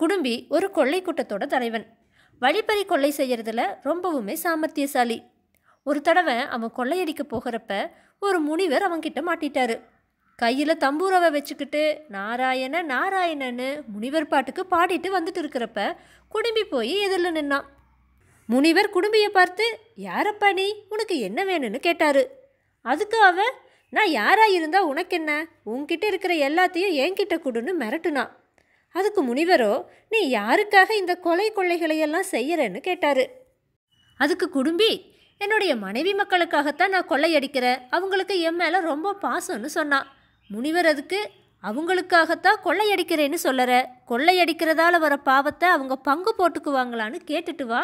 குடும்பி ஒரு கொள்ளை கூட்டத்தோட தலைவன் வழிப்பறி கொள்ளை செய்கிறதுல ரொம்பவுமே சாமர்த்தியசாலி ஒரு தடவை அவன் கொள்ளையடிக்க போகிறப்ப ஒரு முனிவர் அவன்கிட்ட மாட்டிட்டாரு கையில் தம்பூரவை வச்சுக்கிட்டு நாராயண நாராயணன்னு முனிவர் பாட்டுக்கு பாடிட்டு வந்துட்டு இருக்கிறப்ப குடும்பி போய் எதிரில் நின்னான் முனிவர் குடும்பியை பார்த்து யாரப்பா நீ உனக்கு என்ன வேணும்னு கேட்டார் அதுக்கு அவன் நான் யாராக இருந்தால் உனக்கு என்ன உன்கிட்ட இருக்கிற எல்லாத்தையும் என்கிட்ட கொடுன்னு மிரட்டுனான் அதுக்கு முனிவரோ நீ யாருக்காக இந்த கொலை கொள்ளைகளையெல்லாம் செய்யறேன்னு கேட்டாரு அதுக்கு குடும்பி என்னுடைய மனைவி மக்களுக்காகத்தான் நான் கொள்ளையடிக்கிறேன் அவங்களுக்கு என் மேலே ரொம்ப பாசம்னு சொன்னான் முனிவர் அதுக்கு அவங்களுக்காகத்தான் கொள்ளையடிக்கிறேன்னு சொல்லற கொள்ளையடிக்கிறதால வர பாவத்தை அவங்க பங்கு போட்டுக்குவாங்களான்னு கேட்டுட்டு வா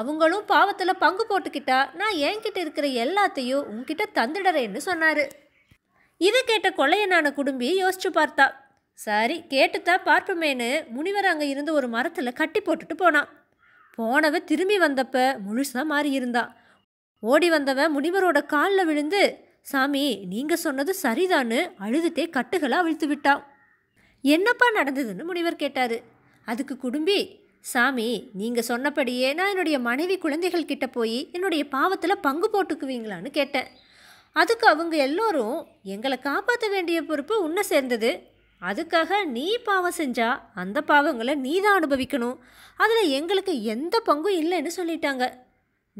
அவங்களும் பாவத்தில் பங்கு போட்டுக்கிட்டா நான் என்கிட்ட இருக்கிற எல்லாத்தையும் உன்கிட்ட தந்துடுறேன்னு சொன்னார் இதை கேட்ட கொள்ளையனான குடும்பி யோசிச்சு பார்த்தா சரி கேட்டுத்தான் பார்ப்போமேன்னு முனிவர் அங்கே இருந்து ஒரு மரத்தில் கட்டி போட்டுட்டு போனான் போனவ திரும்பி வந்தப்ப முழுசாக மாறி இருந்தான் ஓடி வந்தவன் முனிவரோட காலில் விழுந்து சாமி நீங்கள் சொன்னது சரிதான்னு அழுதுட்டே கட்டுகளை அவிழ்த்து விட்டான் என்னப்பா நடந்ததுன்னு முனிவர் கேட்டார் அதுக்கு குடும்பி சாமி நீங்கள் சொன்னபடியே நான் என்னுடைய மனைவி குழந்தைகள் கிட்ட போய் என்னுடைய பாவத்தில் பங்கு போட்டுக்குவீங்களான்னு கேட்டேன் அதுக்கு அவங்க எல்லோரும் எங்களை காப்பாற்ற வேண்டிய பொறுப்பு உன்னை சேர்ந்தது அதுக்காக நீ பாவம் செஞ்சா அந்த பாவங்களை நீ தான் அனுபவிக்கணும் அதில் எங்களுக்கு எந்த பங்கும் இல்லைன்னு சொல்லிட்டாங்க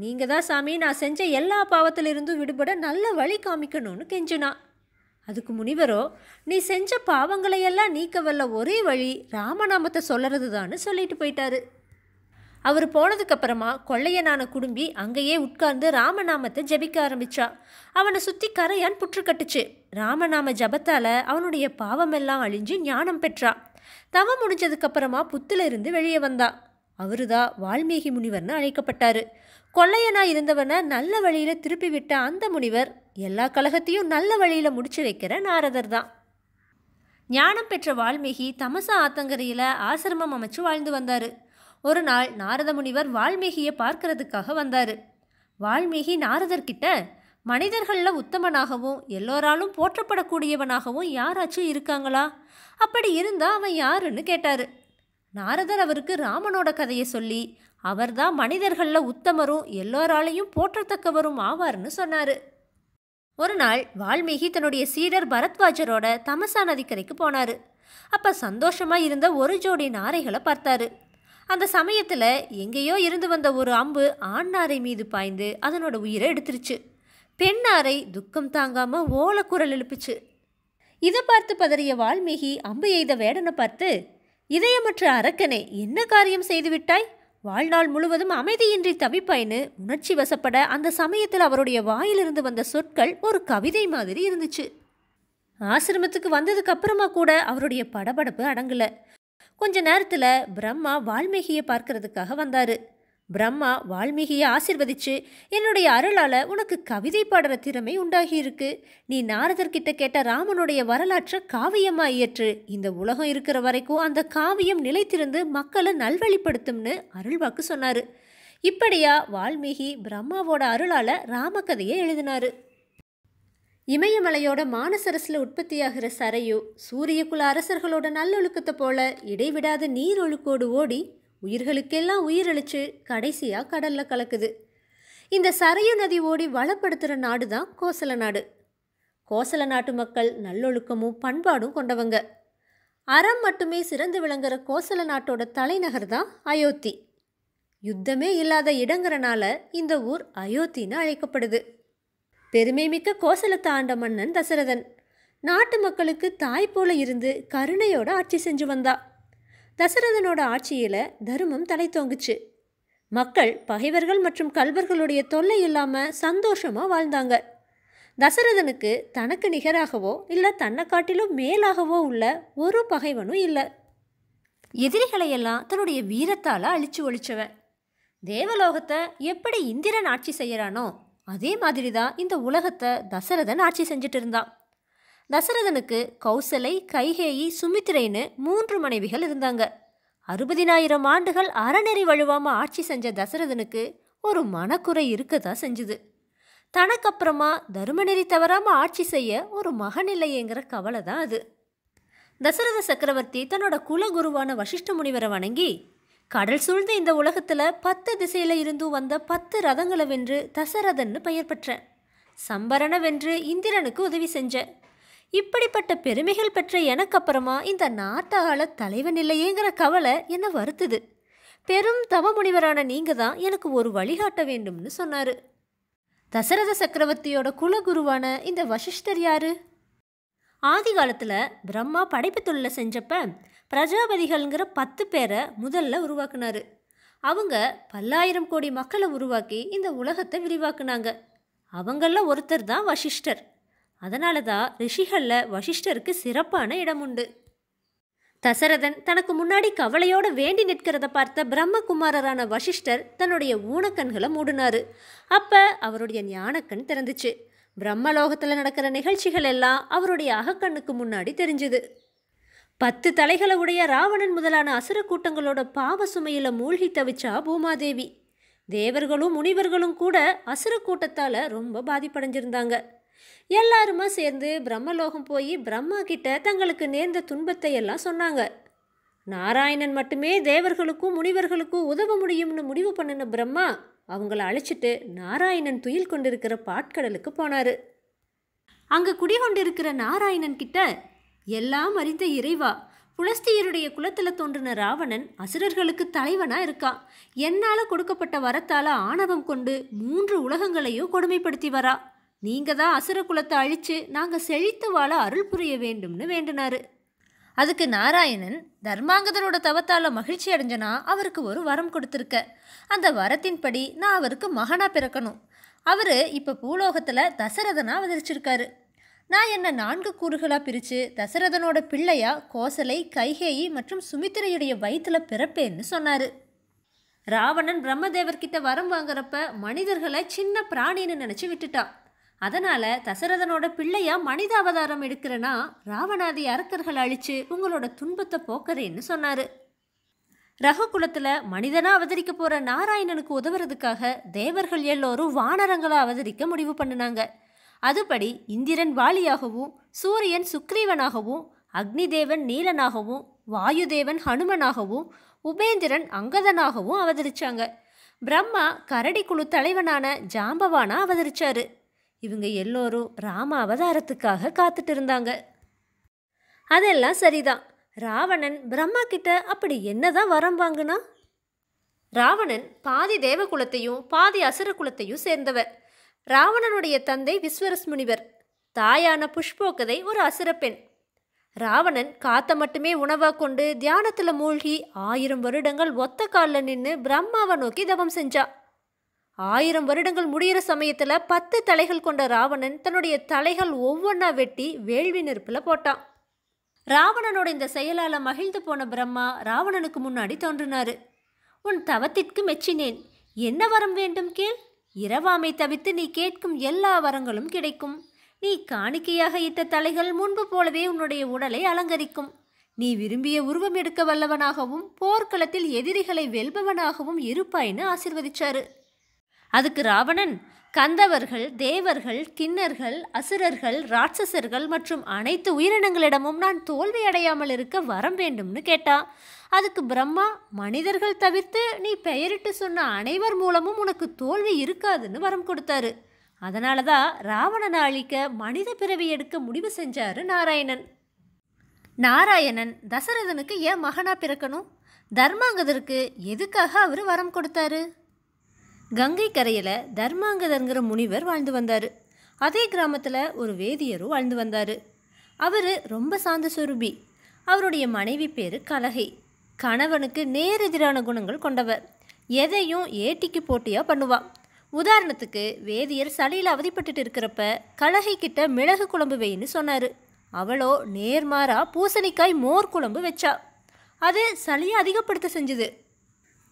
நீங்கள் தான் சாமி நான் செஞ்ச எல்லா பாவத்திலிருந்தும் விடுபட நல்ல வழி காமிக்கணும்னு கெஞ்சினா அதுக்கு முனிவரோ நீ செஞ்ச பாவங்களையெல்லாம் நீக்க வல்ல ஒரே வழி ராமநாமத்தை சொல்லறது தான் சொல்லிட்டு போயிட்டாரு அவர் போனதுக்கப்புறமா கொள்ளையனான குடும்பி அங்கேயே உட்கார்ந்து ராமநாமத்தை ஜெபிக்க ஆரம்பிச்சா அவனை சுற்றி கரையான் புற்று கட்டுச்சு ராமநாம ஜபத்தால் அவனுடைய பாவமெல்லாம் அழிஞ்சு ஞானம் பெற்றா தவம் முடிஞ்சதுக்கப்புறமா புத்திலிருந்து வெளியே வந்தா அவருதான் வால்மீகி முனிவர்னு அழைக்கப்பட்டாரு கொள்ளையனா இருந்தவனை நல்ல வழியில் திருப்பி விட்ட அந்த முனிவர் எல்லா கழகத்தையும் நல்ல வழியில் முடிச்சு வைக்கிற நாரதர் தான் ஞானம் பெற்ற வால்மீகி தமசா ஆத்தங்கரையில் ஆசிரமம் அமைச்சு வாழ்ந்து வந்தார் ஒரு நாள் நாரத முனிவர் வால்மீகியை பார்க்கறதுக்காக வந்தார் வால்மீகி நாரதர்கிட்ட மனிதர்களில் உத்தமனாகவும் எல்லோராலும் போற்றப்படக்கூடியவனாகவும் யாராச்சும் இருக்காங்களா அப்படி இருந்தால் அவன் யாருன்னு கேட்டார் நாரதர் அவருக்கு ராமனோட கதையை சொல்லி அவர்தான் மனிதர்களில் உத்தமரும் எல்லோராலையும் போற்றத்தக்கவரும் ஆவார்னு சொன்னார் ஒரு நாள் வால்மீகி தன்னுடைய சீடர் பரத்வாஜரோட தமசா நதிக்கரைக்கு போனார் அப்போ சந்தோஷமாக இருந்த ஒரு ஜோடி நாரைகளை பார்த்தாரு அந்த சமயத்தில் எங்கேயோ இருந்து வந்த ஒரு அம்பு ஆண் நாரை மீது பாய்ந்து அதனோட உயிரை எடுத்துருச்சு பெண்ணாரை துக்கம் தாங்காம ஓலக்குரல் எழுப்பிச்சு இதை பார்த்து பதறிய வால்மீகி அம்பு எய்த வேடனை பார்த்து இதயமற்ற அரக்கனே என்ன காரியம் செய்துவிட்டாய் வாழ்நாள் முழுவதும் அமைதியின்றி தவிப்பாயின்னு உணர்ச்சி வசப்பட அந்த சமயத்தில் அவருடைய வாயிலிருந்து வந்த சொற்கள் ஒரு கவிதை மாதிரி இருந்துச்சு ஆசிரமத்துக்கு வந்ததுக்கு அப்புறமா கூட அவருடைய படபடப்பு அடங்கலை கொஞ்ச நேரத்தில் பிரம்மா வால்மீகியை பார்க்கறதுக்காக வந்தார் பிரம்மா வால்மீகியை ஆசிர்வதிச்சு என்னுடைய அருளால் உனக்கு கவிதை பாடுற திறமை உண்டாகியிருக்கு நீ நாரதர்கிட்ட கேட்ட ராமனுடைய வரலாற்றை காவியமாக இயற்று இந்த உலகம் இருக்கிற வரைக்கும் அந்த காவியம் நிலைத்திருந்து மக்களை நல்வழிப்படுத்தும்னு அருள்வாக்கு சொன்னார் இப்படியா வால்மீகி பிரம்மாவோட அருளால் ராமகதையை எழுதினார் இமயமலையோட மானசரஸில் உற்பத்தியாகிற சரையு சூரியகுல அரசர்களோட நல்லொழுக்கத்தை போல இடைவிடாத நீர் ஒழுக்கோடு ஓடி உயிர்களுக்கெல்லாம் உயிரழிச்சு கடைசியாக கடலில் கலக்குது இந்த சரையு நதி ஓடி வளப்படுத்துகிற நாடு தான் கோசல நாடு கோசல நாட்டு மக்கள் நல்லொழுக்கமும் பண்பாடும் கொண்டவங்க அறம் மட்டுமே சிறந்து விளங்குற கோசல நாட்டோட தலைநகர் தான் அயோத்தி யுத்தமே இல்லாத இடங்கிறனால இந்த ஊர் அயோத்தின்னு அழைக்கப்படுது பெருமை மிக்க கோசலத்தை ஆண்ட மன்னன் தசரதன் நாட்டு மக்களுக்கு தாய் போல இருந்து கருணையோட ஆட்சி செஞ்சு வந்தா தசரதனோட ஆட்சியில் தர்மம் தலை தோங்குச்சு மக்கள் பகைவர்கள் மற்றும் கல்வர்களுடைய தொல்லை இல்லாமல் சந்தோஷமாக வாழ்ந்தாங்க தசரதனுக்கு தனக்கு நிகராகவோ இல்லை தன்னை காட்டிலும் மேலாகவோ உள்ள ஒரு பகைவனும் இல்லை எதிரிகளையெல்லாம் தன்னுடைய வீரத்தால் அழிச்சு ஒழிச்சவன் தேவலோகத்தை எப்படி இந்திரன் ஆட்சி செய்கிறானோ அதே மாதிரி தான் இந்த உலகத்தை தசரதன் ஆட்சி செஞ்சுட்டு இருந்தான் தசரதனுக்கு கௌசலை கைகேயி சுமித்திரைன்னு மூன்று மனைவிகள் இருந்தாங்க அறுபதினாயிரம் ஆண்டுகள் அறநெறி வழுவாம ஆட்சி செஞ்ச தசரதனுக்கு ஒரு மனக்குறை இருக்கதா செஞ்சுது அப்புறமா தருமநெறி தவறாமல் ஆட்சி செய்ய ஒரு மகன் இல்லையேங்கிற கவலை தான் அது தசரத சக்கரவர்த்தி தன்னோட குலகுருவான வசிஷ்ட முனிவரை வணங்கி கடல் சூழ்ந்த இந்த உலகத்தில் பத்து திசையில் இருந்து வந்த பத்து ரதங்களை வென்று தசரதன்னு பெயர் பெற்றேன் சம்பரண வென்று இந்திரனுக்கு உதவி செஞ்சேன் இப்படிப்பட்ட பெருமைகள் பெற்ற எனக்கு அப்புறமா இந்த நாட்டாள தலைவன் இல்லையேங்கிற கவலை என்ன வருத்துது பெரும் முனிவரான நீங்கள் தான் எனக்கு ஒரு வழிகாட்ட வேண்டும்னு சொன்னார் தசரத சக்கரவர்த்தியோட குலகுருவான இந்த வசிஷ்டர் யாரு ஆதி காலத்தில் பிரம்மா படைப்பு தொழிலை செஞ்சப்ப பிரஜாபதிகள்ங்கிற பத்து பேரை முதல்ல உருவாக்குனாரு அவங்க பல்லாயிரம் கோடி மக்களை உருவாக்கி இந்த உலகத்தை விரிவாக்குனாங்க அவங்களில் ஒருத்தர் தான் வசிஷ்டர் அதனால தான் ரிஷிகளில் வசிஷ்டருக்கு சிறப்பான இடம் உண்டு தசரதன் தனக்கு முன்னாடி கவலையோடு வேண்டி நிற்கிறத பார்த்த பிரம்மகுமாரரான வசிஷ்டர் தன்னுடைய ஊனக்கண்களை மூடினாரு அப்போ அவருடைய ஞானக்கண் திறந்துச்சு பிரம்மலோகத்தில் நடக்கிற நிகழ்ச்சிகள் எல்லாம் அவருடைய அகக்கண்ணுக்கு முன்னாடி தெரிஞ்சுது பத்து தலைகளை உடைய ராவணன் முதலான அசுர கூட்டங்களோட பாவ சுமையில் மூழ்கி தவிச்சா பூமாதேவி தேவர்களும் முனிவர்களும் கூட அசுர கூட்டத்தால் ரொம்ப பாதிப்படைஞ்சிருந்தாங்க எல்லாருமா சேர்ந்து பிரம்மலோகம் போய் பிரம்மா கிட்ட தங்களுக்கு நேர்ந்த துன்பத்தை எல்லாம் சொன்னாங்க நாராயணன் மட்டுமே தேவர்களுக்கும் முனிவர்களுக்கும் உதவ முடியும்னு முடிவு பண்ணின பிரம்மா அவங்கள அழைச்சிட்டு நாராயணன் துயில் கொண்டிருக்கிற பாட்கடலுக்கு போனார் அங்கே குடிகொண்டிருக்கிற நாராயணன் கிட்ட எல்லாம் அறிந்த இறைவா புலஸ்தியருடைய குலத்தில் தோன்றின ராவணன் அசுரர்களுக்கு தலைவனாக இருக்கான் என்னால் கொடுக்கப்பட்ட வரத்தால் ஆணவம் கொண்டு மூன்று உலகங்களையும் கொடுமைப்படுத்தி வரா நீங்கள் தான் அசுர குலத்தை அழித்து நாங்கள் செழித்து வாழ அருள் புரிய வேண்டும்னு வேண்டினார் அதுக்கு நாராயணன் தர்மாங்கதரோட தவத்தால் மகிழ்ச்சி அடைஞ்சனா அவருக்கு ஒரு வரம் கொடுத்துருக்க அந்த வரத்தின்படி நான் அவருக்கு மகனாக பிறக்கணும் அவர் இப்போ பூலோகத்தில் தசரதனாக அவதரிச்சிருக்காரு நான் என்னை நான்கு கூறுகளாக பிரித்து தசரதனோட பிள்ளையா கோசலை கைகேயி மற்றும் சுமித்திரையுடைய வயிற்றில் பிறப்பேன்னு சொன்னார் ராவணன் பிரம்மதேவர்கிட்ட வரம் வாங்குறப்ப மனிதர்களை சின்ன பிராணின்னு நினச்சி விட்டுட்டான் அதனால தசரதனோட பிள்ளையா மனித அவதாரம் எடுக்கிறேன்னா ராவணாதி அரக்கர்கள் அழிச்சு உங்களோட துன்பத்தை போக்குறேன்னு சொன்னாரு ரகுகுலத்தில் மனிதனாக அவதரிக்க போகிற நாராயணனுக்கு உதவுறதுக்காக தேவர்கள் எல்லோரும் வானரங்களாக அவதரிக்க முடிவு பண்ணினாங்க அதுபடி இந்திரன் வாலியாகவும் சூரியன் சுக்ரீவனாகவும் அக்னி தேவன் நீலனாகவும் வாயுதேவன் ஹனுமனாகவும் உபேந்திரன் அங்கதனாகவும் அவதரிச்சாங்க பிரம்மா கரடி குழு தலைவனான ஜாம்பவானா அவதரிச்சாரு இவங்க எல்லோரும் ராம அவதாரத்துக்காக காத்துட்டு இருந்தாங்க அதெல்லாம் சரிதான் ராவணன் பிரம்மா கிட்ட அப்படி என்னதான் வரம் வாங்கினா ராவணன் பாதி தேவகுலத்தையும் பாதி அசுர குலத்தையும் சேர்ந்தவர் ராவணனுடைய தந்தை விஸ்வரஸ் முனிவர் தாயான புஷ்போக்கதை ஒரு அசுர பெண் ராவணன் காத்த மட்டுமே உணவாக கொண்டு தியானத்தில் மூழ்கி ஆயிரம் வருடங்கள் ஒத்த காலில் நின்று பிரம்மாவை நோக்கி தவம் செஞ்சான் ஆயிரம் வருடங்கள் முடிகிற சமயத்தில் பத்து தலைகள் கொண்ட ராவணன் தன்னுடைய தலைகள் ஒவ்வொன்றா வெட்டி வேள்வி நெருப்பில் போட்டான் ராவணனோட இந்த செயலால் மகிழ்ந்து போன பிரம்மா ராவணனுக்கு முன்னாடி தோன்றினார் உன் தவத்திற்கு மெச்சினேன் என்ன வரம் வேண்டும் கேள் இரவாமை தவித்து நீ கேட்கும் எல்லா வரங்களும் கிடைக்கும் நீ காணிக்கையாக இட்ட தலைகள் முன்பு போலவே உன்னுடைய உடலை அலங்கரிக்கும் நீ விரும்பிய உருவம் எடுக்க வல்லவனாகவும் போர்க்களத்தில் எதிரிகளை வெல்பவனாகவும் இருப்பாய்னு ஆசிர்வதிச்சாரு அதுக்கு ராவணன் கந்தவர்கள் தேவர்கள் கிண்ணர்கள் அசுரர்கள் ராட்சசர்கள் மற்றும் அனைத்து உயிரினங்களிடமும் நான் தோல்வி அடையாமல் இருக்க வரம் வேண்டும்னு கேட்டான் அதுக்கு பிரம்மா மனிதர்கள் தவிர்த்து நீ பெயரிட்டு சொன்ன அனைவர் மூலமும் உனக்கு தோல்வி இருக்காதுன்னு வரம் கொடுத்தாரு அதனால தான் ராவணனை அழிக்க மனித பிறவி எடுக்க முடிவு செஞ்சாரு நாராயணன் நாராயணன் தசரதனுக்கு ஏன் மகனாக பிறக்கணும் தர்மாங்கதற்கு எதுக்காக அவர் வரம் கொடுத்தாரு கங்கை கரையில் தர்மாங்கதர்ங்கிற முனிவர் வாழ்ந்து வந்தார் அதே கிராமத்தில் ஒரு வேதியரும் வாழ்ந்து வந்தார் அவர் ரொம்ப சாந்த சுரூபி அவருடைய மனைவி பேர் கலகை கணவனுக்கு நேரெதிரான குணங்கள் கொண்டவர் எதையும் ஏட்டிக்கு போட்டியாக பண்ணுவாள் உதாரணத்துக்கு வேதியர் சளியில் அவதிப்பட்டுட்டு இருக்கிறப்ப கலகை கிட்ட மிளகு குழம்பு வெயின்னு சொன்னார் அவளோ நேர்மாறா பூசணிக்காய் மோர் குழம்பு வச்சா அது சளியை அதிகப்படுத்த செஞ்சுது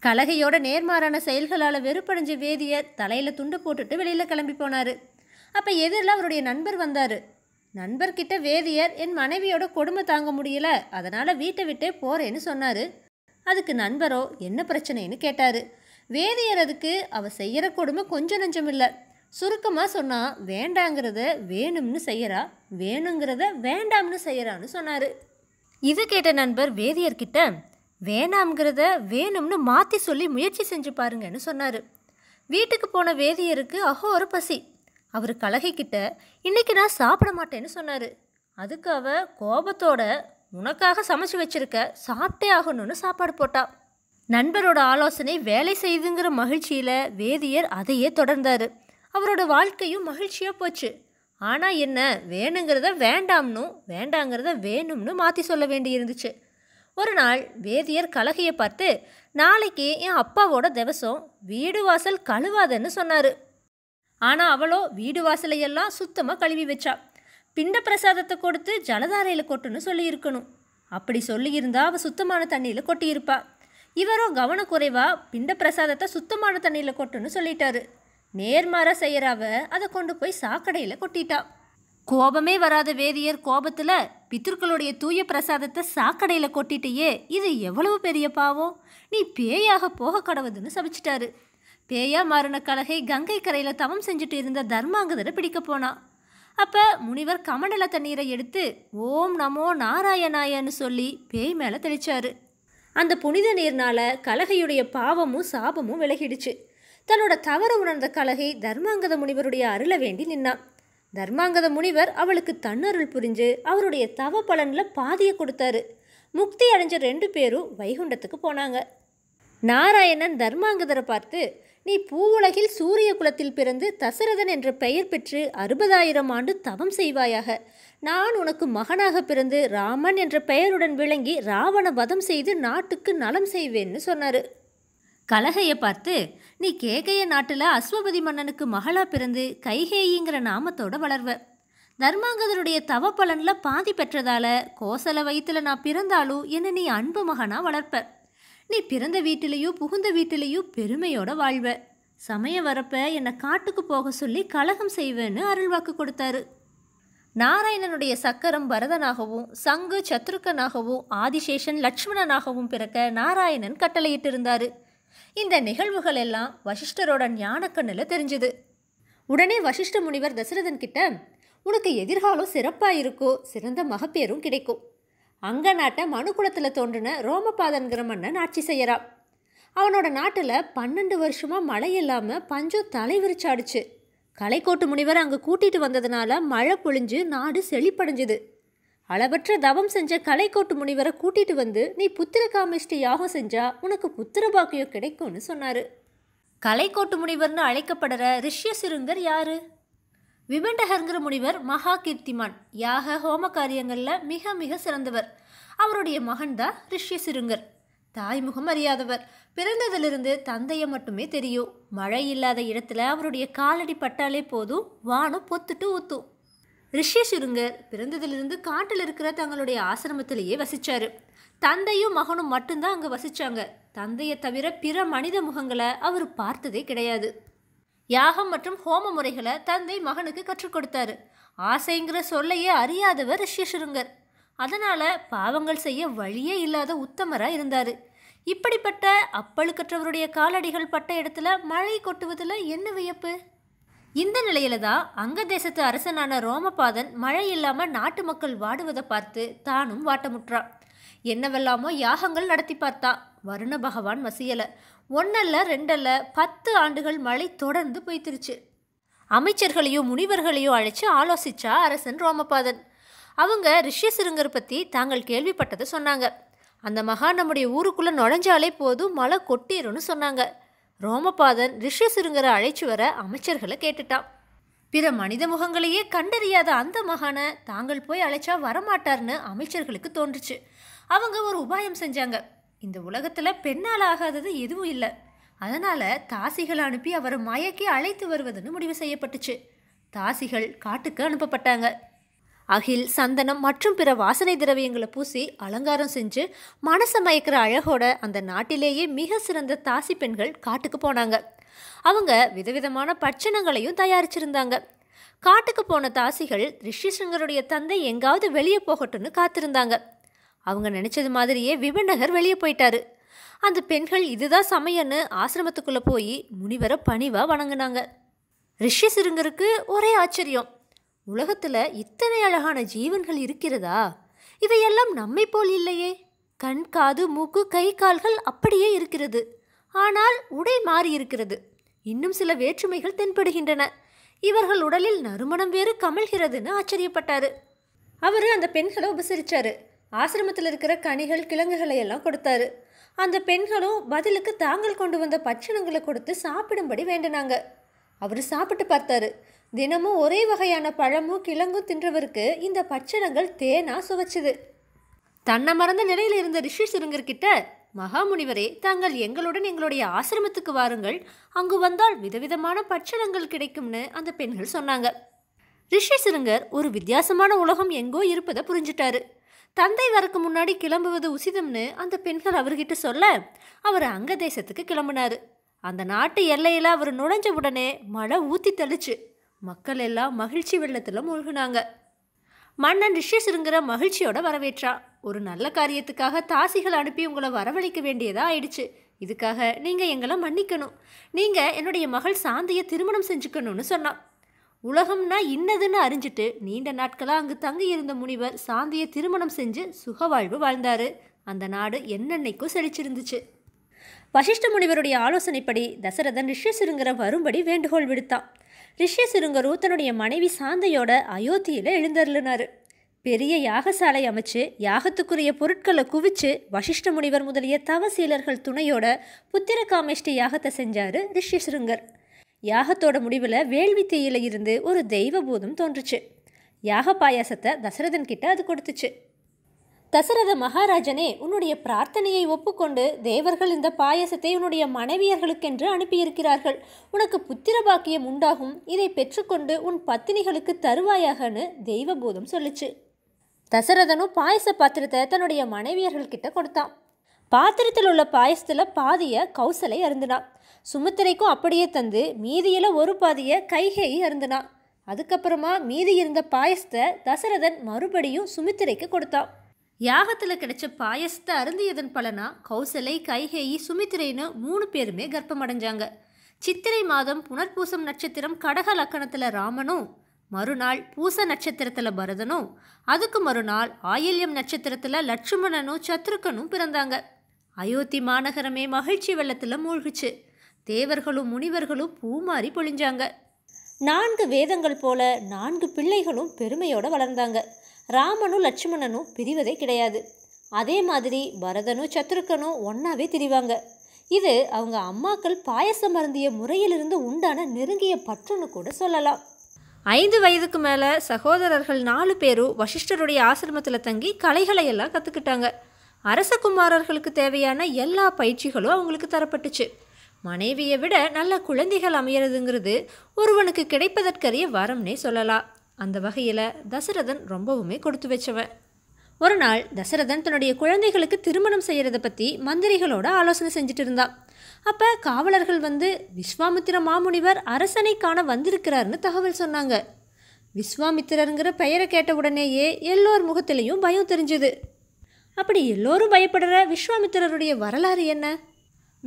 கலகையோட நேர்மாறான செயல்களால் வெறுப்படைஞ்ச வேதியர் தலையில் துண்டு போட்டுட்டு வெளியில் கிளம்பி போனார் அப்போ எதிரில் அவருடைய நண்பர் வந்தார் நண்பர்கிட்ட வேதியர் என் மனைவியோட கொடுமை தாங்க முடியல அதனால் வீட்டை விட்டே போகிறேன்னு சொன்னார் அதுக்கு நண்பரோ என்ன பிரச்சனைன்னு கேட்டார் வேதியர் அதுக்கு அவள் செய்கிற கொடுமை கொஞ்சம் நஞ்சம் இல்லை சுருக்கமாக சொன்னால் வேண்டாங்கிறத வேணும்னு செய்கிறா வேணுங்கிறத வேண்டாம்னு செய்கிறான்னு சொன்னார் இது கேட்ட நண்பர் வேதியர்கிட்ட வேணாம்ங்கிறத வேணும்னு மாற்றி சொல்லி முயற்சி செஞ்சு பாருங்கன்னு சொன்னார் வீட்டுக்கு போன வேதியருக்கு அஹோ ஒரு பசி அவர் கலகிக்கிட்ட இன்றைக்கி நான் சாப்பிட மாட்டேன்னு சொன்னார் அதுக்கு அவ கோபத்தோட உனக்காக சமைச்சு வச்சிருக்க சாப்பிட்டே ஆகணும்னு சாப்பாடு போட்டா நண்பரோட ஆலோசனை வேலை செய்யுதுங்கிற மகிழ்ச்சியில் வேதியர் அதையே தொடர்ந்தார் அவரோட வாழ்க்கையும் மகிழ்ச்சியாக போச்சு ஆனால் என்ன வேணுங்கிறத வேண்டாம்னும் வேண்டாங்கிறத வேணும்னு மாற்றி சொல்ல வேண்டியிருந்துச்சு ஒரு நாள் வேதியர் கலகையை பார்த்து நாளைக்கு என் அப்பாவோட திவசம் வீடு வாசல் கழுவாதன்னு சொன்னார் ஆனால் அவளோ வீடு வாசலையெல்லாம் சுத்தமாக கழுவி வச்சா பிண்ட பிரசாதத்தை கொடுத்து ஜலதாரையில் கொட்டுன்னு சொல்லியிருக்கணும் அப்படி சொல்லியிருந்தா அவள் சுத்தமான தண்ணியில் கொட்டியிருப்பா இவரோ கவனக்குறைவாக பிண்ட பிரசாதத்தை சுத்தமான தண்ணியில் கொட்டுன்னு சொல்லிட்டாரு நேர்மாறாக செய்கிறாவ அதை கொண்டு போய் சாக்கடையில் கொட்டிட்டா கோபமே வராத வேதியர் கோபத்தில் பித்தர்களுடைய தூய பிரசாதத்தை சாக்கடையில் கொட்டிட்டேயே இது எவ்வளவு பெரிய பாவம் நீ பேயாக போக கடவுதுன்னு சபிச்சிட்டாரு பேயா மாறின கலகை கங்கை கரையில் தவம் செஞ்சுட்டு இருந்த தர்மாங்கதரை பிடிக்க போனான் அப்போ முனிவர் கமண்டல தண்ணீரை எடுத்து ஓம் நமோ நாராயணாயன்னு சொல்லி பேய் மேலே தெளிச்சாரு அந்த புனித நீர்னால் கலகையுடைய பாவமும் சாபமும் விலகிடுச்சு தன்னோட தவறு உணர்ந்த கலகை தர்மாங்கத முனிவருடைய அருளை வேண்டி நின்னான் தர்மாங்கத முனிவர் அவளுக்கு தன்னருள் புரிஞ்சு அவருடைய தவ பலனில் பாதியை கொடுத்தாரு முக்தி அடைஞ்ச ரெண்டு பேரும் வைகுண்டத்துக்கு போனாங்க நாராயணன் தர்மாங்கதரை பார்த்து நீ பூவுலகில் சூரிய குலத்தில் பிறந்து தசரதன் என்ற பெயர் பெற்று அறுபதாயிரம் ஆண்டு தவம் செய்வாயாக நான் உனக்கு மகனாக பிறந்து ராமன் என்ற பெயருடன் விளங்கி ராவண வதம் செய்து நாட்டுக்கு நலம் செய்வேன்னு சொன்னார் கலகையை பார்த்து நீ கேகைய நாட்டில் அஸ்வபதி மன்னனுக்கு மகளா பிறந்து கைகேயிங்கிற நாமத்தோட வளர்வ தர்மாங்கதருடைய தவ பலனில் பாதி பெற்றதால கோசல வயிற்றுல நான் பிறந்தாலும் என்னை நீ அன்பு மகனாக வளர்ப்ப நீ பிறந்த வீட்டிலேயோ புகுந்த வீட்டிலேயோ பெருமையோட வாழ்வ சமயம் வரப்ப என்னை காட்டுக்கு போக சொல்லி கலகம் செய்வேன்னு அருள்வாக்கு கொடுத்தாரு நாராயணனுடைய சக்கரம் பரதனாகவும் சங்கு சத்ருக்கனாகவும் ஆதிசேஷன் லட்சுமணனாகவும் பிறக்க நாராயணன் கட்டளையிட்டிருந்தாரு இந்த நிகழ்வுகள் எல்லாம் வசிஷ்டரோட ஞானக்கண்ணில் தெரிஞ்சுது உடனே வசிஷ்ட முனிவர் தசரதன் கிட்ட உனக்கு எதிர்காலம் சிறப்பாக இருக்கோ சிறந்த மகப்பேரும் கிடைக்கும் அங்க நாட்டை மனுக்குளத்தில் தோன்றின ரோமபாதன்கிற மன்னன் ஆட்சி செய்யறான் அவனோட நாட்டில் பன்னெண்டு வருஷமாக மழை இல்லாமல் பஞ்சம் தலை விரிச்சாடுச்சு கலைக்கோட்டு முனிவர் அங்கே கூட்டிகிட்டு வந்ததுனால மழை பொழிஞ்சு நாடு செழிப்படைஞ்சுது அளவற்ற தவம் செஞ்ச கலைக்கோட்டு முனிவரை கூட்டிட்டு வந்து நீ புத்திர காமிஷ்டி யாகம் செஞ்சா உனக்கு புத்திர பாக்கியம் கிடைக்கும்னு சொன்னார் கலைக்கோட்டு முனிவர்னு அழைக்கப்படுற ரிஷ்ய சிறுங்கர் யாரு விபண்டஹர்ங்கிற முனிவர் மகா கீர்த்திமான் யாக ஹோம காரியங்களில் மிக மிக சிறந்தவர் அவருடைய மகன்தான் ரிஷ்ய சிறுங்கர் தாய்முகம் அறியாதவர் பிறந்ததிலிருந்து தந்தையை மட்டுமே தெரியும் மழை இல்லாத இடத்துல அவருடைய காலடி பட்டாலே போதும் வானம் பொத்துட்டு ஊத்தும் ரிஷேஷுருங்கர் பிறந்ததிலிருந்து காட்டில் இருக்கிற தங்களுடைய ஆசிரமத்திலேயே வசித்தார் தந்தையும் மகனும் மட்டும்தான் அங்கே வசித்தாங்க தந்தையை தவிர பிற மனித முகங்களை அவர் பார்த்ததே கிடையாது யாகம் மற்றும் ஹோம முறைகளை தந்தை மகனுக்கு கற்றுக் கொடுத்தாரு ஆசைங்கிற சொல்லையே அறியாதவர் ரிஷேஷுருங்கர் அதனால் பாவங்கள் செய்ய வழியே இல்லாத உத்தமராக இருந்தார் இப்படிப்பட்ட அப்பழுக்கற்றவருடைய காலடிகள் பட்ட இடத்துல மழை கொட்டுவதில் என்ன வியப்பு இந்த நிலையில தான் அங்க தேசத்து அரசனான ரோமபாதன் மழை இல்லாம நாட்டு மக்கள் வாடுவதை பார்த்து தானும் வாட்டமுற்றான் என்னவெல்லாமோ யாகங்கள் நடத்தி பார்த்தா வருண பகவான் வசியல ஒன்னல்ல ரெண்டல்ல பத்து ஆண்டுகள் மழை தொடர்ந்து பொய்த்துருச்சு அமைச்சர்களையும் முனிவர்களையும் அழைச்சு ஆலோசிச்சா அரசன் ரோமபாதன் அவங்க ரிஷ்யசிருங்கர் பற்றி தாங்கள் கேள்விப்பட்டதை சொன்னாங்க அந்த மகா நம்முடைய ஊருக்குள்ளே நுழைஞ்சாலே போதும் மழை கொட்டிரும்னு சொன்னாங்க ரோமபாதன் ரிஷி சுருங்கரை அழைச்சி வர அமைச்சர்களை கேட்டுட்டான் பிற மனித முகங்களையே கண்டறியாத அந்த மகான தாங்கள் போய் அழைச்சா வரமாட்டார்னு அமைச்சர்களுக்கு தோன்றுச்சு அவங்க ஒரு உபாயம் செஞ்சாங்க இந்த உலகத்தில் பெண்ணால் ஆகாதது எதுவும் இல்லை அதனால் தாசிகள் அனுப்பி அவரை மயக்கி அழைத்து வருவதுன்னு முடிவு செய்யப்பட்டுச்சு தாசிகள் காட்டுக்கு அனுப்பப்பட்டாங்க அகில் சந்தனம் மற்றும் பிற வாசனை திரவியங்களை பூசி அலங்காரம் செஞ்சு மனசை மயக்கிற அழகோட அந்த நாட்டிலேயே மிக சிறந்த தாசி பெண்கள் காட்டுக்கு போனாங்க அவங்க விதவிதமான பட்சணங்களையும் தயாரிச்சிருந்தாங்க காட்டுக்கு போன தாசிகள் ரிஷிசங்கருடைய தந்தை எங்காவது வெளியே போகட்டும்னு காத்திருந்தாங்க அவங்க நினச்சது மாதிரியே விபநகர் வெளியே போயிட்டாரு அந்த பெண்கள் இதுதான் சமையன்னு ஆசிரமத்துக்குள்ளே போய் முனிவரை பணிவாக வணங்கினாங்க ரிஷி சிறுங்கருக்கு ஒரே ஆச்சரியம் உலகத்தில் இத்தனை அழகான ஜீவன்கள் இருக்கிறதா இவையெல்லாம் நம்மை போல் இல்லையே கண் காது மூக்கு கை கால்கள் அப்படியே இருக்கிறது ஆனால் உடை மாறியிருக்கிறது இன்னும் சில வேற்றுமைகள் தென்படுகின்றன இவர்கள் உடலில் நறுமணம் வேறு கமழ்கிறதுன்னு ஆச்சரியப்பட்டாரு அவர் அந்த பெண்களை உபசரிச்சாரு ஆசிரமத்தில் இருக்கிற கனிகள் கிழங்குகளை எல்லாம் கொடுத்தாரு அந்த பெண்களும் பதிலுக்கு தாங்கள் கொண்டு வந்த பட்சணங்களை கொடுத்து சாப்பிடும்படி வேண்டினாங்க அவர் சாப்பிட்டு பார்த்தாரு தினமும் ஒரே வகையான பழமும் கிழங்கும் தின்றவருக்கு இந்த பட்சணங்கள் தேனா சுவைச்சது தன்னை மறந்த நிலையில் இருந்த ரிஷி சிறுங்கர்கிட்ட மகாமுனிவரே தாங்கள் எங்களுடன் எங்களுடைய ஆசிரமத்துக்கு வாருங்கள் அங்கு வந்தால் விதவிதமான பட்சணங்கள் கிடைக்கும்னு அந்த பெண்கள் சொன்னாங்க ரிஷி சிறுங்கர் ஒரு வித்தியாசமான உலகம் எங்கோ இருப்பதை புரிஞ்சிட்டாரு தந்தை வரக்கு முன்னாடி கிளம்புவது உசிதம்னு அந்த பெண்கள் அவர்கிட்ட சொல்ல அவர் அங்க தேசத்துக்கு கிளம்புனாரு அந்த நாட்டு எல்லையில் அவர் நுழைஞ்ச உடனே மழை ஊற்றி தெளிச்சு மக்கள் எல்லாம் மகிழ்ச்சி வெள்ளத்தில் மூழ்கினாங்க மன்னன் ரிஷிசிருங்கிற மகிழ்ச்சியோட வரவேற்றான் ஒரு நல்ல காரியத்துக்காக தாசிகள் அனுப்பி உங்களை வரவழைக்க வேண்டியதாக ஆயிடுச்சு இதுக்காக நீங்கள் எங்களை மன்னிக்கணும் நீங்கள் என்னுடைய மகள் சாந்தியை திருமணம் செஞ்சுக்கணும்னு சொன்னான் உலகம்னா இன்னதுன்னு அறிஞ்சிட்டு நீண்ட நாட்களாக அங்கு தங்கி இருந்த முனிவர் சாந்தியை திருமணம் செஞ்சு சுகவாழ்வு வாழ்ந்தார் அந்த நாடு என்னென்னைக்கும் செழிச்சிருந்துச்சு வசிஷ்ட முனிவருடைய ஆலோசனைப்படி தசரதன் ரிஷிசிருங்கிற வரும்படி வேண்டுகோள் விடுத்தான் ரிஷிசிருங்கரு தன்னுடைய மனைவி சாந்தையோட அயோத்தியில் எழுந்தருளினார் பெரிய யாகசாலை அமைச்சு யாகத்துக்குரிய பொருட்களை குவிச்சு வசிஷ்ட முனிவர் முதலிய தவசீலர்கள் துணையோட புத்திர காமேஷ்டி யாகத்தை செஞ்சார் ரிஷிசிருங்கர் யாகத்தோட முடிவில் வேள்வி தீயில இருந்து ஒரு தெய்வ பூதம் தோன்றுச்சு யாக பாயாசத்தை தசரதன் கிட்ட அது கொடுத்துச்சு தசரத மகாராஜனே உன்னுடைய பிரார்த்தனையை ஒப்புக்கொண்டு தேவர்கள் இந்த பாயசத்தை உன்னுடைய மனைவியர்களுக்கென்று அனுப்பியிருக்கிறார்கள் உனக்கு புத்திர பாக்கியம் உண்டாகும் இதை பெற்றுக்கொண்டு உன் பத்தினிகளுக்கு தருவாயாகனு தெய்வபோதம் சொல்லிச்சு தசரதனும் பாயச பாத்திரத்தை தன்னுடைய மனைவியர்கள்கிட்ட கொடுத்தான் பாத்திரத்தில் உள்ள பாயசத்தில் பாதிய கௌசலை அருந்தினான் சுமித்திரைக்கும் அப்படியே தந்து மீதியில் ஒரு பாதிய கைகேயி அருந்தினான் அதுக்கப்புறமா மீதி இருந்த பாயசத்தை தசரதன் மறுபடியும் சுமித்திரைக்கு கொடுத்தான் யாகத்தில் கிடைச்ச பாயசத்தை அருந்தியதன் பலனா கௌசலை கைகேயி சுமித்திரைன்னு மூணு பேருமே கர்ப்பமடைஞ்சாங்க சித்திரை மாதம் புனர்பூசம் நட்சத்திரம் கடக லக்கணத்தில் ராமனும் மறுநாள் பூச நட்சத்திரத்தில் பரதனும் அதுக்கு மறுநாள் ஆயில்யம் நட்சத்திரத்தில் லட்சுமணனும் சத்ருக்கனும் பிறந்தாங்க அயோத்தி மாநகரமே மகிழ்ச்சி வெள்ளத்தில் மூழ்கிச்சு தேவர்களும் முனிவர்களும் மாறி பொழிஞ்சாங்க நான்கு வேதங்கள் போல நான்கு பிள்ளைகளும் பெருமையோடு வளர்ந்தாங்க ராமனும் லட்சுமணனும் பிரிவதே கிடையாது அதே மாதிரி பரதனும் சத்ருக்கனும் ஒன்றாவே திரிவாங்க இது அவங்க அம்மாக்கள் பாயசம் மருந்திய முறையிலிருந்து உண்டான நெருங்கிய பற்றுன்னு கூட சொல்லலாம் ஐந்து வயதுக்கு மேலே சகோதரர்கள் நாலு பேரும் வசிஷ்டருடைய ஆசிரமத்தில் தங்கி கலைகளை எல்லாம் கற்றுக்கிட்டாங்க அரசகுமாரர்களுக்கு தேவையான எல்லா பயிற்சிகளும் அவங்களுக்கு தரப்பட்டுச்சு மனைவியை விட நல்ல குழந்தைகள் அமையிறதுங்கிறது ஒருவனுக்கு கிடைப்பதற்கரிய வரம்னே சொல்லலாம் அந்த வகையில் தசரதன் ரொம்பவுமே கொடுத்து வச்சவன் ஒரு நாள் தசரதன் தன்னுடைய குழந்தைகளுக்கு திருமணம் செய்கிறத பற்றி மந்திரிகளோட ஆலோசனை செஞ்சுட்டு இருந்தான் அப்போ காவலர்கள் வந்து விஸ்வாமித்திர மாமுனிவர் அரசனை காண வந்திருக்கிறாருன்னு தகவல் சொன்னாங்க விஸ்வாமித்திரருங்கிற பெயரை கேட்ட உடனேயே எல்லோர் முகத்திலையும் பயம் தெரிஞ்சுது அப்படி எல்லோரும் பயப்படுற விஸ்வாமித்திரருடைய வரலாறு என்ன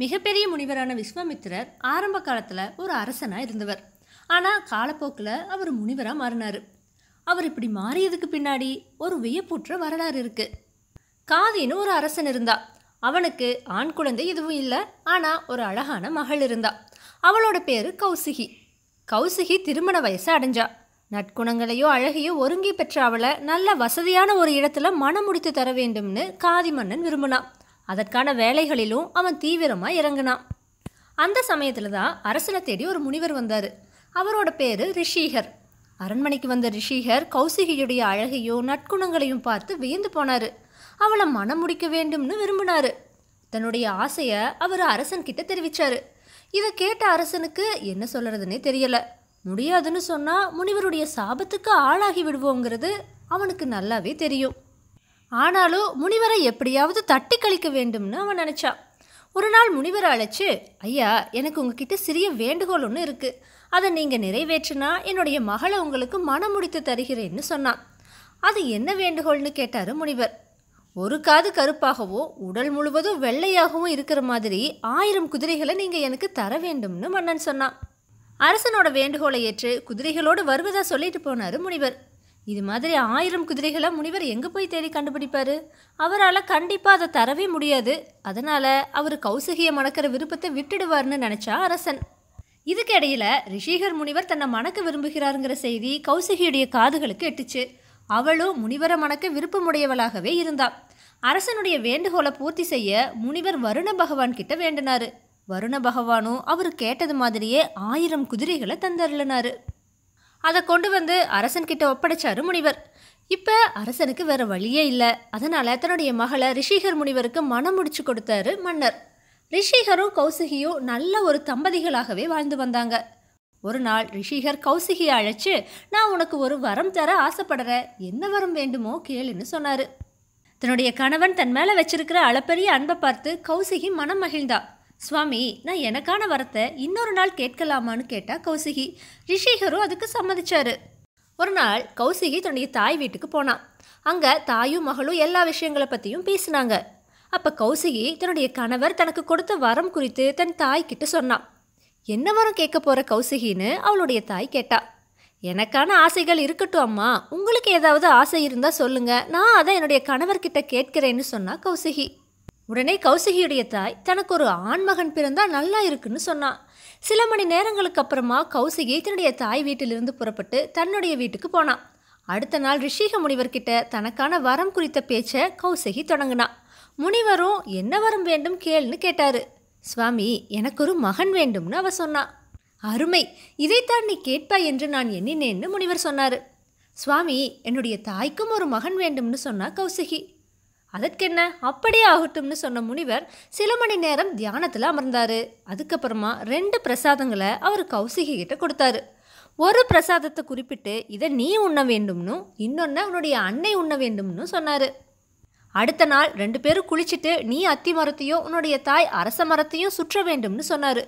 மிகப்பெரிய முனிவரான விஸ்வாமித்திரர் ஆரம்ப காலத்தில் ஒரு அரசனாக இருந்தவர் ஆனால் காலப்போக்கில் அவர் முனிவராக மாறினார் அவர் இப்படி மாறியதுக்கு பின்னாடி ஒரு வியப்புற்ற வரலாறு இருக்கு காதின்னு ஒரு அரசன் இருந்தா அவனுக்கு ஆண் குழந்தை எதுவும் இல்லை ஆனால் ஒரு அழகான மகள் இருந்தா அவளோட பேர் கௌசிகி கௌசிகி திருமண வயசு அடைஞ்சா நற்குணங்களையோ அழகையோ ஒருங்கி பெற்ற அவளை நல்ல வசதியான ஒரு இடத்துல மனம் முடித்து தர வேண்டும்னு காதி மன்னன் விரும்பினான் அதற்கான வேலைகளிலும் அவன் தீவிரமாக இறங்கினான் அந்த சமயத்தில் தான் அரசனை தேடி ஒரு முனிவர் வந்தார் அவரோட பேர் ரிஷிகர் அரண்மனைக்கு வந்த ரிஷிகர் கௌசிகியுடைய அழகையும் நற்குணங்களையும் பார்த்து வியந்து போனார் அவளை மனம் முடிக்க வேண்டும்னு விரும்பினார் தன்னுடைய ஆசையை அவர் அரசன்கிட்ட தெரிவித்தார் இதை கேட்ட அரசனுக்கு என்ன சொல்கிறதுனே தெரியலை முடியாதுன்னு சொன்னால் முனிவருடைய சாபத்துக்கு ஆளாகி விடுவோங்கிறது அவனுக்கு நல்லாவே தெரியும் ஆனாலும் முனிவரை எப்படியாவது தட்டி கழிக்க வேண்டும்னு அவன் நினச்சான் ஒரு நாள் முனிவரை அழைச்சி ஐயா எனக்கு உங்ககிட்ட சிறிய வேண்டுகோள் ஒன்று இருக்குது அதை நீங்கள் நிறைவேற்றினா என்னுடைய மகளை உங்களுக்கு மனம் முடித்து தருகிறேன்னு சொன்னான் அது என்ன வேண்டுகோள்னு கேட்டார் முனிவர் ஒரு காது கருப்பாகவோ உடல் முழுவதும் வெள்ளையாகவும் இருக்கிற மாதிரி ஆயிரம் குதிரைகளை நீங்கள் எனக்கு தர வேண்டும்னு மன்னன் சொன்னான் அரசனோட வேண்டுகோளை ஏற்று குதிரைகளோடு வருவதா சொல்லிட்டு போனார் முனிவர் இது மாதிரி ஆயிரம் குதிரைகளை முனிவர் எங்கே போய் தேடி கண்டுபிடிப்பார் அவரால் கண்டிப்பாக அதை தரவே முடியாது அதனால் அவர் கௌசகியை மணக்கிற விருப்பத்தை விட்டுடுவார்னு நினச்சா அரசன் இதுக்கு இடையில ரிஷிகர் முனிவர் தன்னை மணக்க விரும்புகிறாருங்கிற செய்தி கௌசிகியுடைய காதுகளுக்கு எட்டுச்சு அவளும் முனிவரை மணக்க விருப்பமுடையவளாகவே இருந்தாள் அரசனுடைய வேண்டுகோளை பூர்த்தி செய்ய முனிவர் வருண பகவான் கிட்ட வேண்டினாரு வருண பகவானும் அவர் கேட்டது மாதிரியே ஆயிரம் குதிரைகளை தந்தருளினாரு அதை கொண்டு வந்து அரசன்கிட்ட ஒப்படைச்சாரு முனிவர் இப்போ அரசனுக்கு வேற வழியே இல்லை அதனால் தன்னுடைய மகளை ரிஷிகர் முனிவருக்கு மனம் முடிச்சு கொடுத்தாரு மன்னர் ரிஷிகரும் கௌசிகியும் நல்ல ஒரு தம்பதிகளாகவே வாழ்ந்து வந்தாங்க ஒரு நாள் ரிஷிகர் கௌசிகியை அழைச்சு நான் உனக்கு ஒரு வரம் தர ஆசைப்படுற என்ன வரம் வேண்டுமோ கேளுன்னு சொன்னார் தன்னுடைய கணவன் தன் மேலே வச்சிருக்கிற அளப்பரிய அன்பை பார்த்து கௌசிகி மனம் மகிழ்ந்தா சுவாமி நான் எனக்கான வரத்தை இன்னொரு நாள் கேட்கலாமான்னு கேட்டா கௌசிகி ரிஷிகரும் அதுக்கு சம்மதிச்சாரு ஒரு நாள் கௌசிகி தன்னுடைய தாய் வீட்டுக்கு போனான் அங்கே தாயும் மகளும் எல்லா விஷயங்களை பற்றியும் பேசினாங்க அப்போ கௌசகி தன்னுடைய கணவர் தனக்கு கொடுத்த வரம் குறித்து தன் தாய்கிட்ட சொன்னான் என்ன வரம் கேட்க போகிற கௌசகின்னு அவளுடைய தாய் கேட்டா எனக்கான ஆசைகள் இருக்கட்டும் அம்மா உங்களுக்கு ஏதாவது ஆசை இருந்தால் சொல்லுங்கள் நான் அதை என்னுடைய கணவர்கிட்ட கேட்கிறேன்னு சொன்னா கௌசகி உடனே கௌசகியுடைய தாய் தனக்கு ஒரு ஆண்மகன் பிறந்தா நல்லா இருக்குன்னு சொன்னான் சில மணி நேரங்களுக்கு அப்புறமா கௌசகி தன்னுடைய தாய் வீட்டிலிருந்து புறப்பட்டு தன்னுடைய வீட்டுக்கு போனான் அடுத்த நாள் ரிஷிக முனிவர்கிட்ட தனக்கான வரம் குறித்த பேச்சை கௌசகி தொடங்கினான் முனிவரும் என்ன வரம் வேண்டும் கேள்னு கேட்டாரு சுவாமி எனக்கு ஒரு மகன் வேண்டும்னு அவ சொன்னா அருமை இதைத்தான் நீ கேட்பாய் என்று நான் எண்ணினேன்னு முனிவர் சொன்னார் சுவாமி என்னுடைய தாய்க்கும் ஒரு மகன் வேண்டும்னு சொன்னா கௌசிகி அதற்கென்ன அப்படியே ஆகட்டும்னு சொன்ன முனிவர் சில மணி நேரம் தியானத்தில் அமர்ந்தார் அதுக்கப்புறமா ரெண்டு பிரசாதங்களை அவர் கௌசிகி கிட்ட கொடுத்தாரு ஒரு பிரசாதத்தை குறிப்பிட்டு இதை நீ உண்ண வேண்டும்னு இன்னொன்று அவனுடைய அன்னை உண்ண வேண்டும்னு சொன்னார் அடுத்த நாள் ரெண்டு பேரும் குளிச்சுட்டு நீ அத்தி மரத்தையும் உன்னுடைய தாய் அரச மரத்தையும் சுற்ற வேண்டும்னு சொன்னார்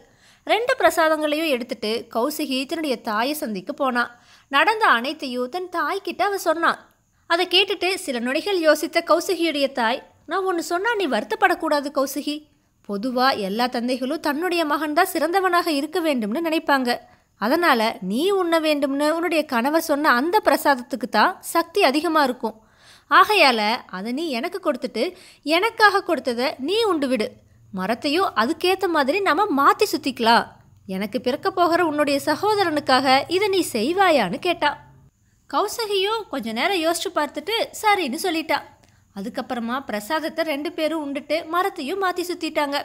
ரெண்டு பிரசாதங்களையும் எடுத்துட்டு கௌசிகி தன்னுடைய தாயை சந்திக்க போனான் நடந்த அனைத்தையும் தன் தாய்கிட்ட அவன் சொன்னான் அதை கேட்டுட்டு சில நொடிகள் யோசித்த கௌசிகியுடைய தாய் நான் ஒன்று சொன்னால் நீ வருத்தப்படக்கூடாது கௌசிகி பொதுவாக எல்லா தந்தைகளும் தன்னுடைய மகன் தான் சிறந்தவனாக இருக்க வேண்டும்னு நினைப்பாங்க அதனால் நீ உண்ண வேண்டும்னு உன்னுடைய கனவை சொன்ன அந்த பிரசாதத்துக்கு தான் சக்தி அதிகமாக இருக்கும் ஆகையால் அதை நீ எனக்கு கொடுத்துட்டு எனக்காக கொடுத்ததை நீ உண்டு விடு மரத்தையும் அதுக்கேற்ற மாதிரி நம்ம மாற்றி சுற்றிக்கலாம் எனக்கு பிறக்க போகிற உன்னுடைய சகோதரனுக்காக இதை நீ செய்வாயான்னு கேட்டா கௌசகியும் கொஞ்ச நேரம் யோசிச்சு பார்த்துட்டு சரின்னு சொல்லிட்டா அதுக்கப்புறமா பிரசாதத்தை ரெண்டு பேரும் உண்டுட்டு மரத்தையும் மாற்றி சுற்றிட்டாங்க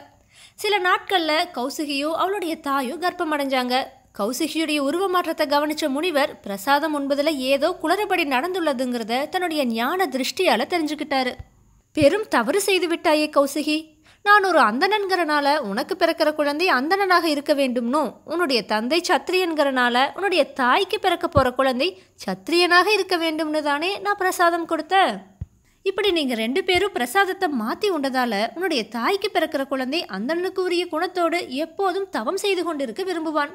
சில நாட்களில் கௌசகியும் அவளுடைய தாயும் அடைஞ்சாங்க கௌசிகியுடைய உருவ மாற்றத்தை கவனிச்ச முனிவர் பிரசாதம் உண்பதில் ஏதோ குளறுபடி நடந்துள்ளதுங்கிறத தன்னுடைய ஞான திருஷ்டியால தெரிஞ்சுக்கிட்டாரு பெரும் தவறு செய்து விட்டாயே கௌசிகி நான் ஒரு அந்தணன்கிறனால உனக்கு பிறக்கிற குழந்தை அந்தணனாக இருக்க வேண்டும்னோ உன்னுடைய தந்தை சத்திரியன்கிறனால உன்னுடைய தாய்க்கு பிறக்க போகிற குழந்தை சத்திரியனாக இருக்க வேண்டும்னு தானே நான் பிரசாதம் கொடுத்தேன் இப்படி நீங்கள் ரெண்டு பேரும் பிரசாதத்தை மாற்றி உண்டதால உன்னுடைய தாய்க்கு பிறக்கிற குழந்தை அந்தனுக்கு உரிய குணத்தோடு எப்போதும் தவம் செய்து கொண்டிருக்க விரும்புவான்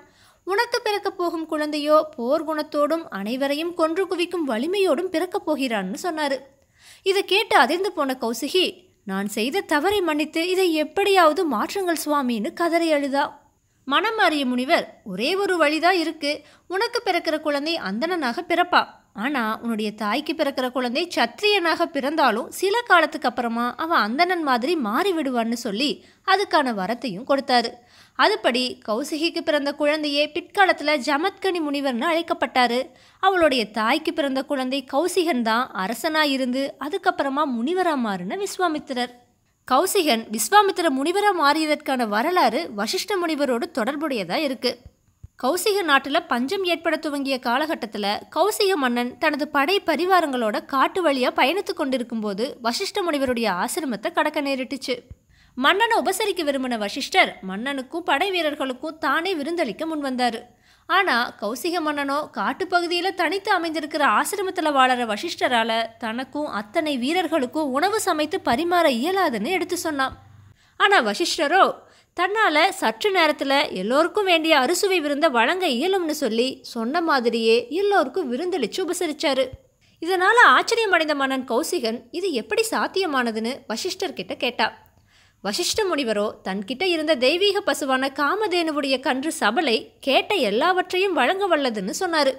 உனக்கு பிறக்கப் போகும் குழந்தையோ போர் குணத்தோடும் அனைவரையும் கொன்று குவிக்கும் வலிமையோடும் பிறக்கப் போகிறான்னு சொன்னார் இதை கேட்டு அதிர்ந்து போன கௌசிகி நான் செய்த தவறை மன்னித்து இதை எப்படியாவது மாற்றுங்கள் சுவாமின்னு கதறி அழுதா மனம் அறிய முனிவர் ஒரே ஒரு வழிதான் இருக்கு உனக்கு பிறக்கிற குழந்தை அந்தணனாக பிறப்பா ஆனால் உன்னுடைய தாய்க்கு பிறக்கிற குழந்தை சத்திரியனாக பிறந்தாலும் சில காலத்துக்கு அப்புறமா அவன் அந்தணன் மாதிரி மாறிவிடுவான்னு சொல்லி அதுக்கான வரத்தையும் கொடுத்தாரு அதுபடி கௌசிகிக்கு பிறந்த குழந்தையே பிற்காலத்தில் ஜமத்கனி முனிவர்னு அழைக்கப்பட்டார் அவளுடைய தாய்க்கு பிறந்த குழந்தை கௌசிகன் தான் அரசனாக இருந்து அதுக்கப்புறமா முனிவராக மாறுன விஸ்வாமித்திரர் கௌசிகன் விஸ்வாமித்திர முனிவராக மாறியதற்கான வரலாறு வசிஷ்ட முனிவரோடு தொடர்புடையதாக இருக்குது கௌசிக நாட்டில் பஞ்சம் ஏற்பட துவங்கிய காலகட்டத்தில் கௌசிக மன்னன் தனது படை பரிவாரங்களோட காட்டு வழியாக பயணித்து கொண்டிருக்கும்போது வசிஷ்ட முனிவருடைய ஆசிரமத்தை கடக்க நேரிட்டுச்சு மன்னனை உபசரிக்க விரும்பின வசிஷ்டர் மன்னனுக்கும் படை வீரர்களுக்கும் தானே விருந்தளிக்க முன்வந்தார் ஆனால் கௌசிக மன்னனோ காட்டுப்பகுதியில் தனித்து அமைந்திருக்கிற ஆசிரமத்தில் வாழற வசிஷ்டரால் தனக்கும் அத்தனை வீரர்களுக்கும் உணவு சமைத்து பரிமாற இயலாதுன்னு எடுத்து சொன்னான் ஆனால் வசிஷ்டரோ தன்னால் சற்று நேரத்தில் எல்லோருக்கும் வேண்டிய அறுசுவை விருந்த வழங்க இயலும்னு சொல்லி சொன்ன மாதிரியே எல்லோருக்கும் விருந்தளிச்சு உபசரித்தார் இதனால் ஆச்சரியமடைந்த மன்னன் கௌசிகன் இது எப்படி சாத்தியமானதுன்னு வசிஷ்டர்கிட்ட கேட்டான் வசிஷ்ட முனிவரோ தன்கிட்ட இருந்த தெய்வீக பசுவான காமதேனுவுடைய கன்று சபலை கேட்ட எல்லாவற்றையும் வழங்க வல்லதுன்னு சொன்னார்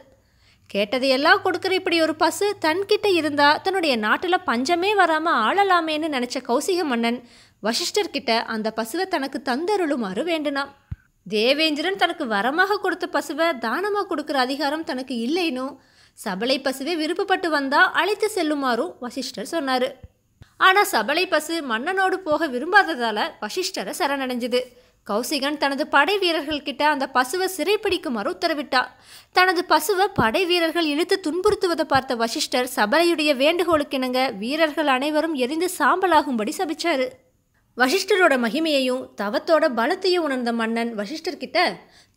கேட்டதையெல்லாம் கொடுக்குற இப்படி ஒரு பசு தன்கிட்ட இருந்தா தன்னுடைய நாட்டில் பஞ்சமே வராமல் ஆளலாமேன்னு நினச்ச கௌசிக மன்னன் வசிஷ்டர்கிட்ட அந்த பசுவை தனக்கு தந்தருளுமாறு வேண்டுனாம் தேவேந்திரன் தனக்கு வரமாக கொடுத்த பசுவை தானமாக கொடுக்குற அதிகாரம் தனக்கு இல்லைனும் சபலை பசுவே விருப்பப்பட்டு வந்தால் அழைத்து செல்லுமாறும் வசிஷ்டர் சொன்னார் ஆனால் சபலை பசு மன்னனோடு போக விரும்பாததால் வசிஷ்டரை சரணடைஞ்சுது கௌசிகன் தனது படை வீரர்கள்கிட்ட அந்த பசுவை சிறைப்பிடிக்குமாறு உத்தரவிட்டா தனது பசுவை படை வீரர்கள் இழுத்து துன்புறுத்துவதை பார்த்த வசிஷ்டர் சபலையுடைய வேண்டுகோளுக்கிணங்க வீரர்கள் அனைவரும் எரிந்து சாம்பலாகும்படி சபிச்சாரு வசிஷ்டரோட மகிமையையும் தவத்தோட பலத்தையும் உணர்ந்த மன்னன் வசிஷ்டர்கிட்ட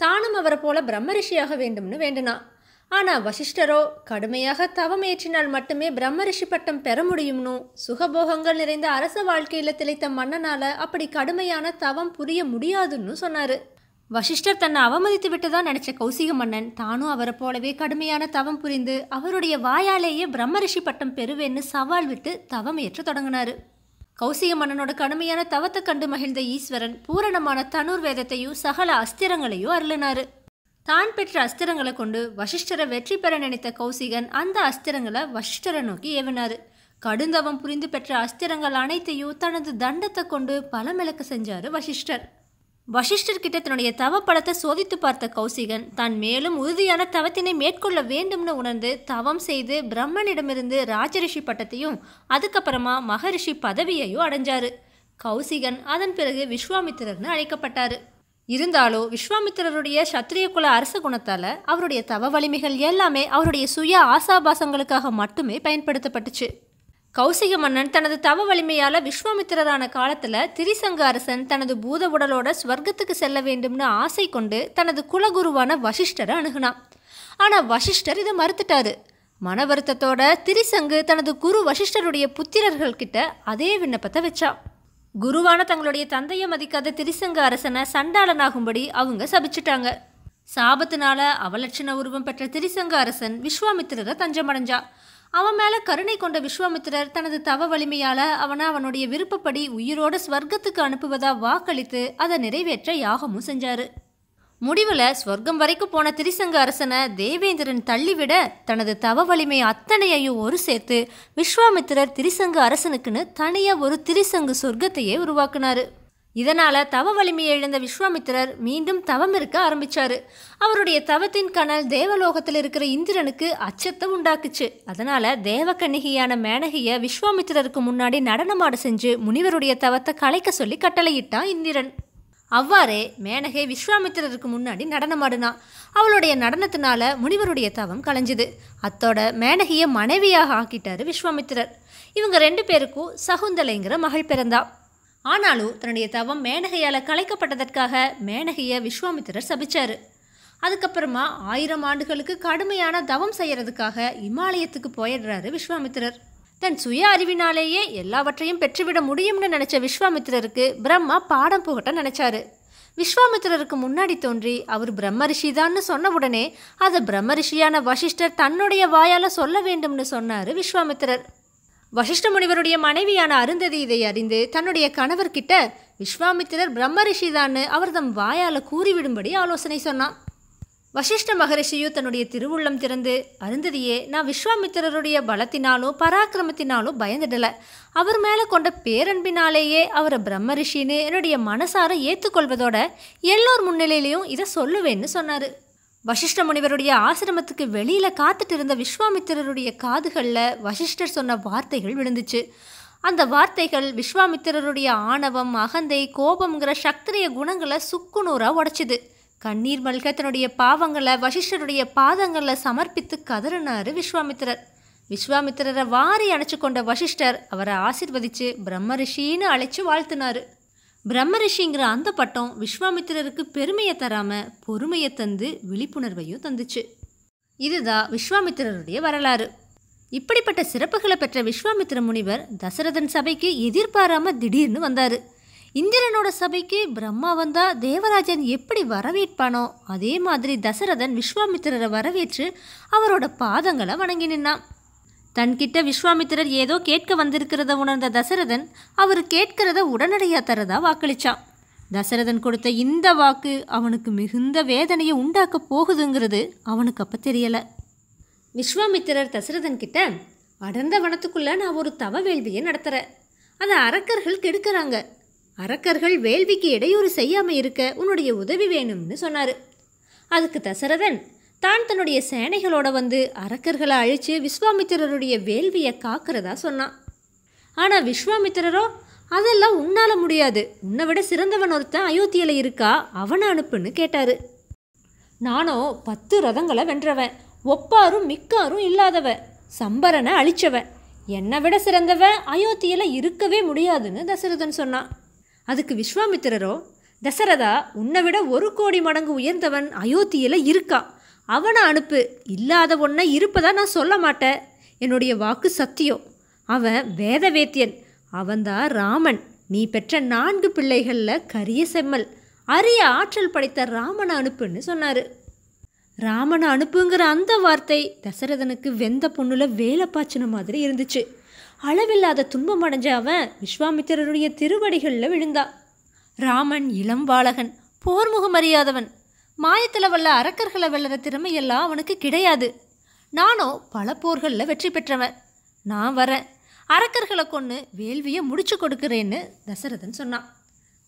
தானும் அவரை போல பிரம்மரிஷியாக வேண்டும்னு வேண்டுனான் ஆனால் வசிஷ்டரோ கடுமையாக தவம் ஏற்றினால் மட்டுமே பிரம்ம ரிஷி பட்டம் பெற முடியும்னு சுகபோகங்கள் நிறைந்த அரச வாழ்க்கையில் திளைத்த மன்னனால் அப்படி கடுமையான தவம் புரிய முடியாதுன்னு சொன்னார் வசிஷ்டர் தன்னை அவமதித்து விட்டுதான் நினைச்ச கௌசிக மன்னன் தானும் அவரை போலவே கடுமையான தவம் புரிந்து அவருடைய வாயாலேயே பிரம்ம ரிஷி பட்டம் பெறுவேன்னு சவால் விட்டு தவம் ஏற்ற தொடங்கினார் கௌசிக மன்னனோட கடுமையான தவத்தை கண்டு மகிழ்ந்த ஈஸ்வரன் பூரணமான தனுர் வேதத்தையும் சகல அஸ்திரங்களையும் அருளினாரு தான் பெற்ற அஸ்திரங்களை கொண்டு வசிஷ்டரை வெற்றி பெற நினைத்த கௌசிகன் அந்த அஸ்திரங்களை வசிஷ்டரை நோக்கி ஏவினார் கடுந்தவம் புரிந்து பெற்ற அஸ்திரங்கள் அனைத்தையும் தனது தண்டத்தை கொண்டு பலமிழக்க செஞ்சார் வசிஷ்டர் வசிஷ்டர் கிட்ட தன்னுடைய தவ பலத்தை சோதித்து பார்த்த கௌசிகன் தான் மேலும் உறுதியான தவத்தினை மேற்கொள்ள வேண்டும்னு உணர்ந்து தவம் செய்து பிரம்மனிடமிருந்து ராஜரிஷி பட்டத்தையும் அதுக்கப்புறமா மகரிஷி பதவியையும் அடைஞ்சாரு கௌசிகன் அதன் பிறகு விஸ்வாமித்திரர்னு அழைக்கப்பட்டார் இருந்தாலும் விஸ்வாமித்திரருடைய சத்திரிய குல அரச குணத்தால் அவருடைய தவ வலிமைகள் எல்லாமே அவருடைய சுய ஆசாபாசங்களுக்காக மட்டுமே பயன்படுத்தப்பட்டுச்சு கௌசிக மன்னன் தனது தவ வலிமையால் விஸ்வாமித்திரரான காலத்தில் திரிசங்க அரசன் தனது பூத உடலோட ஸ்வர்க்கத்துக்கு செல்ல வேண்டும்னு ஆசை கொண்டு தனது குலகுருவான வசிஷ்டரை அணுகுனான் ஆனால் வசிஷ்டர் இதை மறுத்துட்டாரு மன வருத்தத்தோட திரிசங்கு தனது குரு வசிஷ்டருடைய புத்திரர்கள்கிட்ட அதே விண்ணப்பத்தை வச்சான் குருவான தங்களுடைய தந்தையை மதிக்காத திரிசங்க அரசனை சண்டாளனாகும்படி அவங்க சபிச்சிட்டாங்க சாபத்தினால அவலட்சண உருவம் பெற்ற திரிசங்க அரசன் விஸ்வாமித்திரரை தஞ்சமடைஞ்சா அவன் மேலே கருணை கொண்ட விஸ்வாமித்திரர் தனது தவ வலிமையால் அவனை அவனுடைய விருப்பப்படி உயிரோட ஸ்வர்க்கத்துக்கு அனுப்புவதா வாக்களித்து அதை நிறைவேற்ற யாகமும் செஞ்சாரு முடிவில் ஸ்வர்க்கம் வரைக்கும் போன திரிசங்க அரசனை தேவேந்திரன் தள்ளிவிட தனது தவ வலிமை அத்தனையையும் ஒரு சேர்த்து விஸ்வாமித்திரர் திரிசங்க அரசனுக்குன்னு தனியாக ஒரு திரிசங்கு சொர்க்கத்தையே உருவாக்குனாரு இதனால் தவ வலிமையை இழந்த விஸ்வாமித்திரர் மீண்டும் தவம் இருக்க ஆரம்பித்தார் அவருடைய தவத்தின் கனல் தேவலோகத்தில் இருக்கிற இந்திரனுக்கு அச்சத்தை உண்டாக்குச்சு அதனால் தேவக்கன்னிகையான மேனகியை விஸ்வாமித்திரருக்கு முன்னாடி நடனமாட செஞ்சு முனிவருடைய தவத்தை கலைக்க சொல்லி கட்டளையிட்டான் இந்திரன் அவ்வாறே மேனகை விஸ்வாமித்திரருக்கு முன்னாடி நடனமாடினா அவளுடைய நடனத்தினால முனிவருடைய தவம் கலைஞ்சுது அத்தோட மேனகியை மனைவியாக ஆக்கிட்டாரு விஸ்வாமித்திரர் இவங்க ரெண்டு பேருக்கும் சகுந்தலைங்கிற மகள் பிறந்தா ஆனாலும் தன்னுடைய தவம் மேனகையால் கலைக்கப்பட்டதற்காக மேனகையை விஸ்வாமித்திரர் சபிச்சாரு அதுக்கப்புறமா ஆயிரம் ஆண்டுகளுக்கு கடுமையான தவம் செய்யறதுக்காக இமாலயத்துக்கு போயிடுறாரு விஸ்வாமித்திரர் தன் சுய அறிவினாலேயே எல்லாவற்றையும் பெற்றுவிட முடியும்னு நினச்ச விஸ்வாமித்திரருக்கு பிரம்மா பாடம் புகட்ட நினச்சாரு விஸ்வாமித்திரருக்கு முன்னாடி தோன்றி அவர் பிரம்ம ரிஷிதான்னு சொன்ன உடனே அதை பிரம்ம ரிஷியான வசிஷ்டர் தன்னுடைய வாயால் சொல்ல வேண்டும்னு சொன்னார் விஸ்வாமித்திரர் வசிஷ்ட முனிவருடைய மனைவியான அருந்ததி இதை அறிந்து தன்னுடைய கணவர்கிட்ட விஸ்வாமித்திரர் பிரம்ம ரிஷிதான்னு அவர் தம் வாயால் கூறிவிடும்படி ஆலோசனை சொன்னான் வசிஷ்ட மகரிஷியு தன்னுடைய திருவுள்ளம் திறந்து அருந்ததியே நான் விஸ்வாமித்திரருடைய பலத்தினாலும் பராக்கிரமத்தினாலும் பயந்துடலை அவர் மேலே கொண்ட பேரன்பினாலேயே அவரை பிரம்ம ரிஷின்னு என்னுடைய மனசார ஏற்றுக்கொள்வதோட எல்லோர் முன்னிலையிலையும் இதை சொல்லுவேன்னு சொன்னார் வசிஷ்ட முனிவருடைய ஆசிரமத்துக்கு வெளியில் காத்துட்டு இருந்த விஸ்வாமித்திரருடைய காதுகளில் வசிஷ்டர் சொன்ன வார்த்தைகள் விழுந்துச்சு அந்த வார்த்தைகள் விஸ்வாமித்திரருடைய ஆணவம் அகந்தை கோபங்கிற சக்திரிய குணங்களை சுக்குநூறாக உடைச்சிது கண்ணீர் மல்க தன்னுடைய பாவங்களை வசிஷ்டருடைய பாதங்களில் சமர்ப்பித்து கதறினார் விஸ்வாமித்திரர் விஸ்வாமித்திரரை வாரி அணைச்சு கொண்ட வசிஷ்டர் அவரை ஆசிர்வதித்து பிரம்ம ரிஷின்னு அழைச்சி வாழ்த்தினார் பிரம்ம ரிஷிங்கிற அந்த பட்டம் விஸ்வாமித்திரருக்கு பெருமையை தராமல் பொறுமையை தந்து விழிப்புணர்வையும் தந்துச்சு இதுதான் விஸ்வாமித்திரருடைய வரலாறு இப்படிப்பட்ட சிறப்புகளை பெற்ற விஸ்வாமித்திர முனிவர் தசரதன் சபைக்கு எதிர்பாராமல் திடீர்னு வந்தார் இந்திரனோட சபைக்கு பிரம்மா வந்தா தேவராஜன் எப்படி வரவேற்பானோ அதே மாதிரி தசரதன் விஸ்வாமித்திரரை வரவேற்று அவரோட பாதங்களை வணங்கி நின்னான் தன்கிட்ட விஸ்வாமித்திரர் ஏதோ கேட்க வந்திருக்கிறத உணர்ந்த தசரதன் அவர் கேட்கிறத உடனடியாக தரதா வாக்களிச்சான் தசரதன் கொடுத்த இந்த வாக்கு அவனுக்கு மிகுந்த வேதனையை உண்டாக்க போகுதுங்கிறது அவனுக்கு அப்போ தெரியலை விஸ்வாமித்திரர் தசரதன் கிட்ட அடர்ந்த வனத்துக்குள்ளே நான் ஒரு தவ வேள்வியை நடத்துகிறேன் அதை அரக்கர்கள் கெடுக்கிறாங்க அரக்கர்கள் வேள்விக்கு இடையூறு செய்யாமல் இருக்க உன்னுடைய உதவி வேணும்னு சொன்னார் அதுக்கு தசரதன் தான் தன்னுடைய சேனைகளோட வந்து அரக்கர்களை அழித்து விஸ்வாமித்திரருடைய வேள்வியை காக்கிறதா சொன்னான் ஆனால் விஸ்வாமித்திரரோ அதெல்லாம் உன்னால் முடியாது உன்னை விட சிறந்தவன் ஒருத்தன் அயோத்தியில் இருக்கா அவனை அனுப்புன்னு கேட்டார் நானும் பத்து ரதங்களை வென்றவன் ஒப்பாரும் மிக்காரும் இல்லாதவன் சம்பரனை அழிச்சவன் என்னை விட சிறந்தவன் அயோத்தியில் இருக்கவே முடியாதுன்னு தசரதன் சொன்னான் அதுக்கு விஸ்வாமித்திரரோ தசரதா உன்னை விட ஒரு கோடி மடங்கு உயர்ந்தவன் அயோத்தியில் இருக்கா அவனை அனுப்பு இல்லாத ஒன்றை இருப்பதா நான் சொல்ல மாட்டேன் என்னுடைய வாக்கு சத்தியம் அவன் வேதவேத்தியன் அவன்தான் ராமன் நீ பெற்ற நான்கு பிள்ளைகளில் கரிய செம்மல் அரிய ஆற்றல் படைத்த ராமனை அனுப்புன்னு சொன்னார் ராமனை அனுப்புங்கிற அந்த வார்த்தை தசரதனுக்கு வெந்த பொண்ணுல வேலை பாய்ச்சின மாதிரி இருந்துச்சு அளவில்லாத துன்பம் அடைஞ்ச அவன் விஸ்வாமித்திரருடைய திருவடிகளில் விழுந்தா ராமன் இளம் பாலகன் போர்முகம் அறியாதவன் மாயத்தில் வல்ல அரக்கர்களை வெல்லற திறமையெல்லாம் அவனுக்கு கிடையாது நானோ பல போர்களில் வெற்றி பெற்றவன் நான் வரேன் அரக்கர்களை கொண்டு வேள்வியை முடிச்சு கொடுக்குறேன்னு தசரதன் சொன்னான்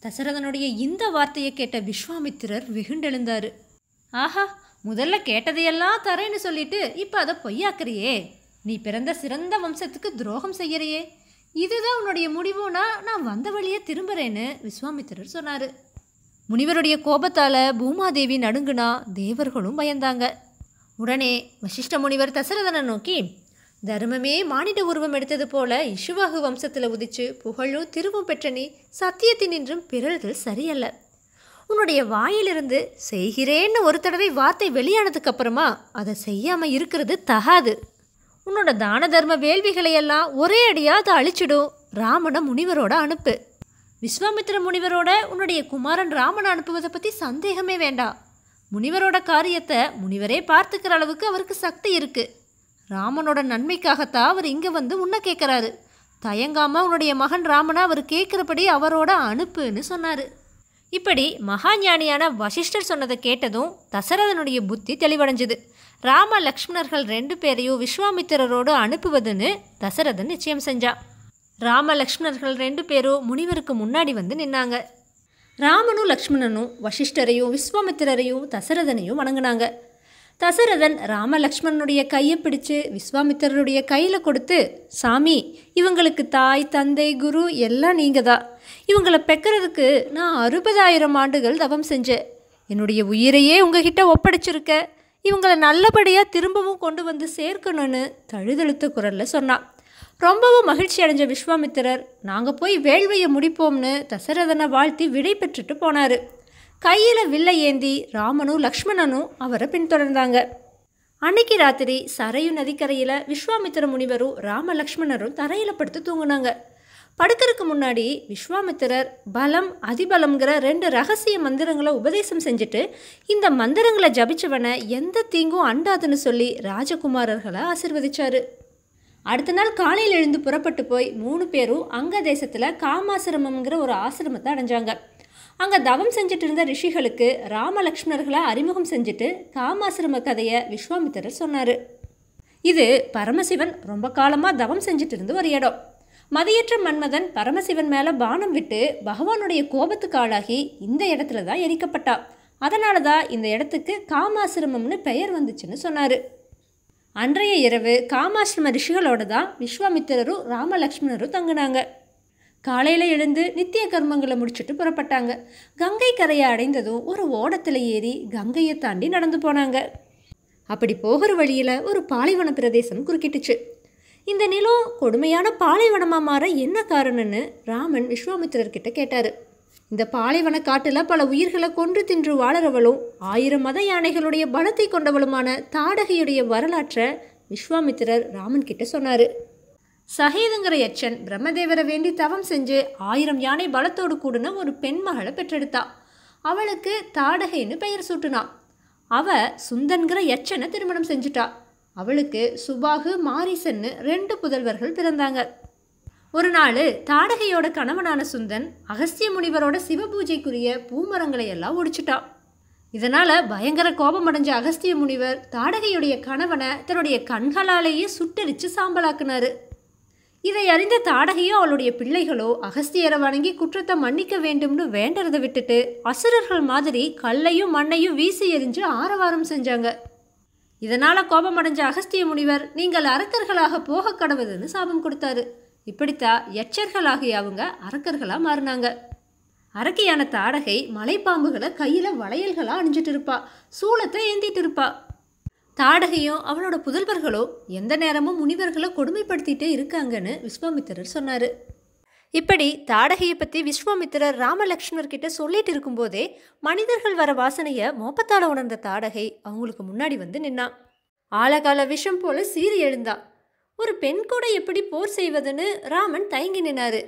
தசரதனுடைய இந்த வார்த்தையை கேட்ட விஸ்வாமித்திரர் வெகுண்டெழுந்தார் ஆஹா முதல்ல கேட்டதையெல்லாம் தரேன்னு சொல்லிட்டு இப்போ அதை பொய்யாக்குறியே நீ பிறந்த சிறந்த வம்சத்துக்கு துரோகம் செய்கிறையே இதுதான் உன்னுடைய முடிவுனா நான் வந்த வழியே திரும்புகிறேன்னு விஸ்வாமித்திரர் சொன்னார் முனிவருடைய கோபத்தால் பூமாதேவி நடுங்குனா தேவர்களும் பயந்தாங்க உடனே வசிஷ்ட முனிவர் தசரதனை நோக்கி தர்மமே மானிட உருவம் எடுத்தது போல இஷுவாகு வம்சத்தில் உதிச்சு புகழும் திருவும் பெற்ற நீ நின்றும் பிறழ்தல் சரியல்ல உன்னுடைய வாயிலிருந்து செய்கிறேன்னு ஒரு தடவை வார்த்தை வெளியானதுக்கப்புறமா அதை செய்யாமல் இருக்கிறது தகாது உன்னோட தான தர்ம வேள்விகளையெல்லாம் ஒரே அடியாக அதை அழிச்சிடும் ராமனை முனிவரோட அனுப்பு விஸ்வாமித்திர முனிவரோட உன்னுடைய குமாரன் ராமன் அனுப்புவதை பற்றி சந்தேகமே வேண்டாம் முனிவரோட காரியத்தை முனிவரே பார்த்துக்கிற அளவுக்கு அவருக்கு சக்தி இருக்குது ராமனோட நன்மைக்காகத்தான் அவர் இங்கே வந்து உன்னை கேட்குறாரு தயங்காமல் உன்னுடைய மகன் ராமனை அவர் கேட்குறபடி அவரோட அனுப்புன்னு சொன்னார் இப்படி மகாஞானியான வசிஷ்டர் சொன்னதை கேட்டதும் தசரதனுடைய புத்தி தெளிவடைஞ்சுது ராம லக்ஷ்மணர்கள் ரெண்டு பேரையும் விஸ்வாமித்திரரோடு அனுப்புவதுன்னு தசரதன் நிச்சயம் செஞ்சா ராம லக்ஷ்மணர்கள் ரெண்டு பேரும் முனிவருக்கு முன்னாடி வந்து நின்னாங்க ராமனும் லக்ஷ்மணனும் வசிஷ்டரையும் விஸ்வாமித்திரரையும் தசரதனையும் வணங்கினாங்க தசரதன் ராம லக்ஷ்மணனுடைய கையை பிடிச்சு விஸ்வாமித்திரருடைய கையில் கொடுத்து சாமி இவங்களுக்கு தாய் தந்தை குரு எல்லாம் நீங்கள் தான் இவங்களை பெக்கிறதுக்கு நான் அறுபதாயிரம் ஆண்டுகள் தவம் செஞ்சேன் என்னுடைய உயிரையே உங்ககிட்ட ஒப்படைச்சிருக்கேன் இவங்களை நல்லபடியாக திரும்பவும் கொண்டு வந்து சேர்க்கணும்னு தழுதழுத்த குரலில் சொன்னான் ரொம்பவும் மகிழ்ச்சி அடைஞ்ச விஸ்வாமித்திரர் நாங்கள் போய் வேள்வையை முடிப்போம்னு தசரதனை வாழ்த்தி விடை பெற்றுட்டு போனார் கையில் வில்லை ஏந்தி ராமனும் லக்ஷ்மணனும் அவரை பின்தொடர்ந்தாங்க அன்னைக்கு ராத்திரி சரையு நதிக்கரையில் விஸ்வாமித்திர முனிவரும் ராம லக்ஷ்மணரும் தரையில் படுத்து தூங்கினாங்க படுக்கிறதுக்கு முன்னாடி விஸ்வாமித்திரர் பலம் அதிபலம்ங்கிற ரெண்டு ரகசிய மந்திரங்களை உபதேசம் செஞ்சுட்டு இந்த மந்திரங்களை ஜபிச்சவனை எந்த தீங்கும் அண்டாதுன்னு சொல்லி ராஜகுமாரர்களை ஆசிர்வதிச்சார் அடுத்த நாள் காலையில் எழுந்து புறப்பட்டு போய் மூணு பேரும் அங்க தேசத்தில் காமாசிரமம்ங்கிற ஒரு ஆசிரமத்தை அடைஞ்சாங்க அங்கே தவம் செஞ்சுட்டு இருந்த ரிஷிகளுக்கு ராமலக்ஷ்மணர்களை அறிமுகம் செஞ்சுட்டு காமாசிரம கதையை விஸ்வாமித்திரர் சொன்னார் இது பரமசிவன் ரொம்ப காலமாக தவம் செஞ்சுட்டு இருந்து ஒரு இடம் மதியற்ற மன்மதன் பரமசிவன் மேலே பானம் விட்டு பகவானுடைய கோபத்துக்கு ஆளாகி இந்த இடத்துல தான் எரிக்கப்பட்டா அதனால தான் இந்த இடத்துக்கு காமாசிரமம்னு பெயர் வந்துச்சுன்னு சொன்னார் அன்றைய இரவு காமாசிரம ரிஷிகளோட தான் விஸ்வாமித்திரரும் ராமலக்ஷ்மணரும் தங்கினாங்க காலையில் எழுந்து நித்திய கர்மங்களை முடிச்சுட்டு புறப்பட்டாங்க கங்கை கரையை அடைந்ததும் ஒரு ஓடத்தில் ஏறி கங்கையை தாண்டி நடந்து போனாங்க அப்படி போகிற வழியில் ஒரு பாலைவன பிரதேசம் குறுக்கிட்டுச்சு இந்த நிலம் கொடுமையான பாலைவனமாக மாற என்ன காரணம்னு ராமன் விஸ்வாமித்திரர்கிட்ட கேட்டார் இந்த பாலைவன காட்டில் பல உயிர்களை கொன்று தின்று வாழறவளும் ஆயிரம் மத யானைகளுடைய பலத்தை கொண்டவளுமான தாடகையுடைய வரலாற்றை விஸ்வாமித்திரர் ராமன் கிட்ட சொன்னார் சஹேதுங்கிற யட்சன் பிரம்மதேவரை வேண்டி தவம் செஞ்சு ஆயிரம் யானை பலத்தோடு கூடுன ஒரு பெண் மகளை பெற்றெடுத்தா அவளுக்கு தாடகைன்னு பெயர் சூட்டுனா அவ சுந்தன்கிற யட்சனை திருமணம் செஞ்சுட்டா அவளுக்கு சுபாகு மாரிசன்னு ரெண்டு புதல்வர்கள் பிறந்தாங்க ஒரு நாள் தாடகையோட கணவனான சுந்தன் அகஸ்திய முனிவரோட சிவபூஜைக்குரிய பூமரங்களை எல்லாம் ஒடிச்சிட்டான் இதனால் பயங்கர கோபம் அடைஞ்ச அகஸ்திய முனிவர் தாடகையுடைய கணவனை தன்னுடைய கண்களாலேயே சுட்டரிச்சு சாம்பலாக்குனாரு இதை அறிந்த தாடகையோ அவளுடைய பிள்ளைகளோ அகஸ்தியரை வணங்கி குற்றத்தை மன்னிக்க வேண்டும்னு வேண்டறதை விட்டுட்டு அசுரர்கள் மாதிரி கல்லையும் மண்ணையும் வீசி எறிஞ்சு ஆரவாரம் செஞ்சாங்க இதனால் கோபமடைஞ்ச அகஸ்திய முனிவர் நீங்கள் அரக்கர்களாக போக கடவுதுன்னு சாபம் கொடுத்தாரு இப்படித்தா யட்சர்களாகிய அவங்க அரக்கர்களாக மாறினாங்க அரக்கியான தாடகை மலைப்பாம்புகளை கையில் வளையல்களாக அணிஞ்சிட்டு இருப்பா சூளத்தை ஏந்திட்டு இருப்பா தாடகையும் அவளோட புதல்வர்களோ எந்த நேரமும் முனிவர்களை கொடுமைப்படுத்திட்டே இருக்காங்கன்னு விஸ்வாமித்திரர் சொன்னார் இப்படி தாடகையை பற்றி விஸ்வாமித்திரர் ராமலக்ஷ்மர்கிட்ட சொல்லிட்டு இருக்கும்போதே மனிதர்கள் வர வாசனையை மோப்பத்தால் உணர்ந்த தாடகை அவங்களுக்கு முன்னாடி வந்து நின்னான் ஆழகால விஷம் போல சீறி எழுந்தா ஒரு பெண் கூட எப்படி போர் செய்வதுன்னு ராமன் தயங்கி நின்னாரு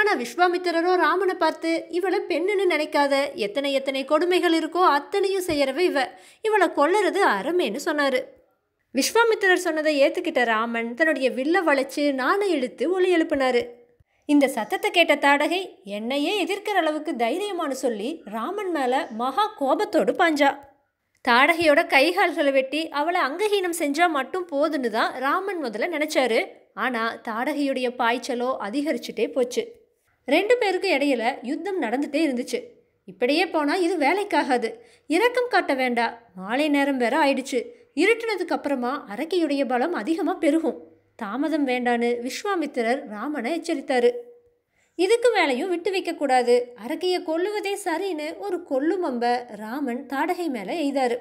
ஆனால் விஸ்வாமித்திரரோ ராமனை பார்த்து இவளை பெண்ணுன்னு நினைக்காத எத்தனை எத்தனை கொடுமைகள் இருக்கோ அத்தனையும் செய்கிறவ இவ இவளை கொல்லறது அறமேன்னு சொன்னார் விஸ்வாமித்திரர் சொன்னதை ஏற்றுக்கிட்ட ராமன் தன்னுடைய வில்ல வளைச்சு நானை இழுத்து ஒளி எழுப்பினாரு இந்த சத்தத்தை கேட்ட தாடகை என்னையே எதிர்க்கிற அளவுக்கு தைரியமானு சொல்லி ராமன் மேலே மகா கோபத்தோடு பாஞ்சா தாடகையோட கைகால்களை வெட்டி அவளை அங்கஹீனம் செஞ்சால் மட்டும் போதுன்னு தான் ராமன் முதல்ல நினச்சாரு ஆனால் தாடகையுடைய பாய்ச்சலோ அதிகரிச்சுட்டே போச்சு ரெண்டு பேருக்கு இடையில யுத்தம் நடந்துகிட்டே இருந்துச்சு இப்படியே போனால் இது வேலைக்காகாது இரக்கம் காட்ட வேண்டாம் மாலை நேரம் வேற ஆயிடுச்சு இருட்டினதுக்கு அப்புறமா அரக்கியுடைய பலம் அதிகமாக பெருகும் தாமதம் வேண்டான்னு விஸ்வாமித்திரர் ராமனை எச்சரித்தார் இதுக்கு மேலையும் விட்டு வைக்கக்கூடாது அரக்கியை கொல்லுவதே சரின்னு ஒரு கொல்லும் மம்ப ராமன் தாடகை மேலே எய்தாரு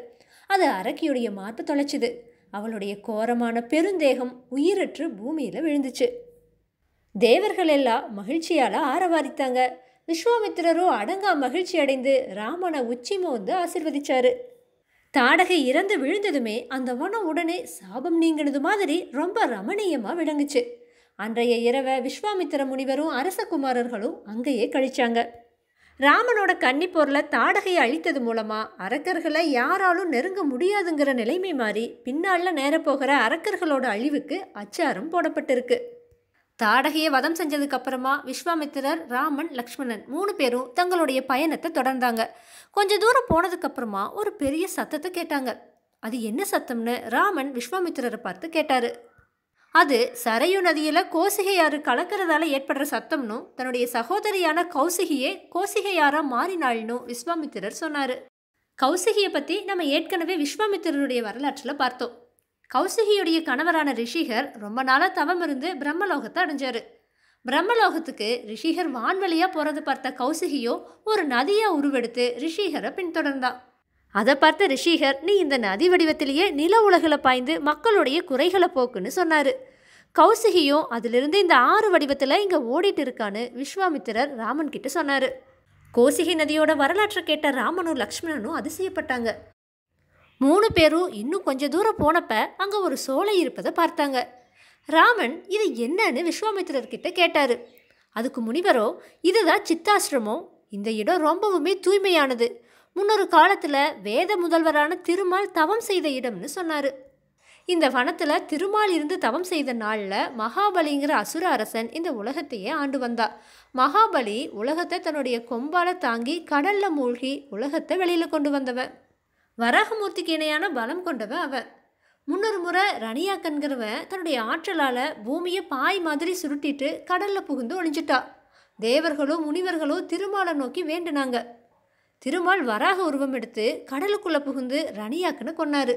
அது அரக்கியுடைய மார்பு தொலைச்சுது அவளுடைய கோரமான பெருந்தேகம் உயிரற்று பூமியில் விழுந்துச்சு தேவர்கள் எல்லாம் மகிழ்ச்சியால் ஆரவாரித்தாங்க விஸ்வாமித்திரரும் அடங்கா மகிழ்ச்சி அடைந்து ராமனை உச்சி மோந்து ஆசிர்வதிச்சாரு தாடகை இறந்து விழுந்ததுமே அந்த வனம் உடனே சாபம் நீங்கினது மாதிரி ரொம்ப ரமணீயமாக விளங்குச்சு அன்றைய இரவை விஸ்வாமித்திர முனிவரும் அரசகுமாரர்களும் அங்கேயே கழிச்சாங்க ராமனோட கன்னிப்போரில் தாடகையை அழித்தது மூலமாக அரக்கர்களை யாராலும் நெருங்க முடியாதுங்கிற நிலைமை மாறி பின்னால் நேரப்போகிற அரக்கர்களோட அழிவுக்கு அச்சாரம் போடப்பட்டிருக்கு தாடகையை வதம் செஞ்சதுக்கப்புறமா விஸ்வாமித்திரர் ராமன் லக்ஷ்மணன் மூணு பேரும் தங்களுடைய பயணத்தை தொடர்ந்தாங்க கொஞ்ச தூரம் போனதுக்கப்புறமா ஒரு பெரிய சத்தத்தை கேட்டாங்க அது என்ன சத்தம்னு ராமன் விஸ்வாமித்திரரை பார்த்து கேட்டார் அது சரையு நதியில் கோசிகையாறு கலக்கிறதால ஏற்படுற சத்தம்னும் தன்னுடைய சகோதரியான கௌசிகியே கோசிகையாரா மாறினாள்னு விஸ்வாமித்திரர் சொன்னார் கௌசிகியை பற்றி நம்ம ஏற்கனவே விஸ்வாமித்திரருடைய வரலாற்றில் பார்த்தோம் கௌசிகியுடைய கணவரான ரிஷிகர் ரொம்ப நாளாக தவம் இருந்து பிரம்மலோகத்தை அடைஞ்சார் பிரம்மலோகத்துக்கு ரிஷிகர் வான்வழியாக போகிறத பார்த்த கௌசிகியோ ஒரு நதியாக உருவெடுத்து ரிஷிகரை பின்தொடர்ந்தா அதை பார்த்த ரிஷிகர் நீ இந்த நதி வடிவத்திலேயே நில உலகில் பாய்ந்து மக்களுடைய குறைகளை போக்குன்னு சொன்னார் கௌசிகியும் அதிலிருந்து இந்த ஆறு வடிவத்தில் இங்கே ஓடிட்டு இருக்கான்னு விஸ்வாமித்திரர் ராமன் கிட்ட சொன்னார் கோசிகை நதியோட வரலாற்றை கேட்ட ராமனும் லக்ஷ்மணனும் அதிசயப்பட்டாங்க மூணு பேரும் இன்னும் கொஞ்ச தூரம் போனப்ப அங்கே ஒரு சோலை இருப்பதை பார்த்தாங்க ராமன் இது என்னன்னு விஸ்வாமித்திரர்கிட்ட கேட்டார் அதுக்கு முனிவரோ இதுதான் சித்தாசிரமம் இந்த இடம் ரொம்பவுமே தூய்மையானது முன்னொரு காலத்தில் வேத முதல்வரான திருமால் தவம் செய்த இடம்னு சொன்னார் இந்த வனத்தில் திருமால் இருந்து தவம் செய்த நாளில் மகாபலிங்கிற அசுர அரசன் இந்த உலகத்தையே ஆண்டு வந்தா மகாபலி உலகத்தை தன்னுடைய கொம்பால தாங்கி கடலில் மூழ்கி உலகத்தை வெளியில் கொண்டு வந்தவன் வராகமூர்த்திக்கு இணையான பலம் கொண்டவன் அவன் முன்னொரு முறை ரணியா கண்கிறவன் தன்னுடைய ஆற்றலால் பூமியை பாய் மாதிரி சுருட்டிட்டு கடலில் புகுந்து ஒழிஞ்சிட்டா தேவர்களோ முனிவர்களோ திருமாலை நோக்கி வேண்டுனாங்க திருமால் வராக உருவம் எடுத்து கடலுக்குள்ளே புகுந்து ரணியாக்குன்னு கொன்னாரு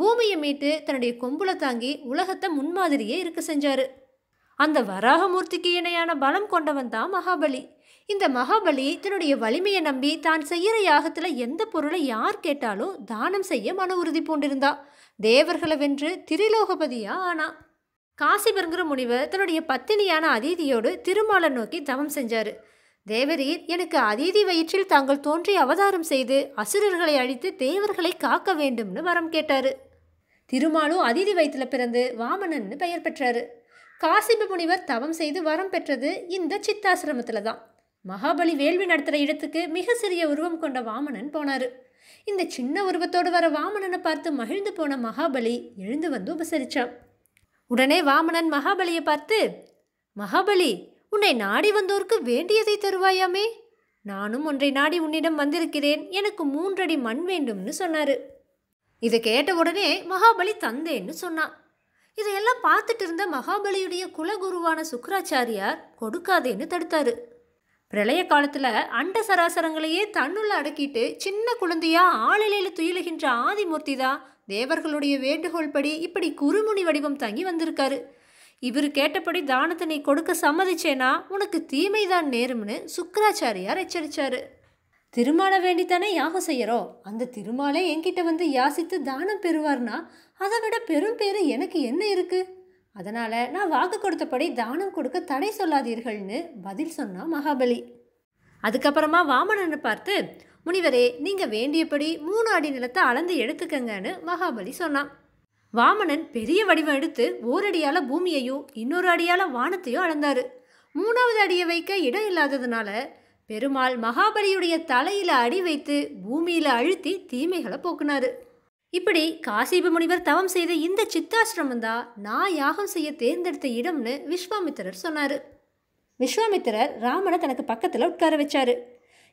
பூமியை மீட்டு தன்னுடைய கொம்புல தாங்கி உலகத்தை முன்மாதிரியே இருக்க செஞ்சார் அந்த வராகமூர்த்திக்கு இணையான பலம் கொண்டவன் தான் மகாபலி இந்த மகாபலி தன்னுடைய வலிமையை நம்பி தான் செய்கிற யாகத்தில் எந்த பொருளை யார் கேட்டாலும் தானம் செய்ய மன உறுதி பூண்டிருந்தா தேவர்களை வென்று திரிலோகபதியா ஆனா காசிபருங்கிற முனிவர் தன்னுடைய பத்தினியான அதிதியோடு திருமாலை நோக்கி தவம் செஞ்சார் தேவரீர் எனக்கு அதிதி வயிற்றில் தாங்கள் தோன்றி அவதாரம் செய்து அசுரர்களை அழித்து தேவர்களை காக்க வேண்டும்னு வரம் கேட்டார் திருமாலும் அதிதி வயிற்றில் பிறந்து வாமனன்னு பெயர் பெற்றார் காசிப முனிவர் தவம் செய்து வரம் பெற்றது இந்த சித்தாசிரமத்தில் தான் மகாபலி வேள்வி நடத்துகிற இடத்துக்கு மிக சிறிய உருவம் கொண்ட வாமனன் போனார் இந்த சின்ன உருவத்தோடு வர வாமனனை பார்த்து மகிழ்ந்து போன மகாபலி எழுந்து வந்து உபசரித்தான் உடனே வாமனன் மகாபலியை பார்த்து மகாபலி உன்னை நாடி வந்தோருக்கு வேண்டியதை தருவாயாமே நானும் ஒன்றை நாடி உன்னிடம் வந்திருக்கிறேன் எனக்கு மூன்றடி மண் வேண்டும்னு சொன்னார் இதை கேட்ட உடனே மகாபலி தந்தேன்னு சொன்னான் இதையெல்லாம் பார்த்துட்டு இருந்த மகாபலியுடைய குலகுருவான சுக்கராச்சாரியார் கொடுக்காதேன்னு தடுத்தாரு பிரளய காலத்தில் அண்ட சராசரங்களையே தன்னுள்ள அடக்கிட்டு சின்ன குழந்தையா ஆளிலையில் துயிலுகின்ற ஆதிமூர்த்தி தான் தேவர்களுடைய வேண்டுகோள் படி இப்படி குறுமுனி வடிவம் தங்கி வந்திருக்காரு இவர் கேட்டபடி தானத்தை நீ கொடுக்க சம்மதிச்சேனா உனக்கு தீமைதான் நேரும்னு சுக்கராச்சாரியார் எச்சரித்தார் திருமாலை வேண்டி தானே யாகம் செய்கிறோம் அந்த திருமாலே என்கிட்ட வந்து யாசித்து தானம் பெறுவார்னா அதை விட பெரும் பேர் எனக்கு என்ன இருக்குது அதனால் நான் வாக்கு கொடுத்தபடி தானம் கொடுக்க தடை சொல்லாதீர்கள்னு பதில் சொன்னான் மகாபலி அதுக்கப்புறமா வாமனனை பார்த்து முனிவரே நீங்கள் வேண்டியபடி மூணு அடி நிலத்தை அளந்து எடுத்துக்கங்கன்னு மகாபலி சொன்னான் வாமனன் பெரிய வடிவம் எடுத்து ஓரடியால் பூமியையும் இன்னொரு அடியால் வானத்தையும் அளந்தார் மூணாவது அடியை வைக்க இடம் இல்லாததுனால பெருமாள் மகாபலியுடைய தலையில் அடி வைத்து பூமியில் அழுத்தி தீமைகளை போக்குனாரு இப்படி காசிப முனிவர் தவம் செய்த இந்த சித்தாசிரமம் தான் நான் யாகம் செய்ய தேர்ந்தெடுத்த இடம்னு விஸ்வாமித்திரர் சொன்னார் விஸ்வாமித்திரர் ராமனை தனக்கு பக்கத்தில் உட்கார வச்சாரு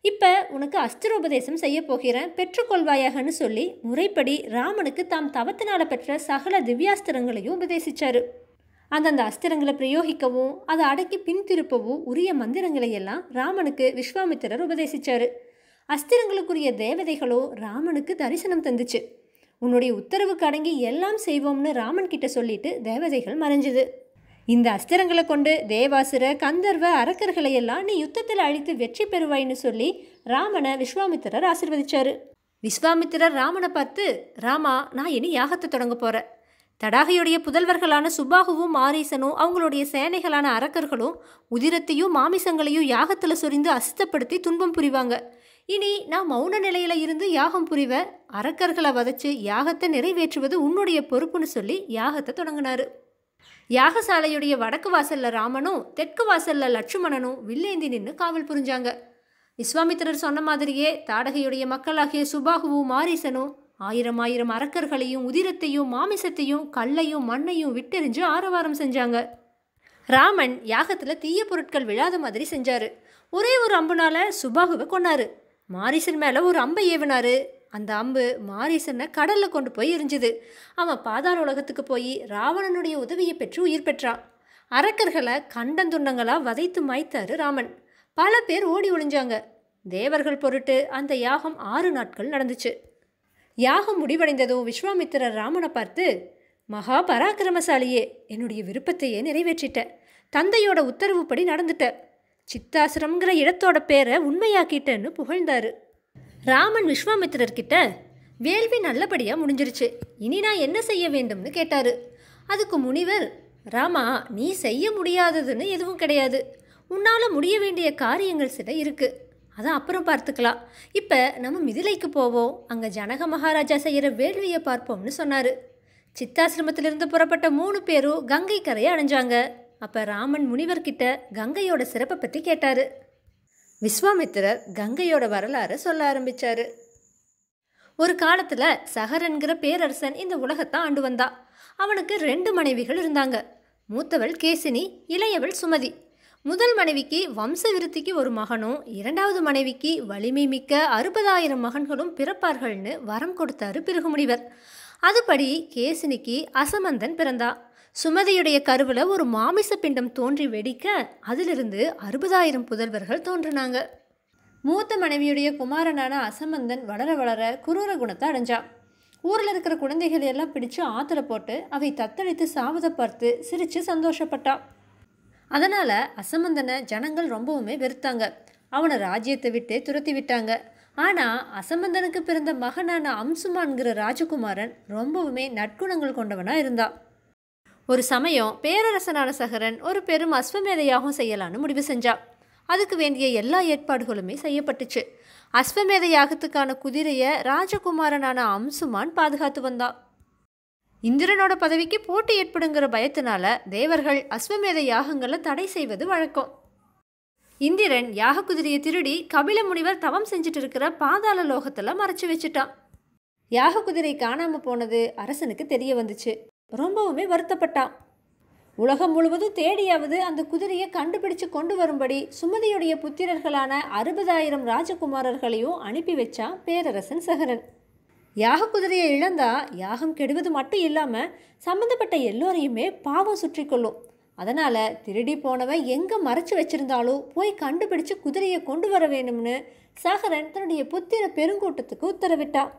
இப்போ உனக்கு அஸ்திரோபதேசம் செய்ய போகிறேன் பெற்றுக்கொள்வாயாகன்னு சொல்லி முறைப்படி ராமனுக்கு தாம் தவத்தினால் பெற்ற சகல திவ்யாஸ்திரங்களையும் உபதேசித்தார் அந்தந்த அஸ்திரங்களை பிரயோகிக்கவும் அதை அடக்கி பின்திருப்பவும் உரிய மந்திரங்களை எல்லாம் ராமனுக்கு விஸ்வாமித்திரர் உபதேசித்தார் அஸ்திரங்களுக்குரிய தேவதைகளோ ராமனுக்கு தரிசனம் தந்துச்சு உன்னுடைய உத்தரவுக்கு அடங்கி எல்லாம் செய்வோம்னு ராமன் கிட்ட சொல்லிட்டு தேவதைகள் மறைஞ்சுது இந்த அஸ்திரங்களை கொண்டு தேவாசுர கந்தர்வ அரக்கர்களை எல்லாம் நீ யுத்தத்தில் அழித்து வெற்றி பெறுவாயின்னு சொல்லி ராமனை விஸ்வாமித்திரர் ஆசிர்வதிச்சாரு விஸ்வாமித்திரர் ராமனை பார்த்து ராமா நான் இனி யாகத்தை தொடங்க போகிறேன் தடாகையுடைய புதல்வர்களான சுபாகுவும் மாரீசனும் அவங்களுடைய சேனைகளான அரக்கர்களும் உதிரத்தையும் மாமிசங்களையும் யாகத்தில் சொரிந்து அசுத்தப்படுத்தி துன்பம் புரிவாங்க இனி நான் மௌன நிலையில இருந்து யாகம் புரிவ அரக்கர்களை வதைச்சு யாகத்தை நிறைவேற்றுவது உன்னுடைய பொறுப்புன்னு சொல்லி யாகத்தை தொடங்கினாரு யாகசாலையுடைய வடக்கு வாசல்ல ராமனும் தெற்கு வாசல்ல லட்சுமணனும் வில்லேந்தி நின்று காவல் புரிஞ்சாங்க விஸ்வாமித்திரர் சொன்ன மாதிரியே தாடகையுடைய மக்களாகிய சுபாகுவும் மாரீசனும் ஆயிரம் ஆயிரம் அரக்கர்களையும் உதிரத்தையும் மாமிசத்தையும் கல்லையும் மண்ணையும் விட்டெறிஞ்சு ஆரவாரம் செஞ்சாங்க ராமன் யாகத்தில் தீய பொருட்கள் விழாத மாதிரி செஞ்சார் ஒரே ஒரு அம்புனால சுபாகுவை கொண்டாரு மாரிசன் மேலே ஒரு அம்பை ஏவினார் அந்த அம்பு மாரிசனை கடலில் கொண்டு போய் எரிஞ்சுது அவன் பாதாள உலகத்துக்கு போய் ராவணனுடைய உதவியை பெற்று உயிர் பெற்றான் அரக்கர்களை கண்டந்துண்டங்களாக வதைத்து மாய்த்தாரு ராமன் பல பேர் ஓடி ஒளிஞ்சாங்க தேவர்கள் பொருட்டு அந்த யாகம் ஆறு நாட்கள் நடந்துச்சு யாகம் முடிவடைந்ததும் விஸ்வாமித்திரர் ராமனை பார்த்து மகா பராக்கிரமசாலியே என்னுடைய விருப்பத்தையே நிறைவேற்றிட்ட தந்தையோட உத்தரவுப்படி நடந்துட்ட சித்தாசிரம்ங்கிற இடத்தோட பேரை உண்மையாக்கிட்டேன்னு புகழ்ந்தார் ராமன் விஸ்வாமித்திரர்கிட்ட வேள்வி நல்லபடியாக முடிஞ்சிருச்சு இனி நான் என்ன செய்ய வேண்டும்னு கேட்டார் அதுக்கு முனிவர் ராமா நீ செய்ய முடியாததுன்னு எதுவும் கிடையாது உன்னால் முடிய வேண்டிய காரியங்கள் சில இருக்குது அதான் அப்புறம் பார்த்துக்கலாம் இப்போ நம்ம மிதிலைக்கு போவோம் அங்கே ஜனக மகாராஜா செய்கிற வேள்வியை பார்ப்போம்னு சொன்னார் சித்தாசிரமத்திலிருந்து புறப்பட்ட மூணு பேரும் கங்கை கரையை அணைஞ்சாங்க அப்போ ராமன் முனிவர்கிட்ட கங்கையோட சிறப்பை பற்றி கேட்டார் விஸ்வாமித்திரர் கங்கையோட வரலாறு சொல்ல ஆரம்பித்தார் ஒரு காலத்தில் சஹரன்கிற பேரரசன் இந்த உலகத்தை ஆண்டு வந்தா அவனுக்கு ரெண்டு மனைவிகள் இருந்தாங்க மூத்தவள் கேசினி இளையவள் சுமதி முதல் மனைவிக்கு வம்ச விருத்திக்கு ஒரு மகனும் இரண்டாவது மனைவிக்கு வலிமை மிக்க அறுபதாயிரம் மகன்களும் பிறப்பார்கள்னு வரம் கொடுத்தாரு பிருகுமுனிவர் அதுபடி கேசினிக்கு அசமந்தன் பிறந்தா சுமதியுடைய கருவில் ஒரு மாமிச பிண்டம் தோன்றி வெடிக்க அதிலிருந்து அறுபதாயிரம் புதல்வர்கள் தோன்றினாங்க மூத்த மனைவியுடைய குமாரனான அசமந்தன் வளர வளர குரூர குணத்தை அடைஞ்சான் ஊரில் இருக்கிற குழந்தைகள் எல்லாம் பிடிச்சு ஆற்றுல போட்டு அவை தத்தளித்து சாவதை பார்த்து சிரித்து சந்தோஷப்பட்டான் அதனால் அசமந்தனை ஜனங்கள் ரொம்பவுமே வெறுத்தாங்க அவனை ராஜ்யத்தை விட்டு துரத்தி விட்டாங்க ஆனால் அசமந்தனுக்கு பிறந்த மகனான அம்சுமான்கிற ராஜகுமாரன் ரொம்பவுமே நற்குணங்கள் கொண்டவனாக இருந்தான் ஒரு சமயம் பேரரசனான சகரன் ஒரு பெரும் அஸ்வமேதையாகவும் செய்யலான்னு முடிவு செஞ்சா அதுக்கு வேண்டிய எல்லா ஏற்பாடுகளுமே செய்யப்பட்டுச்சு அஸ்வமேத யாகத்துக்கான குதிரையை ராஜகுமாரனான அம்சுமான் பாதுகாத்து வந்தான் இந்திரனோட பதவிக்கு போட்டி ஏற்படுங்கிற பயத்தினால தேவர்கள் அஸ்வமேத யாகங்களை தடை செய்வது வழக்கம் இந்திரன் யாக குதிரையை திருடி கபில முனிவர் தவம் செஞ்சுட்டு இருக்கிற பாதாள லோகத்தில் மறைச்சு வச்சுட்டான் யாக குதிரை காணாமல் போனது அரசனுக்கு தெரிய வந்துச்சு ரொம்பவுமே வருத்தப்பட்டான் உலகம் முழுவதும் தேடியாவது அந்த குதிரையை கண்டுபிடிச்சு கொண்டு வரும்படி சுமதியுடைய புத்திரர்களான அறுபதாயிரம் ராஜகுமாரர்களையும் அனுப்பி வச்சான் பேரரசன் சகரன் யாக குதிரையை இழந்தா யாகம் கெடுவது மட்டும் இல்லாமல் சம்மந்தப்பட்ட எல்லோரையுமே பாவம் சுற்றி கொள்ளும் அதனால் திருடி போனவன் எங்கே மறைச்சு வச்சிருந்தாலும் போய் கண்டுபிடிச்சு குதிரையை கொண்டு வர வேணும்னு சகரன் தன்னுடைய புத்திர பெருங்கூட்டத்துக்கு உத்தரவிட்டான்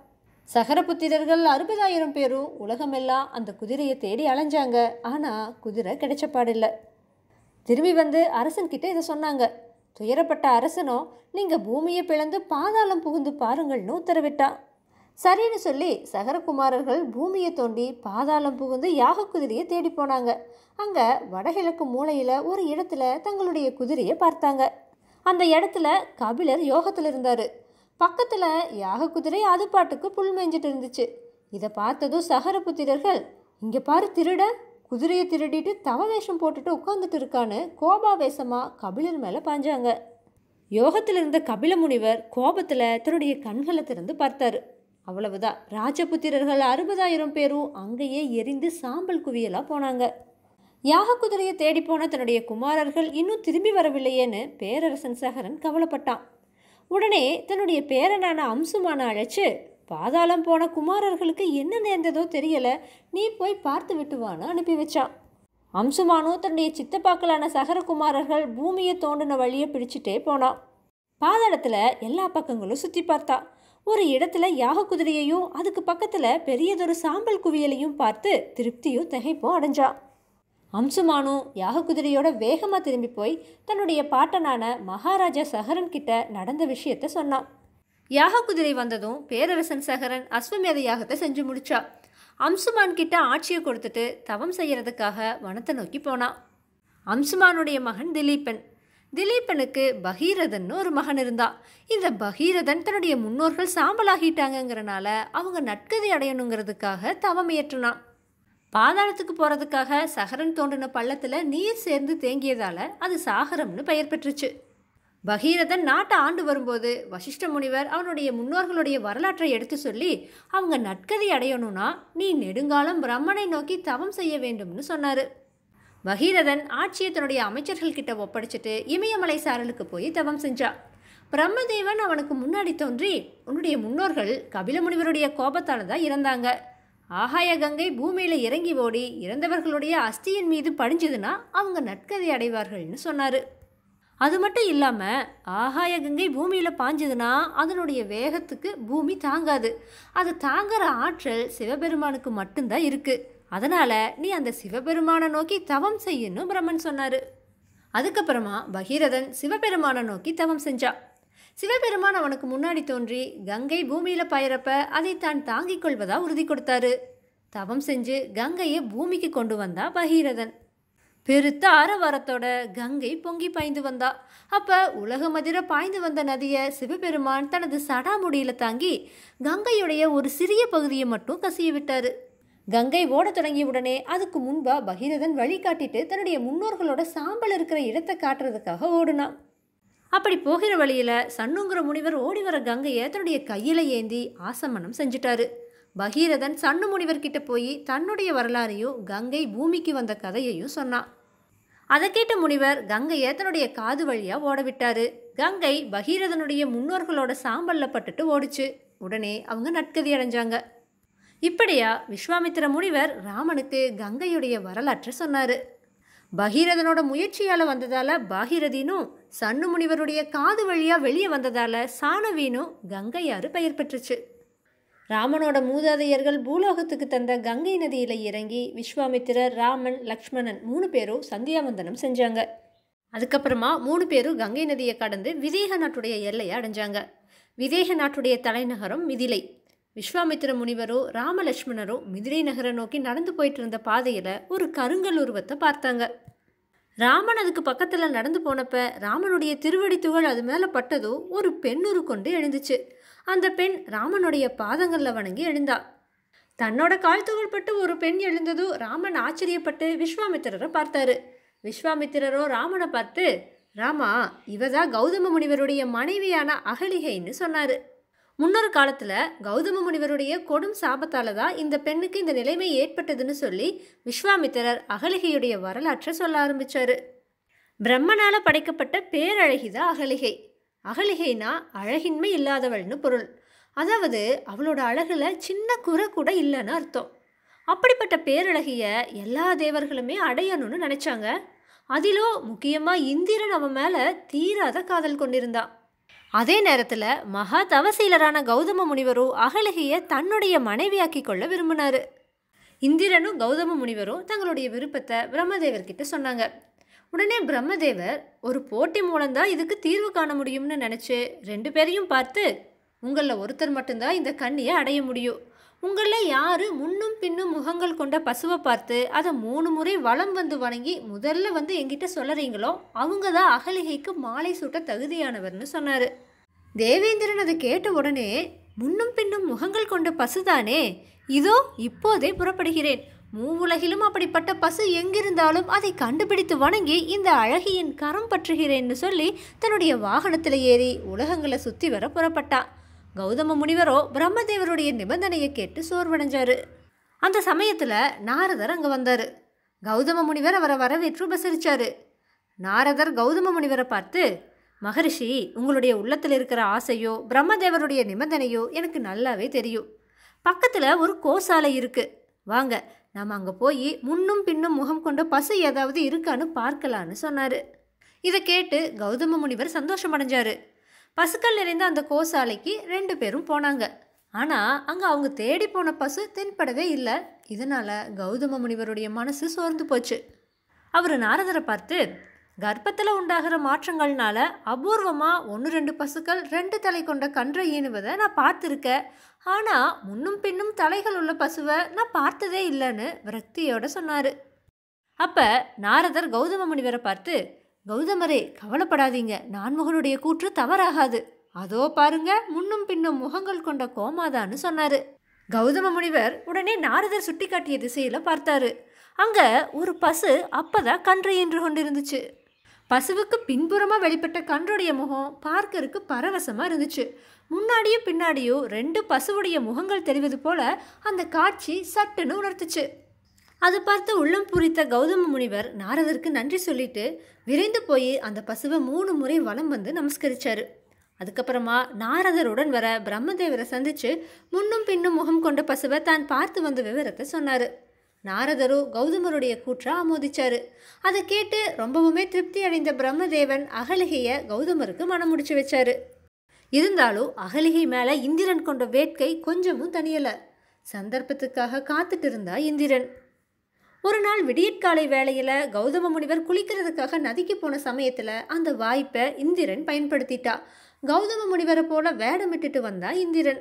சகரபுத்திரர்கள் அறுபதாயிரம் பேரும் உலகமெல்லாம் அந்த குதிரையை தேடி அலைஞ்சாங்க ஆனால் குதிரை கிடைச்ச பாடில்லை திரும்பி வந்து அரசன்கிட்ட இதை சொன்னாங்க துயரப்பட்ட அரசனோ நீங்கள் பூமியை பிளந்து பாதாளம் புகுந்து பாருங்கள்னு உத்தரவிட்டான் சரின்னு சொல்லி சகரகுமாரர்கள் பூமியை தோண்டி பாதாளம் புகுந்து யாக குதிரையை தேடி போனாங்க அங்கே வடகிழக்கு மூலையில் ஒரு இடத்துல தங்களுடைய குதிரையை பார்த்தாங்க அந்த இடத்துல கபிலர் யோகத்தில் இருந்தார் பக்கத்தில் யாக குதிரை அது பாட்டுக்கு புல் மேய்ஞ்சிட்டு இருந்துச்சு இதை பார்த்ததும் புத்திரர்கள் இங்கே பாரு திருட குதிரையை திருடிட்டு தவ வேஷம் போட்டுட்டு உட்காந்துட்டு இருக்கான்னு கோபாவேசமாக கபிலர் மேலே பாஞ்சாங்க யோகத்தில் இருந்த கபில முனிவர் கோபத்தில் தன்னுடைய கண்களை திறந்து பார்த்தாரு அவ்வளவுதான் ராஜபுத்திரர்கள் அறுபதாயிரம் பேரும் அங்கேயே எரிந்து சாம்பல் குவியலாக போனாங்க யாக குதிரையை தேடி போன தன்னுடைய குமாரர்கள் இன்னும் திரும்பி வரவில்லையேன்னு பேரரசன் சகரன் கவலைப்பட்டான் உடனே தன்னுடைய பேரனான அம்சுமான அழைச்சு பாதாளம் போன குமாரர்களுக்கு என்ன நேர்ந்ததோ தெரியல நீ போய் பார்த்து விட்டுவான்னு அனுப்பி வச்சான் அம்சுமானோ தன்னுடைய சித்தப்பாக்களான சகரகுமாரர்கள் பூமியை தோண்டின வழியை பிடிச்சிட்டே போனான் பாதாளத்தில் எல்லா பக்கங்களும் சுற்றி பார்த்தா ஒரு இடத்துல யாக குதிரையையும் அதுக்கு பக்கத்தில் பெரியதொரு சாம்பல் குவியலையும் பார்த்து திருப்தியும் திகைப்பும் அடைஞ்சான் அம்சுமானு யாக குதிரையோட வேகமாக திரும்பி போய் தன்னுடைய பாட்டனான மகாராஜா சஹரன் கிட்ட நடந்த விஷயத்த சொன்னான் யாக குதிரை வந்ததும் பேரரசன் சஹரன் அஸ்வமேத யாகத்தை செஞ்சு முடிச்சா அம்சுமான் கிட்ட ஆட்சியை கொடுத்துட்டு தவம் செய்யறதுக்காக வனத்தை நோக்கி போனான் அம்சுமானுடைய மகன் திலீபன் திலீபனுக்கு பகீரதன் ஒரு மகன் இருந்தான் இந்த பகீரதன் தன்னுடைய முன்னோர்கள் சாம்பலாகிட்டாங்கங்கிறனால அவங்க நட்கதை அடையணுங்கிறதுக்காக தவம் இயற்றினான் பாதாளத்துக்கு போகிறதுக்காக சகரன் தோன்றின பள்ளத்தில் நீர் சேர்ந்து தேங்கியதால் அது சாகரம்னு பெயர் பெற்றுச்சு பகீரதன் நாட்டை ஆண்டு வரும்போது வசிஷ்ட முனிவர் அவனுடைய முன்னோர்களுடைய வரலாற்றை எடுத்து சொல்லி அவங்க நட்கதி அடையணும்னா நீ நெடுங்காலம் பிரம்மனை நோக்கி தவம் செய்ய வேண்டும்னு சொன்னார் பகீரதன் ஆட்சியை தன்னுடைய கிட்ட ஒப்படைச்சிட்டு இமயமலை சாரலுக்கு போய் தவம் செஞ்சான் பிரம்மதேவன் அவனுக்கு முன்னாடி தோன்றி உன்னுடைய முன்னோர்கள் கபில முனிவருடைய கோபத்தால் தான் இறந்தாங்க ஆகாய கங்கை பூமியில் இறங்கி ஓடி இறந்தவர்களுடைய அஸ்தியின் மீது படிஞ்சதுன்னா அவங்க நற்கதை அடைவார்கள்னு சொன்னார் அது மட்டும் இல்லாமல் ஆகாய கங்கை பூமியில் பாஞ்சதுன்னா அதனுடைய வேகத்துக்கு பூமி தாங்காது அது தாங்குற ஆற்றல் சிவபெருமானுக்கு மட்டும்தான் இருக்குது அதனால் நீ அந்த சிவபெருமானை நோக்கி தவம் செய்யணும் பிரம்மன் சொன்னார் அதுக்கப்புறமா பகீரதன் சிவபெருமானை நோக்கி தவம் செஞ்சான் சிவபெருமான் அவனுக்கு முன்னாடி தோன்றி கங்கை பூமியில் பயிறப்ப அதை தான் தாங்கிக் கொள்வதா உறுதி கொடுத்தாரு தவம் செஞ்சு கங்கையை பூமிக்கு கொண்டு வந்தா பகீரதன் பெருத்த ஆரவாரத்தோட கங்கை பொங்கி பாய்ந்து வந்தா அப்ப மதிர பாய்ந்து வந்த நதியை சிவபெருமான் தனது சடாமுடியில தாங்கி கங்கையுடைய ஒரு சிறிய பகுதியை மட்டும் கசிய விட்டாரு கங்கை ஓட தொடங்கிய உடனே அதுக்கு முன்பா பகீரதன் வழிகாட்டிட்டு தன்னுடைய முன்னோர்களோட சாம்பல் இருக்கிற இடத்தை காட்டுறதுக்காக ஓடுனான் அப்படி போகிற வழியில் சண்ணுங்கிற முனிவர் ஓடி வர கங்கையை தன்னுடைய கையில் ஏந்தி ஆசமனம் செஞ்சிட்டாரு பகீரதன் சண்ணு முனிவர்கிட்ட போய் தன்னுடைய வரலாறையும் கங்கை பூமிக்கு வந்த கதையையும் சொன்னான் அதை கேட்ட முனிவர் கங்கையை தன்னுடைய காது வழியாக ஓட கங்கை பகீரதனுடைய முன்னோர்களோட சாம்பலில் பட்டுட்டு ஓடிச்சு உடனே அவங்க நட்கதி அடைஞ்சாங்க இப்படியா விஸ்வாமித்திர முனிவர் ராமனுக்கு கங்கையுடைய வரலாற்றை சொன்னார் பகீரதனோட முயற்சியால் வந்ததால் பாகீரதினும் சண்ணு முனிவருடைய காது வழியாக வெளியே வந்ததால் சாணவீனும் கங்கையாறு பெயர் பெற்றுச்சு ராமனோட மூதாதையர்கள் பூலோகத்துக்கு தந்த கங்கை நதியில் இறங்கி விஸ்வாமித்திரர் ராமன் லக்ஷ்மணன் மூணு பேரும் சந்தியாவந்தனம் செஞ்சாங்க அதுக்கப்புறமா மூணு பேரும் கங்கை நதியை கடந்து விதேக நாட்டுடைய எல்லையை அடைஞ்சாங்க விதேக நாட்டுடைய தலைநகரம் மிதிலை விஸ்வாமித்திர முனிவரும் ராமலட்சுமணரும் மிதிலை நகரை நோக்கி நடந்து போயிட்டு இருந்த பாதையில் ஒரு கருங்கல் உருவத்தை பார்த்தாங்க ராமன் அதுக்கு பக்கத்தில் நடந்து போனப்ப ராமனுடைய திருவடி துகள் அது மேலே பட்டதோ ஒரு பெண்ணுரு கொண்டு எழுந்துச்சு அந்த பெண் ராமனுடைய பாதங்களில் வணங்கி எழுந்தா தன்னோட கால் துகள் பட்டு ஒரு பெண் எழுந்ததும் ராமன் ஆச்சரியப்பட்டு விஸ்வாமித்திரரை பார்த்தாரு விஸ்வாமித்திரரோ ராமனை பார்த்து ராமா இவதா கௌதம முனிவருடைய மனைவியான அகலிகைன்னு சொன்னார் முன்னொரு காலத்தில் கௌதம முனிவருடைய கொடும் சாபத்தால் தான் இந்த பெண்ணுக்கு இந்த நிலைமை ஏற்பட்டதுன்னு சொல்லி விஸ்வாமித்திரர் அகலிகையுடைய வரலாற்றை சொல்ல ஆரம்பித்தார் பிரம்மனால் படைக்கப்பட்ட பேரழகி தான் அகலிகை அகலிகைனா அழகின்மை இல்லாதவள்னு பொருள் அதாவது அவளோட அழகில் சின்ன குறை கூட இல்லைன்னு அர்த்தம் அப்படிப்பட்ட பேரழகிய எல்லா தேவர்களுமே அடையணும்னு நினச்சாங்க அதிலோ முக்கியமாக இந்திரன் அவன் மேலே தீராத காதல் கொண்டிருந்தான் அதே நேரத்தில் மகா தவசீலரான கௌதம முனிவரும் அகலகியை தன்னுடைய மனைவியாக்கி கொள்ள விரும்பினார் இந்திரனும் கௌதம முனிவரும் தங்களுடைய விருப்பத்தை பிரம்மதேவர்கிட்ட சொன்னாங்க உடனே பிரம்மதேவர் ஒரு போட்டி மூலம்தான் இதுக்கு தீர்வு காண முடியும்னு நினச்சி ரெண்டு பேரையும் பார்த்து உங்களில் ஒருத்தர் மட்டும்தான் இந்த கண்ணியை அடைய முடியும் உங்களில் யார் முன்னும் பின்னும் முகங்கள் கொண்ட பசுவை பார்த்து அதை மூணு முறை வளம் வந்து வணங்கி முதல்ல வந்து எங்கிட்ட சொல்லுறீங்களோ அவங்க தான் அகலிகைக்கு மாலை சூட்ட தகுதியானவர்னு சொன்னார் தேவேந்திரன் அதை கேட்ட உடனே முன்னும் பின்னும் முகங்கள் கொண்ட பசுதானே இதோ இப்போதே புறப்படுகிறேன் மூவுலகிலும் அப்படிப்பட்ட பசு எங்கிருந்தாலும் அதை கண்டுபிடித்து வணங்கி இந்த அழகியின் கரம் பற்றுகிறேன்னு சொல்லி தன்னுடைய வாகனத்தில் ஏறி உலகங்களை சுற்றி வர புறப்பட்டான் கௌதம முனிவரோ பிரம்மதேவருடைய நிபந்தனையை கேட்டு சோர்வடைஞ்சாரு அந்த சமயத்தில் நாரதர் அங்கே வந்தார் கௌதம முனிவர் அவரை வரவேற்று உபசரித்தார் நாரதர் கௌதம முனிவரை பார்த்து மகரிஷி உங்களுடைய உள்ளத்தில் இருக்கிற ஆசையோ பிரம்மதேவருடைய நிபந்தனையோ எனக்கு நல்லாவே தெரியும் பக்கத்தில் ஒரு கோசாலை இருக்குது வாங்க நாம் அங்கே போய் முன்னும் பின்னும் முகம் கொண்ட பசு ஏதாவது இருக்கான்னு பார்க்கலான்னு சொன்னார் இதை கேட்டு கௌதம முனிவர் சந்தோஷமடைஞ்சாரு பசுக்கள் நிறைந்த அந்த கோசாலைக்கு ரெண்டு பேரும் போனாங்க ஆனால் அங்கே அவங்க தேடி போன பசு தென்படவே இல்லை இதனால் கௌதம முனிவருடைய மனசு சோர்ந்து போச்சு அவர் நாரதரை பார்த்து கர்ப்பத்தில் உண்டாகிற மாற்றங்கள்னால அபூர்வமாக ஒன்று ரெண்டு பசுக்கள் ரெண்டு தலை கொண்ட கன்றை ஈணுவதை நான் பார்த்துருக்கேன் ஆனால் முன்னும் பின்னும் தலைகள் உள்ள பசுவை நான் பார்த்ததே இல்லைன்னு விரக்தியோட சொன்னார் அப்போ நாரதர் கௌதம முனிவரை பார்த்து கௌதமரே கவலைப்படாதீங்க நான்முகனுடைய கூற்று தவறாகாது அதோ பாருங்க முன்னும் பின்னும் முகங்கள் கொண்ட கோமாதான்னு சொன்னாரு கௌதம முனிவர் உடனே நாரதர் சுட்டிக்காட்டிய திசையில பார்த்தாரு அங்க ஒரு பசு அப்பதான் கன்று என்று கொண்டிருந்துச்சு பசுவுக்கு பின்புறமா வெளிப்பட்ட கன்றுடைய முகம் பார்க்கறதுக்கு பரவசமா இருந்துச்சு முன்னாடியும் பின்னாடியும் ரெண்டு பசுவுடைய முகங்கள் தெரிவது போல அந்த காட்சி சட்டுன்னு உணர்த்துச்சு அதை பார்த்து உள்ளம் பூரித்த கௌதம முனிவர் நாரதருக்கு நன்றி சொல்லிட்டு விரைந்து போய் அந்த பசுவை மூணு முறை வலம் வந்து நமஸ்கரிச்சாரு அதுக்கப்புறமா நாரதருடன் வர பிரம்மதேவரை சந்திச்சு முன்னும் பின்னும் முகம் கொண்ட பசுவை தான் பார்த்து வந்த விவரத்தை சொன்னார் நாரதரு கௌதமருடைய கூற்றை ஆமோதிச்சாரு அதை கேட்டு ரொம்பவுமே திருப்தி அடைந்த பிரம்மதேவன் அகலிகையை கௌதமருக்கு மனம் முடிச்சு வச்சாரு இருந்தாலும் அகலிகை மேலே இந்திரன் கொண்ட வேட்கை கொஞ்சமும் தனியல சந்தர்ப்பத்துக்காக காத்துட்டு இருந்தா இந்திரன் ஒரு நாள் விடியற்காலை வேளையில் கௌதம முனிவர் குளிக்கிறதுக்காக நதிக்கு போன சமயத்தில் அந்த வாய்ப்பை இந்திரன் பயன்படுத்திட்டா கௌதம முனிவரை போல வேடமிட்டுட்டு வந்தா இந்திரன்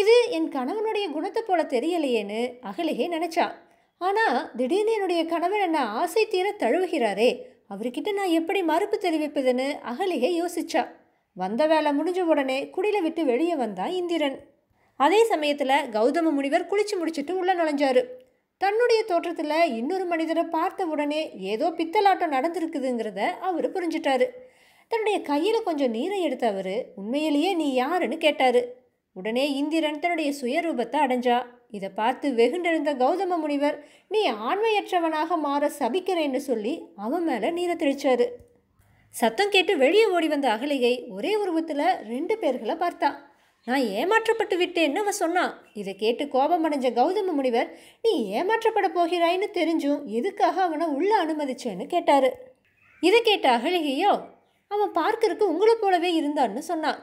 இது என் கணவனுடைய குணத்தை போல தெரியலையேன்னு அகலிகே நினச்சா ஆனால் திடீர்னு என்னுடைய கணவன் என்ன ஆசை தீர தழுவுகிறாரே அவர்கிட்ட நான் எப்படி மறுப்பு தெரிவிப்பதுன்னு அகலிகை யோசிச்சா வந்த வேலை முடிஞ்ச உடனே குடில விட்டு வெளியே வந்தா இந்திரன் அதே சமயத்தில் கௌதம முனிவர் குளிச்சு முடிச்சுட்டு உள்ளே நுழைஞ்சாரு தன்னுடைய தோற்றத்தில் இன்னொரு மனிதரை பார்த்த உடனே ஏதோ பித்தலாட்டம் நடந்திருக்குதுங்கிறத அவர் புரிஞ்சிட்டாரு தன்னுடைய கையில் கொஞ்சம் நீரை எடுத்த அவர் உண்மையிலேயே நீ யாருன்னு கேட்டார் உடனே இந்திரன் தன்னுடைய சுயரூபத்தை அடைஞ்சா இதை பார்த்து வெகுண்டிருந்த கௌதம முனிவர் நீ ஆண்மையற்றவனாக மாற சபிக்கிறேன்னு சொல்லி அவன் மேலே நீரை தெளிச்சாரு சத்தம் கேட்டு வெளியே ஓடி வந்த அகலிகை ஒரே உருவத்தில் ரெண்டு பேர்களை பார்த்தா நான் ஏமாற்றப்பட்டு விட்டேன்னு அவன் சொன்னான் இதை கேட்டு கோபமடைஞ்ச கௌதம முனிவர் நீ ஏமாற்றப்பட போகிறாய்ன்னு தெரிஞ்சும் எதுக்காக அவனை உள்ளே அனுமதிச்சேன்னு கேட்டார் இதை கேட்ட அகழகியோ அவன் பார்க்கறக்கு உங்களை போலவே இருந்தான்னு சொன்னான்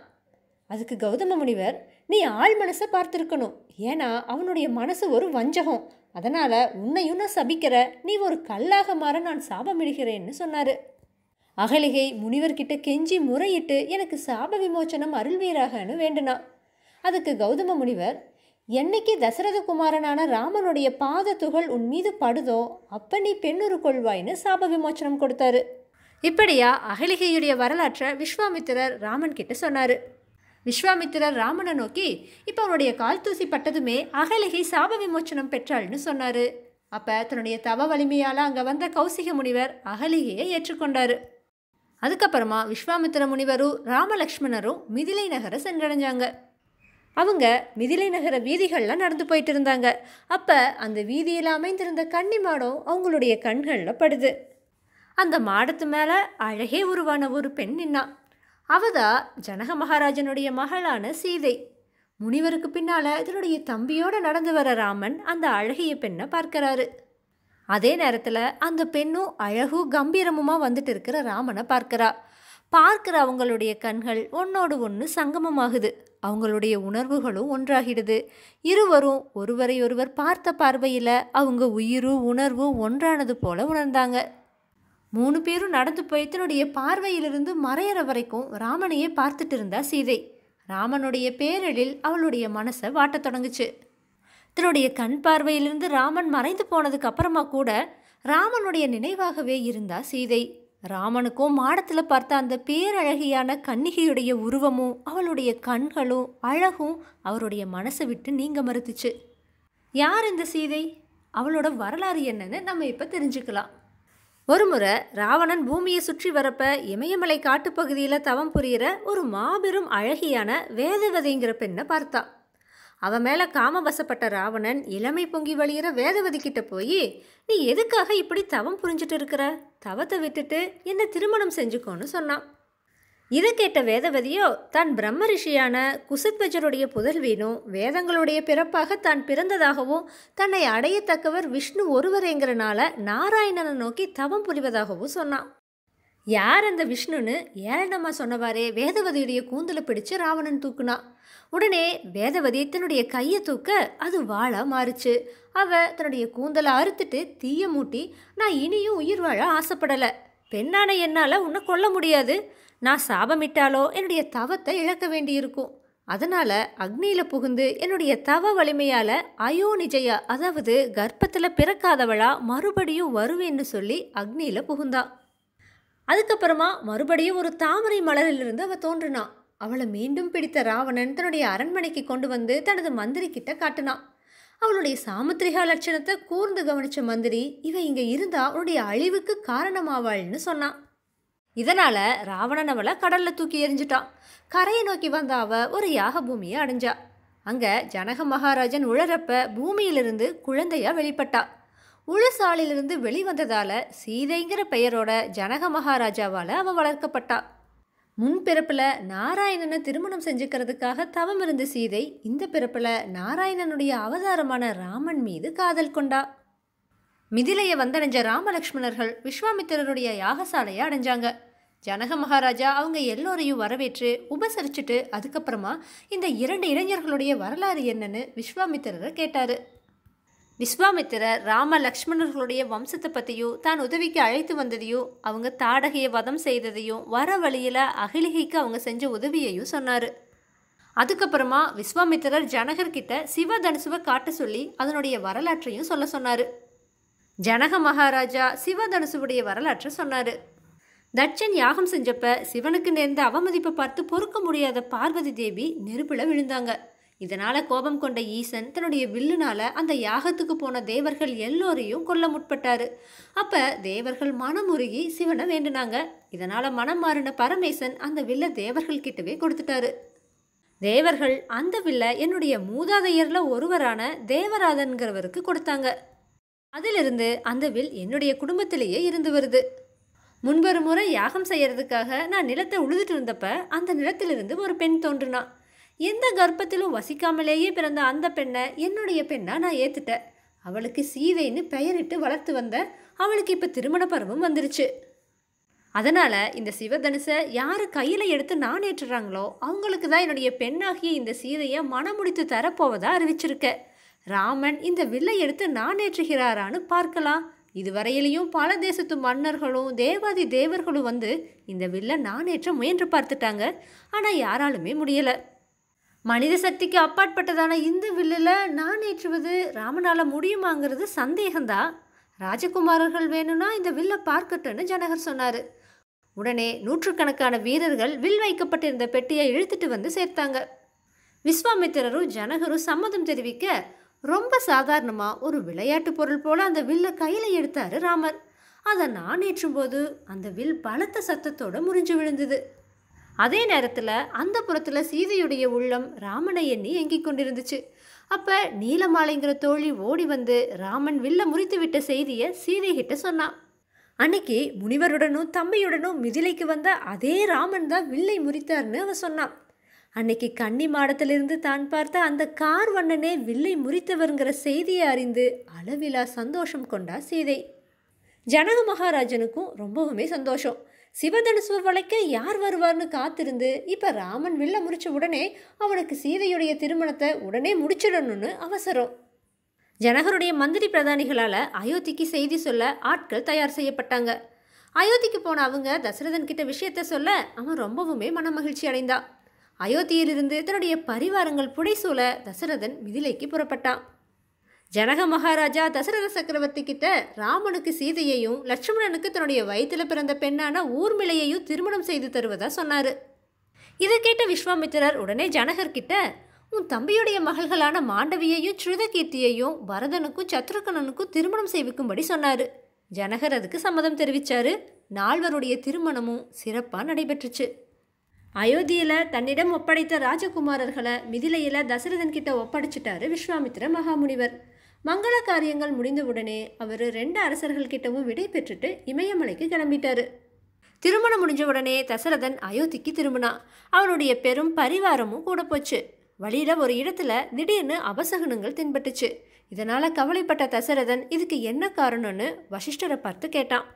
அதுக்கு கௌதம முனிவர் நீ ஆள் மனசை பார்த்துருக்கணும் ஏன்னா அவனுடைய மனசு ஒரு வஞ்சகம் அதனால் உன்னையும் நான் சபிக்கிற நீ ஒரு கல்லாக மாற நான் சாபமிடுகிறேன்னு சொன்னார் அகலிகை முனிவர்கிட்ட கெஞ்சி முறையிட்டு எனக்கு சாப விமோச்சனம் அருள்வீராகனு வேண்டுனா அதுக்கு கௌதம முனிவர் என்னைக்கு தசரத குமாரனான ராமனுடைய பாத துகள் உன் மீது படுதோ அப்ப நீ பெண்ணுரு கொள்வாய்னு சாப விமோச்சனம் கொடுத்தாரு இப்படியா அகலிகையுடைய வரலாற்றை விஸ்வாமித்திரர் ராமன் கிட்ட சொன்னார் விஸ்வாமித்திரர் ராமனை நோக்கி இப்போ அவனுடைய கால் தூசி பட்டதுமே அகலிகை சாப விமோச்சனம் பெற்றாள்னு சொன்னார் அப்போ தன்னுடைய தவ வலிமையால் அங்கே வந்த கௌசிக முனிவர் அகலிகையை ஏற்றுக்கொண்டார் அதுக்கப்புறமா விஸ்வாமித்திர முனிவரும் ராமலக்ஷ்மணரும் மிதிலை நகரை சென்றடைஞ்சாங்க அவங்க மிதிலை நகர வீதிகளில் நடந்து போயிட்டு இருந்தாங்க அப்போ அந்த வீதியில் அமைந்திருந்த கன்னி மாடம் அவங்களுடைய கண்களில் படுது அந்த மாடத்து மேலே அழகே உருவான ஒரு பெண் நின்னா தான் ஜனக மகாராஜனுடைய மகளான சீதை முனிவருக்கு பின்னால் இதனுடைய தம்பியோடு நடந்து வர ராமன் அந்த அழகிய பெண்ணை பார்க்கிறாரு அதே நேரத்தில் அந்த பெண்ணும் அழகும் கம்பீரமுமாக வந்துட்டு இருக்கிற ராமனை பார்க்கிறா பார்க்குற அவங்களுடைய கண்கள் ஒன்னோடு ஒன்று சங்கமமாகுது அவங்களுடைய உணர்வுகளும் ஒன்றாகிடுது இருவரும் ஒருவரையொருவர் பார்த்த பார்வையில் அவங்க உயிரும் உணர்வும் ஒன்றானது போல உணர்ந்தாங்க மூணு பேரும் நடந்து போய் தன்னுடைய பார்வையிலிருந்து மறையிற வரைக்கும் ராமனையே பார்த்துட்டு இருந்தா சீதை ராமனுடைய பேரழில் அவளுடைய மனசை வாட்டத் தொடங்குச்சு தன்னுடைய கண் பார்வையிலிருந்து ராமன் மறைந்து போனதுக்கு அப்புறமா கூட ராமனுடைய நினைவாகவே இருந்தா சீதை ராமனுக்கும் மாடத்தில் பார்த்த அந்த பேரழகியான கன்னிகையுடைய உருவமும் அவளுடைய கண்களும் அழகும் அவருடைய மனசை விட்டு நீங்க மறுத்துச்சு யார் இந்த சீதை அவளோட வரலாறு என்னன்னு நம்ம இப்போ தெரிஞ்சுக்கலாம் ஒரு முறை ராவணன் பூமியை சுற்றி வரப்ப இமயமலை காட்டுப்பகுதியில் தவம் புரியிற ஒரு மாபெரும் அழகியான வேதவதைங்கிற பெண்ணை பார்த்தா அவன் மேலே காமவசப்பட்ட ராவணன் இளமை பொங்கி வழியிற வேதவதிக்கிட்ட போய் நீ எதுக்காக இப்படி தவம் புரிஞ்சிட்டு இருக்கிற தவத்தை விட்டுட்டு என்னை திருமணம் செஞ்சுக்கோன்னு சொன்னான் இதை கேட்ட வேதவதியோ தான் பிரம்ம ரிஷியான குசத்வஜருடைய புதல்வீனும் வேதங்களுடைய பிறப்பாக தான் பிறந்ததாகவும் தன்னை அடையத்தக்கவர் விஷ்ணு ஒருவரேங்கிறனால நாராயணனை நோக்கி தவம் புரிவதாகவும் சொன்னான் யார் அந்த விஷ்ணுன்னு ஏழனம்மா சொன்னவாறே வேதவதியுடைய கூந்தலை பிடிச்சு ராவணன் தூக்குனா உடனே வேதவதி தன்னுடைய கையை தூக்க அது வாழா மாறுச்சு அவ தன்னுடைய கூந்தலை அறுத்துட்டு தீய மூட்டி நான் இனியும் உயிர் வாழ ஆசைப்படலை பெண்ணான என்னால் உன்னை கொல்ல முடியாது நான் சாபமிட்டாலோ என்னுடைய தவத்தை இழக்க வேண்டியிருக்கும் அதனால் அக்னியில் புகுந்து என்னுடைய தவ வலிமையால் அயோனிஜயா அதாவது கர்ப்பத்தில் பிறக்காதவளா மறுபடியும் வருவேன்னு சொல்லி அக்னியில் புகுந்தா அதுக்கப்புறமா மறுபடியும் ஒரு தாமரை மலரிலிருந்து அவள் தோன்றினான் அவளை மீண்டும் பிடித்த ராவணன் தன்னுடைய அரண்மனைக்கு கொண்டு வந்து தனது மந்திரி கிட்ட காட்டினான் அவளுடைய சாமுத்திரிகா லட்சணத்தை கூர்ந்து கவனிச்ச மந்திரி இவ இங்கே இருந்தா அவளுடைய அழிவுக்கு காரணமாவாள்னு சொன்னான் இதனால் ராவணன் அவளை கடலில் தூக்கி எரிஞ்சிட்டான் கரையை நோக்கி வந்த அவ ஒரு யாக பூமியை அடைஞ்சா அங்கே ஜனக மகாராஜன் உழறப்ப பூமியிலிருந்து குழந்தையா வெளிப்பட்டா உளசாலிலிருந்து வெளிவந்ததால சீதைங்கிற பெயரோட ஜனக மகாராஜாவால் அவள் வளர்க்கப்பட்டா முன்பிறப்பில் நாராயணனை திருமணம் செஞ்சுக்கிறதுக்காக தவம் இருந்த சீதை இந்த பிறப்பில் நாராயணனுடைய அவதாரமான ராமன் மீது காதல் கொண்டா மிதிலையை வந்தடைஞ்ச ராமலக்ஷ்மணர்கள் விஸ்வாமித்திரருடைய யாகசாலையை அடைஞ்சாங்க ஜனக மகாராஜா அவங்க எல்லோரையும் வரவேற்று உபசரிச்சுட்டு அதுக்கப்புறமா இந்த இரண்டு இளைஞர்களுடைய வரலாறு என்னன்னு விஸ்வாமித்திரரை கேட்டார் விஸ்வாமித்திரர் ராம லக்ஷ்மணர்களுடைய வம்சத்தை பற்றியும் தான் உதவிக்கு அழைத்து வந்ததையும் அவங்க தாடகையை வதம் செய்ததையும் வர வழியில் அகிலிகைக்கு அவங்க செஞ்ச உதவியையும் சொன்னார் அதுக்கப்புறமா விஸ்வாமித்திரர் ஜனகர்கிட்ட சிவதனுசுவை காட்ட சொல்லி அதனுடைய வரலாற்றையும் சொல்ல சொன்னார் ஜனக மகாராஜா சிவதனுசுவுடைய வரலாற்றை சொன்னார் தட்சன் யாகம் செஞ்சப்ப சிவனுக்கு நேர்ந்த அவமதிப்பை பார்த்து பொறுக்க முடியாத பார்வதி தேவி நெருப்பில் விழுந்தாங்க இதனால் கோபம் கொண்ட ஈசன் தன்னுடைய வில்லுனால் அந்த யாகத்துக்கு போன தேவர்கள் எல்லோரையும் கொல்ல முற்பட்டார் அப்போ தேவர்கள் மனமுருகி சிவனை வேண்டுனாங்க இதனால் மனம் மாறின பரமேசன் அந்த வில்லை தேவர்கள் கிட்டவே கொடுத்துட்டாரு தேவர்கள் அந்த வில்லை என்னுடைய மூதாதையரில் ஒருவரான தேவராதன்கிறவருக்கு கொடுத்தாங்க அதிலிருந்து அந்த வில் என்னுடைய குடும்பத்திலேயே இருந்து வருது முன்பொரு முறை யாகம் செய்யறதுக்காக நான் நிலத்தை உழுதுட்டு இருந்தப்ப அந்த நிலத்திலிருந்து ஒரு பெண் தோன்றுனான் எந்த கர்ப்பத்திலும் வசிக்காமலேயே பிறந்த அந்த பெண்ணை என்னுடைய பெண்ணா நான் ஏற்றுட்டேன் அவளுக்கு சீதைன்னு பெயரிட்டு வளர்த்து வந்த அவளுக்கு இப்போ திருமண பருவம் வந்துருச்சு அதனால் இந்த சிவதனுசை யார் கையில் எடுத்து நான் ஏற்றுறாங்களோ அவங்களுக்கு தான் என்னுடைய பெண்ணாகிய இந்த சீதையை முடித்து தரப்போவதா அறிவிச்சிருக்க ராமன் இந்த வில்லை எடுத்து நான் ஏற்றுகிறாரான்னு பார்க்கலாம் இதுவரையிலையும் பல தேசத்து மன்னர்களும் தேவாதி தேவர்களும் வந்து இந்த வில்லை ஏற்ற முயன்று பார்த்துட்டாங்க ஆனால் யாராலுமே முடியலை மனித சக்திக்கு அப்பாற்பட்டதான இந்த வில்லில் நான் ஏற்றுவது ராமனால் முடியுமாங்கிறது சந்தேகந்தான் ராஜகுமாரர்கள் வேணும்னா இந்த வில்லை பார்க்கட்டும்னு ஜனகர் சொன்னார் உடனே நூற்றுக்கணக்கான வீரர்கள் வில் வைக்கப்பட்டிருந்த பெட்டியை இழுத்துட்டு வந்து சேர்த்தாங்க விஸ்வாமித்திரரும் ஜனகரும் சம்மதம் தெரிவிக்க ரொம்ப சாதாரணமாக ஒரு விளையாட்டு பொருள் போல் அந்த வில்லை கையில் எடுத்தார் ராமர் அதை நான் ஏற்றும்போது அந்த வில் பலத்த சத்தத்தோடு முறிஞ்சு விழுந்தது அதே நேரத்தில் அந்த புறத்தில் சீதையுடைய உள்ளம் ராமனை எண்ணி எங்கிக் கொண்டிருந்துச்சு அப்போ நீலமாலைங்கிற தோழி ஓடி வந்து ராமன் வில்ல முறித்து விட்ட செய்தியை சீதை கிட்ட சொன்னான் அன்னைக்கு முனிவருடனும் தம்பியுடனும் மிதிலைக்கு வந்த அதே ராமன் தான் வில்லை முறித்தார்னு அவன் சொன்னான் அன்னைக்கு கன்னி மாடத்திலிருந்து தான் பார்த்த அந்த கார் வண்ணனே வில்லை முறித்தவருங்கிற செய்தியை அறிந்து அளவிலா சந்தோஷம் கொண்டா சீதை ஜனக மகாராஜனுக்கும் ரொம்பவுமே சந்தோஷம் சிவதனுசு வளைக்க யார் வருவார்னு காத்திருந்து இப்போ ராமன் வில்ல முடிச்ச உடனே அவனுக்கு சீதையுடைய திருமணத்தை உடனே முடிச்சிடணும்னு அவசரம் ஜனகருடைய மந்திரி பிரதானிகளால் அயோத்திக்கு செய்தி சொல்ல ஆட்கள் தயார் செய்யப்பட்டாங்க அயோத்திக்கு போன அவங்க தசரதன் கிட்ட விஷயத்த சொல்ல அவன் ரொம்பவுமே மனமகிழ்ச்சி அடைந்தான் அயோத்தியிலிருந்து தன்னுடைய பரிவாரங்கள் புடைசூழ தசரதன் மிதிலைக்கு புறப்பட்டான் ஜனக மகாராஜா தசரத சக்கரவர்த்தி கிட்ட ராமனுக்கு சீதையையும் லட்சுமணனுக்கு தன்னுடைய வயிற்றில் பிறந்த பெண்ணான ஊர்மிளையையும் திருமணம் செய்து தருவதா சொன்னார் இதை கேட்ட விஸ்வாமித்திரர் உடனே ஜனகர்கிட்ட உன் தம்பியுடைய மகள்களான மாண்டவியையும் ஸ்ருதகீர்த்தியையும் பரதனுக்கும் சத்ருகனனுக்கும் திருமணம் செய்விக்கும்படி சொன்னார் ஜனகர் அதுக்கு சம்மதம் தெரிவித்தார் நால்வருடைய திருமணமும் சிறப்பாக நடைபெற்றுச்சு அயோத்தியில் தன்னிடம் ஒப்படைத்த ராஜகுமாரர்களை மிதிலையில் தசரதன் கிட்ட ஒப்படைச்சிட்டாரு விஸ்வாமித்திர மகாமுனிவர் மங்கள காரியங்கள் முடிந்தவுடனே அவர் ரெண்டு அரசர்கள் கிட்டவும் விடை பெற்றுட்டு இமயமலைக்கு கிளம்பிட்டார் திருமணம் முடிஞ்ச உடனே தசரதன் அயோத்திக்கு திரும்பினான் அவனுடைய பெரும் பரிவாரமும் கூட போச்சு வழியில் ஒரு இடத்துல திடீர்னு அபசகனங்கள் தென்பட்டுச்சு இதனால் கவலைப்பட்ட தசரதன் இதுக்கு என்ன காரணம்னு வசிஷ்டரை பார்த்து கேட்டான்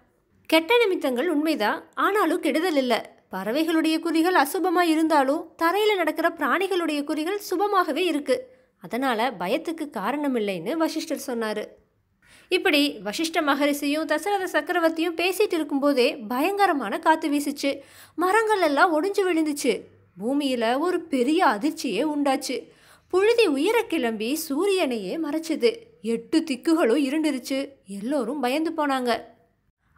கெட்ட நிமித்தங்கள் உண்மைதான் ஆனாலும் கெடுதல் இல்லை பறவைகளுடைய குறிகள் அசுபமாக இருந்தாலும் தரையில் நடக்கிற பிராணிகளுடைய குறிகள் சுபமாகவே இருக்குது அதனால் பயத்துக்கு காரணம் இல்லைன்னு வசிஷ்டர் சொன்னார் இப்படி வசிஷ்ட மகரிஷியும் தசரத சக்கரவர்த்தியும் பேசிகிட்டு இருக்கும்போதே பயங்கரமான காற்று வீசிச்சு மரங்கள் எல்லாம் ஒடிஞ்சு விழுந்துச்சு பூமியில் ஒரு பெரிய அதிர்ச்சியே உண்டாச்சு புழுதி உயர கிளம்பி சூரியனையே மறைச்சது எட்டு திக்குகளும் இருண்டுருச்சு எல்லோரும் பயந்து போனாங்க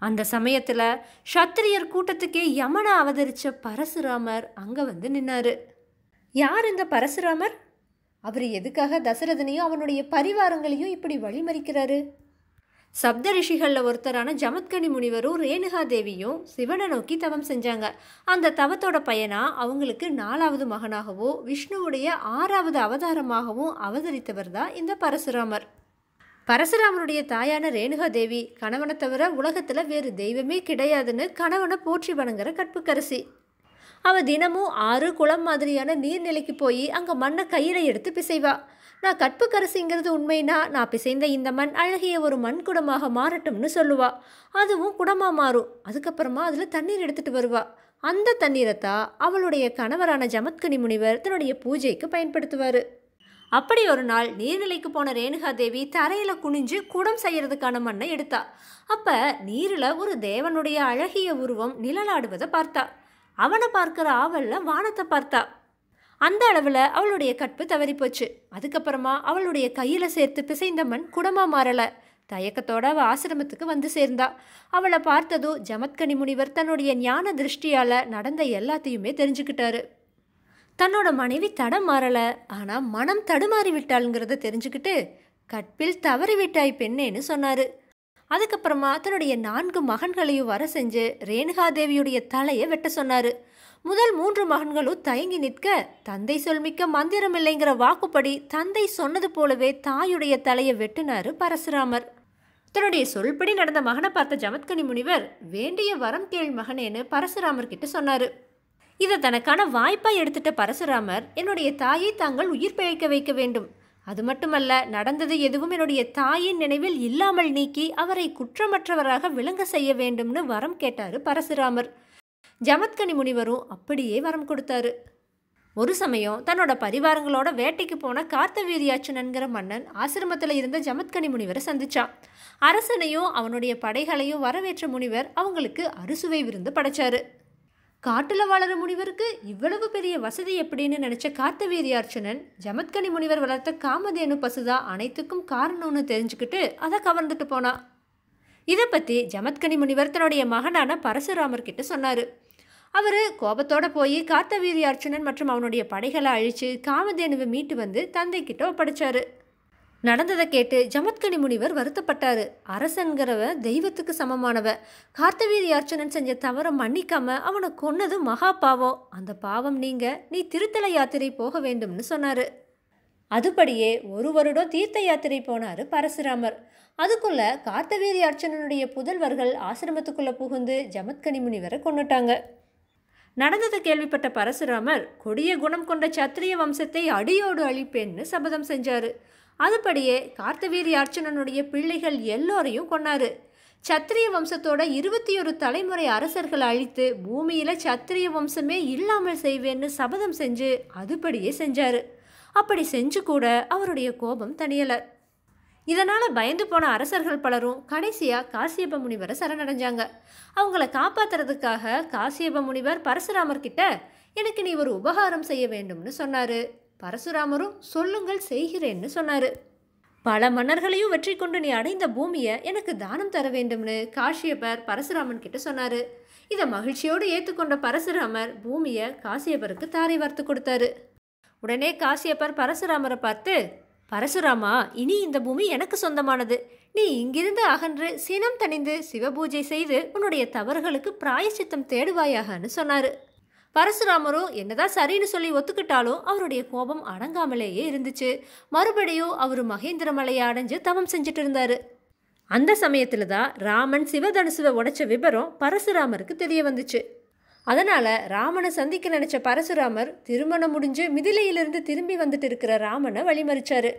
அந்த சமயத்தில் சத்திரியர் கூட்டத்துக்கே யமனை அவதரித்த பரசுராமர் அங்கே வந்து நின்னார் யார் இந்த பரசுராமர் அவர் எதுக்காக தசரதனையும் அவனுடைய பரிவாரங்களையும் இப்படி வழிமறிக்கிறாரு சப்த ரிஷிகளில் ஒருத்தரான ஜமத்கனி முனிவரும் ரேணுகா தேவியும் சிவனை நோக்கி தவம் செஞ்சாங்க அந்த தவத்தோட பயனாக அவங்களுக்கு நாலாவது மகனாகவோ விஷ்ணுவுடைய ஆறாவது அவதாரமாகவும் அவதரித்தவர் தான் இந்த பரசுராமர் பரசுராமருடைய தாயான ரேணுகா தேவி கணவனை தவிர உலகத்தில் வேறு தெய்வமே கிடையாதுன்னு கணவனை போற்றி வணங்குற கற்புக்கரசி அவள் தினமும் ஆறு குளம் மாதிரியான நீர்நிலைக்கு போய் அங்கே மண்ணை கையில் எடுத்து பிசைவா நான் கற்புக்கரசிங்கிறது உண்மைனா நான் பிசைந்த இந்த மண் அழகிய ஒரு மண் குடமாக மாறட்டும்னு சொல்லுவா அதுவும் குடமாக மாறும் அதுக்கப்புறமா அதில் தண்ணீர் எடுத்துகிட்டு வருவா அந்த தண்ணீரைத்தான் அவளுடைய கணவரான ஜமத்கனி முனிவர் தன்னுடைய பூஜைக்கு பயன்படுத்துவார் அப்படி ஒரு நாள் நீர்நிலைக்கு போன ரேணுகா தேவி தரையில் குனிஞ்சு குடம் செய்யறதுக்கான மண்ணை எடுத்தா அப்போ நீரில் ஒரு தேவனுடைய அழகிய உருவம் நிழலாடுவதை பார்த்தா அவனை பார்க்குற ஆவலில் வானத்தை பார்த்தா அந்த அளவில் அவளுடைய கற்பு தவறிப்போச்சு அதுக்கப்புறமா அவளுடைய கையில் சேர்த்து பிசைந்த மண் குடமாக மாறலை தயக்கத்தோட அவள் ஆசிரமத்துக்கு வந்து சேர்ந்தா அவளை பார்த்ததும் ஜமத்கனி முனிவர் தன்னுடைய ஞான திருஷ்டியால் நடந்த எல்லாத்தையுமே தெரிஞ்சுக்கிட்டாரு தன்னோட மனைவி தடம் மாறலை ஆனால் மனம் தடுமாறி விட்டாளுங்கிறத தெரிஞ்சுக்கிட்டு கற்பில் தவறிவிட்டாய் பெண்ணேன்னு சொன்னார் அதுக்கப்புறமா தன்னுடைய நான்கு மகன்களையும் வர செஞ்சு ரேணுகாதேவியுடைய தலையை வெட்ட சொன்னார் முதல் மூன்று மகன்களும் தயங்கி நிற்க தந்தை சொல்மிக்க மந்திரம் இல்லைங்கிற வாக்குப்படி தந்தை சொன்னது போலவே தாயுடைய தலையை வெட்டினாரு பரசுராமர் தன்னுடைய சொல்படி நடந்த மகனை பார்த்த ஜமத்கனி முனிவர் வேண்டிய வரம் கேள் மகனேன்னு பரசுராமர் கிட்ட சொன்னார் இதை தனக்கான வாய்ப்பாக எடுத்துட்ட பரசுராமர் என்னுடைய தாயை தாங்கள் உயிர் பிழைக்க வைக்க வேண்டும் அது மட்டுமல்ல நடந்தது எதுவும் என்னுடைய தாயின் நினைவில் இல்லாமல் நீக்கி அவரை குற்றமற்றவராக விளங்க செய்ய வேண்டும்னு வரம் கேட்டார் பரசுராமர் ஜமத்கனி முனிவரும் அப்படியே வரம் கொடுத்தாரு ஒரு சமயம் தன்னோட பரிவாரங்களோட வேட்டைக்கு போன கார்த்தவீரியாச்சனன்கிற மன்னன் ஆசிரமத்தில் இருந்த ஜமத்கனி முனிவரை சந்திச்சான் அரசனையும் அவனுடைய படைகளையும் வரவேற்ற முனிவர் அவங்களுக்கு அறுசுவை விருந்து படைச்சாரு காட்டில் வளர முனிவருக்கு இவ்வளவு பெரிய வசதி எப்படின்னு நினச்ச அர்ச்சனன் ஜமத்கனி முனிவர் வளர்த்த காமதேனு பசுதா அனைத்துக்கும் காரணம்னு தெரிஞ்சுக்கிட்டு அதை கவர்ந்துட்டு போனான் இதை பற்றி ஜமத்கனி முனிவர் தன்னுடைய மகனான பரசுராமர் கிட்ட சொன்னார் அவர் கோபத்தோடு போய் காத்தவீரி அர்ச்சுனன் மற்றும் அவனுடைய படைகளை அழித்து காமதேனுவை மீட்டு வந்து தந்தைக்கிட்ட ஒப்படைச்சாரு நடந்ததை கேட்டு ஜமத்கனி முனிவர் வருத்தப்பட்டாரு அரசன்கிறவ தெய்வத்துக்கு சமமானவ கார்த்தவீதி அர்ச்சனன் செஞ்ச தவற மன்னிக்காம அவனை கொன்னது மகா பாவம் அந்த பாவம் நீங்க நீ திருத்தல யாத்திரை போக வேண்டும்னு சொன்னாரு அதுபடியே ஒரு வருடம் தீர்த்த யாத்திரை போனார் பரசுராமர் அதுக்குள்ள கார்த்தவேரி அர்ச்சனனுடைய புதல்வர்கள் ஆசிரமத்துக்குள்ள புகுந்து ஜமத்கனி முனிவரை கொன்னுட்டாங்க நடந்ததை கேள்விப்பட்ட பரசுராமர் கொடிய குணம் கொண்ட சத்திரிய வம்சத்தை அடியோடு அழிப்பேன்னு சபதம் செஞ்சாரு அதுபடியே கார்த்தவீரி அர்ச்சுனனுடைய பிள்ளைகள் எல்லோரையும் கொண்டாரு சத்திரிய வம்சத்தோட இருபத்தி ஒரு தலைமுறை அரசர்கள் அழித்து பூமியில சத்திரிய வம்சமே இல்லாமல் செய்வேன்னு சபதம் செஞ்சு அதுபடியே செஞ்சாரு அப்படி செஞ்சு கூட அவருடைய கோபம் தனியலை இதனால் பயந்து போன அரசர்கள் பலரும் கடைசியாக காசியப்ப முனிவரை சரணடைஞ்சாங்க அவங்கள காப்பாற்றுறதுக்காக காசியப்ப முனிவர் பரசுராமர்கிட்ட எனக்கு நீ ஒரு உபகாரம் செய்ய வேண்டும்னு சொன்னார் பரசுராமரும் சொல்லுங்கள் செய்கிறேன்னு சொன்னார் பல மன்னர்களையும் வெற்றி கொண்டு நீ அடைந்த பூமியை எனக்கு தானம் தர வேண்டும்னு காசியப்பர் பரசுராமன் கிட்ட சொன்னார் இதை மகிழ்ச்சியோடு ஏற்றுக்கொண்ட பரசுராமர் பூமியை காசியப்பருக்கு தாரை வார்த்து கொடுத்தாரு உடனே காசியப்பர் பரசுராமரை பார்த்து பரசுராமா இனி இந்த பூமி எனக்கு சொந்தமானது நீ இங்கிருந்து அகன்று சினம் தணிந்து சிவபூஜை செய்து உன்னுடைய தவறுகளுக்கு பிராயசித்தம் தேடுவாயாகன்னு சொன்னார் பரசுராமரும் என்னதான் சரின்னு சொல்லி ஒத்துக்கிட்டாலும் அவருடைய கோபம் அடங்காமலேயே இருந்துச்சு மறுபடியும் அவர் மகேந்திர மலையை அடைஞ்சு தவம் செஞ்சுட்டு இருந்தாரு அந்த சமயத்தில் தான் ராமன் சிவதனுசுவை உடைச்ச விபரம் பரசுராமருக்கு தெரிய வந்துச்சு அதனால் ராமனை சந்திக்க நினச்ச பரசுராமர் திருமணம் முடிஞ்சு மிதிலையிலிருந்து திரும்பி வந்துட்டு இருக்கிற ராமனை வழிமறிச்சார்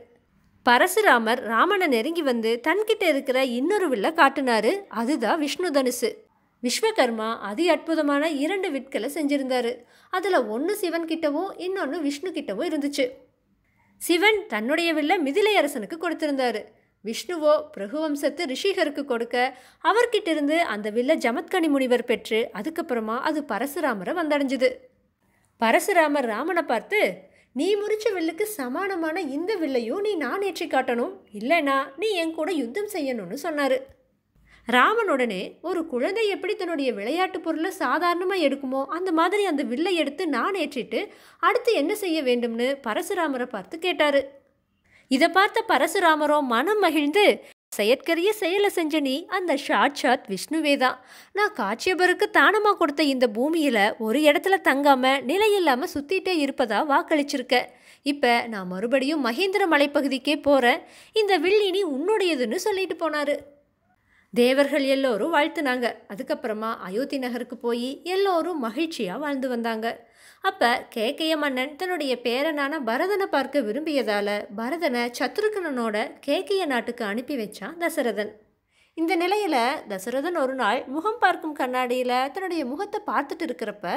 பரசுராமர் ராமனை நெருங்கி வந்து தன்கிட்ட இருக்கிற இன்னொரு வில்ல காட்டினாரு அதுதான் விஷ்ணு தனுசு விஸ்வகர்மா அதி அற்புதமான இரண்டு விட்களை செஞ்சிருந்தாரு அதில் ஒன்று சிவன் கிட்டவும் இன்னொன்று விஷ்ணு கிட்டவும் இருந்துச்சு சிவன் தன்னுடைய வில்ல மிதிலை அரசனுக்கு கொடுத்திருந்தாரு விஷ்ணுவோ பிரகுவம்சத்து ரிஷிகருக்கு கொடுக்க அவர்கிட்டிருந்து அந்த வில்ல ஜமத்கனி முனிவர் பெற்று அதுக்கப்புறமா அது பரசுராமரை வந்தடைஞ்சுது பரசுராமர் ராமனை பார்த்து நீ முறிச்ச வில்லுக்கு சமானமான இந்த வில்லையும் நீ நான் ஏற்றி காட்டணும் இல்லைனா நீ என் கூட யுத்தம் செய்யணும்னு சொன்னார் ராமனுடனே ஒரு குழந்தை எப்படி தன்னுடைய விளையாட்டு பொருளை சாதாரணமாக எடுக்குமோ அந்த மாதிரி அந்த வில்லை எடுத்து நான் ஏற்றிட்டு அடுத்து என்ன செய்ய வேண்டும்னு பரசுராமரை பார்த்து கேட்டார் இதை பார்த்த பரசுராமரோ மனம் மகிழ்ந்து செயற்கரிய செயலை செஞ்ச நீ அந்த ஷாட் விஷ்ணுவே தான் நான் காட்சியபருக்கு தானமாக கொடுத்த இந்த பூமியில் ஒரு இடத்துல தங்காமல் நிலையில்லாமல் சுற்றிட்டே இருப்பதா வாக்களிச்சிருக்க இப்போ நான் மறுபடியும் மகேந்திர மலைப்பகுதிக்கே போகிறேன் இந்த வில்லினி உன்னுடையதுன்னு சொல்லிட்டு போனார் தேவர்கள் எல்லோரும் வாழ்த்துனாங்க அதுக்கப்புறமா அயோத்தி நகருக்கு போய் எல்லோரும் மகிழ்ச்சியாக வாழ்ந்து வந்தாங்க அப்போ கேக்கைய மன்னன் தன்னுடைய பேரனான பரதனை பார்க்க விரும்பியதால் பரதனை சத்ருகனனோட கேக்கைய நாட்டுக்கு அனுப்பி வச்சான் தசரதன் இந்த நிலையில் தசரதன் ஒரு நாள் முகம் பார்க்கும் கண்ணாடியில் தன்னுடைய முகத்தை பார்த்துட்டு இருக்கிறப்ப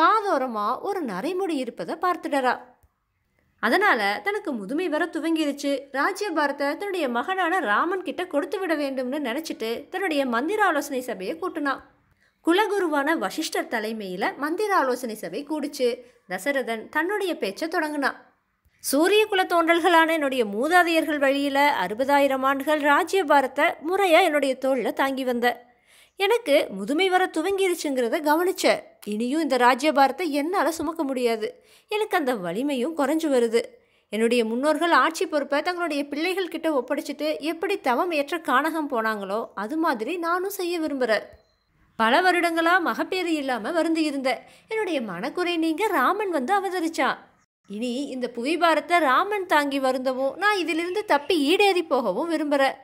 காதோரமாக ஒரு நரைமுடி இருப்பதை பார்த்துடறா அதனால தனக்கு முதுமை வர துவங்கிருச்சு ராஜ்யபாரத்தை தன்னுடைய மகனான ராமன் கிட்ட கொடுத்து விட வேண்டும்னு நினச்சிட்டு தன்னுடைய மந்திர ஆலோசனை சபையை கூட்டினான் குலகுருவான வசிஷ்டர் தலைமையில் மந்திர ஆலோசனை சபை கூடிச்சு தசரதன் தன்னுடைய பேச்சை தொடங்கினான் சூரிய குல தோன்றல்களான என்னுடைய மூதாதையர்கள் வழியில் அறுபதாயிரம் ஆண்டுகள் ராஜ்யபாரத்தை முறையாக என்னுடைய தோளில் தாங்கி வந்த எனக்கு முதுமை வர துவங்கிருச்சுங்கிறத கவனிச்சேன் இனியும் இந்த ராஜ்யபாரத்தை என்னால் சுமக்க முடியாது எனக்கு அந்த வலிமையும் குறைஞ்சு வருது என்னுடைய முன்னோர்கள் ஆட்சி பொறுப்பை தங்களுடைய பிள்ளைகள் கிட்ட ஒப்படைச்சிட்டு எப்படி தவம் ஏற்ற காணகம் போனாங்களோ அது மாதிரி நானும் செய்ய விரும்புகிறேன் பல வருடங்களாக மகப்பேறு இல்லாமல் வருந்து இருந்தேன் என்னுடைய மனக்குறை நீங்க ராமன் வந்து அவதரிச்சான் இனி இந்த புவிபாரத்தை ராமன் தாங்கி வருந்தவும் நான் இதிலிருந்து தப்பி ஈடேறி போகவும் விரும்புகிறேன்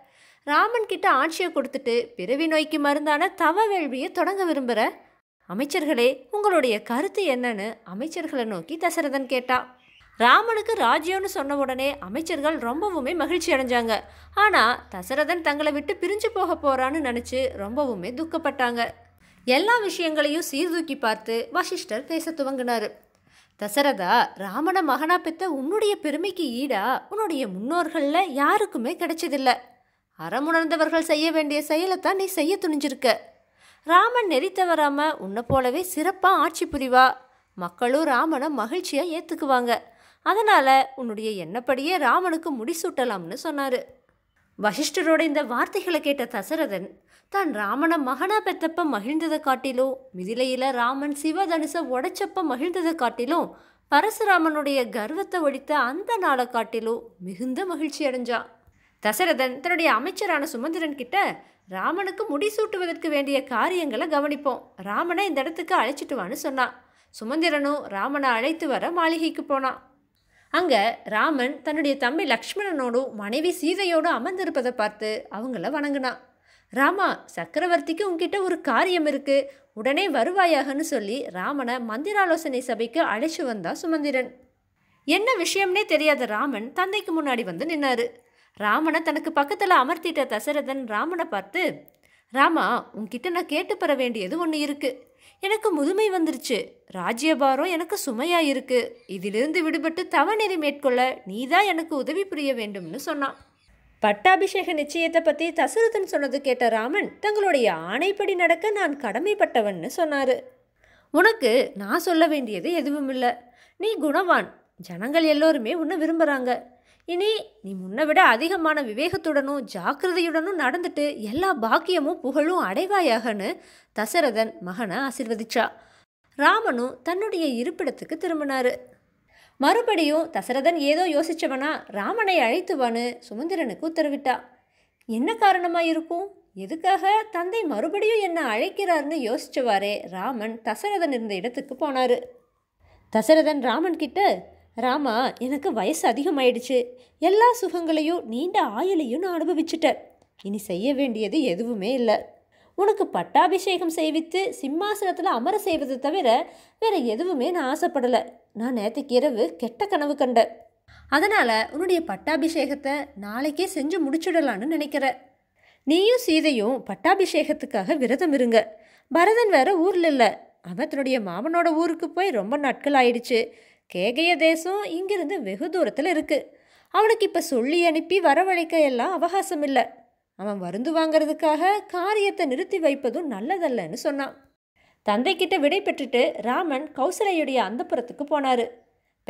ராமன் கிட்ட ஆட்சியை கொடுத்துட்டு பிறவி நோய்க்கு மருந்தான தவ வேள்வியை தொடங்க விரும்புகிறேன் அமைச்சர்களே உங்களுடைய கருத்து என்னன்னு அமைச்சர்களை நோக்கி தசரதன் கேட்டா ராமனுக்கு ராஜ்யம்னு சொன்ன உடனே அமைச்சர்கள் ரொம்பவுமே மகிழ்ச்சி அடைஞ்சாங்க ஆனால் தசரதன் தங்களை விட்டு பிரிஞ்சு போக போகிறான்னு நினச்சி ரொம்பவுமே துக்கப்பட்டாங்க எல்லா விஷயங்களையும் சீர்தூக்கி பார்த்து வசிஷ்டர் பேச துவங்கினார் தசரதா ராமனை மகனா பெத்த உன்னுடைய பெருமைக்கு ஈடா உன்னுடைய முன்னோர்களில் யாருக்குமே கிடைச்சதில்ல அறமுணர்ந்தவர்கள் செய்ய வேண்டிய செயலைத்தான் நீ செய்ய துணிஞ்சிருக்க ராமன் நெறித்தவராம உன்னை போலவே சிறப்பாக ஆட்சி புரிவா மக்களும் ராமனை மகிழ்ச்சியாக ஏற்றுக்குவாங்க அதனால் உன்னுடைய எண்ணப்படியே ராமனுக்கு முடிசூட்டலாம்னு சொன்னார் வசிஷ்டரோட இந்த வார்த்தைகளை கேட்ட தசரதன் தான் ராமனை மகனாக பெத்தப்ப மகிழ்ந்ததை காட்டிலும் மிதிலையில் ராமன் சிவதனுசை உடைச்சப்ப மகிழ்ந்ததை காட்டிலும் பரசுராமனுடைய கர்வத்தை ஒழித்த அந்த நாளை காட்டிலும் மிகுந்த மகிழ்ச்சி அடைஞ்சான் தசரதன் தன்னுடைய அமைச்சரான சுமந்திரன் கிட்ட ராமனுக்கு முடிசூட்டுவதற்கு வேண்டிய காரியங்களை கவனிப்போம் ராமனை இந்த இடத்துக்கு அழைச்சிட்டு வான்னு சொன்னான் சுமந்திரனும் ராமனை அழைத்து வர மாளிகைக்கு போனான் அங்கே ராமன் தன்னுடைய தம்பி லக்ஷ்மணனோடும் மனைவி சீதையோடும் அமர்ந்திருப்பதை பார்த்து அவங்கள வணங்கினான் ராமா சக்கரவர்த்திக்கு உங்ககிட்ட ஒரு காரியம் இருக்குது உடனே வருவாயாகன்னு சொல்லி ராமனை மந்திராலோசனை சபைக்கு அழைச்சி வந்தா சுமந்திரன் என்ன விஷயம்னே தெரியாத ராமன் தந்தைக்கு முன்னாடி வந்து நின்னாரு ராமனை தனக்கு பக்கத்தில் அமர்த்திட்ட தசரதன் ராமனை பார்த்து ராமா உன்கிட்ட நான் கேட்டுப்பெற வேண்டியது ஒன்று இருக்குது எனக்கு முதுமை வந்துருச்சு ராஜ்யபாரம் எனக்கு சுமையாக இருக்குது இதிலிருந்து விடுபட்டு தவநெறி மேற்கொள்ள நீ தான் எனக்கு உதவி புரிய வேண்டும்னு சொன்னான் பட்டாபிஷேக நிச்சயத்தை பற்றி தசரதன் சொன்னது கேட்ட ராமன் தங்களுடைய ஆணைப்படி நடக்க நான் கடமைப்பட்டவன்னு சொன்னார் உனக்கு நான் சொல்ல வேண்டியது எதுவும் இல்லை நீ குணவான் ஜனங்கள் எல்லோருமே உன்னை விரும்புகிறாங்க இனி நீ முன்ன விட அதிகமான விவேகத்துடனும் ஜாக்கிரதையுடனும் நடந்துட்டு எல்லா பாக்கியமும் புகழும் அடைவாயாகனு தசரதன் மகனை ஆசிர்வதிச்சா ராமனும் தன்னுடைய இருப்பிடத்துக்கு திரும்பினாரு மறுபடியும் தசரதன் ஏதோ யோசிச்சவனா ராமனை அழைத்துவான்னு சுமந்திரனுக்கு உத்தரவிட்டா என்ன காரணமாக இருக்கும் எதுக்காக தந்தை மறுபடியும் என்ன அழைக்கிறார்னு யோசிச்சவாறே ராமன் தசரதன் இருந்த இடத்துக்கு போனார் தசரதன் ராமன் கிட்ட ராமா எனக்கு வயசு அதிகமாயிடுச்சு எல்லா சுகங்களையும் நீண்ட ஆயுளையும் நான் அனுபவிச்சுட்டேன் இனி செய்ய வேண்டியது எதுவுமே இல்லை உனக்கு பட்டாபிஷேகம் செய்வித்து சிம்மாசனத்தில் அமர செய்வது தவிர வேற எதுவுமே நான் ஆசைப்படலை நான் நேற்றுக்கு இரவு கெட்ட கனவு கண்டேன் அதனால் உன்னுடைய பட்டாபிஷேகத்தை நாளைக்கே செஞ்சு முடிச்சுடலான்னு நினைக்கிற நீயும் சீதையும் பட்டாபிஷேகத்துக்காக விரதம் இருங்க பரதன் வேற ஊரில் இல்லை அவன் தன்னுடைய மாமனோட ஊருக்கு போய் ரொம்ப நாட்கள் ஆயிடுச்சு கேகய தேசம் இங்கிருந்து வெகு தூரத்தில் இருக்குது அவனுக்கு இப்போ சொல்லி அனுப்பி வரவழைக்க எல்லாம் அவகாசம் இல்லை அவன் மருந்து வாங்கிறதுக்காக காரியத்தை நிறுத்தி வைப்பதும் நல்லதல்லன்னு சொன்னான் தந்தைக்கிட்ட விடை பெற்றுட்டு ராமன் கௌசலையுடைய அந்தப்புறத்துக்கு போனார்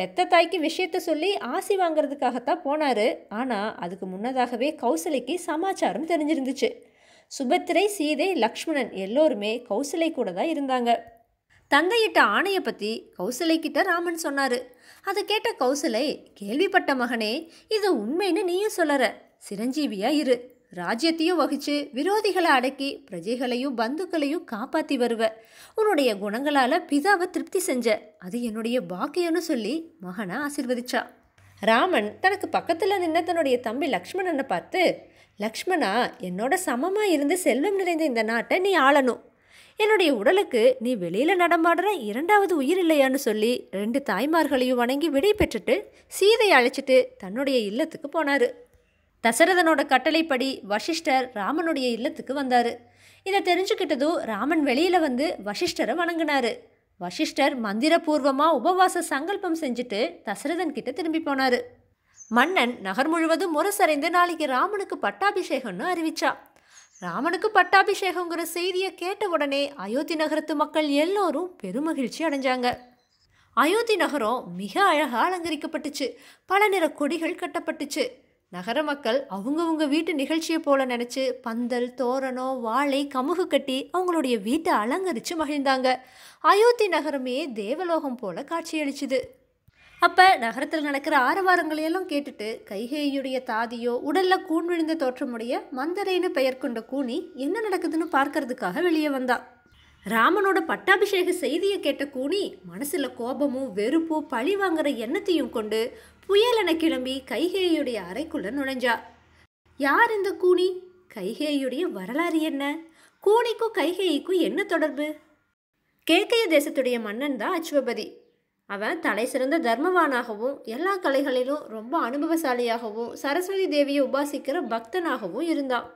பெத்த தாய்க்கு விஷயத்த சொல்லி ஆசி வாங்கிறதுக்காகத்தான் போனார் ஆனால் அதுக்கு முன்னதாகவே கௌசலைக்கு சமாச்சாரம் தெரிஞ்சிருந்துச்சு சுபத்திரை சீதை லக்ஷ்மணன் எல்லோருமே கௌசலை கூட தான் இருந்தாங்க தந்தையிட்ட ஆணையை பற்றி கௌசலை கிட்ட ராமன் சொன்னார் அதை கேட்ட கௌசலை கேள்விப்பட்ட மகனே இது உண்மைன்னு நீயும் சொல்லற சிரஞ்சீவியா இரு ராஜ்யத்தையும் வகிச்சு விரோதிகளை அடக்கி பிரஜைகளையும் பந்துக்களையும் காப்பாற்றி வருவ உன்னுடைய குணங்களால் பிதாவை திருப்தி செஞ்ச அது என்னுடைய பாக்கியம்னு சொல்லி மகனை ஆசிர்வதிச்சா ராமன் தனக்கு பக்கத்தில் நின்ன தன்னுடைய தம்பி லக்ஷ்மணனை பார்த்து லக்ஷ்மணா என்னோட சமமாக இருந்து செல்வம் நிறைந்த இந்த நாட்டை நீ ஆளணும் என்னுடைய உடலுக்கு நீ வெளியில் நடமாடுற இரண்டாவது உயிர் இல்லையான்னு சொல்லி ரெண்டு தாய்மார்களையும் வணங்கி விடை பெற்றுட்டு சீதையை அழைச்சிட்டு தன்னுடைய இல்லத்துக்கு போனார் தசரதனோட கட்டளைப்படி வசிஷ்டர் ராமனுடைய இல்லத்துக்கு வந்தார் இதை தெரிஞ்சுக்கிட்டதும் ராமன் வெளியில் வந்து வசிஷ்டரை வணங்கினார் வசிஷ்டர் மந்திரபூர்வமாக உபவாச சங்கல்பம் செஞ்சுட்டு தசரதன் கிட்ட திரும்பி போனார் மன்னன் நகர் முழுவதும் முரசறைந்து நாளைக்கு ராமனுக்கு பட்டாபிஷேகம்னு அறிவிச்சான் ராமனுக்கு பட்டாபிஷேகங்கிற செய்தியை கேட்ட உடனே அயோத்தி நகரத்து மக்கள் எல்லோரும் பெருமகிழ்ச்சி அடைஞ்சாங்க அயோத்தி நகரம் மிக அழகாக அலங்கரிக்கப்பட்டுச்சு பல நிற கொடிகள் கட்டப்பட்டுச்சு நகர மக்கள் அவங்கவுங்க வீட்டு நிகழ்ச்சியை போல நினச்சி பந்தல் தோரணம் வாழை கமுகு கட்டி அவங்களுடைய வீட்டை அலங்கரித்து மகிழ்ந்தாங்க அயோத்தி நகரமே தேவலோகம் போல காட்சியளிச்சுது அப்போ நகரத்தில் நடக்கிற ஆரவாரங்களையெல்லாம் கேட்டுட்டு கைகேயுடைய தாதியோ உடலில் கூண் விழுந்த தோற்றமுடைய மந்தரைன்னு பெயர் கொண்ட கூனி என்ன நடக்குதுன்னு பார்க்கறதுக்காக வெளியே வந்தா ராமனோட பட்டாபிஷேக செய்தியை கேட்ட கூனி மனசில் கோபமும் வெறுப்பும் பழி வாங்குற எண்ணத்தையும் கொண்டு புயல் என கிளம்பி கைகேயுடைய அறைக்குள்ள நுழைஞ்சா யார் இந்த கூனி கைகேயுடைய வரலாறு என்ன கூனிக்கும் கைகேயிக்கும் என்ன தொடர்பு கேக்கைய தேசத்துடைய மன்னன் தான் அச்சுவபதி அவன் தலை சிறந்த தர்மவானாகவும் எல்லா கலைகளிலும் ரொம்ப அனுபவசாலியாகவும் சரஸ்வதி தேவியை உபாசிக்கிற பக்தனாகவும் இருந்தான்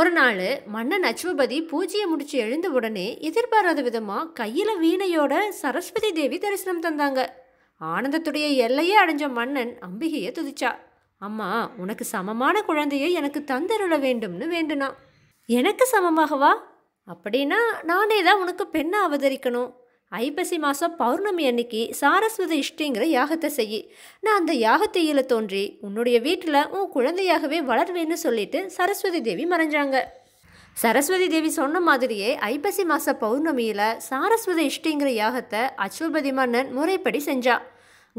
ஒரு நாள் மன்னன் அச்சுவபதி பூஜையை முடிச்சு எழுந்த உடனே எதிர்பாராத விதமாக கையில் வீணையோட சரஸ்வதி தேவி தரிசனம் தந்தாங்க ஆனந்தத்துடைய எல்லையே அடைஞ்ச மன்னன் அம்பிகையை துதிச்சா அம்மா உனக்கு சமமான குழந்தையை எனக்கு தந்தருள வேண்டும்னு வேண்டுனா எனக்கு சமமாகவா அப்படின்னா நானே தான் உனக்கு பெண்ணை அவதரிக்கணும் ஐப்பசி மாதம் பௌர்ணமி அன்னைக்கு சாரஸ்வத இஷ்டிங்கிற யாகத்தை செய் நான் அந்த யாகத்தையில் தோன்றி உன்னுடைய வீட்டில் உன் குழந்தையாகவே வளர்வேன்னு சொல்லிட்டு சரஸ்வதி தேவி மறைஞ்சாங்க சரஸ்வதி தேவி சொன்ன மாதிரியே ஐப்பசி மாத பௌர்ணமியில் சாரஸ்வத இஷ்டிங்கிற யாகத்தை அச்சுபதி மன்னன் முறைப்படி செஞ்சா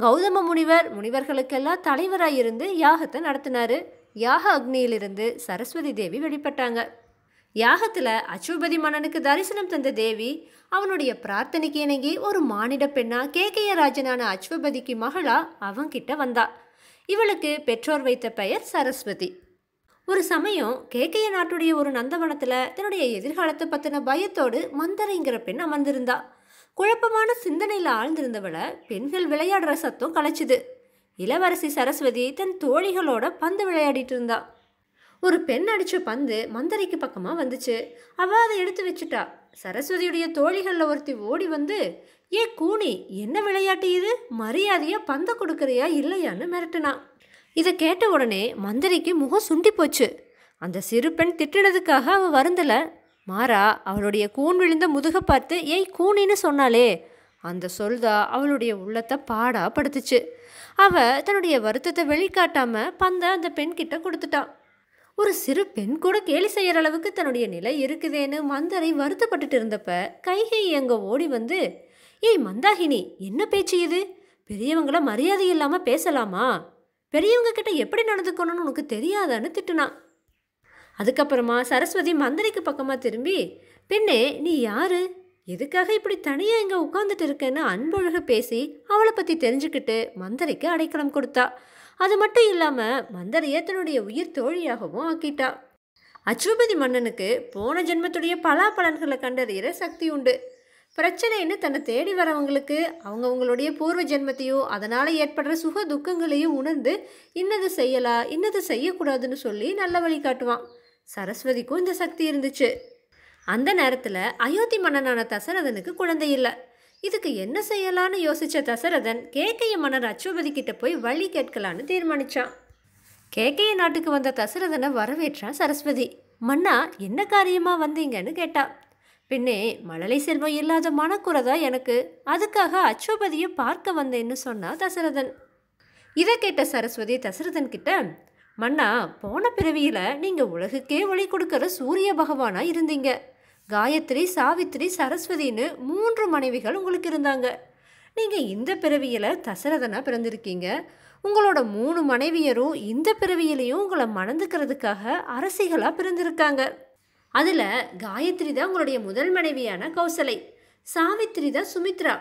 கௌதம முனிவர் முனிவர்களுக்கெல்லாம் தலைவராக இருந்து யாகத்தை நடத்தினாரு யாக அக்னியிலிருந்து சரஸ்வதி தேவி வெளிப்பட்டாங்க யாகத்தில் அச்சுபதி மன்னனுக்கு தரிசனம் தந்த தேவி அவனுடைய பிரார்த்தனைக்கு இணங்கி ஒரு மானிட பெண்ணா கேகைய ராஜனான அச்சுபதிக்கு மகளா அவங்கிட்ட வந்தா இவளுக்கு பெற்றோர் வைத்த பெயர் சரஸ்வதி ஒரு சமயம் கேக்கைய நாட்டுடைய ஒரு நந்தவனத்தில் தன்னுடைய எதிர்காலத்தை பற்றின பயத்தோடு மந்தரைங்கிற பெண் அமர்ந்திருந்தா குழப்பமான சிந்தனையில் ஆழ்ந்திருந்தவளை பெண்கள் விளையாடுற சத்தம் கலைச்சுது இளவரசி சரஸ்வதி தன் தோழிகளோட பந்து விளையாடிட்டு இருந்தாள் ஒரு பெண் அடித்த பந்து மந்தரைக்கு பக்கமாக வந்துச்சு அவள் அதை எடுத்து வச்சுட்டா சரஸ்வதியுடைய தோழிகளில் ஒருத்தி ஓடி வந்து ஏ கூனி என்ன விளையாட்டு இது மரியாதையாக பந்தை கொடுக்குறியா இல்லையான்னு மிரட்டினா இதை கேட்ட உடனே மந்தரைக்கு முகம் சுண்டி போச்சு அந்த சிறு பெண் திட்டினதுக்காக அவள் வருந்தலை மாறா அவளுடைய கூன் விழுந்த முதுக பார்த்து ஏய் கூனின்னு சொன்னாலே அந்த சொல்தா அவளுடைய உள்ளத்தை பாடா படுத்துச்சு அவள் தன்னுடைய வருத்தத்தை வெளிக்காட்டாமல் பந்தை அந்த பெண்கிட்ட கொடுத்துட்டான் ஒரு சிறு பெண் கூட கேலி செய்யற அளவுக்கு தன்னுடைய நிலை இருக்குதேன்னு மந்தரை வருத்தப்பட்டுட்டு இருந்தப்ப கைகை எங்க ஓடி வந்து ஏய் மந்தாகினி என்ன பேச்சு இது பெரியவங்கள மரியாதை இல்லாமல் பேசலாமா பெரியவங்க கிட்ட எப்படி நடந்துக்கணும்னு உனக்கு தெரியாதான்னு திட்டுனான் அதுக்கப்புறமா சரஸ்வதி மந்தரைக்கு பக்கமாக திரும்பி பெண்ணே நீ யாரு எதுக்காக இப்படி தனியாக இங்கே உட்காந்துட்டு இருக்கேன்னு அன்பொழுக பேசி அவளை பற்றி தெரிஞ்சுக்கிட்டு மந்தரைக்கு அடைக்கலம் கொடுத்தா அது மட்டும் இல்லாமல் மந்தரையை தன்னுடைய உயிர் தோழியாகவும் ஆக்கிட்டா அச்சுபதி மன்னனுக்கு போன ஜென்மத்துடைய பலன்களை கண்டறிகிற சக்தி உண்டு பிரச்சனைன்னு தன்னை தேடி வரவங்களுக்கு அவங்கவுங்களுடைய பூர்வ ஜென்மத்தையும் அதனால் ஏற்படுற சுக துக்கங்களையும் உணர்ந்து இன்னது செய்யலாம் இன்னது செய்யக்கூடாதுன்னு சொல்லி நல்ல வழி காட்டுவான் சரஸ்வதிக்கும் இந்த சக்தி இருந்துச்சு அந்த நேரத்தில் அயோத்தி மன்னனான தசரதனுக்கு குழந்தை இல்லை இதுக்கு என்ன செய்யலான்னு யோசித்த தசரதன் கேக்கைய மன்னர் அச்சுபதி கிட்ட போய் வழி கேட்கலான்னு தீர்மானிச்சான் கேக்கைய நாட்டுக்கு வந்த தசரதனை வரவேற்றான் சரஸ்வதி மன்னா என்ன காரியமாக வந்தீங்கன்னு கேட்டா பின்னே மழலை செல்வம் இல்லாத மனக்குறதா எனக்கு அதுக்காக அச்சோபதியை பார்க்க வந்தேன்னு சொன்னா தசரதன் இதை கேட்ட சரஸ்வதி தசரதன் கிட்ட மன்னா போன பிறவியில் நீங்கள் உலகுக்கே ஒளி கொடுக்குற சூரிய பகவானாக இருந்தீங்க காயத்ரி சாவித்ரி சரஸ்வதின்னு மூன்று மனைவிகள் உங்களுக்கு இருந்தாங்க நீங்கள் இந்த பிறவியில் தசரதனாக பிறந்திருக்கீங்க உங்களோட மூணு மனைவியரும் இந்த பிறவியிலையும் உங்களை மணந்துக்கிறதுக்காக அரசிகளாக பிறந்திருக்காங்க அதில் காயத்ரி தான் உங்களுடைய முதல் மனைவியான கௌசலை சாவித்ரி தான் சுமித்ரா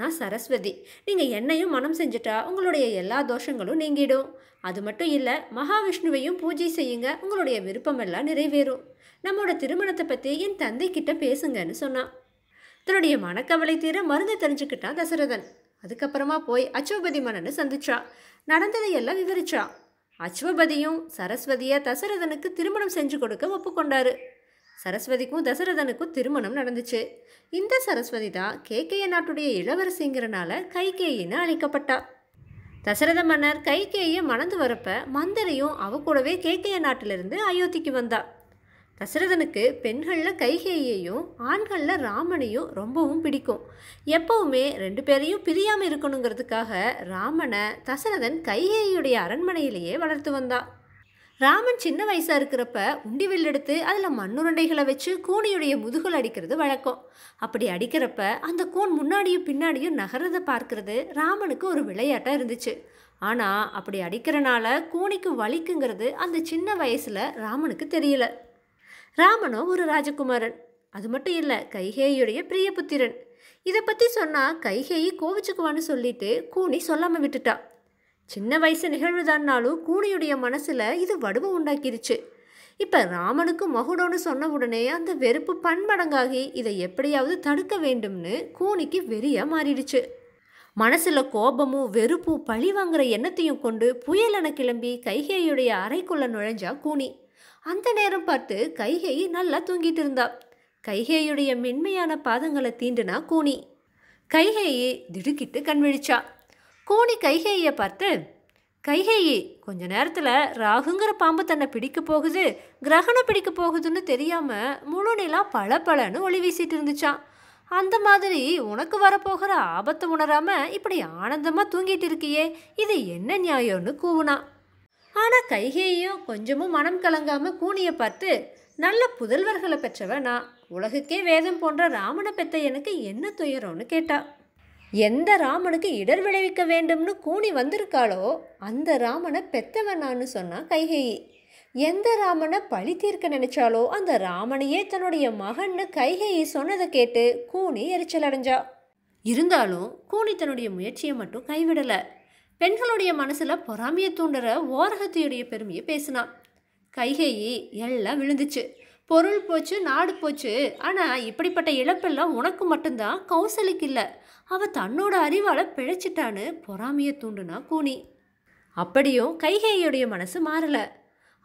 நான் சரஸ்வதி நீங்கள் என்னையும் மனம் செஞ்சுட்டா உங்களுடைய எல்லா தோஷங்களும் நீங்கிடும் அது மட்டும் இல்லை மகாவிஷ்ணுவையும் பூஜை செய்யுங்க உங்களுடைய விருப்பமெல்லாம் நிறைவேறும் நம்மோட திருமணத்தை பற்றி என் தந்தை கிட்ட பேசுங்கன்னு சொன்னான் தன்னுடைய மனக்கவலை தீர மருந்து தெரிஞ்சுக்கிட்டான் தசரதன் அதுக்கப்புறமா போய் அச்சோபதி மன்னனை சந்திச்சா எல்லாம் விவரிச்சா அச்சுவபதியும் சரஸ்வதியை தசரதனுக்கு திருமணம் செஞ்சு கொடுக்க ஒப்புக்கொண்டாரு சரஸ்வதிக்கும் தசரதனுக்கும் திருமணம் நடந்துச்சு இந்த சரஸ்வதி தான் கேகேய நாட்டுடைய இளவரசிங்கிறனால கைகேயின்னு அழைக்கப்பட்டா தசரத மன்னர் கைகேயை மணந்து வரப்ப மந்தரையும் அவ கூடவே கேகேய நாட்டிலிருந்து அயோத்திக்கு வந்தாள் தசரதனுக்கு பெண்களில் கைகேயையும் ஆண்களில் ராமனையும் ரொம்பவும் பிடிக்கும் எப்பவுமே ரெண்டு பேரையும் பிரியாமல் இருக்கணுங்கிறதுக்காக ராமனை தசரதன் கைகேயுடைய அரண்மனையிலேயே வளர்த்து வந்தான் ராமன் சின்ன வயசாக இருக்கிறப்ப உண்டி வில் எடுத்து அதில் மண்ணுருண்டைகளை வச்சு கூனியுடைய முதுகல் அடிக்கிறது வழக்கம் அப்படி அடிக்கிறப்ப அந்த கூன் முன்னாடியும் பின்னாடியும் நகர்றதை பார்க்கறது ராமனுக்கு ஒரு விளையாட்டாக இருந்துச்சு ஆனால் அப்படி அடிக்கிறனால கூனிக்கு வலிக்குங்கிறது அந்த சின்ன வயசில் ராமனுக்கு தெரியலை ராமனோ ஒரு ராஜகுமாரன் அது மட்டும் இல்லை கைகேயுடைய பிரியபுத்திரன் இதை பற்றி சொன்னால் கைகேயி கோவிச்சுக்குவான்னு சொல்லிட்டு கூனி சொல்லாமல் விட்டுட்டா சின்ன வயசு நிகழ்வுதான்னாலும் கூனியுடைய மனசில் இது வடுவம் உண்டாக்கிருச்சு இப்போ ராமனுக்கு மகுடோன்னு சொன்ன உடனே அந்த வெறுப்பு பண்படங்காகி இதை எப்படியாவது தடுக்க வேண்டும்னு கூனிக்கு வெறியாக மாறிடுச்சு மனசில் கோபமும் வெறுப்பும் பழி வாங்குற எண்ணத்தையும் கொண்டு புயலென கிளம்பி கைகேயுடைய அறைக்குள்ளே நுழைஞ்சா கூனி அந்த நேரம் பார்த்து கைகை நல்லா தூங்கிட்டு இருந்தா கைகேயுடைய மென்மையான பாதங்களை தீண்டுனா கூனி கைகேயே திடுக்கிட்டு கண்விழிச்சா கூனி கைகேயை பார்த்து கைகேயே கொஞ்ச நேரத்தில் ராகுங்கிற பாம்பு தன்னை பிடிக்க போகுது கிரகணம் பிடிக்க போகுதுன்னு தெரியாமல் முழு நிலா பல பலன்னு ஒளி வீசிட்டு இருந்துச்சான் அந்த மாதிரி உனக்கு வரப்போகிற ஆபத்தை உணராமல் இப்படி ஆனந்தமாக தூங்கிட்டு இருக்கியே இது என்ன நியாயம்னு கூவுனான் ஆனால் கைகேயும் கொஞ்சமும் மனம் கலங்காமல் கூனியை பார்த்து நல்ல புதல்வர்களை பெற்றவனா உலகுக்கே வேதம் போன்ற ராமனை பெத்த எனக்கு என்ன துயரம்னு கேட்டா எந்த ராமனுக்கு இடர் விளைவிக்க வேண்டும்னு கூனி வந்திருக்காளோ அந்த ராமனை பெத்தவன் சொன்னா கைகேயி எந்த ராமனை பழி தீர்க்க நினைச்சாலோ அந்த ராமனையே தன்னுடைய மகன்னு கைகேயி சொன்னதை கேட்டு கூனி எரிச்சல் அடைஞ்சா இருந்தாலும் கூனி தன்னுடைய முயற்சியை மட்டும் கைவிடலை பெண்களுடைய மனசில் பொறாமையை தூண்டுற ஓரகத்தையுடைய பெருமையை பேசினான் கைகேயி எல்லாம் விழுந்துச்சு பொருள் போச்சு நாடு போச்சு ஆனால் இப்படிப்பட்ட இழப்பெல்லாம் உனக்கு மட்டும்தான் கௌசலிக்கு இல்லை அவள் தன்னோட அறிவால் பிழைச்சிட்டான்னு பொறாமையை தூண்டுனா கூனி அப்படியும் கைகேயுடைய மனசு மாறலை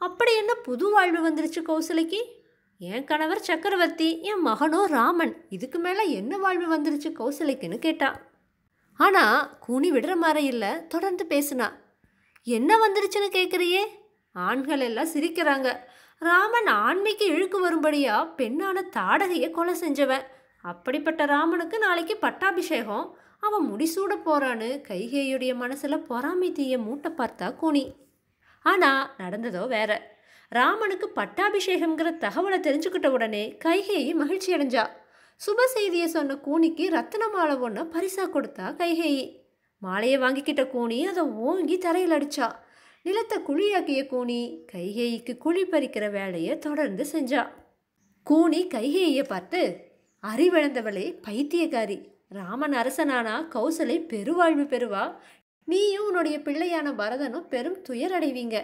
அப்படி என்ன புது வாழ்வு வந்துருச்சு கௌசலிக்கு என் கணவர் சக்கரவர்த்தி என் மகனோ ராமன் இதுக்கு மேலே என்ன வாழ்வு வந்துருச்சு கௌசலிக்குன்னு கேட்டான் ஆனால் கூனி விடுற மாதிரி இல்லை தொடர்ந்து பேசினா என்ன வந்துருச்சுன்னு கேட்குறியே ஆண்கள் எல்லாம் சிரிக்கிறாங்க ராமன் ஆண்மைக்கு இழுக்கு வரும்படியா பெண்ணான தாடகையை கொலை செஞ்சவன் அப்படிப்பட்ட ராமனுக்கு நாளைக்கு பட்டாபிஷேகம் அவன் முடிசூட போறான்னு கைகேயுடைய மனசில் பொறாமை தீய மூட்டை பார்த்தா கூனி ஆனால் நடந்ததோ வேற ராமனுக்கு பட்டாபிஷேகங்கிற தகவலை தெரிஞ்சுக்கிட்ட உடனே கைகேயி மகிழ்ச்சி அடைஞ்சா சுப செய்தியை சொன்ன கூனிக்கு ரத்தன மாலை ஒன்று பரிசாக கொடுத்தா கைகேயி மாலையை வாங்கிக்கிட்ட கூனி அதை ஓங்கி தரையில் அடித்தா நிலத்தை குழியாக்கிய கூனி கைகேயிக்கு குழி பறிக்கிற வேலையை தொடர்ந்து செஞ்சா கூனி கைகேயை பார்த்து அறிவிழந்தவளே பைத்தியக்காரி ராமன் அரசனானா கௌசலை பெருவாழ்வு பெறுவா நீயும் உன்னுடைய பிள்ளையான பரதனும் பெரும் துயரடைவீங்க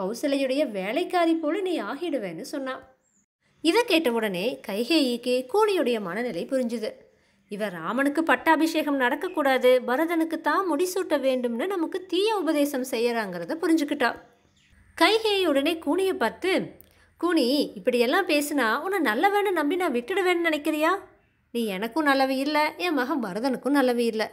கௌசலையுடைய வேலைக்காரி போல நீ ஆகிடுவேன்னு சொன்னான் இதை கேட்ட உடனே கைகேயிக்கு கூலியுடைய மனநிலை புரிஞ்சுது இவர் ராமனுக்கு பட்டாபிஷேகம் நடக்கக்கூடாது பரதனுக்கு தான் முடிசூட்ட வேண்டும்னு நமக்கு தீய உபதேசம் செய்யறாங்கிறத புரிஞ்சுக்கிட்டா கைகேயி உடனே கூனியை பார்த்து கூனி இப்படியெல்லாம் பேசுனா உன்னை நல்லவன்னு நம்பி நான் விட்டுடுவேன்னு நினைக்கிறியா நீ எனக்கும் நல்லவே இல்லை என் மகன் பரதனுக்கும் நல்லவே இல்லை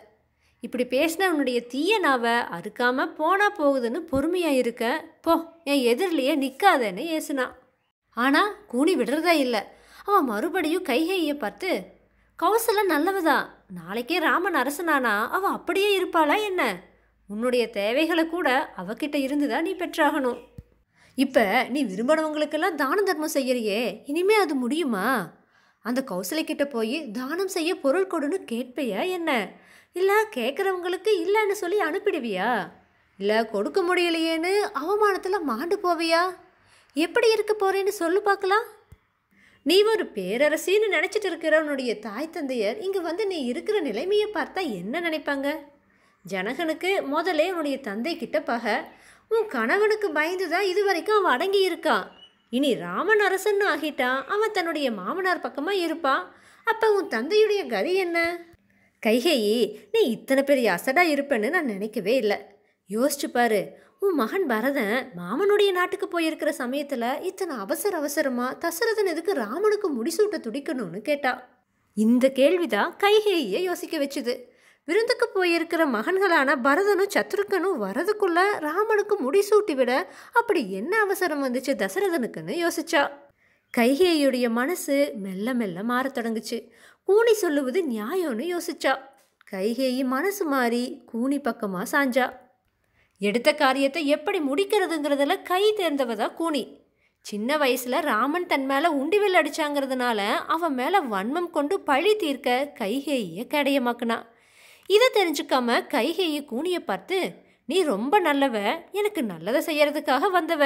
இப்படி பேசின உன்னுடைய தீய நாவை அறுக்காமல் போனால் போகுதுன்னு பொறுமையாக இருக்க போ என் எதிரிலேயே நிற்காதேன்னு ஏசுனான் ஆனால் கூனி விடுறதா இல்லை அவன் மறுபடியும் கைகையை பார்த்து கௌசல நல்லவதான் நாளைக்கே ராமன் அரசனானா அவள் அப்படியே இருப்பாளா என்ன உன்னுடைய தேவைகளை கூட அவகிட்ட இருந்துதான் நீ பெற்றாகணும் இப்போ நீ விரும்பினவங்களுக்கெல்லாம் தான தர்மம் செய்யறியே இனிமே அது முடியுமா அந்த கௌசலைக்கிட்ட போய் தானம் செய்ய பொருள் கொடுன்னு கேட்பையா என்ன இல்லை கேட்குறவங்களுக்கு இல்லைன்னு சொல்லி அனுப்பிடுவியா இல்லை கொடுக்க முடியலையேன்னு அவமானத்தில் மாண்டு போவியா எப்படி இருக்க போகிறேன்னு சொல்லு பார்க்கலாம் நீ ஒரு பேரரசின்னு நினச்சிட்டு இருக்கிறவனுடைய தாய் தந்தையர் இங்கே வந்து நீ இருக்கிற நிலைமையை பார்த்தா என்ன நினைப்பாங்க ஜனகனுக்கு முதலே உன்னுடைய தந்தை கிட்ட பக உன் கணவனுக்கு பயந்து தான் இது வரைக்கும் அவன் அடங்கி இருக்கான் இனி ராமன் அரசன் ஆகிட்டான் அவன் தன்னுடைய மாமனார் பக்கமாக இருப்பான் அப்போ உன் தந்தையுடைய கதி என்ன கைகேயி நீ இத்தனை பெரிய அசடாக இருப்பேன்னு நான் நினைக்கவே இல்லை யோசிச்சு பாரு உன் மகன் பரதன் மாமனுடைய நாட்டுக்கு போயிருக்கிற சமயத்தில் இத்தனை அவசர அவசரமாக தசரதன் எதுக்கு ராமனுக்கு முடிசூட்ட துடிக்கணும்னு கேட்டா இந்த கேள்விதான் கைகேயை யோசிக்க வச்சுது விருந்துக்கு போயிருக்கிற மகன்களான பரதனும் சத்ருக்கனும் வரதுக்குள்ள ராமனுக்கு முடிசூட்டி விட அப்படி என்ன அவசரம் வந்துச்சு தசரதனுக்குன்னு யோசிச்சா கைகேயுடைய மனசு மெல்ல மெல்ல மாற தொடங்குச்சு கூனி சொல்லுவது நியாயம்னு யோசிச்சா கைகேயி மனசு மாறி கூனி பக்கமாக சாஞ்சா எடுத்த காரியத்தை எப்படி முடிக்கிறதுங்கிறதுல கை தேர்ந்தவதா கூனி சின்ன வயசில் ராமன் தன் மேலே உண்டிவில் அடிச்சாங்கிறதுனால அவன் மேலே வன்மம் கொண்டு பழி தீர்க்க கைகேய கடையமாக்குனா இதை தெரிஞ்சுக்காம கைகேய கூனியை பார்த்து நீ ரொம்ப நல்லவ எனக்கு நல்லதை செய்யறதுக்காக வந்தவ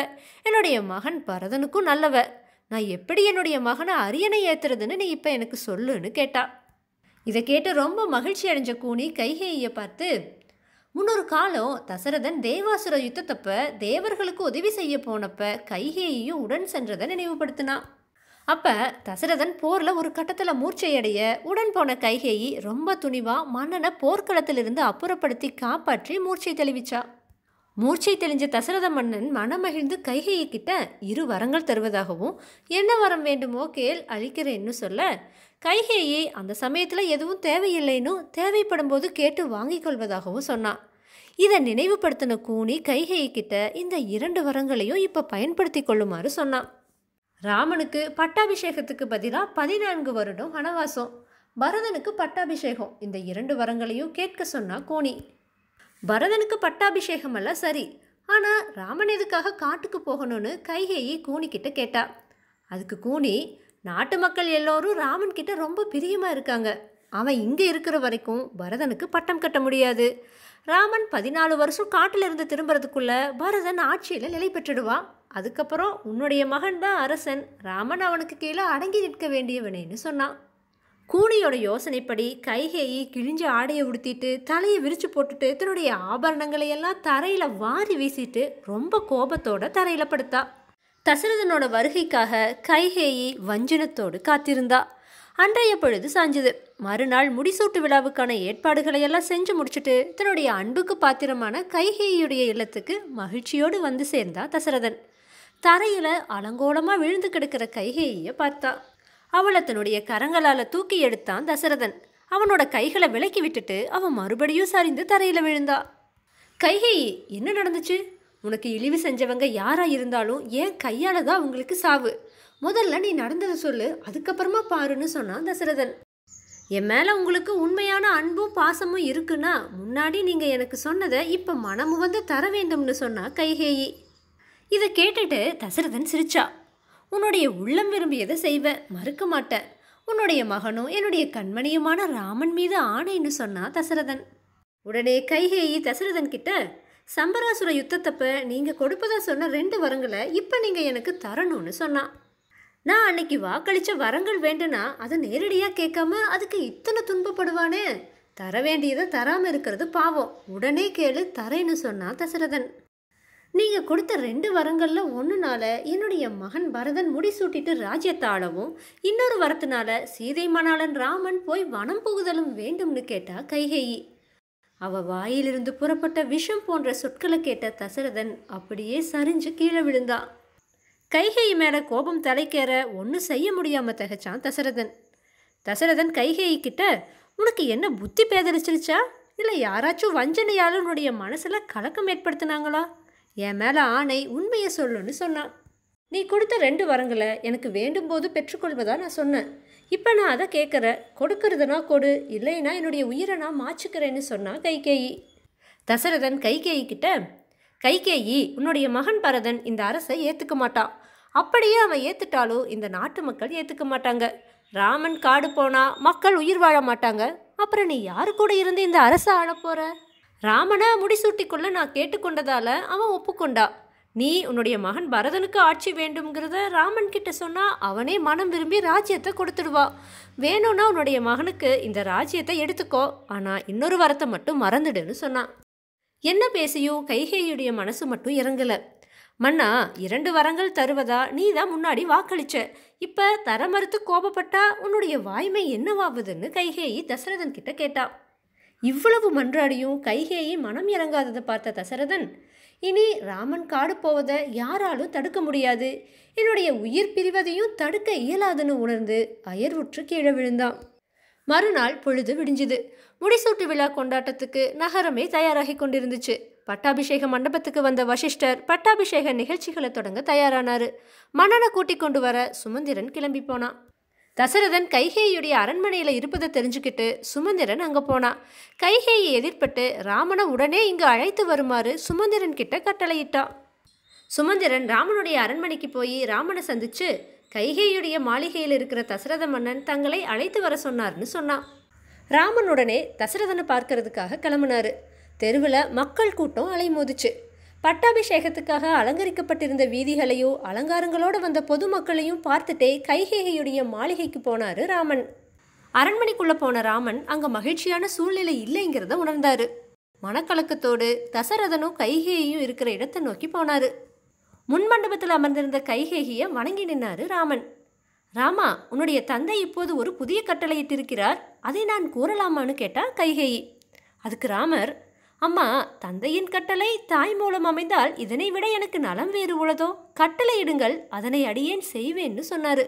என்னுடைய மகன் பரதனுக்கும் நல்லவ நான் எப்படி என்னுடைய மகனை அரியணை ஏத்துறதுன்னு நீ இப்போ எனக்கு சொல்லுன்னு கேட்டா இதை கேட்டு ரொம்ப மகிழ்ச்சி அடைஞ்ச கூனி கைகேயை பார்த்து முன்னொரு காலம் தசரதன் தேவாசுர யுத்தத்தப்ப தேவர்களுக்கு உதவி செய்ய போனப்ப கைகேயையும் உடன் சென்றதை நினைவுபடுத்தினான் அப்போ தசரதன் போரில் ஒரு கட்டத்தில் மூர்ச்சையடைய உடன் போன கைகேயி ரொம்ப துணிவாக மன்னனை போர்க்களத்திலிருந்து அப்புறப்படுத்தி காப்பாற்றி மூர்ச்சை தெளிவிச்சா மூர்ச்சை தெளிஞ்ச தசரத மன்னன் மனமகிழ்ந்து கைகையை கிட்ட இரு வரங்கள் தருவதாகவும் என்ன வரம் வேண்டுமோ கேள் அழிக்கிறேன்னு சொல்ல கைகேயி அந்த சமயத்தில் எதுவும் தேவையில்லைன்னு தேவைப்படும் போது கேட்டு வாங்கிக் கொள்வதாகவும் சொன்னான் இதை நினைவுபடுத்தின கூனி கைகேயி கிட்ட இந்த இரண்டு வரங்களையும் இப்போ பயன்படுத்தி கொள்ளுமாறு சொன்னான் ராமனுக்கு பட்டாபிஷேகத்துக்கு பதிலாக பதினான்கு வருடம் வனவாசம் பரதனுக்கு பட்டாபிஷேகம் இந்த இரண்டு வரங்களையும் கேட்க சொன்னா கோணி பரதனுக்கு பட்டாபிஷேகம் அல்ல சரி ஆனால் ராமன் எதுக்காக காட்டுக்கு போகணும்னு கைகேயி கூனிக்கிட்ட கேட்டா அதுக்கு கூனி நாட்டு மக்கள் எல்லோரும் ராமன் கிட்ட ரொம்ப பிரியமாக இருக்காங்க அவன் இங்கே இருக்கிற வரைக்கும் பரதனுக்கு பட்டம் கட்ட முடியாது ராமன் பதினாலு வருஷம் காட்டில் இருந்து திரும்புறதுக்குள்ளே பரதன் ஆட்சியில் நிலை பெற்றுடுவான் அதுக்கப்புறம் உன்னுடைய மகன் தான் அரசன் ராமன் அவனுக்கு கீழே அடங்கி நிற்க வேண்டியவனேன்னு சொன்னான் கூனியோட யோசனைப்படி கைகேயி கிழிஞ்ச ஆடையை உடுத்திட்டு தலையை விரிச்சு போட்டுட்டு தன்னுடைய ஆபரணங்களை எல்லாம் தரையில் வாரி வீசிட்டு ரொம்ப கோபத்தோட தரையில் படுத்தாள் தசரதனோட வருகைக்காக கைகேயி வஞ்சனத்தோடு காத்திருந்தா அன்றைய பொழுது சாஞ்சது மறுநாள் முடிசூட்டு விழாவுக்கான ஏற்பாடுகளை எல்லாம் செஞ்சு முடிச்சுட்டு தன்னுடைய அன்புக்கு பாத்திரமான கைகேயுடைய இல்லத்துக்கு மகிழ்ச்சியோடு வந்து சேர்ந்தா தசரதன் தரையில் அலங்கோலமாக விழுந்து கிடக்கிற கைகேயை பார்த்தா அவளை தன்னுடைய கரங்களால் தூக்கி எடுத்தான் தசரதன் அவனோட கைகளை விலக்கி விட்டுட்டு அவன் மறுபடியும் சரிந்து தரையில் விழுந்தா கைகேயி என்ன நடந்துச்சு உனக்கு இழிவு செஞ்சவங்க யாராக இருந்தாலும் ஏன் கையால் தான் அவங்களுக்கு சாவு முதல்ல நீ நடந்ததை சொல்லு அதுக்கப்புறமா பாருன்னு சொன்னான் தசரதன் என் மேலே உங்களுக்கு உண்மையான அன்பும் பாசமும் இருக்குன்னா முன்னாடி நீங்கள் எனக்கு சொன்னதை இப்போ மனமு வந்து தர வேண்டும்னு சொன்னா கைகேயி இதை கேட்டுட்டு தசரதன் சிரிச்சா உன்னுடைய உள்ளம் விரும்பியதை செய்வேன் மறுக்க மாட்டேன் உன்னுடைய மகனும் என்னுடைய கண்மணியுமான ராமன் மீது ஆணைன்னு சொன்னா தசரதன் உடனே கைகேயி தசரதன் கிட்ட சம்பராசுர யுத்தத்தப்ப நீங்கள் கொடுப்பதா சொன்ன ரெண்டு வரங்களை இப்போ நீங்கள் எனக்கு தரணும்னு சொன்னான் நான் அன்னைக்கு வாக்களித்த வரங்கள் வேண்டுனா அதை நேரடியாக கேட்காம அதுக்கு இத்தனை துன்பப்படுவானே தர வேண்டியதை தராமல் இருக்கிறது பாவம் உடனே கேளு தரேன்னு சொன்னான் தசரதன் நீங்கள் கொடுத்த ரெண்டு வரங்களில் ஒன்றுனால என்னுடைய மகன் பரதன் முடிசூட்டிட்டு ராஜ்யத்தாளவும் இன்னொரு வரத்தினால சீதை மணாளன் ராமன் போய் வனம் புகுதலும் வேண்டும்னு கேட்டா கைகேயி அவ வாயிலிருந்து புறப்பட்ட விஷம் போன்ற சொற்களை கேட்ட தசரதன் அப்படியே சரிஞ்சு கீழே விழுந்தான் கைகை மேலே கோபம் தலைக்கேற ஒன்றும் செய்ய முடியாமல் தகச்சான் தசரதன் தசரதன் கைகை கிட்ட உனக்கு என்ன புத்தி பேதரிச்சிருச்சா இல்லை யாராச்சும் வஞ்சனையால் உன்னுடைய மனசில் கலக்கம் ஏற்படுத்தினாங்களா என் மேலே ஆணை உண்மையை சொல்லுன்னு சொன்னான் நீ கொடுத்த ரெண்டு வரங்களை எனக்கு வேண்டும் போது பெற்றுக்கொள்வதாக நான் சொன்னேன் இப்போ நான் அதை கேட்குறேன் கொடுக்கறதுனா கொடு இல்லைன்னா என்னுடைய உயிரை நான் மாச்சுக்கிறேன்னு சொன்னான் கைகேயி தசரதன் கைகேயி கிட்ட கைகேயி உன்னுடைய மகன் பரதன் இந்த அரசை ஏற்றுக்க மாட்டான் அப்படியே அவன் ஏற்றுட்டாலோ இந்த நாட்டு மக்கள் ஏற்றுக்க மாட்டாங்க ராமன் காடு போனால் மக்கள் உயிர் வாழ மாட்டாங்க அப்புறம் நீ யாரு கூட இருந்து இந்த அரசை ஆள ராமனை முடிசூட்டிக்குள்ளே நான் கேட்டுக்கொண்டதால் அவன் ஒப்புக்கொண்டான் நீ உன்னுடைய மகன் பரதனுக்கு ஆட்சி வேண்டும்ங்கிறத ராமன் கிட்ட சொன்னால் அவனே மனம் விரும்பி ராஜ்யத்தை கொடுத்துடுவா வேணும்னா உன்னுடைய மகனுக்கு இந்த ராஜ்யத்தை எடுத்துக்கோ ஆனால் இன்னொரு வரத்தை மட்டும் மறந்துடுன்னு சொன்னான் என்ன பேசியும் கைகேயுடைய மனசு மட்டும் இறங்கலை மன்னா இரண்டு வரங்கள் தருவதா நீ தான் முன்னாடி வாக்களிச்ச இப்போ தர மறுத்து கோபப்பட்டா உன்னுடைய வாய்மை என்னவாகுதுன்னு கைகேயி தசரதன் கிட்ட கேட்டா இவ்வளவு மன்றாடியும் கைகேயி மனம் இறங்காததை பார்த்த தசரதன் இனி ராமன் காடு போவதை யாராலும் தடுக்க முடியாது என்னுடைய உயிர் பிரிவதையும் தடுக்க இயலாதுன்னு உணர்ந்து அயர்வுற்று கீழே விழுந்தான் மறுநாள் பொழுது விடிஞ்சுது முடிசூட்டு விழா கொண்டாட்டத்துக்கு நகரமே தயாராகி கொண்டிருந்துச்சு பட்டாபிஷேக மண்டபத்துக்கு வந்த வசிஷ்டர் பட்டாபிஷேக நிகழ்ச்சிகளை தொடங்க தயாரானார் மன்னனை கூட்டிக் கொண்டு வர சுமந்திரன் கிளம்பி போனான் தசரதன் கைகேயுடைய அரண்மனையில் இருப்பதை தெரிஞ்சுக்கிட்டு சுமந்திரன் அங்கே போனான் கைகேயை எதிர்பட்டு ராமனை உடனே இங்கு அழைத்து வருமாறு சுமந்திரன் கிட்ட கட்டளையிட்டான் சுமந்திரன் ராமனுடைய அரண்மனைக்கு போய் ராமனை சந்தித்து கைகேயுடைய மாளிகையில் இருக்கிற தசரத மன்னன் தங்களை அழைத்து வர சொன்னார்னு சொன்னான் ராமனுடனே தசரதனை பார்க்கறதுக்காக கிளம்புனாரு தெருவில் மக்கள் கூட்டம் அலைமோதிச்சு பட்டாபிஷேகத்துக்காக அலங்கரிக்கப்பட்டிருந்த வீதிகளையோ அலங்காரங்களோடு வந்த பொதுமக்களையும் பார்த்துட்டே கைகேகையுடைய மாளிகைக்கு போனாரு ராமன் அரண்மனைக்குள்ளே போன ராமன் அங்கே மகிழ்ச்சியான சூழ்நிலை இல்லைங்கிறத உணர்ந்தாரு மனக்கலக்கத்தோடு தசரதனும் கைகேயும் இருக்கிற இடத்தை நோக்கி போனாரு முன்மண்டபத்தில் அமர்ந்திருந்த கைகேகியை வணங்கி நின்னாரு ராமன் ராமா உன்னுடைய தந்தை இப்போது ஒரு புதிய கட்டளையிட்டிருக்கிறார் அதை நான் கூறலாமான்னு கேட்டா கைகேயி அதுக்கு ராமர் அம்மா தந்தையின் கட்டளை தாய் மூலம் அமைந்தால் இதனை விட எனக்கு நலம் வேறு உள்ளதோ கட்டளை இடுங்கள் அதனை அடியேன் செய்வேன்னு சொன்னாரு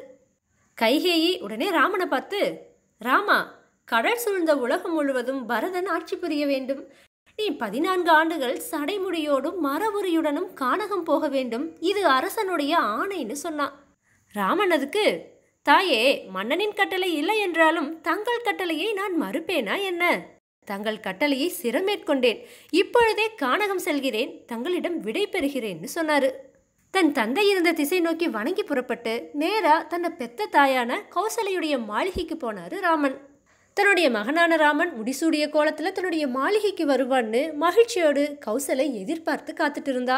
கைகேயி உடனே ராமனை பார்த்து ராமா கடல் சூழ்ந்த உலகம் முழுவதும் பரதன் ஆட்சி புரிய வேண்டும் நீ பதினான்கு ஆண்டுகள் சடைமுடியோடும் மரபுரியுடனும் கானகம் போக வேண்டும் இது அரசனுடைய ஆணைன்னு சொன்னான் ராமன் அதுக்கு தாயே மன்னனின் கட்டளை இல்லை என்றாலும் தங்கள் கட்டளையை நான் மறுப்பேனா என்ன தங்கள் கட்டளையை சிரமேற்கொண்டேன் இப்பொழுதே கானகம் செல்கிறேன் தங்களிடம் விடை பெறுகிறேன்னு சொன்னாரு தன் தந்தை இருந்த திசை நோக்கி வணங்கி புறப்பட்டு நேரா தன்னை பெத்த தாயான கௌசலையுடைய மாளிகைக்கு போனார் ராமன் தன்னுடைய மகனான ராமன் முடிசூடிய கோலத்தில் தன்னுடைய மாளிகைக்கு வருவான்னு மகிழ்ச்சியோடு கௌசலை எதிர்பார்த்து காத்துட்டு இருந்தா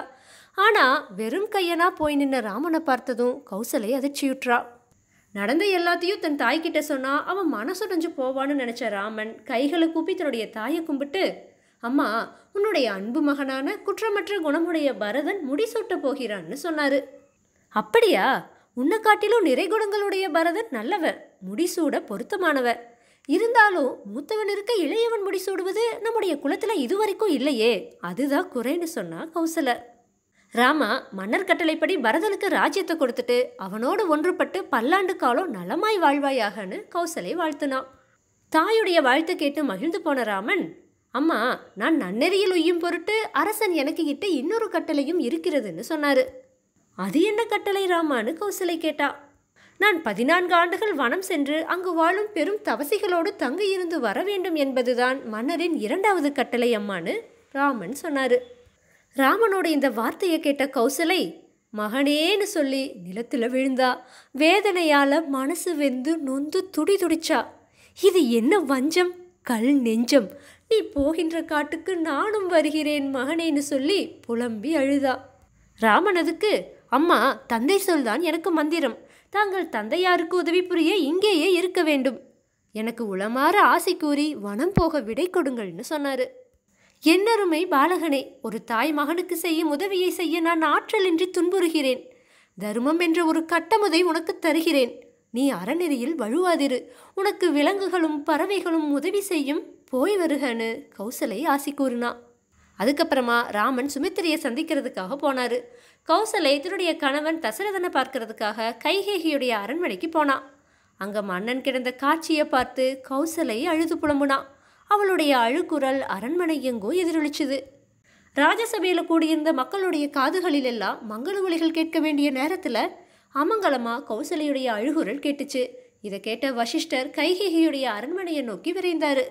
ஆனால் வெறும் கையனா போய் நின்ன ராமனை பார்த்ததும் கௌசலை அதிர்ச்சியுற்றா நடந்த எல்லாத்தையும் தன் தாய்கிட்ட சொன்னால் அவன் மனசுடைஞ்சு போவான்னு நினச்ச ராமன் கைகளை கூப்பி தன்னுடைய தாயை கும்பிட்டு அம்மா உன்னுடைய அன்பு மகனான குற்றமற்ற குணமுடைய பரதன் முடிசூட்ட போகிறான்னு சொன்னார் அப்படியா உன்னை காட்டிலும் நிறை குணங்களுடைய பரதன் நல்லவர் முடிசூட பொருத்தமானவர் இருந்தாலும் மூத்தவன் இருக்க இளையவன் முடிசூடுவது நம்முடைய குலத்தில் இதுவரைக்கும் இல்லையே அதுதான் குறைன்னு சொன்னா கௌசலர் ராமா மன்னர் கட்டளைப்படி பரதனுக்கு ராஜ்யத்தை கொடுத்துட்டு அவனோடு ஒன்றுபட்டு பல்லாண்டு காலம் நலமாய் வாழ்வாயாகன்னு கௌசலை வாழ்த்தினான் தாயுடைய வாழ்த்து கேட்டு மகிழ்ந்து போன ராமன் அம்மா நான் நன்னெறியில் உய்யும் பொருட்டு அரசன் எனக்கு கிட்ட இன்னொரு கட்டளையும் இருக்கிறதுன்னு சொன்னார் அது என்ன கட்டளை ராமான்னு கௌசலை கேட்டா நான் பதினான்கு ஆண்டுகள் வனம் சென்று அங்கு வாழும் பெரும் தவசிகளோடு தங்கியிருந்து வர வேண்டும் என்பதுதான் மன்னரின் இரண்டாவது கட்டளை அம்மான்னு ராமன் சொன்னார் ராமனோட இந்த வார்த்தையை கேட்ட கௌசலை மகனேன்னு சொல்லி நிலத்தில் விழுந்தா வேதனையால் மனசு வெந்து நொந்து துடி துடிச்சா இது என்ன வஞ்சம் கல் நெஞ்சம் நீ போகின்ற காட்டுக்கு நானும் வருகிறேன் மகனேன்னு சொல்லி புலம்பி அழுதா ராமனதுக்கு அம்மா தந்தை சொல்தான் எனக்கு மந்திரம் தாங்கள் தந்தையாருக்கு உதவி புரிய இங்கேயே இருக்க வேண்டும் எனக்கு உளமாற ஆசை கூறி வனம் போக விடை கொடுங்கள்னு சொன்னாரு என்னருமை பாலகனே ஒரு தாய் மகனுக்கு செய்யும் உதவியை செய்ய நான் ஆற்றலின்றி துன்புறுகிறேன் தர்மம் என்ற ஒரு கட்டமுதை உனக்கு தருகிறேன் நீ அறநெறியில் வழுவாதிரு உனக்கு விலங்குகளும் பறவைகளும் உதவி செய்யும் போய் வருகன்னு கௌசலை ஆசி கூறினா அதுக்கப்புறமா ராமன் சுமித்திரியை சந்திக்கிறதுக்காக போனார் கௌசலை தன்னுடைய கணவன் தசரதனை பார்க்கறதுக்காக கைகேகியுடைய அரண்மனைக்கு போனான் அங்கே மன்னன் கிடந்த காட்சியை பார்த்து கௌசலை அழுது புலம்புனான் அவளுடைய அழுக்குரல் அரண்மனை எங்கோ எதிரொலிச்சுது ராஜசபையில் கூடியிருந்த மக்களுடைய காதுகளில் எல்லாம் மங்கள ஒளிகள் கேட்க வேண்டிய நேரத்தில் அமங்கலமா கௌசலையுடைய அழுகுரல் கேட்டுச்சு இதை கேட்ட வசிஷ்டர் கைகேகியுடைய அரண்மனையை நோக்கி விரைந்தாரு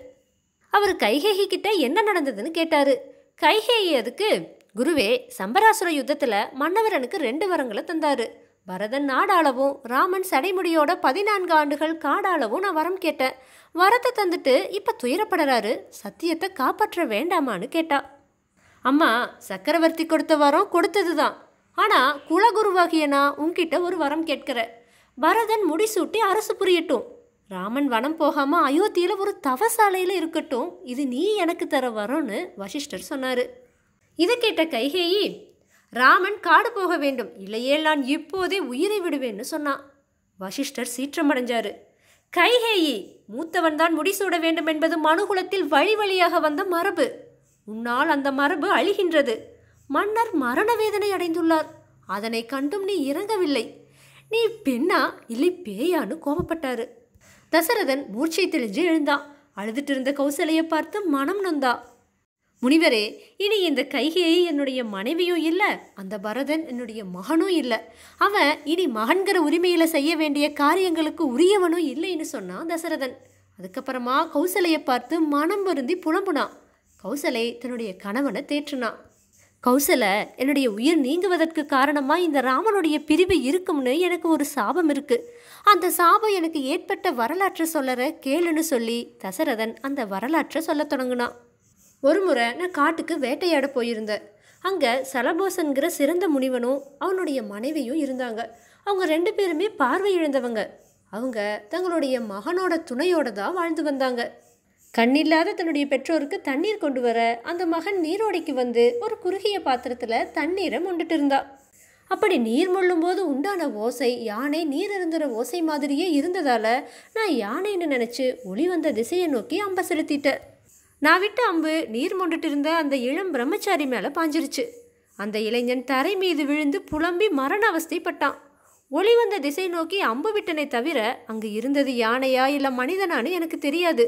அவர் கைகேகி கிட்ட என்ன நடந்ததுன்னு கேட்டார் கைகேகி அதுக்கு குருவே சம்பராசுர யுத்தத்தில் மன்னவரனுக்கு ரெண்டு வரங்களை தந்தார் பரதன் நாடாளவும் ராமன் சடைமுடியோட பதினான்கு ஆண்டுகள் காடாளவும் நான் வரம் கேட்டேன் வரத்தை தந்துட்டு இப்போ துயரப்படுறாரு சத்தியத்தை காப்பாற்ற வேண்டாமான்னு கேட்டா அம்மா சக்கரவர்த்தி கொடுத்த வரம் கொடுத்தது தான் ஆனால் குலகுருவாகிய நான் உன்கிட்ட ஒரு வரம் கேட்கிற பரதன் முடிசூட்டி அரசு புரியட்டும் ராமன் வனம் போகாமல் அயோத்தியில் ஒரு தவசாலையில் இருக்கட்டும் இது நீ எனக்கு தர வரோன்னு வசிஷ்டர் சொன்னார் இதை கேட்ட கைகேயி ராமன் காடு போக வேண்டும் இல்லையே நான் இப்போதே உயிரை விடுவேன்னு சொன்னான் வசிஷ்டர் சீற்றமடைஞ்சாரு கைஹேயி மூத்தவன் தான் முடிசூட வேண்டும் என்பது மனுகுலத்தில் வழி வழியாக வந்த மரபு உன்னால் அந்த மரபு அழிகின்றது மன்னர் மரண வேதனை அடைந்துள்ளார் அதனை கண்டும் நீ இறங்கவில்லை நீ பெண்ணா இல்லை பேயான்னு கோபப்பட்டாரு தசரதன் மூர்ச்சை தெளிஞ்சு எழுந்தான் அழுதுட்டு இருந்த கௌசலையை பார்த்து மனம் நொந்தா முனிவரே இனி இந்த கைகையை என்னுடைய மனைவியும் இல்லை அந்த பரதன் என்னுடைய மகனும் இல்லை அவன் இனி மகன்கிற உரிமையில் செய்ய வேண்டிய காரியங்களுக்கு உரியவனும் இல்லைன்னு சொன்னான் தசரதன் அதுக்கப்புறமா கௌசலையை பார்த்து மனம் வருந்தி புலம்புனான் கௌசலை தன்னுடைய கணவனை தேற்றினான் கௌசலை என்னுடைய உயிர் நீங்குவதற்கு காரணமாக இந்த ராமனுடைய பிரிவு இருக்கும்னு எனக்கு ஒரு சாபம் இருக்குது அந்த சாபம் எனக்கு ஏற்பட்ட வரலாற்றை சொல்லற கேளுன்னு சொல்லி தசரதன் அந்த வரலாற்றை சொல்ல தொடங்கினான் ஒரு முறை நான் காட்டுக்கு வேட்டையாட போயிருந்தேன் அங்கே சலபோசன்கிற சிறந்த முனிவனும் அவனுடைய மனைவியும் இருந்தாங்க அவங்க ரெண்டு பேருமே பார்வை இழந்தவங்க அவங்க தங்களுடைய மகனோட துணையோட தான் வாழ்ந்து வந்தாங்க கண்ணில்லாத தன்னுடைய பெற்றோருக்கு தண்ணீர் கொண்டு வர அந்த மகன் நீரோடைக்கு வந்து ஒரு குறுகிய பாத்திரத்தில் தண்ணீரை மொண்டுட்டு இருந்தா அப்படி நீர் முள்ளும் போது உண்டான ஓசை யானை நீர் இருந்துற ஓசை மாதிரியே இருந்ததால் நான் யானைன்னு நினச்சி ஒளி வந்த திசையை நோக்கி அம்ப செலுத்திட்டேன் நான் விட்டு அம்பு நீர் மொண்டுட்டு இருந்த அந்த இளம் பிரம்மச்சாரி மேலே பாஞ்சிருச்சு அந்த இளைஞன் தரை மீது விழுந்து புலம்பி மரண அவஸ்தைப்பட்டான் ஒளி வந்த திசை நோக்கி அம்பு விட்டனை தவிர அங்கு இருந்தது யானையா இல்லை மனிதனானு எனக்கு தெரியாது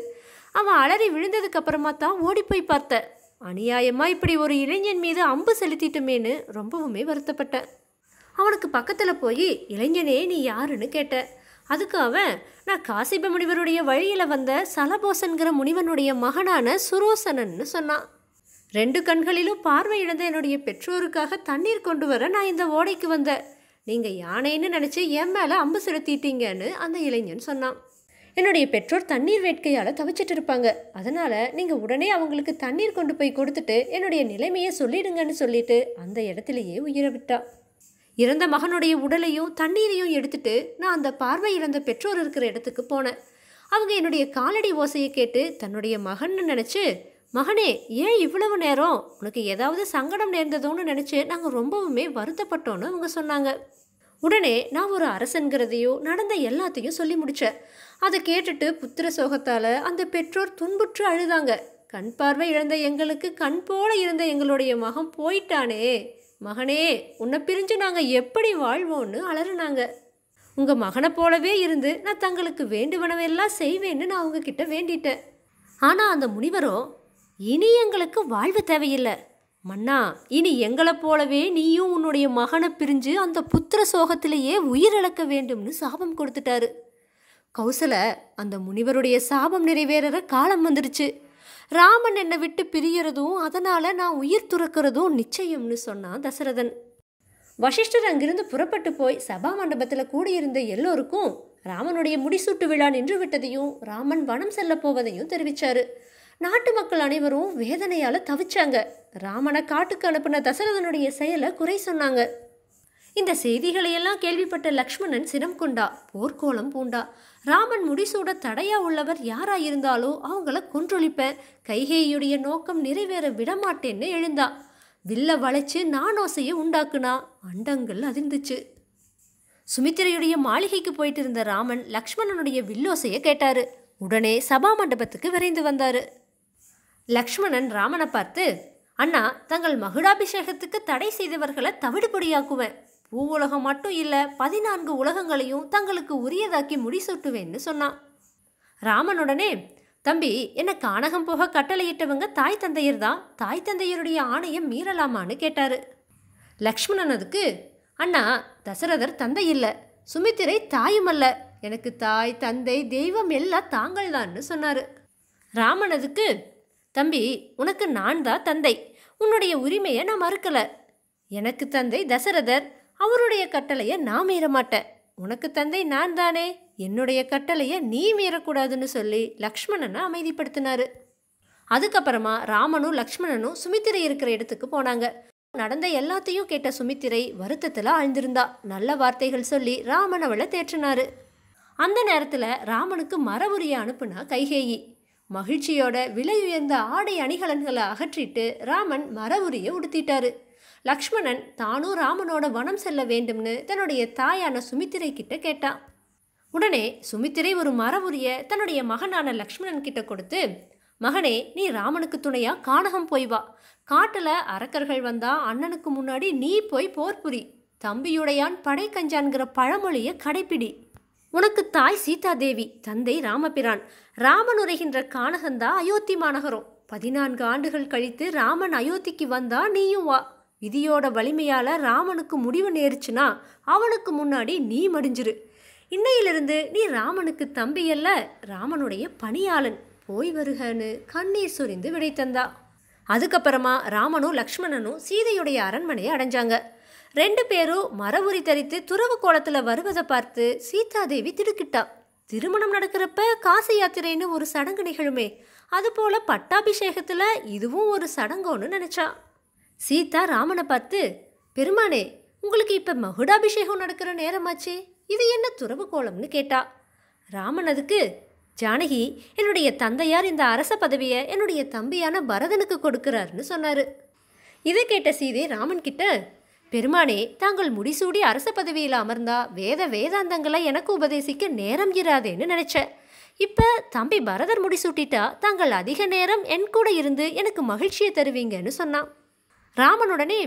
அவன் அலறி விழுந்ததுக்கு அப்புறமா தான் ஓடி போய் பார்த்த அநியாயமா இப்படி ஒரு இளைஞன் மீது அம்பு செலுத்திட்டோமேனு ரொம்பவுமே வருத்தப்பட்டேன் அவனுக்கு பக்கத்தில் போய் இளைஞனே நீ யாருன்னு கேட்ட அதுக்கு அவன் நான் காசிப முனிவருடைய வழியில் வந்த சலபோசன்கிற முனிவனுடைய மகனான சுரோசனன்னு சொன்னான் ரெண்டு கண்களிலும் இழந்த என்னுடைய பெற்றோருக்காக தண்ணீர் கொண்டு வர நான் இந்த ஓடைக்கு வந்தேன் நீங்கள் யானைன்னு நினச்சி என் மேலே அம்பு செலுத்திட்டீங்கன்னு அந்த இளைஞன் சொன்னான் என்னுடைய பெற்றோர் தண்ணீர் வேட்கையால் தவிச்சிட்டு இருப்பாங்க அதனால் நீங்கள் உடனே அவங்களுக்கு தண்ணீர் கொண்டு போய் கொடுத்துட்டு என்னுடைய நிலைமையை சொல்லிடுங்கன்னு சொல்லிட்டு அந்த இடத்துலையே உயிரை விட்டா இறந்த மகனுடைய உடலையும் தண்ணீரையும் எடுத்துட்டு நான் அந்த பார்வை இழந்த பெற்றோர் இருக்கிற இடத்துக்கு போனேன் அவங்க என்னுடைய காலடி ஓசையை கேட்டு தன்னுடைய மகன்னு நினச்சி மகனே ஏன் இவ்வளவு நேரம் உனக்கு ஏதாவது சங்கடம் நேர்ந்ததோன்னு நினச்சி நாங்கள் ரொம்பவுமே வருத்தப்பட்டோன்னு அவங்க சொன்னாங்க உடனே நான் ஒரு அரசன்கிறதையோ நடந்த எல்லாத்தையும் சொல்லி முடித்தேன் அதை கேட்டுட்டு புத்திர சோகத்தால் அந்த பெற்றோர் துன்புற்று அழுதாங்க கண் பார்வை இழந்த எங்களுக்கு கண் போல இருந்த எங்களுடைய மகன் போயிட்டானே மகனே உன்னை பிரிஞ்சு நாங்கள் எப்படி வாழ்வோன்னு அலறினாங்க உங்கள் மகனை போலவே இருந்து நான் தங்களுக்கு வேண்டுவனவெல்லாம் செய்வேன்னு நான் உங்ககிட்ட வேண்டிட்டேன் ஆனால் அந்த முனிவரோ இனி எங்களுக்கு வாழ்வு தேவையில்லை மன்னா இனி எங்களை போலவே நீயும் உன்னுடைய மகனை பிரிஞ்சு அந்த புத்திர சோகத்திலேயே உயிரிழக்க வேண்டும்னு சாபம் கொடுத்துட்டாரு கௌசல அந்த முனிவருடைய சாபம் நிறைவேற காலம் வந்துடுச்சு ராமன் என்னை விட்டு பிரியறதும் அதனால் நான் உயிர் துறக்கிறதும் நிச்சயம்னு சொன்னான் தசரதன் வசிஷ்டர் அங்கிருந்து புறப்பட்டு போய் சபா மண்டபத்தில் கூடியிருந்த எல்லோருக்கும் ராமனுடைய முடிசூட்டு விழா நின்று விட்டதையும் ராமன் வனம் செல்ல போவதையும் தெரிவித்தார் நாட்டு மக்கள் அனைவரும் வேதனையால் தவிச்சாங்க ராமனை காட்டுக்கு அனுப்பின தசரதனுடைய செயலை குறை சொன்னாங்க இந்த செய்திகளையெல்லாம் கேள்விப்பட்ட லக்ஷ்மணன் சினம் கொண்டா போர்க்கோளம் பூண்டா ராமன் முடிசூட தடையா உள்ளவர் யாராயிருந்தாலோ அவங்கள கொன்றொழிப்பேன் கைகேயுடைய நோக்கம் நிறைவேற விடமாட்டேன்னு எழுந்தா வில்ல வளைச்சு நானோசையை உண்டாக்குனா அண்டங்கள் அதிர்ந்துச்சு சுமித்திரையுடைய மாளிகைக்கு போயிட்டு இருந்த ராமன் லக்ஷ்மணனுடைய வில்லோசையை கேட்டாரு உடனே சபா மண்டபத்துக்கு விரைந்து வந்தாரு லக்ஷ்மணன் ராமனை பார்த்து அண்ணா தங்கள் மகுடாபிஷேகத்துக்கு தடை செய்தவர்களை தவிடுபடியாக்குவேன் உலகம் மட்டும் இல்லை பதினான்கு உலகங்களையும் தங்களுக்கு உரியதாக்கி முடிசூட்டுவேன்னு சொன்னான் ராமனுடனே தம்பி என்னை காணகம் போக கட்டளையிட்டவங்க தாய் தந்தையர் தான் தாய் தந்தையருடைய ஆணையை மீறலாமான்னு கேட்டார் லக்ஷ்மணன் அதுக்கு அண்ணா தசரதர் தந்தை இல்லை சுமித்திரை தாயும் அல்ல எனக்கு தாய் தந்தை தெய்வம் எல்லாம் தாங்கள் தான்னு சொன்னார் ராமன் அதுக்கு தம்பி உனக்கு நான் தான் தந்தை உன்னுடைய உரிமையை நான் மறுக்கலை எனக்கு தந்தை தசரதர் அவருடைய கட்டளையை நான் மீறமாட்டேன் உனக்கு தந்தை நான் தானே என்னுடைய கட்டளையை நீ மீறக்கூடாதுன்னு சொல்லி லக்ஷ்மணனை அமைதிப்படுத்தினாரு அதுக்கப்புறமா ராமனும் லக்ஷ்மணனும் சுமித்திரை இருக்கிற இடத்துக்கு போனாங்க நடந்த எல்லாத்தையும் கேட்ட சுமித்திரை வருத்தத்தில் ஆழ்ந்திருந்தா நல்ல வார்த்தைகள் சொல்லி ராமன் அவளை தேற்றினாரு அந்த நேரத்தில் ராமனுக்கு மரபுரிய அனுப்புனா கைகேயி மகிழ்ச்சியோட விலை உயர்ந்த ஆடை அணிகலன்களை அகற்றிட்டு ராமன் உரிய உடுத்திட்டாரு லக்ஷ்மணன் தானும் ராமனோட வனம் செல்ல வேண்டும்னு தன்னுடைய தாயான சுமித்திரை கிட்ட கேட்டான் உடனே சுமித்திரை ஒரு மரபுரிய தன்னுடைய மகனான லக்ஷ்மணன் கிட்ட கொடுத்து மகனே நீ ராமனுக்கு துணையா கானகம் போய் வா காட்டில் அரக்கர்கள் வந்தா அண்ணனுக்கு முன்னாடி நீ போய் போர் புரி தம்பியுடையான் படை கஞ்சான்கிற பழமொழியை கடைப்பிடி உனக்கு தாய் சீதாதேவி தந்தை ராமபிரான் ராமன் உரைகின்ற கானகந்தா அயோத்தி மாநகரம் பதினான்கு ஆண்டுகள் கழித்து ராமன் அயோத்திக்கு வந்தா நீயும் வா விதியோட வலிமையால் ராமனுக்கு முடிவு நேருச்சுன்னா அவனுக்கு முன்னாடி நீ மடிஞ்சிரு இன்னையிலிருந்து நீ ராமனுக்கு தம்பி அல்ல ராமனுடைய பணியாளன் போய் வருகன்னு கண்ணீர் சொரிந்து விடை தந்தா அதுக்கப்புறமா ராமனும் லக்ஷ்மணனும் சீதையுடைய அரண்மனையை அடைஞ்சாங்க ரெண்டு பேரும் மரவுரி தரித்து துறவு கோலத்தில் வருவதை பார்த்து சீதாதேவி திடுக்கிட்டா திருமணம் நடக்கிறப்ப காசி யாத்திரைன்னு ஒரு சடங்கு நிகழுமே அதுபோல் பட்டாபிஷேகத்தில் இதுவும் ஒரு சடங்கோன்னு நினச்சா சீதா ராமனை பார்த்து பெருமானே உங்களுக்கு இப்போ மகுடாபிஷேகம் நடக்கிற நேரமாச்சே இது என்ன துறவு கோலம்னு கேட்டா ராமன் அதுக்கு ஜானகி என்னுடைய தந்தையார் இந்த அரச பதவியை என்னுடைய தம்பியான பரதனுக்கு கொடுக்கிறார்னு சொன்னார் இதை கேட்ட சீதை ராமன் கிட்ட பெருமானே தாங்கள் முடிசூடி அரச பதவியில் அமர்ந்தா வேத வேதாந்தங்களை எனக்கு உபதேசிக்க நேரம் இராதேன்னு நினைச்சேன் இப்போ தம்பி பரதர் முடிசூட்டிட்டா தாங்கள் அதிக நேரம் என் கூட இருந்து எனக்கு மகிழ்ச்சியை தருவீங்கன்னு சொன்னான் ராமனுடனே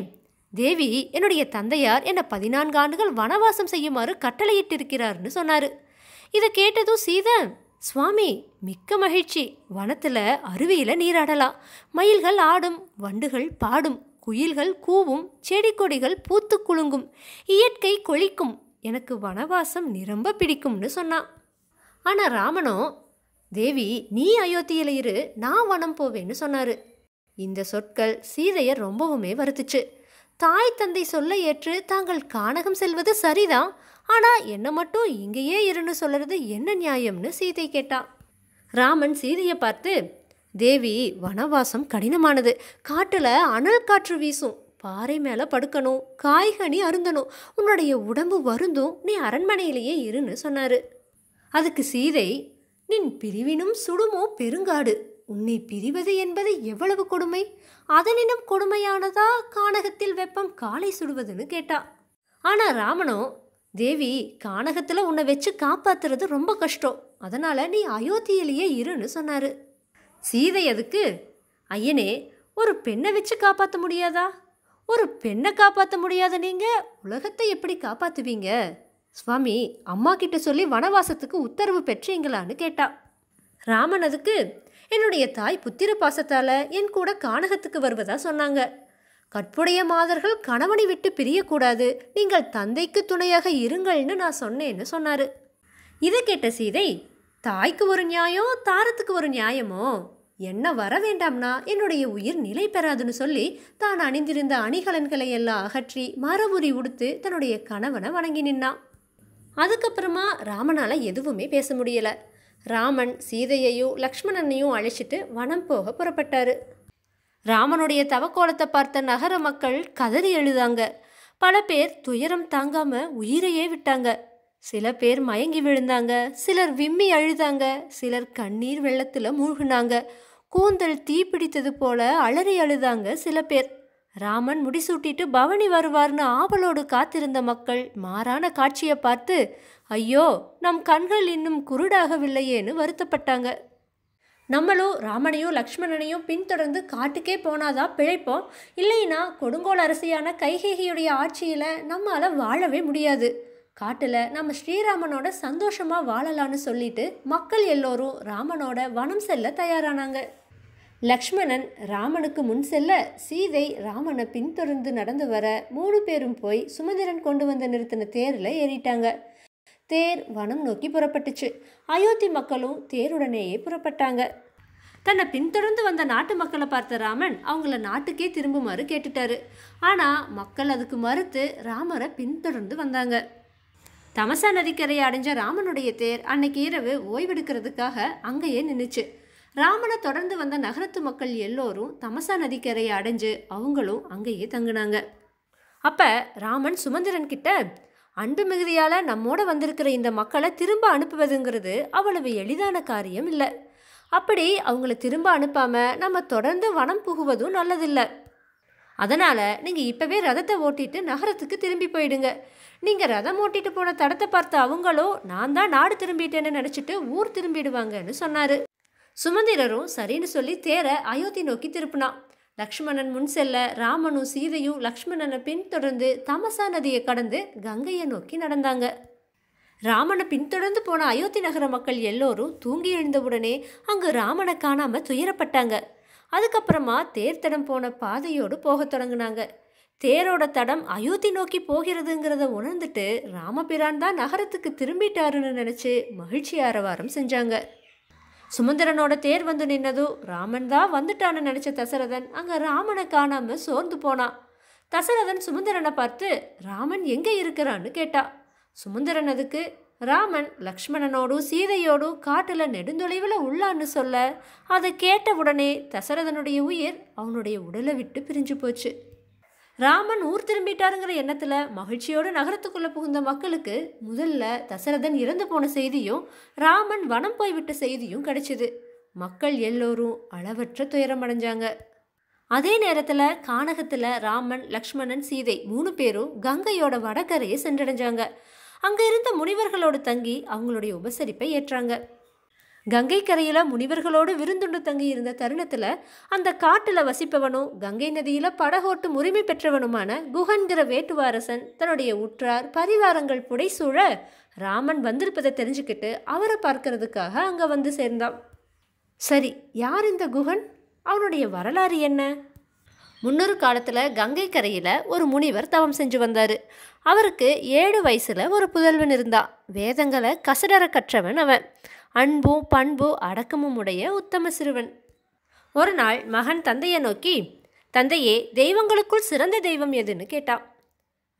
தேவி என்னுடைய தந்தையார் என்னை பதினான்கு ஆண்டுகள் வனவாசம் செய்யுமாறு கட்டளையிட்டிருக்கிறார்னு சொன்னார் இதை கேட்டதும் சீதன் சுவாமி மிக்க மகிழ்ச்சி வனத்தில் அருவியில் நீராடலாம் மயில்கள் ஆடும் வண்டுகள் பாடும் குயில்கள் கூவும் செடி கொடிகள் பூத்து குலுங்கும் இயற்கை கொளிக்கும் எனக்கு வனவாசம் நிரம்ப பிடிக்கும்னு சொன்னான் ஆனால் ராமனோ தேவி நீ அயோத்தியில் இரு நான் வனம் போவேன்னு சொன்னார் இந்த சொற்கள் சீதையர் ரொம்பவுமே வருத்துச்சு தாய் தந்தை சொல்ல ஏற்று தாங்கள் காணகம் செல்வது சரிதான் ஆனால் என்ன மட்டும் இங்கேயே இருன்னு சொல்கிறது என்ன நியாயம்னு சீதை கேட்டா ராமன் சீதையை பார்த்து தேவி வனவாசம் கடினமானது காட்டில் அனல் காற்று வீசும் பாறை மேலே படுக்கணும் காய்கனி அருந்தணும் உன்னுடைய உடம்பு வருந்தும் நீ அரண்மனையிலேயே இருன்னு சொன்னார் அதுக்கு சீதை நின் பிரிவினும் சுடுமோ பெருங்காடு உன்னை பிரிவது என்பது எவ்வளவு கொடுமை அதனினும் கொடுமையானதா கானகத்தில் வெப்பம் காலை சுடுவதுன்னு கேட்டா ஆனால் ராமனோ தேவி கானகத்தில் உன்னை வச்சு காப்பாத்துறது ரொம்ப கஷ்டம் அதனால் நீ அயோத்தியிலேயே இருன்னு சொன்னார் சீதை அதுக்கு ஐயனே ஒரு பெண்ணை வச்சு காப்பாற்ற முடியாதா ஒரு பெண்ணை காப்பாற்ற முடியாத நீங்கள் உலகத்தை எப்படி காப்பாற்றுவீங்க சுவாமி அம்மா கிட்ட சொல்லி வனவாசத்துக்கு உத்தரவு பெற்றீங்களான்னு கேட்டா ராமன் அதுக்கு என்னுடைய தாய் புத்திர பாசத்தால் என் கூட கானகத்துக்கு வருவதா சொன்னாங்க கற்புடைய மாதர்கள் கணவனை விட்டு பிரியக்கூடாது நீங்கள் தந்தைக்கு துணையாக இருங்கள்னு நான் சொன்னேன்னு சொன்னார் இதை கேட்ட சீதை தாய்க்கு ஒரு நியாயம் தாரத்துக்கு ஒரு நியாயமோ என்ன வர வேண்டாம்னா என்னுடைய உயிர் நிலை பெறாதுன்னு சொல்லி தான் அணிந்திருந்த அணிகலன்களை எல்லாம் அகற்றி மரபுரி உடுத்து தன்னுடைய கணவனை வணங்கி நின்னான் அதுக்கப்புறமா ராமனால் எதுவுமே பேச முடியலை ராமன் சீதையையும் லக்ஷ்மணனையும் அழைச்சிட்டு வனம் போக புறப்பட்டார் ராமனுடைய தவக்கோலத்தை பார்த்த நகர மக்கள் கதறி எழுதாங்க பல பேர் துயரம் தாங்காம உயிரையே விட்டாங்க சில பேர் மயங்கி விழுந்தாங்க சிலர் விம்மி அழுதாங்க சிலர் கண்ணீர் வெள்ளத்தில் மூழ்கினாங்க கூந்தல் தீப்பிடித்தது போல அலறி அழுதாங்க சில பேர் ராமன் முடிசூட்டிட்டு பவனி வருவார்னு ஆவலோடு காத்திருந்த மக்கள் மாறான காட்சியை பார்த்து ஐயோ நம் கண்கள் இன்னும் குருடாகவில்லையேன்னு வருத்தப்பட்டாங்க நம்மளும் ராமனையும் லக்ஷ்மணனையும் பின்தொடர்ந்து காட்டுக்கே போனாதான் பிழைப்போம் இல்லைன்னா கொடுங்கோல் அரசியான கைகேகியுடைய ஆட்சியில் நம்மளால் வாழவே முடியாது காட்டில் நம்ம ஸ்ரீராமனோட சந்தோஷமாக வாழலான்னு சொல்லிட்டு மக்கள் எல்லோரும் ராமனோட வனம் செல்ல தயாரானாங்க லக்ஷ்மணன் ராமனுக்கு முன் செல்ல சீதை ராமனை பின்தொடர்ந்து நடந்து வர மூணு பேரும் போய் சுமந்திரன் கொண்டு வந்து நிறுத்தின தேரில் ஏறிட்டாங்க தேர் வனம் நோக்கி புறப்பட்டுச்சு அயோத்தி மக்களும் தேருடனேயே புறப்பட்டாங்க தன்னை பின்தொடர்ந்து வந்த நாட்டு மக்களை பார்த்த ராமன் அவங்கள நாட்டுக்கே திரும்புமாறு கேட்டுட்டாரு ஆனால் மக்கள் அதுக்கு மறுத்து ராமரை பின்தொடர்ந்து வந்தாங்க தமசா நதிக்கரையை அடைஞ்ச ராமனுடைய தேர் அன்னைக்கு இரவு ஓய்வெடுக்கிறதுக்காக அங்கேயே நின்றுச்சு ராமனை தொடர்ந்து வந்த நகரத்து மக்கள் எல்லோரும் தமசா நதிக்கரையை அடைஞ்சு அவங்களும் அங்கேயே தங்கினாங்க அப்போ ராமன் சுமந்திரன் கிட்ட அன்பு மிகுதியால் நம்மோட வந்திருக்கிற இந்த மக்களை திரும்ப அனுப்புவதுங்கிறது அவ்வளவு எளிதான காரியம் இல்லை அப்படி அவங்கள திரும்ப அனுப்பாமல் நம்ம தொடர்ந்து வனம் புகுவதும் நல்லதில்லை அதனால் நீங்கள் இப்போவே ரதத்தை ஓட்டிட்டு நகரத்துக்கு திரும்பி போயிடுங்க நீங்கள் ரதம் ஓட்டிட்டு போன தடத்தை பார்த்த அவங்களோ நான் தான் நாடு திரும்பிட்டேன்னு நினச்சிட்டு ஊர் திரும்பிடுவாங்கன்னு சொன்னார் சுமந்திரரும் சரின்னு சொல்லி தேரை அயோத்தி நோக்கி திருப்பினான் லக்ஷ்மணன் முன் செல்ல ராமனும் சீதையும் லக்ஷ்மணனை பின்தொடர்ந்து தமசா நதியை கடந்து கங்கையை நோக்கி நடந்தாங்க ராமனை பின்தொடர்ந்து போன அயோத்தி நகர மக்கள் எல்லோரும் தூங்கி எழுந்தவுடனே அங்கு ராமனை காணாமல் துயரப்பட்டாங்க அதுக்கப்புறமா தேர் தடம் போன பாதையோடு போக தொடங்கினாங்க தேரோட தடம் அயோத்தி நோக்கி போகிறதுங்கிறத உணர்ந்துட்டு ராமபிரான் தான் நகரத்துக்கு திரும்பிட்டாருன்னு நினச்சி மகிழ்ச்சி ஆரவாரம் செஞ்சாங்க சுமந்திரனோட தேர் வந்து நின்னதும் ராமன் தான் வந்துட்டான்னு நினச்ச தசரதன் அங்கே ராமனை காணாம சோர்ந்து போனான் தசரதன் சுமந்திரனை பார்த்து ராமன் எங்கே இருக்கிறான்னு கேட்டா சுமந்திரன் அதுக்கு ராமன் லக்ஷ்மணனோடும் சீதையோடும் காட்டில் நெடுந்தொலைவில் உள்ளான்னு சொல்ல அதை கேட்ட உடனே தசரதனுடைய உயிர் அவனுடைய உடலை விட்டு பிரிஞ்சு போச்சு ராமன் ஊர் திரும்பிட்டாருங்கிற எண்ணத்தில் மகிழ்ச்சியோடு நகரத்துக்குள்ளே புகுந்த மக்களுக்கு முதல்ல தசரதன் இறந்து போன செய்தியும் ராமன் வனம் போய்விட்ட செய்தியும் கிடைச்சிது மக்கள் எல்லோரும் அளவற்ற துயரம் அடைஞ்சாங்க அதே நேரத்தில் கானகத்தில் ராமன் லக்ஷ்மணன் சீதை மூணு பேரும் கங்கையோட வடகரையை சென்றடைஞ்சாங்க அங்கே இருந்த முனிவர்களோடு தங்கி அவங்களுடைய உபசரிப்பை ஏற்றாங்க கங்கை கரையில் முனிவர்களோடு விருந்துண்டு தங்கியிருந்த தருணத்தில் அந்த காட்டில் வசிப்பவனும் கங்கை நதியில் படகோட்டும் உரிமை பெற்றவனுமான குஹன்கிற வேட்டுவாரசன் தன்னுடைய உற்றார் பரிவாரங்கள் புடைசூழ ராமன் வந்திருப்பதை தெரிஞ்சுக்கிட்டு அவரை பார்க்கறதுக்காக அங்கே வந்து சேர்ந்தான் சரி யார் இந்த குஹன் அவனுடைய வரலாறு என்ன முன்னொரு காலத்தில் கங்கை கரையில் ஒரு முனிவர் தவம் செஞ்சு வந்தார் அவருக்கு ஏழு வயசில் ஒரு புதல்வன் இருந்தான் வேதங்களை கசடர கற்றவன் அவன் அன்பும் பண்பு அடக்கமும் உடைய உத்தம சிறுவன் ஒரு நாள் மகன் தந்தையை நோக்கி தந்தையே தெய்வங்களுக்குள் சிறந்த தெய்வம் எதுன்னு கேட்டான்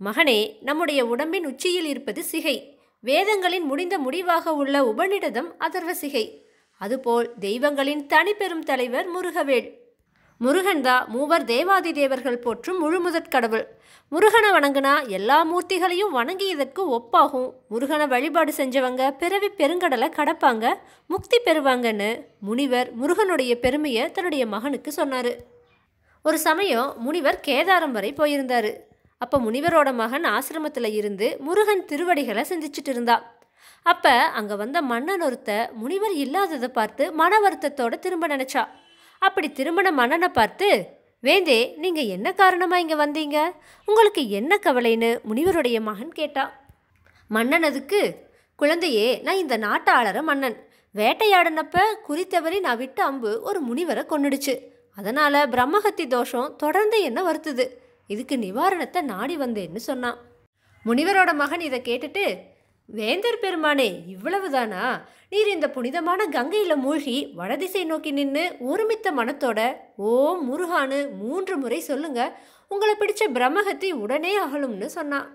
மகனே நம்முடைய உடம்பின் உச்சியில் இருப்பது சிகை வேதங்களின் முடிந்த முடிவாக உள்ள உபநிடதம் அதர்வ சிகை அதுபோல் தெய்வங்களின் தனிப்பெரும் தலைவர் முருகவேள் முருகன்தா மூவர் தேவாதி தேவர்கள் போற்றும் முழுமுதற் கடவுள் முருகனை வணங்கினா எல்லா மூர்த்திகளையும் வணங்கியதற்கு ஒப்பாகும் முருகனை வழிபாடு செஞ்சவங்க பிறவி பெருங்கடலை கடப்பாங்க முக்தி பெறுவாங்கன்னு முனிவர் முருகனுடைய பெருமையை தன்னுடைய மகனுக்கு சொன்னார் ஒரு சமயம் முனிவர் கேதாரம் வரை போயிருந்தார் அப்போ முனிவரோட மகன் ஆசிரமத்தில் இருந்து முருகன் திருவடிகளை செஞ்சிச்சிட்டு இருந்தா அப்போ அங்கே வந்த மன்னன் ஒருத்த முனிவர் இல்லாததை பார்த்து மன வருத்தத்தோட திரும்ப நினச்சா அப்படி திரும்பின மன்னனை பார்த்து வேந்தே நீங்கள் என்ன காரணமாக இங்கே வந்தீங்க உங்களுக்கு என்ன கவலைன்னு முனிவருடைய மகன் கேட்டா மன்னன் அதுக்கு குழந்தையே நான் இந்த நாட்டை ஆளற மன்னன் வேட்டையாடினப்ப குறித்தவரை நான் விட்டு அம்பு ஒரு முனிவரை கொன்னுடுச்சு அதனால் பிரம்மஹத்தி தோஷம் தொடர்ந்து என்ன வருத்துது இதுக்கு நிவாரணத்தை நாடி வந்தேன்னு சொன்னான் முனிவரோட மகன் இதை கேட்டுட்டு வேந்தர் பெருமானே இவ்வளவுதானா நீர் இந்த புனிதமான கங்கையில் மூழ்கி வடதிசை நோக்கி நின்று ஒருமித்த மனத்தோட ஓம் முருகான்னு மூன்று முறை சொல்லுங்க உங்களை பிடிச்ச பிரம்மகத்தி உடனே அகலும்னு சொன்னான்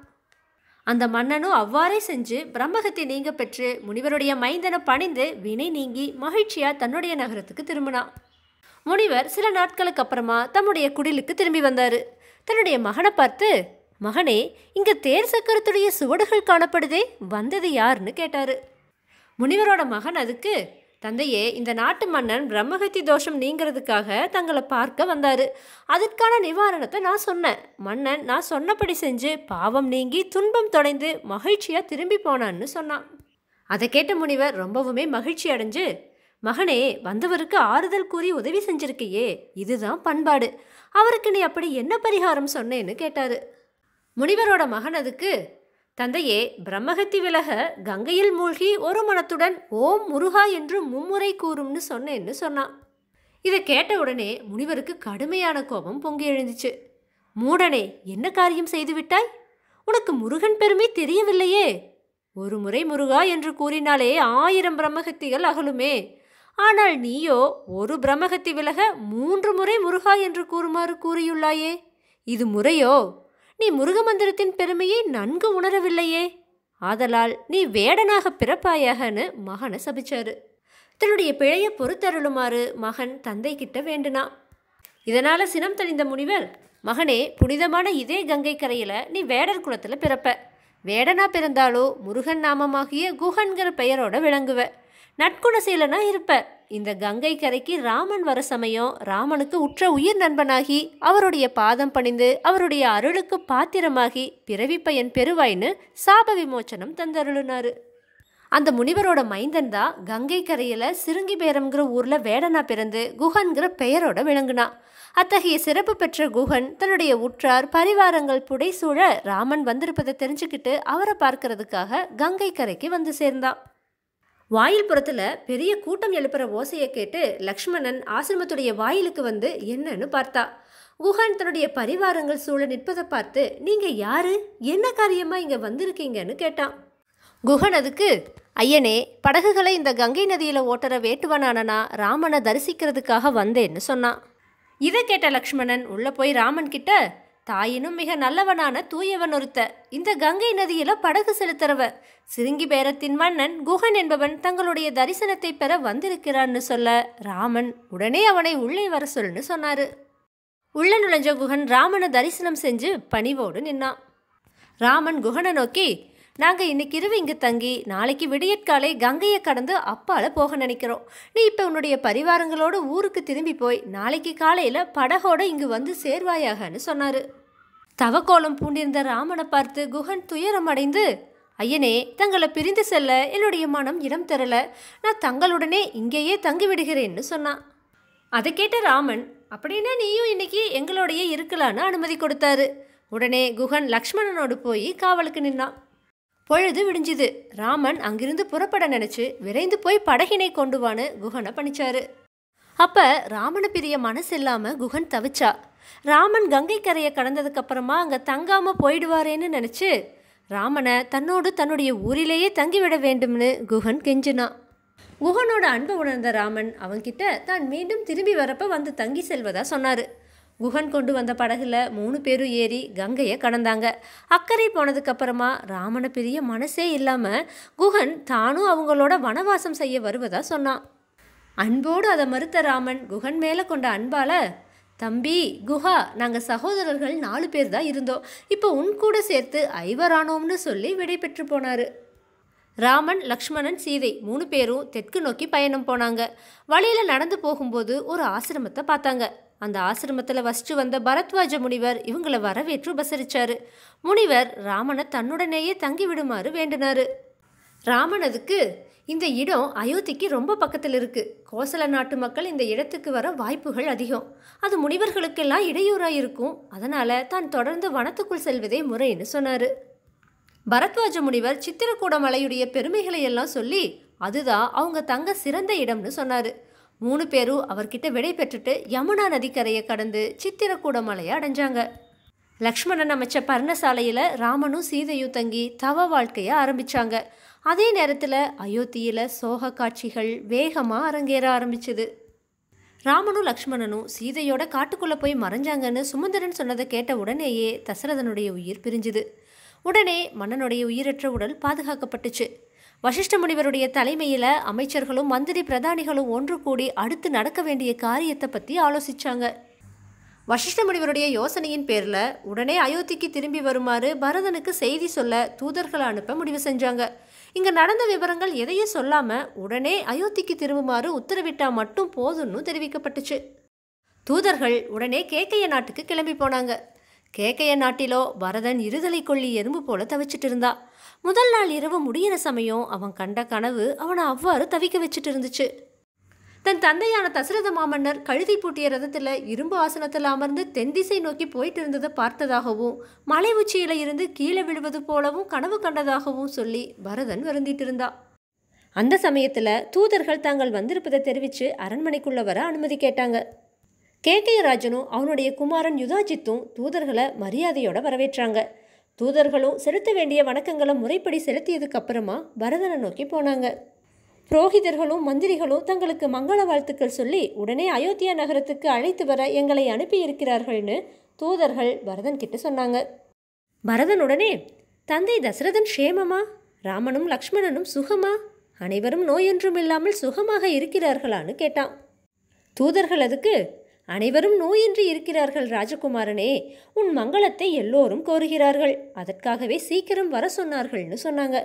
அந்த மன்னனும் அவ்வாறே செஞ்சு பிரம்மகத்தை நீங்க பெற்று முனிவருடைய மைந்தனை பணிந்து வினை நீங்கி மகிழ்ச்சியா தன்னுடைய நகரத்துக்கு திரும்பினான் முனிவர் சில நாட்களுக்கு அப்புறமா தம்முடைய குடிலுக்கு திரும்பி வந்தார் தன்னுடைய மகனை பார்த்து மகனே இங்க தேர் சக்கரத்துடைய சுவடுகள் காணப்படுதே வந்தது யாருன்னு கேட்டாரு முனிவரோட மகன் அதுக்கு தந்தையே இந்த நாட்டு மன்னன் பிரம்மகத்தி தோஷம் நீங்கிறதுக்காக தங்களை பார்க்க வந்தார் அதற்கான நிவாரணத்தை நான் சொன்னேன் மன்னன் நான் சொன்னபடி செஞ்சு பாவம் நீங்கி துன்பம் தொடைந்து மகிழ்ச்சியாக திரும்பி போனான்னு சொன்னான் அதை கேட்ட முனிவர் ரொம்பவுமே மகிழ்ச்சி அடைஞ்சு மகனே வந்தவருக்கு ஆறுதல் கூறி உதவி செஞ்சிருக்கியே இதுதான் பண்பாடு அவருக்கு நீ அப்படி என்ன பரிகாரம் சொன்னேன்னு கேட்டாரு முனிவரோட மகனதுக்கு தந்தையே பிரம்மகத்தி விலக கங்கையில் மூழ்கி ஒரு மனத்துடன் ஓம் முருகா என்று மும்முறை கூறும்னு சொன்னேன்னு சொன்னான் இதை கேட்ட உடனே முனிவருக்கு கடுமையான கோபம் பொங்கி எழுந்துச்சு மூடனே என்ன காரியம் செய்துவிட்டாய் உனக்கு முருகன் பெருமை தெரியவில்லையே ஒரு முறை முருகா என்று கூறினாலே ஆயிரம் பிரம்மகத்திகள் அகலுமே ஆனால் நீயோ ஒரு பிரம்மகத்தி விலக மூன்று முறை முருகா என்று கூறுமாறு கூறியுள்ளாயே இது முறையோ நீ முருக மந்திரத்தின் பெருமையை நன்கு உணரவில்லையே ஆதலால் நீ வேடனாக பிறப்பாயகன்னு மகனை சபிச்சாரு தன்னுடைய பிழைய பொறுத்தருளுமாறு மகன் தந்தை கிட்ட வேண்டுனான் இதனால் சினம் தெளிந்த முனிவர் மகனே புனிதமான இதே கங்கை கரையில நீ வேடர் குளத்துல பிறப்ப வேடனா பிறந்தாலோ முருகன் நாமமாகிய குஹன்கிற பெயரோட விளங்குவ நட்குணசீலனா இருப்ப இந்த கங்கை கரைக்கு ராமன் வர சமயம் ராமனுக்கு உற்ற உயிர் நண்பனாகி அவருடைய பாதம் பணிந்து அவருடைய அருளுக்கு பாத்திரமாகி பிறவி பயன் பெறுவாய்னு சாப விமோச்சனம் தந்தருளினாரு அந்த முனிவரோட மைந்தன் தான் கங்கை கரையில் சிறுங்கி பேரம்ங்கிற ஊரில் வேடனா பிறந்து குஹன்கிற பெயரோட விளங்குனா அத்தகைய சிறப்பு பெற்ற குஹன் தன்னுடைய உற்றார் பரிவாரங்கள் புடைசூழ ராமன் வந்திருப்பதை தெரிஞ்சுக்கிட்டு அவரை பார்க்கறதுக்காக கங்கை கரைக்கு வந்து சேர்ந்தான் வாயில் புறத்தில் பெரிய கூட்டம் எழுப்புற ஓசையை கேட்டு லக்ஷ்மணன் ஆசிரமத்துடைய வாயிலுக்கு வந்து என்னன்னு பார்த்தா குஹன் தன்னுடைய பரிவாரங்கள் சூழ நிற்பதை பார்த்து நீங்கள் யாரு என்ன காரியமாக இங்கே வந்திருக்கீங்கன்னு கேட்டான் குஹன் அதுக்கு ஐயனே படகுகளை இந்த கங்கை நதியில் ஓட்டுற வேட்டுவனானனா ராமனை தரிசிக்கிறதுக்காக வந்தேன்னு சொன்னான் இதை கேட்ட லக்ஷ்மணன் உள்ளே போய் ராமன் கிட்ட தாயினும் மிக நல்லவனான தூயவன் ஒருத்த இந்த கங்கை நதியில படகு செலுத்துறவ சிறுங்கி பேரத்தின் மன்னன் குகன் என்பவன் தங்களுடைய தரிசனத்தை பெற வந்திருக்கிறான்னு சொல்ல ராமன் உடனே அவனை உள்ளே வர சொல்லுன்னு சொன்னாரு உள்ள நுழைஞ்ச குகன் ராமனை தரிசனம் செஞ்சு பணிவோடு நின்னான் ராமன் குகனை நோக்கி நாங்கள் இன்னைக்கு இரவு இங்கே தங்கி நாளைக்கு விடியற்காலை கங்கையை கடந்து அப்பால போக நினைக்கிறோம் நீ இப்போ உன்னுடைய பரிவாரங்களோடு ஊருக்கு திரும்பி போய் நாளைக்கு காலையில் படகோட இங்கு வந்து சேர்வாயாகன்னு சொன்னார் தவக்கோலம் பூண்டிருந்த ராமனை பார்த்து குஹன் துயரம் அடைந்து ஐயனே தங்களை பிரிந்து செல்ல என்னுடைய மனம் இடம் தரல நான் தங்களுடனே இங்கேயே தங்கிவிடுகிறேன்னு சொன்னான் அதை கேட்ட ராமன் அப்படின்னா நீயும் இன்னைக்கு எங்களோடையே இருக்கலான்னு அனுமதி கொடுத்தாரு உடனே குஹன் லக்ஷ்மணனோடு போய் காவலுக்கு நின்னான் பொழுது விடிஞ்சுது ராமன் அங்கிருந்து புறப்பட நினைச்சு விரைந்து போய் படகினை கொண்டு வான்னு குஹனை பணிச்சாரு அப்ப ராமனை பிரிய மனசு இல்லாம குஹன் தவிச்சா ராமன் கங்கை கரையை கடந்ததுக்கப்புறமா அங்கே தங்காமல் போயிடுவாரேன்னு நினச்சி ராமனை தன்னோடு தன்னுடைய ஊரிலேயே தங்கிவிட வேண்டும்னு குஹன் கெஞ்சினான் குஹனோட அன்பு உணர்ந்த ராமன் அவன்கிட்ட தான் மீண்டும் திரும்பி வரப்ப வந்து தங்கி செல்வதா சொன்னார் குஹன் கொண்டு வந்த படகுல மூணு பேரும் ஏறி கங்கையை கடந்தாங்க அக்கறை போனதுக்கப்புறமா ராமனை பெரிய மனசே இல்லாமல் குஹன் தானும் அவங்களோட வனவாசம் செய்ய வருவதா சொன்னான் அன்போடு அதை மறுத்த ராமன் குஹன் மேலே கொண்ட அன்பால் தம்பி குஹா நாங்கள் சகோதரர்கள் நாலு பேர் தான் இருந்தோம் இப்போ உன் கூட சேர்த்து ஐவரானோம்னு சொல்லி விடை பெற்று போனார் ராமன் லக்ஷ்மணன் சீதை மூணு பேரும் தெற்கு நோக்கி பயணம் போனாங்க வழியில் நடந்து போகும்போது ஒரு ஆசிரமத்தை பார்த்தாங்க அந்த ஆசிரமத்தில் வசிச்சு வந்த பரத்வாஜ முனிவர் இவங்களை வரவேற்று உபசரித்தார் முனிவர் ராமனை தன்னுடனேயே தங்கிவிடுமாறு வேண்டினார் ராமன் அதுக்கு இந்த இடம் அயோத்திக்கு ரொம்ப பக்கத்தில் இருக்குது கோசல நாட்டு மக்கள் இந்த இடத்துக்கு வர வாய்ப்புகள் அதிகம் அது முனிவர்களுக்கெல்லாம் இடையூறாக இருக்கும் அதனால் தான் தொடர்ந்து வனத்துக்குள் செல்வதே முறைன்னு சொன்னார் பரத்வாஜ முனிவர் சித்திரக்கூட மலையுடைய பெருமைகளை எல்லாம் சொல்லி அதுதான் அவங்க தங்க சிறந்த இடம்னு சொன்னார் மூணு பேரும் அவர்கிட்ட விடை பெற்றுட்டு யமுனா நதிக்கரையை கடந்து சித்திரக்கூட மலையை அடைஞ்சாங்க லக்ஷ்மணன் அமைச்ச பர்ணசாலையில் ராமனும் சீதையும் தங்கி தவ வாழ்க்கையை ஆரம்பித்தாங்க அதே நேரத்தில் அயோத்தியில் சோக காட்சிகள் வேகமாக அரங்கேற ஆரம்பிச்சுது ராமனும் லக்ஷ்மணனும் சீதையோட காட்டுக்குள்ளே போய் மறைஞ்சாங்கன்னு சுமந்திரன் சொன்னதை கேட்ட உடனேயே தசரதனுடைய உயிர் பிரிஞ்சுது உடனே மன்னனுடைய உயிரற்ற உடல் பாதுகாக்கப்பட்டுச்சு வசிஷ்ட முனிவருடைய தலைமையில் அமைச்சர்களும் மந்திரி பிரதானிகளும் ஒன்று கூடி அடுத்து நடக்க வேண்டிய காரியத்தை பற்றி ஆலோசித்தாங்க வசிஷ்ட முனிவருடைய யோசனையின் பேரில் உடனே அயோத்திக்கு திரும்பி வருமாறு பரதனுக்கு செய்தி சொல்ல தூதர்களை அனுப்ப முடிவு செஞ்சாங்க இங்கே நடந்த விவரங்கள் எதையும் சொல்லாமல் உடனே அயோத்திக்கு திரும்புமாறு உத்தரவிட்டால் மட்டும் போதும்னு தெரிவிக்கப்பட்டுச்சு தூதர்கள் உடனே கேக்கைய நாட்டுக்கு கிளம்பி போனாங்க கேக்கைய நாட்டிலோ பரதன் இருதலை கொள்ளி எறும்பு போல தவிச்சிட்டு இருந்தா முதல் நாள் இரவு முடியிற சமயம் அவன் கண்ட கனவு அவனை அவ்வாறு தவிக்க வச்சுட்டு இருந்துச்சு தன் தந்தையான தசரத மாமன்னர் கழுதி பூட்டிய ரதத்தில் இரும்பு ஆசனத்தில் அமர்ந்து தென் திசை நோக்கி போயிட்டு இருந்ததை பார்த்ததாகவும் மலை உச்சியில இருந்து கீழே விழுவது போலவும் கனவு கண்டதாகவும் சொல்லி பரதன் வருந்திட்டு இருந்தா அந்த சமயத்தில் தூதர்கள் தாங்கள் வந்திருப்பதை தெரிவித்து அரண்மனைக்குள்ள வர அனுமதி கேட்டாங்க கேகய ராஜனும் அவனுடைய குமாரன் யுதாஜித்தும் தூதர்களை மரியாதையோட வரவேற்றாங்க தூதர்களும் செலுத்த வேண்டிய வணக்கங்களை முறைப்படி செலுத்தியதுக்கு அப்புறமா பரதனை நோக்கி போனாங்க புரோகிதர்களும் மந்திரிகளும் தங்களுக்கு மங்கள வாழ்த்துக்கள் சொல்லி உடனே அயோத்தியா நகரத்துக்கு அழைத்து வர எங்களை அனுப்பியிருக்கிறார்கள்னு தூதர்கள் பரதன் கிட்ட சொன்னாங்க பரதன் உடனே தந்தை தசரதன் ஷேமமா ராமனும் லக்ஷ்மணனும் சுகமா அனைவரும் நோயொன்றும் இல்லாமல் சுகமாக இருக்கிறார்களான்னு கேட்டான் தூதர்கள் அதுக்கு அனைவரும் நோயின்றி இருக்கிறார்கள் ராஜகுமாரனே உன் மங்களத்தை எல்லோரும் கோருகிறார்கள் அதற்காகவே சீக்கிரம் வர சொன்னார்கள்னு சொன்னாங்க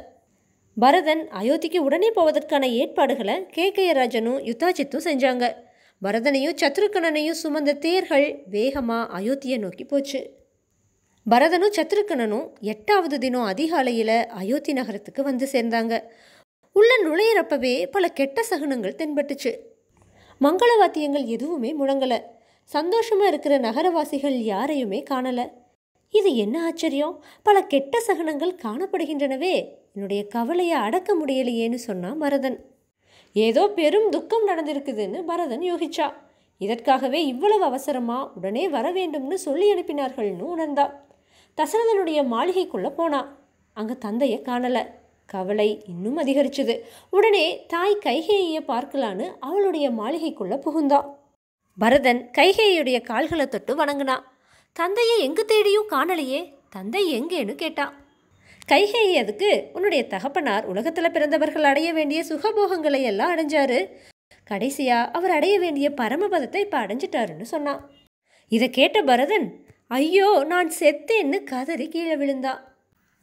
பரதன் அயோத்திக்கு உடனே போவதற்கான ஏற்பாடுகளை கே கே ராஜனும் யுத்தாஜித்தும் செஞ்சாங்க பரதனையும் சத்ருக்கணனையும் சுமந்த தேர்கள் வேகமாக அயோத்தியை நோக்கி போச்சு பரதனும் சத்ருக்கணனும் எட்டாவது தினம் அதிகாலையில் அயோத்தி நகரத்துக்கு வந்து சேர்ந்தாங்க உள்ள நுழையிறப்பவே பல கெட்ட சகுனங்கள் தென்பட்டுச்சு மங்கள வாத்தியங்கள் எதுவுமே முழங்கலை சந்தோஷமாக இருக்கிற நகரவாசிகள் யாரையுமே காணலை இது என்ன ஆச்சரியம் பல கெட்ட சகனங்கள் காணப்படுகின்றனவே என்னுடைய கவலையை அடக்க முடியலையேன்னு சொன்னான் பரதன் ஏதோ பெரும் துக்கம் நடந்திருக்குதுன்னு பரதன் யோகிச்சா இதற்காகவே இவ்வளவு அவசரமா உடனே வர வேண்டும்னு சொல்லி அனுப்பினார்கள்னு உணர்ந்தா தசரதனுடைய மாளிகைக்குள்ளே போனான் அங்கே தந்தையை காணலை கவலை இன்னும் அதிகரிச்சது உடனே தாய் கைகேயை பார்க்கலான்னு அவளுடைய மாளிகைக்குள்ளே புகுந்தா பரதன் கைகேயுடைய கால்களை தொட்டு வணங்கினான் தந்தையை எங்கு தேடியும் காணலையே தந்தை எங்கேன்னு கேட்டான் கைகேயி அதுக்கு உன்னுடைய தகப்பனார் உலகத்தில் பிறந்தவர்கள் அடைய வேண்டிய சுகபோகங்களை எல்லாம் அடைஞ்சாரு கடைசியாக அவர் அடைய வேண்டிய பரமபதத்தை இப்போ அடைஞ்சிட்டாருன்னு சொன்னான் இதை கேட்ட பரதன் ஐயோ நான் செத்தேன்னு கதறி கீழே விழுந்தான்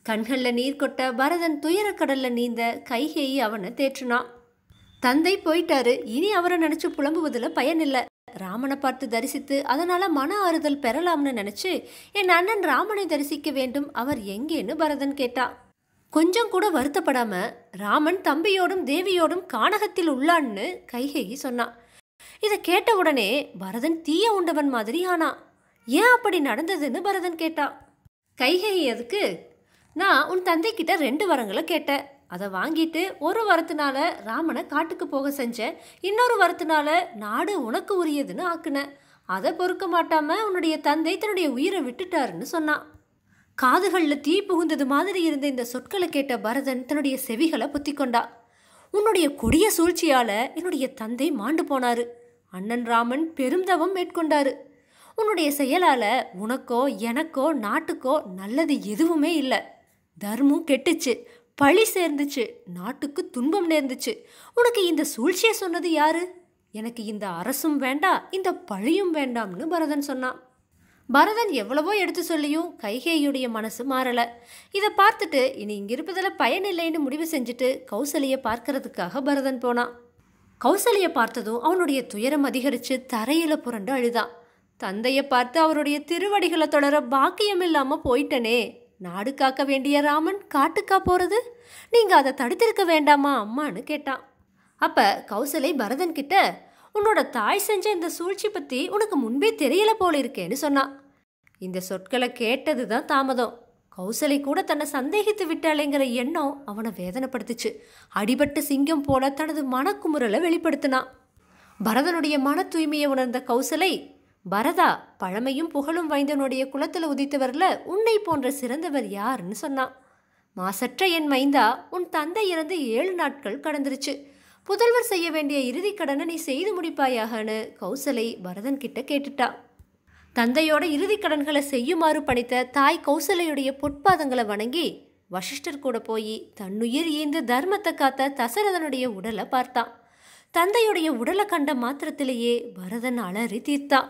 கண்களில் நீர் கொட்ட பரதன் துயரக்கடலில் நீந்த கைகேயி அவனை தேற்றுனான் தந்தை போயிட்டாரு இனி அவரை நினச்சி புலம்புவதில் பயனில்லை ராமனை பார்த்து தரிசித்து அதனால் மன ஆறுதல் பெறலாம்னு நினச்சி என் அண்ணன் ராமனை தரிசிக்க வேண்டும் அவர் எங்கேன்னு பரதன் கேட்டான் கொஞ்சம் கூட வருத்தப்படாம ராமன் தம்பியோடும் தேவியோடும் கானகத்தில் உள்ளான்னு கைகேகி சொன்னான் இதை கேட்ட உடனே பரதன் தீய உண்டவன் மாதிரி ஆனா ஏன் அப்படி நடந்ததுன்னு பரதன் கேட்டான் கைகேகி அதுக்கு நான் உன் தந்தை கிட்ட ரெண்டு வரங்களை கேட்டேன் அதை வாங்கிட்டு ஒரு வரத்தினால ராமனை காட்டுக்கு போக செஞ்சேன் இன்னொரு வரத்தினால நாடு உனக்கு உரியதுன்னு ஆக்குன அதை பொறுக்க மாட்டாம உன்னுடைய தந்தை தன்னுடைய உயிரை விட்டுட்டாருன்னு சொன்னான் காதுகளில் தீ புகுந்தது மாதிரி இருந்த இந்த சொற்களை கேட்ட பரதன் தன்னுடைய செவிகளை புத்தி கொண்டா உன்னுடைய கொடிய சூழ்ச்சியால் என்னுடைய தந்தை மாண்டு போனாரு அண்ணன் ராமன் பெருந்தவம் மேற்கொண்டாரு உன்னுடைய செயலால் உனக்கோ எனக்கோ நாட்டுக்கோ நல்லது எதுவுமே இல்லை தர்மம் கெட்டுச்சு பழி சேர்ந்துச்சு நாட்டுக்கு துன்பம் நேர்ந்துச்சு உனக்கு இந்த சூழ்ச்சியை சொன்னது யாரு எனக்கு இந்த அரசும் வேண்டாம் இந்த பழியும் வேண்டாம்னு பரதன் சொன்னான் பரதன் எவ்வளவோ எடுத்து சொல்லியும் கைகேயுடைய மனசு மாறலை இதை பார்த்துட்டு இனி இங்கே இருப்பதில் பயன் இல்லைன்னு முடிவு செஞ்சுட்டு கௌசலியை பார்க்கறதுக்காக பரதன் போனான் கௌசலியை பார்த்ததும் அவனுடைய துயரம் அதிகரித்து தரையில் புரண்டு அழுதான் தந்தையை பார்த்து அவருடைய திருவடிகளை தொடர பாக்கியம் இல்லாமல் போயிட்டனே நாடு காக்க வேண்டிய ராமன் காட்டுக்கா போகிறது நீங்கள் அதை தடுத்திருக்க வேண்டாமா அம்மான்னு கேட்டான் அப்போ கௌசலை பரதன் கிட்ட உன்னோட தாய் செஞ்ச இந்த சூழ்ச்சி பற்றி உனக்கு முன்பே தெரியல போல இருக்கேன்னு சொன்னான் இந்த சொற்களை கேட்டது தான் தாமதம் கௌசலை கூட தன்னை சந்தேகித்து விட்டாளேங்கிற எண்ணம் அவனை வேதனைப்படுத்துச்சு அடிபட்டு சிங்கம் போல தனது மனக்குமுறலை வெளிப்படுத்தினான் பரதனுடைய மன தூய்மையை உணர்ந்த கௌசலை பரதா பழமையும் புகழும் வைந்தனுடைய குலத்தில் உதித்தவரில் உன்னை போன்ற சிறந்தவர் யாருன்னு சொன்னான் மாசற்ற என் மைந்தா உன் தந்தை இறந்து ஏழு நாட்கள் கடந்துருச்சு புதல்வர் செய்ய வேண்டிய இறுதி கடனை நீ செய்து முடிப்பாயாகனு கௌசலை பரதன் கிட்ட கேட்டுட்டான் தந்தையோட இறுதி கடன்களை செய்யுமாறு பணித்த தாய் கௌசலையுடைய பொற்பாதங்களை வணங்கி வசிஷ்டர் கூட போய் தன்னுயிர் ஈந்து தர்மத்தை காத்த தசரதனுடைய உடலை பார்த்தான் தந்தையுடைய உடலை கண்ட மாத்திரத்திலேயே பரதன் அலறி தீர்த்தான்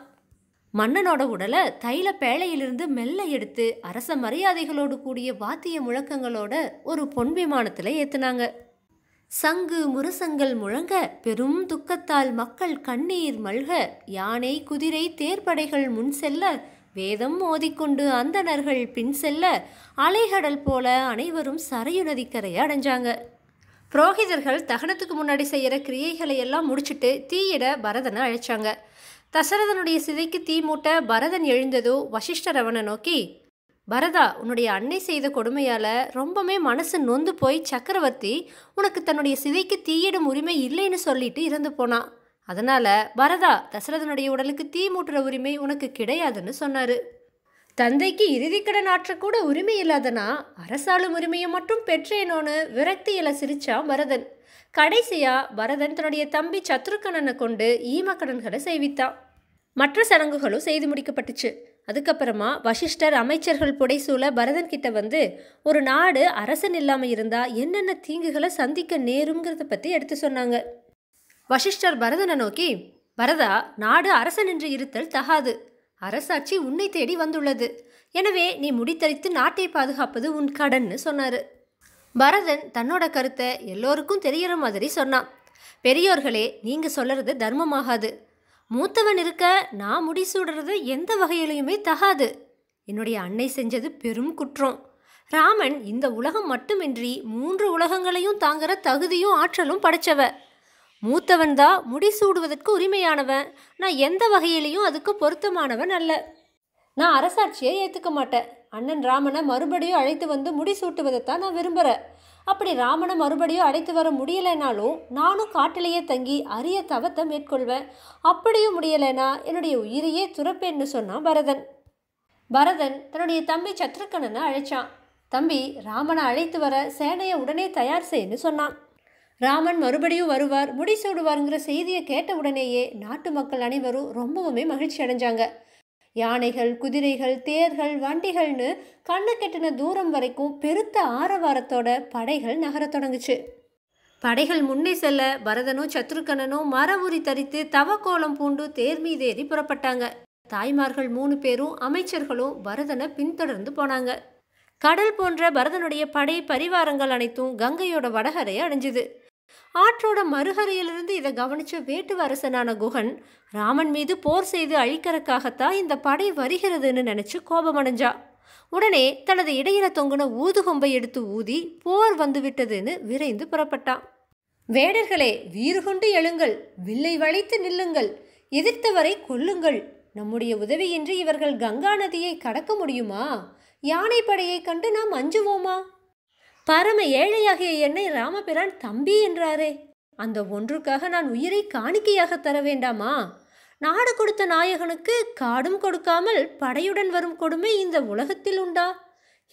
மன்னனோட உடலை தைல பேழையிலிருந்து மெல்ல எடுத்து அரச மரியாதைகளோடு கூடிய வாத்திய முழக்கங்களோட ஒரு பொன் விமானத்தில் ஏற்றுனாங்க சங்கு முரசங்கள் முழங்க பெரும் துக்கத்தால் மக்கள் கண்ணீர் மல்க யானை குதிரை தேர்ப்படைகள் முன் செல்ல வேதம் ஓதிக்கொண்டு அந்தணர்கள் பின் செல்ல அலைகடல் போல அனைவரும் சரையு நதிக்கரையை அடைஞ்சாங்க புரோகிதர்கள் தகனத்துக்கு முன்னாடி செய்கிற கிரியைகளை எல்லாம் முடிச்சுட்டு தீயிட பரதனை அழைச்சாங்க தசரதனுடைய சிதைக்கு தீ மூட்ட பரதன் எழுந்ததோ வசிஷ்டரவனை நோக்கி பரதா உன்னுடைய அன்னை செய்த கொடுமையால் ரொம்பவே மனசு நொந்து போய் சக்கரவர்த்தி உனக்கு தன்னுடைய சிதைக்கு தீயிடும் உரிமை இல்லைன்னு சொல்லிட்டு இறந்து போனான் அதனால் பரதா தசரதனுடைய உடலுக்கு தீ மூட்டுற உரிமை உனக்கு கிடையாதுன்னு சொன்னார் தந்தைக்கு இறுதிக்கடன் ஆற்றக்கூட உரிமை இல்லாதனா அரசாளும் உரிமையை மட்டும் பெற்றேனோன்னு விரக்தியில் சிரிச்சா பரதன் கடைசியாக பரதன் தன்னுடைய தம்பி சத்ருக்கணனை கொண்டு ஈமக்கடன்களை செய்வித்தான் மற்ற சடங்குகளும் செய்து முடிக்கப்பட்டுச்சு அதுக்கப்புறமா வசிஷ்டர் அமைச்சர்கள் புடைசூழ பரதன் கிட்ட வந்து ஒரு நாடு அரசன் இல்லாமல் இருந்தால் என்னென்ன தீங்குகளை சந்திக்க நேருங்கிறத பற்றி எடுத்து சொன்னாங்க வசிஷ்டர் பரதனை நோக்கி பரதா நாடு அரசன் என்று இருத்தல் தகாது அரசாட்சி உன்னை தேடி வந்துள்ளது எனவே நீ முடித்தளித்து நாட்டை பாதுகாப்பது உன் கடன்னு சொன்னார் பரதன் தன்னோட கருத்தை எல்லோருக்கும் தெரியற மாதிரி சொன்னான் பெரியோர்களே நீங்கள் சொல்கிறது தர்மமாகாது மூத்தவன் இருக்க நான் முடிசூடுறது எந்த வகையிலையுமே தகாது என்னுடைய அன்னை செஞ்சது பெரும் குற்றம் ராமன் இந்த உலகம் மட்டுமின்றி மூன்று உலகங்களையும் தாங்கிற தகுதியும் ஆற்றலும் படைச்சவ மூத்தவன் தான் முடிசூடுவதற்கு உரிமையானவன் நான் எந்த வகையிலையும் அதுக்கு பொருத்தமானவன் அல்ல நான் அரசாட்சியை ஏற்றுக்க மாட்டேன் அண்ணன் ராமனை மறுபடியும் அழைத்து வந்து முடிசூட்டுவதைத்தான் நான் விரும்புகிறேன் அப்படி ராமனை மறுபடியும் அழைத்து வர முடியலைனாலும் நானும் காட்டிலேயே தங்கி அரிய தவத்தை மேற்கொள்வேன் அப்படியும் முடியலைனா என்னுடைய உயிரையே துறப்பேன்னு சொன்னான் பரதன் பரதன் தன்னுடைய தம்பி சத்ருக்கணனை அழைச்சான் தம்பி ராமனை அழைத்து வர சேனையை உடனே தயார் செய்யன்னு சொன்னான் ராமன் மறுபடியும் வருவார் முடிசூடுவாருங்கிற செய்தியை கேட்ட உடனேயே நாட்டு மக்கள் அனைவரும் ரொம்பவுமே மகிழ்ச்சி அடைஞ்சாங்க யானைகள் குதிரைகள் தேர்கள் வண்டிகள்னு கண்ணு கெட்டின தூரம் வரைக்கும் பெருத்த ஆரவாரத்தோட படைகள் நகரத் தொடங்குச்சு படைகள் முன்னே செல்ல பரதனும் சத்ருக்கனனும் மரவுரி தரித்து தவக்கோலம் பூண்டு தேர் புறப்பட்டாங்க தாய்மார்கள் மூணு பேரும் அமைச்சர்களும் பரதனை பின்தொடர்ந்து போனாங்க கடல் போன்ற பரதனுடைய படை பரிவாரங்கள் அனைத்தும் கங்கையோட வடகரையை அடைஞ்சுது ஆற்றோட மறுகரையிலிருந்து இதை கவனித்த வேட்டுவரசனான குகன் ராமன் மீது போர் செய்து அழிக்கிறதுக்காகத்தான் இந்த படை வருகிறதுன்னு நினச்சி கோபமடைஞ்சா உடனே தனது இடையில தொங்குன ஊதுகொம்பை எடுத்து ஊதி போர் வந்துவிட்டதுன்னு விரைந்து புறப்பட்டான் வேடர்களே வீறுகொண்டு எழுங்கள் வில்லை வளைத்து நில்லுங்கள் எதிர்த்தவரை கொல்லுங்கள் நம்முடைய உதவியின்றி இவர்கள் கங்கா நதியை கடக்க முடியுமா யானை படையை கண்டு நாம் அஞ்சுவோமா பரம ஏழையாகிய என்னை ராமபிரான் தம்பி என்றாரே அந்த ஒன்றுக்காக நான் உயிரை காணிக்கையாக தர வேண்டாமா நாடு கொடுத்த நாயகனுக்கு காடும் கொடுக்காமல் படையுடன் வரும் கொடுமை இந்த உலகத்தில் உண்டா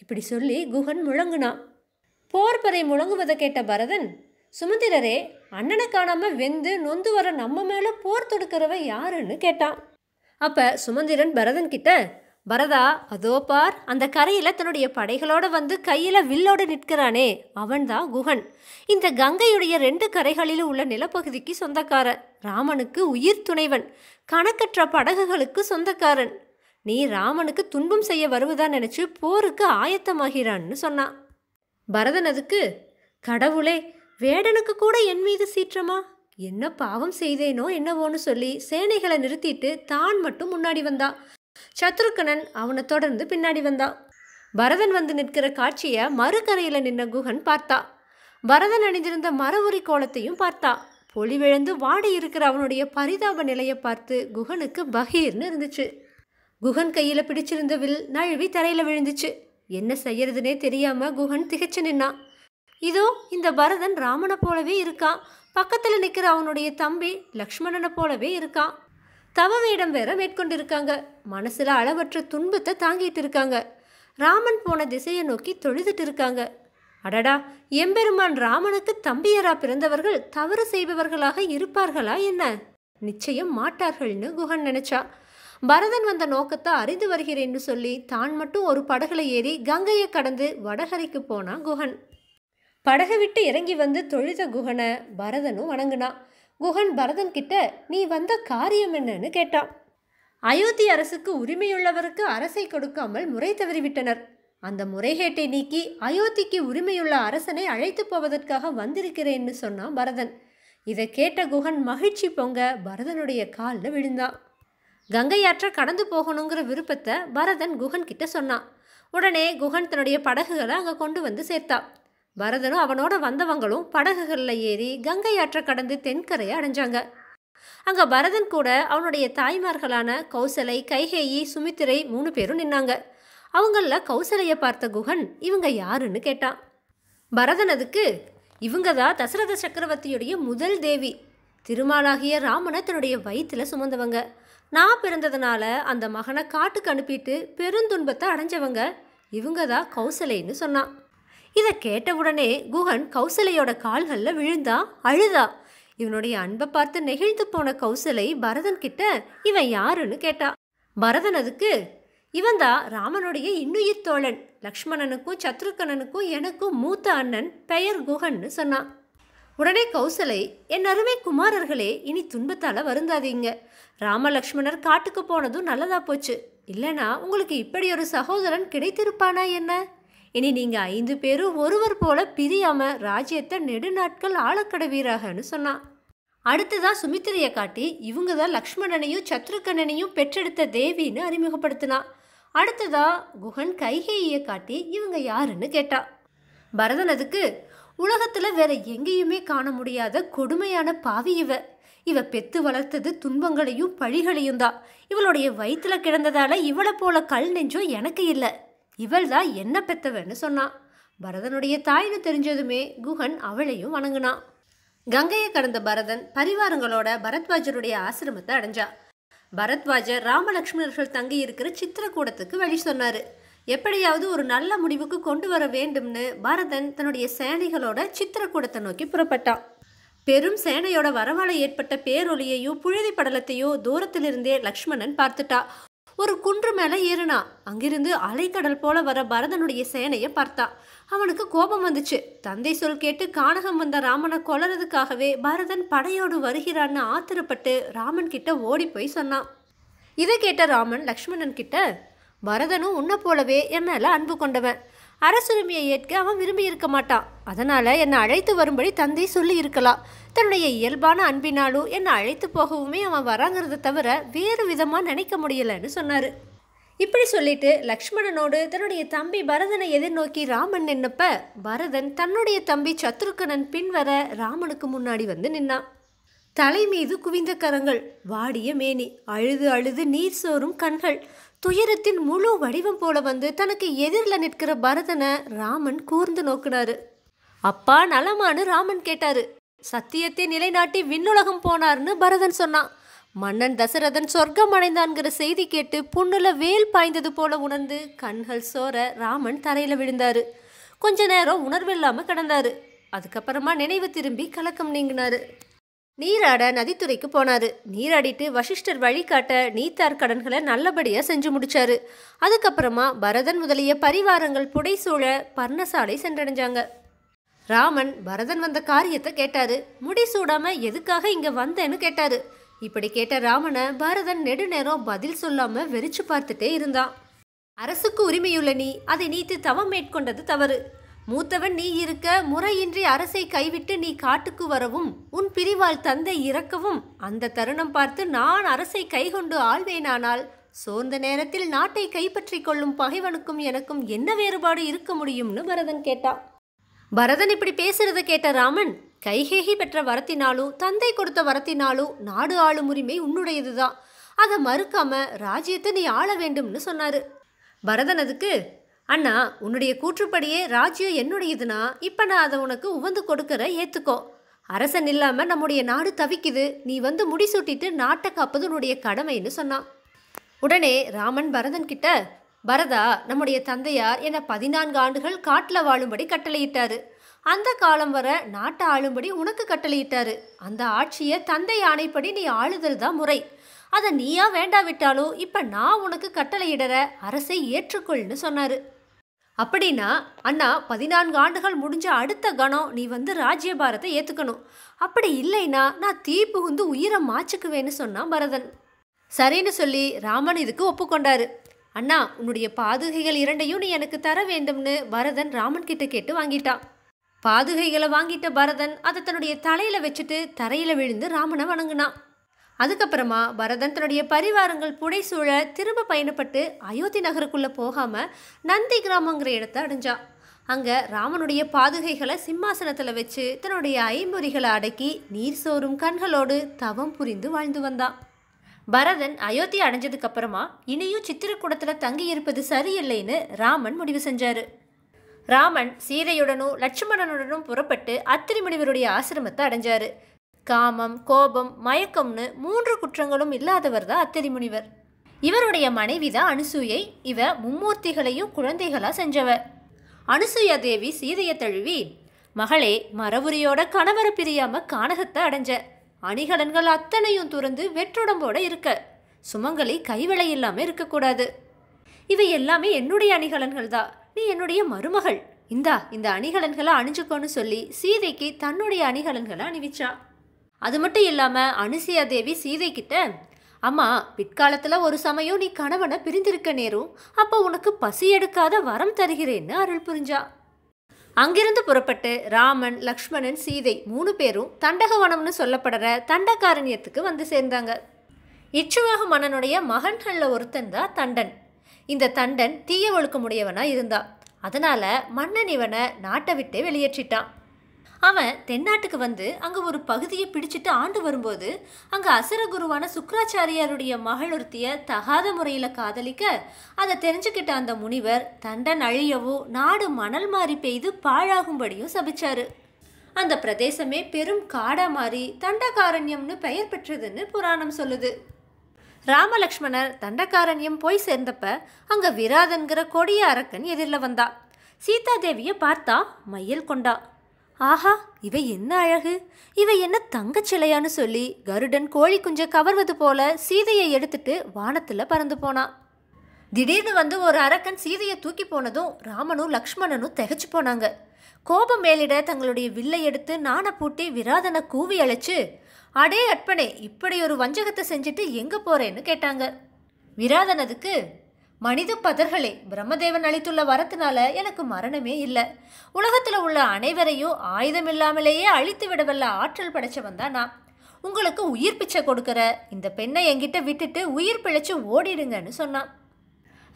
இப்படி சொல்லி குகன் முழங்குனான் போர்பறை முழங்குவதை கேட்ட பரதன் சுமந்திரரே அண்ணனை காணாம வெந்து நொந்து வர நம்ம மேல போர் தொடுக்கிறவ யாருன்னு கேட்டான் அப்ப சுமந்திரன் பரதன் கிட்ட பரதா அதோ பார் அந்த கரையில் தன்னுடைய படைகளோடு வந்து கையில் வில்லோடு நிற்கிறானே அவன்தான் குகன் இந்த கங்கையுடைய ரெண்டு கரைகளிலும் உள்ள நிலப்பகுதிக்கு சொந்தக்காரன் ராமனுக்கு உயிர் துணைவன் கணக்கற்ற படகுகளுக்கு சொந்தக்காரன் நீ ராமனுக்கு துன்பம் செய்ய வருவதா நினச்சி போருக்கு ஆயத்தமாகிறான்னு சொன்னான் பரதன் அதுக்கு கடவுளே வேடனுக்கு கூட என் மீது சீற்றமா என்ன பாவம் செய்தேனோ என்னவோன்னு சொல்லி சேனைகளை நிறுத்திட்டு தான் மட்டும் முன்னாடி வந்தா சத்ருக்கணன் அவனை தொடர்ந்து பின்னாடி வந்தான் பரதன் வந்து நிற்கிற காட்சியை மறுக்கரையில் நின்ன குகன் பார்த்தா பரதன் அணிந்திருந்த மரவுரி கோலத்தையும் பார்த்தா பொலிவிழந்து வாடி இருக்கிற அவனுடைய பரிதாப நிலையை பார்த்து குகனுக்கு பகீர்னு இருந்துச்சு குகன் கையில் பிடிச்சிருந்த வில் நழுவி தரையில் விழுந்துச்சு என்ன செய்யறதுனே தெரியாம குகன் திகச்சு நின்னான் இதோ இந்த பரதன் ராமனை போலவே இருக்கான் பக்கத்தில் நிற்கிற அவனுடைய தம்பி லக்ஷ்மணனை போலவே இருக்கான் தவ வேடம் வேற மேற்கொண்டிருக்காங்க மனசில் அளவற்ற துன்பத்தை தாங்கிட்டு இருக்காங்க ராமன் போன திசையை நோக்கி தொழுதுட்டு இருக்காங்க அடடா எம்பெருமான் ராமனுக்கு தம்பியரா பிறந்தவர்கள் தவறு செய்பவர்களாக இருப்பார்களா என்ன நிச்சயம் மாட்டார்கள்னு குகன் நினைச்சா பரதன் வந்த நோக்கத்தை அறிந்து வருகிறேன்னு சொல்லி தான் மட்டும் ஒரு படகுல ஏறி கங்கையை கடந்து வடகரைக்கு போனான் குகன் படகை விட்டு இறங்கி வந்து தொழுத குகனை பரதனும் வணங்குனான் குகன் பரதன் கிட்ட நீ வந்த காரியம் என்னன்னு கேட்டான் அயோத்தி அரசுக்கு உரிமையுள்ளவருக்கு அரசை கொடுக்காமல் முறை தவறிவிட்டனர் அந்த முறைகேட்டை நீக்கி அயோத்திக்கு உரிமையுள்ள அரசனை அழைத்து போவதற்காக வந்திருக்கிறேன்னு சொன்னான் பரதன் இதை கேட்ட குகன் மகிழ்ச்சி பொங்க பரதனுடைய காலில் விழுந்தான் கங்கையாற்ற கடந்து போகணுங்கிற விருப்பத்தை பரதன் குகன் கிட்ட சொன்னான் உடனே குகன் தன்னுடைய படகுகளை அங்கே கொண்டு வந்து சேர்த்தான் பரதனும் அவனோட வந்தவங்களும் படகுகளில் ஏறி கங்கை ஆற்ற கடந்து தென்கரையை அடைஞ்சாங்க அங்கே பரதன் கூட அவனுடைய தாய்மார்களான கௌசலை கைகேயி சுமித்திரை மூணு பேரும் நின்னாங்க அவங்களில் கௌசலையை பார்த்த குகன் இவங்க யாருன்னு கேட்டான் பரதன் அதுக்கு இவங்க தான் தசரத சக்கரவர்த்தியுடைய முதல் தேவி திருமாலாகிய ராமனை தன்னுடைய வயிற்றில் சுமந்தவங்க நான் பிறந்ததுனால அந்த மகனை காட்டுக்கு அனுப்பிட்டு பெருந்துன்பத்தை அடைஞ்சவங்க இவங்க தான் கௌசலைன்னு சொன்னான் இதை கேட்டவுடனே குஹன் கௌசலையோட கால்களில் விழுந்தா அழுதா இவனுடைய அன்பை பார்த்து நெகிழ்ந்து போன கௌசலை பரதன் கிட்ட இவன் யாருன்னு கேட்டா பரதன் அதுக்கு இவன்தான் ராமனுடைய இன்னுயிர் தோழன் லக்ஷ்மணனுக்கும் சத்ருக்கணனுக்கும் எனக்கும் மூத்த அண்ணன் பெயர் குஹன்னு சொன்னான் உடனே கௌசலை என் அருமை குமாரர்களே இனி துன்பத்தால் வருந்தாதீங்க ராம லக்ஷ்மணர் காட்டுக்கு போனதும் நல்லதா போச்சு இல்லைனா உங்களுக்கு இப்படி ஒரு சகோதரன் கிடைத்திருப்பானா என்ன இனி நீங்கள் ஐந்து பேரும் ஒருவர் போல பிரியாமல் ராஜ்யத்தை நெடுநாட்கள் ஆளக்கடவீராகன்னு சொன்னான் அடுத்ததான் சுமித்திரையை காட்டி இவங்க தான் லக்ஷ்மணனையும் சத்ருக்கண்ணனையும் பெற்றெடுத்த தேவின்னு அறிமுகப்படுத்தினான் அடுத்ததா குகன் கைகேயை காட்டி இவங்க யாருன்னு கேட்டா பரதன் அதுக்கு உலகத்தில் வேற எங்கேயுமே காண முடியாத கொடுமையான பாவி இவ இவ பெத்து வளர்த்தது துன்பங்களையும் பழிகளையும் தான் இவளுடைய வயிற்றுல கிடந்ததால இவளை போல கல் நெஞ்சோ எனக்கு இல்லை இவள் தான் என்ன பெத்தவன்னு சொன்னான் பரதனுடைய தாய்னு தெரிஞ்சதுமே குகன் அவளையும் வணங்கினான் கங்கையை கடந்த பரதன் பரிவாரங்களோட பரத்வாஜருடைய ஆசிரமத்தை அடைஞ்சா பரத்வாஜர் ராமலக்ஷ்மணர்கள் தங்கி இருக்கிற சித்திரக்கூடத்துக்கு வழி சொன்னார் எப்படியாவது ஒரு நல்ல முடிவுக்கு கொண்டு வர வேண்டும்னு பரதன் தன்னுடைய சேனைகளோட சித்திரக்கூடத்தை நோக்கி புறப்பட்டான் பெரும் சேனையோட வரவால ஏற்பட்ட பேரொலியையோ புழுதி படலத்தையோ தூரத்திலிருந்தே லக்ஷ்மணன் பார்த்துட்டா ஒரு குன்று மேலே ஏறினா அங்கிருந்து அலைக்கடல் போல வர பரதனுடைய சேனையை பார்த்தா அவனுக்கு கோபம் வந்துச்சு தந்தை சொல் கேட்டு கானகம் வந்த ராமனை கொலறதுக்காகவே பரதன் படையோடு வருகிறான்னு ஆத்திரப்பட்டு ராமன் கிட்ட ஓடி போய் சொன்னான் இதை கேட்ட ராமன் லக்ஷ்மணன் கிட்ட பரதனும் உன்னை போலவே என் மேலே அன்பு கொண்டவன் அரசுரிமையை ஏற்க அவன் விரும்பி இருக்க மாட்டான் அதனால் என்னை அழைத்து வரும்படி தந்தை சொல்லி இருக்கலாம் தன்னுடைய இயல்பான அன்பினாலும் என்னை அழைத்து போகவுமே அவன் வராங்கிறத தவிர வேறு விதமாக நினைக்க முடியலைன்னு சொன்னார் இப்படி சொல்லிட்டு லக்ஷ்மணனோடு தன்னுடைய தம்பி பரதனை எதிர்நோக்கி ராமன் நின்னப்ப பரதன் தன்னுடைய தம்பி சத்ருக்கனன் பின்வர ராமனுக்கு முன்னாடி வந்து நின்னான் தலை மீது குவிந்த கரங்கள் வாடிய மேனி அழுது அழுது நீர் சோறும் கண்கள் துயரத்தின் முழு வடிவம் போல வந்து தனக்கு எதிரில் நிற்கிற பரதனை ராமன் கூர்ந்து நோக்கினாரு அப்பா நலமானு ராமன் கேட்டாரு சத்தியத்தை நிலைநாட்டி விண்ணுலகம் போனார்னு பரதன் சொன்னான் மன்னன் தசரதன் சொர்க்கம் அடைந்தான்கிற செய்தி கேட்டு புண்ணுல வேல் பாய்ந்தது போல உணர்ந்து கண்கள் சோர ராமன் தரையில் விழுந்தாரு கொஞ்ச நேரம் உணர்வு இல்லாமல் கிடந்தாரு அதுக்கப்புறமா நினைவு திரும்பி கலக்கம் நீங்கினாரு நீராட நதித்துறைக்கு போனார் நீராடிட்டு வசிஷ்டர் வழிகாட்ட நீத்தார் கடன்களை நல்லபடியாக செஞ்சு முடிச்சாரு அதுக்கப்புறமா பரதன் முதலிய பரிவாரங்கள் புடைசூழ பர்ணசாலை சென்றடைஞ்சாங்க ராமன் பரதன் வந்த காரியத்தை கேட்டாரு முடிசூடாம எதுக்காக இங்க வந்தேன்னு கேட்டாரு இப்படி கேட்ட ராமனை பரதன் நெடுநேரம் பதில் சொல்லாம வெறிச்சு பார்த்துட்டே இருந்தான் அரசுக்கு உரிமையுள்ள நீ அதை நீத்து தவம் மேற்கொண்டது தவறு மூத்தவன் நீ இருக்க முறையின்றி அரசை கைவிட்டு நீ காட்டுக்கு வரவும் உன் பிரிவால் தந்தை இறக்கவும் அந்த தருணம் பார்த்து நான் அரசை கைகொண்டு ஆள்வேனானால் சோர்ந்த நேரத்தில் நாட்டை கைப்பற்றிக் கொள்ளும் பகைவனுக்கும் எனக்கும் என்ன வேறுபாடு இருக்க முடியும்னு பரதன் கேட்டான் பரதன் இப்படி பேசுறத கேட்ட ராமன் கைகேகி பெற்ற வரத்தினாலோ தந்தை கொடுத்த வரத்தினாலோ நாடு ஆளும் உரிமை உன்னுடையதுதான் அதை மறுக்காம ராஜ்யத்தை நீ ஆள வேண்டும்னு சொன்னாரு பரதன் அதுக்கு அண்ணா உன்னுடைய கூற்றுப்படியே ராஜ்யம் என்னுடையதுனா இப்போ நான் அதை உனக்கு உவந்து கொடுக்கற ஏற்றுக்கோ அரசன் இல்லாமல் நம்முடைய நாடு தவிக்குது நீ வந்து முடிசூட்டிட்டு நாட்டை காப்பது உன்னுடைய கடமைன்னு சொன்னான் உடனே ராமன் பரதன் கிட்ட பரதா நம்முடைய தந்தையார் என பதினான்கு ஆண்டுகள் காட்டில் வாழும்படி கட்டளையிட்டாரு அந்த காலம் வர நாட்டை ஆளும்படி உனக்கு கட்டளையிட்டாரு அந்த ஆட்சியை தந்தை ஆணைப்படி நீ ஆளுதல் தான் முறை அதை நீயா வேண்டாவிட்டாலும் இப்போ நான் உனக்கு கட்டளையிடற அரசை ஏற்றுக்கொள்னு சொன்னார் அப்படின்னா அண்ணா பதினான்கு ஆண்டுகள் முடிஞ்ச அடுத்த கணம் நீ வந்து ராஜ்யபாரத்தை ஏற்றுக்கணும் அப்படி இல்லைன்னா நான் தீ புகுந்து உயிரை மாச்சுக்குவேன்னு சொன்னான் பரதன் சரின்னு சொல்லி ராமன் இதுக்கு ஒப்புக்கொண்டாரு அண்ணா உன்னுடைய பாதுகைகள் இரண்டையும் நீ எனக்கு தர வேண்டும்னு பரதன் ராமன் கிட்ட கேட்டு வாங்கிட்டான் பாதுகைகளை வாங்கிட்ட பரதன் அதை தன்னுடைய தலையில் வச்சுட்டு தரையில் விழுந்து ராமனை வணங்கினான் அதுக்கப்புறமா பரதன் தன்னுடைய பரிவாரங்கள் புடைசூழ திரும்ப பயணப்பட்டு அயோத்தி நகருக்குள்ளே போகாமல் நந்தி கிராமங்கிற இடத்த அடைஞ்சான் அங்கே ராமனுடைய பாதுகைகளை சிம்மாசனத்தில் வச்சு தன்னுடைய ஐம்பொறிகளை அடக்கி நீர் சோறும் கண்களோடு தவம் புரிந்து வாழ்ந்து வந்தான் பரதன் அயோத்தி அடைஞ்சதுக்கு அப்புறமா இனியும் சித்திரக்கூடத்தில் தங்கி இருப்பது சரியில்லைன்னு ராமன் முடிவு செஞ்சாரு ராமன் சீதையுடனும் லட்சுமணனுடனும் புறப்பட்டு முனிவருடைய ஆசிரமத்தை அடைஞ்சாரு காமம் கோபம் மயக்கம்னு மூன்று குற்றங்களும் இல்லாதவர் தான் அத்திரி முனிவர் இவருடைய மனைவி தான் அனுசூயை இவ மும்மூர்த்திகளையும் குழந்தைகளாக செஞ்சவர் அனுசூயா தேவி சீதையை தழுவி மகளே மரபுரியோட கணவரை பிரியாம கானகத்தை அடைஞ்ச அணிகலன்கள் அத்தனையும் துறந்து வெற்றுடம்போட இருக்க சுமங்கலி கைவளை இல்லாமல் இருக்கக்கூடாது இவை எல்லாமே என்னுடைய அணிகலன்கள் தான் நீ என்னுடைய மருமகள் இந்தா இந்த அணிகலன்களை அணிஞ்சுக்கோன்னு சொல்லி சீதைக்கு தன்னுடைய அணிகலன்களை அணிவிச்சா அது மட்டும் இல்லாமல் அனுசியா தேவி சீதை கிட்ட அம்மா பிற்காலத்தில் ஒரு சமயம் நீ கணவனை பிரிந்திருக்க நேரும் அப்போ உனக்கு பசி எடுக்காத வரம் தருகிறேன்னு அருள் புரிஞ்சா அங்கிருந்து புறப்பட்டு ராமன் லக்ஷ்மணன் சீதை மூணு பேரும் தண்டகவனம்னு சொல்லப்படுற தண்டகாரண்யத்துக்கு வந்து சேர்ந்தாங்க இச்சுவாக மன்னனுடைய மகன்களில் ஒருத்தன் தான் தண்டன் இந்த தண்டன் தீய ஒழுக்கமுடையவனா இருந்தா அதனால் மன்னன் இவனை நாட்டை விட்டே வெளியேற்றிட்டான் அவன் தென்னாட்டுக்கு வந்து அங்கே ஒரு பகுதியை பிடிச்சிட்டு ஆண்டு வரும்போது அங்கே அசரகுருவான சுக்கராச்சாரியாருடைய மகள் ஒருத்திய தகாத முறையில் காதலிக்க அதை தெரிஞ்சுக்கிட்ட அந்த முனிவர் தண்டன் அழியவோ நாடு மணல் மாறி பெய்து பாழாகும்படியும் சபிச்சாரு அந்த பிரதேசமே பெரும் காடா மாறி தண்டகாரண்யம்னு பெயர் பெற்றதுன்னு புராணம் சொல்லுது ராமலக்ஷ்மணர் தண்டகாரண்யம் போய் சேர்ந்தப்ப அங்கே விராதன்கிற கொடிய அரக்கன் எதிரில் வந்தா சீதா தேவியை பார்த்தா மயில் கொண்டா ஆஹா இவை என்ன அழகு இவை என்ன தங்கச்சிலையான்னு சொல்லி கருடன் கோழி குஞ்சை கவர்வது போல சீதையை எடுத்துட்டு வானத்துல பறந்து போனான் திடீர்னு வந்து ஒரு அரக்கன் சீதையை தூக்கி போனதும் ராமனும் லக்ஷ்மணனும் தகச்சு போனாங்க கோபம் மேலிட தங்களுடைய வில்லை எடுத்து நாண பூட்டி விராதனை கூவி அழைச்சு அடே அட்பனே இப்படி ஒரு வஞ்சகத்தை செஞ்சுட்டு எங்கே போறேன்னு கேட்டாங்க விராதனதுக்கு மனித பதர்களே பிரம்மதேவன் அளித்துள்ள வரத்தினால எனக்கு மரணமே இல்லை உலகத்தில் உள்ள அனைவரையும் ஆயுதம் இல்லாமலேயே அழித்து விடவல்ல ஆற்றல் படைச்சவன் தான் நான் உங்களுக்கு உயிர் பிச்சை கொடுக்குற இந்த பெண்ணை என்கிட்ட விட்டுட்டு உயிர் பிழைச்சு ஓடிடுங்கன்னு சொன்னான்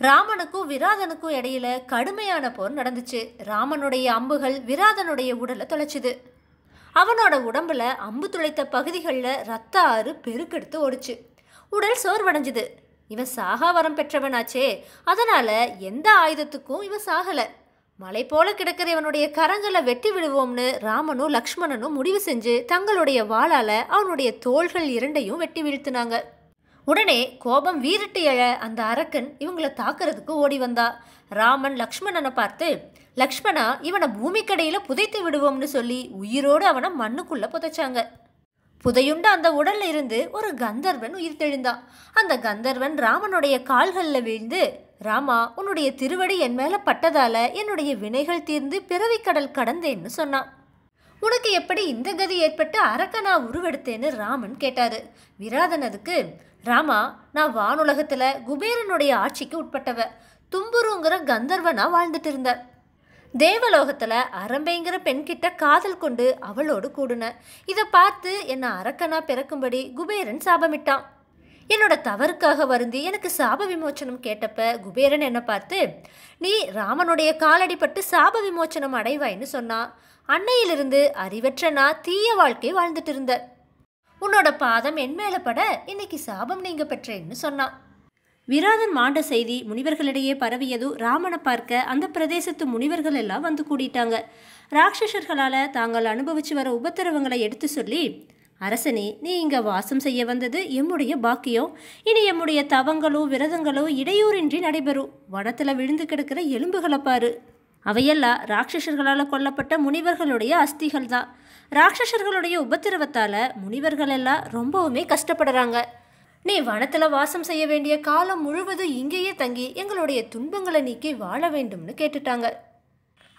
ராமனுக்கும் விராதனுக்கும் இடையில கடுமையான போர் நடந்துச்சு ராமனுடைய அம்புகள் விராதனுடைய உடலை தொலைச்சுது அவனோட உடம்புல அம்பு துளைத்த பகுதிகளில் ரத்த ஆறு பெருக்கெடுத்து ஓடிச்சு உடல் சோர்வடைஞ்சுது இவன் சாக வரம் பெற்றவனாச்சே அதனால் எந்த ஆயுதத்துக்கும் இவன் சாகலை மலை போல கிடக்கிற இவனுடைய கரங்களை வெட்டி விடுவோம்னு ராமனும் லக்ஷ்மணனும் முடிவு செஞ்சு தங்களுடைய வாளால் அவனுடைய தோள்கள் இரண்டையும் வெட்டி வீழ்த்தினாங்க உடனே கோபம் வீரிட்டு எழ அந்த அரக்கன் இவங்களை தாக்குறதுக்கு ஓடி வந்தா ராமன் லக்ஷ்மணனை பார்த்து லக்ஷ்மணா இவனை பூமிக்கடையில் புதைத்து விடுவோம்னு சொல்லி உயிரோடு அவனை மண்ணுக்குள்ளே புதைச்சாங்க புதையுண்ட அந்த உடல்ல இருந்து ஒரு கந்தர்வன் உயிர் தெழுந்தான் அந்த கந்தர்வன் ராமனுடைய கால்களில் வீழ்ந்து ராமா உன்னுடைய திருவடி என் மேல பட்டதால என்னுடைய வினைகள் தீர்ந்து பிறவி கடல் கடந்தேன்னு சொன்னான் உனக்கு எப்படி இந்த கதி ஏற்பட்டு அரக்க நான் உருவெடுத்தேன்னு ராமன் கேட்டாரு விராதனதுக்கு ராமா நான் வானுலகத்துல குபேரனுடைய ஆட்சிக்கு உட்பட்டவ தும்புருங்கிற கந்தர்வனா வாழ்ந்துட்டு இருந்தேன் தேவலோகத்தில் அரம்பைங்கிற பெண்கிட்ட காதல் கொண்டு அவளோடு கூடுனேன் இதை பார்த்து என்னை அரக்கனா பிறக்கும்படி குபேரன் சாபமிட்டான் என்னோட தவறுக்காக வருந்தி எனக்கு சாப விமோச்சனம் கேட்டப்ப குபேரன் என்னை பார்த்து நீ ராமனுடைய காலடிப்பட்டு சாப விமோச்சனம் அடைவாய்ன்னு சொன்னான் அன்னையிலிருந்து அறிவற்ற நான் தீய வாழ்க்கை வாழ்ந்துட்டு இருந்த உன்னோட பாதம் என் மேலே பட இன்னைக்கு சாபம் நீங்க பெற்றேன்னு சொன்னான் விராதன் மாண்ட செய்தி முனிவர்களிடையே பரவியது ராமனை பார்க்க அந்த பிரதேசத்து முனிவர்கள் எல்லாம் வந்து கூடிட்டாங்க ராட்சசர்களால் தாங்கள் அனுபவிச்சு வர உபத்திரவங்களை எடுத்து சொல்லி அரசனே நீ இங்கே வாசம் செய்ய வந்தது எம்முடைய பாக்கியம் இனி எம்முடைய தவங்களோ விரதங்களோ இடையூறின்றி நடைபெறும் வனத்தில் விழுந்து கிடக்கிற எலும்புகளை பாரு அவையெல்லாம் ராட்சசர்களால் கொல்லப்பட்ட முனிவர்களுடைய அஸ்திகள் தான் ராட்சசர்களுடைய உபத்திரவத்தால் முனிவர்கள் எல்லாம் ரொம்பவுமே கஷ்டப்படுறாங்க நீ வனத்தில் வாசம் செய்ய வேண்டிய காலம் முழுவதும் இங்கேயே தங்கி எங்களுடைய துன்பங்களை நீக்கி வாழ வேண்டும்னு கேட்டுட்டாங்க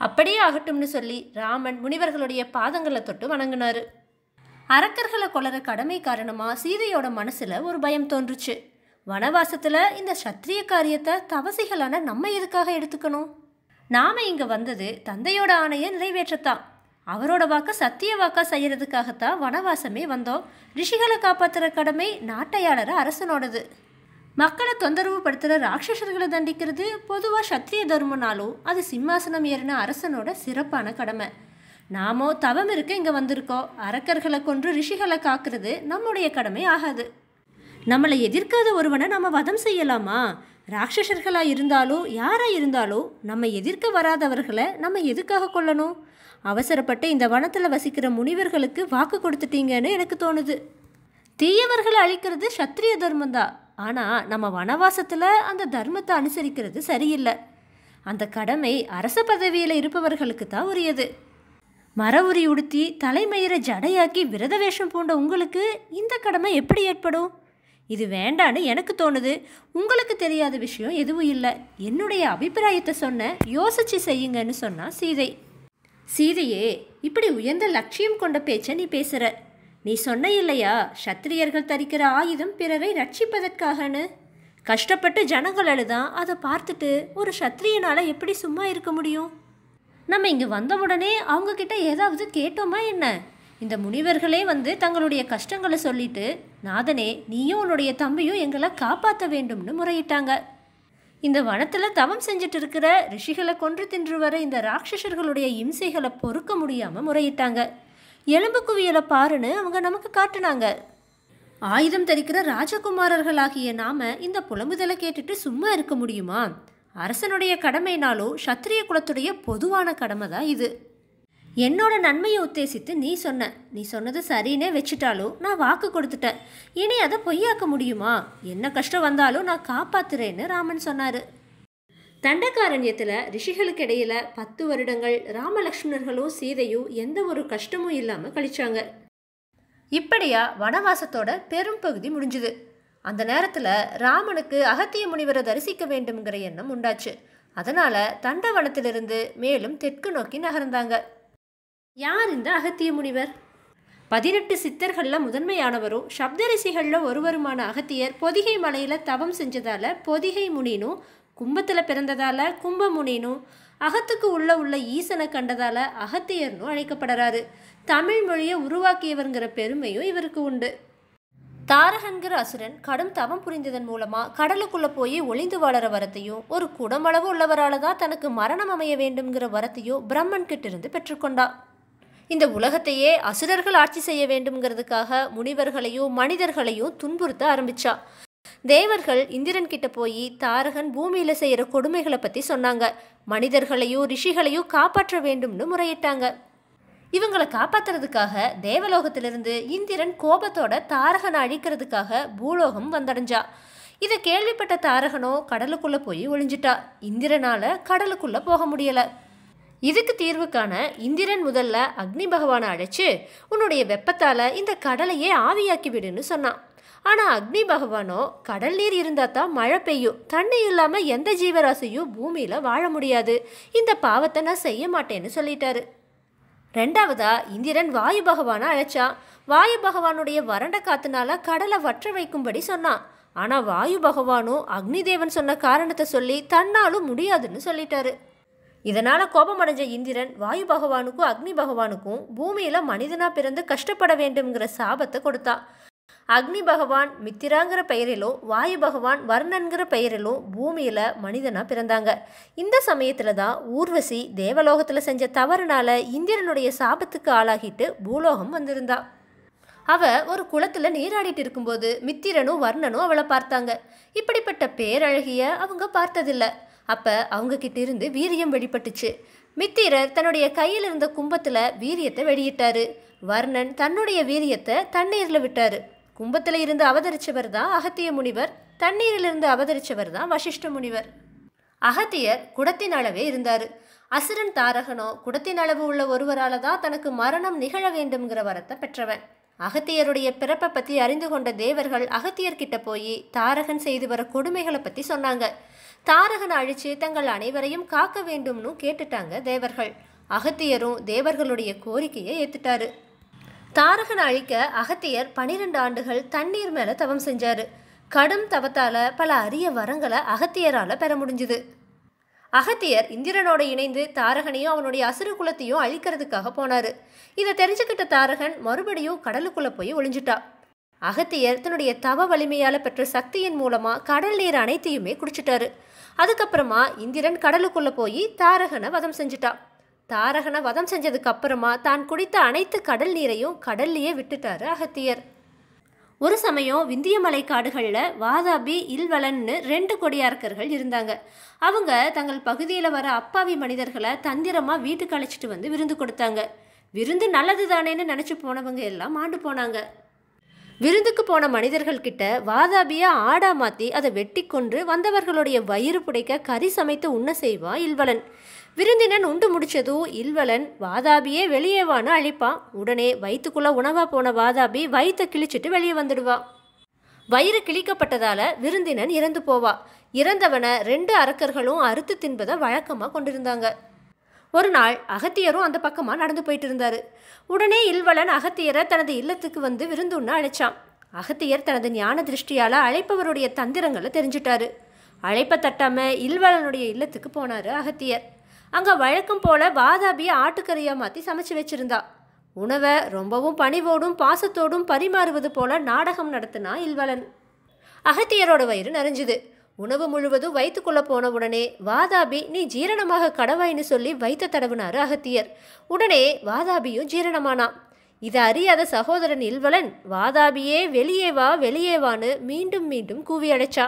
அப்படியே ஆகட்டும்னு சொல்லி ராமன் முனிவர்களுடைய பாதங்களை தொட்டு வணங்கினார் அரக்கர்களை கொலர கடமை காரணமாக சீதையோட மனசில் ஒரு பயம் தோன்றுச்சு வனவாசத்தில் இந்த சத்திரிய காரியத்தை தவசிகளான நம்ம எதுக்காக எடுத்துக்கணும் நாம இங்கே வந்தது தந்தையோட ஆணையை நிறைவேற்றத்தான் அவரோட வாக்கை சத்திய வாக்கா செய்கிறதுக்காகத்தான் வனவாசமே வந்தோம் ரிஷிகளை காப்பாற்றுற கடமை நாட்டையாளர் அரசனோடது மக்களை தொந்தரவு படுத்துகிற ராட்சஸர்களை தண்டிக்கிறது பொதுவாக சத்திரிய தர்மனாலும் அது சிம்மாசனம் ஏறின அரசனோட சிறப்பான கடமை நாமோ தவம் இருக்க இங்கே வந்திருக்கோம் அரக்கர்களை கொன்று ரிஷிகளை காக்கிறது நம்முடைய கடமை ஆகாது நம்மளை எதிர்க்காத ஒருவனை நம்ம வதம் செய்யலாமா ராட்சஸர்களாக இருந்தாலும் யாராக இருந்தாலும் நம்ம எதிர்க்க வராதவர்களை நம்ம எதுக்காக கொள்ளணும் அவசரப்பட்டு இந்த வனத்தில் வசிக்கிற முனிவர்களுக்கு வாக்கு கொடுத்துட்டீங்கன்னு எனக்கு தோணுது தீயவர்களை அழிக்கிறது சத்திரிய தர்மம் தான் ஆனால் நம்ம வனவாசத்தில் அந்த தர்மத்தை அனுசரிக்கிறது சரியில்லை அந்த கடமை அரச பதவியில் இருப்பவர்களுக்கு தான் உரியது மர உரி உடுத்தி தலைமயிரை ஜடையாக்கி விரத வேஷம் பூண்ட உங்களுக்கு இந்த கடமை எப்படி ஏற்படும் இது வேண்டான்னு எனக்கு தோணுது உங்களுக்கு தெரியாத விஷயம் எதுவும் இல்லை என்னுடைய அபிப்பிராயத்தை சொன்ன யோசிச்சு செய்யுங்கன்னு சொன்னால் சீதை சீதையே இப்படி உயர்ந்த லட்சியம் கொண்ட பேச்சை நீ பேசுகிற நீ சொன்ன இல்லையா சத்திரியர்கள் தரிக்கிற ஆயுதம் பிறரை ரட்சிப்பதற்காகன்னு கஷ்டப்பட்டு ஜனங்கள் அழுதான் அதை பார்த்துட்டு ஒரு சத்திரியனால் எப்படி சும்மா இருக்க முடியும் நம்ம இங்கே வந்தவுடனே அவங்கக்கிட்ட ஏதாவது கேட்டோமா என்ன இந்த முனிவர்களே வந்து தங்களுடைய கஷ்டங்களை சொல்லிட்டு நாதனே நீயும் உன்னுடைய தம்பியும் எங்களை காப்பாற்ற வேண்டும்னு முறையிட்டாங்க இந்த வனத்தில் தவம் செஞ்சுட்டு இருக்கிற ரிஷிகளை கொன்று தின்று வர இந்த ராட்சசர்களுடைய இம்சைகளை பொறுக்க முடியாமல் முறையிட்டாங்க எலும்பு குவியலை பாருன்னு அவங்க நமக்கு காட்டுனாங்க ஆயுதம் தரிக்கிற ராஜகுமாரர்களாகிய நாம இந்த புலம்புதலை கேட்டுட்டு சும்மா இருக்க முடியுமா அரசனுடைய கடமைனாலும் சத்திரிய குலத்துடைய பொதுவான கடமை தான் இது என்னோட நன்மையை உத்தேசித்து நீ சொன்ன நீ சொன்னது சரின்னே வச்சுட்டாலும் நான் வாக்கு கொடுத்துட்டேன் இனி அதை பொய்யாக்க முடியுமா என்ன கஷ்டம் வந்தாலும் நான் காப்பாத்துறேன்னு ராமன் சொன்னார் தண்டகாரண்யத்தில் ரிஷிகளுக்கு இடையில பத்து வருடங்கள் ராமலக்ஷ்மணர்களும் சீதையும் எந்த ஒரு கஷ்டமும் இல்லாமல் கழிச்சாங்க இப்படியா வனவாசத்தோட பெரும் பகுதி முடிஞ்சுது அந்த நேரத்தில் ராமனுக்கு அகத்திய முனிவரை தரிசிக்க வேண்டும்ங்கிற எண்ணம் உண்டாச்சு அதனால தண்டவனத்திலிருந்து மேலும் தெற்கு நோக்கி நகர்ந்தாங்க யார் இந்த அகத்திய முனிவர் பதினெட்டு சித்தர்களில் முதன்மையானவரும் சப்த ரிஷிகளில் ஒருவருமான அகத்தியர் பொதிகை மலையில் தவம் செஞ்சதால் பொதிகை முனினும் கும்பத்தில் பிறந்ததால் கும்பமுனினும் அகத்துக்கு உள்ள உள்ள ஈசனை கண்டதால் அகத்தியர்னு அழைக்கப்படுறாரு தமிழ் மொழியை உருவாக்கியவருங்கிற பெருமையும் இவருக்கு உண்டு தாரகன்கிற அசுரன் கடும் தவம் புரிந்ததன் மூலமாக கடலுக்குள்ளே போய் ஒளிந்து வாழற வரத்தையும் ஒரு குடமளவு உள்ளவரால் தான் தனக்கு மரணம் அமைய வேண்டும்ங்கிற வரத்தையும் பிரம்மன் கிட்டிருந்து பெற்றுக்கொண்டான் இந்த உலகத்தையே அசுரர்கள் ஆட்சி செய்ய வேண்டும்ங்கிறதுக்காக முனிவர்களையும் மனிதர்களையும் துன்புறுத்த ஆரம்பிச்சா தேவர்கள் இந்திரன் கிட்ட போய் தாரகன் பூமியில செய்யற கொடுமைகளை பத்தி சொன்னாங்க மனிதர்களையும் ரிஷிகளையும் காப்பாற்ற வேண்டும்னு முறையிட்டாங்க இவங்களை காப்பாத்துறதுக்காக தேவலோகத்திலிருந்து இந்திரன் கோபத்தோட தாரகனை அழிக்கிறதுக்காக பூலோகம் வந்தடைஞ்சா இதை கேள்விப்பட்ட தாரகனோ கடலுக்குள்ள போய் ஒளிஞ்சிட்டா இந்திரனால கடலுக்குள்ள போக முடியலை இதுக்கு தீர்வு காண இந்திரன் முதல்ல அக்னி பகவானை அழைச்சு உன்னுடைய வெப்பத்தால் இந்த கடலையே ஆவியாக்கி விடுன்னு சொன்னான் ஆனால் அக்னி பகவானோ கடல் நீர் இருந்தால் தான் மழை பெய்யும் தண்ணி இல்லாமல் எந்த ஜீவராசியும் பூமியில் வாழ முடியாது இந்த பாவத்தை நான் செய்ய மாட்டேன்னு சொல்லிட்டாரு ரெண்டாவதா இந்திரன் வாயு பகவானை அழைச்சான் வாயு பகவானுடைய வறண்ட காத்துனால கடலை வற்ற வைக்கும்படி சொன்னான் ஆனால் வாயு பகவானும் அக்னி தேவன் சொன்ன காரணத்தை சொல்லி தன்னாலும் முடியாதுன்னு சொல்லிட்டாரு இதனால் கோபமடைஞ்ச இந்திரன் வாயு பகவானுக்கும் அக்னி பகவானுக்கும் பூமியில் மனிதனாக பிறந்து கஷ்டப்பட வேண்டும்ங்கிற சாபத்தை கொடுத்தா அக்னி பகவான் மித்திராங்கிற பெயரிலும் வாயு பகவான் வர்ணன்கிற பெயரிலும் பூமியில் மனிதனாக பிறந்தாங்க இந்த சமயத்தில் தான் ஊர்வசி தேவலோகத்தில் செஞ்ச தவறுனால இந்திரனுடைய சாபத்துக்கு ஆளாகிட்டு பூலோகம் வந்திருந்தா அவ ஒரு குளத்தில் நீராடிட்டு இருக்கும்போது மித்திரனும் வர்ணனும் அவளை பார்த்தாங்க இப்படிப்பட்ட பேரழகிய அவங்க பார்த்ததில்லை அப்போ அவங்கக்கிட்ட இருந்து வீரியம் வெளிப்பட்டுச்சு மித்திரர் தன்னுடைய கையில் இருந்த கும்பத்தில் வீரியத்தை வெளியிட்டாரு வர்ணன் தன்னுடைய வீரியத்தை தண்ணீரில் விட்டாரு கும்பத்தில் இருந்து அவதரிச்சவர் தான் அகத்திய முனிவர் தண்ணீரிலிருந்து அவதரிச்சவர் தான் வசிஷ்ட முனிவர் அகத்தியர் குடத்தின் அளவே இருந்தார் அசுரன் தாரகனோ குடத்தின் அளவு உள்ள ஒருவரால் தான் தனக்கு மரணம் நிகழ வேண்டும்ங்கிற வரத்தை பெற்றவன் அகத்தியருடைய பிறப்பை பற்றி அறிந்து கொண்ட தேவர்கள் அகத்தியர்கிட்ட போய் தாரகன் செய்து வர கொடுமைகளை பற்றி சொன்னாங்க தாரகன் அழிச்சு தங்கள் அனைவரையும் காக்க வேண்டும்னு கேட்டுட்டாங்க தேவர்கள் அகத்தியரும் தேவர்களுடைய கோரிக்கையை ஏத்துட்டாரு தாரகன் அழிக்க அகத்தியர் பனிரெண்டு ஆண்டுகள் தண்ணீர் மேல தவம் செஞ்சாரு கடும் தவத்தால பல அரிய வரங்களை அகத்தியரால பெற முடிஞ்சுது அகத்தியர் இந்திரனோட இணைந்து தாரகனையும் அவனுடைய அசுறு குலத்தையும் அழிக்கிறதுக்காக போனாரு இதை தெரிஞ்சுக்கிட்ட தாரகன் மறுபடியும் கடலுக்குள்ள போய் ஒளிஞ்சிட்டா அகத்தியர் தன்னுடைய தவ வலிமையால் பெற்ற சக்தியின் மூலமாக கடல் நீர் அனைத்தையுமே குடிச்சிட்டாரு அதுக்கப்புறமா இந்திரன் கடலுக்குள்ளே போய் தாரகனை வதம் செஞ்சுட்டா தாரகனை வதம் செஞ்சதுக்கு அப்புறமா தான் குடித்த அனைத்து கடல் நீரையும் கடல்லையே விட்டுட்டாரு அகத்தியர் ஒரு சமயம் விந்தியமலை காடுகளில் வாதாபி இல்வலன்னு ரெண்டு கொடியாரக்கர்கள் இருந்தாங்க அவங்க தங்கள் பகுதியில் வர அப்பாவி மனிதர்களை தந்திரமாக வீட்டுக்கு அழைச்சிட்டு வந்து விருந்து கொடுத்தாங்க விருந்து நல்லது தானேன்னு நினச்சி போனவங்க எல்லாம் ஆண்டு போனாங்க விருந்துக்கு போன மனிதர்கள் கிட்ட வாதாபியை ஆடா மாற்றி அதை வெட்டி கொன்று வந்தவர்களுடைய வயிறு புடைக்க கறி சமைத்து உண்ண செய்வான் இல்வலன் விருந்தினன் உண்டு முடிச்சதும் இல்வலன் வாதாபியே வெளியே வான்னு அழிப்பான் உடனே வயிற்றுக்குள்ளே உணவாக போன வாதாபி வயிற்ற கிழிச்சிட்டு வெளியே வந்துடுவா வயிறு கிழிக்கப்பட்டதால் விருந்தினன் இறந்து போவா இறந்தவனை ரெண்டு அரக்கர்களும் அறுத்து தின்பதை வழக்கமாக கொண்டிருந்தாங்க ஒரு நாள் அகத்தியரும் அந்த பக்கமாக நடந்து போயிட்டு இருந்தார் உடனே இல்வலன் அகத்தியரை தனது இல்லத்துக்கு வந்து விருந்துன்னு அழைச்சான் அகத்தியர் தனது ஞான திருஷ்டியால் அழைப்பவருடைய தந்திரங்களை தெரிஞ்சிட்டாரு அழைப்பை தட்டாம இல்வலனுடைய இல்லத்துக்கு போனார் அகத்தியர் அங்கே வழக்கம் போல் வாதாபியை ஆட்டுக்கறியாக மாற்றி சமைச்சு வச்சுருந்தா உணவை ரொம்பவும் பணிவோடும் பாசத்தோடும் பரிமாறுவது போல நாடகம் நடத்தினா இல்வலன் அகத்தியரோட வயிறு நிறைஞ்சுது உணவு முழுவதும் வைத்துக்கொள்ள போன உடனே வாதாபி நீ ஜீரணமாக கடவாயின்னு சொல்லி வைத்த தடவினார் அகத்தியர் உடனே வாதாபியும் ஜீரணமானான் இது அறியாத சகோதரன் இல்வலன் வாதாபியே வெளியே வா வெளியே வான்னு மீண்டும் மீண்டும் கூவி அழைச்சா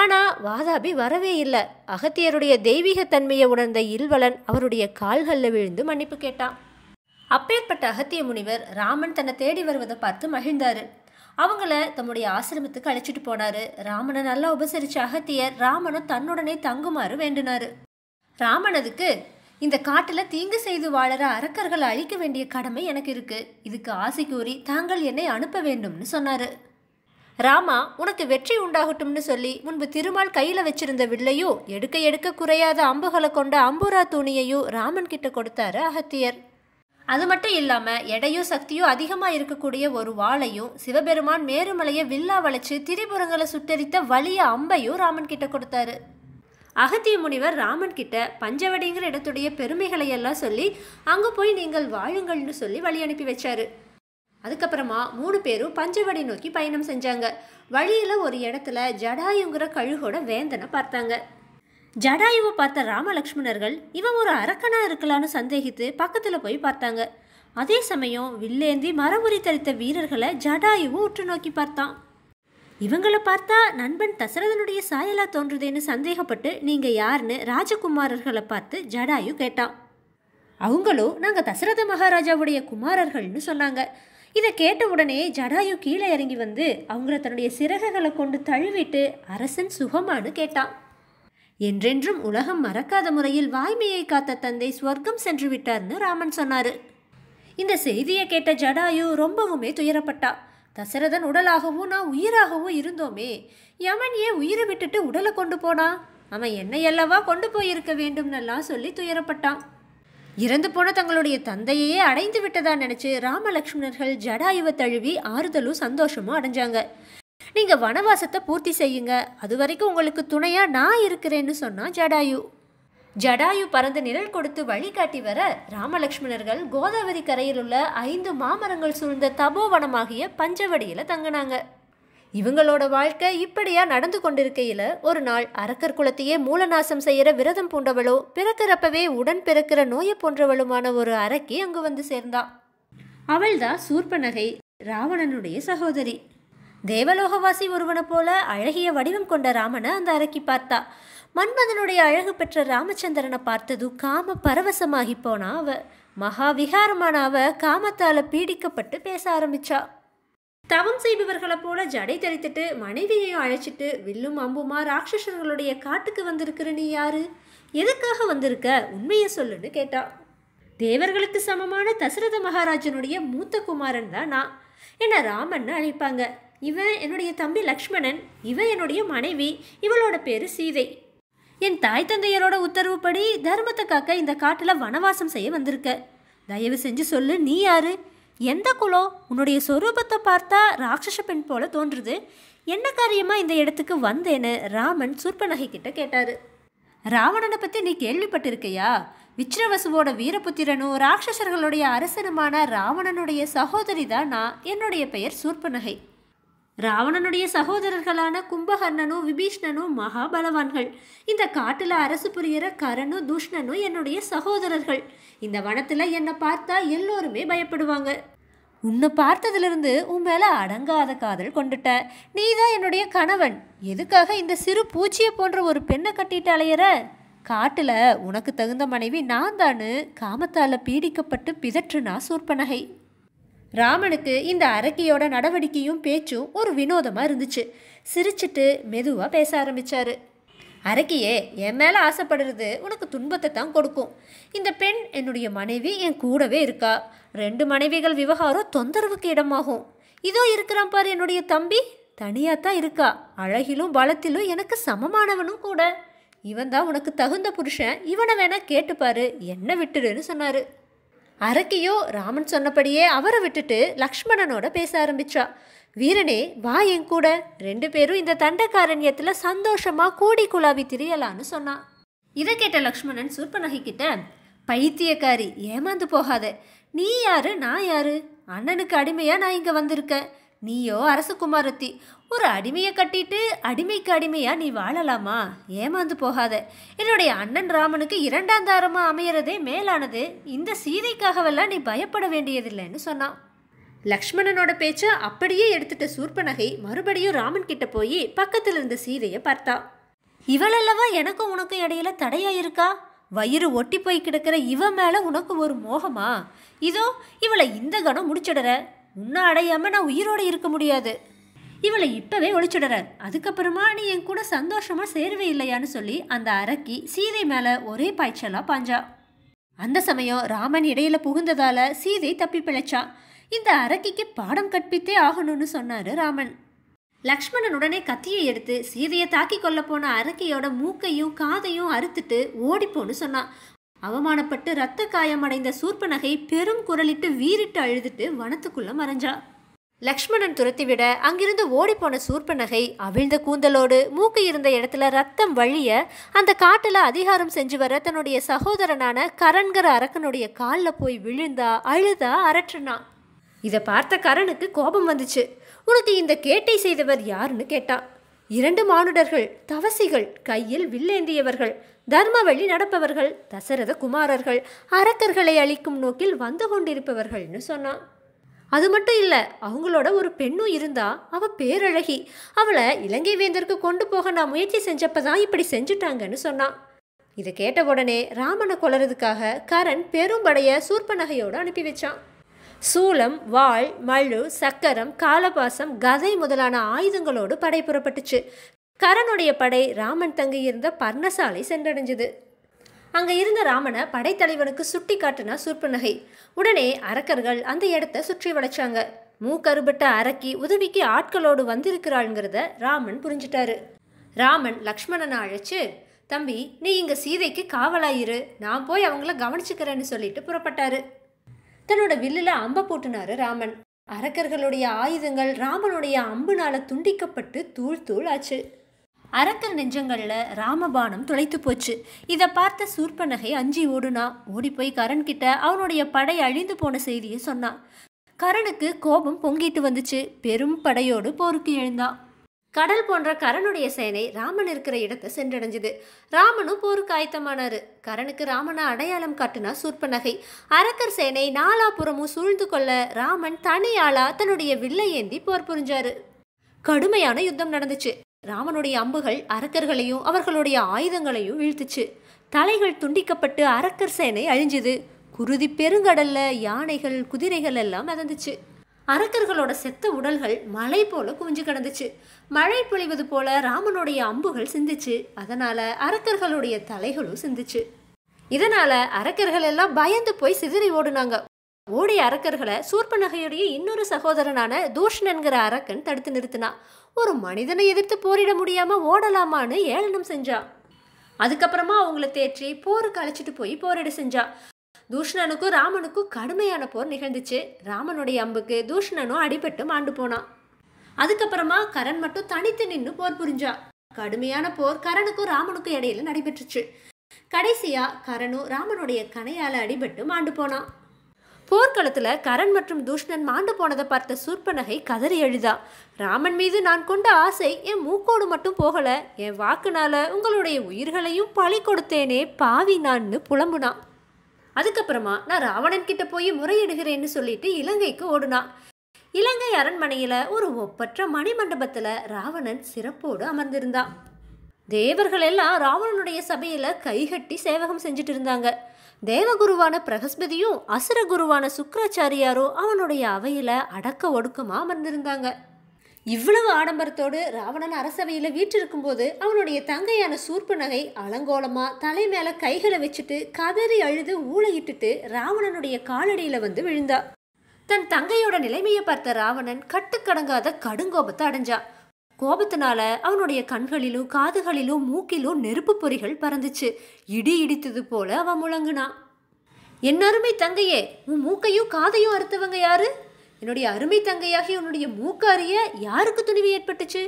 ஆனால் வாதாபி வரவே இல்லை அகத்தியருடைய தெய்வீகத்தன்மையை உணர்ந்த இல்வலன் அவருடைய கால்களில் விழுந்து மன்னிப்பு கேட்டான் அப்பேற்பட்ட அகத்திய முனிவர் ராமன் தன்னை தேடி வருவதை பார்த்து மகிழ்ந்தாரு அவங்கள தம்முடைய ஆசிரமத்துக்கு அழைச்சிட்டு போனாரு ராமனை நல்லா உபசரிச்ச அகத்தியர் ராமனை தன்னுடனே தங்குமாறு வேண்டினாரு ராமனதுக்கு இந்த காட்டில் தீங்கு செய்து வாழற அரக்கர்கள் அழிக்க வேண்டிய கடமை எனக்கு இருக்கு இதுக்கு ஆசை கூறி தாங்கள் என்னை அனுப்ப வேண்டும்னு சொன்னாரு ராமா உனக்கு வெற்றி உண்டாகட்டும்னு சொல்லி முன்பு திருமால் கையில் வச்சிருந்த வில்லையும் எடுக்க எடுக்க குறையாத அம்புகளை கொண்ட அம்புரா துணியையும் ராமன் கிட்ட கொடுத்தாரு அகத்தியர் அது மட்டும் இல்லாமல் எடையும் சக்தியும் அதிகமாக இருக்கக்கூடிய ஒரு வாளையும் சிவபெருமான் மேருமலையை வில்லா வளைச்சு திரிபுரங்களை சுட்டரித்த வலிய அம்பையும் ராமன் கிட்ட கொடுத்தாரு அகத்திய முனிவர் ராமன் கிட்ட பஞ்சவடிங்கிற இடத்துடைய பெருமைகளை எல்லாம் சொல்லி அங்கே போய் நீங்கள் வாழுங்கள்னு சொல்லி வழி அனுப்பி வச்சாரு அதுக்கப்புறமா மூணு பேரும் பஞ்சவடி நோக்கி பயணம் செஞ்சாங்க வழியில் ஒரு இடத்துல ஜடாயுங்கிற கழுகோட வேந்தனை பார்த்தாங்க ஜடாயுவை பார்த்த ராமலக்ஷ்மணர்கள் இவன் ஒரு அரக்கனா இருக்கலான்னு சந்தேகித்து பக்கத்தில் போய் பார்த்தாங்க அதே சமயம் வில்லேந்தி மரமுறி தரித்த வீரர்களை ஜடாயுவும் உற்று நோக்கி பார்த்தான் இவங்களை பார்த்தா நண்பன் தசரதனுடைய சாயலா தோன்றுதேன்னு சந்தேகப்பட்டு நீங்கள் யாருன்னு ராஜகுமாரர்களை பார்த்து ஜடாயு கேட்டான் அவங்களும் நாங்கள் தசரத மகாராஜாவுடைய குமாரர்கள்னு சொன்னாங்க இதை கேட்ட உடனே ஜடாயு கீழே இறங்கி வந்து அவங்கள தன்னுடைய சிறகுகளை கொண்டு தழுவிட்டு அரசன் சுகமானு கேட்டான் என்றென்றும் உலகம் மறக்காத முறையில் வாய்மையை காத்த தந்தை ஸ்வர்க்கம் சென்று விட்டார்னு ராமன் சொன்னார் இந்த செய்தியை கேட்ட ஜடாயு ரொம்பவுமே துயரப்பட்டா தசரதன் உடலாகவும் நான் உயிராகவும் இருந்தோமே யமன் ஏன் உயிரை விட்டுட்டு உடலை கொண்டு போனான் அவன் என்னை அல்லவா கொண்டு போயிருக்க வேண்டும்னெல்லாம் சொல்லி துயரப்பட்டான் இறந்து போன தங்களுடைய தந்தையே அடைந்து விட்டதா நினைச்சு ராமலக்ஷ்மணர்கள் ஜடாயுவை தழுவி ஆறுதலும் சந்தோஷமும் அடைஞ்சாங்க நீங்கள் வனவாசத்தை பூர்த்தி செய்யுங்க அது வரைக்கும் உங்களுக்கு துணையாக நான் இருக்கிறேன்னு சொன்னா ஜடாயு ஜடாயு பறந்து நிழல் கொடுத்து வழிகாட்டி வர ராமலக்ஷ்மணர்கள் கோதாவரி கரையில் உள்ள ஐந்து மாமரங்கள் சூழ்ந்த தபோவனமாகிய பஞ்சவடியில் தங்கினாங்க இவங்களோட வாழ்க்கை இப்படியா நடந்து கொண்டிருக்கையில் ஒரு நாள் அரக்கர் குலத்தையே மூலநாசம் செய்கிற விரதம் பூண்டவளோ பிறக்கிறப்பவே உடன் பிறக்கிற நோயை போன்றவளுமான ஒரு அரக்கி அங்கு வந்து சேர்ந்தா அவள்தான் சூர்பனகை ராவணனுடைய சகோதரி தேவலோகவாசி ஒருவனை போல அழகிய வடிவம் கொண்ட ராமனை அந்த அரக்கி பார்த்தா மன்மதனுடைய அழகு பெற்ற ராமச்சந்திரனை பார்த்தது காம பரவசமாகி போனா அவ மகா விகாரமான அவ காமத்தால் பீடிக்கப்பட்டு பேச ஆரம்பிச்சா தவம் செய்பவர்களை போல ஜடை தெளித்துட்டு மனைவியையும் அழைச்சிட்டு வில்லும் அம்புமா ராட்சசர்களுடைய காட்டுக்கு வந்திருக்கிற நீ யாரு எதுக்காக வந்திருக்க உண்மையை சொல்லுன்னு கேட்டா தேவர்களுக்கு சமமான தசரத மகாராஜனுடைய மூத்த குமாரன் தான் நான் என்ன ராமன்னு அழைப்பாங்க இவன் என்னுடைய தம்பி லக்ஷ்மணன் இவன் என்னுடைய மனைவி இவளோட பேர் சீதை என் தாய் தந்தையரோட உத்தரவுப்படி தர்மத்தை காக்க இந்த காட்டில் வனவாசம் செய்ய வந்திருக்க தயவு செஞ்சு சொல்லு நீ யாரு எந்த குலம் உன்னுடைய சொரூபத்தை பார்த்தா ராட்சச பெண் போல தோன்றுது என்ன காரியமாக இந்த இடத்துக்கு வந்தேன்னு ராமன் சூர்பநகை கிட்ட கேட்டார் ராவணனை பற்றி நீ கேள்விப்பட்டிருக்கையா விச்ரவசுவோட வீரபுத்திரனும் ராட்சசர்களுடைய அரசனுமான ராவணனுடைய சகோதரி தான் நான் என்னுடைய பெயர் சூர்பநகை ராவணனுடைய சகோதரர்களான கும்பகர்ணனும் விபீஷ்ணனும் மகாபலவான்கள் இந்த காட்டில் அரசு புரிகிற கரனும் துஷ்ணனும் என்னுடைய சகோதரர்கள் இந்த வனத்தில் என்னை பார்த்தா எல்லோருமே பயப்படுவாங்க உன்னை பார்த்ததுலேருந்து உன் மேலே அடங்காத காதல் கொண்டுட்ட நீ தான் என்னுடைய கணவன் எதுக்காக இந்த சிறு பூச்சியை போன்ற ஒரு பெண்ணை கட்டிட்டு அலையிற காட்டில் உனக்கு தகுந்த மனைவி நான் தானு காமத்தால் பீடிக்கப்பட்டு பிதற்றுனா சூர்பனகை ராமனுக்கு இந்த அரக்கியோட நடவடிக்கையும் பேச்சும் ஒரு வினோதமாக இருந்துச்சு சிரிச்சிட்டு மெதுவாக பேச ஆரம்பித்தார் அரக்கியே என் மேலே ஆசைப்படுறது உனக்கு துன்பத்தை தான் கொடுக்கும் இந்த பெண் என்னுடைய மனைவி என் கூடவே இருக்கா ரெண்டு மனைவிகள் விவகாரம் தொந்தரவுக்கு இடமாகும் இதோ இருக்கிறான் பாரு என்னுடைய தம்பி தனியாக தான் இருக்கா அழகிலும் பலத்திலும் எனக்கு சமமானவனும் கூட இவன் தான் உனக்கு தகுந்த புருஷன் இவனை வேணா கேட்டுப்பாரு என்ன விட்டுடுன்னு சொன்னார் அரக்கியோ ராமன் சொன்னபடியே அவரை விட்டுட்டு லக்ஷ்மணனோட பேச ஆரம்பிச்சா வீரனே வா என் கூட ரெண்டு பேரும் இந்த தண்டக்காரண்யத்தில் சந்தோஷமாக கூடி குழாவி திரியலான்னு சொன்னான் இதை கேட்ட லக்ஷ்மணன் கிட்ட பைத்தியக்காரி ஏமாந்து போகாத நீ யாரு நான் யாரு அண்ணனுக்கு அடிமையாக நான் இங்கே வந்திருக்கேன் நீயோ அரசகுமாரத்தி ஒரு அடிமையை கட்டிட்டு அடிமைக்கு அடிமையாக நீ வாழலாமா ஏமாந்து போகாத என்னுடைய அண்ணன் ராமனுக்கு இரண்டாம் தாரமாக அமையிறதே மேலானது இந்த சீதைக்காகவெல்லாம் நீ பயப்பட வேண்டியதில்லைன்னு சொன்னான் லக்ஷ்மணனோட பேச்சை அப்படியே எடுத்துட்ட சூர்பனகை மறுபடியும் ராமன் கிட்ட போய் பக்கத்தில் இருந்த சீதையை பார்த்தா இவளல்லவா எனக்கும் உனக்கும் இடையில தடையா இருக்கா வயிறு ஒட்டி போய் கிடக்கிற இவ மேலே உனக்கு ஒரு மோகமா இதோ இவளை இந்த கணம் முடிச்சிடுற உன்னை அடையாமல் நான் உயிரோடு இருக்க முடியாது இவளை இப்பவே ஒழிச்சுடுறார் அதுக்கப்புறமா நீ என் கூட சந்தோஷமா சேரவே இல்லையான்னு சொல்லி அந்த அரக்கி சீதை மேல ஒரே பாய்ச்சலா பாஞ்சா அந்த சமயம் ராமன் இடையில புகுந்ததால சீதை தப்பி பிழைச்சான் இந்த அரக்கிக்கு பாடம் கற்பித்தே ஆகணும்னு சொன்னாரு ராமன் லக்ஷ்மணன் உடனே கத்தியை எடுத்து சீதையை தாக்கி கொள்ள போன அரக்கியோட மூக்கையும் காதையும் அறுத்துட்டு ஓடிப்போன்னு சொன்னான் அவமானப்பட்டு ரத்த காயமடைந்த சூர்பனகை பெரும் குரலிட்டு வீறிட்டு அழுதுட்டு வனத்துக்குள்ள மறைஞ்சா லக்ஷ்மணன் துரத்திவிட அங்கிருந்து ஓடிப்போன சூர்பனகை அவிழ்ந்த கூந்தலோடு மூக்கு இருந்த இடத்துல ரத்தம் வழிய அந்த காட்டில் அதிகாரம் செஞ்சு வர தன்னுடைய சகோதரனான கரண்கர அரக்கனுடைய காலில் போய் விழுந்தா அழுதா அரற்றுனா இதை பார்த்த கரனுக்கு கோபம் வந்துச்சு உனக்கு இந்த கேட்டை செய்தவர் யாருன்னு கேட்டான் இரண்டு மானுடர்கள் தவசிகள் கையில் வில்லேந்தியவர்கள் தர்ம வழி நடப்பவர்கள் தசரத குமாரர்கள் அரக்கர்களை அழிக்கும் நோக்கில் வந்து கொண்டிருப்பவர்கள்னு சொன்னான் அது மட்டும் இல்லை அவங்களோட ஒரு பெண்ணும் இருந்தா அவ பேரழகி அவளை இலங்கை வேந்தருக்கு கொண்டு போக நான் முயற்சி செஞ்சப்பதான் இப்படி செஞ்சுட்டாங்கன்னு சொன்னான் இதை கேட்ட உடனே ராமனை கொலறதுக்காக கரண் பெரும்படைய சூர்பநகையோடு அனுப்பி வச்சான் சூலம் வாள் மழு சக்கரம் காலபாசம் கதை முதலான ஆயுதங்களோடு படை புறப்பட்டுச்சு கரனுடைய படை ராமன் தங்கியிருந்த பர்ணசாலை சென்றடைஞ்சது அங்கே இருந்த ராமனை படைத்தலைவனுக்கு சுட்டி காட்டினா நகை உடனே அரக்கர்கள் அந்த இடத்த சுற்றி வளைச்சாங்க மூக்கருபட்ட அரக்கி உதவிக்கு ஆட்களோடு வந்திருக்கிறாளுங்கிறத ராமன் புரிஞ்சிட்டாரு ராமன் லக்ஷ்மணனை அழைச்சு தம்பி நீ இங்கே சீதைக்கு காவலாயிரு நான் போய் அவங்கள கவனிச்சுக்கிறேன்னு சொல்லிட்டு புறப்பட்டாரு தன்னோட வில்லில் அம்ப போட்டுனாரு ராமன் அரக்கர்களுடைய ஆயுதங்கள் ராமனுடைய அம்புனால துண்டிக்கப்பட்டு தூள் தூள் ஆச்சு அரக்கன் நெஞ்சங்களில் ராமபானம் துளைத்து போச்சு இதை பார்த்த சூர்பனகை அஞ்சி ஓடுனா ஓடி போய் கரண் கிட்ட அவனுடைய படை அழிந்து போன செய்தியை சொன்னான் கரனுக்கு கோபம் பொங்கிட்டு வந்துச்சு பெரும் படையோடு போருக்கு எழுந்தான் கடல் போன்ற கரனுடைய சேனை ராமன் இருக்கிற இடத்தை சென்றடைஞ்சது ராமனும் போருக்கு ஆயத்தமானாரு கரனுக்கு ராமனை அடையாளம் காட்டினா சூர்பநகை அரக்கர் சேனை நாலாபுறமும் சூழ்ந்து கொள்ள ராமன் தனியாளா தன்னுடைய வில்லை ஏந்தி போர் புரிஞ்சாரு கடுமையான யுத்தம் நடந்துச்சு ராமனுடைய அம்புகள் அரக்கர்களையும் அவர்களுடைய ஆயுதங்களையும் வீழ்த்துச்சு தலைகள் துண்டிக்கப்பட்டு அரக்கர் சேனை அழிஞ்சுது குருதி பெருங்கடல்ல யானைகள் குதிரைகள் எல்லாம் மிதந்துச்சு அரக்கர்களோட செத்த உடல்கள் மழை போல குவிஞ்சு கிடந்துச்சு மழை பொழிவது போல ராமனுடைய அம்புகள் சிந்துச்சு அதனால அரக்கர்களுடைய தலைகளும் சிந்துச்சு இதனால அரக்கர்கள் எல்லாம் பயந்து போய் சிதறி ஓடுனாங்க ஓடிய அரக்கர்களை சூர்பநகையுடைய இன்னொரு சகோதரனான தூஷன் என்கிற அரக்கன் தடுத்து நிறுத்தினான் ஒரு மனிதனை எதிர்த்து போரிட முடியாமல் ஓடலாமான்னு ஏளனம் செஞ்சா அதுக்கப்புறமா அவங்கள தேற்றி போருக்கு அழைச்சிட்டு போய் போரிட செஞ்சா தூஷணனுக்கும் ராமனுக்கும் கடுமையான போர் நிகழ்ந்துச்சு ராமனுடைய அம்புக்கு தூஷணனும் அடிபட்டு மாண்டு போனான் அதுக்கப்புறமா கரண் மட்டும் தனித்து நின்று போர் புரிஞ்சா கடுமையான போர் கரனுக்கும் ராமனுக்கும் இடையில நடைபெற்றுச்சு கடைசியா கரனும் ராமனுடைய கனையால அடிபட்டு மாண்டு போனான் போர்க்களத்தில் கரண் மற்றும் தூஷ்ணன் மாண்டு போனதை பார்த்த சூர்பனகை கதறி எழுதா ராமன் மீது நான் கொண்ட ஆசை என் மூக்கோடு மட்டும் போகலை என் வாக்குனால உங்களுடைய உயிர்களையும் பழி கொடுத்தேனே பாவி நான்னு புலம்புனான் அதுக்கப்புறமா நான் ராவணன் கிட்ட போய் முறையிடுகிறேன்னு சொல்லிட்டு இலங்கைக்கு ஓடுனான் இலங்கை அரண்மனையில் ஒரு ஒப்பற்ற மணிமண்டபத்துல ராவணன் சிறப்போடு அமர்ந்திருந்தான் தேவர்கள் எல்லாம் ராவணனுடைய சபையில் கைகட்டி சேவகம் செஞ்சுட்டு இருந்தாங்க தேவகுருவான பிரகஸ்பதியும் குருவான சுக்கராச்சாரியாரும் அவனுடைய அவையில் அடக்க ஒடுக்கமாக அமர்ந்திருந்தாங்க இவ்வளவு ஆடம்பரத்தோடு ராவணன் அரசவையில் வீற்றிருக்கும்போது அவனுடைய தங்கையான நகை அலங்கோலமாக தலை மேலே கைகளை வச்சுட்டு கதறி அழுது ஊழையிட்டுட்டு ராவணனுடைய காலடியில் வந்து விழுந்தா தன் தங்கையோட நிலைமையை பார்த்த ராவணன் கட்டுக்கடங்காத கடுங்கோபத்தை அடைஞ்சான் கோபத்தினால அவனுடைய கண்களிலும் காதுகளிலும் மூக்கிலும் நெருப்பு பொறிகள் பறந்துச்சு இடி இடித்தது போல அவன் முழங்கினான் என் அருமை தங்கையே உன் மூக்கையும் காதையும் அறுத்தவங்க யாரு என்னுடைய அருமை தங்கையாகி உன்னுடைய மூக்கு அறிய யாருக்கு துணிவு ஏற்பட்டுச்சு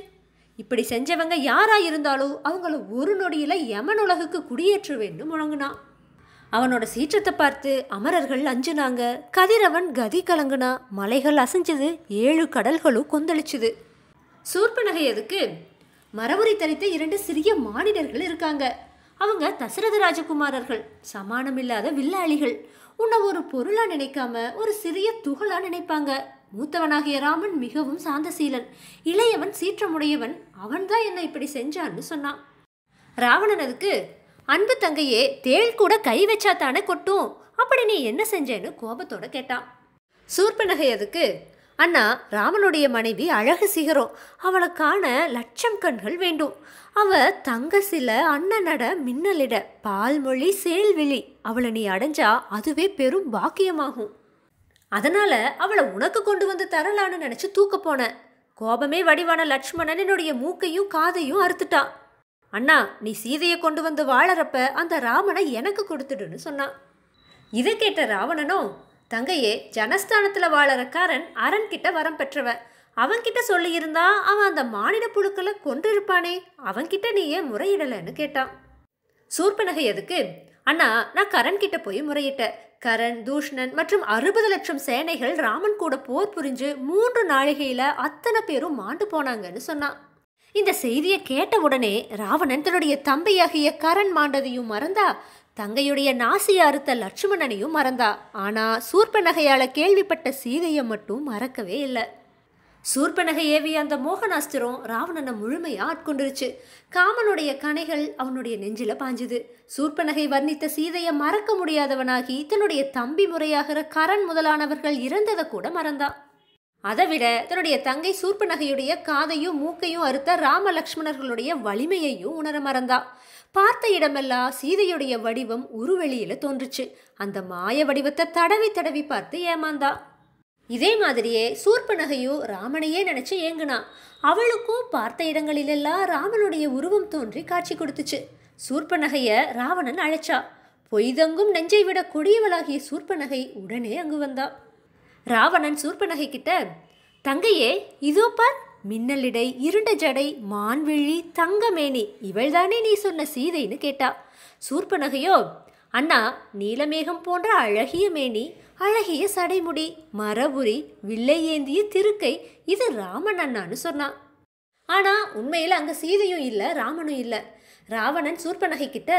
இப்படி செஞ்சவங்க யாரா இருந்தாலும் அவங்கள ஒரு நொடியில் யமன் உலகுக்கு குடியேற்றுவேன்னு முழங்கினான் அவனோட சீற்றத்தை பார்த்து அமரர்கள் அஞ்சுனாங்க கதிரவன் கதி கலங்குனா மலைகள் அசைஞ்சது ஏழு கடல்களும் கொந்தளிச்சுது சூர்பனகை எதுக்கு மரபுரி தரித்த இரண்டு சிறிய மானிடர்கள் இருக்காங்க அவங்க தசரத ராஜகுமாரர்கள் சமானம் இல்லாத வில்லாளிகள் உன்னை ஒரு பொருளா நினைக்காம ஒரு சிறிய துகளா நினைப்பாங்க மூத்தவனாகிய ராமன் மிகவும் சாந்தசீலன் இளையவன் சீற்றமுடையவன் அவன்தான் என்னை இப்படி செஞ்சான்னு சொன்னான் ராவணன் அதுக்கு அன்பு தங்கையே தேள் கூட கை வச்சா தானே கொட்டும் அப்படி நீ என்ன செஞ்சேன்னு கோபத்தோட கேட்டான் சூர்பனகை அதுக்கு அண்ணா ராமனுடைய மனைவி அழகு சிகரம் அவளை காண லட்சம் கண்கள் வேண்டும் அவ தங்க சில அண்ணனட மின்னலிட பால்மொழி சேல்விழி அவளை நீ அடைஞ்சா அதுவே பெரும் பாக்கியமாகும் அதனால அவளை உனக்கு கொண்டு வந்து தரலான்னு நினச்சி தூக்க போன கோபமே வடிவான லட்சுமணன் என்னுடைய மூக்கையும் காதையும் அறுத்துட்டான் அண்ணா நீ சீதையை கொண்டு வந்து வாழறப்ப அந்த ராமனை எனக்கு கொடுத்துடுன்னு சொன்னான் இதை கேட்ட ராவணனோ தங்கையே ஜனஸ்தானத்தில் வாழறக்காரன் அரண்கிட்ட வரம் பெற்றவன் அவன்கிட்ட சொல்லியிருந்தா அவன் அந்த மானிட புழுக்களை கொன்றிருப்பானே அவன்கிட்ட நீ ஏன் முறையிடலைன்னு கேட்டான் சூர்பனகை எதுக்கு அண்ணா நான் கரண் கிட்ட போய் முறையிட்டேன் கரண் தூஷ்ணன் மற்றும் அறுபது லட்சம் சேனைகள் ராமன் கூட போர் புரிஞ்சு மூன்று நாழிகையில அத்தனை பேரும் மாண்டு போனாங்கன்னு சொன்னான் இந்த செய்தியை கேட்ட உடனே ராவணன் தன்னுடைய தம்பியாகிய கரண் மாண்டதையும் மறந்தா தங்கையுடைய நாசியை அறுத்த லட்சுமணனையும் மறந்தா ஆனா சூர்பநகையால கேள்விப்பட்ட சீதையை மட்டும் மறக்கவே இல்லை சூர்பனக ஏவி அந்த மோகனாஸ்திரம் ராவணனை முழுமையாக ஆட்கொண்டுருச்சு காமனுடைய கனைகள் அவனுடைய நெஞ்சில பாஞ்சுது சூர்பனகை வர்ணித்த சீதையை மறக்க முடியாதவனாகி தன்னுடைய தம்பி முறையாகிற கரண் முதலானவர்கள் இறந்ததை கூட மறந்தான் அதை விட தன்னுடைய தங்கை சூர்பனகையுடைய காதையும் மூக்கையும் அறுத்த ராமலக்ஷ்மணர்களுடைய வலிமையையும் உணர மறந்தா பார்த்த இடமெல்லாம் சீதையுடைய வடிவம் உருவெளியில் தோன்றுச்சு அந்த மாய வடிவத்தை தடவி தடவி பார்த்து ஏமாந்தா இதே மாதிரியே சூர்பனகையும் ராமனையே நினச்சி ஏங்குனா அவளுக்கும் பார்த்த இடங்களிலெல்லாம் ராமனுடைய உருவம் தோன்றி காட்சி கொடுத்துச்சு சூர்பனகையை ராவணன் அழைச்சா பொய்தங்கும் நெஞ்சை விட கொடியவளாகிய சூர்பனகை உடனே அங்கு வந்தா ராவணன் சூர்பனகை கிட்ட தங்கையே இதோ பார் மின்னலிடை இருண்ட ஜடை மான்விழி தங்கமேனி இவள்தானே நீ சொன்ன சீதைன்னு கேட்டா சூர்பனகையோ அண்ணா நீலமேகம் போன்ற அழகிய மேனி அழகிய சடைமுடி மரபுரி வில்லை ஏந்திய திருக்கை இது ராமன் அண்ணான்னு சொன்னான் ஆனால் உண்மையில் அங்கே சீதையும் இல்லை ராமனும் இல்லை ராவணன் சூர்பனகை கிட்ட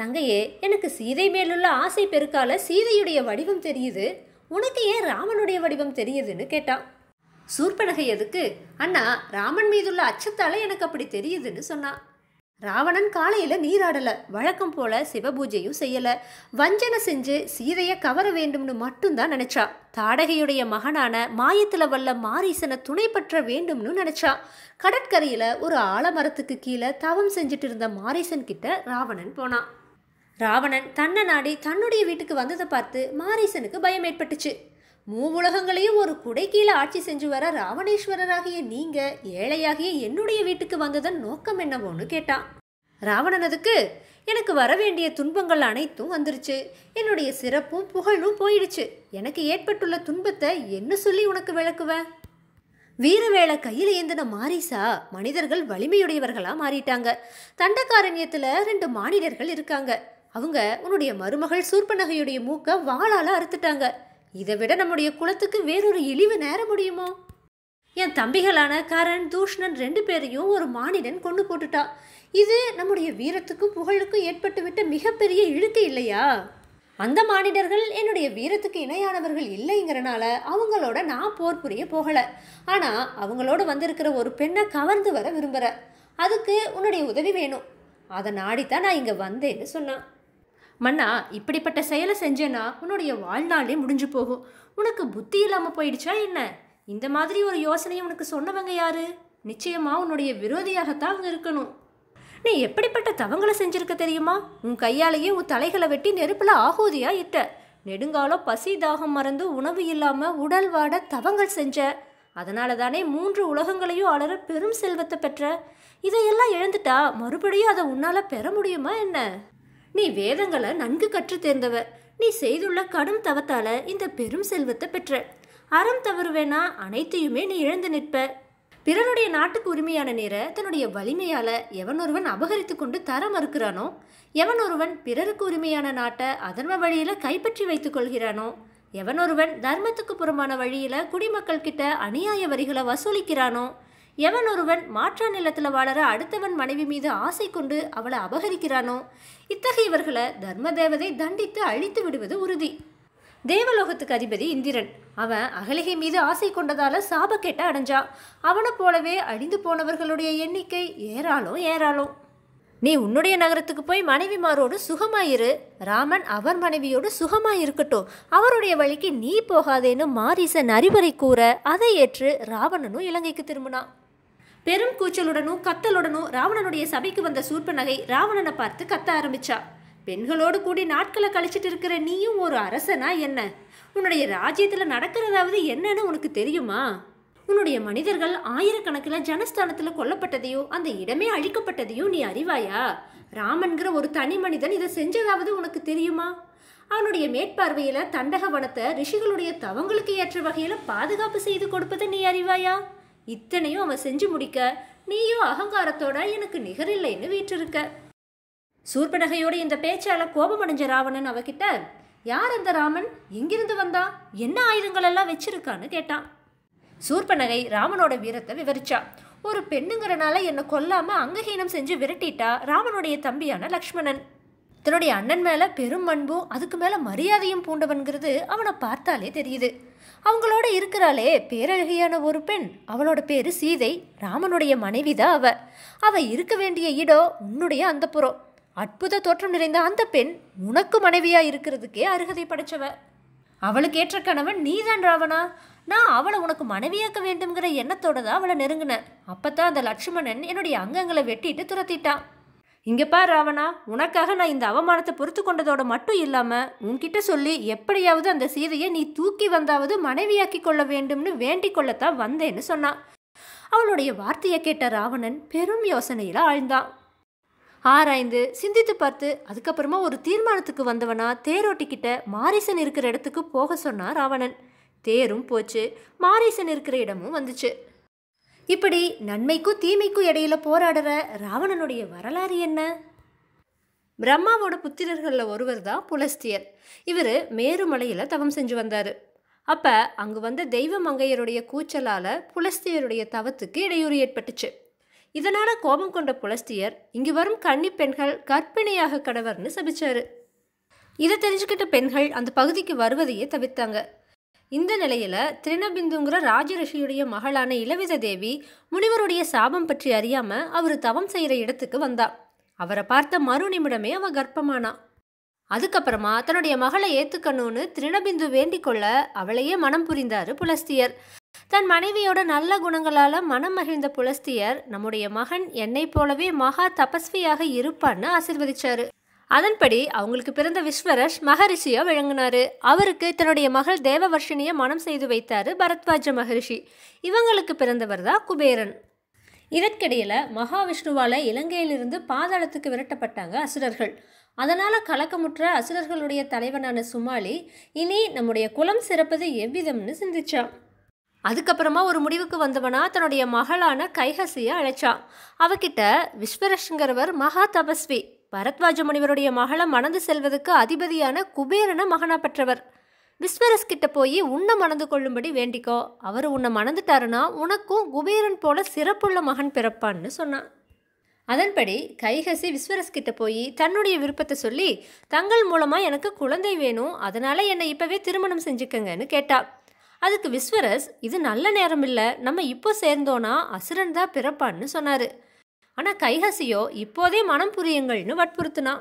தங்கையே எனக்கு சீதை மேலுள்ள ஆசை பெருக்கால சீதையுடைய வடிவம் தெரியுது உனக்கு ஏன் ராமனுடைய வடிவம் தெரியுதுன்னு கேட்டான் சூர்பனகை எதுக்கு அண்ணா ராமன் மீதுள்ள அச்சத்தால் எனக்கு அப்படி தெரியுதுன்னு சொன்னான் ராவணன் காலையில் நீராடலை வழக்கம் போல சிவபூஜையும் செய்யலை வஞ்சனை செஞ்சு சீதையை கவர வேண்டும்னு மட்டும்தான் நினச்சா தாடகையுடைய மகனான மாயத்தில் வல்ல மாரீசனை துணை பற்ற வேண்டும்னு நினச்சா கடற்கரையில் ஒரு ஆலமரத்துக்கு கீழே தவம் செஞ்சுட்டு இருந்த மாரீசன் கிட்ட ராவணன் போனான் ராவணன் தன்னை நாடி தன்னுடைய வீட்டுக்கு வந்ததை பார்த்து மாரீசனுக்கு பயம் ஏற்பட்டுச்சு மூவுலகங்களையும் ஒரு குடை கீழே ஆட்சி செஞ்சு வர ராவணேஸ்வரராகிய நீங்க ஏழையாகிய என்னுடைய வீட்டுக்கு வந்ததன் நோக்கம் என்னவோன்னு கேட்டான் ராவணனதுக்கு எனக்கு வர வேண்டிய துன்பங்கள் அனைத்தும் வந்துருச்சு என்னுடைய சிறப்பும் புகழும் போயிடுச்சு எனக்கு ஏற்பட்டுள்ள துன்பத்தை என்ன சொல்லி உனக்கு விளக்குவேன் வீரவேளை கையில் ஏந்தின மாரிசா மனிதர்கள் வலிமையுடையவர்களாக மாறிட்டாங்க தண்டக்காரண்யத்தில் ரெண்டு மானிடர்கள் இருக்காங்க அவங்க உன்னுடைய மருமகள் சூர்பநகையுடைய மூக்கை வாளால் அறுத்துட்டாங்க இதை விட நம்முடைய குளத்துக்கு வேறொரு இழிவு நேர முடியுமோ என் தம்பிகளான கரண் தூஷ்ணன் ரெண்டு பேரையும் ஒரு மானிடன் கொண்டு போட்டுட்டா இது நம்முடைய வீரத்துக்கும் புகழுக்கும் ஏற்பட்டுவிட்ட மிகப்பெரிய இழுக்கு இல்லையா அந்த மானிடர்கள் என்னுடைய வீரத்துக்கு இணையானவர்கள் இல்லைங்கிறனால அவங்களோட நான் போர் புரிய போகல ஆனால் அவங்களோட வந்திருக்கிற ஒரு பெண்ணை கவர்ந்து வர விரும்புற அதுக்கு உன்னுடைய உதவி வேணும் அதை நாடித்தான் நான் இங்கே வந்தேன்னு சொன்னான் மன்னா இப்படிப்பட்ட செயலை செஞ்சேன்னா உன்னுடைய வாழ்நாளே முடிஞ்சு போகும் உனக்கு புத்தி இல்லாமல் போயிடுச்சா என்ன இந்த மாதிரி ஒரு யோசனையை உனக்கு சொன்னவங்க யாரு நிச்சயமாக உன்னுடைய விரோதியாகத்தான் அவங்க இருக்கணும் நீ எப்படிப்பட்ட தவங்களை செஞ்சுருக்க தெரியுமா உன் கையாலேயே உன் தலைகளை வெட்டி நெருப்பில் ஆகூதியாக இட்ட நெடுங்காலம் பசி தாகம் மறந்து உணவு இல்லாமல் உடல் வாட தவங்கள் செஞ்ச அதனால தானே மூன்று உலகங்களையும் அலர பெரும் செல்வத்தை பெற்ற இதையெல்லாம் இழந்துட்டா மறுபடியும் அதை உன்னால் பெற முடியுமா என்ன நீ வேதங்களை நன்கு கற்று தேர்ந்தவ நீ செய்துள்ள கடும் தவத்தால இந்த பெரும் செல்வத்தை பெற்ற அறம் தவறுவேனா அனைத்தையுமே நீ இழந்து நிற்ப பிறனுடைய நாட்டுக்கு உரிமையான நீரை தன்னுடைய வலிமையால எவன் ஒருவன் அபகரித்து கொண்டு தர மறுக்கிறானோ எவன் ஒருவன் பிறருக்கு உரிமையான நாட்டை அதர்ம வழியில கைப்பற்றி வைத்துக் கொள்கிறானோ எவன் ஒருவன் தர்மத்துக்கு புறம்பான வழியில குடிமக்கள் கிட்ட அநியாய வரிகளை வசூலிக்கிறானோ எவன் ஒருவன் மாற்றா நிலத்தில் வாழற அடுத்தவன் மனைவி மீது ஆசை கொண்டு அவளை அபகரிக்கிறானோ இத்தகையவர்களை தர்ம தேவதை தண்டித்து அழித்து விடுவது உறுதி தேவலோகத்துக்கு அதிபதி இந்திரன் அவன் அகலிகை மீது ஆசை கொண்டதால சாபக்கேட்ட அடைஞ்சா அவனை போலவே அழிந்து போனவர்களுடைய எண்ணிக்கை ஏறாலோ ஏறாலோ நீ உன்னுடைய நகரத்துக்கு போய் மனைவிமாரோடு சுகமாயிரு ராமன் அவர் மனைவியோடு சுகமாயிருக்கட்டும் அவருடைய வழிக்கு நீ போகாதேன்னு மாரிச அறிவுரை கூற அதை ஏற்று ராவணனும் இலங்கைக்கு திரும்பினான் பெரும் கூச்சலுடனும் கத்தலுடனும் ராவணனுடைய சபைக்கு வந்த சூர்பனகை ராவணனை பார்த்து கத்த ஆரம்பிச்சா பெண்களோடு கூடி நாட்களை கழிச்சிட்டு இருக்கிற நீயும் ஒரு அரசனா என்ன உன்னுடைய ராஜ்யத்தில் நடக்கிறதாவது என்னன்னு உனக்கு தெரியுமா உன்னுடைய மனிதர்கள் ஆயிரக்கணக்கில் ஜனஸ்தானத்தில் கொல்லப்பட்டதையோ அந்த இடமே அழிக்கப்பட்டதையோ நீ அறிவாயா ராமன்கிற ஒரு தனி மனிதன் இதை செஞ்சதாவது உனக்கு தெரியுமா அவனுடைய மேற்பார்வையில் தண்டக வனத்தை ரிஷிகளுடைய தவங்களுக்கு ஏற்ற வகையில் பாதுகாப்பு செய்து கொடுப்பதை நீ அறிவாயா இத்தனையும் அவன் செஞ்சு முடிக்க நீயும் அகங்காரத்தோட எனக்கு நிகரில்லைன்னு வீட்டிருக்க சூர்பனகையோட இந்த பேச்சால கோபமடைஞ்ச ராவணன் அவகிட்ட யார் அந்த ராமன் எங்கிருந்து வந்தா என்ன ஆயுதங்கள் எல்லாம் வச்சிருக்கான்னு கேட்டான் சூர்பனகை ராமனோட வீரத்தை விவரிச்சா ஒரு பெண்ணுங்கிறனால என்னை கொல்லாம அங்கஹீனம் செஞ்சு விரட்டிட்டா ராமனுடைய தம்பியான லக்ஷ்மணன் தன்னுடைய அண்ணன் மேல பெரும் அன்பும் அதுக்கு மேல மரியாதையும் பூண்டவன்கிறது அவனை பார்த்தாலே தெரியுது அவங்களோட இருக்கிறாளே பேரழகியான ஒரு பெண் அவளோட பேர் சீதை ராமனுடைய மனைவி தான் அவ அவ இருக்க வேண்டிய இடம் உன்னுடைய அந்த புறம் அற்புத தோற்றம் நிறைந்த அந்த பெண் உனக்கு மனைவியா இருக்கிறதுக்கே அருகதை படைச்சவ அவளுக்கு ஏற்ற கணவன் நீதான் ராவணா நான் அவளை உனக்கு மனைவியாக்க வேண்டுங்கிற எண்ணத்தோட தான் அவளை நெருங்கினேன் அப்போ தான் அந்த லட்சுமணன் என்னுடைய அங்கங்களை வெட்டிட்டு துரத்திட்டான் இங்கே பார் ராவணா உனக்காக நான் இந்த அவமானத்தை பொறுத்து கொண்டதோட மட்டும் இல்லாமல் உன்கிட்ட சொல்லி எப்படியாவது அந்த சீதையை நீ தூக்கி வந்தாவது மனைவியாக்கி கொள்ள வேண்டும்னு வேண்டிக் கொள்ளத்தான் வந்தேன்னு சொன்னான் அவளுடைய வார்த்தையை கேட்ட ராவணன் பெரும் யோசனையில் ஆழ்ந்தான் ஆராய்ந்து சிந்தித்து பார்த்து அதுக்கப்புறமா ஒரு தீர்மானத்துக்கு வந்தவனா தேரோட்டிக்கிட்ட மாரிசன் இருக்கிற இடத்துக்கு போக சொன்னான் ராவணன் தேரும் போச்சு மாரிசன் இருக்கிற இடமும் வந்துச்சு இப்படி நன்மைக்கும் தீமைக்கும் இடையில போராடுற ராவணனுடைய வரலாறு என்ன பிரம்மாவோட புத்திரர்களில் ஒருவர் தான் புலஸ்தியர் இவர் மேருமலையில் தவம் செஞ்சு வந்தார் அப்போ அங்கு வந்த தெய்வ மங்கையருடைய கூச்சலால் புலஸ்தியருடைய தவத்துக்கு இடையூறு ஏற்பட்டுச்சு இதனால் கோபம் கொண்ட புலஸ்தியர் இங்கு வரும் கன்னி பெண்கள் கற்பிணியாக கடவர்னு சபிச்சார் இதை தெரிஞ்சுக்கிட்ட பெண்கள் அந்த பகுதிக்கு வருவதையே தவிர்த்தாங்க இந்த நிலையில திரிணபிந்துங்கிற ராஜரிஷியுடைய மகளான இளவித தேவி முனிவருடைய சாபம் பற்றி அறியாம அவர் தவம் செய்கிற இடத்துக்கு வந்தா அவரை பார்த்த மறு நிமிடமே அவ கர்ப்பமானா அதுக்கப்புறமா தன்னுடைய மகளை ஏத்துக்கணும்னு திரிணபிந்து வேண்டிக் கொள்ள அவளையே மனம் புரிந்தாரு புலஸ்தியர் தன் மனைவியோட நல்ல குணங்களால் மனம் மகிழ்ந்த புலஸ்தியர் நம்முடைய மகன் என்னை போலவே மகா தபஸ்வியாக இருப்பான்னு ஆசிர்வதிச்சாரு அதன்படி அவங்களுக்கு பிறந்த விஸ்வரஷ் மகரிஷியாக விளங்கினாரு அவருக்கு தன்னுடைய மகள் தேவவர்ஷினியை மனம் செய்து வைத்தார் பரத்வாஜ மகரிஷி இவங்களுக்கு பிறந்தவர் தான் குபேரன் இதற்கிடையில் மகாவிஷ்ணுவால் இலங்கையிலிருந்து பாதாளத்துக்கு விரட்டப்பட்டாங்க அசுரர்கள் அதனால் கலக்கமுற்ற அசுரர்களுடைய தலைவனான சுமாலி இனி நம்முடைய குலம் சிறப்பது எவ்விதம்னு சிந்திச்சான் அதுக்கப்புறமா ஒரு முடிவுக்கு வந்தவனா தன்னுடைய மகளான கைஹசியை அழைச்சான் அவகிட்ட விஸ்வரஷ்ங்கிறவர் மகா தபஸ்வி பரத்வாஜ முனிவருடைய மகளை மணந்து செல்வதற்கு அதிபதியான குபேரனை மகனா பெற்றவர் விஸ்வரஸ் கிட்ட போய் உன்னை மணந்து கொள்ளும்படி வேண்டிக்கோ அவர் உன்னை மணந்துட்டாருன்னா உனக்கும் குபேரன் போல சிறப்புள்ள மகன் பிறப்பான்னு சொன்னான் அதன்படி கைகசி விஸ்வரஸ் கிட்ட போய் தன்னுடைய விருப்பத்தை சொல்லி தங்கள் மூலமாக எனக்கு குழந்தை வேணும் அதனால் என்னை இப்போவே திருமணம் செஞ்சுக்கங்கன்னு கேட்டா அதுக்கு விஸ்வரஸ் இது நல்ல நேரம் இல்லை நம்ம இப்போ சேர்ந்தோன்னா அசுரன் தான் பிறப்பான்னு சொன்னார் ஆனால் கைஹசியோ இப்போதே மனம் புரியுங்கள்னு வற்புறுத்தினான்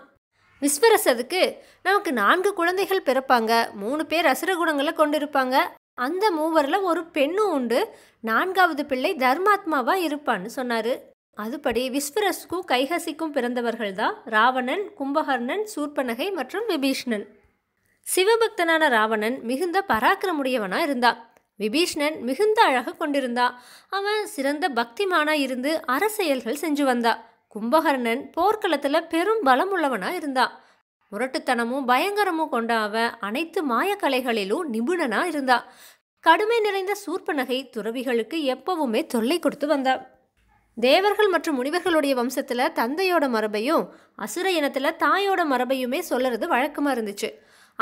விஸ்வரசதுக்கு நமக்கு நான்கு குழந்தைகள் பிறப்பாங்க மூணு பேர் அசுர குணங்களை கொண்டிருப்பாங்க அந்த மூவரில் ஒரு பெண்ணும் உண்டு நான்காவது பிள்ளை தர்மாத்மாவாக இருப்பான்னு சொன்னார் அதுபடி விஸ்வரஸுக்கும் கைஹசிக்கும் பிறந்தவர்கள் தான் ராவணன் கும்பகர்ணன் சூர்பனகை மற்றும் விபீஷ்ணன் சிவபக்தனான ராவணன் மிகுந்த பராக்கிரமுடையவனாக இருந்தான் விபீஷ்ணன் மிகுந்த அழகு கொண்டிருந்தா அவன் சிறந்த பக்திமானா இருந்து அரசெயல்கள் செஞ்சு வந்தா கும்பகர்ணன் போர்க்களத்தில் பெரும் பலம் உள்ளவனா இருந்தா முரட்டுத்தனமும் பயங்கரமும் கொண்ட அவன் அனைத்து மாயக்கலைகளிலும் நிபுணனா இருந்தா கடுமை நிறைந்த சூர்பனகை துறவிகளுக்கு எப்பவுமே தொல்லை கொடுத்து வந்தா தேவர்கள் மற்றும் முனிவர்களுடைய வம்சத்தில் தந்தையோட மரபையும் அசுர இனத்தில் தாயோட மரபையுமே சொல்லறது வழக்கமாக இருந்துச்சு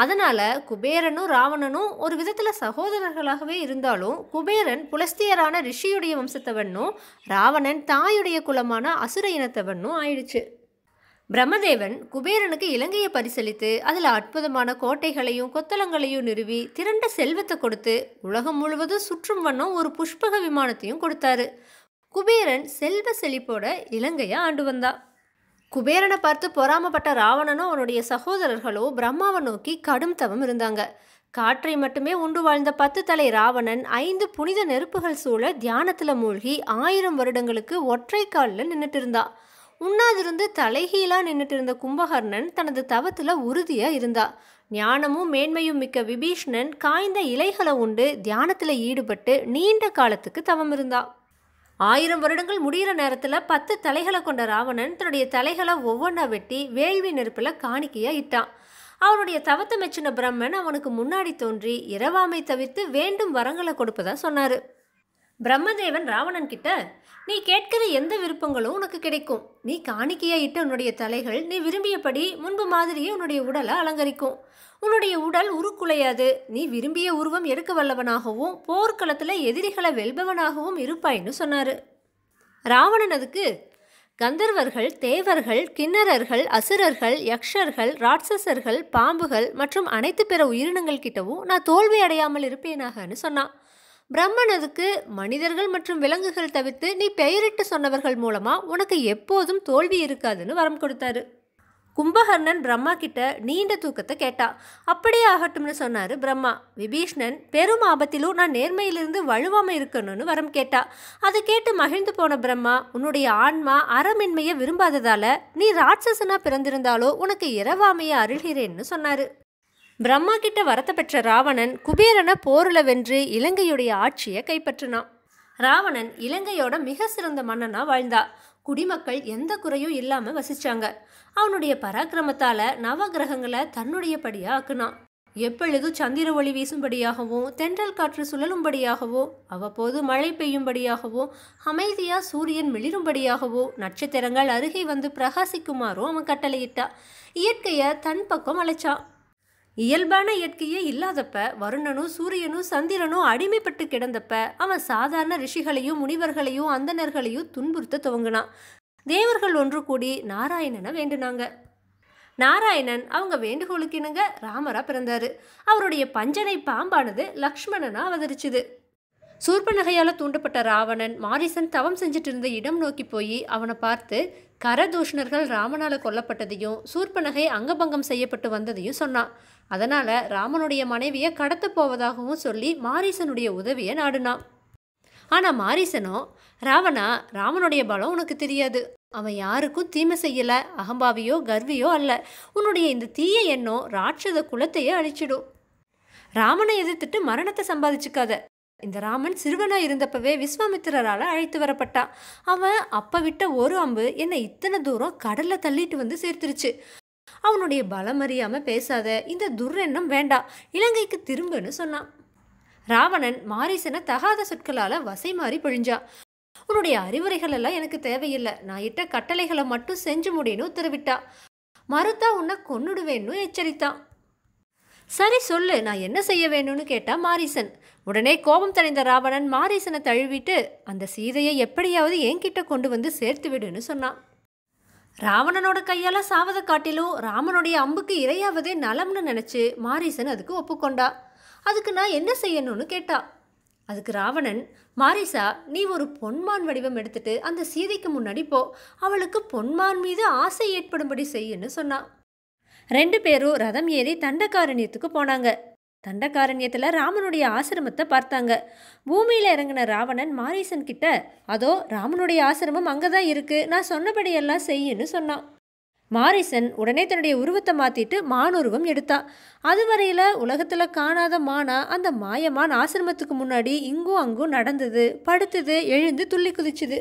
அதனால் குபேரனும் ராவணனும் ஒரு விதத்தில் சகோதரர்களாகவே இருந்தாலும் குபேரன் புலஸ்தியரான ரிஷியுடைய வம்சத்தவனும் ராவணன் தாயுடைய குலமான அசுர இனத்தவனும் ஆயிடுச்சு பிரம்மதேவன் குபேரனுக்கு இலங்கையை பரிசளித்து அதில் அற்புதமான கோட்டைகளையும் கொத்தளங்களையும் நிறுவி திரண்ட செல்வத்தை கொடுத்து உலகம் முழுவதும் சுற்றும் வண்ணம் ஒரு புஷ்பக விமானத்தையும் கொடுத்தாரு குபேரன் செல்வ செழிப்போட இலங்கையை ஆண்டு வந்தான் குபேரனை பார்த்து பொறாமப்பட்ட ராவணனும் அவனுடைய சகோதரர்களோ பிரம்மாவை நோக்கி கடும் தவம் இருந்தாங்க காற்றை மட்டுமே உண்டு வாழ்ந்த பத்து தலை ராவணன் ஐந்து புனித நெருப்புகள் சூழ தியானத்தில் மூழ்கி ஆயிரம் வருடங்களுக்கு ஒற்றை காலில் நின்றுட்டு இருந்தான் உண்ணாதிருந்து தலைகீழாக நின்றுட்டு இருந்த கும்பகர்ணன் தனது தவத்தில் உறுதியாக இருந்தா ஞானமும் மேன்மையும் மிக்க விபீஷ்ணன் காய்ந்த இலைகளை உண்டு தியானத்தில் ஈடுபட்டு நீண்ட காலத்துக்கு தவம் இருந்தான் ஆயிரம் வருடங்கள் முடிகிற நேரத்தில் பத்து தலைகளை கொண்ட ராவணன் தன்னுடைய தலைகளை ஒவ்வொன்றா வெட்டி வேள்வி நெருப்பில் காணிக்கையாக இட்டான் அவனுடைய தவத்தை மெச்சின பிரம்மன் அவனுக்கு முன்னாடி தோன்றி இரவாமை தவிர்த்து வேண்டும் வரங்களை கொடுப்பதா சொன்னார் பிரம்மதேவன் ராவணன் கிட்ட நீ கேட்கிற எந்த விருப்பங்களும் உனக்கு கிடைக்கும் நீ காணிக்கையாக இட்ட உன்னுடைய தலைகள் நீ விரும்பியபடி முன்பு மாதிரியே உன்னுடைய உடலை அலங்கரிக்கும் உன்னுடைய உடல் உருக்குலையாது நீ விரும்பிய உருவம் எடுக்க வல்லவனாகவும் போர்க்களத்தில் எதிரிகளை வெல்பவனாகவும் இருப்பாய்ன்னு சொன்னார் ராவணன் அதுக்கு கந்தர்வர்கள் தேவர்கள் கிண்ணறர்கள் அசுரர்கள் யக்ஷர்கள் ராட்சசர்கள் பாம்புகள் மற்றும் அனைத்து பிற உயிரினங்கள் கிட்டவும் நான் தோல்வி அடையாமல் இருப்பேனாகன்னு சொன்னான் பிரம்மன் அதுக்கு மனிதர்கள் மற்றும் விலங்குகள் தவிர்த்து நீ பெயரிட்டு சொன்னவர்கள் மூலமாக உனக்கு எப்போதும் தோல்வி இருக்காதுன்னு வரம் கொடுத்தாரு கும்பகர்ணன் பிரம்மா கிட்ட நீண்ட தூக்கத்தை கேட்டா அப்படியே ஆகட்டும்னு சொன்னார் பிரம்மா விபீஷ்ணன் பெரும் ஆபத்திலும் நான் நேர்மையிலிருந்து வலுவாம இருக்கணும்னு வரம் கேட்டா அதை கேட்டு மகிழ்ந்து போன பிரம்மா உன்னுடைய ஆன்மா அறமின்மையை விரும்பாததால நீ ராட்சசனா பிறந்திருந்தாலோ உனக்கு இரவாமையை அருள்கிறேன்னு சொன்னார் பிரம்மா கிட்ட வரத்தை பெற்ற ராவணன் குபேரனை போரில் வென்று இலங்கையுடைய ஆட்சியை கைப்பற்றினான் ராவணன் இலங்கையோட மிக சிறந்த மன்னனாக வாழ்ந்தா குடிமக்கள் எந்த குறையும் இல்லாமல் வசிச்சாங்க அவனுடைய பராக்கிரமத்தால் நவகிரகங்களை படியா ஆக்குனான் எப்பொழுதும் சந்திர ஒளி வீசும்படியாகவும் தென்றல் காற்று சுழலும்படியாகவோ அவ்வப்போது மழை பெய்யும்படியாகவோ அமைதியா சூரியன் மிளிரும்படியாகவோ நட்சத்திரங்கள் அருகே வந்து பிரகாசிக்குமாறும் அவன் கட்டளையிட்டா இயற்கையை தன் பக்கம் அழைச்சான் இயல்பான இயற்கையே இல்லாதப்ப வருணனும் சூரியனும் சந்திரனும் அடிமைப்பட்டு கிடந்தப்ப அவன் சாதாரண ரிஷிகளையும் முனிவர்களையும் அந்தனர்களையும் துன்புறுத்த துவங்கினான் தேவர்கள் ஒன்று கூடி நாராயணனை வேண்டுனாங்க நாராயணன் அவங்க வேண்டுகோளுக்கு இணங்க ராமரா பிறந்தார் அவருடைய பஞ்சனை பாம்பானது லக்ஷ்மணனா அவதரிச்சுது சூர்பநகையால் தூண்டப்பட்ட ராவணன் மாரிசன் தவம் செஞ்சுட்டு இருந்த இடம் நோக்கி போய் அவனை பார்த்து கரதூஷணர்கள் ராமனால் கொல்லப்பட்டதையும் சூர்பநகை அங்கபங்கம் செய்யப்பட்டு வந்ததையும் சொன்னான் அதனால் ராமனுடைய மனைவியை கடத்த போவதாகவும் சொல்லி மாரிசனுடைய உதவியை நாடினான் ஆனால் மாரிசனோ ராவணா ராமனுடைய பலம் உனக்கு தெரியாது அவன் யாருக்கும் தீமை செய்யலை அகம்பாவியோ கர்வியோ அல்ல உன்னுடைய இந்த தீய எண்ணம் ராட்சத குலத்தையே அழிச்சிடும் ராமனை எதிர்த்துட்டு மரணத்தை சம்பாதிச்சுக்காத இந்த ராமன் சிறுவனா இருந்தப்பவே விஸ்வாமித்திரரால் அழைத்து வரப்பட்டான் அவன் அப்ப விட்ட ஒரு அம்பு என்னை இத்தனை தூரம் கடல்ல தள்ளிட்டு வந்து சேர்த்துருச்சு அவனுடைய பலம் அறியாம பேசாத இந்த துர்ரெண்ணம் வேண்டாம் இலங்கைக்கு திரும்புன்னு சொன்னான் ராவணன் மாரிசன தகாத சொற்களால் வசை மாறி பிழிஞ்சான் உன்னுடைய அறிவுரைகள் எல்லாம் எனக்கு தேவையில்லை நான் இட்ட கட்டளைகளை மட்டும் செஞ்சு முடியும்னு உத்தரவிட்டா மறுத்தா உன்னை கொன்னுடுவேன்னு எச்சரித்தான் சரி சொல்லு நான் என்ன செய்ய வேணும்னு கேட்டா மாரிசன் உடனே கோபம் தணிந்த ராவணன் மாரிசனை தழுவிட்டு அந்த சீதையை எப்படியாவது என்கிட்ட கொண்டு வந்து சேர்த்து விடுன்னு சொன்னான் ராவணனோட கையால் சாவதை காட்டிலும் ராமனுடைய அம்புக்கு இரையாவதே நலம்னு நினச்சி மாரிசன் அதுக்கு ஒப்புக்கொண்டான் அதுக்கு நான் என்ன செய்யணும்னு கேட்டா அதுக்கு ராவணன் மாரிசா நீ ஒரு பொன்மான் வடிவம் எடுத்துட்டு அந்த சீதைக்கு முன்னாடி போ அவளுக்கு பொன்மான் மீது ஆசை ஏற்படும்படி செய்யுன்னு சொன்னான் ரெண்டு பேரும் ரதம் ஏறி தண்டக்காரண்யத்துக்கு போனாங்க தண்டக்காரண்யத்தில் ராமனுடைய ஆசிரமத்தை பார்த்தாங்க பூமியில் இறங்கின ராவணன் மாரீசன் கிட்ட அதோ ராமனுடைய ஆசிரமம் அங்கே தான் இருக்குது நான் சொன்னபடியெல்லாம் செய்யுன்னு சொன்னான் மாரிசன் உடனே தன்னுடைய உருவத்தை மாற்றிட்டு மானுருவம் எடுத்தா அதுவரையில் உலகத்தில் காணாத மானா அந்த மாயமான் ஆசிரமத்துக்கு முன்னாடி இங்கும் அங்கும் நடந்தது படுத்தது எழுந்து துள்ளி குதிச்சுது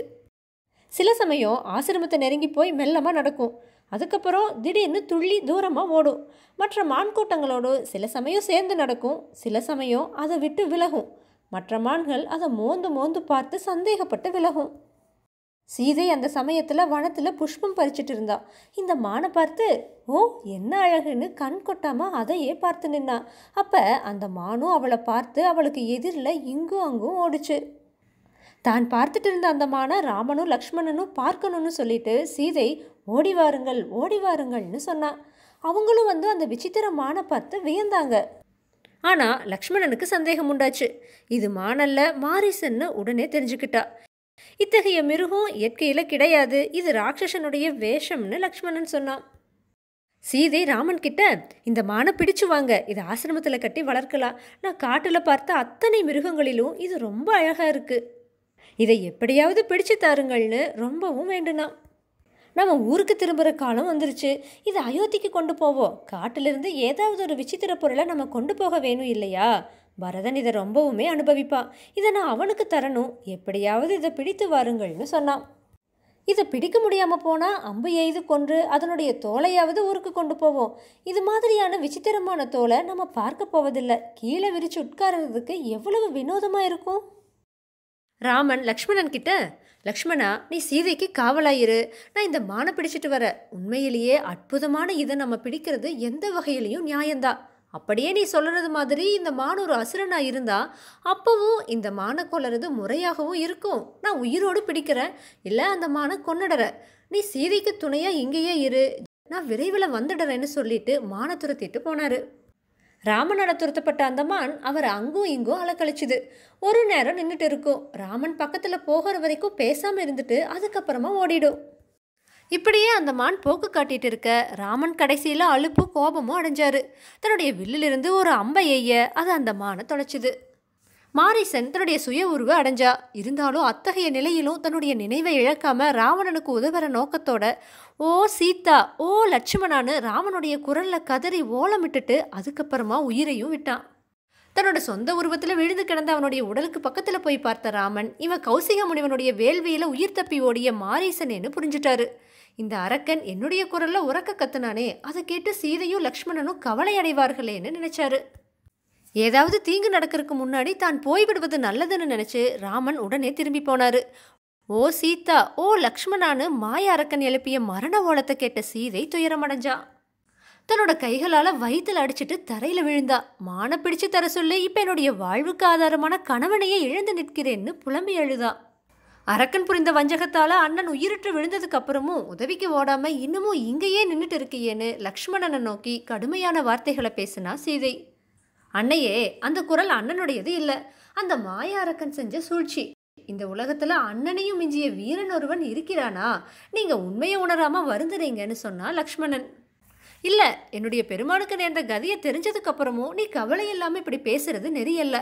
சில சமயம் ஆசிரமத்தை நெருங்கி போய் மெல்லமாக நடக்கும் அதுக்கப்புறம் திடீர்னு துள்ளி தூரமாக ஓடும் மற்ற மான் கூட்டங்களோடு சில சமயம் சேர்ந்து நடக்கும் சில சமயம் அதை விட்டு விலகும் மற்ற மான்கள் அதை மோந்து மோந்து பார்த்து சந்தேகப்பட்டு விலகும் சீதை அந்த சமயத்தில் வனத்தில் புஷ்பம் பறிச்சிட்டு இருந்தா இந்த மானை பார்த்து ஓ என்ன அழகுன்னு கண் கொட்டாமல் அதையே பார்த்து நின்னா அப்போ அந்த மானும் அவளை பார்த்து அவளுக்கு எதிரில் இங்கும் அங்கும் ஓடிச்சு தான் பார்த்துட்டு இருந்த அந்த மானை ராமனும் லக்ஷ்மணனும் பார்க்கணும்னு சொல்லிட்டு சீதை ஓடி வாருங்கள் ஓடி வாருங்கள்னு சொன்னான் அவங்களும் வந்து அந்த விசித்திர மானை பார்த்து வியந்தாங்க ஆனால் லக்ஷ்மணனுக்கு சந்தேகம் உண்டாச்சு இது மானல்ல மாரிசன்னு உடனே தெரிஞ்சுக்கிட்டா இத்தகைய மிருகம் இயற்கையில் கிடையாது இது ராட்சசனுடைய வேஷம்னு லக்ஷ்மணன் சொன்னான் சீதை ராமன் கிட்ட இந்த மானை பிடிச்சு வாங்க இது ஆசிரமத்தில் கட்டி வளர்க்கலாம் நான் காட்டில் பார்த்த அத்தனை மிருகங்களிலும் இது ரொம்ப அழகாக இருக்குது இதை எப்படியாவது பிடிச்சு தாருங்கள்னு ரொம்பவும் வேண்டுனா நம்ம ஊருக்கு திரும்புகிற காலம் வந்துருச்சு இதை அயோத்திக்கு கொண்டு போவோம் காட்டிலிருந்து ஏதாவது ஒரு விசித்திர பொருளை நம்ம கொண்டு போக வேணும் இல்லையா பரதன் இதை ரொம்பவுமே அனுபவிப்பான் இதை நான் அவனுக்கு தரணும் எப்படியாவது இதை பிடித்து வாருங்கள்னு சொன்னான் இதை பிடிக்க முடியாமல் போனால் அம்பு எய்து கொன்று அதனுடைய தோலையாவது ஊருக்கு கொண்டு போவோம் இது மாதிரியான விசித்திரமான தோலை நம்ம பார்க்க போவதில்லை கீழே விரிச்சு உட்கார்றதுக்கு எவ்வளவு வினோதமாக இருக்கும் ராமன் லக்ஷ்மணன் கிட்ட லக்ஷ்மணா நீ சீதைக்கு காவலாயிரு நான் இந்த மானை பிடிச்சிட்டு வர உண்மையிலேயே அற்புதமான இதை நம்ம பிடிக்கிறது எந்த வகையிலையும் நியாயம்தான் அப்படியே நீ சொல்கிறது மாதிரி இந்த மான் ஒரு அசுரனாக இருந்தால் அப்போவும் இந்த மானை கொல்லறது முறையாகவும் இருக்கும் நான் உயிரோடு பிடிக்கிறேன் இல்லை அந்த மானை கொன்னுடுற நீ சீதைக்கு துணையாக இங்கேயே இரு நான் விரைவில் வந்துடுறேன்னு சொல்லிட்டு மானை துரத்திட்டு போனார் ராமனோட துரத்தப்பட்ட அந்த மான் அவர் அங்கும் இங்கும் அலக்கழிச்சுது ஒரு நேரம் நின்றுட்டு இருக்கும் ராமன் பக்கத்தில் போகிற வரைக்கும் பேசாமல் இருந்துட்டு அதுக்கப்புறமா ஓடிடும் இப்படியே அந்த மான் போக்கு காட்டிட்டு இருக்க ராமன் கடைசியில் அழுப்பு கோபமும் அடைஞ்சாரு தன்னுடைய வில்லிலிருந்து ஒரு அம்பை எய்ய அது அந்த மானை தொலைச்சிது மாரிசன் தன்னுடைய சுய உருவ அடைஞ்சா இருந்தாலும் அத்தகைய நிலையிலும் தன்னுடைய நினைவை இழக்காம ராவணனுக்கு உதவுற நோக்கத்தோட ஓ சீதா ஓ லட்சுமணான்னு ராமனுடைய குரல்ல கதறி ஓலமிட்டுட்டு அதுக்கப்புறமா உயிரையும் விட்டான் தன்னோட சொந்த உருவத்தில் விழுந்து கிடந்த அவனுடைய உடலுக்கு பக்கத்தில் போய் பார்த்த ராமன் இவன் கௌசிக முனிவனுடைய வேள்வியில் உயிர் தப்பி ஓடிய மாரீசனேன்னு புரிஞ்சுட்டாரு இந்த அரக்கன் என்னுடைய குரல்ல உறக்க கத்துனானே அதை கேட்டு சீதையும் லக்ஷ்மணனும் கவலை அடைவார்களேன்னு நினைச்சாரு ஏதாவது தீங்கு நடக்கிறதுக்கு முன்னாடி தான் போய்விடுவது நல்லதுன்னு நினைச்சு ராமன் உடனே திரும்பி போனாரு ஓ சீதா ஓ லக்ஷ்மணான்னு மாய அரக்கன் எழுப்பிய மரண ஓலத்தை கேட்ட சீதை துயரமடைஞ்சா தன்னோட கைகளால் வயிற்றில் அடிச்சிட்டு தரையில் விழுந்தா மானை பிடிச்சு தர சொல்லி இப்போ என்னுடைய வாழ்வுக்கு ஆதாரமான கணவனையே இழந்து நிற்கிறேன்னு புலம்பி எழுதா அரக்கன் புரிந்த வஞ்சகத்தால் அண்ணன் உயிரிட்டு விழுந்ததுக்கு அப்புறமும் உதவிக்கு ஓடாம இன்னமும் இங்கேயே நின்றுட்டு இருக்கியேன்னு லக்ஷ்மணனை நோக்கி கடுமையான வார்த்தைகளை பேசினா சீதை அன்னையே அந்த குரல் அண்ணனுடையது இல்லை அந்த மாய அரக்கன் செஞ்ச சூழ்ச்சி இந்த உலகத்தில் அண்ணனையும் மிஞ்சிய வீரன் ஒருவன் இருக்கிறானா நீங்கள் உண்மையை உணராமல் வருந்துறீங்கன்னு சொன்னால் லக்ஷ்மணன் இல்லை என்னுடைய பெருமாளுக்கு நேர்ந்த கதியை தெரிஞ்சதுக்கப்புறமும் நீ கவலை இல்லாமல் இப்படி பேசுறது நெறியல்ல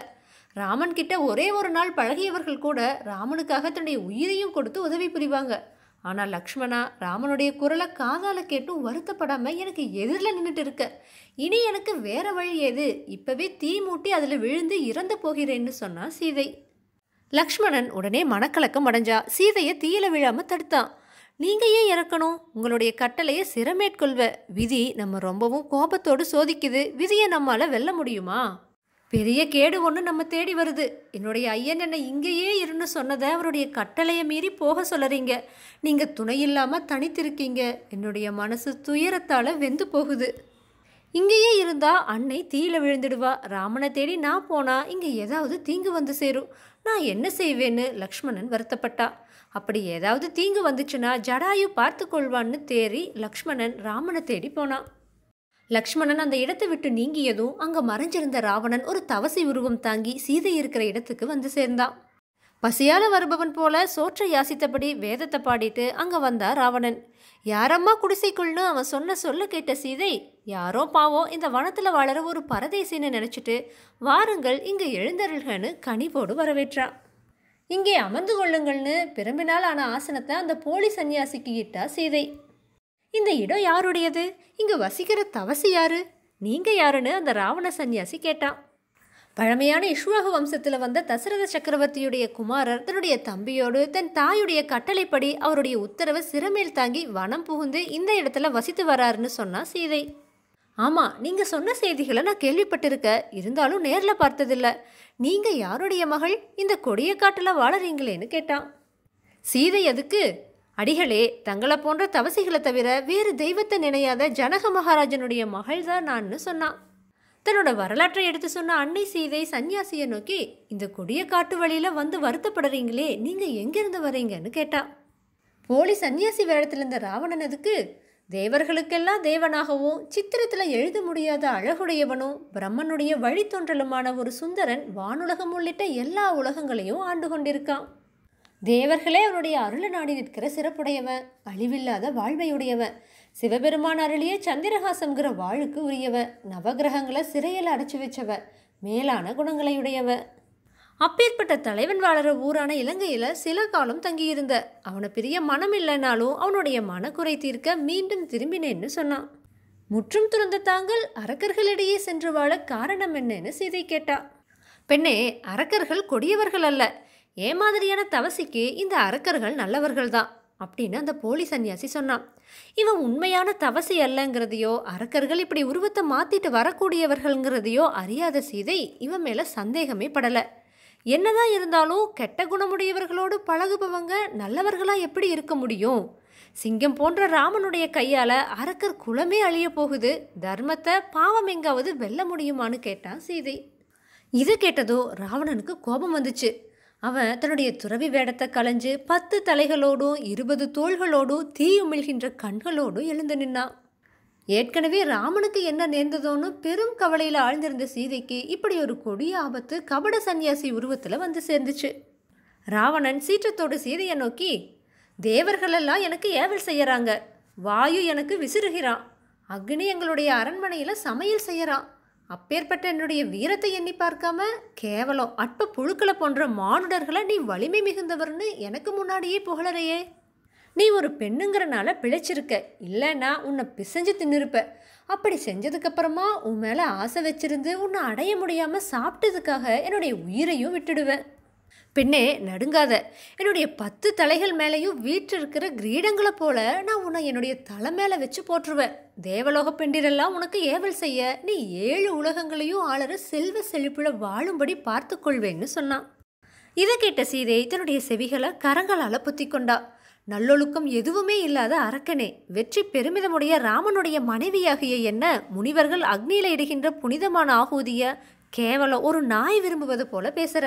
ராமன் கிட்ட ஒரே ஒரு நாள் பழகியவர்கள் கூட ராமனுக்காக தன்னுடைய உயிரையும் கொடுத்து உதவி புரிவாங்க ஆனால் லக்ஷ்மணா ராமனுடைய குரலை காதால் கேட்டும் வருத்தப்படாமல் எனக்கு எதிரில் நின்றுட்டு இருக்க இனி எனக்கு வேற வழி எது இப்பவே தீ மூட்டி அதில் விழுந்து இறந்து போகிறேன்னு சொன்னா சீதை லக்ஷ்மணன் உடனே மனக்கலக்கம் அடைஞ்சா சீதையை தீயில விழாமல் தடுத்தான் நீங்க ஏன் இறக்கணும் உங்களுடைய கட்டளையை சிறமேற்கொள்வ விதி நம்ம ரொம்பவும் கோபத்தோடு சோதிக்குது விதியை நம்மளால் வெல்ல முடியுமா பெரிய கேடு ஒன்று நம்ம தேடி வருது என்னுடைய ஐயன் என்னை இங்கேயே இருன்னு சொன்னதை அவருடைய கட்டளையை மீறி போக சொல்லுறீங்க நீங்கள் துணை இல்லாமல் தனித்திருக்கீங்க என்னுடைய மனசு துயரத்தால் வெந்து போகுது இங்கேயே இருந்தால் அன்னை தீயில விழுந்துடுவா ராமனை தேடி நான் போனால் இங்கே ஏதாவது தீங்கு வந்து சேரும் நான் என்ன செய்வேன்னு லக்ஷ்மணன் வருத்தப்பட்டா அப்படி ஏதாவது தீங்கு வந்துச்சுன்னா ஜடாயு பார்த்து கொள்வான்னு தேறி லக்ஷ்மணன் ராமனை தேடி போனான் லக்ஷ்மணன் அந்த இடத்தை விட்டு நீங்கியதும் அங்க மறைஞ்சிருந்த ராவணன் ஒரு தவசி உருவம் தாங்கி சீதை இருக்கிற இடத்துக்கு வந்து சேர்ந்தான் பசியால வருபவன் போல சோற்றை யாசித்தபடி வேதத்தை பாடிட்டு அங்க வந்தா ராவணன் யாரம்மா குடிசைக்குள்னு அவன் சொன்ன சொல்ல கேட்ட சீதை யாரோ பாவம் இந்த வனத்தில் வளர ஒரு பரதேசின்னு நினச்சிட்டு வாருங்கள் இங்கே எழுந்தருள்கன்னு கனிவோடு வரவேற்றான் இங்கே அமர்ந்து கொள்ளுங்கள்னு பிரம்பினால் ஆன ஆசனத்தை அந்த போலி சன்னியாசிக்கு இட்டா சீதை இந்த இடம் யாருடையது இங்கே வசிக்கிற தவசி யாரு நீங்கள் யாருன்னு அந்த ராவண சன்னியாசி கேட்டான் பழமையான இஷ்வாகு வம்சத்தில் வந்த தசரத சக்கரவர்த்தியுடைய குமாரர் தன்னுடைய தம்பியோடு தன் தாயுடைய கட்டளைப்படி அவருடைய உத்தரவை சிறமேல் தாங்கி வனம் புகுந்து இந்த இடத்துல வசித்து வராருன்னு சொன்னா சீதை ஆமாம் நீங்கள் சொன்ன செய்திகளை நான் கேள்விப்பட்டிருக்க இருந்தாலும் நேரில் பார்த்ததில்ல நீங்கள் யாருடைய மகள் இந்த கொடிய காட்டில் வாழறீங்களேன்னு கேட்டான் சீதை அதுக்கு அடிகளே தங்களை போன்ற தவசிகளை தவிர வேறு தெய்வத்தை நினையாத ஜனக மகாராஜனுடைய மகள் தான் நான்னு சொன்னான் தன்னோட வரலாற்றை எடுத்து சொன்ன அன்னை சீதை சன்னியாசியை நோக்கி இந்த கொடிய காட்டு வழியில் வந்து வருத்தப்படுறீங்களே நீங்கள் எங்கேருந்து வரீங்கன்னு கேட்டான் போலி சன்னியாசி வேடத்திலிருந்த ராவணன் அதுக்கு தேவர்களுக்கெல்லாம் தேவனாகவும் சித்திரத்தில் எழுத முடியாத அழகுடையவனும் பிரம்மனுடைய வழித்தோன்றலுமான ஒரு சுந்தரன் வானுலகம் உள்ளிட்ட எல்லா உலகங்களையும் ஆண்டு கொண்டிருக்கான் தேவர்களே அவனுடைய அருள் நாடி நிற்கிற சிறப்புடையவன் அழிவில்லாத வாழ்வையுடையவன் சிவபெருமான் அருளிய சந்திரஹாசம்ங்கிற வாழுக்கு உரியவன் நவகிரகங்களை சிறையில் அடைச்சி வச்சவன் மேலான குணங்களையுடையவன் அப்பேற்பட்ட தலைவன் வாழற ஊரான இலங்கையில் சில காலம் தங்கியிருந்த அவனை பெரிய மனம் இல்லைனாலும் அவனுடைய மனக்குறை தீர்க்க மீண்டும் திரும்பினேன்னு சொன்னான் முற்றும் துறந்த தாங்கள் அரக்கர்களிடையே சென்று வாழ காரணம் என்னன்னு சீதை கேட்டா பெண்ணே அரக்கர்கள் கொடியவர்கள் அல்ல ஏன் மாதிரியான தவசிக்கு இந்த அரக்கர்கள் நல்லவர்கள் தான் அப்படின்னு அந்த போலி சன்னியாசி சொன்னான் இவன் உண்மையான தவசி அல்லங்கிறதையோ அரக்கர்கள் இப்படி உருவத்தை மாற்றிட்டு வரக்கூடியவர்கள்ங்கிறதையோ அறியாத சீதை இவன் மேலே சந்தேகமே படலை என்னதான் இருந்தாலும் கெட்ட குணமுடையவர்களோடு பழகுபவங்க நல்லவர்களாக எப்படி இருக்க முடியும் சிங்கம் போன்ற ராமனுடைய கையால் அரக்கர் குலமே அழிய போகுது தர்மத்தை பாவம் எங்காவது வெல்ல முடியுமான்னு கேட்டான் சீதை இது கேட்டதோ ராவணனுக்கு கோபம் வந்துச்சு அவன் தன்னுடைய துறவி வேடத்தை களைஞ்சு பத்து தலைகளோடும் இருபது தோள்களோடும் தீ உமிழ்கின்ற கண்களோடும் எழுந்து நின்னான் ஏற்கனவே ராமனுக்கு என்ன நேர்ந்ததோன்னு பெரும் கவலையில் ஆழ்ந்திருந்த சீதைக்கு இப்படி ஒரு கொடிய ஆபத்து கபட சன்னியாசி உருவத்தில் வந்து சேர்ந்துச்சு ராவணன் சீற்றத்தோடு சீதையை நோக்கி தேவர்களெல்லாம் எனக்கு ஏவல் செய்யறாங்க வாயு எனக்கு விசிறுகிறான் அக்னி எங்களுடைய அரண்மனையில் சமையல் செய்கிறான் அப்பேற்பட்ட என்னுடைய வீரத்தை எண்ணி பார்க்காம கேவலம் அற்ப புழுக்களை போன்ற மானுடர்களை நீ வலிமை மிகுந்தவர்னு எனக்கு முன்னாடியே புகழறையே நீ ஒரு பெண்ணுங்கிறனால பிழைச்சிருக்க இல்லைன்னா உன்னை பிசைஞ்சு தின்னிருப்ப அப்படி செஞ்சதுக்கப்புறமா உன் மேலே ஆசை வச்சிருந்து உன்னை அடைய முடியாமல் சாப்பிட்டதுக்காக என்னுடைய உயிரையும் விட்டுடுவேன் பின்னே நடுங்காத என்னுடைய பத்து தலைகள் மேலேயும் இருக்கிற கிரீடங்களை போல நான் உன்னை என்னுடைய தலை மேலே வச்சு போட்டுருவேன் தேவலோக பெண்டிரெல்லாம் உனக்கு ஏவல் செய்ய நீ ஏழு உலகங்களையும் ஆளற செல்வ செழிப்புல வாழும்படி பார்த்துக்கொள்வேன்னு சொன்னான் இதை கேட்ட சீதை தன்னுடைய செவிகளை கரங்களால் புத்தி கொண்டா நல்லொழுக்கம் எதுவுமே இல்லாத அரக்கனே வெற்றி பெருமிதமுடைய ராமனுடைய மனைவியாகிய என்ன முனிவர்கள் அக்னியில் இடுகின்ற புனிதமான ஆகூதிய கேவலம் ஒரு நாய் விரும்புவது போல பேசுகிற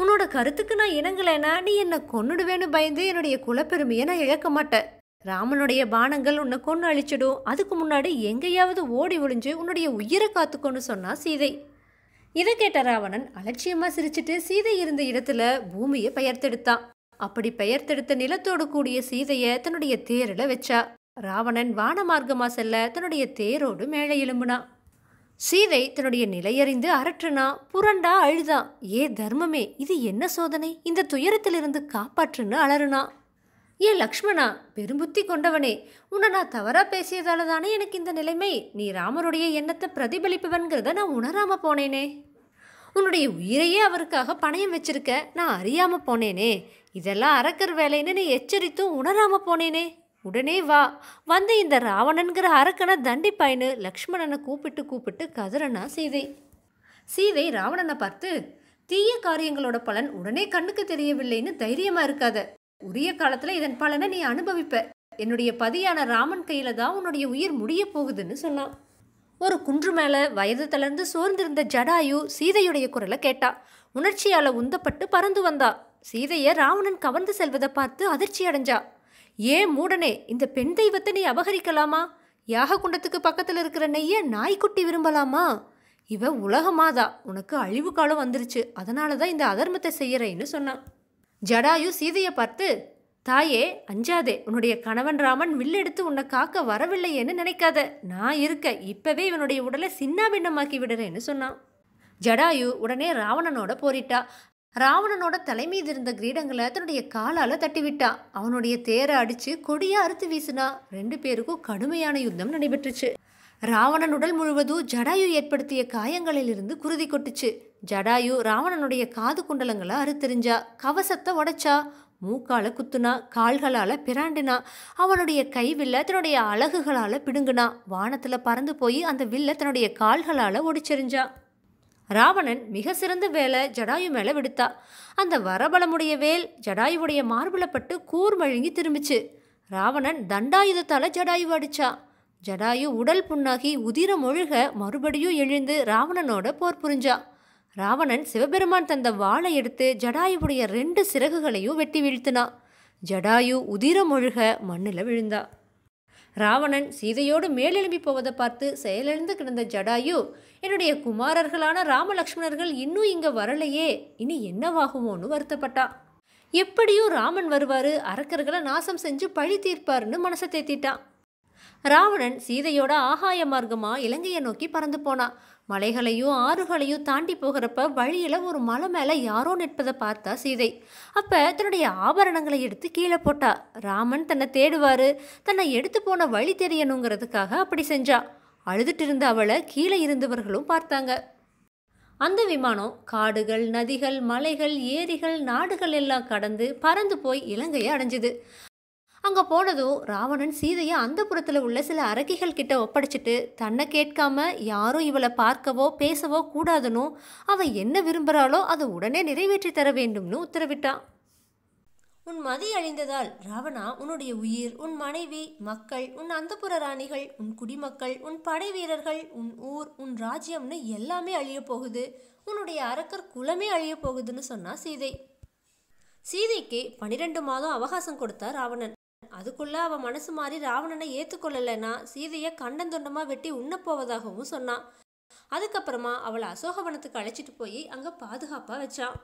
உன்னோட கருத்துக்கு நான் இணங்கலைனா நீ என்னை கொன்னுடுவேன்னு பயந்து என்னுடைய குலப்பெருமையை நான் இழக்க மாட்டேன் ராமனுடைய பானங்கள் உன்னை கொன்று அழிச்சிடும் அதுக்கு முன்னாடி எங்கேயாவது ஓடி ஒளிஞ்சு உன்னுடைய உயிரை காத்துக்கோன்னு சொன்னா சீதை இதை கேட்ட ராவணன் அலட்சியமாக சிரிச்சிட்டு சீதை இருந்த இடத்துல பூமியை பெயர்த்தெடுத்தான் அப்படி பெயர்த்தெடுத்த நிலத்தோடு கூடிய சீதையை தன்னுடைய தேரில் வச்சா ராவணன் வான மார்க்கமாக செல்ல தன்னுடைய தேரோடு மேலே எழும்புனான் சீதை தன்னுடைய நிலையறிந்து அரற்றுனா புரண்டா அழுதா ஏ தர்மமே இது என்ன சோதனை இந்த துயரத்திலிருந்து காப்பாற்றுன்னு அலறுனா ஏ லக்ஷ்மணா பெரும்புத்தி கொண்டவனே உன்னை நான் தவறா பேசியதால தானே எனக்கு இந்த நிலைமை நீ ராமருடைய எண்ணத்தை பிரதிபலிப்பவன்கிறத நான் உணராம போனேனே உன்னுடைய உயிரையே அவருக்காக பணயம் வச்சிருக்க நான் அறியாம போனேனே இதெல்லாம் அறக்கிற வேலைன்னு நீ எச்சரித்தும் உணராம போனேனே உடனே வா வந்து இந்த ராவணன்கிற அரக்கனை பயனு லக்ஷ்மணனை கூப்பிட்டு கூப்பிட்டு கதறனா சீதை சீதை ராவணனை பார்த்து தீய காரியங்களோட பலன் உடனே கண்ணுக்கு தெரியவில்லைன்னு தைரியமா இருக்காத உரிய காலத்துல இதன் பலனை நீ அனுபவிப்ப என்னுடைய பதியான ராமன் கையில தான் உன்னுடைய உயிர் முடிய போகுதுன்னு சொன்னான் ஒரு குன்று மேல வயது தளர்ந்து சோர்ந்திருந்த ஜடாயு சீதையுடைய குரலை கேட்டா உணர்ச்சியால உந்தப்பட்டு பறந்து வந்தா சீதைய ராவணன் கவர்ந்து செல்வதை பார்த்து அதிர்ச்சி அடைஞ்சா ஏன் மூடனே இந்த பெண் தெய்வத்தை நீ அபகரிக்கலாமா யாக குண்டத்துக்கு பக்கத்தில் இருக்கிற நெய்ய நாய்க்குட்டி விரும்பலாமா இவ உலகமாதா உனக்கு அழிவு காலம் வந்துருச்சு அதனால தான் இந்த அதர்மத்தை செய்யறேன்னு சொன்னான் ஜடாயு சீதையை பார்த்து தாயே அஞ்சாதே உன்னுடைய கணவன் ராமன் வில்லெடுத்து உன்னை காக்க வரவில்லையேன்னு நினைக்காத நான் இருக்க இப்பவே இவனுடைய உடலை சின்ன பின்னமாக்கி விடுறேன்னு சொன்னான் ஜடாயு உடனே ராவணனோட போரிட்டா ராவணனோட மீது இருந்த கிரீடங்களை தன்னுடைய காலால் தட்டிவிட்டான் அவனுடைய தேரை அடித்து கொடியை அறுத்து வீசினா ரெண்டு பேருக்கும் கடுமையான யுத்தம் நடைபெற்றுச்சு ராவணன் உடல் முழுவதும் ஜடாயு ஏற்படுத்திய காயங்களிலிருந்து குருதி கொட்டுச்சு ஜடாயு ராவணனுடைய காது குண்டலங்களை அறுத்தெறிஞ்சா கவசத்தை உடைச்சா மூக்கால குத்துனா கால்களால் பிராண்டினா அவனுடைய கை வில்ல தன்னுடைய அழகுகளால் பிடுங்குனா வானத்தில் பறந்து போய் அந்த வில்ல தன்னுடைய கால்களால் ஒடிச்செறிஞ்சான் ராவணன் மிக சிறந்த வேலை ஜடாயு மேலே விடுத்தா அந்த வரபலமுடைய வேல் ஜடாயுவுடைய மார்பில் பட்டு மழுங்கி திரும்பிச்சு ராவணன் தண்டாயுதத்தால் ஜடாயு அடிச்சா ஜடாயு உடல் புண்ணாகி உதிரம் ஒழுக மறுபடியும் எழுந்து ராவணனோட போர் புரிஞ்சா ராவணன் சிவபெருமான் தந்த வாளை எடுத்து ஜடாயுவுடைய ரெண்டு சிறகுகளையும் வெட்டி வீழ்த்தினா ஜடாயு உதிரம் மொழிக மண்ணில் விழுந்தா ராவணன் சீதையோடு மேலெழும்பி போவதை பார்த்து செயலிழந்து கிடந்த ஜடாயு என்னுடைய குமாரர்களான ராமலக்ஷ்மணர்கள் இன்னும் இங்கே வரலையே இனி என்னவாகுமோன்னு வருத்தப்பட்டா எப்படியும் ராமன் வருவாரு அரக்கர்களை நாசம் செஞ்சு பழி தீர்ப்பாருன்னு மனசை தேத்திட்டான் ராவணன் சீதையோட ஆகாய மார்க்கமா இலங்கையை நோக்கி பறந்து போனான் மலைகளையும் ஆறுகளையும் தாண்டி போகிறப்ப வழியில ஒரு மலை மேல யாரோ நிற்பதை பார்த்தா சீதை அப்ப தன்னுடைய ஆபரணங்களை எடுத்து கீழே போட்டா ராமன் தன்னை தேடுவாரு தன்னை எடுத்து போன வழி தெரியணுங்கிறதுக்காக அப்படி செஞ்சான் அழுதுட்டு இருந்த அவளை கீழே இருந்தவர்களும் பார்த்தாங்க அந்த விமானம் காடுகள் நதிகள் மலைகள் ஏரிகள் நாடுகள் எல்லாம் கடந்து பறந்து போய் இலங்கையை அடைஞ்சுது அங்கே போனதும் ராவணன் சீதையை அந்த புறத்துல உள்ள சில அரக்கிகள் கிட்ட ஒப்படைச்சிட்டு தன்னை கேட்காம யாரும் இவளை பார்க்கவோ பேசவோ கூடாதுன்னு அவள் என்ன விரும்புகிறாளோ அதை உடனே நிறைவேற்றி தர வேண்டும்னு உத்தரவிட்டான் உன் மதி அழிந்ததால் ராவணா உன்னுடைய உயிர் உன் மனைவி மக்கள் உன் அந்தப்புற ராணிகள் உன் குடிமக்கள் உன் படை வீரர்கள் உன் ஊர் உன் ராஜ்யம்னு எல்லாமே அழிய போகுது உன்னுடைய அரக்கர் குலமே அழிய போகுதுன்னு சொன்னா சீதை சீதைக்கு பனிரெண்டு மாதம் அவகாசம் கொடுத்தா ராவணன் அதுக்குள்ள அவன் மனசு மாறி ராவணனை ஏத்துக்கொள்ளலைன்னா சீதையை கண்டந்தொண்டமா வெட்டி உண்ண போவதாகவும் சொன்னான் அதுக்கப்புறமா அவளை அசோகவனத்துக்கு அழைச்சிட்டு போய் அங்க பாதுகாப்பா வச்சான்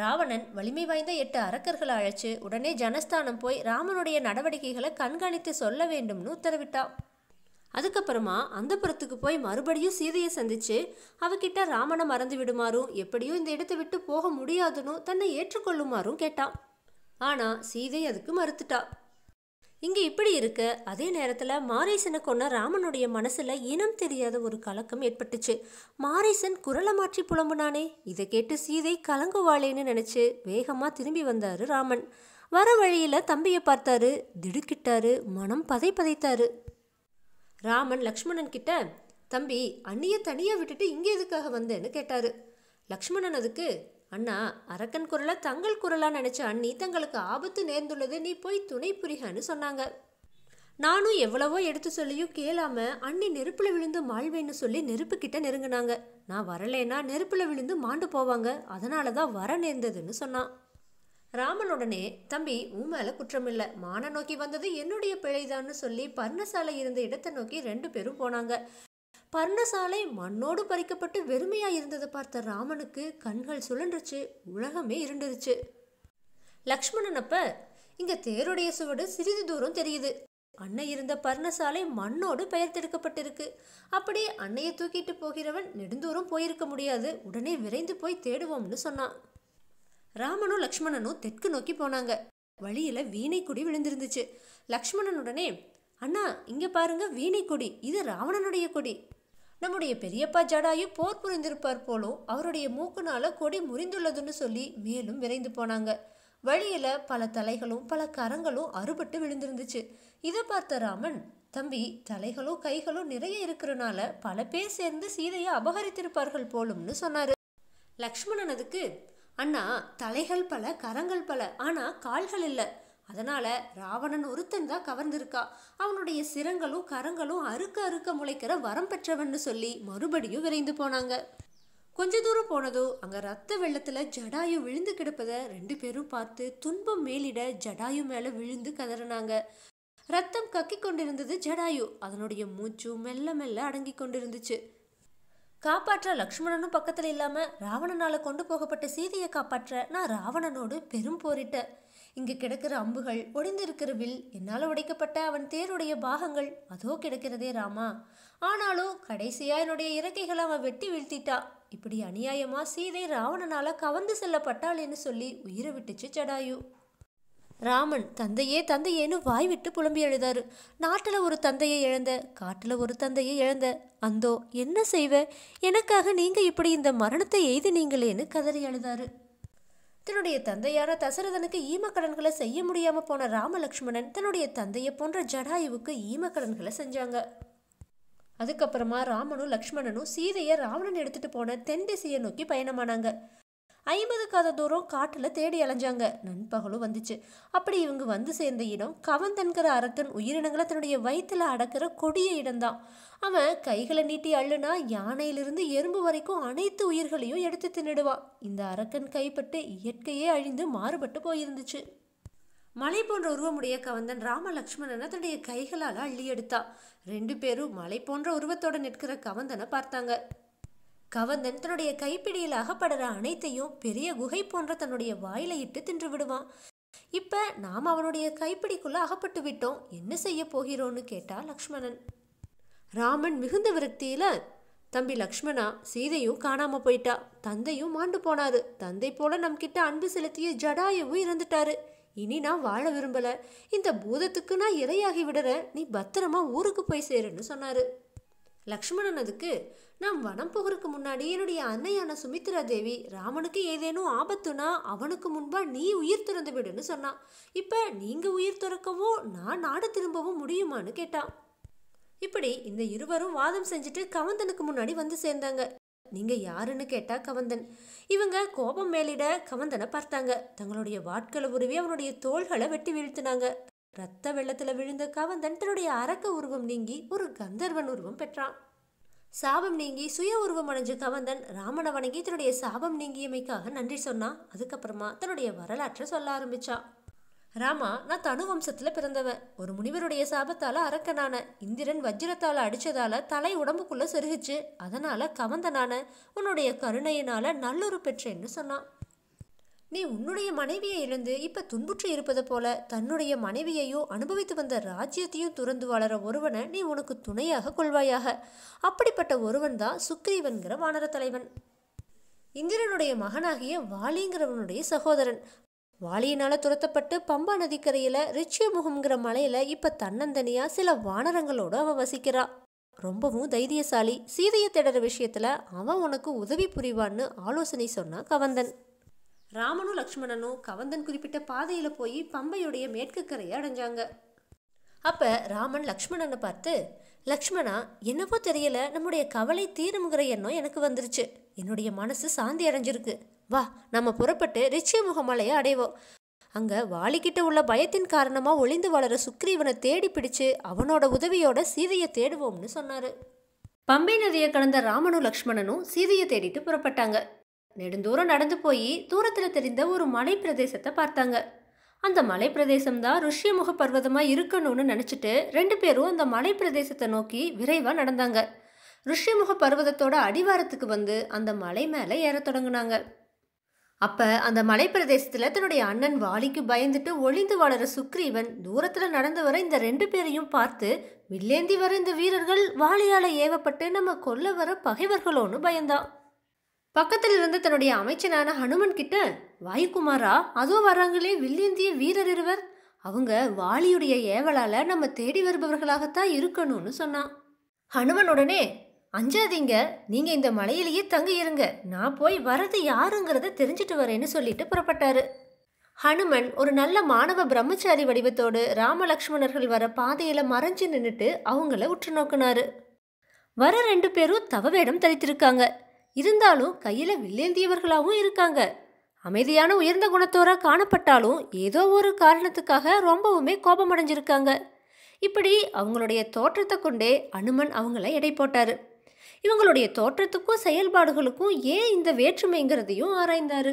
ராவணன் வலிமை வாய்ந்த எட்டு அரக்கர்களை அழைச்சு உடனே ஜனஸ்தானம் போய் ராமனுடைய நடவடிக்கைகளை கண்காணித்து சொல்ல வேண்டும்னு உத்தரவிட்டான் அதுக்கப்புறமா அந்த புறத்துக்கு போய் மறுபடியும் சீதையை சந்திச்சு அவகிட்ட ராமனை மறந்து விடுமாறும் எப்படியும் இந்த இடத்தை விட்டு போக முடியாதுன்னு தன்னை ஏற்றுக்கொள்ளுமாறும் கேட்டான் ஆனால் சீதை அதுக்கு மறுத்துட்டா இங்கே இப்படி இருக்க அதே நேரத்தில் மாரீசனை கொன்ன ராமனுடைய மனசில் இனம் தெரியாத ஒரு கலக்கம் ஏற்பட்டுச்சு மாரீசன் குரலை மாற்றி புலம்புனானே இதை கேட்டு சீதை கலங்குவாளேன்னு நினச்சி வேகமாக திரும்பி வந்தார் ராமன் வர வழியில் தம்பியை பார்த்தாரு திடுக்கிட்டாரு மனம் பதை பதைத்தாரு ராமன் லக்ஷ்மணன் கிட்ட தம்பி அண்ணியை தனியாக விட்டுட்டு இங்கே எதுக்காக வந்தேன்னு கேட்டாரு லக்ஷ்மணன் அதுக்கு அண்ணா அரக்கன் குரலை தங்கள் குரலாக நினச்ச அண்ணி தங்களுக்கு ஆபத்து நேர்ந்துள்ளது நீ போய் துணை புரிகன்னு சொன்னாங்க நானும் எவ்வளவோ எடுத்து சொல்லியும் கேளாம அண்ணி நெருப்பில் விழுந்து மாழ்வேன்னு சொல்லி நெருப்புக்கிட்ட நெருங்கினாங்க நான் வரலேன்னா நெருப்பில் விழுந்து மாண்டு போவாங்க அதனால தான் வர நேர்ந்ததுன்னு சொன்னான் ராமனுடனே தம்பி உன் மேலே குற்றமில்லை மான நோக்கி வந்தது என்னுடைய பிழைதான்னு சொல்லி பர்ணசாலை இருந்த இடத்தை நோக்கி ரெண்டு பேரும் போனாங்க பர்ணசாலை மண்ணோடு பறிக்கப்பட்டு வெறுமையாக இருந்ததை பார்த்த ராமனுக்கு கண்கள் சுழன்றுச்சு உலகமே இருண்டுருச்சு லக்ஷ்மணன் அப்ப இங்க தேருடைய சுவடு சிறிது தூரம் தெரியுது அன்னை இருந்த பர்ணசாலை மண்ணோடு பெயர்த்தெடுக்கப்பட்டிருக்கு அப்படி அன்னையை தூக்கிட்டு போகிறவன் நெடுந்தூரம் போயிருக்க முடியாது உடனே விரைந்து போய் தேடுவோம்னு சொன்னான் ராமனும் லக்ஷ்மணனும் தெற்கு நோக்கி போனாங்க வழியில வீணை கொடி விழுந்திருந்துச்சு லக்ஷ்மணனுடனே அண்ணா இங்க பாருங்க வீணை கொடி இது ராவணனுடைய கொடி நம்முடைய பெரியப்பா ஜடாயு போர் புரிந்திருப்பார் போலோ அவருடைய மூக்குனால கொடி முறிந்துள்ளதுன்னு சொல்லி மேலும் விரைந்து போனாங்க வழியில பல தலைகளும் பல கரங்களும் அறுபட்டு விழுந்திருந்துச்சு இதை பார்த்த ராமன் தம்பி தலைகளோ கைகளோ நிறைய இருக்கிறனால பல பேர் சேர்ந்து சீதையை அபகரித்திருப்பார்கள் போலும்னு சொன்னாரு லக்ஷ்மணன் அதுக்கு அண்ணா தலைகள் பல கரங்கள் பல ஆனா கால்கள் இல்லை அதனால் ராவணன் ஒருத்தன் தான் கவர்ந்திருக்கா அவனுடைய சிரங்களும் கரங்களும் அறுக்க அறுக்க முளைக்கிற வரம் பெற்றவன்னு சொல்லி மறுபடியும் விரைந்து போனாங்க கொஞ்ச தூரம் போனதோ அங்கே ரத்த வெள்ளத்தில் ஜடாயு விழுந்து கிடப்பதை ரெண்டு பேரும் பார்த்து துன்பம் மேலிட ஜடாயு மேலே விழுந்து கதறினாங்க ரத்தம் கக்கி கொண்டிருந்தது ஜடாயு அதனுடைய மூச்சு மெல்ல மெல்ல அடங்கி கொண்டிருந்துச்சு காப்பாற்ற லக்ஷ்மணனும் பக்கத்தில் இல்லாமல் ராவணனால் கொண்டு போகப்பட்ட சீதையை காப்பாற்ற நான் ராவணனோடு பெரும் போரிட்டேன் இங்கு கிடக்கிற அம்புகள் ஒடிந்திருக்கிற வில் என்னால் உடைக்கப்பட்ட அவன் தேருடைய பாகங்கள் அதோ கிடக்கிறதே ராமா ஆனாலும் கடைசியா என்னுடைய இறக்கைகளை அவன் வெட்டி வீழ்த்திட்டா இப்படி அநியாயமா சீதை ராவணனால கவர்ந்து செல்லப்பட்டாள் என்று சொல்லி உயிரை விட்டுச்சு ஜடாயு ராமன் தந்தையே தந்தையேன்னு வாய் விட்டு புலம்பி எழுதாரு நாட்டில் ஒரு தந்தையை இழந்த காட்டில் ஒரு தந்தையை இழந்த அந்தோ என்ன செய்வ எனக்காக நீங்கள் இப்படி இந்த மரணத்தை நீங்களேன்னு கதறி எழுதாரு தன்னுடைய தந்தையான தசரதனுக்கு ஈமக்கடன்களை செய்ய முடியாம போன ராமலக்ஷ்மணன் தன்னுடைய தந்தையை போன்ற ஜடாயுவுக்கு ஈமக்கடன்களை செஞ்சாங்க அதுக்கப்புறமா ராமனும் லக்ஷ்மணனும் சீதையை ராவணன் எடுத்துட்டு போன தென் திசையை நோக்கி பயணமானாங்க ஐம்பது காத தூரம் காட்டில் தேடி அலைஞ்சாங்க நண்பகலும் வந்துச்சு அப்படி இவங்க வந்து சேர்ந்த இடம் கவந்தன்கிற அரக்கன் உயிரினங்களை தன்னுடைய வயிற்றில் அடக்கிற கொடிய இடம்தான் அவன் கைகளை நீட்டி அள்ளுனா யானையிலிருந்து எறும்பு வரைக்கும் அனைத்து உயிர்களையும் எடுத்து தின்னுடுவான் இந்த அரக்கன் கைப்பட்டு இயற்கையே அழிந்து மாறுபட்டு போயிருந்துச்சு மலை போன்ற உருவமுடைய கவந்தன் ராமலக்ஷ்மணனை தன்னுடைய கைகளால் அள்ளி எடுத்தான் ரெண்டு பேரும் மலை போன்ற உருவத்தோட நிற்கிற கவந்தனை பார்த்தாங்க கவந்தன் தன்னுடைய கைப்பிடியில் அகப்படுற அனைத்தையும் பெரிய குகை போன்ற தன்னுடைய வாயில இட்டு தின்று விடுவான் இப்ப நாம் அவனுடைய கைப்பிடிக்குள்ள அகப்பட்டு விட்டோம் என்ன செய்ய போகிறோம்னு கேட்டா லக்ஷ்மணன் ராமன் மிகுந்த விரக்தியில தம்பி லக்ஷ்மணா சீதையும் காணாம போயிட்டா தந்தையும் மாண்டு போனாரு தந்தை போல கிட்ட அன்பு செலுத்திய ஜடாயவும் இறந்துட்டாரு இனி நான் வாழ விரும்பல இந்த பூதத்துக்கு நான் இரையாகி விடுறேன் நீ பத்திரமா ஊருக்கு போய் சேருன்னு சொன்னாரு லக்ஷ்மணன் அதுக்கு நாம் வனம் போகிறதுக்கு முன்னாடி என்னுடைய அன்னையான சுமித்ரா தேவி ராமனுக்கு ஏதேனும் ஆபத்துனா அவனுக்கு முன்பாக நீ உயிர் துறந்து விடுன்னு சொன்னான் இப்போ நீங்கள் உயிர் துறக்கவோ நான் நாடு திரும்பவும் முடியுமான்னு கேட்டான் இப்படி இந்த இருவரும் வாதம் செஞ்சுட்டு கவந்தனுக்கு முன்னாடி வந்து சேர்ந்தாங்க நீங்கள் யாருன்னு கேட்டால் கவந்தன் இவங்க கோபம் மேலிட கவந்தனை பார்த்தாங்க தங்களுடைய வாட்களை உருவி அவனுடைய தோள்களை வெட்டி வீழ்த்தினாங்க இரத்த வெள்ளத்தில் விழுந்த கவந்தன் தன்னுடைய அரக்க உருவம் நீங்கி ஒரு கந்தர்வன் உருவம் பெற்றான் சாபம் நீங்கி சுய உருவம் அடைஞ்ச கவந்தன் ராமனை வணங்கி தன்னுடைய சாபம் நீங்கியமைக்காக நன்றி சொன்னான் அதுக்கப்புறமா தன்னுடைய வரலாற்றை சொல்ல ஆரம்பிச்சான் ராமா நான் தனு வம்சத்தில் பிறந்தவன் ஒரு முனிவருடைய சாபத்தால் அரக்கனான இந்திரன் வஜ்ரத்தால் அடித்ததால் தலை உடம்புக்குள்ளே செருகிச்சு அதனால் கவந்தனான உன்னுடைய கருணையினால் நல்லொரு பெற்றேன்னு சொன்னான் நீ உன்னுடைய மனைவியை இழந்து இப்ப துன்புற்று இருப்பது போல தன்னுடைய மனைவியையோ அனுபவித்து வந்த ராஜ்யத்தையும் துறந்து வளர ஒருவனை நீ உனக்கு துணையாக கொள்வாயாக அப்படிப்பட்ட ஒருவன் தான் சுக்ரீவன்கிற வானர தலைவன் இந்திரனுடைய மகனாகிய வாலிங்கிறவனுடைய சகோதரன் வாளியினால் துரத்தப்பட்டு பம்பா நதிக்கரையில் முகம்ங்கிற மலையில் இப்போ தன்னந்தனியாக சில வானரங்களோடு அவன் வசிக்கிறான் ரொம்பவும் தைரியசாலி சீதையை தேடுற விஷயத்தில் அவன் உனக்கு உதவி புரிவான்னு ஆலோசனை சொன்னான் கவந்தன் ராமனும் லக்ஷ்மணனும் கவந்தன் குறிப்பிட்ட பாதையில் போய் பம்பையுடைய மேற்கு கரையை அடைஞ்சாங்க அப்போ ராமன் லக்ஷ்மணனை பார்த்து லக்ஷ்மணா என்னவோ தெரியல நம்முடைய கவலை தீரமுகிற எண்ணம் எனக்கு வந்துருச்சு என்னுடைய மனசு சாந்தி அடைஞ்சிருக்கு வா நம்ம புறப்பட்டு முகமலையை அடைவோம் அங்கே வாலிக்கிட்ட உள்ள பயத்தின் காரணமாக ஒளிந்து வளர சுக்ரீவனை தேடி பிடிச்சு அவனோட உதவியோட சீதையை தேடுவோம்னு சொன்னார் பம்பை நதியை கடந்த ராமனும் லக்ஷ்மணனும் சீதையை தேடிட்டு புறப்பட்டாங்க நெடுந்தூரம் நடந்து போய் தூரத்தில் தெரிந்த ஒரு மலை பிரதேசத்தை பார்த்தாங்க அந்த மலை பிரதேசம்தான் ருஷ்யமுக பர்வதமாக இருக்கணும்னு நினச்சிட்டு ரெண்டு பேரும் அந்த மலை பிரதேசத்தை நோக்கி விரைவாக நடந்தாங்க ருஷ்யமுக பர்வதத்தோட அடிவாரத்துக்கு வந்து அந்த மலை மேலே ஏற தொடங்கினாங்க அப்போ அந்த மலை பிரதேசத்தில் தன்னுடைய அண்ணன் வாலிக்கு பயந்துட்டு ஒளிந்து வாழற சுக்ரீவன் தூரத்தில் நடந்து வர இந்த ரெண்டு பேரையும் பார்த்து வில்லேந்தி வர இந்த வீரர்கள் வாளியால் ஏவப்பட்டு நம்ம கொல்ல வர பகைவர்களோன்னு பயந்தான் பக்கத்தில் இருந்த தன்னுடைய அமைச்சனான ஹனுமன் கிட்ட வாயுக்குமாரா அதோ வராங்களே வில்லேந்திய வீரர் இருவர் அவங்க வாலியுடைய ஏவலால் நம்ம தேடி வருபவர்களாகத்தான் இருக்கணும்னு சொன்னான் ஹனுமனுடனே அஞ்சாதீங்க நீங்கள் இந்த மலையிலேயே தங்கி இருங்க நான் போய் வரது யாருங்கிறத தெரிஞ்சுட்டு வரேன்னு சொல்லிட்டு புறப்பட்டாரு ஹனுமன் ஒரு நல்ல மாணவ பிரம்மச்சாரி வடிவத்தோடு ராமலக்ஷ்மணர்கள் வர பாதையில் மறைஞ்சு நின்றுட்டு அவங்கள உற்று நோக்கினாரு வர ரெண்டு பேரும் தவவேடம் தரித்திருக்காங்க இருந்தாலும் கையில் வில்லேந்தியவர்களாகவும் இருக்காங்க அமைதியான உயர்ந்த குணத்தோராக காணப்பட்டாலும் ஏதோ ஒரு காரணத்துக்காக ரொம்பவுமே கோபமடைஞ்சிருக்காங்க இப்படி அவங்களுடைய தோற்றத்தை கொண்டே அனுமன் அவங்கள எடை போட்டார் இவங்களுடைய தோற்றத்துக்கும் செயல்பாடுகளுக்கும் ஏன் இந்த வேற்றுமைங்கிறதையும் ஆராய்ந்தார்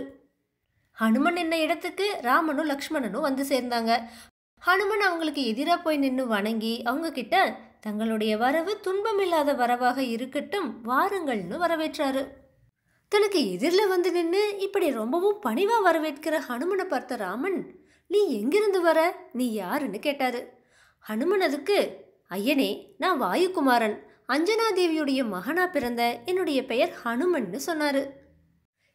ஹனுமன் என்ன இடத்துக்கு ராமனும் லக்ஷ்மணனும் வந்து சேர்ந்தாங்க ஹனுமன் அவங்களுக்கு எதிராக போய் நின்று வணங்கி அவங்க கிட்ட தங்களுடைய வரவு துன்பமில்லாத வரவாக இருக்கட்டும் வாருங்கள்னு வரவேற்றாரு தனக்கு எதிரில் வந்து நின்று இப்படி ரொம்பவும் பணிவாக வரவேற்கிற ஹனுமனை பார்த்த ராமன் நீ எங்கிருந்து வர நீ யாருன்னு கேட்டாரு ஹனுமன் அதுக்கு ஐயனே நான் வாயுகுமாரன் அஞ்சனா தேவியுடைய மகனா பிறந்த என்னுடைய பெயர் ஹனுமன்னு சொன்னாரு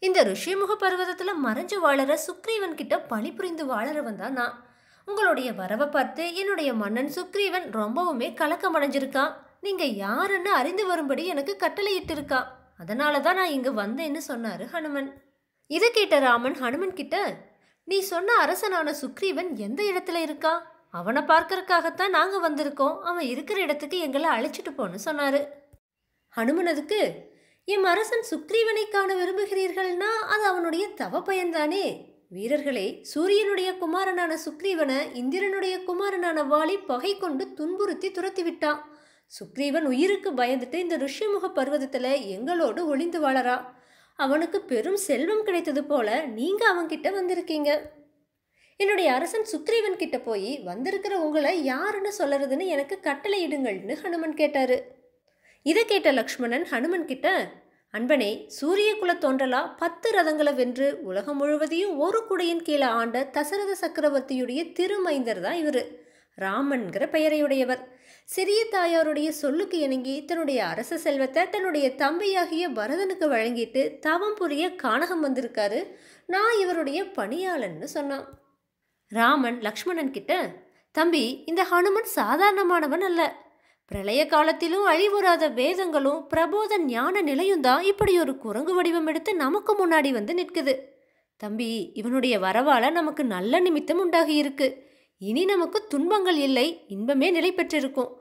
இந்த ரிஷிமுக பர்வதத்தில் மறைஞ்சு வாழற சுக்ரீவன் கிட்ட பணிபுரிந்து புரிந்து வாழறவன் தான் நான் உங்களுடைய வரவை பார்த்து என்னுடைய மன்னன் சுக்ரீவன் ரொம்பவுமே கலக்கமடைஞ்சிருக்கான் நீங்கள் யாருன்னு அறிந்து வரும்படி எனக்கு கட்டளையிட்டு இருக்கா அதனால தான் நான் இங்கே வந்தேன்னு சொன்னார் ஹனுமன் இதை கேட்ட ராமன் ஹனுமன் கிட்ட நீ சொன்ன அரசனான சுக்ரீவன் எந்த இடத்துல இருக்கா அவனை பார்க்கறதுக்காகத்தான் நாங்கள் வந்திருக்கோம் அவன் இருக்கிற இடத்துக்கு எங்களை அழைச்சிட்டு போன்னு சொன்னார் ஹனுமனதுக்கு என் அரசன் சுக்ரீவனை காண விரும்புகிறீர்கள்னா அது அவனுடைய தவ பயன்தானே வீரர்களே சூரியனுடைய குமாரனான சுக்ரீவனை இந்திரனுடைய குமாரனான வாலி பகை கொண்டு துன்புறுத்தி துரத்தி விட்டான் சுக்ரீவன் உயிருக்கு பயந்துட்டு இந்த ருஷ்யமுக பர்வதத்தில் எங்களோடு ஒளிந்து வாழறா அவனுக்கு பெரும் செல்வம் கிடைத்தது போல நீங்கள் அவன்கிட்ட வந்திருக்கீங்க என்னுடைய அரசன் சுக்ரீவன் கிட்ட போய் வந்திருக்கிற உங்களை யாருன்னு சொல்லறதுன்னு எனக்கு கட்டளையிடுங்கள்னு ஹனுமன் கேட்டாரு இதை கேட்ட லக்ஷ்மணன் ஹனுமன் கிட்ட அன்பனே சூரிய தோன்றலா பத்து ரதங்களை வென்று உலகம் முழுவதையும் ஒரு குடையின் கீழே ஆண்ட தசரத சக்கரவர்த்தியுடைய திருமைந்தர் தான் இவர் ராமன்கிற பெயரையுடையவர் சிறிய தாயாருடைய சொல்லுக்கு இணங்கி தன்னுடைய அரச செல்வத்தை தன்னுடைய தம்பியாகிய பரதனுக்கு வழங்கிட்டு தவம் புரிய கானகம் வந்திருக்காரு நான் இவருடைய பணியாளன்னு சொன்னான் ராமன் லக்ஷ்மணன் கிட்ட தம்பி இந்த ஹனுமன் சாதாரணமானவன் அல்ல பிரளய காலத்திலும் அழிவுறாத வேதங்களும் பிரபோத ஞான நிலையும் தான் இப்படி ஒரு குரங்கு வடிவம் எடுத்து நமக்கு முன்னாடி வந்து நிற்குது தம்பி இவனுடைய வரவால நமக்கு நல்ல நிமித்தம் உண்டாகி இருக்கு இனி நமக்கு துன்பங்கள் இல்லை இன்பமே நிலை பெற்றிருக்கும்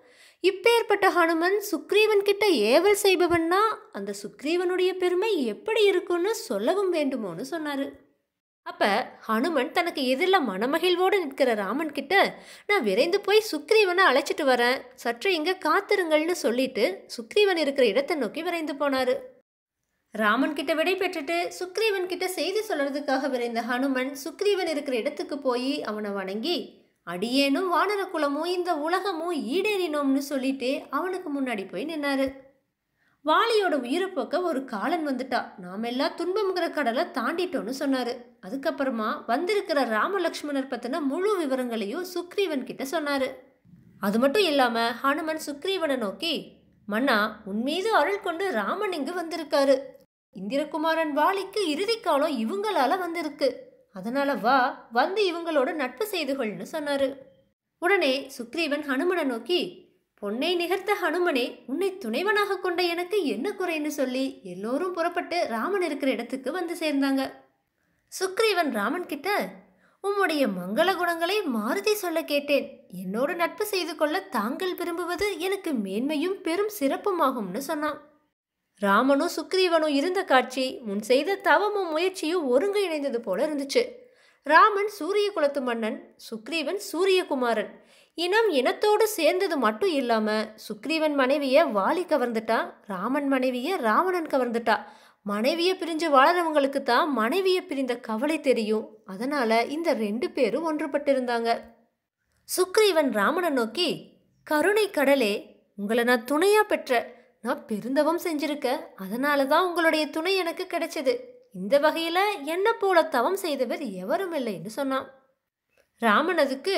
இப்பேற்பட்ட ஹனுமன் சுக்ரீவன் கிட்ட ஏவல் செய்பவன்னா அந்த சுக்ரீவனுடைய பெருமை எப்படி இருக்கும்னு சொல்லவும் வேண்டுமோன்னு சொன்னாரு அப்ப ஹனுமன் தனக்கு எதிரில் மனமகிழ்வோடு நிற்கிற ராமன் கிட்ட நான் விரைந்து போய் சுக்ரீவனை அழைச்சிட்டு வரேன் சற்று இங்க காத்திருங்கள்னு சொல்லிட்டு சுக்ரீவன் இருக்கிற இடத்தை நோக்கி விரைந்து போனாரு ராமன் கிட்ட விடை பெற்றுட்டு சுக்ரீவன் கிட்ட செய்தி சொல்றதுக்காக விரைந்த ஹனுமன் சுக்ரீவன் இருக்கிற இடத்துக்கு போய் அவனை வணங்கி அடியேனும் வானர குலமும் இந்த உலகமும் ஈடேறினோம்னு சொல்லிட்டு அவனுக்கு முன்னாடி போய் நின்னாரு வாலியோட உயிரை போக்க ஒரு காலன் வந்துட்டா நாமெல்லாம் துன்பம்ங்கிற கடலை தாண்டிட்டோன்னு சொன்னாரு அதுக்கப்புறமா வந்திருக்கிற ராமலக்ஷ்மணர் பற்றின முழு விவரங்களையும் சுக்ரீவன் கிட்ட சொன்னார் அது மட்டும் இல்லாமல் ஹனுமன் சுக்ரீவனை நோக்கி மன்னா உன்மீது அருள் கொண்டு ராமன் இங்கு வந்திருக்காரு இந்திரகுமாரன் வாளிக்கு இறுதி காலம் இவங்களால வந்திருக்கு அதனால வா வந்து இவங்களோட நட்பு செய்து கொள்னு சொன்னாரு உடனே சுக்ரீவன் ஹனுமனை நோக்கி பொன்னை நிகர்த்த ஹனுமனே உன்னை துணைவனாக கொண்ட எனக்கு என்ன குறைன்னு சொல்லி எல்லோரும் புறப்பட்டு ராமன் இருக்கிற இடத்துக்கு வந்து சேர்ந்தாங்க சுக்ரீவன் ராமன் கிட்ட உம்முடைய மங்கள குணங்களை மாருதி சொல்ல கேட்டேன் என்னோடு நட்பு செய்து கொள்ள தாங்கள் விரும்புவது எனக்கு மேன்மையும் பெரும் சிறப்புமாகும்னு சொன்னான் ராமனும் சுக்ரீவனும் இருந்த காட்சி முன் செய்த தவமும் முயற்சியும் ஒருங்கு இணைந்தது போல இருந்துச்சு ராமன் சூரிய குலத்து மன்னன் சுக்ரீவன் சூரியகுமாரன் இனம் இனத்தோடு சேர்ந்தது மட்டும் இல்லாம சுக்ரீவன் மனைவிய வாலி கவர்ந்துட்டா ராமன் மனைவிய ராவணன் கவர்ந்துட்டா மனைவியை பிரிஞ்சு வாழறவங்களுக்கு தான் மனைவியை பிரிந்த கவலை தெரியும் அதனால இந்த ரெண்டு பேரும் ஒன்றுபட்டிருந்தாங்க சுக்ரீவன் ராமனை நோக்கி கருணை கடலே உங்களை நான் துணையா பெற்ற நான் பெருந்தவம் செஞ்சிருக்க அதனால தான் உங்களுடைய துணை எனக்கு கிடைச்சது இந்த வகையில என்ன போல தவம் செய்தவர் எவரும் இல்லை என்று சொன்னான் ராமன் அதுக்கு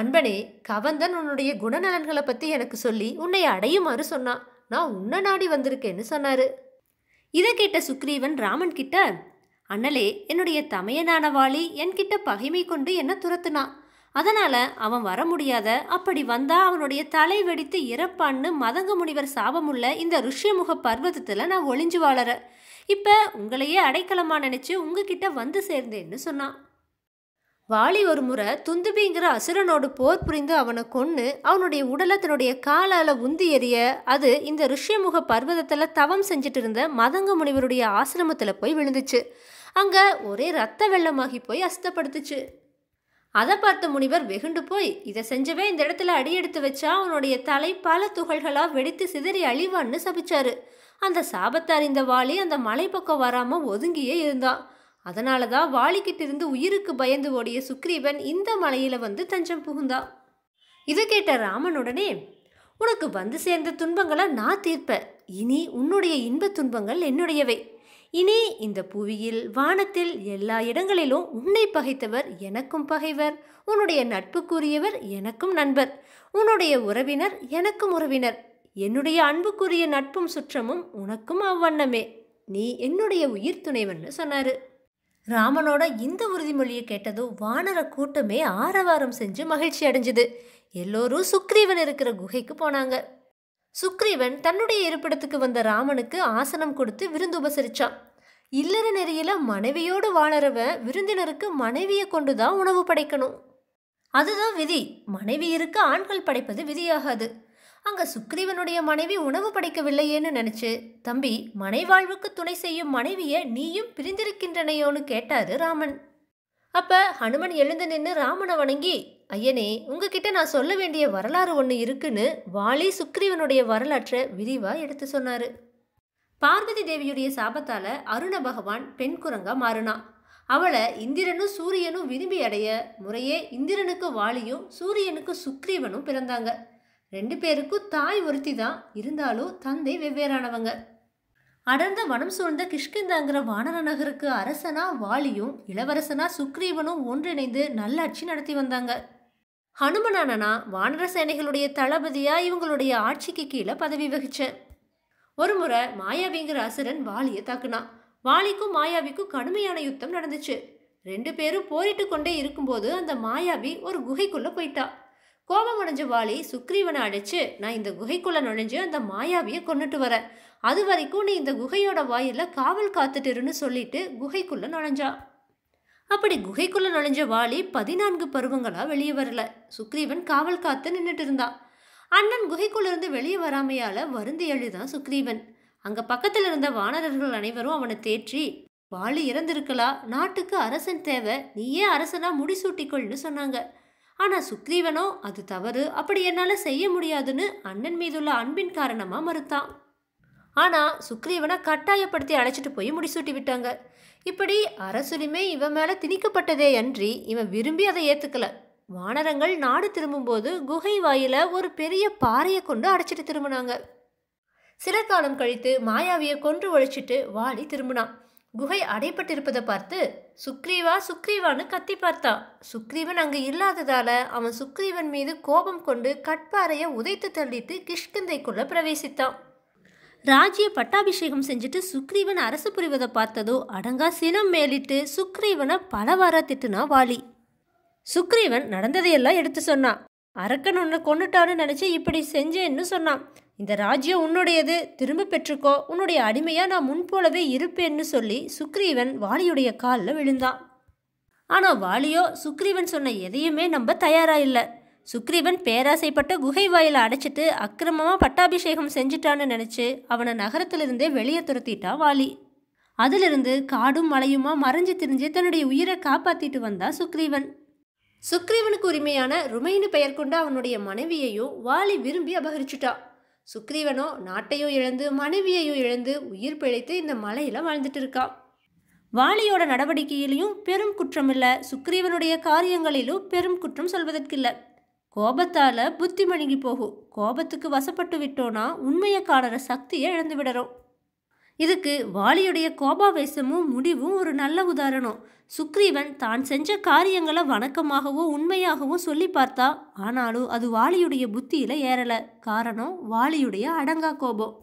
அன்பனே கவந்தன் உன்னுடைய குணநலன்களை பற்றி எனக்கு சொல்லி உன்னை அடையுமாறு சொன்னான் நான் உன்னை நாடி வந்திருக்கேன்னு சொன்னாரு இதை கேட்ட சுக்ரீவன் ராமன் கிட்ட அண்ணலே என்னுடைய தமையனானவாளி என்கிட்ட பகைமை கொண்டு என்ன துரத்துனான் அதனால அவன் வர முடியாத அப்படி வந்தா அவனுடைய தலை வெடித்து இறப்பான்னு மதங்க முனிவர் சாபமுள்ள இந்த ருஷ்யமுக பர்வதத்தில் நான் ஒளிஞ்சு வாழற இப்போ உங்களையே அடைக்கலமா நினச்சி உங்ககிட்ட வந்து சேர்ந்தேன்னு சொன்னான் வாலி ஒரு முறை துந்துபிங்கிற அசுரனோடு போர் புரிந்து அவனை கொன்று அவனுடைய உடலை தன்னுடைய காலால் உந்தி எறிய அது இந்த ரிஷியமுக பர்வதத்தில் தவம் செஞ்சுட்டு இருந்த மதங்க முனிவருடைய ஆசிரமத்தில் போய் விழுந்துச்சு அங்கே ஒரே ரத்த வெள்ளமாகி போய் அஸ்தப்படுத்துச்சு அதை பார்த்த முனிவர் வெகுண்டு போய் இதை செஞ்சவே இந்த இடத்துல அடி எடுத்து வச்சா அவனுடைய தலை பல துகள்களாக வெடித்து சிதறி அழிவான்னு சபிச்சாரு அந்த சாபத்தார் இந்த வாலி அந்த மலை பக்கம் வராமல் ஒதுங்கியே இருந்தான் அதனால தான் வாளிக்கிட்டிருந்து உயிருக்கு பயந்து ஓடிய சுக்ரீவன் இந்த மலையில் வந்து தஞ்சம் புகுந்தா இதை கேட்ட ராமனுடனே உனக்கு வந்து சேர்ந்த துன்பங்களை நான் தீர்ப்பேன் இனி உன்னுடைய இன்பத் துன்பங்கள் என்னுடையவை இனி இந்த புவியில் வானத்தில் எல்லா இடங்களிலும் உன்னை பகைத்தவர் எனக்கும் பகைவர் உன்னுடைய நட்புக்குரியவர் எனக்கும் நண்பர் உன்னுடைய உறவினர் எனக்கும் உறவினர் என்னுடைய அன்புக்குரிய நட்பும் சுற்றமும் உனக்கும் அவ்வண்ணமே நீ என்னுடைய உயிர் துணைவன்னு சொன்னாரு ராமனோட இந்த உறுதிமொழியை கேட்டதும் வானர கூட்டமே ஆரவாரம் செஞ்சு மகிழ்ச்சி அடைஞ்சுது எல்லோரும் சுக்ரீவன் இருக்கிற குகைக்கு போனாங்க சுக்ரீவன் தன்னுடைய இருப்பிடத்துக்கு வந்த ராமனுக்கு ஆசனம் கொடுத்து விருந்து உபசரிச்சான் இல்லற நெறியில மனைவியோடு வாழறவன் விருந்தினருக்கு மனைவியை கொண்டு தான் உணவு படைக்கணும் அதுதான் விதி மனைவி இருக்க ஆண்கள் படைப்பது விதியாகாது அங்கே சுக்ரீவனுடைய மனைவி உணவு படைக்கவில்லையேன்னு நினச்சி தம்பி மனைவாழ்வுக்கு துணை செய்யும் மனைவியை நீயும் பிரிந்திருக்கின்றனையோன்னு கேட்டாரு ராமன் அப்போ ஹனுமன் எழுந்து நின்று ராமனை வணங்கி ஐயனே உங்ககிட்ட நான் சொல்ல வேண்டிய வரலாறு ஒன்று இருக்குன்னு வாலி சுக்ரீவனுடைய வரலாற்றை விரிவாக எடுத்து சொன்னார் பார்வதி தேவியுடைய சாபத்தால் அருண பகவான் பெண் குரங்கா மாறினான் அவளை இந்திரனும் சூரியனும் விரும்பி அடைய முறையே இந்திரனுக்கு வாலியும் சூரியனுக்கு சுக்ரீவனும் பிறந்தாங்க ரெண்டு பேருக்கும் தாய் ஒருத்தி தான் இருந்தாலும் தந்தை வெவ்வேறானவங்க அடர்ந்த வனம் சூழ்ந்த கிஷ்கிந்தாங்கிற வானர நகருக்கு அரசனா வாலியும் இளவரசனா சுக்ரீவனும் ஒன்றிணைந்து நல்லாட்சி நடத்தி வந்தாங்க ஹனுமனானனா வானர சேனைகளுடைய தளபதியா இவங்களுடைய ஆட்சிக்கு கீழே பதவி வகிச்ச ஒரு முறை மாயாவிங்கிற அசுரன் வாலியை தாக்குனான் வாலிக்கும் மாயாவிக்கும் கடுமையான யுத்தம் நடந்துச்சு ரெண்டு பேரும் போரிட்டு கொண்டே இருக்கும்போது அந்த மாயாவி ஒரு குகைக்குள்ளே போயிட்டா கோபமடைஞ்ச வாலி சுக்ரீவனை அழைச்சு நான் இந்த குகைக்குள்ளே நுழைஞ்சு அந்த மாயாவியை கொண்டுட்டு வரேன் அது வரைக்கும் நீ இந்த குகையோட வாயில் காவல் காத்துட்டுருன்னு சொல்லிட்டு குகைக்குள்ளே நுழைஞ்சா அப்படி குகைக்குள்ளே நுழைஞ்ச வாலி பதினான்கு பருவங்களாக வெளியே வரல சுக்ரீவன் காவல் காத்து நின்றுட்டு இருந்தான் அண்ணன் குகைக்குள்ளேருந்து வெளியே வராமையால் வருந்து எழுதான் சுக்ரீவன் அங்கே பக்கத்தில் இருந்த வானரர்கள் அனைவரும் அவனை தேற்றி வாலி இறந்திருக்கலா நாட்டுக்கு அரசன் தேவை நீயே அரசனாக முடிசூட்டிக்கொள்னு சொன்னாங்க ஆனால் சுக்ரீவனோ அது தவறு அப்படி என்னால் செய்ய முடியாதுன்னு அண்ணன் மீதுள்ள அன்பின் காரணமாக மறுத்தான் ஆனால் சுக்ரீவனை கட்டாயப்படுத்தி அழைச்சிட்டு போய் முடிசூட்டி விட்டாங்க இப்படி அரசுரிமை இவன் மேலே திணிக்கப்பட்டதே அன்றி இவன் விரும்பி அதை ஏற்றுக்கல வானரங்கள் நாடு திரும்பும்போது குகை வாயில ஒரு பெரிய பாறையை கொண்டு அடைச்சிட்டு திரும்பினாங்க சில காலம் கழித்து மாயாவியை கொன்று ஒழிச்சிட்டு வாலி திரும்பினான் குகை அடைப்பட்டிருப்பதை பார்த்து சுக்ரீவா சுக்ரீவான்னு கத்தி பார்த்தான் சுக்ரீவன் அங்கு இல்லாததால அவன் சுக்ரீவன் மீது கோபம் கொண்டு கட்பாறையை உதைத்து தள்ளிட்டு கிஷ்கந்தைக்குள்ளே பிரவேசித்தான் ராஜ்ய பட்டாபிஷேகம் செஞ்சுட்டு சுக்ரீவன் அரசு புரிவதை பார்த்ததோ அடங்கா சினம் மேலிட்டு சுக்ரீவனை பல வார திட்டுனா வாலி சுக்ரீவன் நடந்ததையெல்லாம் எடுத்து சொன்னான் அரக்கன் உன்னை கொண்டுட்டான்னு நினச்சி இப்படி செஞ்சேன்னு சொன்னான் இந்த ராஜ்யம் உன்னுடையது திரும்ப பெற்றுக்கோ உன்னுடைய அடிமையாக நான் முன்போலவே இருப்பேன்னு சொல்லி சுக்ரீவன் வாலியுடைய காலில் விழுந்தான் ஆனால் வாலியோ சுக்ரீவன் சொன்ன எதையுமே நம்ப தயாராக இல்லை சுக்ரீவன் பேராசைப்பட்ட குகை வாயில் அடைச்சிட்டு அக்கிரமமாக பட்டாபிஷேகம் செஞ்சிட்டான்னு நினச்சி அவனை நகரத்திலிருந்தே வெளியே துரத்திட்டா வாலி அதிலிருந்து காடும் மலையுமா மறைஞ்சு திரிஞ்சு தன்னுடைய உயிரை காப்பாற்றிட்டு வந்தா சுக்ரீவன் சுக்ரீவனுக்கு உரிமையான ருமைன்னு பெயர் கொண்ட அவனுடைய மனைவியையும் வாலி விரும்பி அபகரிச்சுட்டா சுக்ரீவனோ நாட்டையும் இழந்து மனைவியையும் இழந்து உயிர் பிழைத்து இந்த மலையில் வாழ்ந்துட்டு இருக்கான் வாலியோட நடவடிக்கையிலையும் பெரும் குற்றம் இல்லை சுக்ரீவனுடைய காரியங்களிலும் பெரும் குற்றம் சொல்வதற்கில்லை கோபத்தால் புத்தி மழுங்கி போகும் கோபத்துக்கு வசப்பட்டு விட்டோன்னா உண்மையை காணற சக்தியை இழந்து விடறோம் இதுக்கு வாலியுடைய கோபாவேசமும் முடிவும் ஒரு நல்ல உதாரணம் சுக்ரீவன் தான் செஞ்ச காரியங்களை வணக்கமாகவோ உண்மையாகவோ சொல்லி பார்த்தா ஆனாலும் அது வாலியுடைய புத்தியில் ஏறலை காரணம் வாலியுடைய அடங்கா கோபம்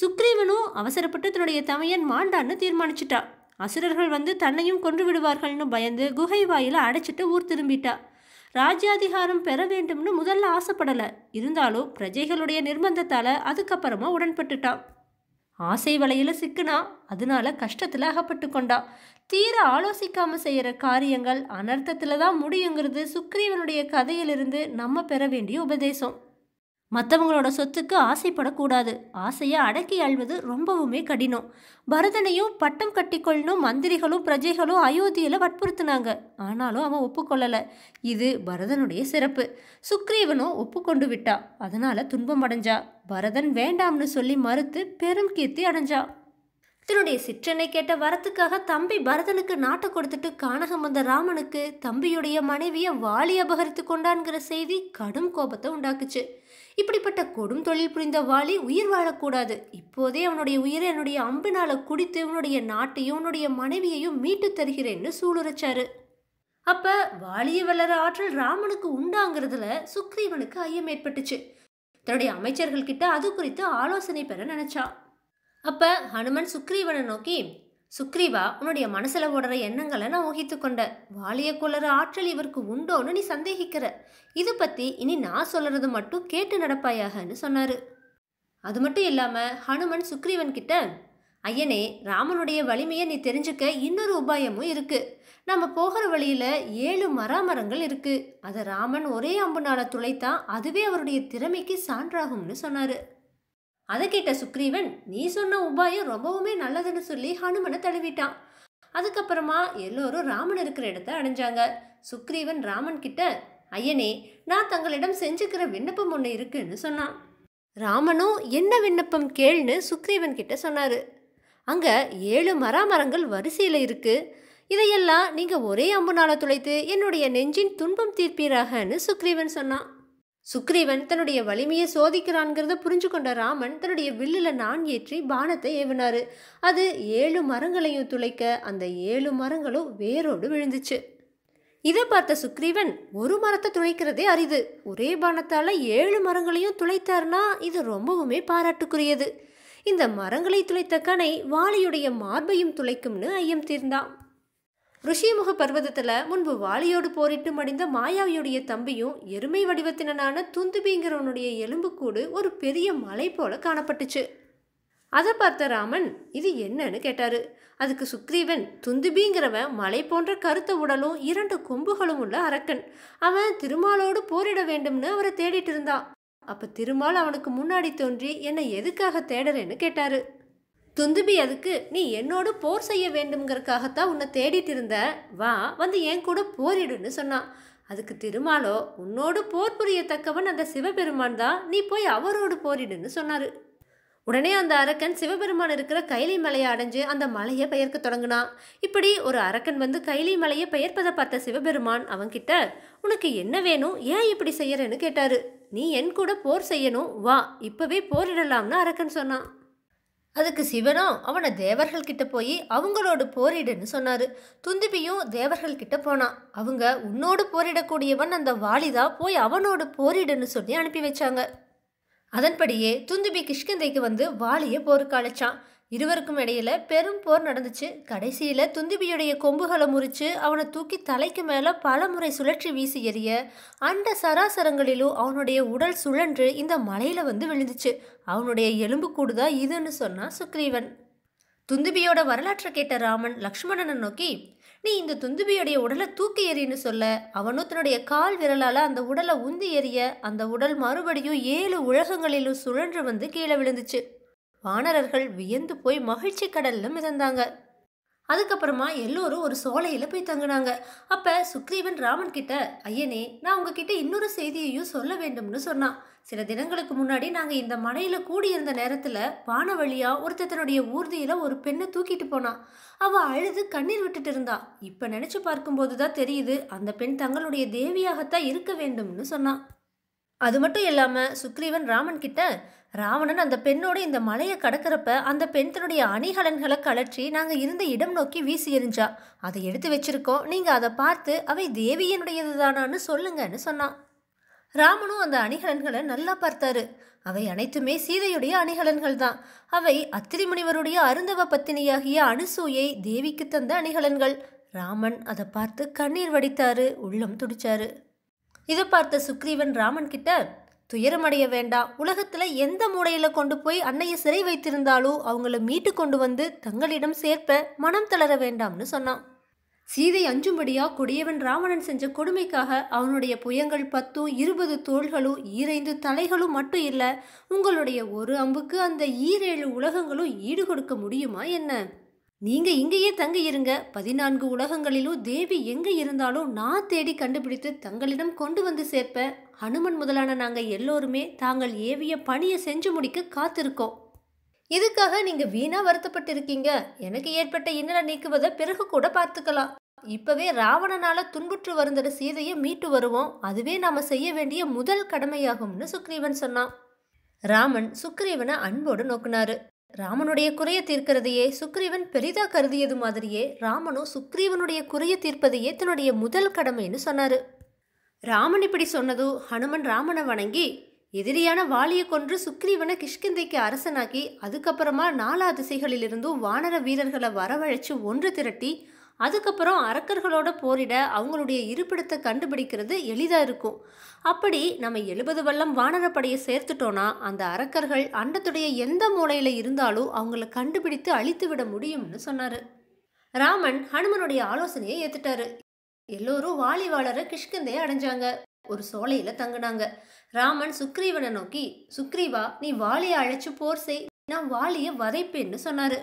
சுக்ரீவனும் அவசரப்பட்டு தன்னுடைய தமையன் மாண்டான்னு தீர்மானிச்சிட்டா அசுரர்கள் வந்து தன்னையும் கொன்று விடுவார்கள்னு பயந்து குகை வாயில் அடைச்சிட்டு ஊர் திரும்பிட்டா ராஜ்யாதிகாரம் பெற வேண்டும்னு முதல்ல ஆசைப்படலை இருந்தாலும் பிரஜைகளுடைய நிர்பந்தத்தால் அதுக்கப்புறமா உடன்பட்டுட்டான் ஆசை வலையில் சிக்குனா அதனால கஷ்டத்தில் அகப்பட்டு கொண்டா தீர ஆலோசிக்காமல் செய்கிற காரியங்கள் அனர்த்தத்தில் தான் முடியுங்கிறது சுக்ரீவனுடைய கதையிலிருந்து நம்ம பெற வேண்டிய உபதேசம் மற்றவங்களோட சொத்துக்கு ஆசைப்படக்கூடாது ஆசையை அடக்கி அழுவது ரொம்பவுமே கடினம் பரதனையும் பட்டம் கட்டிக்கொள்ளணும் மந்திரிகளும் பிரஜைகளும் அயோத்தியில் வற்புறுத்தினாங்க ஆனாலும் அவன் ஒப்புக்கொள்ளலை இது பரதனுடைய சிறப்பு சுக்ரீவனும் ஒப்புக்கொண்டு விட்டா அதனால துன்பம் அடைஞ்சா பரதன் வேண்டாம்னு சொல்லி மறுத்து பெரும் கீர்த்தி அடைஞ்சா தன்னுடைய சிற்றனை கேட்ட வரத்துக்காக தம்பி பரதனுக்கு நாட்டை கொடுத்துட்டு கானகம் வந்த ராமனுக்கு தம்பியுடைய மனைவியை வாலி அபகரித்து கொண்டான்கிற செய்தி கடும் கோபத்தை உண்டாக்குச்சு இப்படிப்பட்ட கொடும் தொழில் புரிந்த வாலி உயிர் வாழக்கூடாது இப்போதே அவனுடைய உயிரை என்னுடைய அம்பினால குடித்து உன்னுடைய நாட்டையும் உன்னுடைய மனைவியையும் மீட்டு தருகிறேன்னு சூளுரைச்சாரு அப்ப வாலியை வளர ஆற்றல் ராமனுக்கு உண்டாங்கிறதுல சுக்ரீவனுக்கு ஐயம் ஏற்பட்டுச்சு தன்னுடைய அமைச்சர்கள் கிட்ட அது குறித்து ஆலோசனை பெற நினைச்சான் அப்ப ஹனுமன் சுக்ரீவனை நோக்கி சுக்ரீவா உன்னுடைய மனசுல ஓடுற எண்ணங்களை நான் ஊகித்து கொண்ட வாலிய குளற ஆற்றல் இவருக்கு உண்டோன்னு நீ சந்தேகிக்கிற இது பத்தி இனி நான் சொல்றது மட்டும் கேட்டு நடப்பாயாகன்னு சொன்னாரு அது மட்டும் இல்லாம ஹனுமன் சுக்ரீவன் கிட்ட ஐயனே ராமனுடைய வலிமையை நீ தெரிஞ்சுக்க இன்னொரு உபாயமும் இருக்கு நம்ம போகிற வழியில ஏழு மராமரங்கள் இருக்கு அதை ராமன் ஒரே அம்புனால துளைத்தான் அதுவே அவருடைய திறமைக்கு சான்றாகும்னு சொன்னாரு அதை கேட்ட சுக்ரீவன் நீ சொன்ன உபாயம் ரொம்பவுமே நல்லதுன்னு சொல்லி ஹனுமனை தழுவிட்டான் அதுக்கப்புறமா எல்லோரும் ராமன் இருக்கிற இடத்த அடைஞ்சாங்க சுக்ரீவன் ராமன் கிட்ட ஐயனே நான் தங்களிடம் செஞ்சுக்கிற விண்ணப்பம் ஒன்று இருக்குன்னு சொன்னான் ராமனும் என்ன விண்ணப்பம் கேள்னு சுக்ரீவன் கிட்ட சொன்னார் அங்கே ஏழு மராமரங்கள் வரிசையில் இருக்குது இதையெல்லாம் நீங்கள் ஒரே அம்புனால துளைத்து என்னுடைய நெஞ்சின் துன்பம் தீர்ப்பீராகன்னு சுக்ரீவன் சொன்னான் சுக்ரீவன் தன்னுடைய வலிமையை சோதிக்கிறான்கிறத புரிஞ்சு கொண்ட ராமன் தன்னுடைய வில்லில் நான் ஏற்றி பானத்தை ஏவினாரு அது ஏழு மரங்களையும் துளைக்க அந்த ஏழு மரங்களும் வேரோடு விழுந்துச்சு இதை பார்த்த சுக்ரீவன் ஒரு மரத்தை துளைக்கிறதே அரிது ஒரே பானத்தால் ஏழு மரங்களையும் துளைத்தார்னா இது ரொம்பவுமே பாராட்டுக்குரியது இந்த மரங்களை துளைத்த கனை வாளியுடைய மார்பையும் துளைக்கும்னு ஐயம் தீர்ந்தான் ருஷிமுக பர்வதத்தில் முன்பு வாலியோடு போரிட்டு மடிந்த மாயாவியுடைய தம்பியும் எருமை வடிவத்தினனான துந்துபிங்கிறவனுடைய எலும்புக்கூடு ஒரு பெரிய மலை போல காணப்பட்டுச்சு அதை பார்த்த ராமன் இது என்னன்னு கேட்டார் அதுக்கு சுக்ரீவன் துந்துபிங்கிறவன் மலை போன்ற கருத்த உடலும் இரண்டு கொம்புகளும் உள்ள அரக்கன் அவன் திருமாலோடு போரிட வேண்டும்னு அவரை தேடிட்டு இருந்தான் அப்போ திருமால் அவனுக்கு முன்னாடி தோன்றி என்னை எதுக்காக தேடுறேன்னு கேட்டாரு துந்துபி அதுக்கு நீ என்னோடு போர் செய்ய வேண்டும்ங்கிறக்காகத்தான் உன்னை தேடிட்டு இருந்த வா வந்து என் கூட போரிடுன்னு சொன்னான் அதுக்கு திருமாலோ உன்னோடு போர் புரியத்தக்கவன் அந்த சிவபெருமான் தான் நீ போய் அவரோடு போரிடுன்னு சொன்னார் உடனே அந்த அரக்கன் சிவபெருமான் இருக்கிற கைலி மலையை அடைஞ்சு அந்த மலையை பெயர்க்க தொடங்கினான் இப்படி ஒரு அரக்கன் வந்து கைலி மலையை பெயர்ப்பதை பார்த்த சிவபெருமான் அவன்கிட்ட உனக்கு என்ன வேணும் ஏன் இப்படி செய்யறேன்னு கேட்டாரு நீ என் கூட போர் செய்யணும் வா இப்பவே போரிடலாம்னு அரக்கன் சொன்னான் அதுக்கு சிவனும் அவனை தேவர்கள் கிட்ட போய் அவங்களோடு போரிடுன்னு சொன்னாரு துந்துபியும் தேவர்கள் கிட்ட போனான் அவங்க உன்னோடு போரிடக்கூடியவன் அந்த வாலிதா போய் அவனோடு போரிடுன்னு சொல்லி அனுப்பி வச்சாங்க அதன்படியே துந்துபி கிஷ்கந்தைக்கு வந்து வாலியை போருக்கு அழைச்சான் இருவருக்கும் இடையில பெரும் போர் நடந்துச்சு கடைசியில துந்துபியுடைய கொம்புகளை முறிச்சு அவனை தூக்கி தலைக்கு மேல பல முறை சுழற்சி வீசி எறிய அந்த சராசரங்களிலும் அவனுடைய உடல் சுழன்று இந்த மலையில வந்து விழுந்துச்சு அவனுடைய எலும்பு கூடுதான் இதுன்னு சொன்னா சுக்ரீவன் துந்துபியோட வரலாற்றை கேட்ட ராமன் லக்ஷ்மணனை நோக்கி நீ இந்த துந்துபியுடைய உடலை தூக்கி எறின்னு சொல்ல அவனும் தன்னுடைய கால் விரலால் அந்த உடலை உந்தி எறிய அந்த உடல் மறுபடியும் ஏழு உலகங்களிலும் சுழன்று வந்து கீழே விழுந்துச்சு வானரர்கள் வியந்து போய் மகிழ்ச்சி கடல்ல மிதந்தாங்க அதுக்கப்புறமா எல்லோரும் ஒரு சோலையில் போய் தங்கினாங்க அப்போ சுக்ரீவன் ராமன் கிட்ட ஐயனே நான் உங்ககிட்ட இன்னொரு செய்தியையும் சொல்ல வேண்டும்னு சொன்னான் சில தினங்களுக்கு முன்னாடி நாங்கள் இந்த மலையில் கூடியிருந்த நேரத்தில் வான வழியாக ஒருத்தனுடைய ஊர்தியில ஊர்தியில் ஒரு பெண்ணை தூக்கிட்டு போனான் அவள் அழுது கண்ணீர் விட்டுட்டு இருந்தா இப்போ நினச்சி பார்க்கும்போது தான் தெரியுது அந்த பெண் தங்களுடைய தேவியாகத்தான் இருக்க வேண்டும்னு சொன்னான் அது மட்டும் இல்லாமல் சுக்ரீவன் ராமன் கிட்ட ராவணன் அந்த பெண்ணோடு இந்த மலையை கடக்கிறப்ப அந்த பெண் தன்னுடைய அணிகலன்களை கலற்றி நாங்கள் இருந்த இடம் நோக்கி வீசி எரிஞ்சா அதை எடுத்து வச்சிருக்கோம் நீங்கள் அதை பார்த்து அவை தேவியனுடையது தானான்னு சொல்லுங்கன்னு சொன்னான் ராமனும் அந்த அணிகலன்களை நல்லா பார்த்தாரு அவை அனைத்துமே சீதையுடைய அணிகலன்கள் தான் அவை முனிவருடைய அருந்தவ பத்தினியாகிய அனுசூயை தேவிக்கு தந்த அணிகலன்கள் ராமன் அதை பார்த்து கண்ணீர் வடித்தாரு உள்ளம் துடிச்சாரு இதை பார்த்த சுக்ரீவன் ராமன் கிட்ட துயரமடைய வேண்டாம் உலகத்தில் எந்த மூடையில கொண்டு போய் அன்னையை சிறை வைத்திருந்தாலும் அவங்கள மீட்டு கொண்டு வந்து தங்களிடம் சேர்ப்ப மனம் தளர வேண்டாம்னு சொன்னான் சீதை அஞ்சும்படியா கொடியவன் ராவணன் செஞ்ச கொடுமைக்காக அவனுடைய புயங்கள் பத்தும் இருபது தோள்களும் ஈரைந்து தலைகளும் மட்டும் இல்லை உங்களுடைய ஒரு அம்புக்கு அந்த ஈரேழு உலகங்களும் ஈடு கொடுக்க முடியுமா என்ன நீங்க இங்கேயே தங்கி இருங்க பதினான்கு உலகங்களிலும் தேவி எங்க இருந்தாலும் நான் தேடி கண்டுபிடித்து தங்களிடம் கொண்டு வந்து சேர்ப்பேன் ஹனுமன் முதலான நாங்க எல்லோருமே தாங்கள் ஏவிய பணியை செஞ்சு முடிக்க காத்திருக்கோம் இதுக்காக நீங்க வீணா வருத்தப்பட்டிருக்கீங்க எனக்கு ஏற்பட்ட இன்னலை நீக்குவதை பிறகு கூட பார்த்துக்கலாம் இப்பவே ராவணனால துன்புற்று வருந்தட சீதையை மீட்டு வருவோம் அதுவே நாம செய்ய வேண்டிய முதல் கடமையாகும்னு சுக்ரீவன் சொன்னான் ராமன் சுக்ரீவனை அன்போடு நோக்குனாரு ராமனுடைய குறைய தீர்க்கிறதையே சுக்ரீவன் பெரிதா கருதியது மாதிரியே ராமனும் சுக்ரீவனுடைய குறைய தீர்ப்பதையே தன்னுடைய முதல் கடமைன்னு சொன்னாரு ராமன் இப்படி சொன்னதும் ஹனுமன் ராமனை வணங்கி எதிரியான வாலியை கொன்று சுக்ரீவனை கிஷ்கிந்தைக்கு அரசனாக்கி அதுக்கப்புறமா நாலா திசைகளிலிருந்தும் வானர வீரர்களை வரவழைச்சு ஒன்று திரட்டி அதுக்கப்புறம் அரக்கர்களோட போரிட அவங்களுடைய இருப்பிடத்தை கண்டுபிடிக்கிறது எளிதாக இருக்கும் அப்படி நம்ம எழுபது வல்லம் வானரப்படையை சேர்த்துட்டோன்னா அந்த அரக்கர்கள் அண்டத்துடைய எந்த மூலையில் இருந்தாலும் அவங்கள கண்டுபிடித்து அழித்து விட முடியும்னு சொன்னார் ராமன் ஹனுமனுடைய ஆலோசனையை ஏற்றுட்டாரு எல்லோரும் வாலி வாழற கிஷ்கந்தையை அடைஞ்சாங்க ஒரு சோலையில் தங்கினாங்க ராமன் சுக்ரீவனை நோக்கி சுக்ரீவா நீ வாலியை அழைச்சி போர் செய் நான் வாலியை வதைப்பேன்னு சொன்னார்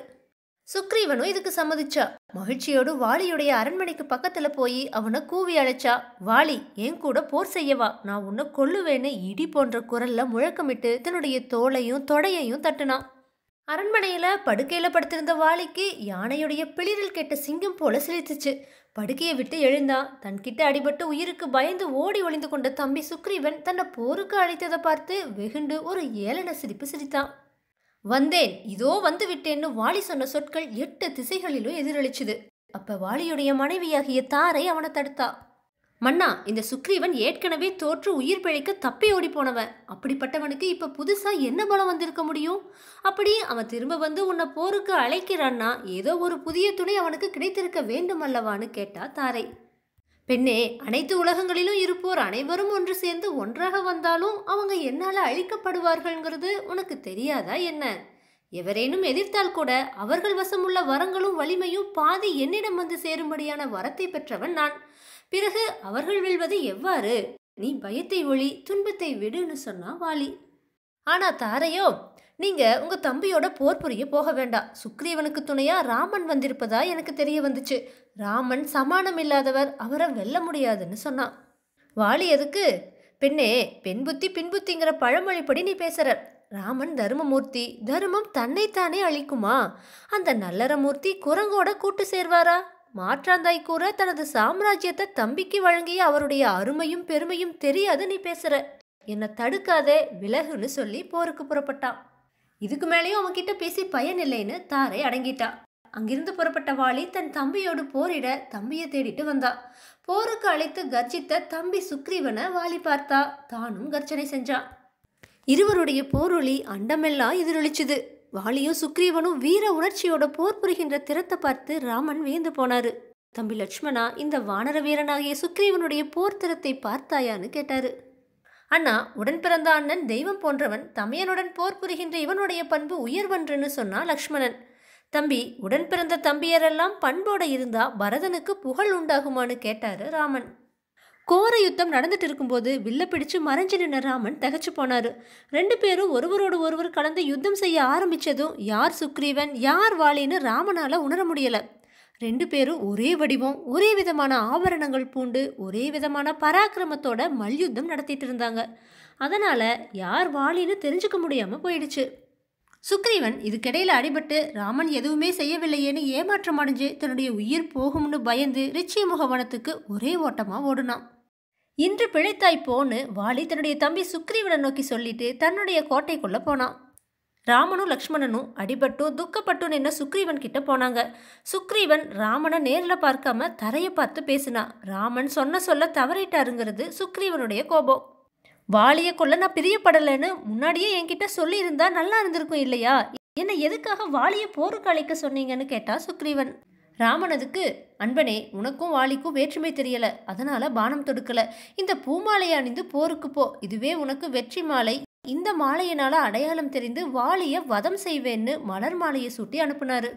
சுக்ரீவனும் இதுக்கு சம்மதிச்சா மகிழ்ச்சியோடு வாலியுடைய அரண்மனைக்கு பக்கத்துல போய் அவனை கூவி அழைச்சா வாலி என் கூட போர் செய்யவா நான் உன்னை கொல்லுவேன்னு இடி போன்ற குரல்ல முழக்கமிட்டு தன்னுடைய தோலையும் தொடையையும் தட்டுனான் அரண்மனையில படுக்கையில படுத்திருந்த வாளிக்கு யானையுடைய பிளிரில் கெட்ட சிங்கம் போல சிரித்துச்சு படுக்கையை விட்டு எழுந்தான் தன்கிட்ட அடிபட்டு உயிருக்கு பயந்து ஓடி ஒளிந்து கொண்ட தம்பி சுக்ரீவன் தன்னை போருக்கு அழைத்ததை பார்த்து வெகுண்டு ஒரு ஏளன சிரிப்பு சிரித்தான் வந்தேன் இதோ வந்து விட்டேன்னு வாலி சொன்ன சொற்கள் எட்டு திசைகளிலும் எதிரொலிச்சுது அப்ப வாலியுடைய மனைவியாகிய தாரை அவனை தடுத்தா மன்னா இந்த சுக்ரீவன் ஏற்கனவே தோற்று உயிர் பிழைக்க தப்பி ஓடி போனவன் அப்படிப்பட்டவனுக்கு இப்ப புதுசா என்ன பலம் வந்திருக்க முடியும் அப்படி அவன் திரும்ப வந்து உன்னை போருக்கு அழைக்கிறான்னா ஏதோ ஒரு புதிய துணை அவனுக்கு கிடைத்திருக்க வேண்டும் அல்லவான்னு கேட்டா தாரை பெண்ணே அனைத்து உலகங்களிலும் இருப்போர் அனைவரும் ஒன்று சேர்ந்து ஒன்றாக வந்தாலும் அவங்க என்னால் அழிக்கப்படுவார்கள்ங்கிறது உனக்கு தெரியாதா என்ன எவரேனும் எதிர்த்தால் கூட அவர்கள் வசமுள்ள வரங்களும் வலிமையும் பாதி என்னிடம் வந்து சேரும்படியான வரத்தை பெற்றவன் நான் பிறகு அவர்கள் வெல்வது எவ்வாறு நீ பயத்தை ஒளி துன்பத்தை விடுன்னு சொன்னா வாலி ஆனா தாரையோ நீங்கள் உங்கள் தம்பியோட போர் புரிய போக வேண்டாம் சுக்ரீவனுக்கு துணையாக ராமன் வந்திருப்பதா எனக்கு தெரிய வந்துச்சு ராமன் சமானம் இல்லாதவர் அவரை வெல்ல முடியாதுன்னு சொன்னான் வாலி எதுக்கு பெண்ணே பெண் புத்தி பின்புத்திங்கிற பழமொழிப்படி நீ பேசுற ராமன் தர்மமூர்த்தி தர்மம் தன்னைத்தானே அழிக்குமா அந்த நல்லறமூர்த்தி குரங்கோட கூட்டு சேர்வாரா மாற்றாந்தாய் கூற தனது சாம்ராஜ்யத்தை தம்பிக்கு வழங்கிய அவருடைய அருமையும் பெருமையும் தெரியாது நீ பேசுற என்னை தடுக்காதே விலகுன்னு சொல்லி போருக்கு புறப்பட்டான் இதுக்கு மேலேயும் அவன்கிட்ட பேசி பயன் இல்லைன்னு தாரை அடங்கிட்டா அங்கிருந்து புறப்பட்ட வாலி தன் தம்பியோடு போரிட தம்பியை தேடிட்டு வந்தா போருக்கு அழைத்து கர்ஜித்த தம்பி சுக்ரீவனை வாலி பார்த்தா தானும் கர்ஜனை செஞ்சான் இருவருடைய போரொளி அண்டமெல்லாம் எதிரொலிச்சுது வாலியும் சுக்ரீவனும் வீர உணர்ச்சியோட போர் புரிகின்ற திறத்தை பார்த்து ராமன் வியந்து போனாரு தம்பி லட்சுமணா இந்த வானர வீரனாகிய சுக்ரீவனுடைய போர் திறத்தை பார்த்தாயான்னு கேட்டாரு அண்ணா உடன் பிறந்த அண்ணன் தெய்வம் போன்றவன் தமையனுடன் போர் புரிகின்ற இவனுடைய பண்பு உயர்வென்றுன்னு சொன்னா லக்ஷ்மணன் தம்பி உடன் பிறந்த தம்பியரெல்லாம் பண்போட இருந்தா பரதனுக்கு புகழ் உண்டாகுமான்னு கேட்டாரு ராமன் கோர யுத்தம் நடந்துட்டு இருக்கும்போது வில்ல பிடிச்சு மறைஞ்சு நின்ன ராமன் தகச்சு போனாரு ரெண்டு பேரும் ஒருவரோடு ஒருவர் கலந்து யுத்தம் செய்ய ஆரம்பிச்சதும் யார் சுக்ரீவன் யார் வாளின்னு ராமனால உணர முடியல ரெண்டு பேரும் ஒரே வடிவம் ஒரே விதமான ஆபரணங்கள் பூண்டு ஒரே விதமான பராக்கிரமத்தோட மல்யுத்தம் நடத்திட்டு இருந்தாங்க அதனால் யார் வாளின்னு தெரிஞ்சுக்க முடியாமல் போயிடுச்சு சுக்ரீவன் இதுக்கிடையில் அடிபட்டு ராமன் எதுவுமே செய்யவில்லையேன்னு ஏமாற்றம் அடைஞ்சு தன்னுடைய உயிர் போகும்னு பயந்து ரிச்சி முகவனத்துக்கு ஒரே ஓட்டமாக ஓடுனான் இன்று பிழைத்தாய் போன்னு வாலி தன்னுடைய தம்பி சுக்ரீவனை நோக்கி சொல்லிட்டு தன்னுடைய கோட்டைக்குள்ளே போனான் ராமனும் லக்ஷ்மணனும் அடிபட்டும் துக்கப்பட்டும் நின்று சுக்ரீவன் கிட்ட போனாங்க சுக்ரீவன் ராமனை நேரில் பார்க்காம தரையை பார்த்து பேசினான் ராமன் சொன்ன சொல்ல தவறிட்டாருங்கிறது சுக்ரீவனுடைய கோபம் வாலிய கொள்ள நான் பிரியப்படலைன்னு முன்னாடியே என்கிட்ட சொல்லியிருந்தா நல்லா இருந்திருக்கும் இல்லையா என்னை எதுக்காக வாலிய போருக்கு அழைக்க சொன்னீங்கன்னு கேட்டா சுக்ரீவன் ராமனதுக்கு அன்பனே உனக்கும் வாலிக்கும் வேற்றுமை தெரியல அதனால பானம் தொடுக்கல இந்த பூமாலையை அணிந்து போருக்கு போ இதுவே உனக்கு வெற்றி மாலை இந்த மாலையினால் அடையாளம் தெரிந்து வாலிய வதம் செய்வேன்னு மலர் மாலையை சுட்டி அனுப்புனாரு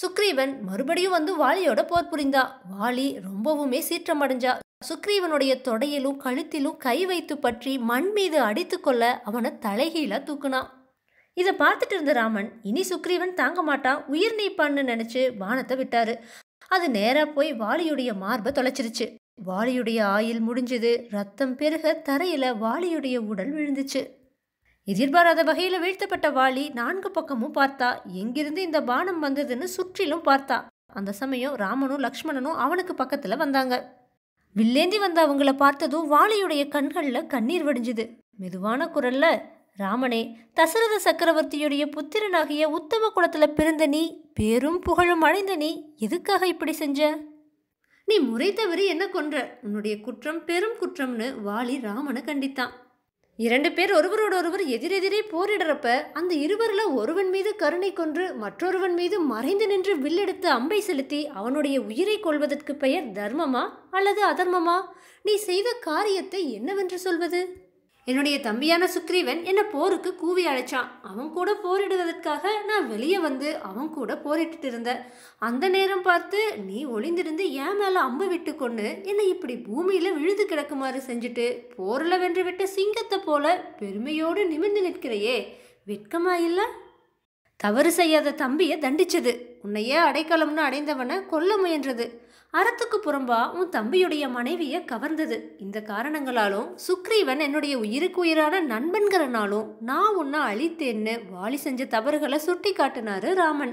சுக்ரீவன் மறுபடியும் வந்து வாலியோட போர் புரிந்தா வாலி ரொம்பவுமே சீற்றமடைஞ்சா சுக்ரீவனுடைய தொடையிலும் கழுத்திலும் கை வைத்து பற்றி மண் மீது அடித்து கொள்ள அவனை தலைகீழா தூக்குனான் இதை பார்த்துட்டு இருந்த ராமன் இனி சுக்ரீவன் தாங்க மாட்டான் உயிர் நீப்பான்னு நினைச்சு வானத்தை விட்டாரு அது நேராக போய் வாலியுடைய மார்பை தொலைச்சிருச்சு வாலியுடைய ஆயில் முடிஞ்சது ரத்தம் பெருக தரையில வாலியுடைய உடல் விழுந்துச்சு எதிர்பாராத வகையில் வீழ்த்தப்பட்ட வாலி நான்கு பக்கமும் பார்த்தா எங்கிருந்து இந்த பானம் வந்ததுன்னு சுற்றிலும் பார்த்தா அந்த சமயம் ராமனும் லக்ஷ்மணனும் அவனுக்கு பக்கத்தில் வந்தாங்க வில்லேந்தி வந்த அவங்கள பார்த்ததும் வாலியுடைய கண்களில் கண்ணீர் வடிஞ்சுது மெதுவான குரல்ல ராமனே தசரத சக்கரவர்த்தியுடைய புத்திரனாகிய உத்தம குலத்தில் பிறந்த நீ பேரும் புகழும் அடைந்த நீ எதுக்காக இப்படி செஞ்ச நீ முறை தவறி என்ன கொன்ற உன்னுடைய குற்றம் பெரும் குற்றம்னு வாலி ராமனை கண்டித்தான் இரண்டு பேர் ஒருவரோடு ஒருவர் எதிரெதிரே போரிடுறப்ப அந்த இருவரில் ஒருவன் மீது கருணை கொன்று மற்றொருவன் மீது மறைந்து நின்று வில்லெடுத்து அம்பை செலுத்தி அவனுடைய உயிரை கொள்வதற்கு பெயர் தர்மமா அல்லது அதர்மமா நீ செய்த காரியத்தை என்னவென்று சொல்வது என்னுடைய தம்பியான சுக்ரீவன் என்னை போருக்கு கூவி அழைச்சான் அவன் கூட போரிடுவதற்காக நான் வெளியே வந்து அவன் கூட போரிட்டு இருந்தேன் அந்த நேரம் பார்த்து நீ ஒளிந்திருந்து ஏன் மேலே அம்பு விட்டு கொண்டு என்னை இப்படி பூமியில் விழுது கிடக்குமாறு செஞ்சுட்டு போரில் விட்ட சிங்கத்தை போல பெருமையோடு நிமிர்ந்து நிற்கிறையே வெட்கமா இல்லை தவறு செய்யாத தம்பியை தண்டிச்சது உன்னையே அடைக்கலம்னு அடைந்தவனை கொல்ல முயன்றது அறத்துக்கு புறம்பா உன் தம்பியுடைய மனைவியை கவர்ந்தது இந்த காரணங்களாலும் சுக்ரீவன் என்னுடைய உயிருக்கு உயிரான நண்பன்கிறனாலும் நான் உன்னை அழித்தேன்னு வாலி செஞ்ச தவறுகளை சுட்டி காட்டினாரு ராமன்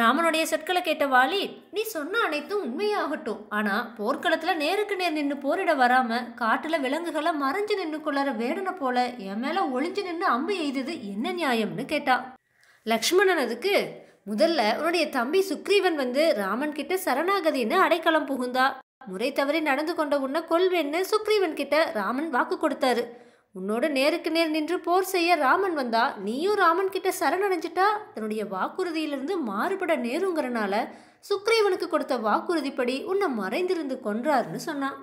ராமனுடைய சொற்களை கேட்ட வாலி நீ சொன்ன அனைத்தும் உண்மையாகட்டும் ஆனால் போர்க்களத்தில் நேருக்கு நேர் நின்று போரிட வராமல் காட்டில் விலங்குகளை மறைஞ்சு நின்று கொள்ளற வேடனை போல என் மேலே ஒளிஞ்சு நின்று அம்பு எய்தது என்ன நியாயம்னு கேட்டா லக்ஷ்மணன் அதுக்கு முதல்ல உன்னுடைய தம்பி சுக்ரீவன் வந்து ராமன் கிட்ட சரணாகதின்னு அடைக்கலம் புகுந்தா முறை தவறி நடந்து கொண்ட உன்னை கொள்வேன்னு சுக்ரீவன் கிட்ட ராமன் வாக்கு கொடுத்தாரு உன்னோட நேருக்கு நேர் நின்று போர் செய்ய ராமன் வந்தா நீயும் ராமன் கிட்ட சரணடைஞ்சிட்டா தன்னுடைய வாக்குறுதியிலிருந்து மாறுபட நேருங்கிறனால சுக்ரீவனுக்கு கொடுத்த வாக்குறுதிப்படி உன்னை மறைந்திருந்து கொன்றாருன்னு சொன்னான்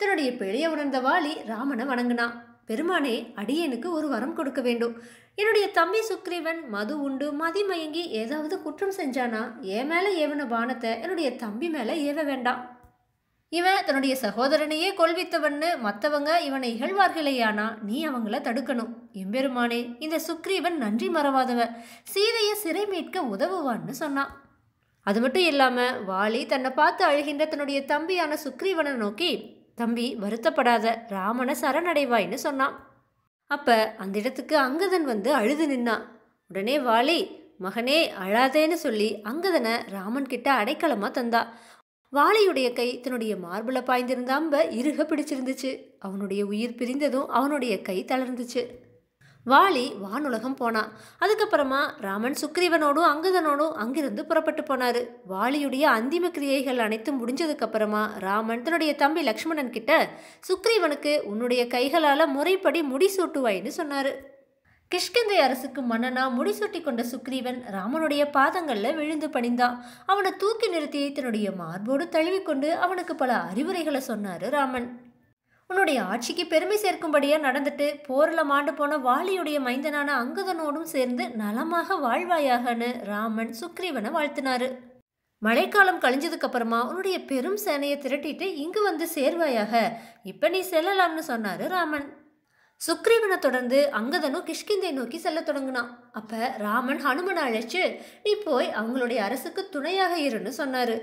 தன்னுடைய பிழைய உணர்ந்த வாலி ராமனை வணங்கினான் பெருமானே அடியனுக்கு ஒரு வரம் கொடுக்க வேண்டும் என்னுடைய தம்பி சுக்ரீவன் மது உண்டு மதி மயங்கி ஏதாவது குற்றம் செஞ்சானா என் மேலே ஏவன பானத்தை என்னுடைய தம்பி மேலே ஏவ வேண்டாம் இவன் தன்னுடைய சகோதரனையே கொள்வித்தவன்னு மற்றவங்க இவனை இகழ்வார்களேயானா நீ அவங்கள தடுக்கணும் எம்பெருமானே இந்த சுக்ரீவன் நன்றி மறவாதவன் சீதையை சிறை மீட்க உதவுவான்னு சொன்னான் அது மட்டும் இல்லாமல் வாலி தன்னை பார்த்து அழுகின்ற தன்னுடைய தம்பியான சுக்ரீவனை நோக்கி தம்பி வருத்தப்படாத ராமனை சரணடைவாய்ன்னு சொன்னான் அப்போ அந்த இடத்துக்கு அங்கதன் வந்து அழுது நின்னான் உடனே வாலி மகனே அழாதேன்னு சொல்லி அங்கதனை ராமன் கிட்ட அடைக்கலமாக தந்தா வாலியுடைய கை தன்னுடைய மார்பில் பாய்ந்திருந்தாம்ப இருக பிடிச்சிருந்துச்சு அவனுடைய உயிர் பிரிந்ததும் அவனுடைய கை தளர்ந்துச்சு வாலி வானுலகம் போனான் அதுக்கப்புறமா ராமன் சுக்ரீவனோடும் அங்கதனோடும் அங்கிருந்து புறப்பட்டு போனார் வாலியுடைய அந்திம கிரியைகள் அனைத்தும் முடிஞ்சதுக்கப்புறமா ராமன் தன்னுடைய தம்பி லக்ஷ்மணன் கிட்ட சுக்ரீவனுக்கு உன்னுடைய கைகளால் முறைப்படி முடிசூட்டுவாயின்னு சொன்னார் கிஷ்கந்தை அரசுக்கு மன்னனா முடிசூட்டி கொண்ட சுக்ரீவன் ராமனுடைய பாதங்களில் விழுந்து பணிந்தான் அவனை தூக்கி நிறுத்தி தன்னுடைய மார்போடு தழுவிக்கொண்டு அவனுக்கு பல அறிவுரைகளை சொன்னார் ராமன் உன்னுடைய ஆட்சிக்கு பெருமை சேர்க்கும்படியாக நடந்துட்டு போரில் மாண்டு போன வாலியுடைய மைந்தனான அங்கதனோடும் சேர்ந்து நலமாக வாழ்வாயாகன்னு ராமன் சுக்ரீவனை வாழ்த்தினாரு மழைக்காலம் கழிஞ்சதுக்கு அப்புறமா உன்னுடைய பெரும் சேனையை திரட்டிட்டு இங்கு வந்து சேர்வாயாக இப்போ நீ செல்லலாம்னு சொன்னாரு ராமன் சுக்ரீவனை தொடர்ந்து அங்கதனும் கிஷ்கிந்தை நோக்கி செல்ல தொடங்கினான் அப்போ ராமன் ஹனுமனை அழைச்சு நீ போய் அவங்களுடைய அரசுக்கு துணையாக இருன்னு சொன்னாரு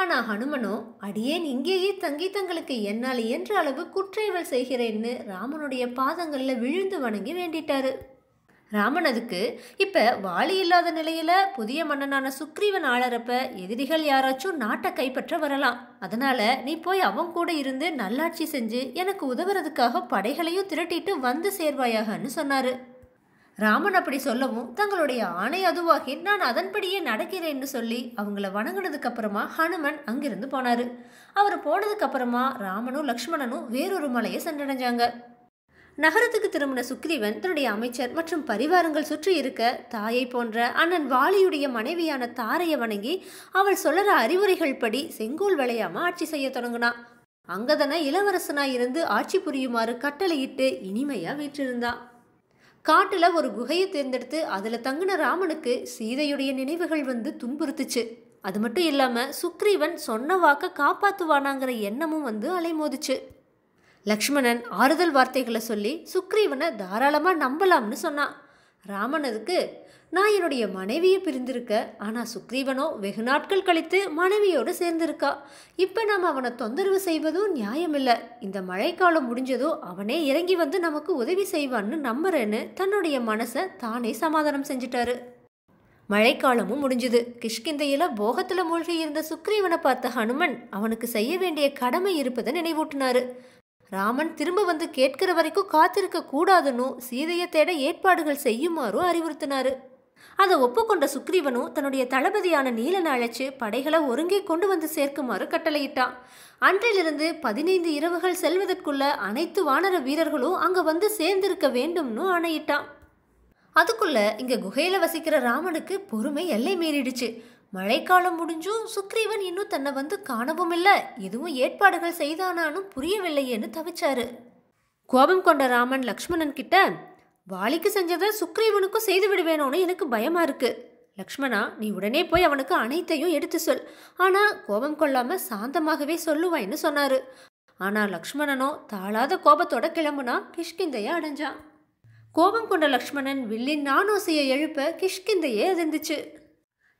ஆனால் ஹனுமனோ அடியேன் இங்கேயே தங்கி தங்களுக்கு என்னால் இயன்ற அளவு குற்றைவல் செய்கிறேன்னு ராமனுடைய பாதங்களில் விழுந்து வணங்கி வேண்டிட்டாரு ராமன் அதுக்கு இப்போ வாலி இல்லாத நிலையில் புதிய மன்னனான சுக்ரீவன் ஆளறப்ப எதிரிகள் யாராச்சும் நாட்டை கைப்பற்ற வரலாம் அதனால் நீ போய் அவன் கூட இருந்து நல்லாட்சி செஞ்சு எனக்கு உதவுறதுக்காக படைகளையும் திரட்டிட்டு வந்து சேர்வாயாகன்னு சொன்னார் ராமன் அப்படி சொல்லவும் தங்களுடைய ஆணை அதுவாகி நான் அதன்படியே நடக்கிறேன்னு சொல்லி அவங்கள வணங்கினதுக்கு அப்புறமா ஹனுமன் அங்கிருந்து போனார் அவர் போனதுக்கு அப்புறமா ராமனும் லக்ஷ்மணனும் வேறொரு மலையை சென்றடைஞ்சாங்க நகரத்துக்கு திரும்பின சுக்ரீவன் தன்னுடைய அமைச்சர் மற்றும் பரிவாரங்கள் சுற்றி இருக்க தாயை போன்ற அண்ணன் வாலியுடைய மனைவியான தாரையை வணங்கி அவள் சொல்லற அறிவுரைகள் படி செங்கோல் விளையாம ஆட்சி செய்ய தொடங்கினான் அங்கதன இளவரசனாய் இருந்து ஆட்சி புரியுமாறு கட்டளையிட்டு இனிமையா வீற்றிருந்தான் காட்டில் ஒரு குகையை தேர்ந்தெடுத்து அதில் தங்கின ராமனுக்கு சீதையுடைய நினைவுகள் வந்து துன்புறுத்துச்சு அது மட்டும் இல்லாமல் சுக்ரீவன் சொன்ன வாக்க காப்பாற்றுவானாங்கிற எண்ணமும் வந்து அலைமோதுச்சு லக்ஷ்மணன் ஆறுதல் வார்த்தைகளை சொல்லி சுக்ரீவனை தாராளமாக நம்பலாம்னு சொன்னான் ராமன் அதுக்கு நான் என்னுடைய மனைவியை பிரிந்திருக்க ஆனால் சுக்ரீவனோ வெகு நாட்கள் கழித்து மனைவியோடு சேர்ந்திருக்கா இப்போ நாம் அவனை தொந்தரவு செய்வதும் நியாயமில்லை இந்த மழைக்காலம் முடிஞ்சதோ அவனே இறங்கி வந்து நமக்கு உதவி செய்வான்னு நம்புறேன்னு தன்னுடைய மனசை தானே சமாதானம் செஞ்சிட்டாரு மழைக்காலமும் முடிஞ்சுது கிஷ்கிந்தையில் போகத்தில் மூழ்கி இருந்த சுக்ரீவனை பார்த்த ஹனுமன் அவனுக்கு செய்ய வேண்டிய கடமை இருப்பதை நினைவூட்டினாரு ராமன் திரும்ப வந்து கேட்கிற வரைக்கும் காத்திருக்க கூடாதுன்னு சீதையை தேட ஏற்பாடுகள் செய்யுமாறும் அறிவுறுத்தினாரு அதை ஒப்புக்கொண்ட சுக்ரீவனும் தன்னுடைய தளபதியான நீலனை அழைச்சு படைகளை ஒருங்கே கொண்டு வந்து சேர்க்குமாறு கட்டளையிட்டான் அன்றிலிருந்து பதினைந்து இரவுகள் செல்வதற்குள்ள அனைத்து வானர வீரர்களும் அங்கே வந்து சேர்ந்திருக்க வேண்டும்னு ஆணையிட்டான் அதுக்குள்ள இங்கே குகையில் வசிக்கிற ராமனுக்கு பொறுமை எல்லை மீறிடுச்சு மழைக்காலம் முடிஞ்சும் சுக்ரீவன் இன்னும் தன்னை வந்து காணவும் இல்லை எதுவும் ஏற்பாடுகள் செய்தானானும் புரியவில்லையேன்னு தவிச்சாரு கோபம் கொண்ட ராமன் லக்ஷ்மணன் கிட்ட வாலிக்கு செஞ்சதை சுக்ரீவனுக்கும் செய்து விடுவேணும்னு எனக்கு பயமாக இருக்குது லக்ஷ்மணா நீ உடனே போய் அவனுக்கு அனைத்தையும் எடுத்து சொல் ஆனால் கோபம் கொள்ளாமல் சாந்தமாகவே சொல்லுவாய்ன்னு சொன்னார் ஆனால் லக்ஷ்மணனோ தாளாத கோபத்தோட கிளம்புனா கிஷ்கிந்தையை அடைஞ்சான் கோபம் கொண்ட லக்ஷ்மணன் வில்லின் நானோசையை எழுப்ப கிஷ்கிந்தையே அதிர்ந்துச்சு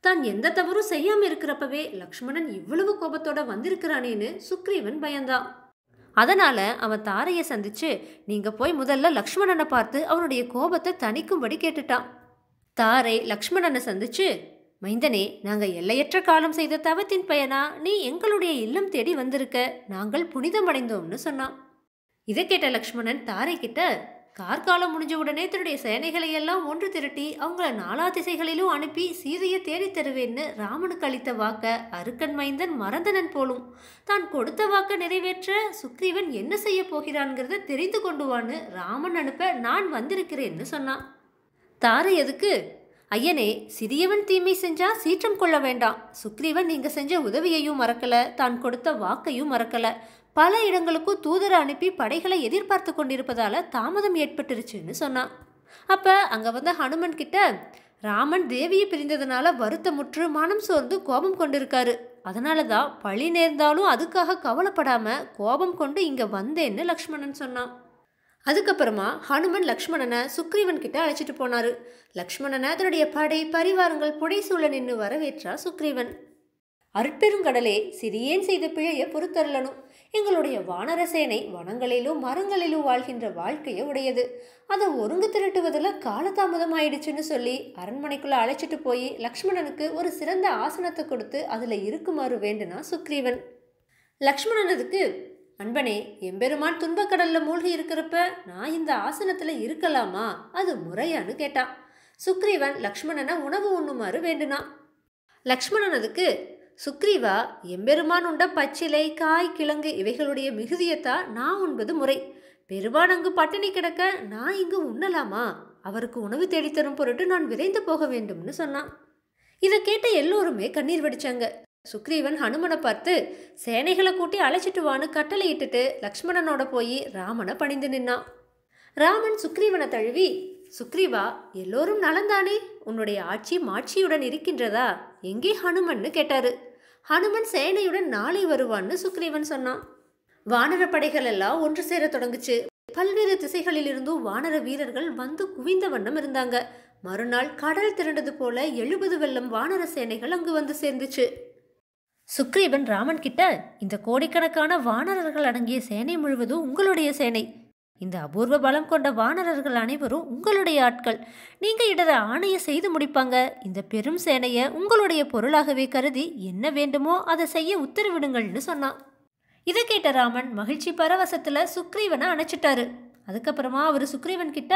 தான் எந்த தவறும் செய்யாமல் இருக்கிறப்பவே லக்ஷ்மணன் இவ்வளவு கோபத்தோட வந்திருக்கிறானேன்னு சுக்ரீவன் பயந்தான் அதனால் அவன் தாரையை சந்தித்து நீங்கள் போய் முதல்ல லக்ஷ்மணனை பார்த்து அவனுடைய கோபத்தை தணிக்கும்படி கேட்டுட்டான் தாரை லக்ஷ்மணனை சந்தித்து மைந்தனே நாங்கள் எல்லையற்ற காலம் செய்த தவத்தின் பயனா நீ எங்களுடைய இல்லம் தேடி வந்திருக்க நாங்கள் புனிதமடைந்தோம்னு சொன்னான் இதை கேட்ட லக்ஷ்மணன் தாரை கிட்ட கார்காலம் முடிஞ்ச உடனே தன்னுடைய சேனைகளை எல்லாம் ஒன்று திரட்டி அவங்கள நாலா திசைகளிலும் அனுப்பி சீதையை தேடி தருவேன்னு ராமனுக்கு அளித்த வாக்க அருக்கன் மைந்தன் மறந்தனன் போலும் தான் கொடுத்த வாக்க நிறைவேற்ற சுக்ரீவன் என்ன செய்ய போகிறான்ங்கிறத தெரிந்து கொண்டுவான்னு ராமன் அனுப்ப நான் வந்திருக்கிறேன்னு சொன்னான் தாரை எதுக்கு ஐயனே சிறியவன் தீமை செஞ்சா சீற்றம் கொள்ள வேண்டாம் சுக்ரீவன் நீங்க செஞ்ச உதவியையும் மறக்கல தான் கொடுத்த வாக்கையும் மறக்கல பல இடங்களுக்கும் தூதரை அனுப்பி படைகளை எதிர்பார்த்து கொண்டிருப்பதால் தாமதம் ஏற்பட்டுருச்சுன்னு சொன்னான் அப்போ அங்கே வந்த ஹனுமன் கிட்ட ராமன் தேவியை பிரிந்ததுனால வருத்தமுற்று மனம் சோர்ந்து கோபம் கொண்டிருக்காரு அதனால தான் பழி நேர்ந்தாலும் அதுக்காக கவலைப்படாமல் கோபம் கொண்டு இங்கே வந்தேன்னு லக்ஷ்மணன் சொன்னான் அதுக்கப்புறமா ஹனுமன் லக்ஷ்மணனை சுக்ரீவன் கிட்ட அழைச்சிட்டு போனாரு லக்ஷ்மணனை அதனுடைய படை பரிவாரங்கள் புடைசூழ நின்று வரவேற்றா சுக்ரீவன் அருட்பெருங்கடலே சிறியேன் செய்த பிழையை பொறுத்தருளணும் எங்களுடைய வானரசேனை வனங்களிலும் மரங்களிலும் வாழ்கின்ற வாழ்க்கையை உடையது அதை ஒருங்கு திரட்டுவதில் காலதாமதம் ஆயிடுச்சுன்னு சொல்லி அரண்மனைக்குள்ளே அழைச்சிட்டு போய் லக்ஷ்மணனுக்கு ஒரு சிறந்த ஆசனத்தை கொடுத்து அதில் இருக்குமாறு வேண்டுனா சுக்ரீவன் லக்ஷ்மணனதுக்கு அன்பனே எம்பெருமான் துன்பக்கடலில் மூழ்கி இருக்கிறப்ப நான் இந்த ஆசனத்தில் இருக்கலாமா அது முறையான்னு கேட்டான் சுக்ரீவன் லக்ஷ்மணனை உணவு உண்ணுமாறு வேண்டுனான் லக்ஷ்மணனதுக்கு சுக்ரீவா எம்பெருமான் உண்ட பச்சிலை காய் கிழங்கு இவைகளுடைய மிகுதியைத்தான் நான் உண்பது முறை பெருமான் அங்கு பட்டினி கிடக்க நான் இங்கு உண்ணலாமா அவருக்கு உணவு தேடித்தரும் பொருட்டு நான் விரைந்து போக வேண்டும்னு சொன்னான் இதை கேட்ட எல்லோருமே கண்ணீர் வடிச்சாங்க சுக்ரீவன் ஹனுமனை பார்த்து சேனைகளை கூட்டி அழைச்சிட்டு வான்னு கட்டளை இட்டுட்டு லக்ஷ்மணனோட போய் ராமனை பணிந்து நின்னான் ராமன் சுக்ரீவனை தழுவி சுக்ரீவா எல்லோரும் நலந்தானே உன்னுடைய ஆட்சி மாட்சியுடன் இருக்கின்றதா எங்கே ஹனுமன்னு கேட்டாரு ஹனுமன் சேனையுடன் நாளை வருவான்னு சுக்ரீவன் சொன்னான் வானர படைகள் எல்லாம் ஒன்று சேர தொடங்குச்சு பல்வேறு திசைகளிலிருந்தும் வானர வீரர்கள் வந்து குவிந்த வண்ணம் இருந்தாங்க மறுநாள் கடல் திரண்டது போல எழுபது வெள்ளம் வானர சேனைகள் அங்கு வந்து சேர்ந்துச்சு சுக்ரீவன் ராமன் கிட்ட இந்த கோடிக்கணக்கான வானரர்கள் அடங்கிய சேனை முழுவதும் உங்களுடைய சேனை இந்த அபூர்வ பலம் கொண்ட வானரர்கள் அனைவரும் உங்களுடைய ஆட்கள் நீங்கள் இடர ஆணையை செய்து முடிப்பாங்க இந்த பெரும் சேனையை உங்களுடைய பொருளாகவே கருதி என்ன வேண்டுமோ அதை செய்ய உத்தரவிடுங்கள்னு சொன்னான் இதை கேட்ட ராமன் மகிழ்ச்சி பரவசத்தில் சுக்ரீவனை அணைச்சிட்டாரு அதுக்கப்புறமா அவர் சுக்ரீவன் கிட்ட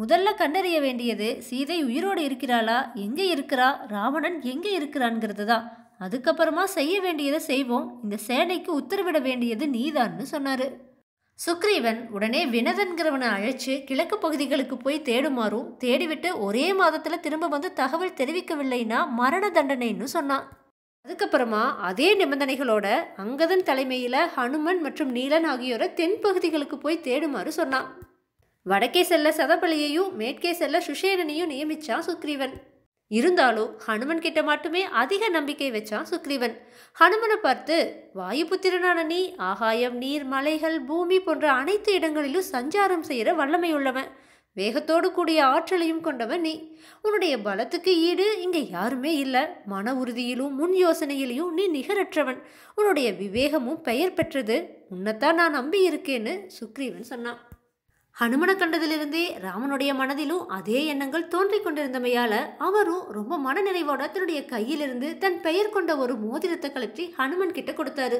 முதல்ல கண்டறிய வேண்டியது சீதை உயிரோடு இருக்கிறாளா எங்கே இருக்கிறா ராவணன் எங்கே இருக்கிறான்ங்கிறது தான் அதுக்கப்புறமா செய்ய வேண்டியதை செய்வோம் இந்த சேனைக்கு உத்தரவிட வேண்டியது நீதான்னு சொன்னார் சுக்ரீவன் உடனே வினதன்கிறவனை அழைச்சு கிழக்கு பகுதிகளுக்கு போய் தேடுமாறும் தேடிவிட்டு ஒரே மாதத்தில் திரும்ப வந்து தகவல் தெரிவிக்கவில்லைன்னா மரண தண்டனைன்னு சொன்னான் அதுக்கப்புறமா அதே நிபந்தனைகளோட அங்கதன் தலைமையில் ஹனுமன் மற்றும் நீலன் ஆகியோரை தென் பகுதிகளுக்கு போய் தேடுமாறு சொன்னான் வடக்கே செல்ல சதபலியையும் மேற்கே செல்ல சுஷேனனையும் நியமித்தான் சுக்ரீவன் இருந்தாலும் ஹனுமன் கிட்ட மட்டுமே அதிக நம்பிக்கை வச்சான் சுக்ரீவன் ஹனுமனை பார்த்து வாயு புத்திரனான நீ ஆகாயம் நீர் மலைகள் பூமி போன்ற அனைத்து இடங்களிலும் சஞ்சாரம் செய்கிற வல்லமை உள்ளவன் வேகத்தோடு கூடிய ஆற்றலையும் கொண்டவன் நீ உன்னுடைய பலத்துக்கு ஈடு இங்கே யாருமே இல்லை மன உறுதியிலும் முன் யோசனையிலையும் நீ நிகரற்றவன் உன்னுடைய விவேகமும் பெயர் பெற்றது உன்னைத்தான் நான் நம்பி இருக்கேன்னு சுக்ரீவன் சொன்னான் ஹனுமனை கண்டதிலிருந்தே ராமனுடைய மனதிலும் அதே எண்ணங்கள் தோன்றிக் கொண்டிருந்தமையால அவரும் ரொம்ப மன நிறைவோட தன்னுடைய கையிலிருந்து தன் பெயர் கொண்ட ஒரு மோதிரத்தை கலற்றி ஹனுமன் கிட்ட கொடுத்தாரு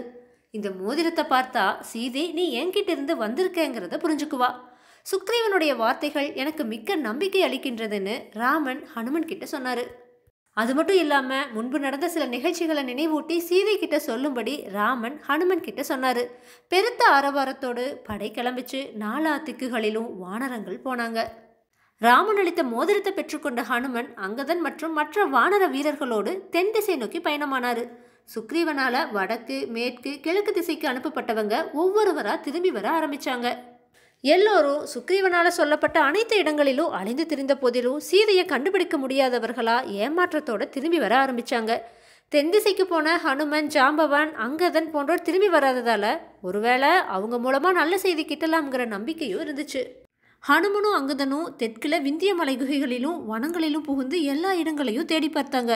இந்த மோதிரத்தை பார்த்தா சீதை நீ என்கிட்ட இருந்து வந்திருக்கேங்கிறத புரிஞ்சுக்குவா சுக்ரீவனுடைய வார்த்தைகள் எனக்கு மிக்க நம்பிக்கை அளிக்கின்றதுன்னு ராமன் ஹனுமன் கிட்ட சொன்னாரு அது மட்டும் இல்லாமல் முன்பு நடந்த சில நிகழ்ச்சிகளை நினைவூட்டி சீதை கிட்ட சொல்லும்படி ராமன் ஹனுமன் கிட்ட சொன்னார் பெருத்த ஆரவாரத்தோடு படை கிளம்பிச்சு நாலா திக்குகளிலும் வானரங்கள் போனாங்க ராமன் அளித்த மோதிரத்தை பெற்றுக்கொண்ட ஹனுமன் அங்கதன் மற்றும் மற்ற வானர வீரர்களோடு தென் திசை நோக்கி பயணமானார் சுக்ரீவனால வடக்கு மேற்கு கிழக்கு திசைக்கு அனுப்பப்பட்டவங்க ஒவ்வொருவரா திரும்பி வர ஆரம்பிச்சாங்க எல்லோரும் சுக்ரீவனால் சொல்லப்பட்ட அனைத்து இடங்களிலும் அழிந்து திரிந்த போதிலும் சீதையை கண்டுபிடிக்க முடியாதவர்களா ஏமாற்றத்தோட திரும்பி வர ஆரம்பித்தாங்க தென் திசைக்கு போன ஹனுமன் ஜாம்பவன் அங்கதன் போன்றோர் திரும்பி வராததால் ஒருவேளை அவங்க மூலமாக நல்ல செய்தி கிட்டலாம்ங்கிற நம்பிக்கையும் இருந்துச்சு ஹனுமனும் அங்கதனும் தெற்கில் விந்திய மலை குகைகளிலும் வனங்களிலும் புகுந்து எல்லா இடங்களையும் தேடி பார்த்தாங்க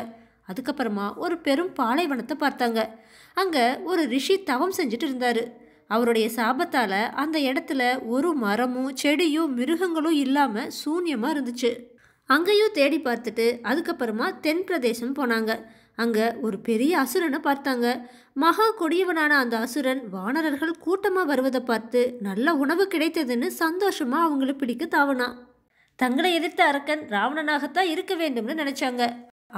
அதுக்கப்புறமா ஒரு பெரும் பாலைவனத்தை பார்த்தாங்க அங்கே ஒரு ரிஷி தவம் செஞ்சுட்டு இருந்தார் அவருடைய சாபத்தால் அந்த இடத்துல ஒரு மரமும் செடியும் மிருகங்களும் இல்லாமல் சூன்யமாக இருந்துச்சு அங்கேயும் தேடி பார்த்துட்டு அதுக்கப்புறமா தென் பிரதேசம் போனாங்க அங்கே ஒரு பெரிய அசுரனை பார்த்தாங்க மகா கொடியவனான அந்த அசுரன் வானரர்கள் கூட்டமாக வருவதை பார்த்து நல்ல உணவு கிடைத்ததுன்னு சந்தோஷமாக அவங்களை பிடிக்க தாவனா தங்களை எதிர்த்த அரக்கன் ராவணனாகத்தான் இருக்க வேண்டும்னு நினச்சாங்க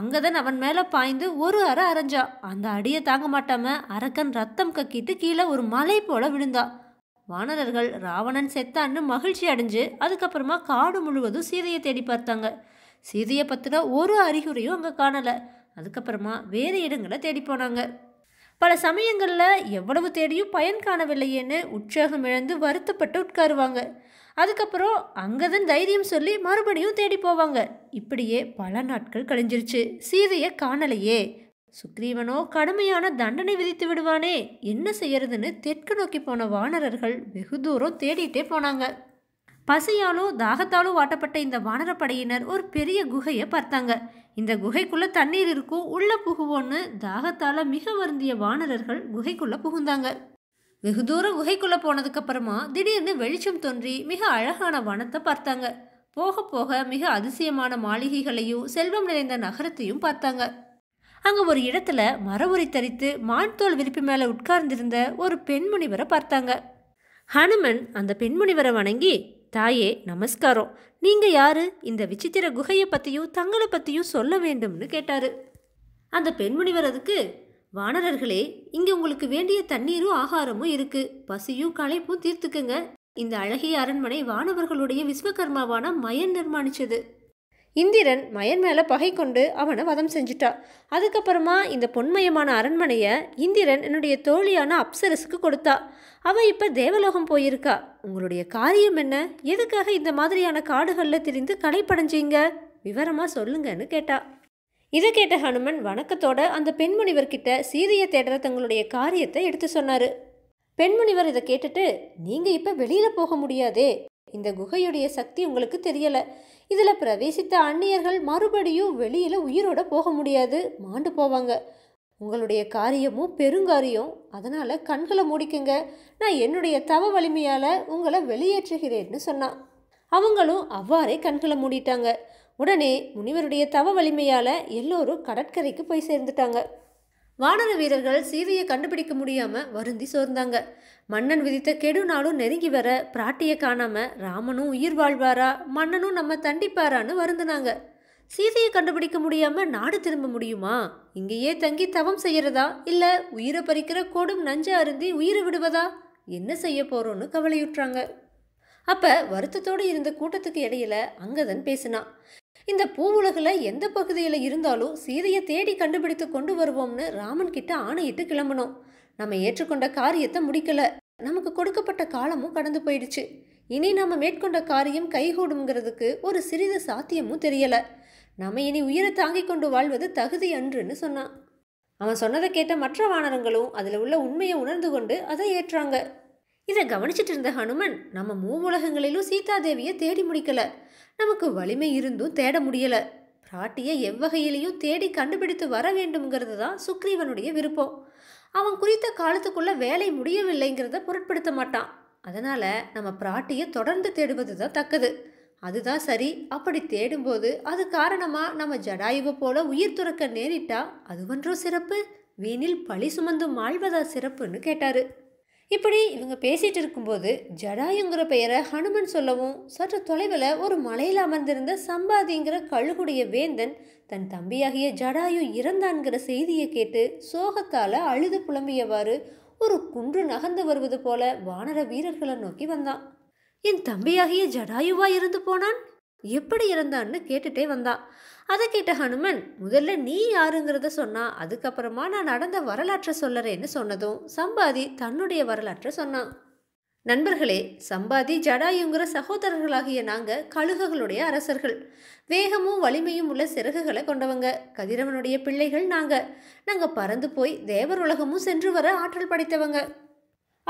அங்கதன் அவன் மேலே பாய்ந்து ஒரு அற அரைஞ்சா அந்த அடியை தாங்க மாட்டாம அரக்கன் ரத்தம் கக்கிட்டு கீழே ஒரு மலை போல விழுந்தா வானரர்கள் ராவணன் செத்தான்னு மகிழ்ச்சி அடைஞ்சு அதுக்கப்புறமா காடு முழுவதும் சீதையை தேடி பார்த்தாங்க சீதையை பற்றின ஒரு அறிகுறியும் அங்கே காணலை அதுக்கப்புறமா வேறு இடங்களை தேடி போனாங்க பல சமயங்களில் எவ்வளவு தேடியும் பயன் காணவில்லையேன்னு உற்சாகம் இழந்து வருத்தப்பட்டு உட்காருவாங்க அதுக்கப்புறம் அங்கே தான் தைரியம் சொல்லி மறுபடியும் தேடி போவாங்க இப்படியே பல நாட்கள் கழிஞ்சிருச்சு சீதையை காணலையே சுக்ரீவனோ கடுமையான தண்டனை விதித்து விடுவானே என்ன செய்யறதுன்னு தெற்கு நோக்கி போன வானரர்கள் வெகு தூரம் தேடிட்டே போனாங்க பசியாலும் தாகத்தாலும் வாட்டப்பட்ட இந்த வானரப்படையினர் ஒரு பெரிய குகையை பார்த்தாங்க இந்த குகைக்குள்ளே தண்ணீர் இருக்கும் உள்ளே புகுவோன்னு தாகத்தால் மிக வருந்திய வானரர்கள் குகைக்குள்ளே புகுந்தாங்க வெகு தூரம் குகைக்குள்ளே போனதுக்கப்புறமா திடீர்னு வெளிச்சம் தோன்றி மிக அழகான வனத்தை பார்த்தாங்க போக போக மிக அதிசயமான மாளிகைகளையும் செல்வம் நிறைந்த நகரத்தையும் பார்த்தாங்க அங்கே ஒரு இடத்துல மரவுரி தரித்து மான் தோல் விரிப்பு மேலே உட்கார்ந்திருந்த ஒரு பெண்முனிவரை பார்த்தாங்க ஹனுமன் அந்த பெண்முனிவரை வணங்கி தாயே நமஸ்காரம் நீங்கள் யாரு இந்த விசித்திர குகையை பற்றியும் தங்களை பற்றியும் சொல்ல வேண்டும்னு கேட்டார் அந்த பெண்முனிவர் அதுக்கு வானரர்களே இங்கே உங்களுக்கு வேண்டிய தண்ணீரும் ஆகாரமும் இருக்கு பசியும் களைப்பும் தீர்த்துக்குங்க இந்த அழகிய அரண்மனை வானவர்களுடைய விஸ்வகர்மாவான மயன் நிர்மாணிச்சது இந்திரன் மயன் மேலே பகை கொண்டு அவனை வதம் செஞ்சிட்டா அதுக்கப்புறமா இந்த பொன்மயமான அரண்மனையை இந்திரன் என்னுடைய தோழியான அப்சரஸுக்கு கொடுத்தா அவன் இப்போ தேவலோகம் போயிருக்கா உங்களுடைய காரியம் என்ன எதுக்காக இந்த மாதிரியான காடுகளில் திரிந்து களைப்படைஞ்சீங்க விவரமாக சொல்லுங்கன்னு கேட்டா இதை கேட்ட ஹனுமன் வணக்கத்தோட அந்த பெண்முனிவர்கிட்ட சீதையை தேடுற தங்களுடைய காரியத்தை எடுத்து சொன்னார் பெண்முனிவர் இதை கேட்டுட்டு நீங்கள் இப்போ வெளியில் போக முடியாதே இந்த குகையுடைய சக்தி உங்களுக்கு தெரியலை இதில் பிரவேசித்த அந்நியர்கள் மறுபடியும் வெளியில் உயிரோட போக முடியாது மாண்டு போவாங்க உங்களுடைய காரியமும் பெருங்காரியம் அதனால் கண்களை மூடிக்குங்க நான் என்னுடைய தவ வலிமையால் உங்களை வெளியேற்றுகிறேன்னு சொன்னான் அவங்களும் அவ்வாறே கண்களை மூடிட்டாங்க உடனே முனிவருடைய தவ வலிமையால் எல்லோரும் கடற்கரைக்கு போய் சேர்ந்துட்டாங்க வானர வீரர்கள் சீதையை கண்டுபிடிக்க முடியாமல் வருந்தி சோர்ந்தாங்க மன்னன் விதித்த கெடு நாளும் நெருங்கி வர பிராட்டியை காணாமல் ராமனும் உயிர் வாழ்வாரா மன்னனும் நம்ம தண்டிப்பாரான்னு வருந்தினாங்க சீதையை கண்டுபிடிக்க முடியாமல் நாடு திரும்ப முடியுமா இங்கேயே தங்கி தவம் செய்கிறதா இல்லை உயிரை பறிக்கிற கோடும் நஞ்சு அருந்தி உயிரை விடுவதா என்ன செய்ய போகிறோன்னு கவலையுற்றாங்க அப்போ வருத்தத்தோடு இருந்த கூட்டத்துக்கு இடையில அங்கதன் பேசினான் இந்த பூவுலகில் எந்த பகுதியில் இருந்தாலும் சீதையை தேடி கண்டுபிடித்து கொண்டு வருவோம்னு ராமன் கிட்ட ஆணையிட்டு கிளம்பணும் நம்ம ஏற்றுக்கொண்ட காரியத்தை முடிக்கல நமக்கு கொடுக்கப்பட்ட காலமும் கடந்து போயிடுச்சு இனி நம்ம மேற்கொண்ட காரியம் கைகூடுங்கிறதுக்கு ஒரு சிறிது சாத்தியமும் தெரியலை நம்ம இனி உயிரை தாங்கி கொண்டு வாழ்வது தகுதி அன்றுன்னு சொன்னான் அவன் சொன்னதை கேட்ட மற்ற வானரங்களும் அதில் உள்ள உண்மையை உணர்ந்து கொண்டு அதை ஏற்றாங்க இதை கவனிச்சிட்டு இருந்த ஹனுமன் நம்ம உலகங்களிலும் சீதாதேவியை தேடி முடிக்கல நமக்கு வலிமை இருந்தும் தேட முடியலை பிராட்டியை எவ்வகையிலையும் தேடி கண்டுபிடித்து வர வேண்டும்ங்கிறது தான் சுக்ரீவனுடைய விருப்பம் அவன் குறித்த காலத்துக்குள்ளே வேலை முடியவில்லைங்கிறத பொருட்படுத்த மாட்டான் அதனால் நம்ம பிராட்டியை தொடர்ந்து தேடுவது தான் தக்கது அதுதான் சரி அப்படி தேடும்போது அது காரணமாக நம்ம ஜடாயுவை போல உயிர் துறக்க நேரிட்டா அதுவன்றோ சிறப்பு வீணில் பழி சுமந்து மாழ்வதா சிறப்புன்னு கேட்டாரு இப்படி இவங்க பேசிகிட்டு இருக்கும்போது ஜடாயுங்கிற பெயரை ஹனுமன் சொல்லவும் சற்று தொலைவில் ஒரு மலையில் அமர்ந்திருந்த சம்பாதிங்கிற கழுகுடைய வேந்தன் தன் தம்பியாகிய ஜடாயு இறந்தான்கிற செய்தியை கேட்டு சோகத்தால் அழுது புலம்பியவாறு ஒரு குன்று நகர்ந்து வருவது போல வானர வீரர்களை நோக்கி வந்தான் என் தம்பியாகிய ஜடாயுவா இருந்து போனான் எப்படி இறந்தான்னு கேட்டுட்டே வந்தான் அதை கேட்ட ஹனுமன் முதல்ல நீ யாருங்கிறத சொன்னா அதுக்கப்புறமா நான் நடந்த வரலாற்றை சொல்லறேன்னு சொன்னதும் சம்பாதி தன்னுடைய வரலாற்றை சொன்னான் நண்பர்களே சம்பாதி ஜடாயுங்கிற சகோதரர்களாகிய நாங்கள் கழுகுகளுடைய அரசர்கள் வேகமும் வலிமையும் உள்ள சிறகுகளை கொண்டவங்க கதிரவனுடைய பிள்ளைகள் நாங்கள் நாங்கள் பறந்து போய் தேவர் உலகமும் சென்று வர ஆற்றல் படைத்தவங்க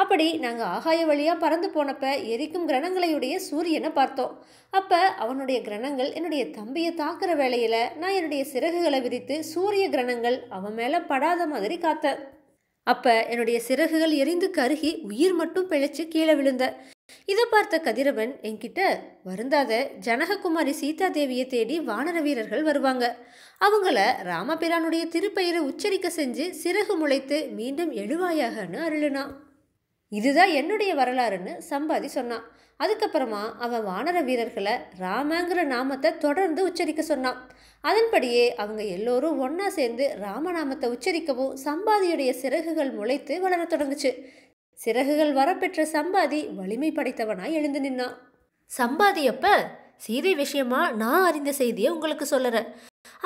அப்படி நாங்கள் ஆகாய வழியாக பறந்து போனப்ப எரிக்கும் கிரணங்களையுடைய சூரியனை பார்த்தோம் அப்போ அவனுடைய கிரணங்கள் என்னுடைய தம்பியை தாக்குற வேளையில் நான் என்னுடைய சிறகுகளை விரித்து சூரிய கிரணங்கள் அவன் மேலே படாத மாதிரி காத்தேன் அப்போ என்னுடைய சிறகுகள் எரிந்து கருகி உயிர் மட்டும் பிழைச்சி கீழே விழுந்த இதை பார்த்த கதிரவன் என்கிட்ட வருந்தாத ஜனககுமாரி சீதா தேவியை தேடி வானர வீரர்கள் வருவாங்க அவங்கள ராமபிரானுடைய திருப்பெயரை உச்சரிக்க செஞ்சு சிறகு முளைத்து மீண்டும் எழுவாயாகன்னு அருளினான் இதுதான் என்னுடைய வரலாறுன்னு சம்பாதி சொன்னான் அதுக்கப்புறமா அவன் வானர வீரர்களை ராமங்கிற நாமத்தை தொடர்ந்து உச்சரிக்க சொன்னான் அதன்படியே அவங்க எல்லோரும் ஒன்றா சேர்ந்து ராமநாமத்தை உச்சரிக்கவும் சம்பாதியுடைய சிறகுகள் முளைத்து வளர தொடங்குச்சு சிறகுகள் வரப்பெற்ற சம்பாதி வலிமை படைத்தவனாய் எழுந்து நின்னான் சம்பாதியப்ப சீதை விஷயமா நான் அறிந்த செய்தியை உங்களுக்கு சொல்லுறேன்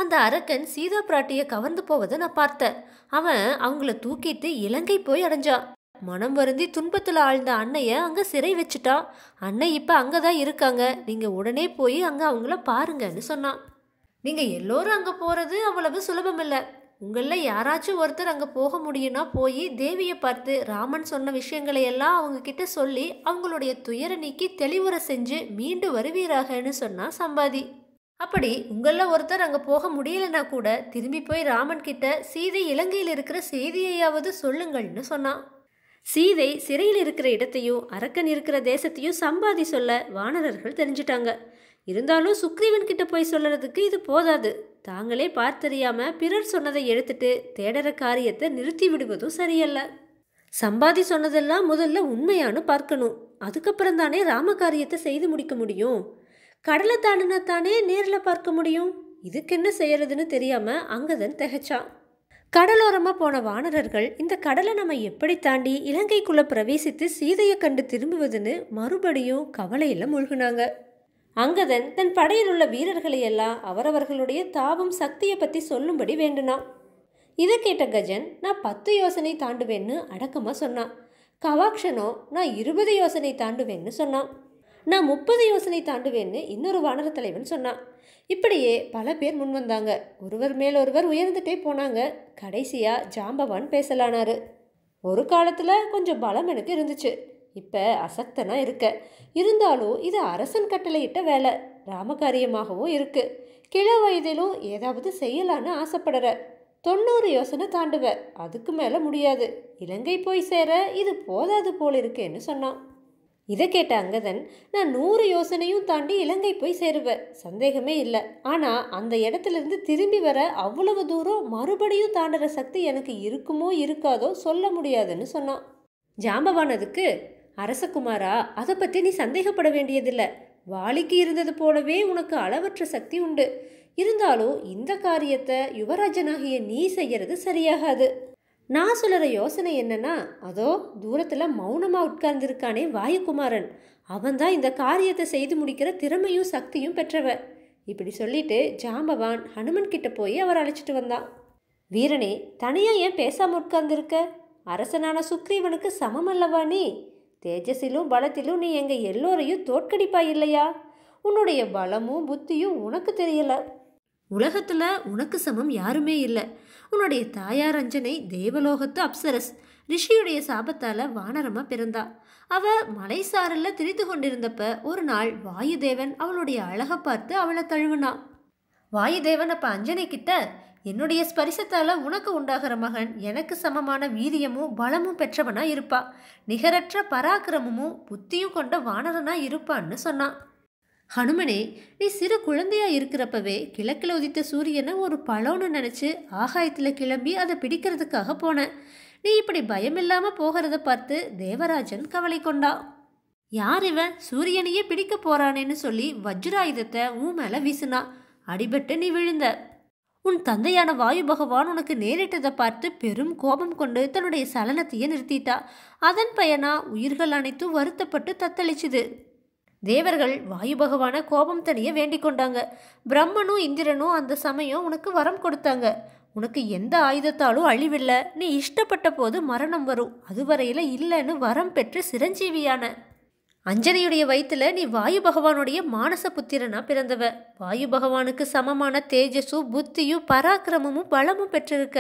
அந்த அரக்கன் சீதா பிராட்டியை கவர்ந்து போவதை நான் பார்த்தேன் அவன் அவங்கள தூக்கிட்டு இலங்கை போய் அடைஞ்சான் மனம் வருந்தி துன்பத்தில் ஆழ்ந்த அன்னையை அங்கே சிறை வச்சுட்டா அன்னை இப்போ அங்கே தான் இருக்காங்க நீங்கள் உடனே போய் அங்கே அவங்கள பாருங்கன்னு சொன்னான் நீங்கள் எல்லோரும் அங்கே போகிறது அவ்வளவு சுலபமில்லை உங்களில் யாராச்சும் ஒருத்தர் அங்கே போக முடியும்னா போய் தேவியை பார்த்து ராமன் சொன்ன விஷயங்களை எல்லாம் கிட்டே சொல்லி அவங்களுடைய துயர நீக்கி தெளிவுரை செஞ்சு மீண்டு வருவீராகன்னு சொன்னால் சம்பாதி அப்படி உங்களில் ஒருத்தர் அங்கே போக முடியலைன்னா கூட திரும்பி போய் ராமன் கிட்ட சீதை இலங்கையில் இருக்கிற செய்தியையாவது சொல்லுங்கள்னு சொன்னான் சீதை சிறையில் இருக்கிற இடத்தையும் அரக்கன் இருக்கிற தேசத்தையும் சம்பாதி சொல்ல வானரர்கள் தெரிஞ்சிட்டாங்க இருந்தாலும் சுக்ரீவன் கிட்ட போய் சொல்றதுக்கு இது போதாது தாங்களே பார்த்தறியாம பிறர் சொன்னதை எடுத்துட்டு தேடற காரியத்தை நிறுத்தி விடுவதும் சரியல்ல சம்பாதி சொன்னதெல்லாம் முதல்ல உண்மையானு பார்க்கணும் அதுக்கப்புறம் தானே ராம காரியத்தை செய்து முடிக்க முடியும் கடலை தானே நேரில் பார்க்க முடியும் இதுக்கு என்ன செய்யறதுன்னு தெரியாம அங்கதன் திகைச்சான் கடலோரமாக போன வானரர்கள் இந்த கடலை நம்ம எப்படி தாண்டி இலங்கைக்குள்ளே பிரவேசித்து சீதையை கண்டு திரும்புவதுன்னு மறுபடியும் கவலையில் மூழ்கினாங்க அங்கதன் தன் படையில் உள்ள எல்லாம் அவரவர்களுடைய தாபம் சக்தியை பற்றி சொல்லும்படி வேண்டினான் இதை கேட்ட கஜன் நான் பத்து யோசனை தாண்டுவேன்னு அடக்கமாக சொன்னான் கவாக்ஷனோ நான் இருபது யோசனை தாண்டுவேன்னு சொன்னான் நான் முப்பது யோசனை தாண்டுவேன்னு இன்னொரு வானர தலைவன் சொன்னான் இப்படியே பல பேர் முன் வந்தாங்க ஒருவர் மேலொருவர் உயர்ந்துட்டே போனாங்க கடைசியாக ஜாம்பவான் பேசலானாரு ஒரு காலத்தில் கொஞ்சம் பலம் எனக்கு இருந்துச்சு இப்போ அசக்தனாக இருக்க இருந்தாலும் இது அரசன் கட்டளையிட்ட வேலை ராமகாரியமாகவும் இருக்குது கிழ வயதிலும் ஏதாவது செய்யலான்னு ஆசைப்படுற தொண்ணூறு யோசனை தாண்டுவ அதுக்கு மேலே முடியாது இலங்கை போய் சேர இது போதாது போல இருக்கேன்னு சொன்னான் இதை கேட்ட அங்கதன் நான் நூறு யோசனையும் தாண்டி இலங்கை போய் சேருவேன் சந்தேகமே இல்லை ஆனால் அந்த இடத்துலேருந்து திரும்பி வர அவ்வளவு தூரம் மறுபடியும் தாண்டற சக்தி எனக்கு இருக்குமோ இருக்காதோ சொல்ல முடியாதுன்னு சொன்னான் ஜாம்பவானதுக்கு அரசகுமாரா அதை பற்றி நீ சந்தேகப்பட வேண்டியதில்லை வாளிக்கு இருந்தது போலவே உனக்கு அளவற்ற சக்தி உண்டு இருந்தாலும் இந்த காரியத்தை யுவராஜனாகிய நீ செய்யறது சரியாகாது நான் சொல்கிற யோசனை என்னென்னா அதோ தூரத்தில் மௌனமாக உட்கார்ந்திருக்கானே வாயுகுமாரன் அவன்தான் இந்த காரியத்தை செய்து முடிக்கிற திறமையும் சக்தியும் பெற்றவன் இப்படி சொல்லிட்டு ஜாம்பவான் ஹனுமன் கிட்ட போய் அவர் அழைச்சிட்டு வந்தான் வீரனே தனியாக ஏன் பேசாமல் உட்கார்ந்துருக்க அரசனான சுக்ரீவனுக்கு சமம் அல்லவா நீ தேஜஸிலும் பலத்திலும் நீ எங்கள் எல்லோரையும் தோற்கடிப்பா இல்லையா உன்னுடைய பலமும் புத்தியும் உனக்கு தெரியல உலகத்தில் உனக்கு சமம் யாருமே இல்லை உன்னுடைய தாயார் அஞ்சனை தேவலோகத்து அப்சரஸ் ரிஷியுடைய சாபத்தால் வானரமாக பிறந்தா அவ மலை சாரல்ல திரித்து கொண்டிருந்தப்ப ஒரு நாள் வாயுதேவன் அவளுடைய அழகை பார்த்து அவளை தழுவினான் வாயுதேவன் அப்போ அஞ்சனை கிட்ட என்னுடைய ஸ்பரிசத்தால் உனக்கு உண்டாகிற மகன் எனக்கு சமமான வீரியமும் பலமும் பெற்றவனாக இருப்பா நிகரற்ற பராக்கிரமும் புத்தியும் கொண்ட வானரனாக இருப்பான்னு சொன்னான் ஹனுமனே நீ சிறு குழந்தையா இருக்கிறப்பவே கிழக்கில் உதித்த சூரியனை ஒரு பழம்னு நினச்சி ஆகாயத்தில் கிளம்பி அதை பிடிக்கிறதுக்காக போனேன் நீ இப்படி பயமில்லாமல் போகிறத பார்த்து தேவராஜன் கவலை கொண்டா யார் இவன் சூரியனையே பிடிக்க போறானேன்னு சொல்லி வஜ்ராயுதத்தை உன் மேலே வீசினா அடிபட்டு நீ விழுந்த உன் தந்தையான வாயு பகவான் உனக்கு நேரிட்டதை பார்த்து பெரும் கோபம் கொண்டு தன்னுடைய சலனத்தையே நிறுத்திட்டா அதன் பயனா உயிர்கள் அனைத்தும் வருத்தப்பட்டு தத்தளிச்சுது தேவர்கள் வாயு பகவான கோபம் தனிய வேண்டிக் கொண்டாங்க பிரம்மனும் இந்திரனும் அந்த சமயம் உனக்கு வரம் கொடுத்தாங்க உனக்கு எந்த ஆயுதத்தாலும் அழிவில்லை நீ இஷ்டப்பட்ட போது மரணம் வரும் அதுவரையில் இல்லைன்னு வரம் பெற்று சிரஞ்சீவியான அஞ்சனையுடைய வயிற்றுல நீ வாயு பகவானுடைய மானச புத்திரனா பிறந்தவ வாயு பகவானுக்கு சமமான தேஜஸும் புத்தியும் பராக்கிரமும் பலமும் பெற்றிருக்க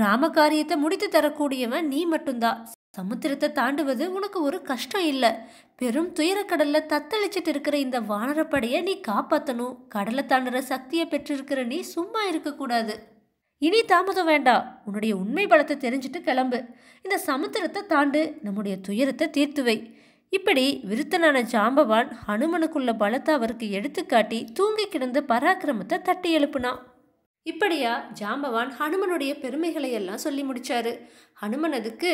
ராம காரியத்தை முடித்து தரக்கூடியவன் நீ மட்டும்தான் சமுத்திரத்தை தாண்டுவது உனக்கு ஒரு கஷ்டம் இல்லை பெரும் துயரக்கடல்ல தத்தளிச்சிட்டு இருக்கிற இந்த வானரப்படையை நீ காப்பாற்றணும் கடலை தாண்டுற சக்தியை பெற்றிருக்கிற நீ சும்மா இருக்கக்கூடாது இனி தாமதம் வேண்டாம் உன்னுடைய உண்மை பலத்தை தெரிஞ்சுட்டு கிளம்பு இந்த சமுத்திரத்தை தாண்டு நம்முடைய துயரத்தை தீர்த்துவை இப்படி விருத்தனான ஜாம்பவான் ஹனுமனுக்குள்ள பலத்தை அவருக்கு எடுத்துக்காட்டி தூங்கி கிடந்த பராக்கிரமத்தை தட்டி எழுப்புனான் இப்படியா ஜாம்பவான் ஹனுமனுடைய பெருமைகளை எல்லாம் சொல்லி முடிச்சாரு ஹனுமன் அதுக்கு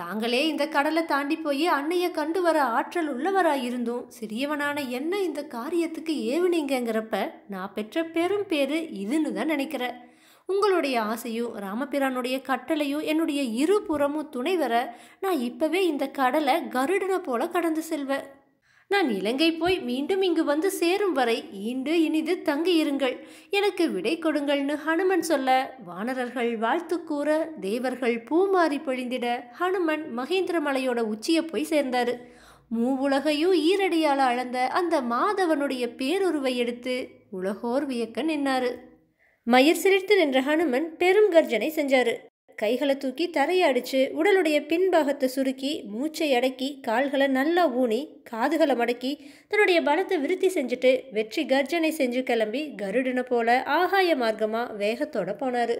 தாங்களே இந்த கடலை தாண்டி போய் அன்னையை கண்டு வர ஆற்றல் உள்ளவராயிருந்தும் சிறியவனான என்ன இந்த காரியத்துக்கு ஏவுனீங்கிறப்ப நான் பெற்ற பெரும் பேரு இதுன்னு தான் நினைக்கிறேன் உங்களுடைய ஆசையும் ராமபிரானுடைய கட்டளையும் என்னுடைய இருபுறமும் துணை வர நான் இப்பவே இந்த கடலை கருடனை போல கடந்து செல்வேன் நான் இலங்கை போய் மீண்டும் இங்கு வந்து சேரும் வரை ஈண்டு இனிது தங்கியிருங்கள் எனக்கு விடை கொடுங்கள்னு ஹனுமன் சொல்ல வானரர்கள் வாழ்த்து கூற தேவர்கள் பூமாறி பொழிந்திட ஹனுமன் மகேந்திர மலையோட உச்சியை போய் சேர்ந்தாரு மூவுலகையும் ஈரடியால் அளந்த அந்த மாதவனுடைய பேருருவை எடுத்து உலகோர் வியக்க நின்னாரு மயிர் சிரித்து நின்ற ஹனுமன் பெரும் கர்ஜனை செஞ்சாரு கைகளை தூக்கி தரையை அடித்து உடலுடைய பின்பாகத்தை சுருக்கி மூச்சை அடக்கி கால்களை நல்லா ஊனி காதுகளை மடக்கி தன்னுடைய பலத்தை விருத்தி செஞ்சுட்டு வெற்றி கர்ஜனை செஞ்சு கிளம்பி கருடனை போல ஆகாய மார்க்கமாக வேகத்தோட போனார்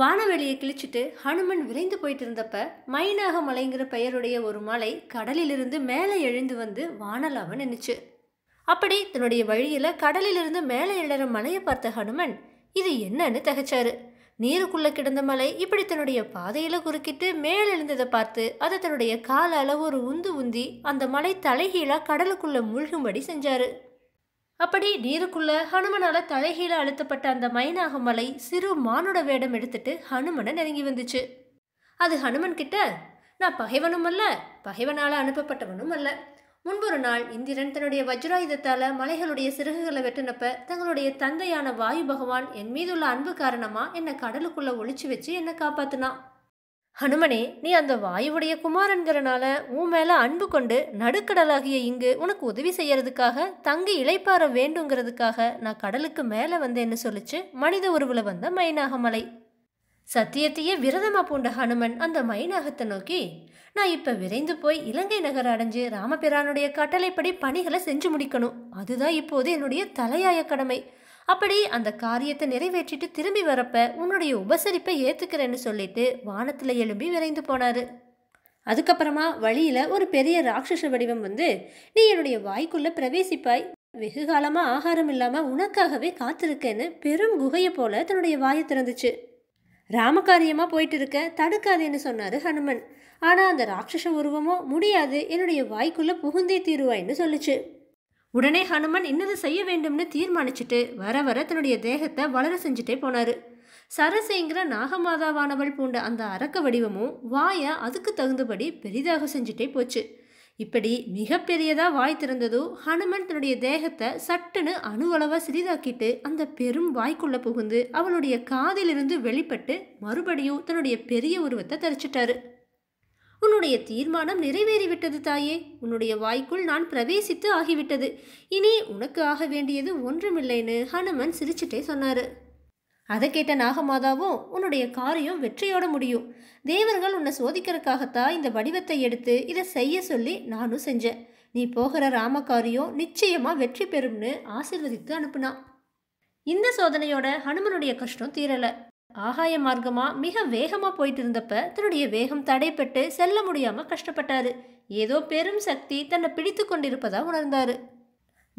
வானவெளியை கிழிச்சிட்டு ஹனுமன் விரைந்து போயிட்டு இருந்தப்ப மைனாக மலைங்கிற பெயருடைய ஒரு மலை கடலிலிருந்து மேலே எழுந்து வந்து வானலாவ நின்றுச்சு அப்படி தன்னுடைய வழியில் கடலிலிருந்து மேலே எழுற மலையை பார்த்த ஹனுமன் இது என்னன்னு தகச்சாரு நீருக்குள்ளே கிடந்த மலை இப்படி தன்னுடைய பாதையில் குறுக்கிட்டு மேலெழுந்ததை பார்த்து அதை தன்னுடைய அளவு ஒரு உந்து உந்தி அந்த மலை தலைகீழாக கடலுக்குள்ளே மூழ்கும்படி செஞ்சார் அப்படி நீருக்குள்ள ஹனுமனால் தலைகீழ அழுத்தப்பட்ட அந்த மைனாக மலை சிறு மானுட வேடம் எடுத்துட்டு ஹனுமனை நெருங்கி வந்துச்சு அது ஹனுமன் கிட்ட நான் பகைவனும் அல்ல பகைவனால் அனுப்பப்பட்டவனும் அல்ல முன்பொரு நாள் இந்திரன் தன்னுடைய வஜ்ராயுதத்தால மலைகளுடைய சிறகுகளை வெட்டினப்ப தங்களுடைய தந்தையான வாயு பகவான் என் மீதுள்ள அன்பு காரணமா என்னை கடலுக்குள்ள ஒழிச்சு வச்சு என்னை காப்பாத்தினான் ஹனுமனே நீ அந்த வாயுவுடைய குமாரன்கிறனால உன் மேல அன்பு கொண்டு நடுக்கடலாகிய இங்கு உனக்கு உதவி செய்யறதுக்காக தங்கி இழைப்பாற வேண்டுங்கிறதுக்காக நான் கடலுக்கு மேலே வந்தேன்னு என்ன சொல்லிச்சு மனித உருவில் வந்த மைனாக மலை சத்தியத்தையே விரதமா பூண்ட ஹனுமன் அந்த மைனாகத்தை நோக்கி நான் இப்போ விரைந்து போய் இலங்கை நகர் அடைஞ்சு ராமபிரானுடைய கட்டளைப்படி பணிகளை செஞ்சு முடிக்கணும் அதுதான் இப்போது என்னுடைய தலையாய கடமை அப்படி அந்த காரியத்தை நிறைவேற்றிட்டு திரும்பி வரப்ப உன்னுடைய உபசரிப்பை ஏற்றுக்கிறேன்னு சொல்லிட்டு வானத்தில் எழும்பி விரைந்து போனார் அதுக்கப்புறமா வழியில் ஒரு பெரிய ராட்சச வடிவம் வந்து நீ என்னுடைய வாய்க்குள்ளே பிரவேசிப்பாய் வெகு காலமாக ஆகாரம் இல்லாமல் உனக்காகவே காத்திருக்கேன்னு பெரும் குகையை போல தன்னுடைய வாயை திறந்துச்சு ராமகாரியமாக போயிட்டு இருக்க தடுக்காதேன்னு சொன்னார் ஹனுமன் ஆனால் அந்த ராட்சச உருவமோ முடியாது என்னுடைய வாய்க்குள்ளே புகுந்தே தீருவாய்ன்னு சொல்லுச்சு உடனே ஹனுமன் இன்னது செய்ய வேண்டும்னு தீர்மானிச்சுட்டு வர வர தன்னுடைய தேகத்தை வளர செஞ்சுட்டே போனார் சரசைங்கிற நாகமாதாவானவள் பூண்ட அந்த அரக்க வடிவமும் வாயை அதுக்கு தகுந்தபடி பெரிதாக செஞ்சுட்டே போச்சு இப்படி மிகப்பெரியதாக வாய் திறந்ததோ ஹனுமன் தன்னுடைய தேகத்தை சட்டுன்னு அணுவளவாக சிறிதாக்கிட்டு அந்த பெரும் வாய்க்குள்ளே புகுந்து அவளுடைய காதிலிருந்து வெளிப்பட்டு மறுபடியும் தன்னுடைய பெரிய உருவத்தை தரிச்சிட்டாரு உன்னுடைய தீர்மானம் நிறைவேறிவிட்டது தாயே உன்னுடைய வாய்க்குள் நான் பிரவேசித்து ஆகிவிட்டது இனி உனக்கு ஆக வேண்டியது ஒன்றுமில்லைன்னு ஹனுமன் சிரிச்சுட்டே சொன்னார் அதை கேட்ட நாகமாதாவும் உன்னுடைய காரியம் வெற்றியோட முடியும் தேவர்கள் உன்னை சோதிக்கிறதுக்காகத்தான் இந்த வடிவத்தை எடுத்து இதை செய்ய சொல்லி நானும் செஞ்சேன் நீ போகிற ராமக்காரியம் நிச்சயமாக வெற்றி பெறும்னு ஆசிர்வதித்து அனுப்புனான் இந்த சோதனையோட ஹனுமனுடைய கஷ்டம் தீரலை ஆகாய மார்க்கமாக மிக வேகமாக போயிட்டு இருந்தப்ப தன்னுடைய வேகம் தடைப்பட்டு செல்ல முடியாமல் கஷ்டப்பட்டாரு ஏதோ பெரும் சக்தி தன்னை பிடித்து கொண்டிருப்பதாக உணர்ந்தாரு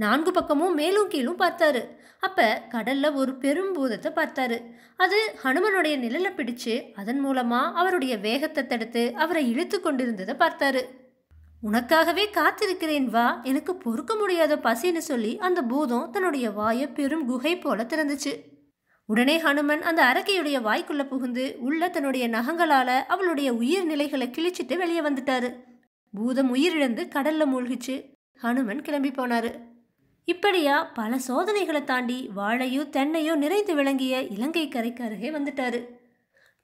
நான்கு பக்கமும் மேலும் கீழும் பார்த்தாரு அப்போ கடலில் ஒரு பெரும் பூதத்தை பார்த்தாரு அது ஹனுமனுடைய நிழலை பிடிச்சு அதன் மூலமாக அவருடைய வேகத்தை தடுத்து அவரை இழுத்து கொண்டிருந்ததை பார்த்தாரு உனக்காகவே காத்திருக்கிறேன் வா எனக்கு பொறுக்க முடியாத பசின்னு சொல்லி அந்த பூதம் தன்னுடைய வாயை பெரும் குகை போல திறந்துச்சு உடனே ஹனுமன் அந்த அரக்கையுடைய வாய்க்குள்ள புகுந்து உள்ள தன்னுடைய நகங்களால அவளுடைய உயிர் நிலைகளை கிழிச்சிட்டு வெளியே வந்துட்டாரு பூதம் உயிரிழந்து கடல்ல மூழ்கிச்சு ஹனுமன் கிளம்பி போனாரு இப்படியா பல சோதனைகளை தாண்டி வாழையோ தென்னையோ நிறைந்து விளங்கிய இலங்கை கரைக்கு அருகே வந்துட்டாரு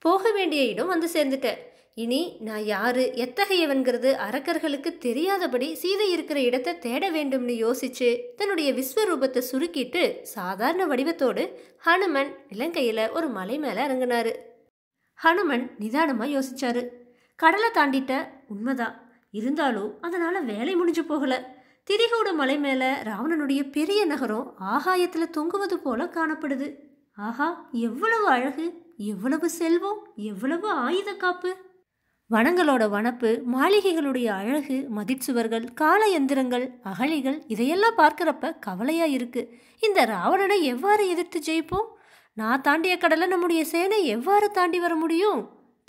போக வேண்டிய இடம் வந்து சேர்ந்துட்டேன் இனி நான் யாரு எத்தகையவன்கிறது அரக்கர்களுக்கு தெரியாதபடி சீதை இருக்கிற இடத்தை தேட வேண்டும்னு யோசிச்சு தன்னுடைய விஸ்வரூபத்தை சுருக்கிட்டு சாதாரண வடிவத்தோடு ஹனுமன் இலங்கையில ஒரு மலை மேலே இறங்கினாரு ஹனுமன் நிதானமாக யோசிச்சாரு கடலை தாண்டிட்ட உண்மைதான் இருந்தாலும் அதனால் வேலை முடிஞ்சு போகலை திரிகோட மலை மேலே ராவணனுடைய பெரிய நகரம் ஆகாயத்தில் தொங்குவது போல காணப்படுது ஆஹா எவ்வளவு அழகு எவ்வளவு செல்வம் எவ்வளவு ஆயுத காப்பு வனங்களோட வனப்பு மாளிகைகளுடைய அழகு மதிச்சுவர்கள் கால எந்திரங்கள் அகழிகள் இதையெல்லாம் பார்க்குறப்ப கவலையாக இருக்குது இந்த ராவணனை எவ்வாறு எதிர்த்து ஜெயிப்போம் நான் தாண்டிய கடலை நம்முடைய சேனை எவ்வாறு தாண்டி வர முடியும்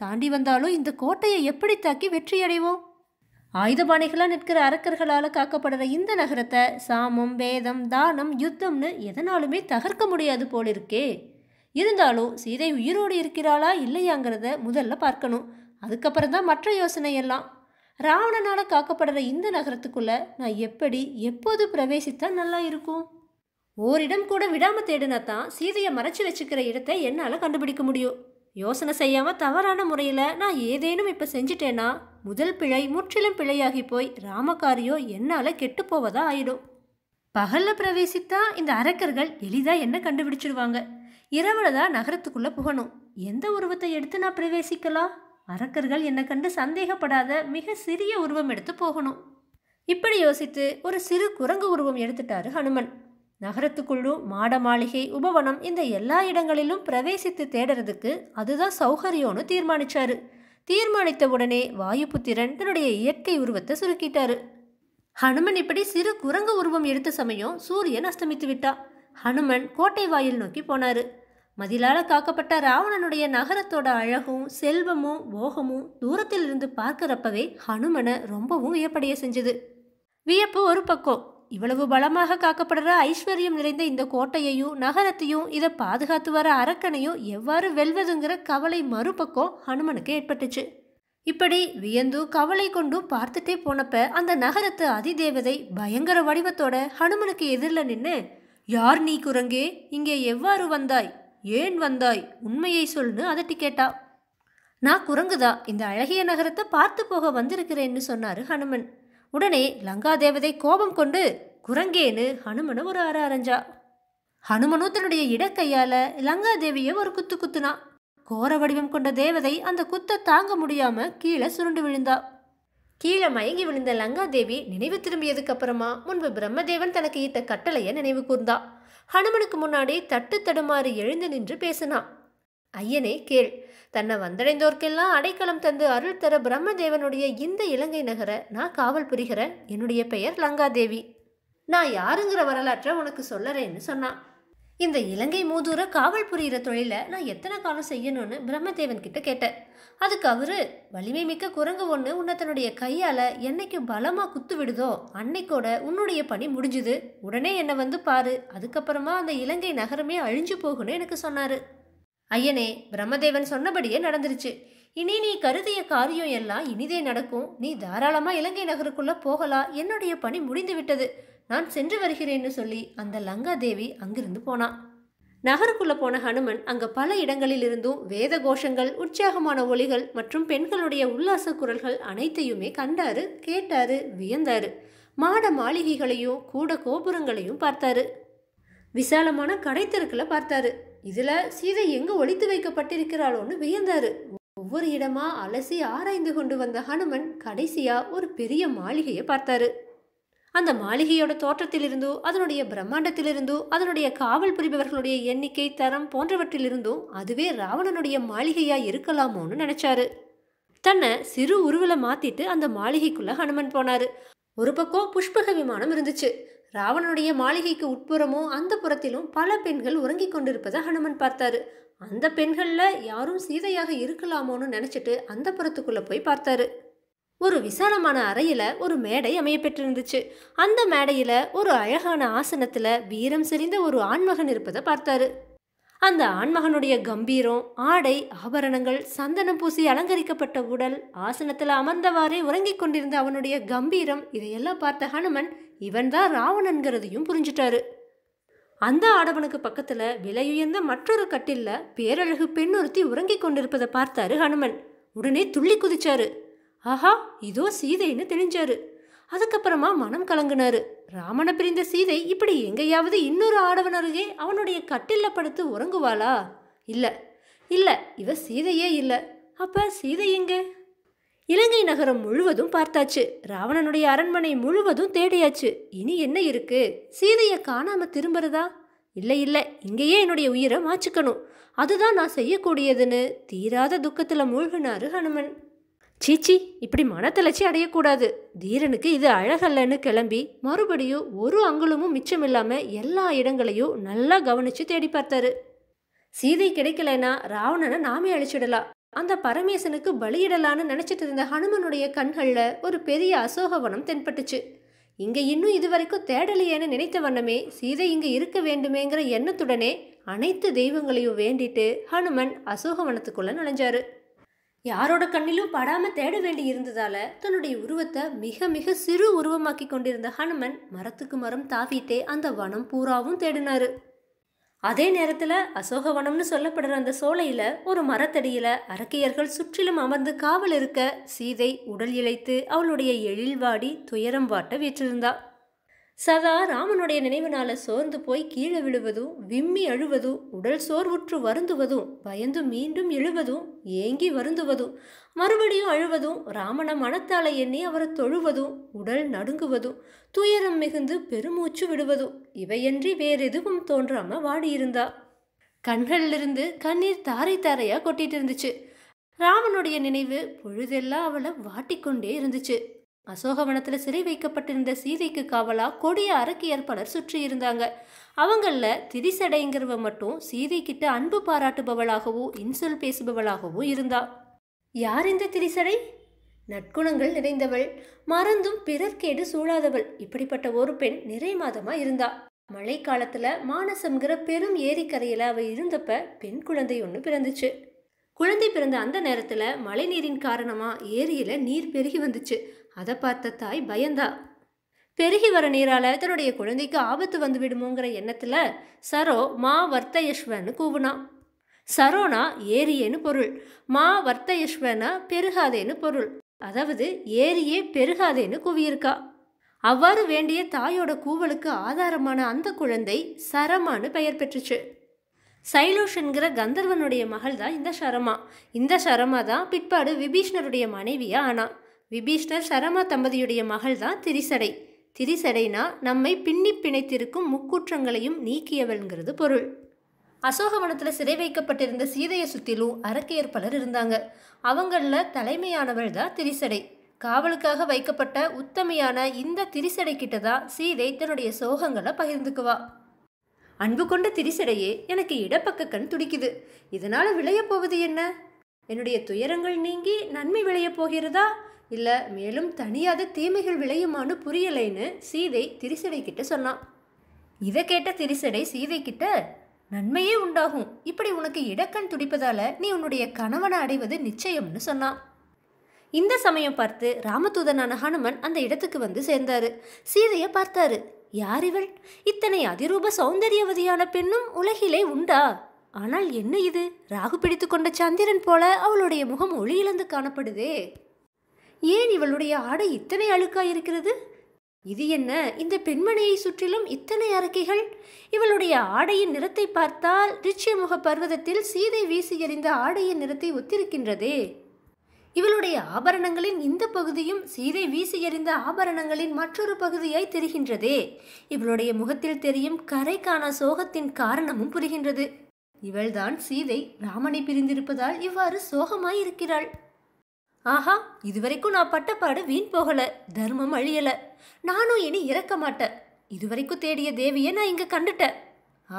தாண்டி வந்தாலும் இந்த கோட்டையை எப்படி தாக்கி வெற்றியடைவோம் ஆயுதபாணிகளாக நிற்கிற அரக்கர்களால் காக்கப்படுற இந்த நகரத்தை சாமம் வேதம் தானம் யுத்தம்னு எதனாலுமே தகர்க்க முடியாது போலிருக்கே இருந்தாலும் சீதை உயிரோடு இருக்கிறாளா இல்லையாங்கிறத முதல்ல பார்க்கணும் அதுக்கப்புறம் தான் மற்ற யோசனை எல்லாம் ராவணனால் காக்கப்படுற இந்த நகரத்துக்குள்ளே நான் எப்படி எப்போது பிரவேசித்தா நல்லா இருக்கும் ஓரிடம் கூட விடாமல் தேடினா தான் சீதையை மறைச்சி வச்சுக்கிற இடத்தை என்னால் கண்டுபிடிக்க முடியும் யோசனை செய்யாமல் தவறான முறையில் நான் ஏதேனும் இப்போ செஞ்சிட்டேன்னா முதல் பிழை முற்றிலும் பிழையாகி போய் ராமகாரியோ என்னால் கெட்டு போவதா ஆயிடும் பகலில் பிரவேசித்தா இந்த அரக்கர்கள் எளிதாக என்ன கண்டுபிடிச்சிருவாங்க இரவில் தான் நகரத்துக்குள்ளே புகணும் எந்த உருவத்தை எடுத்து நான் பிரவேசிக்கலாம் அரக்கர்கள் என்னை கண்டு சந்தேகப்படாத மிக சிறிய உருவம் எடுத்து போகணும் இப்படி யோசித்து ஒரு சிறு குரங்கு உருவம் எடுத்துட்டாரு ஹனுமன் நகரத்துக்குள்ளும் மாட மாளிகை உபவனம் இந்த எல்லா இடங்களிலும் பிரவேசித்து தேடுறதுக்கு அதுதான் சௌகரியம்னு தீர்மானிச்சாரு தீர்மானித்த உடனே வாயுபுத்திரன் தன்னுடைய இயற்கை உருவத்தை சுருக்கிட்டாரு ஹனுமன் இப்படி சிறு குரங்கு உருவம் எடுத்த சமயம் சூரியன் அஸ்தமித்து விட்டா ஹனுமன் கோட்டை வாயில் நோக்கி போனாரு மதிலால காக்கப்பட்ட ராவணனுடைய நகரத்தோட அழகும் செல்வமும் போகமும் தூரத்தில் இருந்து பார்க்கிறப்பவே ஹனுமனை ரொம்பவும் வியப்படைய செஞ்சது வியப்பு ஒரு பக்கம் இவ்வளவு பலமாக காக்கப்படுற ஐஸ்வர்யம் நிறைந்த இந்த கோட்டையையும் நகரத்தையும் இதை பாதுகாத்து வர அரக்கனையும் எவ்வாறு வெல்வதுங்கிற கவலை மறுபக்கம் ஹனுமனுக்கு ஏற்பட்டுச்சு இப்படி வியந்து கவலை கொண்டும் பார்த்துட்டே போனப்ப அந்த நகரத்து அதிதேவதை பயங்கர வடிவத்தோட ஹனுமனுக்கு எதிரில் நின்று யார் நீ குரங்கே இங்கே எவ்வாறு வந்தாய் ஏன் வந்தாய் உண்மையை சொல்னு அதட்டி கேட்டா நான் குரங்குதா இந்த அழகிய நகரத்தை பார்த்து போக வந்திருக்கிறேன்னு சொன்னார் ஹனுமன் உடனே லங்கா தேவதை கோபம் கொண்டு குரங்கேன்னு ஹனுமனை ஒரு அற அரைஞ்சா ஹனுமனும் தன்னுடைய இடக்கையால் லங்கா தேவியை ஒரு குத்து குத்துனா கோர வடிவம் கொண்ட தேவதை அந்த குத்தை தாங்க முடியாம கீழே சுருண்டு விழுந்தா கீழே மயங்கி விழுந்த லங்கா தேவி நினைவு திரும்பியதுக்கு அப்புறமா முன்பு பிரம்மதேவன் தனக்கு ஈட்ட கட்டளையை நினைவு கூர்ந்தா ஹனுமனுக்கு முன்னாடி தட்டு தடுமாறி எழுந்து நின்று பேசினான் ஐயனே கேள் தன்னை வந்தடைந்தோர்க்கெல்லாம் அடைக்கலம் தந்து அருள் தர பிரம்மதேவனுடைய இந்த இலங்கை நகர நான் காவல் புரிகிறேன் என்னுடைய பெயர் லங்காதேவி நான் யாருங்கிற வரலாற்றை உனக்கு சொல்லறேன்னு சொன்னான் இந்த இலங்கை மூதூர காவல் புரிகிற தொழிலை நான் எத்தனை காலம் செய்யணும்னு பிரம்மதேவன் கிட்ட கேட்டேன் அதுக்கு அவரு வலிமை மிக்க குரங்கு ஒன்று உன்னை தன்னுடைய கையால் என்னைக்கு பலமாக குத்து விடுதோ அன்னைக்கோட உன்னுடைய பணி முடிஞ்சுது உடனே என்னை வந்து பாரு அதுக்கப்புறமா அந்த இலங்கை நகரமே அழிஞ்சு போகுன்னு எனக்கு சொன்னார் ஐயனே பிரம்மதேவன் சொன்னபடியே நடந்துருச்சு இனி நீ கருதிய காரியம் எல்லாம் இனிதே நடக்கும் நீ தாராளமாக இலங்கை நகருக்குள்ளே போகலாம் என்னுடைய பணி முடிந்து விட்டது நான் சென்று வருகிறேன்னு சொல்லி அந்த லங்கா தேவி அங்கிருந்து போனான் நகருக்குள்ள போன ஹனுமன் அங்க பல இடங்களிலிருந்தும் வேத கோஷங்கள் உற்சாகமான ஒளிகள் மற்றும் பெண்களுடைய உல்லாச குரல்கள் அனைத்தையுமே கண்டாரு கேட்டாரு வியந்தாரு மாட மாளிகைகளையும் கூட கோபுரங்களையும் பார்த்தாரு விசாலமான கடைத்தருக்களை பார்த்தாரு இதுல சீதை எங்கு ஒழித்து வைக்கப்பட்டிருக்கிறாளோன்னு வியந்தாரு ஒவ்வொரு இடமா அலசி ஆராய்ந்து கொண்டு வந்த ஹனுமன் கடைசியா ஒரு பெரிய மாளிகையை பார்த்தாரு அந்த மாளிகையோட தோற்றத்திலிருந்தோ அதனுடைய பிரம்மாண்டத்திலிருந்தோ அதனுடைய காவல் புரிபவர்களுடைய எண்ணிக்கை தரம் போன்றவற்றிலிருந்தும் அதுவே ராவணனுடைய மாளிகையா இருக்கலாமோன்னு நினைச்சாரு தன்னை சிறு உருவில் மாத்திட்டு அந்த மாளிகைக்குள்ள ஹனுமன் போனாரு ஒரு பக்கம் புஷ்பக விமானம் இருந்துச்சு ராவணனுடைய மாளிகைக்கு உட்புறமும் அந்த புறத்திலும் பல பெண்கள் உறங்கிக் கொண்டிருப்பதை ஹனுமன் பார்த்தாரு அந்த பெண்களில் யாரும் சீதையாக இருக்கலாமோன்னு நினச்சிட்டு அந்த புறத்துக்குள்ளே போய் பார்த்தாரு ஒரு விசாலமான அறையில் ஒரு மேடை அமையப்பெற்றிருந்துச்சு அந்த மேடையில் ஒரு அழகான ஆசனத்தில் வீரம் செறிந்த ஒரு ஆண்மகன் இருப்பதை பார்த்தாரு அந்த ஆண்மகனுடைய கம்பீரம் ஆடை ஆபரணங்கள் சந்தனம் பூசி அலங்கரிக்கப்பட்ட உடல் ஆசனத்தில் அமர்ந்தவாறே உறங்கிக் கொண்டிருந்த அவனுடைய கம்பீரம் இதையெல்லாம் பார்த்த ஹனுமன் இவன்தான் ராவணன்கிறதையும் புரிஞ்சிட்டாரு அந்த ஆடவனுக்கு பக்கத்தில் விலையுயர்ந்த மற்றொரு கட்டிலில் பேரழகு பெண்ணொருத்தி உறங்கிக் கொண்டிருப்பதை பார்த்தாரு ஹனுமன் உடனே துள்ளி குதிச்சாரு ஆஹா இதோ சீதைன்னு தெளிஞ்சாரு அதுக்கப்புறமா மனம் கலங்கினாரு ராமனை பிரிந்த சீதை இப்படி எங்கேயாவது இன்னொரு ஆடவன் அருகே அவனுடைய கட்டிலில் படுத்து உறங்குவாளா இல்லை இல்லை இவ சீதையே இல்லை அப்போ சீதை எங்க இலங்கை நகரம் முழுவதும் பார்த்தாச்சு ராவணனுடைய அரண்மனை முழுவதும் தேடியாச்சு இனி என்ன இருக்கு சீதையை காணாம திரும்புறதா இல்லை இல்லை இங்கேயே என்னுடைய உயிரை மாச்சிக்கணும் அதுதான் நான் செய்யக்கூடியதுன்னு தீராத துக்கத்தில் மூழ்கினாரு ஹனுமன் சீச்சி இப்படி மனத்தளர்ச்சி அடையக்கூடாது தீரனுக்கு இது அழகல்லன்னு கிளம்பி மறுபடியும் ஒரு அங்குலமும் இல்லாமல் எல்லா இடங்களையும் நல்லா கவனித்து தேடி பார்த்தாரு சீதை கிடைக்கலன்னா ராவணனை நாமே அழிச்சிடலாம் அந்த பரமேசனுக்கு பலியிடலான்னு நினச்சிட்டு இருந்த ஹனுமனுடைய கண்களில் ஒரு பெரிய அசோகவனம் தென்பட்டுச்சு இங்கே இன்னும் இதுவரைக்கும் தேடலையேன்னு நினைத்த வண்ணமே சீதை இங்கே இருக்க வேண்டுமேங்கிற எண்ணத்துடனே அனைத்து தெய்வங்களையும் வேண்டிட்டு ஹனுமன் அசோகவனத்துக்குள்ளே நுழைஞ்சாரு யாரோட கண்ணிலும் படாமல் தேட வேண்டி இருந்ததால தன்னுடைய உருவத்தை மிக மிக சிறு உருவமாக்கி கொண்டிருந்த ஹனுமன் மரத்துக்கு மரம் தாவிட்டே அந்த வனம் பூராவும் தேடினாரு அதே நேரத்தில் அசோகவனம்னு சொல்லப்படுற அந்த சோலையில் ஒரு மரத்தடியில் அரக்கியர்கள் சுற்றிலும் அமர்ந்து காவல் இருக்க சீதை உடல் இழைத்து அவளுடைய எழில் வாடி துயரம் வாட்ட வீற்றிருந்தாள் சதா ராமனுடைய நினைவினால சோர்ந்து போய் கீழே விழுவதும் விம்மி அழுவதும் உடல் சோர்வுற்று வருந்துவதும் பயந்து மீண்டும் எழுவதும் ஏங்கி வருந்துவதும் மறுபடியும் அழுவதும் ராமன மனத்தால எண்ணி அவரை தொழுவதும் உடல் நடுங்குவதும் துயரம் மிகுந்து பெருமூச்சு விடுவதும் இவையன்றி வேறெதுவும் தோன்றாம வாடியிருந்தா கண்களிலிருந்து கண்ணீர் தாரை தாரையா கொட்டிட்டு இருந்துச்சு ராமனுடைய நினைவு பொழுதெல்லாம் அவளை வாட்டிக்கொண்டே இருந்துச்சு அசோகவனத்தில் சிறை வைக்கப்பட்டிருந்த சீதைக்கு காவலாக கொடிய அரக்கியற்பலர் சுற்றி இருந்தாங்க அவங்களில் திரிசடைங்கிறவ மட்டும் சீதை கிட்ட அன்பு பாராட்டுபவளாகவோ இன்சொல் பேசுபவளாகவோ இருந்தா யார் இந்த திரிசடை நற்குணங்கள் நிறைந்தவள் மறந்தும் கேடு சூழாதவள் இப்படிப்பட்ட ஒரு பெண் நிறை மாதமா இருந்தா மழை காலத்துல மானசம்ங்கிற பெரும் ஏரிக்கரையில அவ இருந்தப்ப பெண் குழந்தை ஒன்று பிறந்துச்சு குழந்தை பிறந்த அந்த நேரத்துல மழை நீரின் காரணமா ஏரியில நீர் பெருகி வந்துச்சு அதை பார்த்த தாய் பயந்தா பெருகி வர நீரால தன்னுடைய குழந்தைக்கு ஆபத்து வந்து விடுமோங்கிற எண்ணத்தில் சரோ மா வர்த்தயஸ்வன்னு கூவுனான் சரோனா ஏரியேன்னு பொருள் மா வர்த்தயஸ்வனா பெருகாதேன்னு பொருள் அதாவது ஏரியே பெருகாதேன்னு கூவியிருக்கா அவ்வாறு வேண்டிய தாயோட கூவலுக்கு ஆதாரமான அந்த குழந்தை சரமானு பெயர் பெற்றுச்சு சைலோஷன்கிற கந்தர்வனுடைய மகள் தான் இந்த சரமா இந்த சரமா தான் பிற்பாடு விபீஷ்ணருடைய மனைவியாக ஆனா விபீஷ்ணர் சரமா தம்பதியுடைய மகள்தான் திரிசடை திரிசடைனா நம்மை பின்னி பிணைத்திருக்கும் முக்கூற்றங்களையும் நீக்கியவள்ங்கிறது பொருள் அசோகவனத்தில் சிறை வைக்கப்பட்டிருந்த சீதையை சுற்றிலும் அரக்கையர் பலர் இருந்தாங்க அவங்களில் தலைமையானவள் தான் திரிசடை காவலுக்காக வைக்கப்பட்ட உத்தமையான இந்த திரிசடை கிட்ட தான் சீதை தன்னுடைய சோகங்களை பகிர்ந்துக்குவா அன்பு கொண்ட திரிசடையே எனக்கு இடப்பக்க கண் துடிக்குது இதனால் விளையப் போவது என்ன என்னுடைய துயரங்கள் நீங்கி நன்மை விளையப் போகிறதா இல்லை மேலும் தனியாத தீமைகள் விளையுமான்னு புரியலைன்னு சீதை திரிசடை கிட்ட சொன்னான் இதை கேட்ட திரிசடை சீதை கிட்ட நன்மையே உண்டாகும் இப்படி உனக்கு இடக்கண் துடிப்பதால நீ உன்னுடைய கணவனை அடைவது நிச்சயம்னு சொன்னான் இந்த சமயம் பார்த்து ராமதூதனான ஹனுமன் அந்த இடத்துக்கு வந்து சேர்ந்தாரு சீதையை பார்த்தாரு யார் இவள் இத்தனை அதிரூப சௌந்தரியவதியான பெண்ணும் உலகிலே உண்டா ஆனால் என்ன இது ராகு பிடித்து கொண்ட சந்திரன் போல அவளுடைய முகம் ஒளியிலந்து காணப்படுதே ஏன் இவளுடைய ஆடை இத்தனை அழுக்காயிருக்கிறது இது என்ன இந்த பெண்மணியை சுற்றிலும் இத்தனை அறக்கைகள் இவளுடைய ஆடையின் நிறத்தை பார்த்தால் ரிச்சியமுக பர்வதத்தில் சீதை வீசி எறிந்த ஆடையின் நிறத்தை ஒத்திருக்கின்றதே இவளுடைய ஆபரணங்களின் இந்த பகுதியும் சீதை வீசி எறிந்த ஆபரணங்களின் மற்றொரு பகுதியாய் தெரிகின்றதே இவளுடைய முகத்தில் தெரியும் கரைக்கான சோகத்தின் காரணமும் புரிகின்றது இவள்தான் சீதை ராமனை பிரிந்திருப்பதால் இவ்வாறு சோகமாய் இருக்கிறாள் ஆஹா இதுவரைக்கும் நான் பட்டப்பாடு வீண் போகலை தர்மம் அழியலை நானும் இனி இறக்க மாட்டேன் இதுவரைக்கும் தேடிய தேவியை நான் இங்கே கண்டுட்டேன்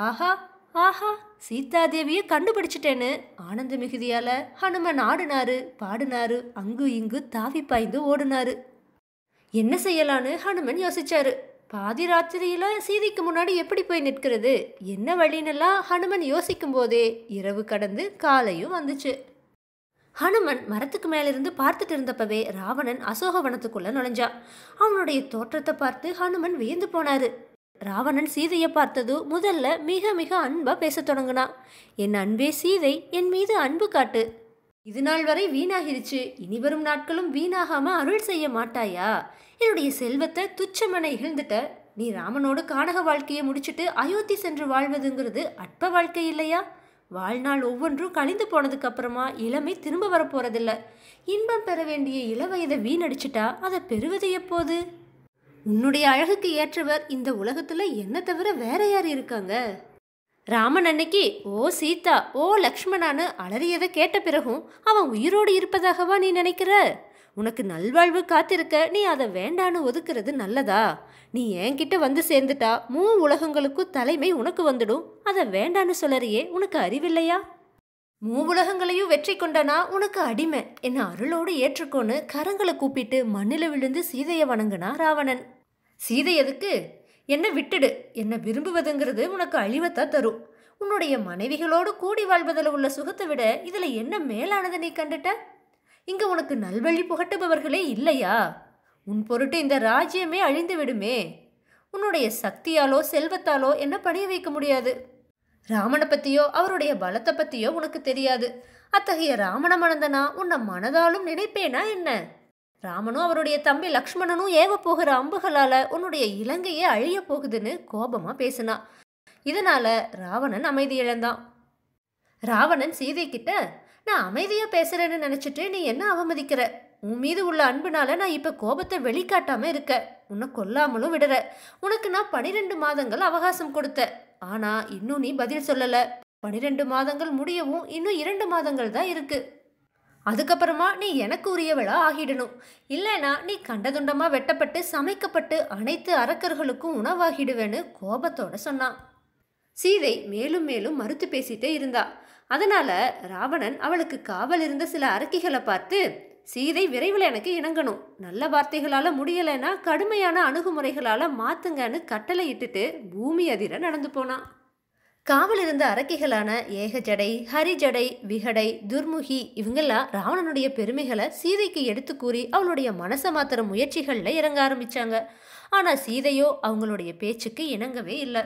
ஆஹா ஆஹா சீதா தேவியை கண்டுபிடிச்சிட்டேன்னு ஆனந்த மிகுதியால் ஹனுமன் ஆடினாரு பாடினாரு அங்கு இங்கு தாவி பாய்ந்து ஓடினாரு என்ன செய்யலான்னு ஹனுமன் யோசிச்சாரு பாதி ராத்திரியில் சீதைக்கு முன்னாடி எப்படி போய் நிற்கிறது என்ன வழின்னெல்லாம் ஹனுமன் யோசிக்கும் போதே இரவு கடந்து காலையும் வந்துச்சு ஹனுமன் மரத்துக்கு மேலிருந்து பார்த்துட்டு இருந்தப்பவே ராவணன் அசோகவனத்துக்குள்ளே நுழைஞ்சான் அவனுடைய தோற்றத்தை பார்த்து ஹனுமன் வியந்து போனாரு ராவணன் சீதையை பார்த்தது முதல்ல மிக மிக அன்பாக பேசத் தொடங்கினான் என் அன்பே சீதை என் மீது அன்பு காட்டு இது நாள் வரை வீணாகிருச்சு இனி வரும் நாட்களும் வீணாகாம அருள் செய்ய மாட்டாயா என்னுடைய செல்வத்தை துச்சமென இகழ்ந்துட்ட நீ ராமனோடு கானக வாழ்க்கையை முடிச்சுட்டு அயோத்தி சென்று வாழ்வதுங்கிறது அற்ப வாழ்க்கை இல்லையா வாழ்நாள் ஒவ்வொன்றும் கழிந்து போனதுக்கு அப்புறமா இளமை திரும்ப வரப்போறதில்ல இன்பம் பெற வேண்டிய இளவயதை வீணடிச்சிட்டா அதை பெறுவது எப்போது உன்னுடைய அழகுக்கு ஏற்றவர் இந்த உலகத்தில் என்ன தவிர வேற யார் இருக்காங்க ராமன் அன்னைக்கு ஓ சீதா ஓ லக்ஷ்மணான்னு அலறியதை கேட்ட பிறகும் அவன் உயிரோடு இருப்பதாகவா நீ நினைக்கிற உனக்கு நல்வாழ்வு காத்திருக்க நீ அதை வேண்டான்னு ஒதுக்குறது நல்லதா நீ என்கிட்ட வந்து சேர்ந்துட்டா மூ உலகங்களுக்கும் தலைமை உனக்கு வந்துடும் அதை வேண்டான்னு சொல்லறியே உனக்கு அறிவில்லையா மூ உலகங்களையும் வெற்றி கொண்டனா உனக்கு அடிமை என்னை அருளோடு ஏற்றுக்கோன்னு கரங்களை கூப்பிட்டு மண்ணில் விழுந்து சீதையை வணங்கினா ராவணன் சீதை எதுக்கு என்னை விட்டுடு என்னை விரும்புவதுங்கிறது உனக்கு அழிவத்தா தரும் உன்னுடைய மனைவிகளோடு கூடி வாழ்வதில் உள்ள சுகத்தை விட இதில் என்ன மேலானதை நீ கண்டுட்ட இங்கு உனக்கு நல்வழி புகட்டுபவர்களே இல்லையா உன் பொருட்டு இந்த ராஜ்யமே அழிந்து விடுமே உன்னுடைய சக்தியாலோ செல்வத்தாலோ என்ன பணிய வைக்க முடியாது ராமனை பற்றியோ அவருடைய பலத்தை பற்றியோ உனக்கு தெரியாது அத்தகைய ராமன மணந்தனா உன்னை மனதாலும் நினைப்பேனா என்ன ராமனும் அவருடைய தம்பி லக்ஷ்மணனும் ஏவ போகிற அம்புகளால் உன்னுடைய இலங்கையே அழிய போகுதுன்னு கோபமாக பேசினான் இதனால் ராவணன் அமைதி இழந்தான் ராவணன் சீதை கிட்ட நான் அமைதியாக பேசுகிறேன்னு நினச்சிட்டு நீ என்ன அவமதிக்கிற உன் மீது உள்ள அன்புனால நான் இப்போ கோபத்தை வெளிக்காட்டாமல் இருக்க உன்னை கொல்லாமலும் விடுற உனக்கு நான் பனிரெண்டு மாதங்கள் அவகாசம் கொடுத்த ஆனால் இன்னும் நீ பதில் சொல்லலை பனிரெண்டு மாதங்கள் முடியவும் இன்னும் இரண்டு மாதங்கள் தான் இருக்குது அதுக்கப்புறமா நீ எனக்கு உரியவளா ஆகிடணும் இல்லைனா நீ கண்டதுண்டமாக வெட்டப்பட்டு சமைக்கப்பட்டு அனைத்து அரக்கர்களுக்கும் உணவாகிடுவேன்னு கோபத்தோட சொன்னான் சீதை மேலும் மேலும் மறுத்து பேசிட்டே இருந்தாள் அதனால ராவணன் அவளுக்கு காவல் இருந்த சில அரக்கிகளை பார்த்து சீதை விரைவில் எனக்கு இணங்கணும் நல்ல வார்த்தைகளால் முடியலைன்னா கடுமையான அணுகுமுறைகளால் மாத்துங்கன்னு கட்டளை இட்டுட்டு பூமி அதிர நடந்து போனான் காவல் இருந்த அறக்கைகளான ஏகஜடை ஹரிஜடை விகடை துர்முகி இவங்கெல்லாம் ராவணனுடைய பெருமைகளை சீதைக்கு எடுத்து கூறி அவளுடைய மனசை மாத்திர முயற்சிகளில் இறங்க ஆரம்பித்தாங்க ஆனால் சீதையோ அவங்களுடைய பேச்சுக்கு இணங்கவே இல்லை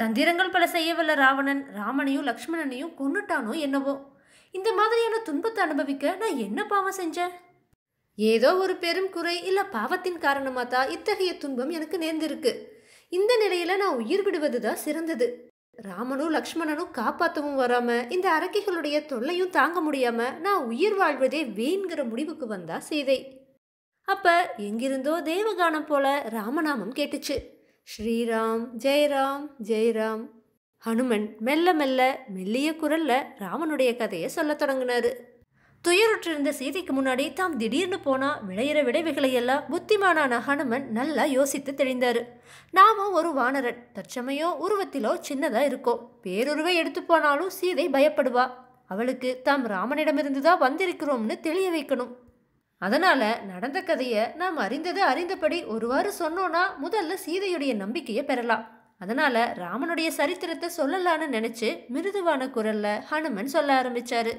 தந்திரங்கள் பல செய்யவல்ல ராவணன் ராமனையும் லக்ஷ்மணனையும் கொன்னுட்டானோ என்னவோ இந்த மாதிரியான துன்பத்தை அனுபவிக்க நான் என்ன பாவம் செஞ்சேன் ஏதோ ஒரு பெரும் குறை இல்லை பாவத்தின் காரணமாக தான் இத்தகைய துன்பம் எனக்கு நேர்ந்திருக்கு இந்த நிலையில் நான் உயிர் விடுவது தான் சிறந்தது ராமனும் லக்ஷ்மணனும் காப்பாற்றவும் வராமல் இந்த அறக்கைகளுடைய தொல்லையும் தாங்க முடியாமல் நான் உயிர் வாழ்வதே வீண்கிற முடிவுக்கு வந்தா சீதை அப்போ எங்கிருந்தோ தேவகானம் போல ராமநாமம் கேட்டுச்சு ஸ்ரீராம் ஜெயராம் ஜெயராம் ஹனுமன் மெல்ல மெல்ல மெல்லிய குரல்ல ராமனுடைய கதையை சொல்ல தொடங்கினாரு துயருற்றிருந்த சீதைக்கு முன்னாடி தாம் திடீர்னு போனால் விளையிற விளைவுகளை எல்லாம் புத்திமானான ஹனுமன் நல்லா யோசித்து தெளிந்தார் நாமும் ஒரு வானரன் தற்சமையோ உருவத்திலோ சின்னதாக இருக்கோம் பேருருவை எடுத்து போனாலும் சீதை பயப்படுவா அவளுக்கு தாம் ராமனிடமிருந்து தான் வந்திருக்கிறோம்னு தெளிய வைக்கணும் அதனால் நடந்த கதையை நாம் அறிந்தது அறிந்தபடி ஒருவாறு சொன்னோன்னா முதல்ல சீதையுடைய நம்பிக்கையை பெறலாம் அதனால் ராமனுடைய சரித்திரத்தை சொல்லலான்னு நினச்சி மிருதுவான குரலில் ஹனுமன் சொல்ல ஆரம்பித்தார்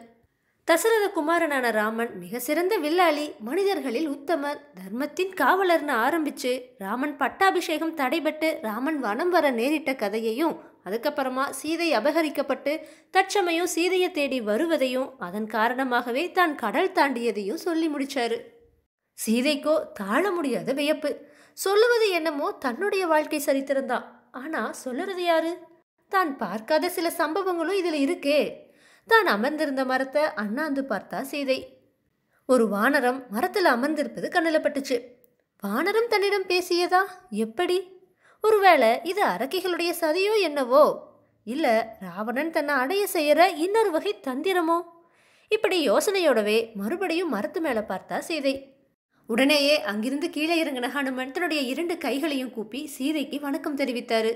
தசரத குமாரனான ராமன் மிக சிறந்த வில்லாளி மனிதர்களில் உத்தமர் தர்மத்தின் காவலர்னு ஆரம்பித்து ராமன் பட்டாபிஷேகம் தடைபட்டு ராமன் வனம் வர நேரிட்ட கதையையும் அதுக்கப்புறமா சீதை அபகரிக்கப்பட்டு தற்சமயம் சீதையை தேடி வருவதையும் அதன் காரணமாகவே தான் கடல் தாண்டியதையும் சொல்லி முடிச்சாரு சீதைக்கோ தாழ முடியாத வியப்பு சொல்லுவது என்னமோ தன்னுடைய வாழ்க்கை சரித்திருந்தான் ஆனால் சொல்லுறது யாரு தான் பார்க்காத சில சம்பவங்களும் இதில் இருக்கே தான் அமர்ந்திருந்த மரத்தை அண்ணாந்து பார்த்தா சீதை ஒரு வானரம் மரத்தில் அமர்ந்திருப்பது கண்ணில் பட்டுச்சு வானரம் தன்னிடம் பேசியதா எப்படி ஒருவேளை இது அரக்கிகளுடைய சதியோ என்னவோ இல்லை ராவணன் தன்னை அடைய செய்கிற இன்னொரு வகை தந்திரமோ இப்படி யோசனையோடவே மறுபடியும் மரத்து மேலே பார்த்தா சீதை உடனேயே அங்கிருந்து கீழே இறங்கின ஹனுமன் தன்னுடைய இரண்டு கைகளையும் கூப்பி சீதைக்கு வணக்கம் தெரிவித்தாரு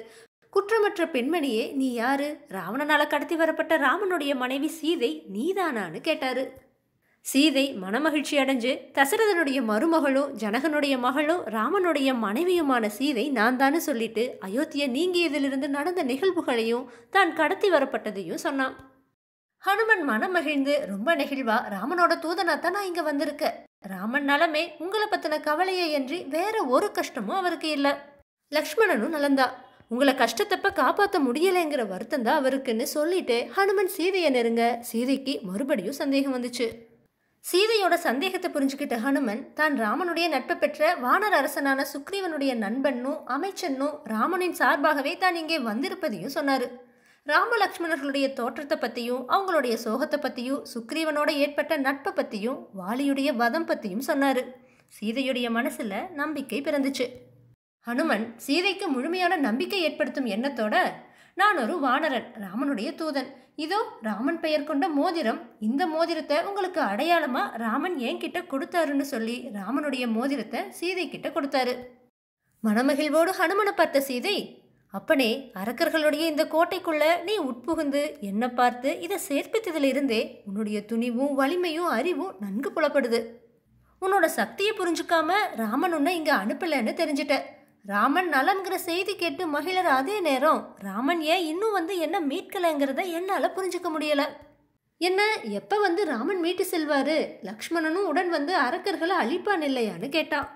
குற்றமற்ற பெண்மணியே நீ யாரு ராவணனால் கடத்தி வரப்பட்ட ராமனுடைய மனைவி சீதை நீதானான்னு கேட்டாரு சீதை மனமகிழ்ச்சி அடைஞ்சு தசரதனுடைய மருமகளும் ஜனகனுடைய மகளும் ராமனுடைய மனைவியுமான சீதை நான் தானே சொல்லிட்டு அயோத்தியை நீங்கியதிலிருந்து நடந்த நிகழ்வுகளையும் தான் கடத்தி வரப்பட்டதையும் சொன்னான் ஹனுமன் மனம் மகிழ்ந்து ரொம்ப நெகிழ்வா ராமனோட தூதனா தான் நான் இங்க வந்திருக்கேன் ராமன் நலமே உங்களை பத்தின கவலையை அன்றி வேற ஒரு கஷ்டமும் அவருக்கு இல்லை லக்ஷ்மணனும் நலந்தா உங்களை கஷ்டத்தப்ப காப்பாற்ற முடியலைங்கிற வருத்தம் தான் அவருக்குன்னு சொல்லிட்டு ஹனுமன் சீதையை நெருங்க சீதைக்கு மறுபடியும் சந்தேகம் வந்துச்சு சீதையோட சந்தேகத்தை புரிஞ்சுக்கிட்ட ஹனுமன் தான் ராமனுடைய நட்பு பெற்ற வானர் அரசனான சுக்ரீவனுடைய நண்பன்னும் அமைச்சன்னும் ராமனின் சார்பாகவே தான் இங்கே வந்திருப்பதையும் சொன்னார் ராமலக்ஷ்மணர்களுடைய தோற்றத்தை பற்றியும் அவங்களுடைய சோகத்தை பற்றியும் சுக்ரீவனோட ஏற்பட்ட நட்பை பற்றியும் வாலியுடைய வதம் பற்றியும் சொன்னார் சீதையுடைய மனசில் நம்பிக்கை பிறந்துச்சு ஹனுமன் சீதைக்கு முழுமையான நம்பிக்கை ஏற்படுத்தும் எண்ணத்தோட நான் ஒரு வானரன் ராமனுடைய தூதன் இதோ ராமன் பெயர் கொண்ட மோதிரம் இந்த மோதிரத்தை உங்களுக்கு அடையாளமா ராமன் என்கிட்ட கொடுத்தாருன்னு சொல்லி ராமனுடைய மோதிரத்தை சீதை கிட்ட கொடுத்தாரு மனமகிழ்வோடு ஹனுமனை பார்த்த சீதை அப்பனே அரக்கர்களுடைய இந்த கோட்டைக்குள்ள நீ உட்புகுந்து என்ன பார்த்து இதை சேர்ப்பித்ததிலிருந்தே உன்னுடைய துணிவும் வலிமையும் அறிவும் நன்கு புலப்படுது உன்னோட சக்தியை புரிஞ்சுக்காம ராமன் உன்னை இங்கே அனுப்பலைன்னு தெரிஞ்சிட்ட ராமன் நலன்கிற செய்தி கேட்டு மகிழற அதே நேரம் ராமன் ஏன் இன்னும் வந்து என்ன மீட்கலைங்கிறத என்னால் புரிஞ்சுக்க முடியலை என்ன எப்போ வந்து ராமன் மீட்டு செல்வார் லக்ஷ்மணனும் உடன் வந்து அரக்கர்களை அழிப்பான் இல்லையான்னு கேட்டான்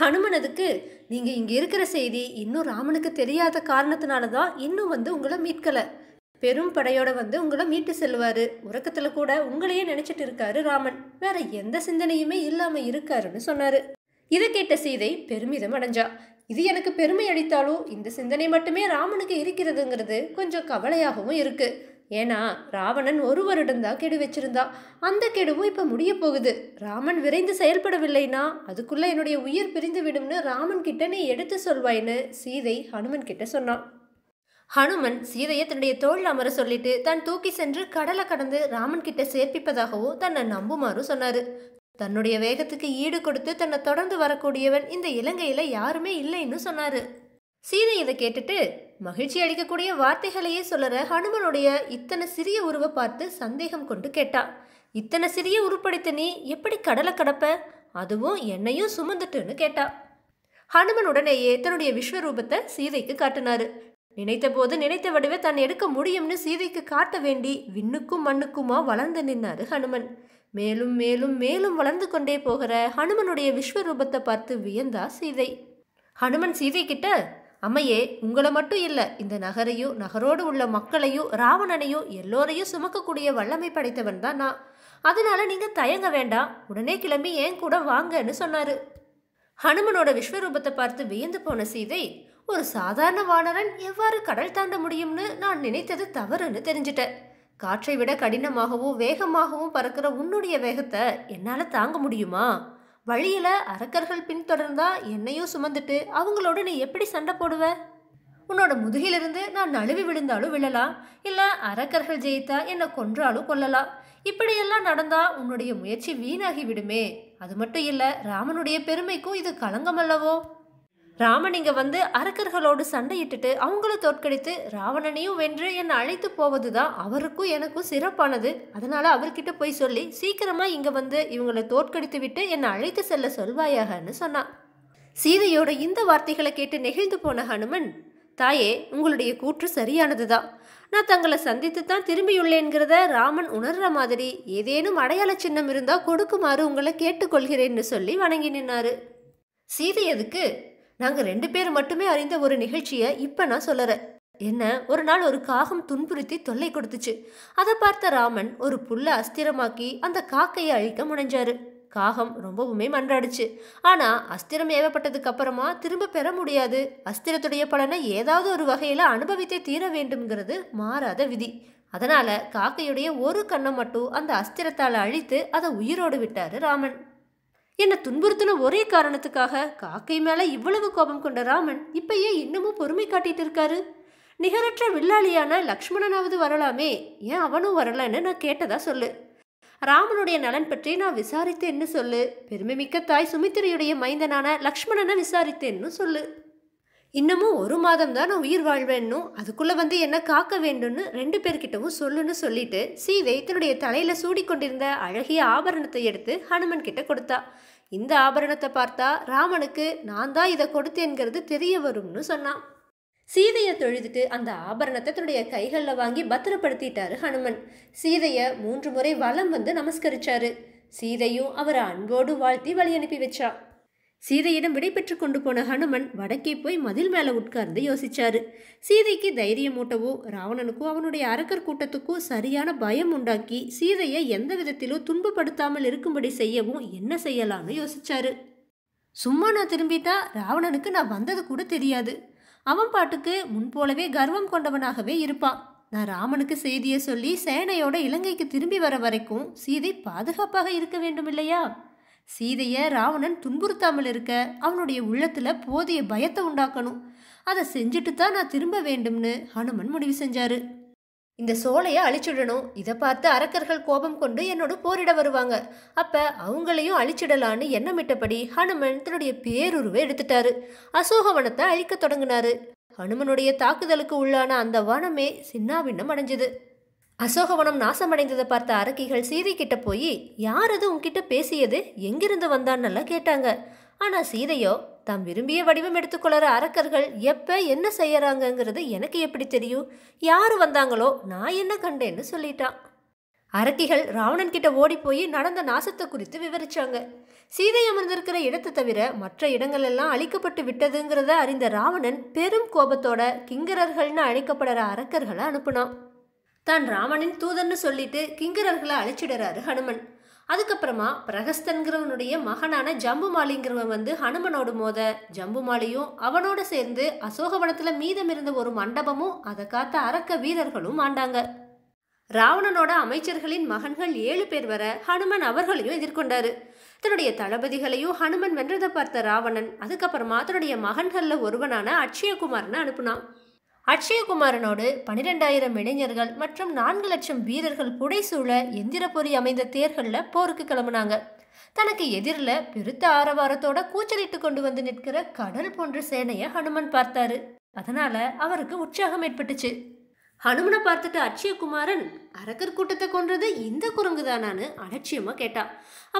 ஹனுமனதுக்கு நீங்கள் இங்கே இருக்கிற செய்தி இன்னும் ராமனுக்கு தெரியாத காரணத்தினால தான் இன்னும் வந்து உங்களை மீட்கலை பெரும் படையோட வந்து உங்களை மீட்டு செல்வார் உறக்கத்தில் கூட உங்களையே நினச்சிட்டு இருக்காரு ராமன் வேற எந்த சிந்தனையுமே இல்லாமல் இருக்காருன்னு சொன்னார் இதை கேட்ட சீதை பெருமிதம் அடைஞ்சா இது எனக்கு பெருமை அளித்தாலும் இந்த சிந்தனை மட்டுமே ராமனுக்கு இருக்கிறதுங்கிறது கொஞ்சம் கவலையாகவும் இருக்கு ஏன்னா ராவணன் ஒரு வருடம்தான் கெடு வச்சிருந்தா அந்த கெடுவும் இப்போ முடிய போகுது ராமன் விரைந்து செயல்படவில்லைனா அதுக்குள்ள என்னுடைய உயிர் பிரிந்து விடும்னு ராமன் கிட்ட நீ எடுத்து சொல்வாயின்னு சீதை ஹனுமன் கிட்ட சொன்னான் ஹனுமன் சீதையை தன்னுடைய தோல் அமர சொல்லிட்டு தான் தூக்கி சென்று கடலை கடந்து ராமன் கிட்ட சேர்ப்பிப்பதாகவும் தன்னை நம்புமாறும் சொன்னாரு தன்னுடைய வேகத்துக்கு ஈடு கொடுத்து தன்னை தொடர்ந்து வரக்கூடியவன் இந்த இலங்கையில் யாருமே இல்லைன்னு சொன்னார் சீதை இதை கேட்டுட்டு மகிழ்ச்சி அளிக்கக்கூடிய வார்த்தைகளையே சொல்லற ஹனுமனுடைய இத்தனை சிறிய உருவை பார்த்து சந்தேகம் கொண்டு கேட்டான் இத்தனை சிறிய உருப்படைத்த நீ எப்படி கடலை கடப்ப அதுவும் என்னையும் சுமந்துட்டுன்னு கேட்டா ஹனுமன் உடனேயே தன்னுடைய விஸ்வரூபத்தை சீதைக்கு காட்டினாரு நினைத்த போது நினைத்த வடிவை தான் எடுக்க முடியும்னு சீதைக்கு காட்ட வேண்டி விண்ணுக்கும் மண்ணுக்குமா வளர்ந்து நின்னாரு ஹனுமன் மேலும் மேலும் மேலும் வளர்ந்து கொண்டே போகிற ஹனுமனுடைய விஸ்வரூபத்தை பார்த்து வியந்தா சீதை ஹனுமன் சீதை கிட்ட அம்மையே உங்களை மட்டும் இல்லை இந்த நகரையும் நகரோடு உள்ள மக்களையும் ராவணனையும் எல்லோரையும் சுமக்கக்கூடிய வல்லமை படைத்தவன் தான் நான் அதனால நீங்கள் தயங்க வேண்டாம் உடனே கிளம்பி ஏன் கூட வாங்கன்னு சொன்னார் ஹனுமனோட விஸ்வரூபத்தை பார்த்து வியந்து போன சீதை ஒரு சாதாரண வானரன் எவ்வாறு கடல் தாண்ட முடியும்னு நான் நினைத்தது தவறுன்னு தெரிஞ்சிட்டேன் காற்றை விட கடினமாகவும் வேகமாகவும் பறக்கிற உன்னுடைய வேகத்தை என்னால் தாங்க முடியுமா வழியில் அரக்கர்கள் பின்தொடர்ந்தா என்னையும் சுமந்துட்டு அவங்களோட நீ எப்படி சண்டை போடுவ உன்னோட முதுகிலிருந்து நான் நழுவி விழுந்தாலும் விழலாம் இல்லை அரக்கர்கள் ஜெயித்தா என்னை கொன்றாலும் கொல்லலாம் இப்படியெல்லாம் நடந்தா உன்னுடைய முயற்சி வீணாகி விடுமே அது மட்டும் இல்லை ராமனுடைய பெருமைக்கும் இது களங்கம் அல்லவோ ராமன் இங்கே வந்து அரக்கர்களோடு சண்டையிட்டுட்டு அவங்கள தோற்கடித்து ராவணனையும் வென்று என்னை அழைத்து போவது தான் அவருக்கும் எனக்கும் சிறப்பானது அதனால் அவர்கிட்ட போய் சொல்லி சீக்கிரமாக இங்கே வந்து இவங்களை தோற்கடித்து விட்டு என்னை அழைத்து செல்ல சொல்வாயாகன்னு சொன்னான் சீதையோட இந்த வார்த்தைகளை கேட்டு நெகிழ்ந்து போன ஹனுமன் தாயே உங்களுடைய கூற்று சரியானது தான் நான் தங்களை சந்தித்து தான் திரும்பியுள்ளேங்கிறத ராமன் உணர்ற மாதிரி ஏதேனும் அடையாள சின்னம் இருந்தால் கொடுக்குமாறு உங்களை கேட்டுக்கொள்கிறேன்னு சொல்லி வணங்கி நின்னாரு சீதை நாங்கள் ரெண்டு பேர் மட்டுமே அறிந்த ஒரு நிகழ்ச்சியை இப்போ நான் சொல்லறேன் என்ன ஒரு நாள் ஒரு காகம் துன்புறுத்தி தொல்லை கொடுத்துச்சு அதை பார்த்த ராமன் ஒரு புல்லை அஸ்திரமாக்கி அந்த காக்கையை அழிக்க முனைஞ்சாரு காகம் ரொம்பவுமே மன்றாடுச்சு ஆனால் அஸ்திரம் ஏவப்பட்டதுக்கு அப்புறமா திரும்ப பெற முடியாது அஸ்திரத்துடைய பலனை ஏதாவது ஒரு வகையில் அனுபவித்தே தீர வேண்டும்ங்கிறது மாறாத விதி அதனால் காக்கையுடைய ஒரு கண்ணை மட்டும் அந்த அஸ்திரத்தால் அழித்து அதை உயிரோடு விட்டார் ராமன் என்னை துன்புறுத்தின ஒரே காரணத்துக்காக காக்கை மேலே இவ்வளவு கோபம் கொண்ட ராமன் இப்போ ஏன் இன்னமும் பொறுமை காட்டிட்டு இருக்காரு நிகரற்ற வில்லாளியான லக்ஷ்மணனாவது வரலாமே ஏன் அவனும் வரலன்னு நான் கேட்டதா சொல்லு ராமனுடைய நலன் பற்றி நான் விசாரித்தேன்னு சொல்லு பெருமை மிக்க தாய் சுமித்திரையுடைய மைந்தனான லக்ஷ்மணனை விசாரித்தேன்னு சொல்லு இன்னமும் ஒரு மாதம் தான் நான் உயிர் வாழ்வேன்னும் அதுக்குள்ளே வந்து என்ன காக்க வேண்டும்னு ரெண்டு பேர்கிட்டவும் சொல்லுன்னு சொல்லிட்டு சீதை தன்னுடைய தலையில் சூடிக்கொண்டிருந்த அழகிய ஆபரணத்தை எடுத்து ஹனுமன் கிட்ட கொடுத்தா இந்த ஆபரணத்தை பார்த்தா ராமனுக்கு நான் தான் இதை கொடுத்தேங்கிறது தெரிய வரும்னு சொன்னான் சீதையை தொழுதுட்டு அந்த ஆபரணத்தை தன்னுடைய கைகளில் வாங்கி பத்திரப்படுத்திட்டாரு ஹனுமன் சீதையை மூன்று முறை வளம் வந்து நமஸ்கரிச்சாரு சீதையும் அவரை அன்போடு வாழ்த்தி வழி அனுப்பி வச்சா சீதையிடம் விடை பெற்று கொண்டு போன ஹனுமன் வடக்கே போய் மதில் மேலே உட்கார்ந்து யோசிச்சாரு சீதைக்கு தைரியம் மூட்டவோ ராவணனுக்கோ அவனுடைய அரக்கர் கூட்டத்துக்கோ சரியான பயம் உண்டாக்கி சீதையை எந்த விதத்திலோ துன்பப்படுத்தாமல் இருக்கும்படி செய்யவும் என்ன செய்யலாம்னு யோசிச்சாரு சும்மா நான் திரும்பிட்டா ராவணனுக்கு நான் வந்தது கூட தெரியாது அவன் பாட்டுக்கு முன்போலவே கர்வம் கொண்டவனாகவே இருப்பான் நான் ராமனுக்கு செய்தியை சொல்லி சேனையோட இலங்கைக்கு திரும்பி வர வரைக்கும் சீதை பாதுகாப்பாக இருக்க வேண்டும் இல்லையா சீதையை ராவணன் துன்புறுத்தாமல் இருக்க அவனுடைய உள்ளத்தில் போதிய பயத்தை உண்டாக்கணும் அதை செஞ்சுட்டு தான் நான் திரும்ப வேண்டும்னு ஹனுமன் முடிவு செஞ்சாரு இந்த சோலையை அழிச்சுடணும் இதை பார்த்து அரக்கர்கள் கோபம் கொண்டு என்னோட போரிட வருவாங்க அப்ப அவங்களையும் அழிச்சிடலான்னு எண்ணமிட்டபடி ஹனுமன் தன்னுடைய பேருருவை எடுத்துட்டாரு அசோகவனத்தை அழிக்க தொடங்கினாரு ஹனுமனுடைய தாக்குதலுக்கு உள்ளான அந்த வனமே சின்னாபின்னம் அடைஞ்சது அசோகவனம் நாசமடைந்ததை பார்த்த அரக்கிகள் சீதை கிட்ட போய் யார் அது உன்கிட்ட பேசியது எங்கிருந்து வந்தான்னெல்லாம் கேட்டாங்க ஆனால் சீதையோ தாம் விரும்பிய வடிவம் எடுத்துக்கொள்கிற அரக்கர்கள் எப்போ என்ன செய்யறாங்கங்கிறது எனக்கு எப்படி தெரியும் யார் வந்தாங்களோ நான் என்ன கண்டேன்னு சொல்லிட்டான் அரக்கிகள் ராவணன் கிட்ட ஓடி போய் நடந்த நாசத்தை குறித்து விவரிச்சாங்க சீதை அமர்ந்திருக்கிற இடத்தை தவிர மற்ற இடங்கள் எல்லாம் அழிக்கப்பட்டு விட்டதுங்கிறத அறிந்த ராவணன் பெரும் கோபத்தோட கிங்கரர்கள்னு அழைக்கப்படுற அரக்கர்களை அனுப்புனான் தான் ராமனின் தூதன்னு சொல்லிட்டு கிங்கரர்களை அழைச்சிடுறாரு ஹனுமன் அதுக்கப்புறமா பிரகஸ்தன்கிறவனுடைய மகனான ஜம்புமாலிங்கிறவன் வந்து ஹனுமனோடு மோத ஜம்புமாலியும் அவனோட சேர்ந்து அசோகவனத்தில் மீதம் இருந்த ஒரு மண்டபமும் அதை காத்த அரக்க வீரர்களும் ஆண்டாங்க ராவணனோட அமைச்சர்களின் மகன்கள் ஏழு பேர் வர ஹனுமன் அவர்களையும் எதிர்கொண்டாரு தன்னுடைய தளபதிகளையும் ஹனுமன் வென்றதை பார்த்த ராவணன் அதுக்கப்புறமா தன்னுடைய மகன்களில் ஒருவனான அக்ஷயகுமார்னு அனுப்புனான் அக்ஷயகுமாரனோடு பனிரெண்டாயிரம் இளைஞர்கள் மற்றும் நான்கு லட்சம் வீரர்கள் புடைசூழ பொறி அமைந்த தேர்களில் போருக்கு கிளம்புனாங்க தனக்கு எதிரில் பெருத்த ஆரவாரத்தோட கூச்சலிட்டு கொண்டு வந்து நிற்கிற கடல் போன்ற சேனையை ஹனுமன் பார்த்தாரு அதனால அவருக்கு உற்சாகம் ஏற்பட்டுச்சு ஹனுமனை பார்த்துட்டு அட்சயகுமாரன் அரக்கர் கூட்டத்தை கொன்றது இந்த குரங்கு தானான்னு அலட்சியமாக கேட்டான்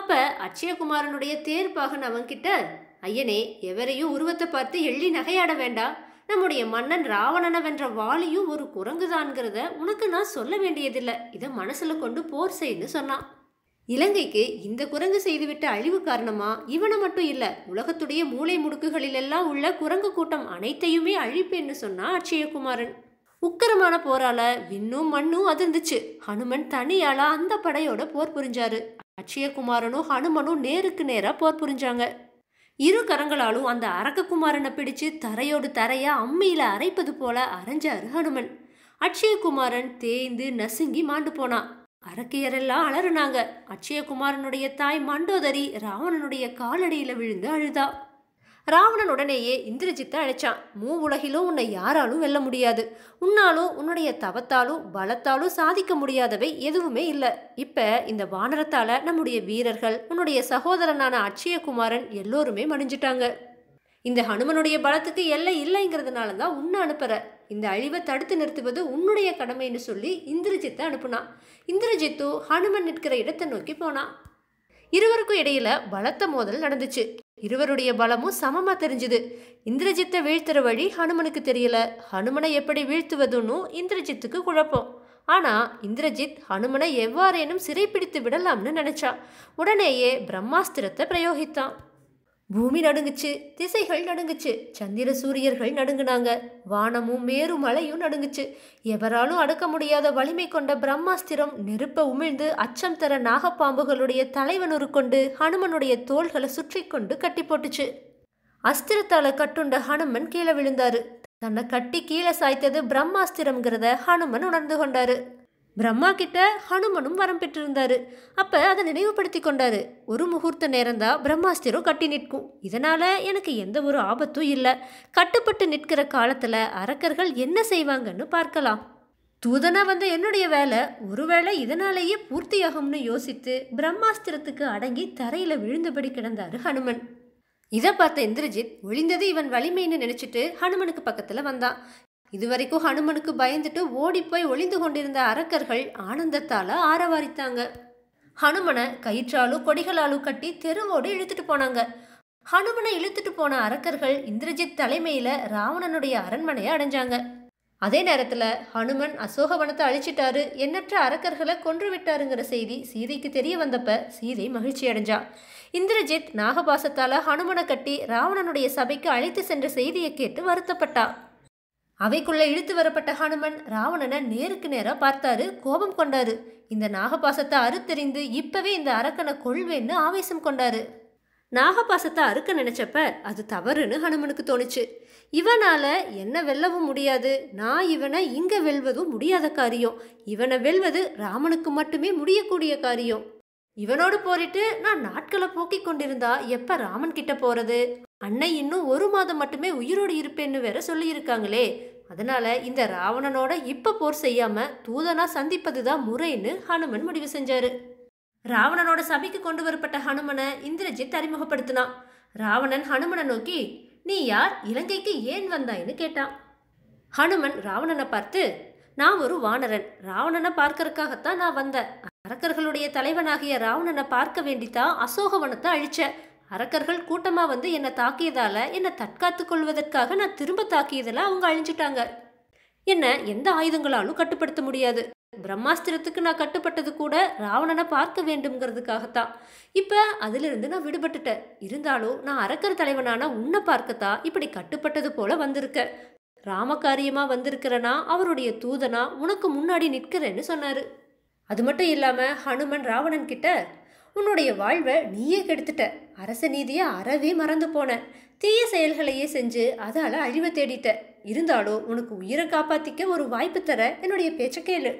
அப்போ அட்சயகுமாரனுடைய தேர்ப்பாகன் அவன்கிட்ட ஐயனே எவரையும் உருவத்தை பார்த்து எள்ளி நகையாட வேண்டாம் நம்முடைய மன்னன் ராவணனை வென்ற வாலியும் ஒரு குரங்குதான்கிறத உனக்கு நான் சொல்ல வேண்டியதில்லை இதை மனசில் கொண்டு போர் செய்யுன்னு சொன்னான் இலங்கைக்கு இந்த குரங்கு செய்துவிட்ட அழிவு காரணமா இவனை மட்டும் இல்லை உலகத்துடைய மூளை முடுக்குகளிலெல்லாம் உள்ள குரங்கு கூட்டம் அனைத்தையுமே அழிப்பேன்னு சொன்னா அட்சயகுமாரன் உக்கரமான போரால விண்ணும் மண்ணும் அதிர்ந்துச்சு ஹனுமன் தனியால அந்த படையோட போர் புரிஞ்சாரு அட்சயகுமாரனும் ஹனுமனும் நேருக்கு நேராக போர் புரிஞ்சாங்க இரு கரங்களாலும் அந்த அரக்ககுமாரனை பிடிச்சு தரையோடு தரையா அம்மியில அரைப்பது போல அரைஞ்சாரு ஹனுமன் அட்சயகுமாரன் தேய்ந்து நசுங்கி மாண்டு போனான் அரக்கையரெல்லாம் அலறுனாங்க அட்சயகுமாரனுடைய தாய் மண்டோதரி ராவணனுடைய காலடியில விழுந்து அழுதா ராவணன் உடனேயே இந்திரஜித்தை அழைச்சான் மூ உலகிலும் உன்னை யாராலும் வெல்ல முடியாது உன்னாலும் உன்னுடைய தவத்தாலும் பலத்தாலும் சாதிக்க முடியாதவை எதுவுமே இல்லை இப்போ இந்த வானரத்தால் நம்முடைய வீரர்கள் உன்னுடைய சகோதரனான அட்சயகுமாரன் எல்லோருமே மடிஞ்சிட்டாங்க இந்த ஹனுமனுடைய பலத்துக்கு எல்லை இல்லைங்கிறதுனால தான் உன்னை அனுப்புகிற இந்த அழிவை தடுத்து நிறுத்துவது உன்னுடைய கடமைன்னு சொல்லி இந்திரஜித்தை அனுப்புனான் இந்திரஜித்து ஹனுமன் நிற்கிற இடத்தை நோக்கி போனான் இருவருக்கும் இடையில பலத்த மோதல் நடந்துச்சு இருவருடைய பலமும் சமமாக தெரிஞ்சுது இந்திரஜித்தை வீழ்த்துற வழி ஹனுமனுக்கு தெரியல ஹனுமனை எப்படி வீழ்த்துவதுன்னு இந்திரஜித்துக்கு குழப்பம் ஆனால் இந்திரஜித் ஹனுமனை எவ்வாறேனும் சிறைப்பிடித்து விடலாம்னு நினச்சா உடனேயே பிரம்மாஸ்திரத்தை பிரயோகித்தான் பூமி நடுங்குச்சு திசைகள் நடுங்குச்சு சந்திர சூரியர்கள் நடுங்குனாங்க வானமும் மேரு மலையும் நடுங்குச்சு எவராலும் அடக்க முடியாத வலிமை கொண்ட பிரம்மாஸ்திரம் நெருப்ப உமிழ்ந்து அச்சம் தர நாகப்பாம்புகளுடைய தலைவனுரு கொண்டு ஹனுமனுடைய தோள்களை சுற்றி கொண்டு கட்டி போட்டுச்சு அஸ்திரத்தால கட்டுண்ட ஹனுமன் கீழே விழுந்தாரு தன்னை கட்டி கீழே சாய்த்தது பிரம்மாஸ்திரம்ங்கிறத ஹனுமன் உணர்ந்து கொண்டாரு பிரம்மா கிட்ட ஹனுமனும் வரம் பெற்றிருந்தாரு அப்போ அதை நினைவுபடுத்தி கொண்டாரு ஒரு முகூர்த்த நேரம் தான் பிரம்மாஸ்திரம் கட்டி நிற்கும் இதனால் எனக்கு எந்த ஒரு ஆபத்தும் இல்லை கட்டுப்பட்டு நிற்கிற காலத்தில் அரக்கர்கள் என்ன செய்வாங்கன்னு பார்க்கலாம் தூதனா வந்த என்னுடைய வேலை ஒருவேளை இதனாலேயே பூர்த்தியாகும்னு யோசித்து பிரம்மாஸ்திரத்துக்கு அடங்கி தரையில் விழுந்தபடி கிடந்தாரு ஹனுமன் இதை பார்த்த இந்திரஜித் ஒளிந்தது இவன் வலிமைன்னு நினச்சிட்டு ஹனுமனுக்கு பக்கத்தில் வந்தான் இதுவரைக்கும் ஹனுமனுக்கு பயந்துட்டு ஓடிப்போய் ஒளிந்து கொண்டிருந்த அரக்கர்கள் ஆனந்தத்தால் ஆரவாரித்தாங்க ஹனுமனை கயிற்றாலும் கொடிகளாலும் கட்டி தெருவோடு இழுத்துட்டு போனாங்க ஹனுமனை இழுத்துட்டு போன அரக்கர்கள் இந்திரஜித் தலைமையில் ராவணனுடைய அரண்மனையை அடைஞ்சாங்க அதே நேரத்தில் ஹனுமன் அசோகவனத்தை அழிச்சிட்டாரு எண்ணற்ற அரக்கர்களை கொன்று விட்டாருங்கிற செய்தி சீதைக்கு தெரிய வந்தப்ப சீதை மகிழ்ச்சி அடைஞ்சா இந்திரஜித் நாகபாசத்தால் ஹனுமனை கட்டி ராவணனுடைய சபைக்கு அழைத்து சென்ற செய்தியை கேட்டு வருத்தப்பட்டா அவைக்குள்ள இழுத்து வரப்பட்ட ஹனுமன் ராவணனை நேருக்கு நேராக பார்த்தாரு கோபம் கொண்டாரு இந்த நாகபாசத்தை அறுத்தெறிந்து இப்பவே இந்த அரக்கனை கொள்வேன்னு ஆவேசம் கொண்டாரு நாகபாசத்தை அறுக்க நினைச்சப்ப அது தவறுன்னு ஹனுமனுக்கு தோணுச்சு இவனால என்ன வெல்லவும் முடியாது நான் இவனை இங்க வெல்வதும் முடியாத காரியம் இவனை வெல்வது ராமனுக்கு மட்டுமே முடியக்கூடிய காரியம் இவனோடு போரிட்டு நான் நாட்களை போக்கிக் கொண்டிருந்தா எப்ப ராமன் கிட்ட போறது அன்னை இன்னும் ஒரு மாதம் மட்டுமே உயிரோடு இருப்பேன்னு வேற சொல்லியிருக்காங்களே அதனால இந்த ராவணனோட இப்ப போர் செய்யாம தூதனா சந்திப்பது தான் முறைன்னு ஹனுமன் முடிவு செஞ்சாரு ராவணனோட சபைக்கு கொண்டு வரப்பட்ட ஹனுமனை இந்திரஜித் அறிமுகப்படுத்தினான் ராவணன் ஹனுமனை நோக்கி நீ யார் இலங்கைக்கு ஏன் வந்தாயின்னு கேட்டான் ஹனுமன் ராவணனை பார்த்து நான் ஒரு வானரன் ராவணனை பார்க்கறதுக்காகத்தான் நான் வந்தேன் அரக்கர்களுடைய தலைவனாகிய ராவணனை பார்க்க வேண்டித்தான் அசோகவனத்தை அழிச்சேன் அரக்கர்கள் கூட்டமாக வந்து என்னை தாக்கியதால் என்னை தற்காத்து கொள்வதற்காக நான் திரும்ப தாக்கியதில் அவங்க அழிஞ்சிட்டாங்க என்னை எந்த ஆயுதங்களாலும் கட்டுப்படுத்த முடியாது பிரம்மாஸ்திரத்துக்கு நான் கட்டுப்பட்டது கூட ராவணனை பார்க்க வேண்டும்ங்கிறதுக்காகத்தான் இப்போ அதிலிருந்து நான் விடுபட்டுட்டேன் இருந்தாலும் நான் அரக்கர் தலைவனான உன்னை பார்க்கத்தான் இப்படி கட்டுப்பட்டது போல வந்திருக்கேன் ராமகாரியமாக வந்திருக்கிறனா அவருடைய தூதனா உனக்கு முன்னாடி நிற்கிறேன்னு சொன்னார் அது மட்டும் இல்லாமல் ஹனுமன் ராவணன் கிட்ட உன்னுடைய வாழ்வை நீயே கெடுத்துட்ட அரச நீதியை அறவே மறந்து போன தீய செயல்களையே செஞ்சு அதால் அழிவை தேடிட்ட இருந்தாலும் உனக்கு உயிரை காப்பாற்றிக்க ஒரு வாய்ப்பு தர என்னுடைய பேச்ச கேளு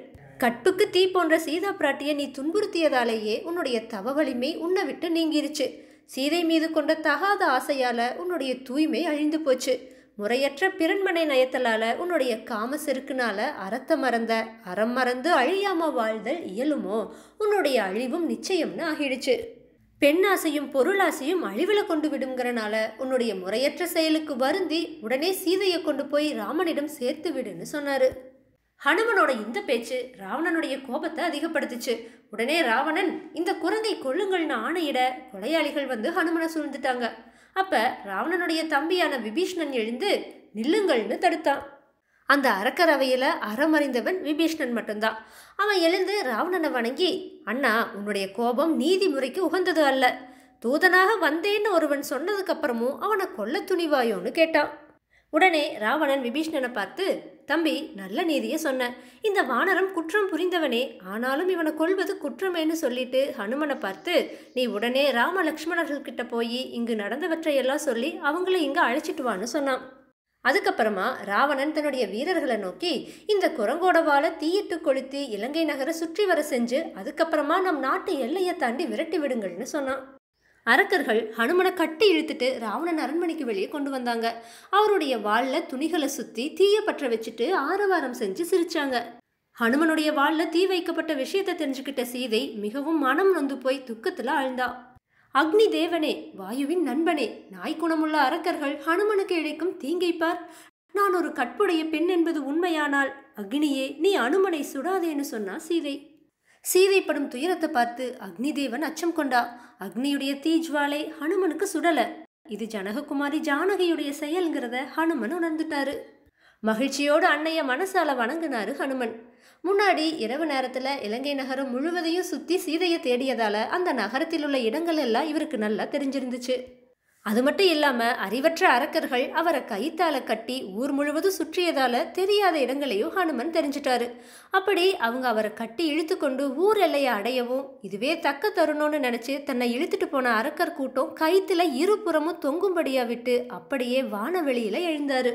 கட்டுக்கு தீ போன்ற சீதா பிராட்டியை நீ துன்புறுத்தியதாலேயே உன்னுடைய தவ வலிமை உன்னை விட்டு நீங்கிருச்சு சீதை மீது கொண்ட தகாத ஆசையால் உன்னுடைய தூய்மை அழிந்து போச்சு முறையற்ற பிறன்மனை நயத்தலால உன்னுடைய காம செருக்குனால அறத்த மறந்த அறம் மறந்து அழியாம வாழ்தல் இயலுமோ உன்னுடைய அழிவும் நிச்சயம்னு ஆகிடுச்சு பெண்ணாசையும் பொருளாசையும் அழிவில் கொண்டு விடுங்கிறனால உன்னுடைய முறையற்ற செயலுக்கு வருந்தி உடனே சீதையை கொண்டு போய் ராமனிடம் சேர்த்து விடுன்னு சொன்னாரு ஹனுமனோட இந்த பேச்சு ராவணனுடைய கோபத்தை அதிகப்படுத்துச்சு உடனே ராவணன் இந்த குரங்கை கொள்ளுங்கள்னு ஆணையிட கொலையாளிகள் வந்து ஹனுமனை சூழ்ந்துட்டாங்க அப்போ ராவணனுடைய தம்பியான விபீஷ்ணன் எழுந்து நில்லுங்கள்னு தடுத்தான் அந்த அறக்கரவையில் அறமறிந்தவன் விபீஷ்ணன் மட்டும்தான் அவன் எழுந்து ராவணனை வணங்கி அண்ணா உன்னுடைய கோபம் நீதிமுறைக்கு உகந்தது அல்ல தூதனாக வந்தேன்னு ஒருவன் சொன்னதுக்கப்புறமும் அவனை கொல்ல துணிவாயோன்னு கேட்டான் உடனே ராவணன் விபீஷ்ணனை பார்த்து தம்பி நல்ல நீதியை சொன்ன இந்த வானரம் குற்றம் புரிந்தவனே ஆனாலும் இவனை கொள்வது குற்றமேன்னு சொல்லிட்டு ஹனுமனை பார்த்து நீ உடனே ராம லக்ஷ்மணர்கள்கிட்ட போய் இங்கு நடந்தவற்றையெல்லாம் சொல்லி அவங்கள இங்கு அழைச்சிட்டு வான்னு சொன்னான் அதுக்கப்புறமா ராவணன் தன்னுடைய வீரர்களை நோக்கி இந்த குரங்கோடவால தீயிட்டு கொளுத்தி இலங்கை நகரை சுற்றி வர செஞ்சு அதுக்கப்புறமா நம் நாட்டு எல்லையை தாண்டி விரட்டி விடுங்கள்னு சொன்னான் அரக்கர்கள் ஹனுமனை கட்டி இழுத்துட்டு ராவணன் அரண்மனைக்கு வெளியே கொண்டு வந்தாங்க அவருடைய வாளில் துணிகளை சுற்றி தீயை பற்ற வச்சுட்டு ஆரவாரம் செஞ்சு சிரிச்சாங்க ஹனுமனுடைய வாளில் தீ வைக்கப்பட்ட விஷயத்தை தெரிஞ்சுக்கிட்ட சீதை மிகவும் மனம் நொந்து போய் துக்கத்தில் ஆழ்ந்தா அக்னி தேவனே வாயுவின் நண்பனே நாய்க்குணமுள்ள அரக்கர்கள் ஹனுமனுக்கு இழைக்கும் தீங்கைப்பார் நான் ஒரு கற்புடைய பெண் என்பது உண்மையானால் அக்னியே நீ அனுமனை சுடாதேன்னு சொன்னா சீதை சீதைப்படும் துயரத்தை பார்த்து அக்னி தேவன் அச்சம் கொண்டா அக்னியுடைய தீஜ்வாலை ஹனுமனுக்கு சுடல இது ஜனககுமாரி ஜானகியுடைய செயல்ங்கிறத ஹனுமன் உணர்ந்துட்டாரு மகிழ்ச்சியோடு அன்னைய மனசால வணங்கினாரு ஹனுமன் முன்னாடி இரவு நேரத்தில் இலங்கை நகரம் முழுவதையும் சுற்றி சீதையை தேடியதால அந்த நகரத்தில் உள்ள இடங்கள் எல்லாம் இவருக்கு நல்லா தெரிஞ்சிருந்துச்சு அது மட்டும் இல்லாம அறிவற்ற அரக்கர்கள் அவரை கைத்தால கட்டி ஊர் முழுவதும் சுற்றியதால தெரியாத இடங்களையும் ஹனுமன் தெரிஞ்சிட்டாரு அப்படி அவங்க அவரை கட்டி இழுத்து கொண்டு ஊர் எல்லையை அடையவும் இதுவே தக்க தருணம்னு நினைச்சு தன்னை இழுத்துட்டு போன அரக்கர் கூட்டம் கைத்துல இருபுறமும் தொங்கும்படியா விட்டு அப்படியே வானவெளியில எழுந்தாரு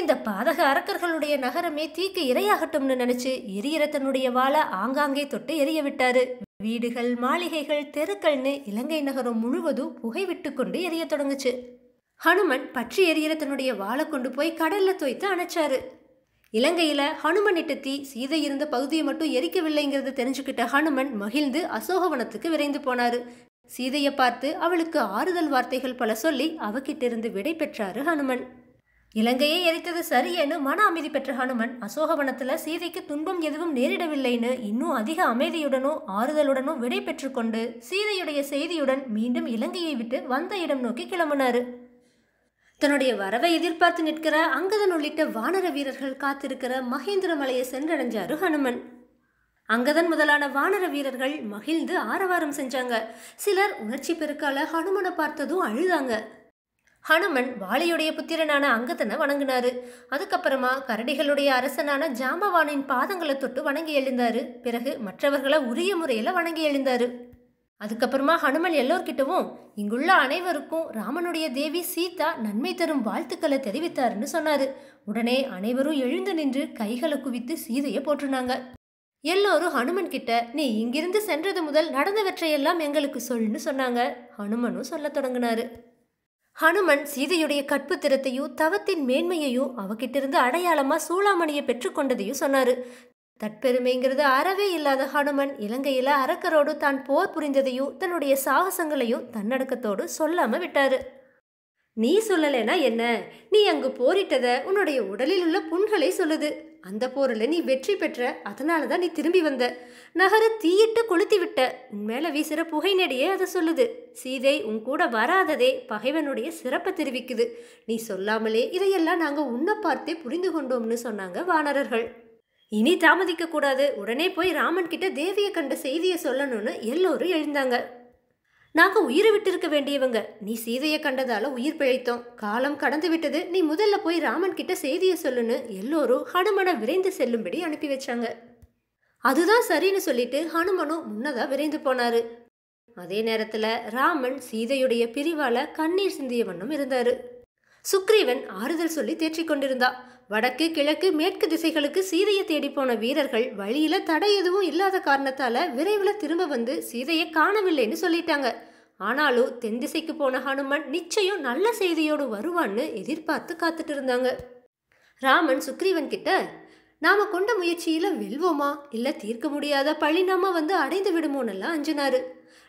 இந்த பாதக அரக்கர்களுடைய நகரமே தீக்கு இரையாகட்டும்னு நினைச்சு எரியிற தன்னுடைய வாழை ஆங்காங்கே தொட்டு எரிய விட்டாரு வீடுகள் மாளிகைகள் தெருக்கள்னு இலங்கை நகரம் முழுவதும் புகை விட்டு கொண்டு எரிய தொடங்குச்சு ஹனுமன் பற்றி எரியிற தன்னுடைய வாழை கொண்டு போய் கடல்ல தோய்த்து அணைச்சாரு இலங்கையில ஹனுமன் தீ சீதை இருந்த பகுதியை மட்டும் எரிக்கவில்லைங்கிறது தெரிஞ்சுக்கிட்ட ஹனுமன் மகிழ்ந்து அசோகவனத்துக்கு விரைந்து போனாரு சீதையை பார்த்து அவளுக்கு ஆறுதல் வார்த்தைகள் பல சொல்லி அவகிட்டிருந்து விடை பெற்றாரு ஹனுமன் இலங்கையை எரித்தது சரியேன்னு மன அமைதி பெற்ற ஹனுமன் அசோகவனத்தில் சீதைக்கு துன்பம் எதுவும் நேரிடவில்லைன்னு இன்னும் அதிக அமைதியுடனோ ஆறுதலுடனோ விடை பெற்றுக்கொண்டு சீதையுடைய செய்தியுடன் மீண்டும் இலங்கையை விட்டு வந்த இடம் நோக்கி கிளம்பினார் தன்னுடைய வரவை எதிர்பார்த்து நிற்கிற அங்கதன் உள்ளிட்ட வானர வீரர்கள் காத்திருக்கிற மகேந்திர மலையை சென்றடைஞ்சாரு ஹனுமன் அங்கதன் முதலான வானர வீரர்கள் மகிழ்ந்து ஆரவாரம் செஞ்சாங்க சிலர் உணர்ச்சி பெருக்கால ஹனுமனை பார்த்ததும் அழுதாங்க ஹனுமன் வாலியுடைய புத்திரனான அங்கதனை வணங்கினாரு அதுக்கப்புறமா கரடிகளுடைய அரசனான ஜாம்பவானின் பாதங்களை தொட்டு வணங்கி எழுந்தாரு பிறகு மற்றவர்களை உரிய முறையில் வணங்கி எழுந்தாரு அதுக்கப்புறமா ஹனுமன் எல்லோர்கிட்டவும் இங்குள்ள அனைவருக்கும் ராமனுடைய தேவி சீதா நன்மை தரும் வாழ்த்துக்களை தெரிவித்தாருன்னு சொன்னாரு உடனே அனைவரும் எழுந்து நின்று கைகளை குவித்து சீதையை போட்டிருந்தாங்க எல்லோரும் ஹனுமன் கிட்ட நீ இங்கிருந்து சென்றது முதல் நடந்தவற்றையெல்லாம் எங்களுக்கு சொல்லுன்னு சொன்னாங்க ஹனுமனும் சொல்ல தொடங்கினாரு ஹனுமன் சீதையுடைய கற்புத்திறத்தையும் தவத்தின் மேன்மையையும் அவகிட்டிருந்து அடையாளமாக சூளாமணியை பெற்றுக்கொண்டதையும் சொன்னார் தற்பெருமைங்கிறது அறவே இல்லாத ஹனுமன் இலங்கையில் அரக்கரோடு தான் போர் புரிந்ததையும் தன்னுடைய சாகசங்களையும் தன்னடக்கத்தோடு சொல்லாமல் விட்டார் நீ சொல்லலைன்னா என்ன நீ அங்கு போரிட்டதை உன்னுடைய உடலில் உள்ள புண்களை சொல்லுது அந்த போரில் நீ வெற்றி பெற்ற அதனால தான் நீ திரும்பி வந்த நகர தீயிட்டு கொளுத்திவிட்ட உன் மேலே வீசுகிற புகைநடியே அதை சொல்லுது சீதை உன் கூட வராததே பகைவனுடைய சிறப்பை தெரிவிக்குது நீ சொல்லாமலே இதையெல்லாம் நாங்கள் உன்னை பார்த்தே புரிந்து கொண்டோம்னு சொன்னாங்க வானரர்கள் இனி தாமதிக்க கூடாது உடனே போய் ராமன் கிட்ட தேவியை கண்ட செய்தியை சொல்லணும்னு எல்லோரும் எழுந்தாங்க நாங்கள் உயிரை விட்டிருக்க வேண்டியவங்க நீ சீதையை கண்டதால உயிர் பிழைத்தோம் காலம் கடந்து விட்டது நீ முதல்ல போய் ராமன் கிட்ட செய்தியை சொல்லுன்னு எல்லோரும் ஹனுமன விரைந்து செல்லும்படி அனுப்பி வச்சாங்க அதுதான் சரின்னு சொல்லிட்டு ஹனுமனும் முன்னதாக விரைந்து போனாரு அதே நேரத்தில் ராமன் சீதையுடைய பிரிவால் கண்ணீர் சிந்திய வண்ணம் இருந்தார் சுக்ரீவன் ஆறுதல் சொல்லி தேற்றிக் கொண்டிருந்தா வடக்கு கிழக்கு மேற்கு திசைகளுக்கு சீதையை தேடி போன வீரர்கள் வழியில தடை எதுவும் இல்லாத காரணத்தால விரைவில் திரும்ப வந்து சீதையை காணவில்லைன்னு சொல்லிட்டாங்க ஆனாலும் தென் திசைக்கு போன ஹனுமன் நிச்சயம் நல்ல செய்தியோடு வருவான்னு எதிர்பார்த்து காத்துட்டு இருந்தாங்க ராமன் சுக்ரீவன் கிட்ட நாம் கொண்ட முயற்சியில் வெல்வோமா இல்லை தீர்க்க முடியாத பழி நாம வந்து அடைந்து விடுமோன்னெல்லாம் அஞ்சினாரு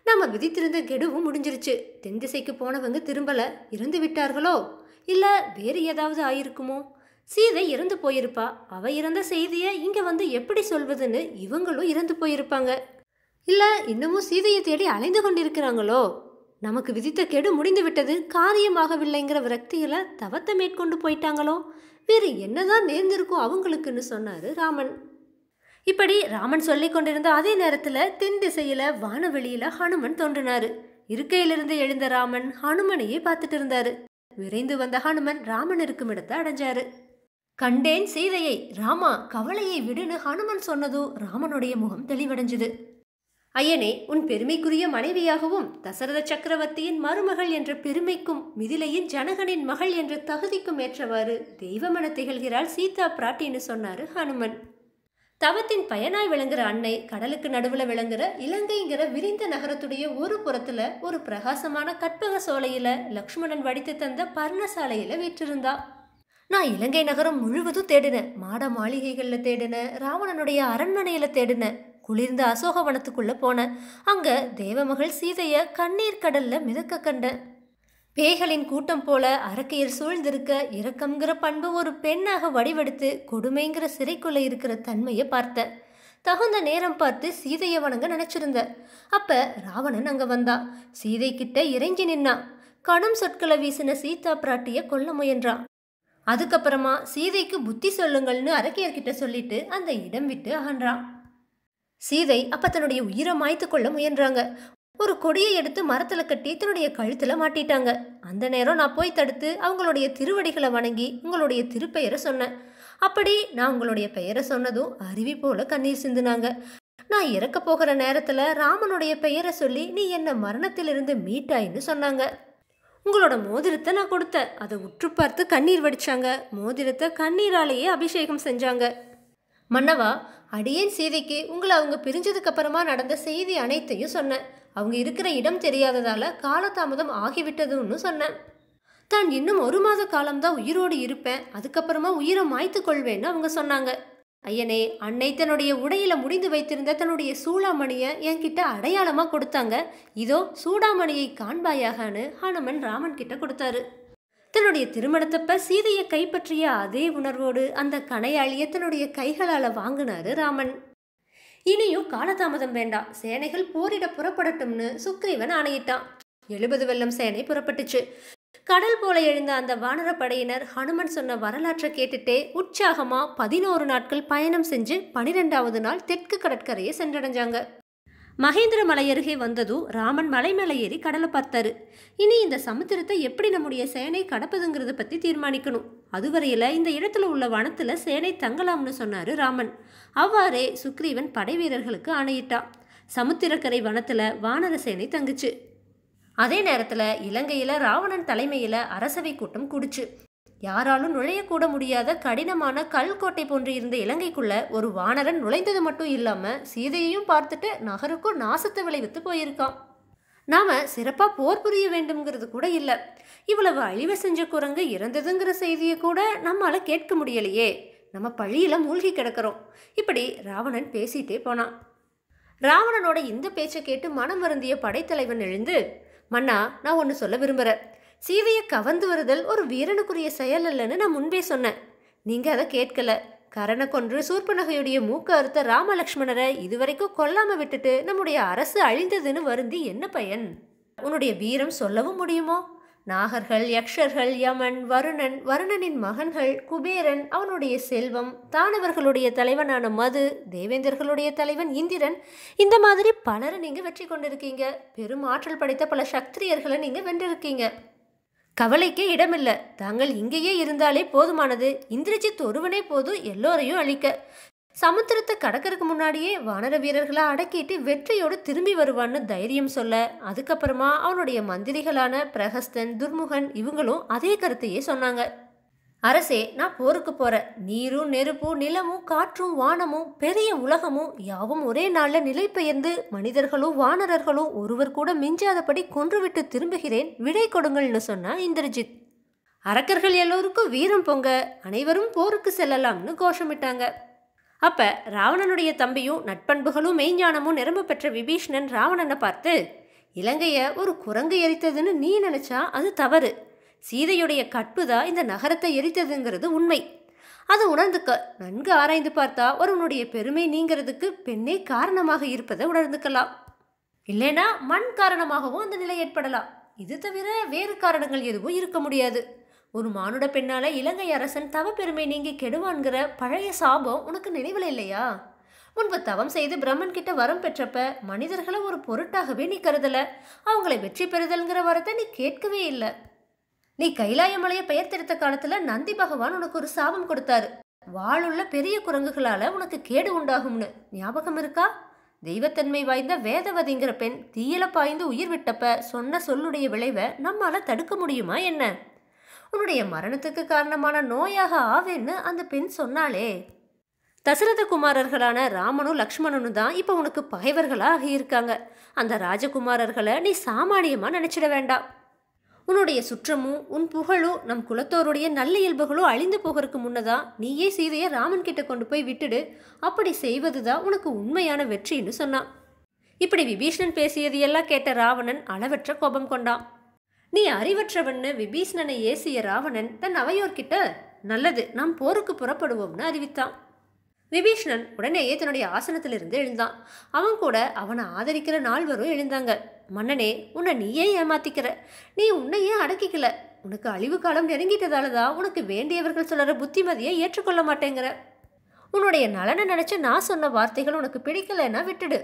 நாம் விதித்திருந்த கெடுவும் முடிஞ்சிருச்சு தென் திசைக்கு போனவங்க திரும்பல இறந்து விட்டார்களோ இல்லை வேறு ஏதாவது ஆயிருக்குமோ சீதை இறந்து போயிருப்பா அவ இறந்த செய்தியை இங்கே வந்து எப்படி சொல்வதுன்னு இவங்களும் இறந்து போயிருப்பாங்க இல்லை இன்னமும் சீதையை தேடி அலைந்து கொண்டிருக்கிறாங்களோ நமக்கு விதித்த கெடு முடிந்து விட்டது காரியமாகவில்லைங்கிற விரக்தியில தவத்தை மேற்கொண்டு போயிட்டாங்களோ வேறு என்னதான் நேர்ந்திருக்கும் அவங்களுக்குன்னு சொன்னார் ராமன் இப்படி ராமன் சொல்லி கொண்டிருந்த அதே நேரத்தில் தென் திசையில் வானவெளியில் ஹனுமன் தோன்றினார் இருக்கையிலிருந்து எழுந்த ராமன் ஹனுமனையே பார்த்துட்டு இருந்தாரு விரைந்து வந்த ஹனுமன் ராமன் இருக்கும் இடத்தை அடைஞ்சாரு கண்டேன் சீதையை ராமா கவலையை விடுன்னு ஹனுமன் சொன்னதும் ராமனுடைய முகம் தெளிவடைஞ்சுது ஐயனே உன் பெருமைக்குரிய மனைவியாகவும் தசரத சக்கரவர்த்தியின் மருமகள் என்ற பெருமைக்கும் மிதிலையின் ஜனகனின் மகள் என்ற தகுதிக்கும் ஏற்றவாறு தெய்வமன திகழ்கிறாள் சீதா பிராட்டின்னு சொன்னாரு ஹனுமன் தவத்தின் பயனாய் விளங்குற அன்னை கடலுக்கு நடுவில் விளங்குற இலங்கைங்கிற விரிந்த நகரத்துடைய ஒரு புறத்துல ஒரு பிரகாசமான கற்பக சோலையில லக்ஷ்மணன் வடித்து தந்த பர்ணசாலையில வீற்றிருந்தா நான் இலங்கை நகரம் முழுவதும் தேடினேன் மாட மாளிகைகளில் தேடினேன் ராவணனுடைய அரண்மனையில் தேடினேன் குளிர்ந்த அசோகவனத்துக்குள்ளே போனேன் அங்கே தேவமகள் சீதையை கண்ணீர் கடலில் மிதக்க கண்ட பேய்களின் கூட்டம் போல அரக்கையர் சூழ்ந்திருக்க இரக்கம்ங்கிற பண்பு ஒரு பெண்ணாக வடிவெடுத்து கொடுமைங்கிற சிறைக்குள்ளே இருக்கிற தன்மையை பார்த்த தகுந்த நேரம் பார்த்து சீதையை வணங்க நினச்சிருந்த அப்போ ராவணன் அங்கே வந்தா சீதை கிட்ட இறைஞ்சி நின்னான் கடும் சொற்களை வீசின சீதா பிராட்டியை கொல்ல முயன்றான் அதுக்கப்புறமா சீதைக்கு புத்தி சொல்லுங்கள்னு அரக்கையர்கிட்ட சொல்லிட்டு அந்த இடம் விட்டு அகன்றான் சீதை அப்ப தன்னுடைய உயிரை மாய்த்து கொள்ள முயன்றாங்க ஒரு கொடியை எடுத்து மரத்தில் கட்டி தன்னுடைய கழுத்தில் மாட்டிட்டாங்க அந்த நேரம் நான் போய் தடுத்து அவங்களுடைய திருவடிகளை வணங்கி உங்களுடைய திருப்பெயரை சொன்னேன் அப்படி நான் உங்களுடைய பெயரை சொன்னதும் அருவி போல கண்ணீர் சிந்துனாங்க நான் இறக்க போகிற நேரத்தில் ராமனுடைய பெயரை சொல்லி நீ என்னை மரணத்திலிருந்து மீட்டாயின்னு சொன்னாங்க உங்களோட மோதிரத்தை நான் கொடுத்தேன் அதை உற்று பார்த்து கண்ணீர் வடிச்சாங்க மோதிரத்தை கண்ணீராலேயே அபிஷேகம் செஞ்சாங்க மன்னவா அடியேன் சீதைக்கு உங்களை அவங்க பிரிஞ்சதுக்கு அப்புறமா நடந்த செய்தி அனைத்தையும் சொன்னேன் அவங்க இருக்கிற இடம் தெரியாததால காலதாமதம் ஆகிவிட்டதுன்னு சொன்னேன் தான் இன்னும் ஒரு மாத காலம்தான் உயிரோடு இருப்பேன் அதுக்கப்புறமா உயிரை மாய்த்து கொள்வேன்னு அவங்க சொன்னாங்க ஐயனே அன்னை தன்னுடைய உடையில முடிந்து வைத்திருந்த தன்னுடைய சூடாமணியை என்கிட்ட அடையாளமாக கொடுத்தாங்க இதோ சூடாமணியை காண்பாயாகனு ஹனுமன் ராமன் கிட்ட கொடுத்தாரு தன்னுடைய திருமணத்தப்ப சீதையை கைப்பற்றிய அதே உணர்வோடு அந்த கணையாளியை தன்னுடைய கைகளால் வாங்கினாரு ராமன் இனியும் காலதாமதம் வேண்டாம் சேனைகள் போரிட புறப்படட்டும்னு சுக்ரீவன் ஆணையிட்டான் எழுபது வெள்ளம் சேனை புறப்பட்டுச்சு கடல் போல எழுந்த அந்த வானரப்படையினர் ஹனுமன் சொன்ன வரலாற்றை கேட்டுட்டே உற்சாகமா பதினோரு நாட்கள் பயணம் செஞ்சு பனிரெண்டாவது நாள் தெற்கு கடற்கரையை சென்றடைஞ்சாங்க மகேந்திர மலை அருகே வந்ததும் ராமன் மலை மேலே ஏறி கடலை பார்த்தாரு இனி இந்த சமுத்திரத்தை எப்படி நம்முடைய சேனை கடப்பதுங்கிறத பற்றி தீர்மானிக்கணும் அதுவரையில் இந்த இடத்துல உள்ள வனத்தில் சேனை தங்கலாம்னு சொன்னார் ராமன் அவ்வாறே சுக்ரீவன் படை வீரர்களுக்கு ஆணையிட்டான் சமுத்திரக்கரை வனத்தில் வானர சேனை தங்குச்சு அதே நேரத்தில் இலங்கையில் ராவணன் தலைமையில் அரசவை கூட்டம் குடிச்சு யாராலும் நுழையக்கூட முடியாத கடினமான கல்கோட்டை போன்று இருந்த இலங்கைக்குள்ள ஒரு வானரன் நுழைந்தது மட்டும் இல்லாமல் சீதையையும் பார்த்துட்டு நகருக்கும் நாசத்தை விளைவித்து போயிருக்கான் நாம் சிறப்பாக போர் புரிய வேண்டும்ங்கிறது கூட இல்லை இவ்வளவு அழிவை செஞ்ச குரங்கு இறந்ததுங்கிற செய்தியை கூட நம்மளால் கேட்க முடியலையே நம்ம பழியில் மூழ்கி கிடக்கிறோம் இப்படி ராவணன் பேசிட்டே போனான் ராவணனோட இந்த பேச்சை கேட்டு மனம் வருந்திய படைத்தலைவன் எழுந்து மன்னா நான் ஒன்று சொல்ல விரும்புகிறேன் சீவையை கவர்ந்து வருதல் ஒரு வீரனுக்குரிய செயல் இல்லைன்னு நான் முன்பே சொன்னேன் நீங்கள் அதை கேட்கல கரணை கொன்று சூர்பனகையுடைய மூக்க அறுத்த ராமலக்ஷ்மணரை இதுவரைக்கும் கொல்லாமல் விட்டுட்டு நம்முடைய அரசு அழிந்ததுன்னு வருந்தி என்ன பயன் உன்னுடைய வீரம் சொல்லவும் முடியுமோ நாகர்கள் யக்ஷர்கள் யமன் வருணன் வருணனின் மகன்கள் குபேரன் அவனுடைய செல்வம் தானவர்களுடைய தலைவனான மது தேவேந்தர்களுடைய தலைவன் இந்திரன் இந்த மாதிரி பலரை நீங்கள் வெற்றி கொண்டிருக்கீங்க பெரும் ஆற்றல் படைத்த பல சக்திரியர்களை நீங்கள் வென்றிருக்கீங்க கவலைக்கே இடமில்லை தாங்கள் இங்கேயே இருந்தாலே போதுமானது இந்திரஜித் ஒருவனே போதும் எல்லோரையும் அழிக்க சமுத்திரத்தை கடக்கிறதுக்கு முன்னாடியே வானர வீரர்களை அடக்கிட்டு வெற்றியோடு திரும்பி வருவான்னு தைரியம் சொல்ல அதுக்கப்புறமா அவனுடைய மந்திரிகளான பிரகஸ்தன் துர்முகன் இவங்களும் அதே கருத்தையே சொன்னாங்க அரசே நான் போருக்கு போகிறேன் நீரும் நெருப்பும் நிலமும் காற்றும் வானமும் பெரிய உலகமும் யாவும் ஒரே நாளில் நிலை பெயர்ந்து மனிதர்களும் வானரர்களும் ஒருவர் கூட மிஞ்சாதபடி கொன்றுவிட்டு திரும்புகிறேன் விடை கொடுங்கள்னு சொன்னா இந்திரஜித் அரக்கர்கள் எல்லோருக்கும் வீரம் பொங்க அனைவரும் போருக்கு செல்லலாம்னு கோஷமிட்டாங்க அப்ப ராவணனுடைய தம்பியும் நட்பண்புகளும் மெய்ஞானமும் நிரம்ப பெற்ற விபீஷ்ணன் ராவணனை பார்த்து இலங்கையை ஒரு குரங்கு எரித்ததுன்னு நீ நினைச்சா அது தவறு சீதையுடைய கற்புதான் இந்த நகரத்தை எரித்ததுங்கிறது உண்மை அது உணர்ந்துக்க நன்கு ஆராய்ந்து பார்த்தா ஒருவனுடைய பெருமை நீங்கிறதுக்கு பெண்ணே காரணமாக இருப்பதை உணர்ந்துக்கலாம் இல்லைனா மண் காரணமாகவும் அந்த நிலை ஏற்படலாம் இது தவிர வேறு காரணங்கள் எதுவும் இருக்க முடியாது ஒரு மானுட பெண்ணால இலங்கை அரசன் தவ பெருமை நீங்கி கெடுவான்கிற பழைய சாபம் உனக்கு நினைவில் இல்லையா முன்பு தவம் செய்து பிரம்மன் கிட்ட வரம் பெற்றப்ப மனிதர்களை ஒரு பொருட்டாகவே நீ கருதல அவங்களை வெற்றி பெறுதல்ங்கிற வரத்தை நீ கேட்கவே இல்லை நீ கைலாயமலையை பெயர் திருத்த காலத்துல நந்தி பகவான் உனக்கு ஒரு சாபம் கொடுத்தாரு வாளுள்ள பெரிய குரங்குகளால உனக்கு கேடு உண்டாகும்னு ஞாபகம் இருக்கா தெய்வத்தன்மை வாய்ந்த வேதவதிங்கிற பெண் தீயில பாய்ந்து உயிர் விட்டப்ப சொன்ன சொல்லுடைய விளைவை நம்மால தடுக்க முடியுமா என்ன உன்னுடைய மரணத்துக்கு காரணமான நோயாக ஆவேன்னு அந்த பெண் சொன்னாலே தசரத குமாரர்களான ராமனும் லக்ஷ்மணனும் தான் இப்போ உனக்கு பகைவர்களாக ஆகியிருக்காங்க அந்த ராஜகுமாரர்களை நீ சாமானியமாக நினச்சிட வேண்டாம் உன்னுடைய சுற்றமும் உன் புகழும் நம் குலத்தோருடைய நல்ல இயல்புகளும் அழிந்து போகிறதுக்கு முன்னதான் நீயே சீதையை ராமன் கிட்ட கொண்டு போய் விட்டுடு அப்படி செய்வதுதான் உனக்கு உண்மையான வெற்றின்னு சொன்னான் இப்படி விபீஷணன் பேசியது எல்லாம் கேட்ட ராவணன் அளவற்ற கோபம் கொண்டான் நீ அறிவற்றவன்னு விபீஷணனை ஏசிய ராவணன் தன் அவையோர்கிட்ட நல்லது நாம் போருக்கு புறப்படுவோம்னு அறிவித்தான் விபீஷணன் உடனேயே தன்னுடைய ஆசனத்திலிருந்து எழுந்தான் அவன் கூட அவனை ஆதரிக்கிற நால்வரும் எழுந்தாங்க மன்னனே உன்னை நீயே ஏமாத்திக்கிற நீ உன்னையே அடக்கிக்கல உனக்கு அழிவு காலம் நெருங்கிட்டதால தான் உனக்கு வேண்டியவர்கள் சொல்கிற புத்திமதியை ஏற்றுக்கொள்ள மாட்டேங்கிற உன்னுடைய நலனை நினச்சி நான் சொன்ன வார்த்தைகள் உனக்கு பிடிக்கலைன்னா விட்டுடு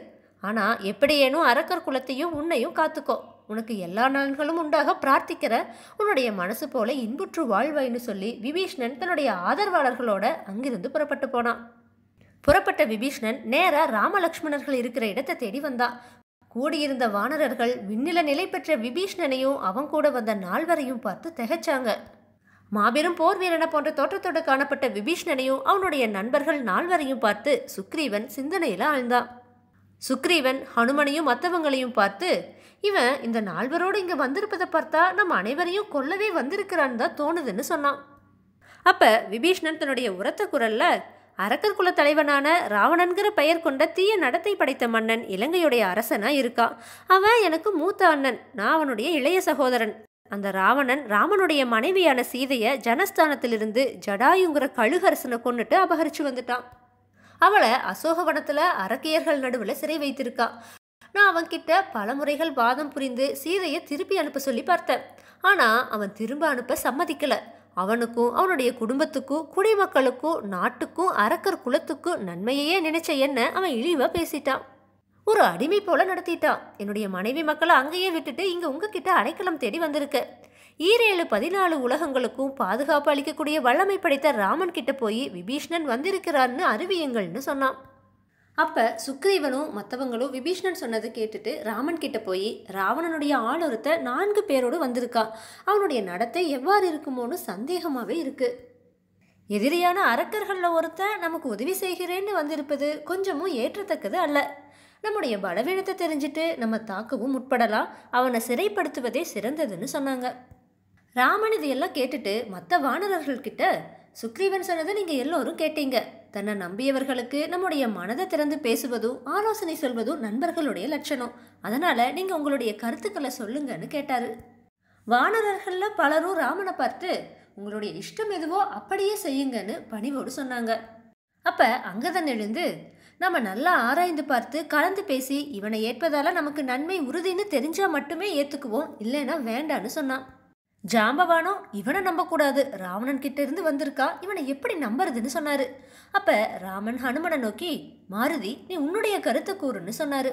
ஆனால் எப்படியேனும் அரக்கர் குலத்தையும் உன்னையும் காத்துக்கோ உனக்கு எல்லா நலன்களும் உண்டாக பிரார்த்திக்கிற உன்னுடைய மனசு போல இன்புற்று வாழ்வாயின்னு சொல்லி விபீஷ்ணன் தன்னுடைய ஆதரவாளர்களோட அங்கிருந்து புறப்பட்டு போனான் புறப்பட்ட விபீஷ்ணன் நேராக ராமலக்ஷ்மணர்கள் இருக்கிற இடத்தை தேடி வந்தான் கூடியிருந்த வானரர்கள் விண்ணில நிலை பெற்ற விபீஷ்ணனையும் அவன் கூட வந்த நால்வரையும் பார்த்து திகைச்சாங்க மாபெரும் போர் வீரனை போன்ற தோற்றத்தோடு காணப்பட்ட விபீஷ்ணனையும் அவனுடைய நண்பர்கள் நால்வரையும் பார்த்து சுக்ரீவன் சிந்தனையில் ஆழ்ந்தான் சுக்ரீவன் ஹனுமனையும் மற்றவங்களையும் பார்த்து இவன் இந்த நால்வரோடு இங்கே வந்திருப்பதை பார்த்தா நம்ம அனைவரையும் கொல்லவே வந்திருக்கிறான்னு தான் தோணுதுன்னு சொன்னான் அப்போ விபீஷ்ணன் தன்னுடைய உரத்த குரலில் அரக்கர் குல தலைவனான ராவணன்கிற பெயர் கொண்ட தீய நடத்தை படைத்த மன்னன் இலங்கையுடைய அரசனா இருக்கா அவன் எனக்கு மூத்த அண்ணன் நான் அவனுடைய இளைய சகோதரன் அந்த ராவணன் ராமனுடைய மனைவியான சீதையை ஜனஸ்தானத்திலிருந்து ஜடாயுங்கிற கழுகரசனை கொண்டுட்டு அபகரிச்சு வந்துட்டான் அவளை அசோகவனத்துல அரக்கியர்கள் நடுவில் சிறை வைத்திருக்கா நான் அவன்கிட்ட பல முறைகள் வாதம் புரிந்து சீதையை திருப்பி அனுப்ப சொல்லி பார்த்தேன் ஆனால் அவன் திரும்ப அனுப்ப சம்மதிக்கலை அவனுக்கும் அவனுடைய குடும்பத்துக்கும் குடிமக்களுக்கும் நாட்டுக்கும் அரக்கர் குலத்துக்கும் நன்மையையே நினைச்ச என்ன அவன் இழிவா பேசிட்டான் ஒரு அடிமை போல நடத்திட்டான் என்னுடைய மனைவி மக்களை அங்கேயே விட்டுட்டு இங்க உங்ககிட்ட அடைக்கலம் தேடி வந்திருக்க ஈரேழு பதினாலு உலகங்களுக்கும் பாதுகாப்பு அளிக்கக்கூடிய வல்லமை படைத்த ராமன் கிட்ட போய் விபீஷ்ணன் வந்திருக்கிறான்னு அறிவியுங்கள்னு சொன்னான் அப்போ சுக்ரீவனும் மற்றவங்களும் விபீஷ்ணன் சொன்னதை கேட்டுட்டு ராமன் கிட்ட போய் ராவணனுடைய ஆள் நான்கு பேரோடு வந்திருக்கா அவனுடைய நடத்தை எவ்வாறு இருக்குமோன்னு சந்தேகமாகவே இருக்குது எதிரியான அரக்கர்களில் ஒருத்தன் நமக்கு உதவி செய்கிறேன்னு வந்திருப்பது கொஞ்சமும் ஏற்றத்தக்கது அல்ல நம்முடைய பலவீனத்தை தெரிஞ்சுட்டு நம்ம தாக்கவும் முற்படலாம் அவனை சிறைப்படுத்துவதே சிறந்ததுன்னு சொன்னாங்க ராமன் இதையெல்லாம் கேட்டுட்டு மற்ற வானரர்கள்கிட்ட சுக்ரீவன் சொன்னதை நீங்கள் எல்லோரும் கேட்டீங்க தன்னை நம்பியவர்களுக்கு நம்முடைய மனதை திறந்து பேசுவதும் ஆலோசனை சொல்வதும் நண்பர்களுடைய லட்சணம் அதனால் நீங்கள் உங்களுடைய கருத்துக்களை சொல்லுங்கன்னு கேட்டார் வானரர்களில் பலரும் ராமனை பார்த்து உங்களுடைய இஷ்டம் எதுவோ அப்படியே செய்யுங்கன்னு பணிவோடு சொன்னாங்க அப்போ அங்கதன் எழுந்து நம்ம நல்லா ஆராய்ந்து பார்த்து கலந்து பேசி இவனை ஏற்பதால் நமக்கு நன்மை உறுதின்னு தெரிஞ்சால் மட்டுமே ஏற்றுக்குவோம் இல்லைன்னா வேண்டான்னு சொன்னான் ஜாம்பவானோ இவனை நம்பக்கூடாது ராவணன் கிட்ட இருந்து வந்திருக்கா இவனை எப்படி நம்புறதுன்னு சொன்னாரு அப்ப ராமன் ஹனுமனை நோக்கி மாருதி நீ உன்னுடைய கருத்தை கூறுன்னு சொன்னாரு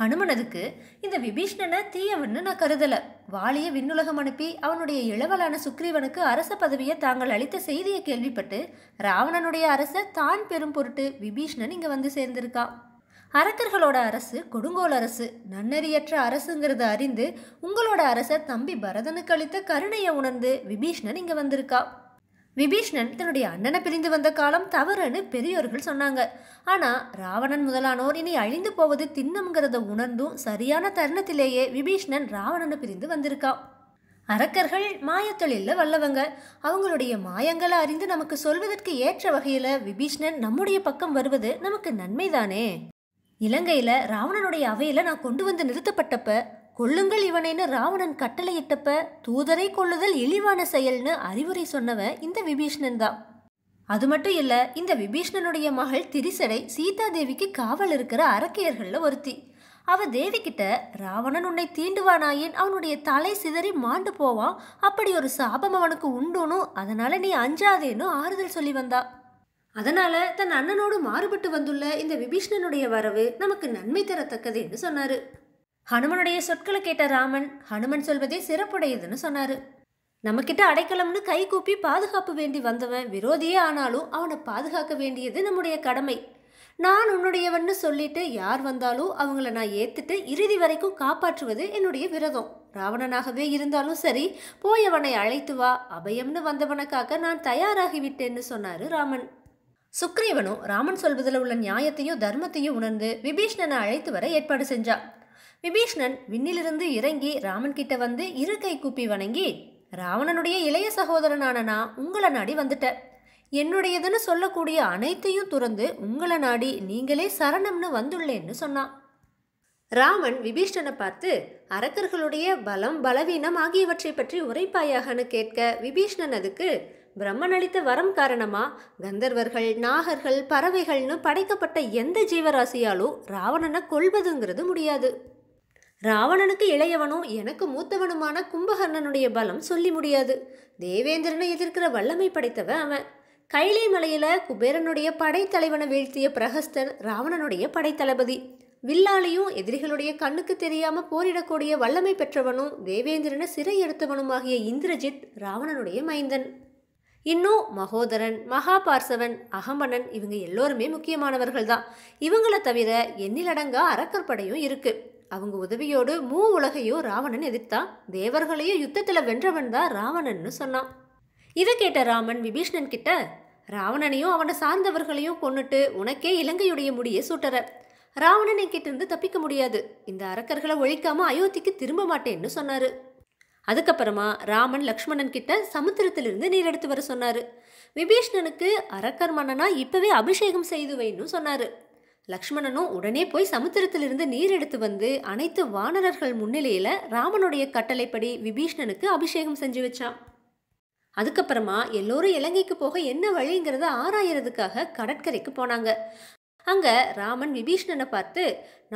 ஹனுமனதுக்கு இந்த விபீஷ்ணனை தீயவன்னு நான் கருதல வாலிய விண்ணுலகம் அனுப்பி அவனுடைய இளவலான சுக்ரீவனுக்கு அரச பதவியை தாங்கள் அளித்த செய்தியை கேள்விப்பட்டு ராவணனுடைய அரசை தான் பெரும் பொருட்டு விபீஷ்ணன் இங்க வந்து சேர்ந்திருக்கான் அரக்கர்களோட அரசு கொடுங்கோல் அரசு நன்னறியற்ற அரசுங்கிறத அறிந்து உங்களோட அரசர் தம்பி பரதனுக்கு அளித்த கருணையை உணர்ந்து விபீஷ்ணன் இங்கே வந்திருக்கா விபீஷ்ணன் தன்னுடைய அண்ணனை பிரிந்து வந்த காலம் தவறுன்னு பெரியோர்கள் சொன்னாங்க ஆனால் ராவணன் முதலானோர் இனி அழிந்து போவது திண்ணம்ங்கிறத உணர்ந்தும் சரியான தருணத்திலேயே விபீஷ்ணன் ராவணனை பிரிந்து வந்திருக்கான் அரக்கர்கள் மாயத்தொழிலில் வல்லவங்க அவங்களுடைய மாயங்களை அறிந்து நமக்கு சொல்வதற்கு ஏற்ற வகையில் விபீஷ்ணன் நம்முடைய பக்கம் வருவது நமக்கு நன்மைதானே இலங்கையில் ராவணனுடைய அவையில் நான் கொண்டு வந்து நிறுத்தப்பட்டப்ப கொள்ளுங்கள் இவனைன்னு ராவணன் கட்டளையிட்டப்ப தூதரை கொள்ளுதல் இழிவான செயல்னு அறிவுரை சொன்னவன் இந்த விபீஷணன் தான் அது மட்டும் இல்லை இந்த விபீஷணனுடைய மகள் திரிசடை சீதா தேவிக்கு காவல் இருக்கிற அரக்கையர்களில் ஒருத்தி அவ தேவி கிட்ட ராவணன் உன்னை தீண்டுவானாயின் அவனுடைய தலை சிதறி மாண்டு போவான் அப்படி ஒரு சாபம் அவனுக்கு உண்டுனும் அதனால நீ அஞ்சாதேன்னு ஆறுதல் சொல்லி வந்தான் அதனால தன் அண்ணனோடு மாறுபட்டு வந்துள்ள இந்த விபீஷ்ணனுடைய வரவு நமக்கு நன்மை தரத்தக்கது என்று சொன்னாரு ஹனுமனுடைய சொற்களை கேட்ட ராமன் ஹனுமன் சொல்வதே சிறப்புடையதுன்னு சொன்னாரு நம்மக்கிட்ட அடைக்கலம்னு கை கூப்பி பாதுகாப்பு வேண்டி வந்தவன் விரோதியே ஆனாலும் அவனை பாதுகாக்க வேண்டியது நம்முடைய கடமை நான் உன்னுடையவன்னு சொல்லிட்டு யார் வந்தாலும் அவங்கள நான் ஏத்துட்டு இறுதி வரைக்கும் காப்பாற்றுவது என்னுடைய விரதம் ராவணனாகவே இருந்தாலும் சரி போய் அவனை அழைத்து வா அபயம்னு வந்தவனுக்காக நான் தயாராகிவிட்டேன்னு சொன்னாரு ராமன் சுக்ரீவனும் ராமன் சொல்வதில் உள்ள நியாயத்தையும் தர்மத்தையும் உணர்ந்து விபீஷ்ணனை அழைத்து வர ஏற்பாடு செஞ்சான் விபீஷ்ணன் விண்ணிலிருந்து இறங்கி ராமன் கிட்ட வந்து இரு கை கூப்பி வணங்கி ராவணனுடைய இளைய சகோதரனான நான் உங்களை நாடி வந்துட்டேன் என்னுடையதுன்னு சொல்லக்கூடிய அனைத்தையும் துறந்து உங்களை நாடி நீங்களே சரணம்னு வந்துள்ளேன்னு சொன்னான் ராமன் விபீஷ்ணனை பார்த்து அரக்கர்களுடைய பலம் பலவீனம் ஆகியவற்றை பற்றி உரைப்பாயாகனு கேட்க விபீஷ்ணன் அதுக்கு பிரம்மன் அளித்த வரம் காரணமா கந்தர்வர்கள் நாகர்கள் பறவைகள்னு படைக்கப்பட்ட எந்த ஜீவராசியாலும் ராவணனை கொள்வதுங்கிறது முடியாது ராவணனுக்கு இளையவனும் எனக்கு மூத்தவனுமான கும்பகர்ணனுடைய பலம் சொல்லி முடியாது தேவேந்திரனை எதிர்க்கிற வல்லமை படைத்தவன் அவன் கைலை மலையில குபேரனுடைய படைத்தலைவனை வீழ்த்திய பிரகஸ்தன் ராவணனுடைய படைத்தளபதி வில்லாலையும் எதிரிகளுடைய கண்ணுக்கு தெரியாம போரிடக்கூடிய வல்லமை பெற்றவனும் தேவேந்திரனை சிறை எடுத்தவனுமாகிய இந்திரஜித் ராவணனுடைய மைந்தன் இன்னும் மகோதரன் மகாபார்சவன் அகம்பனன் இவங்க எல்லோருமே முக்கியமானவர்கள் தான் இவங்களை தவிர எண்ணிலடங்கா படையும் இருக்கு அவங்க உதவியோடு மூ உலகையும் ராவணன் எதிர்த்தான் தேவர்களையும் யுத்தத்தில் வென்றவன் தான் ராவணன்னு சொன்னான் இதை கேட்ட ராமன் விபீஷ்ணன் கிட்ட ராவணனையும் அவனை சார்ந்தவர்களையும் கொன்னுட்டு உனக்கே இலங்கையுடைய முடியை சுட்டுற ராவணனை இருந்து தப்பிக்க முடியாது இந்த அரக்கர்களை ஒழிக்காம அயோத்திக்கு திரும்ப மாட்டேன்னு சொன்னாரு அதுக்கப்புறமா ராமன் லக்ஷ்மணன் கிட்ட சமுத்திரத்திலிருந்து நீர் எடுத்து வர சொன்னார் விபீஷ்ணனுக்கு அரக்கர் மன்னனா இப்பவே அபிஷேகம் செய்து வைன்னு சொன்னார் லக்ஷ்மணனும் உடனே போய் சமுத்திரத்திலிருந்து நீர் எடுத்து வந்து அனைத்து வானரர்கள் முன்னிலையில ராமனுடைய கட்டளைப்படி விபீஷ்ணனுக்கு அபிஷேகம் செஞ்சு வச்சான் அதுக்கப்புறமா எல்லோரும் இலங்கைக்கு போக என்ன வழிங்கிறத ஆராயறதுக்காக கடற்கரைக்கு போனாங்க அங்க ராமன் விபீஷ்ணனை பார்த்து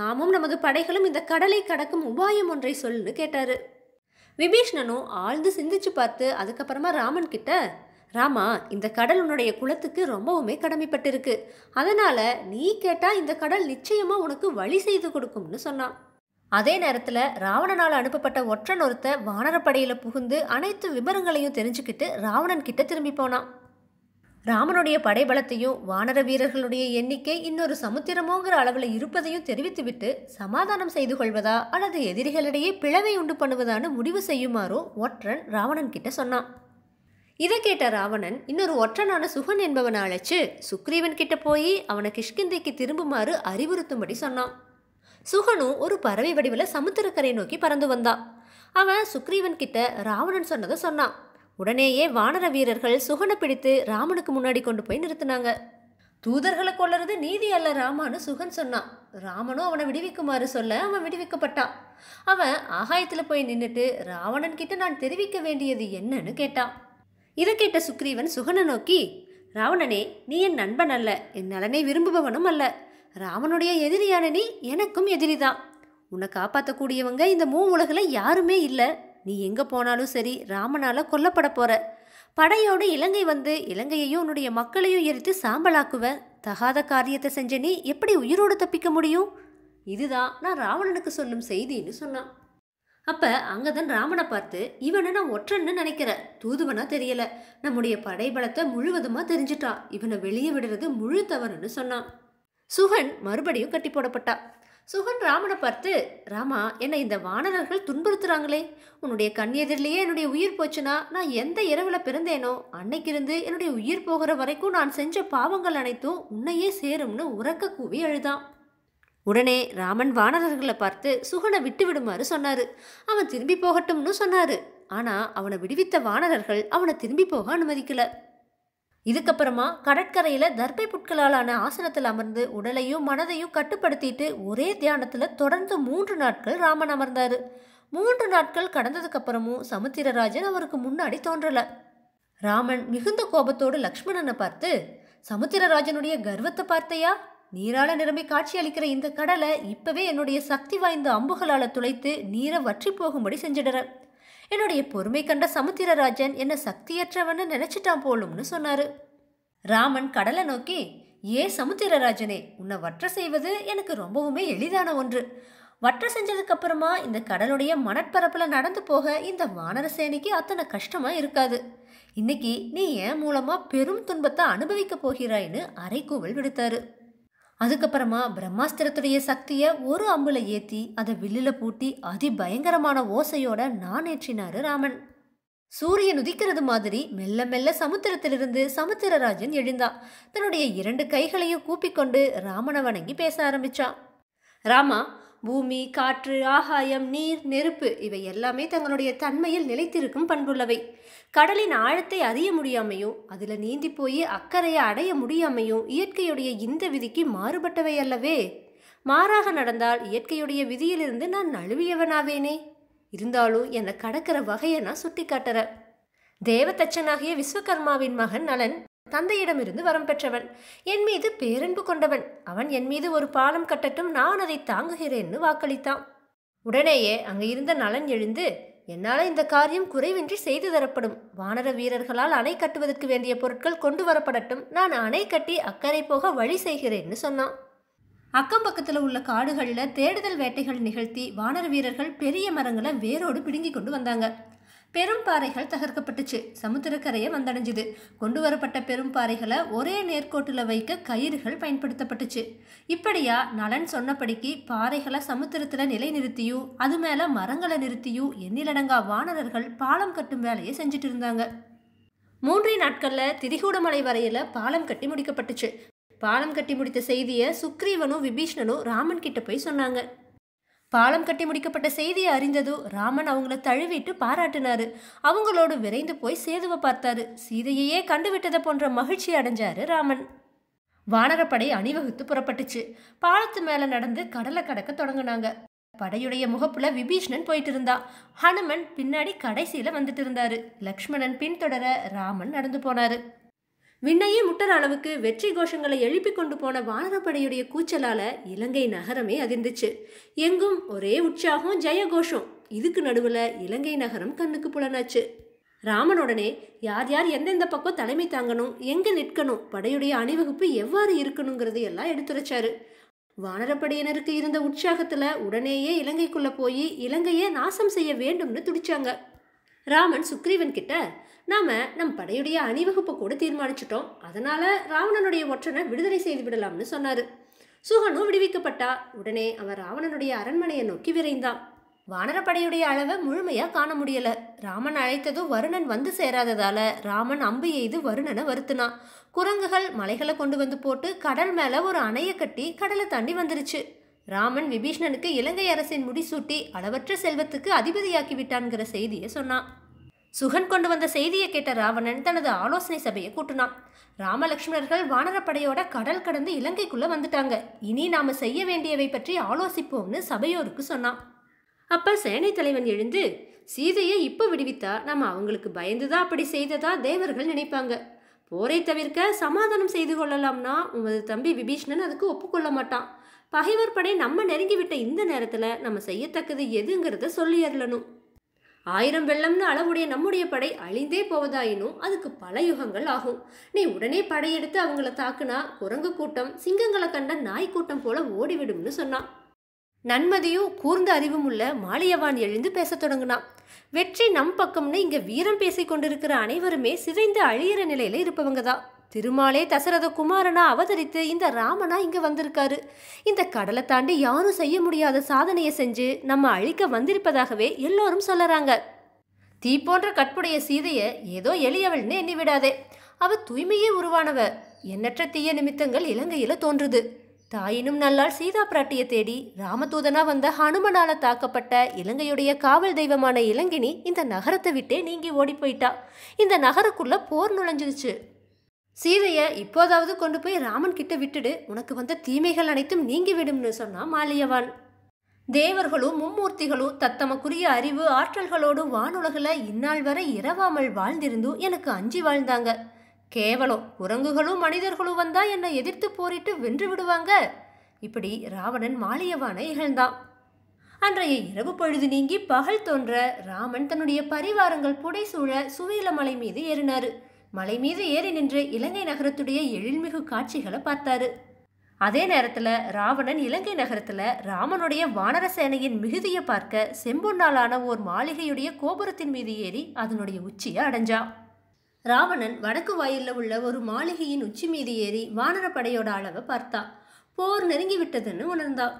நாமும் நமது படைகளும் இந்த கடலை கடக்கும் உபாயம் ஒன்றை சொல்லுன்னு கேட்டாரு விபீஷ்ணனும் ஆழ்ந்து சிந்திச்சு பார்த்து அதுக்கப்புறமா ராமன் கிட்ட ராமா இந்த கடல் உன்னுடைய குலத்துக்கு ரொம்பவுமே கடமைப்பட்டிருக்கு அதனால நீ கேட்டா இந்த கடல் நிச்சயமா உனக்கு வழி செய்து கொடுக்கும்னு சொன்னான் அதே நேரத்தில் ராவணனால் அனுப்பப்பட்ட ஒற்றன் ஒருத்த வானரப்படையில் புகுந்து அனைத்து விவரங்களையும் தெரிஞ்சுக்கிட்டு ராவணன் கிட்ட திரும்பி போனான் ராமனுடைய படைபலத்தையும் வானர வீரர்களுடைய எண்ணிக்கை இன்னொரு சமுத்திரமோங்கிற அளவில் இருப்பதையும் தெரிவித்துவிட்டு சமாதானம் செய்து கொள்வதா அல்லது எதிரிகளிடையே பிளவை உண்டு பண்ணுவதான்னு முடிவு செய்யுமாறும் ஒற்றன் ராவணன் கிட்ட சொன்னான் இதை கேட்ட ராவணன் இன்னொரு ஒற்றனான சுகன் என்பவனை அழைச்சு சுக்ரீவன் கிட்ட போய் அவனை கிஷ்கிந்தைக்கு திரும்புமாறு அறிவுறுத்தும்படி சொன்னான் சுகனும் ஒரு பறவை வடிவில் சமுத்திரக்கரை நோக்கி பறந்து வந்தான் அவன் சுக்ரீவன் கிட்ட ராவணன் சொன்னதை சொன்னான் உடனேயே வானர வீரர்கள் சுகனை பிடித்து ராமனுக்கு முன்னாடி கொண்டு போய் நிறுத்தினாங்க தூதர்களை கொள்ளறது நீதி அல்ல ராமான்னு சுகன் சொன்னான் ராமனும் அவனை விடுவிக்குமாறு சொல்ல அவன் விடுவிக்கப்பட்டான் அவன் ஆகாயத்தில் போய் நின்றுட்டு ராவணன் கிட்ட நான் தெரிவிக்க வேண்டியது என்னன்னு கேட்டான் இதை கேட்ட சுக்ரீவன் சுகனை நோக்கி ராவணனே நீ என் நண்பன் அல்ல என் நலனை விரும்புபவனும் அல்ல ராமனுடைய எதிரியான நீ எனக்கும் எதிரிதான் உன்னை காப்பாற்றக்கூடியவங்க இந்த மூ உலகில் யாருமே இல்லை நீ எங்கே போனாலும் சரி ராமனால் கொல்லப்பட போகிற படையோடு இலங்கை வந்து இலங்கையையும் உன்னுடைய மக்களையும் எரித்து சாம்பலாக்குவ தகாத காரியத்தை செஞ்ச நீ எப்படி உயிரோடு தப்பிக்க முடியும் இதுதான் நான் ராவணனுக்கு சொல்லும் செய்தின்னு சொன்னான் அப்போ அங்கதான் ராமனை பார்த்து இவனை நான் ஒற்றன்னு நினைக்கிறேன் தூதுவனா தெரியல நம்முடைய படைபலத்தை முழுவதுமாக தெரிஞ்சிட்டா இவனை வெளியே விடுறது முழு தவறுன்னு சொன்னான் சுகன் மறுபடியும் கட்டி போடப்பட்டான் சுகன் ராமனை பார்த்து ராமா என்னை இந்த வானரர்கள் துன்புறுத்துறாங்களே உன்னுடைய கண்ணெதிரிலேயே என்னுடைய உயிர் போச்சுன்னா நான் எந்த இரவில் பிறந்தேனோ அன்னைக்கிருந்து என்னுடைய உயிர் போகிற வரைக்கும் நான் செஞ்ச பாவங்கள் அனைத்தும் உன்னையே சேரும்னு உறக்க கூவி அழுதான் உடனே ராமன் வானரர்களை பார்த்து சுகனை விட்டு விடுமாறு சொன்னார் அவன் திரும்பி போகட்டும்னு சொன்னார் ஆனால் அவனை விடுவித்த வானரர்கள் அவனை திரும்பி போக அனுமதிக்கலை இதுக்கப்புறமா கடற்கரையில் தர்ப்பை புட்களாலான ஆசனத்தில் அமர்ந்து உடலையும் மனதையும் கட்டுப்படுத்திட்டு ஒரே தியானத்தில் தொடர்ந்து மூன்று நாட்கள் ராமன் அமர்ந்தார் மூன்று நாட்கள் கடந்ததுக்கப்புறமும் சமுத்திரராஜன் அவருக்கு முன்னாடி தோன்றலை ராமன் மிகுந்த கோபத்தோடு லக்ஷ்மணனை பார்த்து சமுத்திரராஜனுடைய கர்வத்தை பார்த்தையா நீரால நிரம்பி காட்சி அளிக்கிற இந்த கடலை இப்பவே என்னுடைய சக்தி வாய்ந்த அம்புகளால துளைத்து நீரை வற்றி போகும்படி செஞ்சிடுறேன் என்னுடைய பொறுமை கண்ட சமுத்திரராஜன் என்னை சக்தியற்றவன்னு நினைச்சிட்டான் போலும்னு சொன்னாரு ராமன் கடலை நோக்கி ஏ சமுத்திரராஜனே உன்னை வற்ற செய்வது எனக்கு ரொம்பவுமே எளிதான ஒன்று வற்ற செஞ்சதுக்கு அப்புறமா இந்த கடலுடைய மணற்பரப்பில் நடந்து போக இந்த வானர சேனைக்கு அத்தனை கஷ்டமா இருக்காது இன்னைக்கு நீ என் மூலமா பெரும் துன்பத்தை அனுபவிக்க போகிறாய்னு அரைக்கூவல் விடுத்தாரு அதுக்கப்புறமா பிரம்மாஸ்திரத்துடைய சக்தியை ஒரு அம்புல ஏற்றி அதை வில்லில் பூட்டி அதிபயங்கரமான ஓசையோட நானேற்றினாரு ராமன் சூரியன் உதிக்கிறது மாதிரி மெல்ல மெல்ல சமுத்திரத்திலிருந்து சமுத்திரராஜன் எழுந்தான் தன்னுடைய இரண்டு கைகளையும் கூப்பிக்கொண்டு ராமனை வணங்கி பேச ஆரம்பிச்சான் ராமா பூமி காற்று ஆகாயம் நீர் நெருப்பு இவை எல்லாமே தங்களுடைய தன்மையில் நிலைத்திருக்கும் பண்புள்ளவை கடலின் ஆழத்தை அறிய முடியாமையும் அதில் நீந்தி போய் அக்கறையை அடைய முடியாமையும் இயற்கையுடைய இந்த விதிக்கு மாறுபட்டவை அல்லவே மாறாக நடந்தால் இயற்கையுடைய விதியிலிருந்து நான் நழுவியவனாவேனே இருந்தாலும் என்னை கடக்கிற வகையை நான் சுட்டி காட்டுற தேவதச்சனாகிய விஸ்வகர்மாவின் மகன் நலன் தந்தையிடமிருந்து வரம் பெற்றவன் என் மீது பேரன்பு கொண்டவன் அவன் என் மீது ஒரு பாலம் கட்டட்டும் நான் அதை தாங்குகிறேன்னு வாக்களித்தான் உடனேயே அங்கு இருந்த நலன் எழுந்து என்னால் இந்த காரியம் குறைவின்றி செய்து தரப்படும் வானர வீரர்களால் அணை கட்டுவதற்கு வேண்டிய பொருட்கள் கொண்டு வரப்படட்டும் நான் அணை கட்டி அக்கறை போக வழி செய்கிறேன்னு சொன்னான் அக்கம் பக்கத்தில் உள்ள காடுகளில் தேடுதல் வேட்டைகள் நிகழ்த்தி வானர வீரர்கள் பெரிய மரங்களை வேரோடு பிடுங்கி கொண்டு வந்தாங்க பெரும் பாறைகள் தகர்க்கப்பட்டுச்சு சமுத்திரக்கரையை வந்தடைஞ்சுது கொண்டு வரப்பட்ட பெரும் பாறைகளை ஒரே நேர்கோட்டில் வைக்க கயிறுகள் பயன்படுத்தப்பட்டுச்சு இப்படியா நலன் சொன்னபடிக்கு பாறைகளை சமுத்திரத்தில் நிலை நிறுத்தியும் அது மேலே மரங்களை நிறுத்தியும் எண்ணிலடங்கா வானரர்கள் பாலம் கட்டும் வேலையை செஞ்சுட்டு இருந்தாங்க மூன்றே நாட்களில் திரிகூடமலை வரையில் பாலம் கட்டி முடிக்கப்பட்டுச்சு பாலம் கட்டி முடித்த செய்தியை சுக்ரீவனும் விபீஷ்ணனும் ராமன் கிட்ட போய் சொன்னாங்க பாலம் கட்டி முடிக்கப்பட்ட செய்தியை அறிந்ததும் ராமன் அவங்கள தழுவிட்டு பாராட்டினாரு அவங்களோடு விரைந்து போய் சேதுவை பார்த்தாரு சீதையையே கண்டுவிட்டதை போன்ற மகிழ்ச்சி அடைஞ்சாரு ராமன் வானரப்படை அணிவகுத்து புறப்பட்டுச்சு பாலத்து மேலே நடந்து கடலை கடக்க தொடங்கினாங்க படையுடைய முகப்புல விபீஷ்ணன் போயிட்டு இருந்தான் ஹனுமன் பின்னாடி கடைசியில வந்துட்டு இருந்தாரு லக்ஷ்மணன் பின்தொடர ராமன் நடந்து போனாரு விண்ணையே முட்டற அளவுக்கு வெற்றி கோஷங்களை எழுப்பி கொண்டு போன வானரப்படையுடைய கூச்சலால இலங்கை நகரமே அதிர்ந்துச்சு எங்கும் ஒரே உற்சாகம் ஜெய கோஷம் இதுக்கு நடுவில் இலங்கை நகரம் கண்ணுக்கு புலனாச்சு ராமனுடனே யார் யார் எந்தெந்த பக்கம் தலைமை தாங்கணும் எங்கே நிற்கணும் படையுடைய அணிவகுப்பு எவ்வாறு இருக்கணுங்கிறது எல்லாம் எடுத்துரைச்சாரு வானரப்படையினருக்கு இருந்த உற்சாகத்தில் உடனேயே இலங்கைக்குள்ளே போய் இலங்கையை நாசம் செய்ய வேண்டும்னு துடிச்சாங்க ராமன் சுக்ரீவன் கிட்ட நாம் நம் படையுடைய அணிவகுப்பு கூட தீர்மானிச்சிட்டோம் அதனால் ராவணனுடைய ஒற்றனை விடுதலை செய்து விடலாம்னு சொன்னார் சுகனும் விடுவிக்கப்பட்டா உடனே அவன் ராவணனுடைய அரண்மனையை நோக்கி விரைந்தான் வானரப்படையுடைய அளவை முழுமையாக காண முடியல ராமன் அழைத்ததும் வருணன் வந்து சேராததால ராமன் அம்பு எய்து வருணனை வருத்தினான் குரங்குகள் மலைகளை கொண்டு வந்து போட்டு கடல் மேலே ஒரு அணையை கட்டி கடலை தாண்டி வந்துருச்சு ராமன் விபீஷ்ணனுக்கு இலங்கை அரசின் முடிசூட்டி அளவற்ற செல்வத்துக்கு அதிபதியாக்கி விட்டான்கிற செய்தியை சொன்னான் சுகன் கொண்டு வந்த செய்தியை கேட்ட ராவணன் தனது ஆலோசனை சபையை கூட்டினான் ராமலக்ஷ்மணர்கள் வானரப்படையோட கடல் கடந்து இலங்கைக்குள்ள வந்துட்டாங்க இனி நாம செய்ய வேண்டியவை பற்றி ஆலோசிப்போம்னு சபையோருக்கு சொன்னான் அப்ப சேனை தலைவன் எழுந்து சீதையை இப்போ விடுவித்தா நம்ம அவங்களுக்கு பயந்துதான் அப்படி செய்ததா தேவர்கள் நினைப்பாங்க போரை தவிர்க்க சமாதானம் செய்து கொள்ளலாம்னா உமது தம்பி விபீஷ்ணன் அதுக்கு ஒப்புக்கொள்ள மாட்டான் பகைவர் படை நம்ம நெருங்கிவிட்ட இந்த நேரத்தில் நம்ம செய்யத்தக்கது எதுங்கிறத சொல்லி அருளணும் ஆயிரம் வெள்ளம்னு அளவுடைய நம்முடைய படை அழிந்தே போவதாயினும் அதுக்கு பல யுகங்கள் ஆகும் நீ உடனே படையெடுத்து அவங்கள தாக்குனா குரங்கு கூட்டம் சிங்கங்களை கண்ட நாய் கூட்டம் போல ஓடிவிடும்னு சொன்னான் நன்மதியும் கூர்ந்த அறிவும் உள்ள மாலியவான் எழுந்து பேசத் தொடங்கினான் வெற்றி நம் பக்கம்னு இங்கே வீரம் பேசிக் கொண்டிருக்கிற அனைவருமே சிதைந்து அழியிற நிலையில் இருப்பவங்க தான் திருமாலே தசரத குமாரனா அவதரித்து இந்த ராமனா இங்கே வந்திருக்காரு இந்த கடலை தாண்டி யாரும் செய்ய முடியாத சாதனையை செஞ்சு நம்ம அழிக்க வந்திருப்பதாகவே எல்லோரும் சொல்லறாங்க தீ போன்ற கற்புடைய சீதையை ஏதோ எளியவள்னு எண்ணி விடாதே அவ தூய்மையே உருவானவ எண்ணற்ற தீய நிமித்தங்கள் இலங்கையில் தோன்றுது தாயினும் நல்லால் சீதா பிராட்டியை தேடி ராமதூதனா வந்த ஹனுமனால தாக்கப்பட்ட இலங்கையுடைய காவல் தெய்வமான இலங்கினி இந்த நகரத்தை விட்டே நீங்கி ஓடி போயிட்டா இந்த நகருக்குள்ள போர் நுழைஞ்சிருச்சு சீதையை இப்போதாவது கொண்டு போய் ராமன் கிட்ட விட்டுடு உனக்கு வந்த தீமைகள் அனைத்தும் நீங்கிவிடும்னு சொன்னான் மாலியவான் தேவர்களும் மும்மூர்த்திகளும் தத்தமக்குரிய அறிவு ஆற்றல்களோடு வானுலகில் இந்நாள் வரை இரவாமல் வாழ்ந்திருந்தும் எனக்கு அஞ்சி வாழ்ந்தாங்க கேவலம் குரங்குகளும் மனிதர்களும் வந்தா என்னை எதிர்த்து போரிட்டு வென்று விடுவாங்க இப்படி ராவணன் மாலியவானை இகழ்ந்தான் அன்றைய இரவு பொழுது நீங்கி பகல் தோன்ற ராமன் தன்னுடைய பரிவாரங்கள் புடைசூழ சுவீலமலை மீது ஏறினாரு மலை மீது ஏறி நின்று இலங்கை நகரத்துடைய எழில்மிகு காட்சிகளை பார்த்தாரு அதே நேரத்தில் ராவணன் இலங்கை நகரத்தில் ராமனுடைய வானர சேனையின் மிகுதியை பார்க்க செம்பொன்னாலான ஓர் மாளிகையுடைய கோபுரத்தின் மீது ஏறி அதனுடைய உச்சியை அடைஞ்சான் ராவணன் வடக்கு வாயிலில் உள்ள ஒரு மாளிகையின் உச்சி மீது ஏறி வானரப்படையோட அளவை பார்த்தா போர் நெருங்கி விட்டதுன்னு உணர்ந்தான்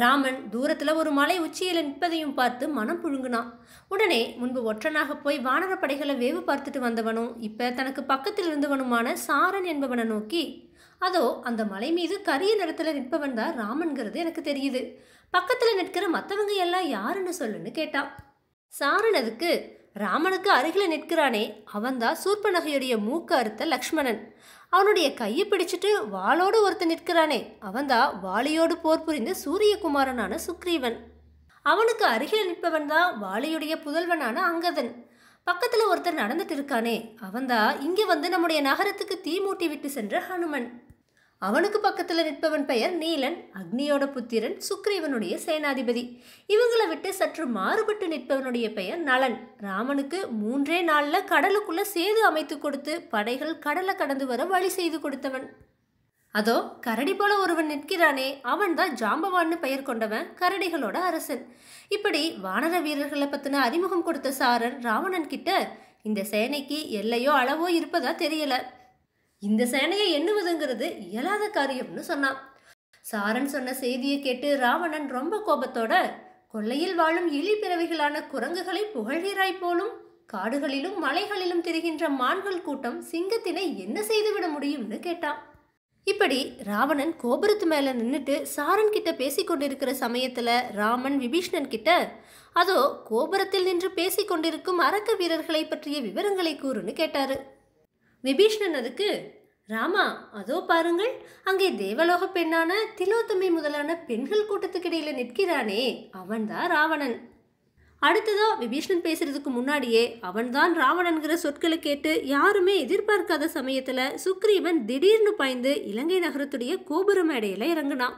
ராமன் தூரத்தில் ஒரு மலை உச்சியில் நிற்பதையும் பார்த்து மனம் புழுங்கினான் உடனே முன்பு ஒற்றனாக போய் வானரப்படைகளை வேவு பார்த்துட்டு வந்தவனும் இப்போ தனக்கு பக்கத்தில் இருந்தவனுமான சாரன் என்பவனை நோக்கி அதோ அந்த மலை மீது கரிய நிறத்தில் நிற்பவன் தான் ராமன்கிறது எனக்கு தெரியுது பக்கத்தில் நிற்கிற மற்றவங்க எல்லாம் யாருன்னு சொல்லுன்னு கேட்டான் சாரன் அதுக்கு ராமனுக்கு அருகில் நிற்கிறானே அவன்தான் சூர்பநகையுடைய மூக்க அறுத்த லக்ஷ்மணன் அவனுடைய கையை பிடிச்சிட்டு வாளோடு ஒருத்தன் நிற்கிறானே அவன்தான் வாளியோடு போர் புரிந்த சூரியகுமாரனான சுக்ரீவன் அவனுக்கு அருகில் நிற்பவன் தான் வாளியுடைய புதல்வனான அங்கதன் பக்கத்தில் ஒருத்தர் நடந்துட்டு இருக்கானே அவன்தான் இங்கே வந்து நம்முடைய நகரத்துக்கு தீ மூட்டி விட்டு சென்ற ஹனுமன் அவனுக்கு பக்கத்தில் நிற்பவன் பெயர் நீலன் அக்னியோட புத்திரன் சுக்ரீவனுடைய சேனாதிபதி இவங்களை விட்டு சற்று மாறுபட்டு நிற்பவனுடைய பெயர் நலன் ராமனுக்கு மூன்றே நாளில் கடலுக்குள்ளே சேது அமைத்து கொடுத்து படைகள் கடலை கடந்து வர வழி செய்து கொடுத்தவன் அதோ கரடி போல ஒருவன் நிற்கிறானே அவன் தான் ஜாம்பவான்னு பெயர் கொண்டவன் கரடிகளோட அரசன் இப்படி வானர வீரர்களை பற்றின அறிமுகம் கொடுத்த சாரன் ராவணன் கிட்ட இந்த சேனைக்கு எல்லையோ அளவோ இருப்பதா தெரியல இந்த சேனையை எண்ணுவதுங்கிறது இயலாத காரியம்னு சொன்னான் சாரன் சொன்ன செய்தியை கேட்டு ராவணன் ரொம்ப கோபத்தோட கொல்லையில் வாழும் இழி பிறவிகளான குரங்குகளை புகழ்கிறாய் போலும் காடுகளிலும் மலைகளிலும் திரிகின்ற மான்கள் கூட்டம் சிங்கத்தினை என்ன செய்துவிட முடியும்னு கேட்டான் இப்படி ராவணன் கோபுரத்து மேலே நின்றுட்டு சாரன் கிட்ட பேசிக்கொண்டிருக்கிற சமயத்தில் ராமன் விபீஷ்ணன் கிட்ட அதோ கோபுரத்தில் நின்று பேசிக்கொண்டிருக்கும் அரக்க வீரர்களை பற்றிய விவரங்களை கூறுன்னு கேட்டாரு அதுக்கு ராமா அதோ பாருங்கள் அங்கே தேவலோக பெண்ணான திலோத்தமை முதலான பெண்கள் கூட்டத்துக்கு நிற்கிறானே அவன்தான் ராவணன் அடுத்ததோ விபீஷ்ணன் பேசுறதுக்கு முன்னாடியே அவன்தான் ராவணன்கிற சொற்களை கேட்டு யாருமே எதிர்பார்க்காத சமயத்துல சுக்ரீவன் திடீர்னு பாய்ந்து இலங்கை நகரத்துடைய கோபுர மேடையில இறங்கினான்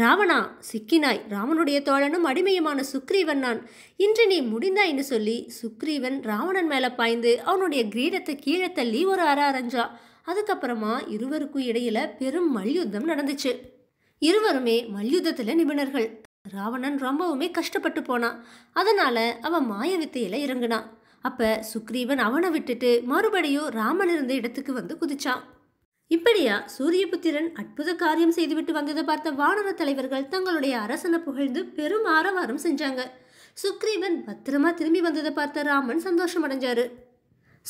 ராவணா சிக்கினாய் ராவனுடைய தோழனும் அடிமையுமான சுக்ரீவன் நான் இன்று நீ முடிந்தாய்ன்னு சொல்லி சுக்ரீவன் ராவணன் மேலே பாய்ந்து அவனுடைய கிரீடத்தை கீழே தள்ளி ஒரு அற அரைஞ்சா அதுக்கப்புறமா இருவருக்கும் இடையில பெரும் மல்யுத்தம் நடந்துச்சு இருவருமே மல்யுத்தத்தில் நிபுணர்கள் ராவணன் ரொம்பவுமே கஷ்டப்பட்டு போனான் அதனால் அவன் மாய வித்தையில் இறங்கினான் அப்போ சுக்ரீவன் அவனை விட்டுட்டு மறுபடியும் ராமன் இருந்த இடத்துக்கு வந்து குதிச்சான் இப்படியா சூரியபுத்திரன் அற்புத காரியம் செய்துவிட்டு வந்ததை பார்த்த வானர தலைவர்கள் தங்களுடைய அரசனை புகழ்ந்து பெரும் ஆரவாரம் செஞ்சாங்க சுக்ரீவன் பத்திரமா திரும்பி வந்ததை பார்த்த ராமன் சந்தோஷம் அடைஞ்சாரு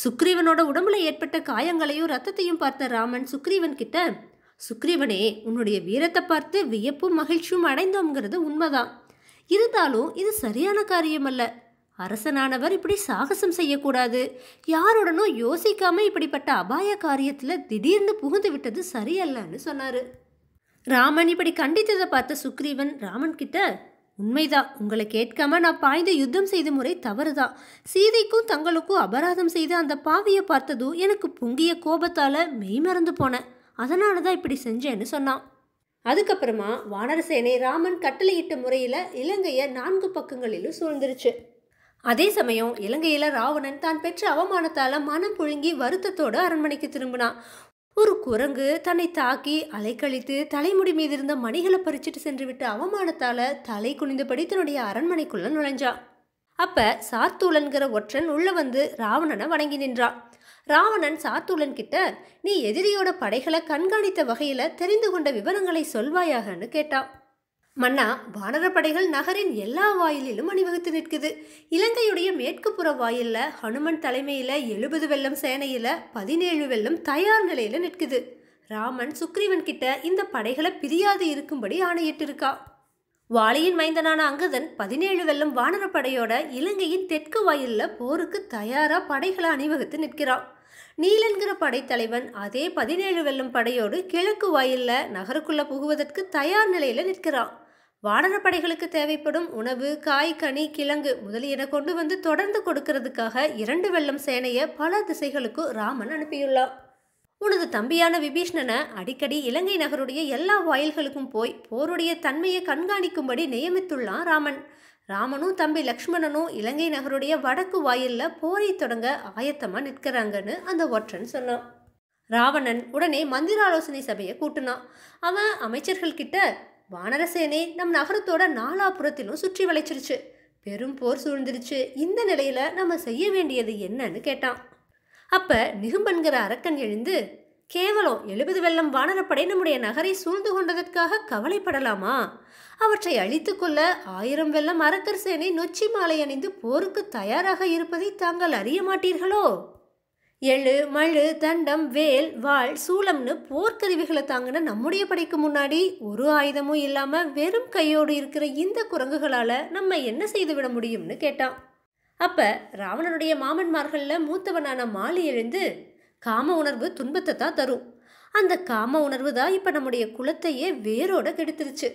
சுக்ரீவனோட உடம்புல ஏற்பட்ட காயங்களையும் ரத்தத்தையும் பார்த்த ராமன் சுக்ரீவன் கிட்ட சுக்ரீவனே உன்னுடைய வீரத்தை பார்த்து வியப்பும் மகிழ்ச்சியும் அடைந்தோங்கிறது உண்மைதான் இருந்தாலும் இது சரியான காரியம் அல்ல அரசனானவர் இப்படி சாகசம் செய்யக்கூடாது யாருடனும் யோசிக்காம இப்படிப்பட்ட அபாய காரியத்தில் திடீர்னு புகுந்து விட்டது சரியல்லன்னு சொன்னார் ராமன் இப்படி கண்டித்ததை பார்த்த சுக்ரீவன் ராமன் கிட்ட உண்மைதான் உங்களை கேட்காம நான் பாய்ந்து யுத்தம் செய்த முறை தவறுதான் சீதைக்கும் தங்களுக்கும் அபராதம் செய்த அந்த பாவியை பார்த்ததும் எனக்கு பொங்கிய கோபத்தால் மெய் மறந்து போனேன் அதனால தான் இப்படி செஞ்சேன்னு சொன்னான் அதுக்கப்புறமா வானரசேனை ராமன் கட்டளையிட்ட முறையில் இலங்கையை நான்கு பக்கங்களிலும் சூழ்ந்துருச்சு அதே சமயம் இலங்கையில் ராவணன் தான் பெற்ற அவமானத்தால் மனம் புழுங்கி வருத்தத்தோடு அரண்மனைக்கு திரும்பினான் ஒரு குரங்கு தன்னை தாக்கி அலைக்கழித்து தலைமுடி மீது இருந்த மணிகளை பறிச்சிட்டு சென்று விட்டு அவமானத்தால் தலை குனிந்தபடி தன்னுடைய அரண்மனைக்குள்ள நுழைஞ்சான் அப்ப சாத்தூலன்கிற ஒற்றன் உள்ள வந்து ராவணனை வணங்கி நின்றான் ராவணன் சாத்தூலன் கிட்ட நீ எதிரியோட படைகளை கண்காணித்த வகையில தெரிந்து கொண்ட விவரங்களை சொல்வாயாகன்னு கேட்டான் மன்னா படைகள் நகரின் எல்லா வாயிலிலும் அணிவகுத்து நிற்குது இலங்கையுடைய மேற்கு புற வாயிலில் ஹனுமன் தலைமையில் எழுபது வெள்ளம் சேனையில் பதினேழு வெள்ளம் தயார் நிலையில் நிற்குது ராமன் சுக்ரீவன் கிட்ட இந்த படைகளை பிரியாது இருக்கும்படி ஆணையிட்டிருக்கா வாளியின் மைந்தனான அங்கதன் பதினேழு வெள்ளம் படையோட இலங்கையின் தெற்கு வாயிலில் போருக்கு தயாராக படைகளை அணிவகுத்து நிற்கிறான் நீலன்கிற படைத்தலைவன் அதே பதினேழு வெள்ளம் படையோடு கிழக்கு வாயிலில் நகருக்குள்ளே புகுவதற்கு தயார் நிலையில் நிற்கிறான் படைகளுக்கு தேவைப்படும் உணவு காய் கனி கிழங்கு முதலியன கொண்டு வந்து தொடர்ந்து கொடுக்கறதுக்காக இரண்டு வெள்ளம் சேனையை பல திசைகளுக்கு ராமன் அனுப்பியுள்ளான் உனது தம்பியான விபீஷ்ணனை அடிக்கடி இலங்கை நகருடைய எல்லா வாயில்களுக்கும் போய் போருடைய தன்மையை கண்காணிக்கும்படி நியமித்துள்ளான் ராமன் ராமனும் தம்பி லக்ஷ்மணனும் இலங்கை நகருடைய வடக்கு வாயிலில் போரை தொடங்க ஆயத்தமாக நிற்கிறாங்கன்னு அந்த ஒற்றன் சொன்னான் ராவணன் உடனே மந்திர ஆலோசனை சபையை கூட்டினான் அவன் அமைச்சர்கள் கிட்ட வானரசேனே நம் நகரத்தோட நாலாபுரத்திலும் சுற்றி வளைச்சிருச்சு பெரும் போர் சூழ்ந்துருச்சு இந்த நிலையில் நம்ம செய்ய வேண்டியது என்னன்னு கேட்டான் அப்போ நிகும்பன்கிற அரக்கன் எழுந்து கேவலம் எழுபது வெள்ளம் வானரப்படை நம்முடைய நகரை சூழ்ந்து கொண்டதற்காக கவலைப்படலாமா அவற்றை அழித்து கொள்ள ஆயிரம் வெள்ளம் அரக்கர் சேனை நொச்சி மாலை அணிந்து போருக்கு தயாராக இருப்பதை தாங்கள் அறிய மாட்டீர்களோ எழு மழு தண்டம் வேல் வாள் சூளம்னு போர்க்கருவிகளை தாங்கின நம்முடைய படைக்கு முன்னாடி ஒரு ஆயுதமும் இல்லாமல் வெறும் கையோடு இருக்கிற இந்த குரங்குகளால் நம்ம என்ன செய்து விட முடியும்னு கேட்டான் அப்போ ராவணனுடைய மாமன்மார்களில் மூத்தவனான மாலி எழுந்து காம உணர்வு துன்பத்தை தான் தரும் அந்த காம உணர்வு தான் இப்போ நம்முடைய குலத்தையே வேரோட கெடுத்துருச்சு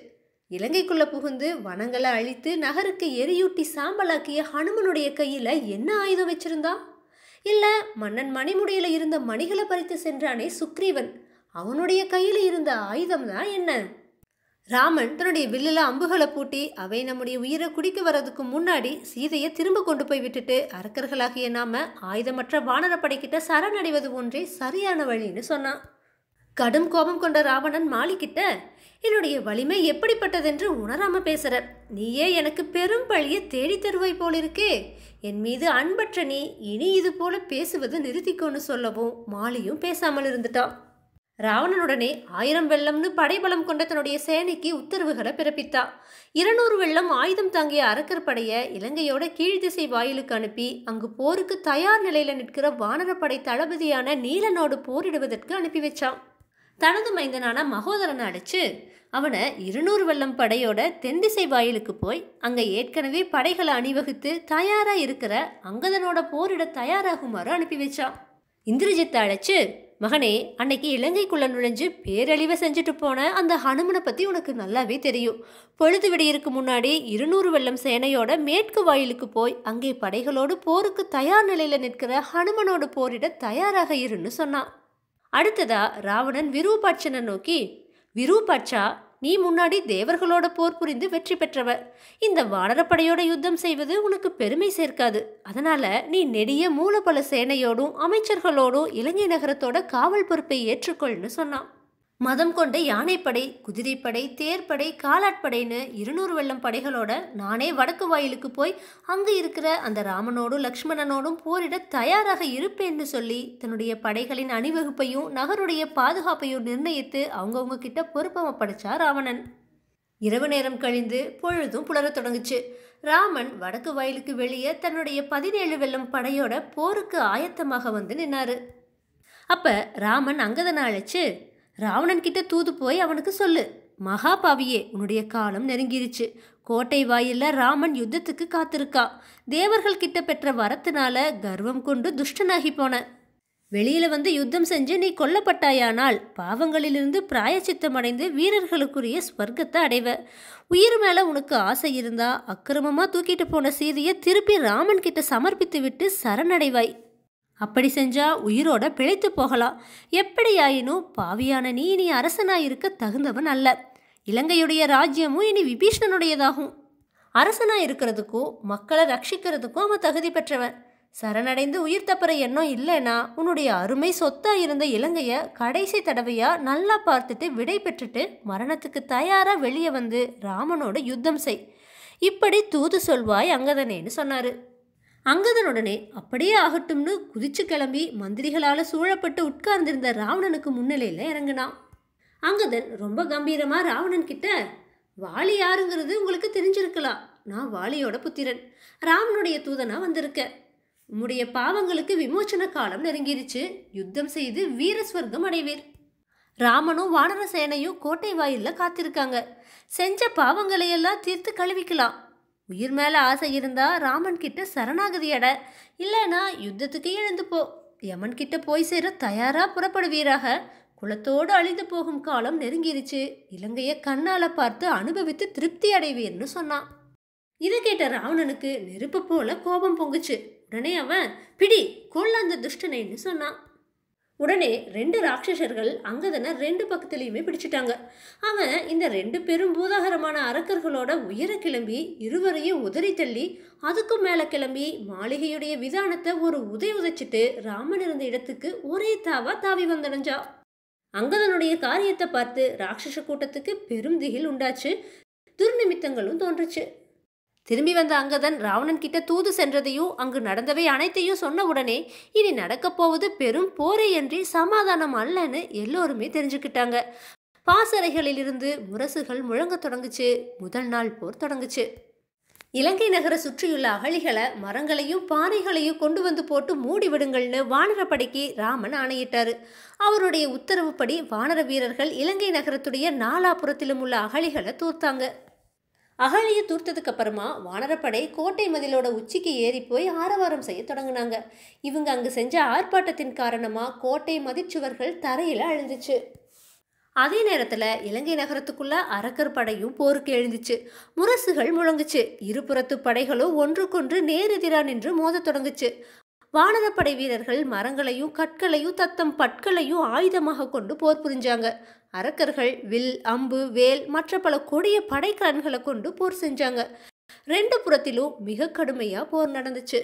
இலங்கைக்குள்ளே புகுந்து வனங்களை அழித்து நகருக்கு எரியூட்டி சாம்பலாக்கிய ஹனுமனுடைய கையில் என்ன ஆயுதம் வச்சிருந்தான் இல்லை மன்னன் மணிமுடியில் இருந்த மணிகளை பறித்து சென்றானே சுக்ரீவன் அவனுடைய கையில் இருந்த ஆயுதம் தான் என்ன ராமன் தன்னுடைய வில்லில் அம்புகளை பூட்டி அவை நம்முடைய உயிரை குடிக்க வர்றதுக்கு முன்னாடி சீதையை திரும்ப கொண்டு போய் விட்டுட்டு அரக்கர்களாகிய நாம ஆயுதமற்ற வானரப்படைக்கிட்ட சரணடைவது ஒன்றே சரியான வழின்னு சொன்னான் கடும் கோபம் கொண்ட ராவணன் மாலிக்கிட்ட என்னுடைய வலிமை எப்படிப்பட்டதென்று உணராம பேசுற நீயே எனக்கு பெரும் பழியை தேடி தருவாய் போலிருக்கே என் மீது அன்பற்ற நீ இனி இது போல பேசுவது நிறுத்திக்கோன்னு சொல்லவும் மாலியும் பேசாமல் இருந்துட்டான் ராவணனுடனே ஆயிரம் வெள்ளம்னு படைபலம் கொண்ட தன்னுடைய சேனைக்கு உத்தரவுகளை பிறப்பித்தா இருநூறு வெள்ளம் ஆயுதம் தாங்கிய அரக்கர் படையை இலங்கையோட கீழ்திசை வாயிலுக்கு அனுப்பி அங்கு போருக்கு தயார் நிலையில் நிற்கிற வானரப்படை தளபதியான நீலனோடு போரிடுவதற்கு அனுப்பி வச்சான் தனது மைந்தனான மகோதரனை அழைச்சு அவனை இருநூறு வெள்ளம் படையோட தென்திசை வாயிலுக்கு போய் அங்கே ஏற்கனவே படைகளை அணிவகுத்து தயாராக இருக்கிற அங்கதனோட போரிட தயாராகுமாறு அனுப்பி வச்சான் இந்திரஜித்தை அழைச்சு மகனே அன்னைக்கு இலங்கைக்குள்ளே நுழைஞ்சு பேரழிவை செஞ்சுட்டு போன அந்த ஹனுமனை பற்றி உனக்கு நல்லாவே தெரியும் பொழுது விடியிருக்கு முன்னாடி இருநூறு வெள்ளம் சேனையோட மேற்கு வாயிலுக்கு போய் அங்கே படைகளோடு போருக்கு தயார் நிலையில் நிற்கிற ஹனுமனோட போரிட தயாராக இருன்னு சொன்னான் அடுத்ததா ராவணன் விரூபாட்சனை நோக்கி விரூபாட்சா நீ முன்னாடி தேவர்களோட போர் புரிந்து வெற்றி பெற்றவர் இந்த வானரப்படையோட யுத்தம் செய்வது உனக்கு பெருமை சேர்க்காது அதனால நீ நெடிய மூலபல சேனையோடும் அமைச்சர்களோடும் இலங்கை நகரத்தோட காவல் பொறுப்பை ஏற்றுக்கொள்னு சொன்னான் மதம் கொண்ட யானைப்படை குதிரைப்படை தேர்ப்படை காலாட்படைன்னு இருநூறு வெள்ளம் படைகளோட நானே வடக்கு வாயிலுக்கு போய் அங்கே இருக்கிற அந்த ராமனோடும் லக்ஷ்மணனோடும் போரிட தயாராக இருப்பேன்னு சொல்லி தன்னுடைய படைகளின் அணிவகுப்பையும் நகருடைய பாதுகாப்பையும் நிர்ணயித்து அவங்கவுங்க கிட்ட பொறுப்பை ஒப்படைச்சா ராவணன் இரவு நேரம் கழிந்து பொழுதும் புலரத் தொடங்குச்சு ராமன் வடக்கு வயலுக்கு வெளியே தன்னுடைய பதினேழு வெள்ளம் படையோட போருக்கு ஆயத்தமாக வந்து நின்னாரு அப்ப ராமன் அங்கதனை அழைச்சு ராவணன் கிட்ட தூது போய் அவனுக்கு சொல்லு மகாபாவியே உன்னுடைய காலம் நெருங்கிருச்சு கோட்டை வாயில ராமன் யுத்தத்துக்கு காத்திருக்கா தேவர்கள் கிட்ட பெற்ற வரத்தினால கர்வம் கொண்டு துஷ்டனாகி போன வெளியில வந்து யுத்தம் செஞ்சு நீ கொல்லப்பட்டாயானால் பாவங்களிலிருந்து அடைந்து வீரர்களுக்குரிய ஸ்வர்க்கத்தை அடைவ உயிர் மேல உனக்கு ஆசை இருந்தா அக்கிரமமா தூக்கிட்டு போன சீதையை திருப்பி ராமன் கிட்ட சமர்ப்பித்து விட்டு சரணடைவாய் அப்படி செஞ்சால் உயிரோட பிழைத்து போகலாம் எப்படியாயினும் பாவியான நீ இனி அரசனாயிருக்க தகுந்தவன் அல்ல இலங்கையுடைய ராஜ்யமும் இனி விபீஷணனுடையதாகும் அரசனாக இருக்கிறதுக்கும் மக்களை ரட்சிக்கிறதுக்கோ அவன் தகுதி பெற்றவன் சரணடைந்து உயிர் தப்புற எண்ணம் இல்லைன்னா உன்னுடைய அருமை சொத்தாக இருந்த இலங்கையை கடைசி தடவையாக நல்லா பார்த்துட்டு விடை பெற்றுட்டு மரணத்துக்கு தயாராக வெளியே வந்து ராமனோட யுத்தம் செய் இப்படி தூது சொல்வாய் அங்கதனேன்னு சொன்னார் அங்கதனுடனே அப்படியே ஆகட்டும்னு குதிச்சு கிளம்பி மந்திரிகளால் சூழப்பட்டு உட்கார்ந்திருந்த ராவணனுக்கு முன்னிலையில் இறங்கினான் அங்கதன் ரொம்ப கம்பீரமாக ராவணன் கிட்ட வாலி யாருங்கிறது உங்களுக்கு தெரிஞ்சிருக்கலாம் நான் வாலியோட புத்திரன் ராமனுடைய தூதனா வந்திருக்கேன் உம்முடைய பாவங்களுக்கு விமோச்சன காலம் நெருங்கிருச்சு யுத்தம் செய்து வீர ஸ்வர்க்கம் அடைவீர் ராமனும் வானர சேனையும் கோட்டை வாயிலில் காத்திருக்காங்க செஞ்ச பாவங்களையெல்லாம் தீர்த்து கழுவிக்கலாம் உயிர் மேலே ஆசை இருந்தால் ராமன் கிட்ட சரணாகதி அட இல்லைனா யுத்தத்துக்கே எழுந்து போ யமன் கிட்ட போய் சேர தயாராக புறப்படுவீராக குலத்தோடு அழிந்து போகும் காலம் நெருங்கிருச்சு இலங்கையை கண்ணால் பார்த்து அனுபவித்து திருப்தி அடைவீர்னு சொன்னான் இதை கேட்ட ராவணனுக்கு நெருப்பு போல கோபம் பொங்குச்சு உடனே அவன் பிடி கொள்ள அந்த துஷ்டனைன்னு சொன்னான் உடனே ரெண்டு ராட்சசர்கள் அங்கதனை ரெண்டு பக்கத்துலேயுமே பிடிச்சிட்டாங்க அவன் இந்த ரெண்டு பெரும் பூதாகரமான அரக்கர்களோட உயர கிளம்பி இருவரையும் உதறி தள்ளி அதுக்கும் மேலே கிளம்பி மாளிகையுடைய விதானத்தை ஒரு உதை உதைச்சிட்டு ராமன் இருந்த இடத்துக்கு ஒரே தாவா தாவி வந்தடைஞ்சா அங்கதனுடைய காரியத்தை பார்த்து ராட்சச கூட்டத்துக்கு பெரும் திகில் உண்டாச்சு துர்நிமித்தங்களும் தோன்றுச்சு திரும்பி வந்த அங்கதன் ராவணன் கிட்ட தூது சென்றதையும் அங்கு நடந்தவை அனைத்தையும் சொன்ன உடனே இனி நடக்கப் போவது பெரும் போரே என்று சமாதானம் அல்லன்னு எல்லோருமே தெரிஞ்சுக்கிட்டாங்க பாசறைகளிலிருந்து முரசுகள் முழங்க தொடங்குச்சு முதல் நாள் போர் தொடங்குச்சு இலங்கை நகர சுற்றியுள்ள அகழிகளை மரங்களையும் பாறைகளையும் கொண்டு வந்து போட்டு மூடி விடுங்கள்னு வானரப்படைக்கு ராமன் ஆணையிட்டாரு அவருடைய உத்தரவுப்படி வானர வீரர்கள் இலங்கை நகரத்துடைய நாலாபுரத்திலும் உள்ள அகழிகளை தூர்த்தாங்க அகழியை தூர்த்ததுக்கு அப்புறமா வானரப்படை கோட்டை மதிலோட உச்சிக்கு ஏறி போய் ஆரவாரம் செய்ய தொடங்கினாங்க இவங்க அங்கு செஞ்ச ஆர்ப்பாட்டத்தின் காரணமாக கோட்டை மதிச்சுவர்கள் தரையில் அழிஞ்சிச்சு அதே நேரத்தில் இலங்கை நகரத்துக்குள்ள அரக்கர் படையும் போருக்கு எழுந்துச்சு முரசுகள் முழங்குச்சு இருபுறத்து படைகளும் ஒன்றுக்கொன்று நேரெதிரா நின்று மோத தொடங்குச்சு வானரப்படை வீரர்கள் மரங்களையும் கற்களையும் தத்தம் பட்களையும் ஆயுதமாக கொண்டு போர் புரிஞ்சாங்க அரக்கர்கள் வில் அம்பு வேல் மற்ற பல கொடிய படைக்கலன்களை கொண்டு போர் செஞ்சாங்க ரெண்டு புறத்திலும் மிக கடுமையாக போர் நடந்துச்சு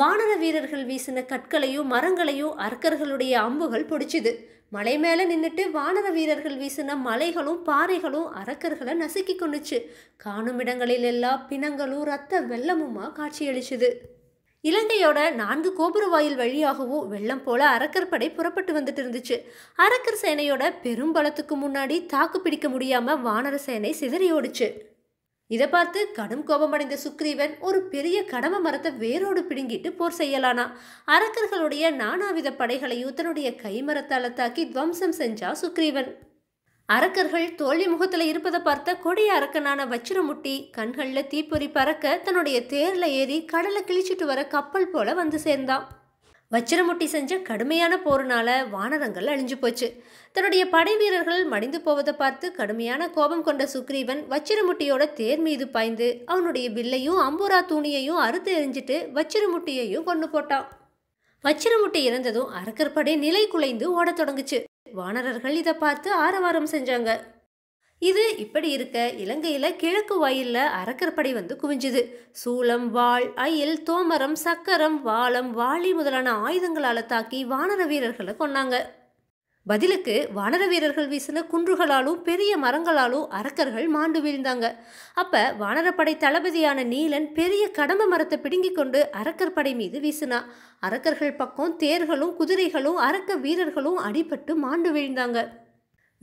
வானர வீரர்கள் வீசின கற்களையும் மரங்களையும் அரக்கர்களுடைய அம்புகள் பிடிச்சிது மலை மேலே நின்றுட்டு வானர வீரர்கள் வீசின மலைகளும் பாறைகளும் அரக்கர்களை நசுக்கி கொண்டுச்சு காணும் இடங்களில் எல்லாம் பிணங்களும் ரத்த வெள்ளமுமா காட்சியளிச்சுது இலங்கையோட நான்கு கோபுர வாயில் வழியாகவும் வெள்ளம் போல அரக்கர் படை புறப்பட்டு வந்துட்டு இருந்துச்சு அரக்கர் சேனையோட பெரும் பலத்துக்கு முன்னாடி தாக்கு பிடிக்க முடியாம வானர சேனை சிதறி ஓடுச்சு இதை பார்த்து கடும் கோபமடைந்த சுக்ரீவன் ஒரு பெரிய கடம மரத்தை வேரோடு பிடுங்கிட்டு போர் செய்யலானா அரக்கர்களுடைய நானாவித படைகளையும் தன்னுடைய கைமரத்தால தாக்கி துவம்சம் செஞ்சா சுக்ரீவன் அரக்கர்கள் தோல்வி முகத்தில் இருப்பதை பார்த்த கொடிய அரக்கனான வச்சிரமுட்டி கண்களில் தீப்பொறி பறக்க தன்னுடைய தேரில் ஏறி கடலை கிழிச்சிட்டு வர கப்பல் போல வந்து சேர்ந்தான் வச்சிரமுட்டி செஞ்ச கடுமையான போருனால வானரங்கள் அழிஞ்சு போச்சு தன்னுடைய படை வீரர்கள் மடிந்து போவதை பார்த்து கடுமையான கோபம் கொண்ட சுக்ரீவன் வச்சிரமுட்டியோட தேர் மீது பாய்ந்து அவனுடைய வில்லையும் அம்புரா தூணியையும் அறுத்து எரிஞ்சிட்டு வச்சிரமுட்டியையும் கொண்டு போட்டான் வச்சிரமுட்டி இறந்ததும் அரக்கற்படை நிலை குலைந்து ஓடத் தொடங்குச்சு வானரர்கள் இதை பார்த்து ஆரவாரம் செஞ்சாங்க இது இப்படி இருக்க இலங்கையில் கிழக்கு வாயிலில் அறக்கற்படை வந்து குவிஞ்சுது சூளம் வாள் அயில் தோமரம் சக்கரம் வாளம் வாளி முதலான ஆயுதங்களால் தாக்கி வானர வீரர்களை கொன்னாங்க பதிலுக்கு வானர வீரர்கள் வீசின குன்றுகளாலும் பெரிய மரங்களாலும் அரக்கர்கள் மாண்டு வீழ்ந்தாங்க அப்ப வானரப்படை தளபதியான நீலன் பெரிய கடம்ப மரத்தை பிடுங்கி கொண்டு அரக்கர் படை மீது வீசினா அரக்கர்கள் பக்கம் தேர்களும் குதிரைகளும் அரக்க வீரர்களும் அடிபட்டு மாண்டு வீழ்ந்தாங்க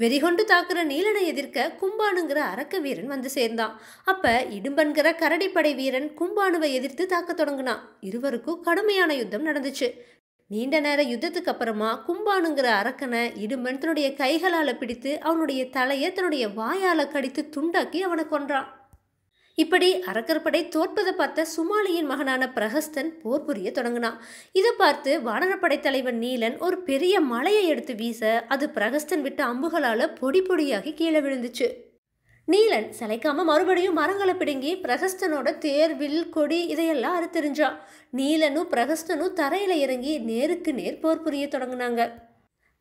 வெறிகொண்டு தாக்குற நீலனை எதிர்க்க கும்பானுங்கிற அரக்க வீரன் வந்து சேர்ந்தான் அப்ப இடும்பன்கிற கரடிப்படை வீரன் கும்பானுவை எதிர்த்து தாக்க தொடங்கினான் இருவருக்கும் கடுமையான யுத்தம் நடந்துச்சு நீண்ட நேர யுத்தத்துக்கு அப்புறமா கும்பானுங்கிற அரக்கனை இடுமன் தன்னுடைய கைகளால் பிடித்து அவனுடைய தலையை தன்னுடைய வாயால் கடித்து துண்டாக்கி அவனை கொன்றான் இப்படி அரக்கற்படை தோற்பதை பார்த்த சுமாலியின் மகனான பிரகஸ்தன் போர் புரிய தொடங்கினான் இதை பார்த்து வானரப்படை தலைவன் நீலன் ஒரு பெரிய மலையை எடுத்து வீச அது பிரகஸ்தன் விட்ட அம்புகளால் பொடி பொடியாகி கீழே விழுந்துச்சு நீலன் சளைக்காம மறுபடியும் மரங்களை பிடுங்கி பிரகஸ்தனோட தேர்வில் கொடி இதையெல்லாம் அறுத்தெறிஞ்சான் நீலனும் பிரகஸ்தனும் தரையில் இறங்கி நேருக்கு நேர் போர் புரிய தொடங்கினாங்க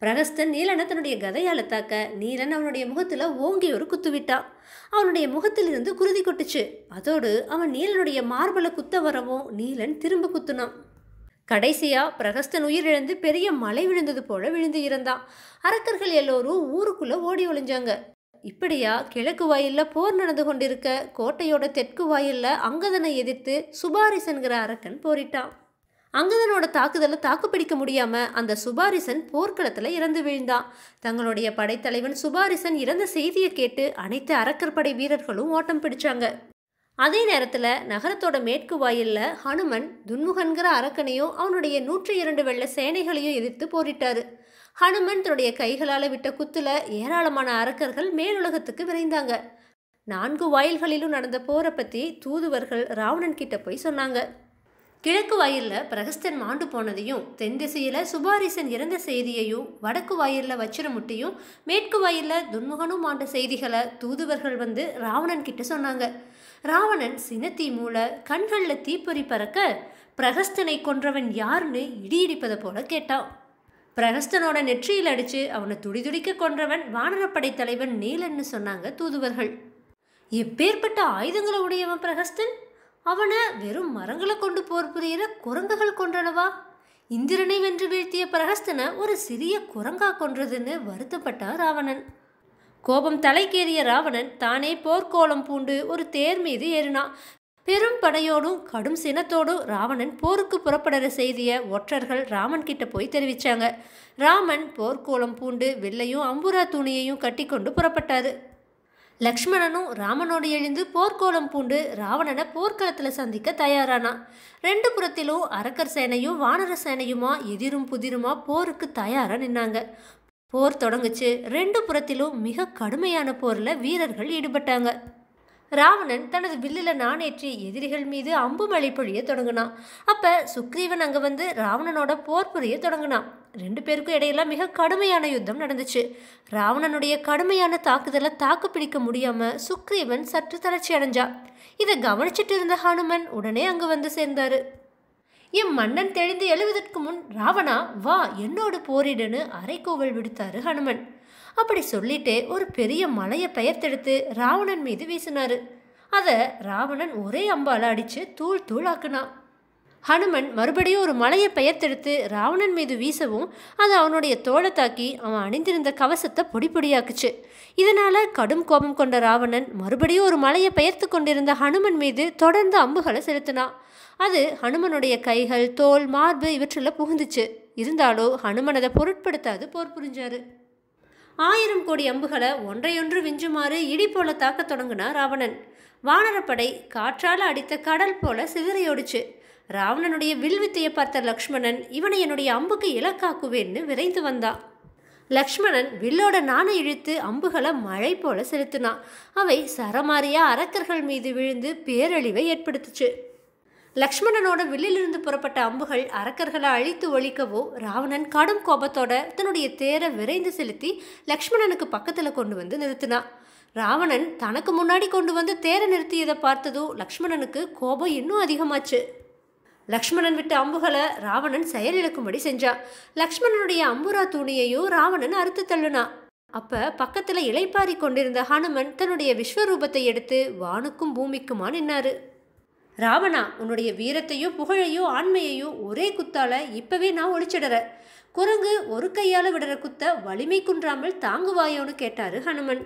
பிரகஸ்தன் நீலனை தன்னுடைய கதையால் தாக்க நீலன் அவனுடைய முகத்தில் ஓங்கி ஒரு குத்து விட்டான் அவனுடைய முகத்திலிருந்து குருதி கொட்டுச்சு அதோடு அவன் நீலனுடைய மார்பலை குத்த வரவும் நீலன் திரும்ப குத்துனான் கடைசியா பிரகஸ்தன் உயிரிழந்து பெரிய மலை விழுந்தது போல விழுந்து இருந்தான் அரக்கர்கள் எல்லோரும் ஊருக்குள்ள ஓடி ஒளிஞ்சாங்க இப்படியா கிழக்கு வாயில்ல போர் நடந்து கொண்டிருக்க கோட்டையோட தெற்கு வாயிலில் அங்கதனை எதிர்த்து சுபாரிசன்கிற அரக்கன் போரிட்டான் அங்கதனோட தாக்குதலை தாக்குப்பிடிக்க முடியாம அந்த சுபாரிசன் போர்க்களத்தில் இறந்து வீழ்ந்தான் தங்களுடைய படைத்தலைவன் சுபாரிசன் இறந்த செய்தியை கேட்டு அனைத்து அரக்கர் படை வீரர்களும் ஓட்டம் பிடிச்சாங்க அதே நேரத்தில் நகரத்தோட மேற்கு வாயிலில் ஹனுமன் துன்முகன்கிற அரக்கனையும் அவனுடைய நூற்றி இரண்டு வெள்ள சேனைகளையும் எதிர்த்து போரிட்டாரு ஹனுமன் தன்னுடைய கைகளால் விட்ட குத்துல ஏராளமான அரக்கர்கள் மேலுலகத்துக்கு விரைந்தாங்க நான்கு வாயில்களிலும் நடந்த போரை பற்றி தூதுவர்கள் ராவணன் கிட்ட போய் சொன்னாங்க கிழக்கு வாயிலில் பிரகஸ்தன் மாண்டு போனதையும் தென் திசையில் சுபாரிசன் இறந்த செய்தியையும் வடக்கு வாயிலில் வச்சிரமுட்டியும் மேற்கு வாயிலில் துன்முகனும் ஆண்ட செய்திகளை தூதுவர்கள் வந்து ராவணன் கிட்ட சொன்னாங்க ராவணன் சினத்தி மூளை கண்களில் தீப்பொறி பறக்க பிரகஸ்தனை கொன்றவன் யாருன்னு இடி இடிப்பதை போல கேட்டான் பிரகஸ்தனோட நெற்றியில் அடித்து அவனை துடிதுடிக்க கொன்றவன் வானரப்படை தலைவன் நீலன்னு சொன்னாங்க தூதுவர்கள் எப்பேற்பட்ட ஆயுதங்களை உடையவன் பிரகஸ்தன் அவனை வெறும் மரங்களை கொண்டு போர் புரியிற குரங்குகள் கொன்றனவா இந்திரனை வென்று வீழ்த்திய பிரகஸ்தனை ஒரு சிறிய குரங்கா கொன்றதுன்னு வருத்தப்பட்டார் ராவணன் கோபம் தலைக்கேறிய ராவணன் தானே போர்க்கோலம் பூண்டு ஒரு தேர் மீது ஏறினான் பெரும் படையோடும் கடும் சினத்தோடும் ராவணன் போருக்கு புறப்படுற செய்தியை ஒற்றர்கள் ராமன் கிட்ட போய் தெரிவிச்சாங்க ராமன் போர்க்கோளம் பூண்டு வெள்ளையும் அம்புரா துணியையும் கட்டிக்கொண்டு புறப்பட்டாரு லக்ஷ்மணனும் ராமனோடு எழுந்து போர்க்கோலம் பூண்டு ராவணனை போர்க்களத்தில் சந்திக்க தயாரானான் ரெண்டு புறத்திலும் அரக்கர் சேனையும் வானர சேனையுமா எதிரும் புதிருமா போருக்கு தயாராக நின்னாங்க போர் தொடங்குச்சு ரெண்டு புறத்திலும் மிக கடுமையான போரில் வீரர்கள் ஈடுபட்டாங்க ராவணன் தனது வில்லில் நாணேற்றி எதிரிகள் மீது அம்பு மழை பொழிய தொடங்கினான் அப்போ சுக்ரீவன் அங்கே வந்து ராவணனோட போர் புரிய தொடங்கினான் ரெண்டு பேருக்கும் இடையில மிக கடுமையான யுத்தம் நடந்துச்சு ராவணனுடைய கடுமையான தாக்குதலை தாக்கு பிடிக்க முடியாமல் சுக்ரீவன் சற்று தளர்ச்சி அடைஞ்சான் இதை கவனிச்சிட்டு இருந்த ஹனுமன் உடனே அங்கே வந்து சேர்ந்தார் என் மன்னன் தெளிந்து எழுவதற்கு முன் ராவணா வா என்னோடு போரிடுன்னு அரைக்கோவல் விடுத்தாரு ஹனுமன் அப்படி சொல்லிட்டு ஒரு பெரிய மலையை பெயர்த்தெடுத்து ராவணன் மீது வீசினாரு அதை ராவணன் ஒரே அம்பால் அடித்து தூள் தூள் ஆக்குனான் ஹனுமன் மறுபடியும் ஒரு மலையை பெயர்த்தெடுத்து ராவணன் மீது வீசவும் அது அவனுடைய தோலை தாக்கி அவன் அணிந்திருந்த கவசத்தை பொடி பொடியாக்குச்சு இதனால் கடும் கோபம் கொண்ட ராவணன் மறுபடியும் ஒரு மலையை பெயர்த்து கொண்டிருந்த ஹனுமன் மீது தொடர்ந்து அம்புகளை செலுத்தினான் அது ஹனுமனுடைய கைகள் தோல் மார்பு இவற்றில் புகுந்துச்சு இருந்தாலும் ஹனுமன் அதை பொருட்படுத்தாது போர் புரிஞ்சாரு ஆயிரம் கோடி அம்புகளை ஒன்றையொன்று விஞ்சுமாறு இடி போல தாக்கத் தொடங்கினா ராவணன் வானரப்படை காற்றால் அடித்த கடல் போல சிதறையோடிச்சு ராவணனுடைய வில்வித்தையை பார்த்த லக்ஷ்மணன் இவனை என்னுடைய அம்புக்கு இலக்காக்குவேன்னு விரைந்து வந்தான் லக்ஷ்மணன் வில்லோட நாணை இழுத்து அம்புகளை மழை போல செலுத்தினான் அவை சரமாரியா அரக்கர்கள் மீது விழுந்து பேரழிவை ஏற்படுத்துச்சு லக்ஷ்மணனோட வில்லிலிருந்து புறப்பட்ட அம்புகள் அரக்கர்களை அழித்து ஒழிக்கவோ ராவணன் கடும் கோபத்தோட தன்னுடைய தேரை விரைந்து செலுத்தி லக்ஷ்மணனுக்கு பக்கத்தில் கொண்டு வந்து நிறுத்தினான் ராவணன் தனக்கு முன்னாடி கொண்டு வந்து தேரை நிறுத்தியதை பார்த்ததும் லக்ஷ்மணனுக்கு கோபம் இன்னும் அதிகமாச்சு லக்ஷ்மணன் விட்ட அம்புகளை ராவணன் செயலிழக்கும்படி செஞ்சான் லக்ஷ்மணனுடைய அம்புரா தூணியையும் ராவணன் அறுத்து தள்ளுனான் அப்ப பக்கத்துல இலைப்பாரி கொண்டிருந்த ஹனுமன் தன்னுடைய விஸ்வரூபத்தை எடுத்து வானுக்கும் பூமிக்குமா நின்னாரு ராவணா உன்னுடைய வீரத்தையோ புகழையோ ஆண்மையையோ ஒரே குத்தால இப்பவே நான் ஒழிச்சிடுற குரங்கு ஒரு கையால் விடுற குத்த வலிமை குன்றாமல் தாங்குவாயோன்னு கேட்டாரு ஹனுமன்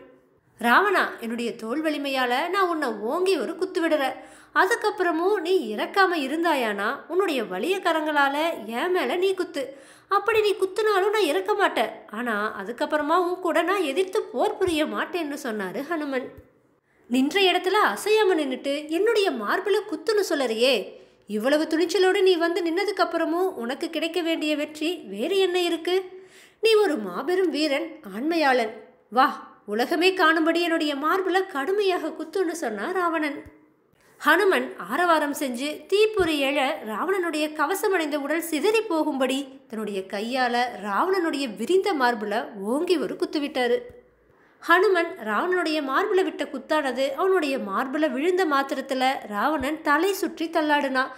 ராவணா என்னுடைய தோல் வலிமையால் நான் உன்னை ஓங்கி ஒரு குத்து விடுற அதுக்கப்புறமும் நீ இறக்காம இருந்தாயானா உன்னுடைய வலிய கரங்களால என் மேலே நீ குத்து அப்படி நீ குத்துனாலும் நான் இறக்க மாட்டேன் ஆனால் அதுக்கப்புறமா உன் கூட நான் எதிர்த்து போர் புரிய மாட்டேன்னு சொன்னார் ஹனுமன் நின்ற இடத்துல அசையாம நின்றுட்டு என்னுடைய மார்பில் குத்துன்னு சொல்லறியே இவ்வளவு துணிச்சலோடு நீ வந்து நின்னதுக்கு அப்புறமும் உனக்கு கிடைக்க வேண்டிய வெற்றி வேறு என்ன இருக்கு நீ ஒரு மாபெரும் வீரன் ஆண்மையாளன் வா உலகமே காணும்படி என்னுடைய மார்பில் கடுமையாக குத்துன்னு சொன்னார் ராவணன் ஹனுமன் ஆரவாரம் செஞ்சு தீப்புரி எழ ராவணனுடைய கவசம் அடைந்த உடல் சிதறி போகும்படி தன்னுடைய கையால் ராவணனுடைய விரிந்த மார்பில் ஓங்கி ஒரு குத்துவிட்டாரு ஹனுமன் ராவணனுடைய மார்பில் விட்ட குத்தானது அவனுடைய மார்பில் விழுந்த மாத்திரத்தில் ராவணன் தலை சுற்றி தள்ளாடினான்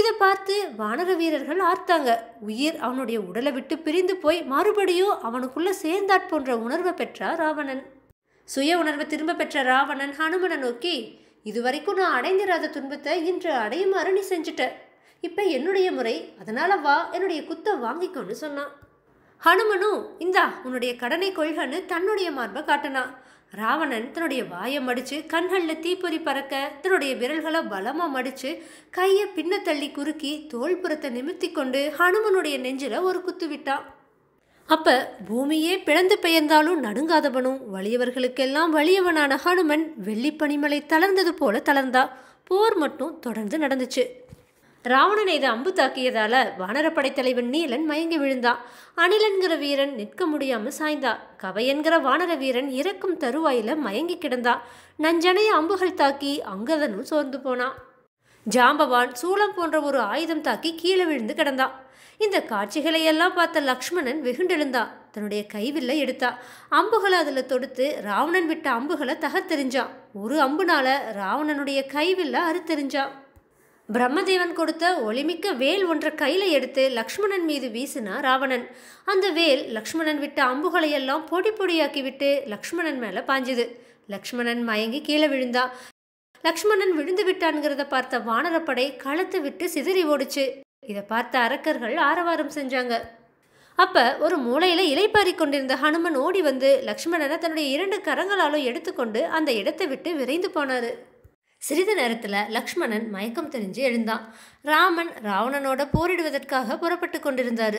இதை பார்த்து வானர வீரர்கள் ஆர்த்தாங்க உயிர் அவனுடைய உடலை விட்டு பிரிந்து போய் மறுபடியும் அவனுக்குள்ளே சேர்ந்தாற் போன்ற உணர்வை பெற்றார் ராவணன் சுய உணர்வை திரும்ப பெற்ற ராவணன் ஹனுமனை நோக்கி இதுவரைக்கும் நான் அடைந்திராத துன்பத்தை இன்று அடையுமாறு நீ செஞ்சுட்ட இப்போ என்னுடைய முறை அதனால் வா என்னுடைய குத்தை வாங்கிக்கோன்னு சொன்னான் ஹனுமனும் இந்தா உன்னுடைய கடனை கொள்கன்னு தன்னுடைய மார்பை காட்டினான் ராவணன் தன்னுடைய வாயை மடித்து கண்களில் தீப்பொறி பறக்க தன்னுடைய விரல்களை பலமாக மடித்து கையை பின்ன தள்ளி குறுக்கி தோள்புறத்தை நிமித்தி கொண்டு ஹனுமனுடைய நெஞ்சில் ஒரு குத்து விட்டான் அப்போ பூமியே பிளந்து பெயர்ந்தாலும் நடுங்காதவனும் வலியவர்களுக்கெல்லாம் வலியவனான ஹனுமன் வெள்ளி பனிமலை தளர்ந்தது போல தளர்ந்தா போர் மட்டும் தொடர்ந்து நடந்துச்சு ராவணன் இதை அம்பு தாக்கியதால வானரப்படை தலைவன் நீலன் மயங்கி விழுந்தான் அணிலன்கிற வீரன் நிற்க சாய்ந்தா கவை கவையன்கிற வானர வீரன் இறக்கும் தருவாயில மயங்கி கிடந்தான் நஞ்சனைய அம்புகள் தாக்கி அங்கதனும் சோர்ந்து போனான் ஜாம்பவான் சூளம் போன்ற ஒரு ஆயுதம் தாக்கி கீழே விழுந்து கிடந்தான் இந்த காட்சிகளை எல்லாம் பார்த்த லக்ஷ்மணன் வெகுண்டெழுந்தான் தன்னுடைய கைவில்லை எடுத்தா அம்புகளை அதில் தொடுத்து ராவணன் விட்ட அம்புகளை தகத்தெறிஞ்சான் ஒரு அம்புனால ராவணனுடைய கைவில்ல அறுத்தெறிஞ்சான் பிரம்மதேவன் கொடுத்த ஒளிமிக்க வேல் ஒன்றை கையில் எடுத்து லக்ஷ்மணன் மீது வீசினா ராவணன் அந்த வேல் லக்ஷ்மணன் விட்ட அம்புகளையெல்லாம் பொடி பொடியாக்கி விட்டு லக்ஷ்மணன் மேலே பாஞ்சுது லக்ஷ்மணன் மயங்கி கீழே விழுந்தா லக்ஷ்மணன் விழுந்து விட்டான்கிறத பார்த்த வானரப்படை களத்து விட்டு சிதறி ஓடுச்சு இதை பார்த்த அரக்கர்கள் ஆரவாரம் செஞ்சாங்க அப்ப ஒரு மூளையில இலைப்பாரி கொண்டிருந்த ஹனுமன் ஓடி வந்து லக்ஷ்மணனை தன்னுடைய இரண்டு கரங்களாலும் எடுத்துக்கொண்டு அந்த இடத்தை விட்டு விரைந்து போனாரு சிறிது நேரத்தில் லக்ஷ்மணன் மயக்கம் தெரிஞ்சு எழுந்தான் ராமன் ராவணனோட போரிடுவதற்காக புறப்பட்டு கொண்டிருந்தார்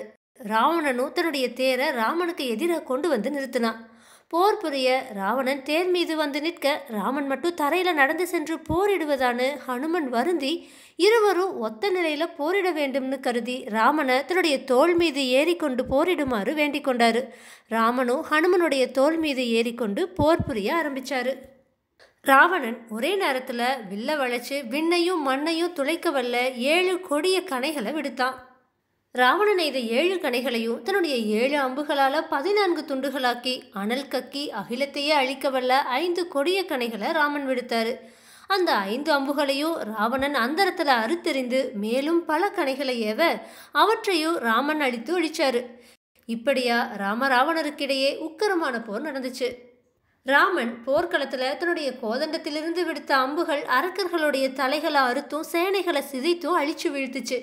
ராவணனும் தன்னுடைய தேரை ராமனுக்கு எதிராக கொண்டு வந்து நிறுத்தினான் போர் புரிய ராவணன் தேர் மீது வந்து நிற்க ராமன் மட்டும் தரையில் நடந்து சென்று போரிடுவதான்னு ஹனுமன் வருந்தி இருவரும் ஒத்த நிலையில் போரிட வேண்டும்னு கருதி ராமனை தன்னுடைய தோல் மீது ஏறிக்கொண்டு போரிடுமாறு வேண்டிக் கொண்டாரு ராமனும் ஹனுமனுடைய தோல் மீது ஏறிக்கொண்டு போர் புரிய ஆரம்பித்தார் ராவணன் ஒரே நேரத்தில் வில்ல வளைச்சு விண்ணையும் மண்ணையும் துளைக்க வல்ல ஏழு கொடிய கணைகளை விடுத்தான் ராவணன் இதை ஏழு கணைகளையும் தன்னுடைய ஏழு அம்புகளால் பதினான்கு துண்டுகளாக்கி அனல் கக்கி அகிலத்தையே அழிக்க வல்ல ஐந்து கொடிய கணைகளை ராமன் விடுத்தாரு அந்த ஐந்து அம்புகளையும் ராவணன் அந்தரத்தில் அறுத்தெறிந்து மேலும் பல கணைகளை ஏவ அவற்றையும் ராமன் அழித்து ஒழிச்சாரு இப்படியா ராமராவணருக்கிடையே உக்கரமான போர் நடந்துச்சு ராமன் போர்க்களத்தில் தன்னுடைய கோதண்டத்திலிருந்து விடுத்த அம்புகள் அரக்கர்களுடைய தலைகளை அறுத்தும் சேனைகளை சிதைத்தும் அழிச்சு வீழ்த்துச்சு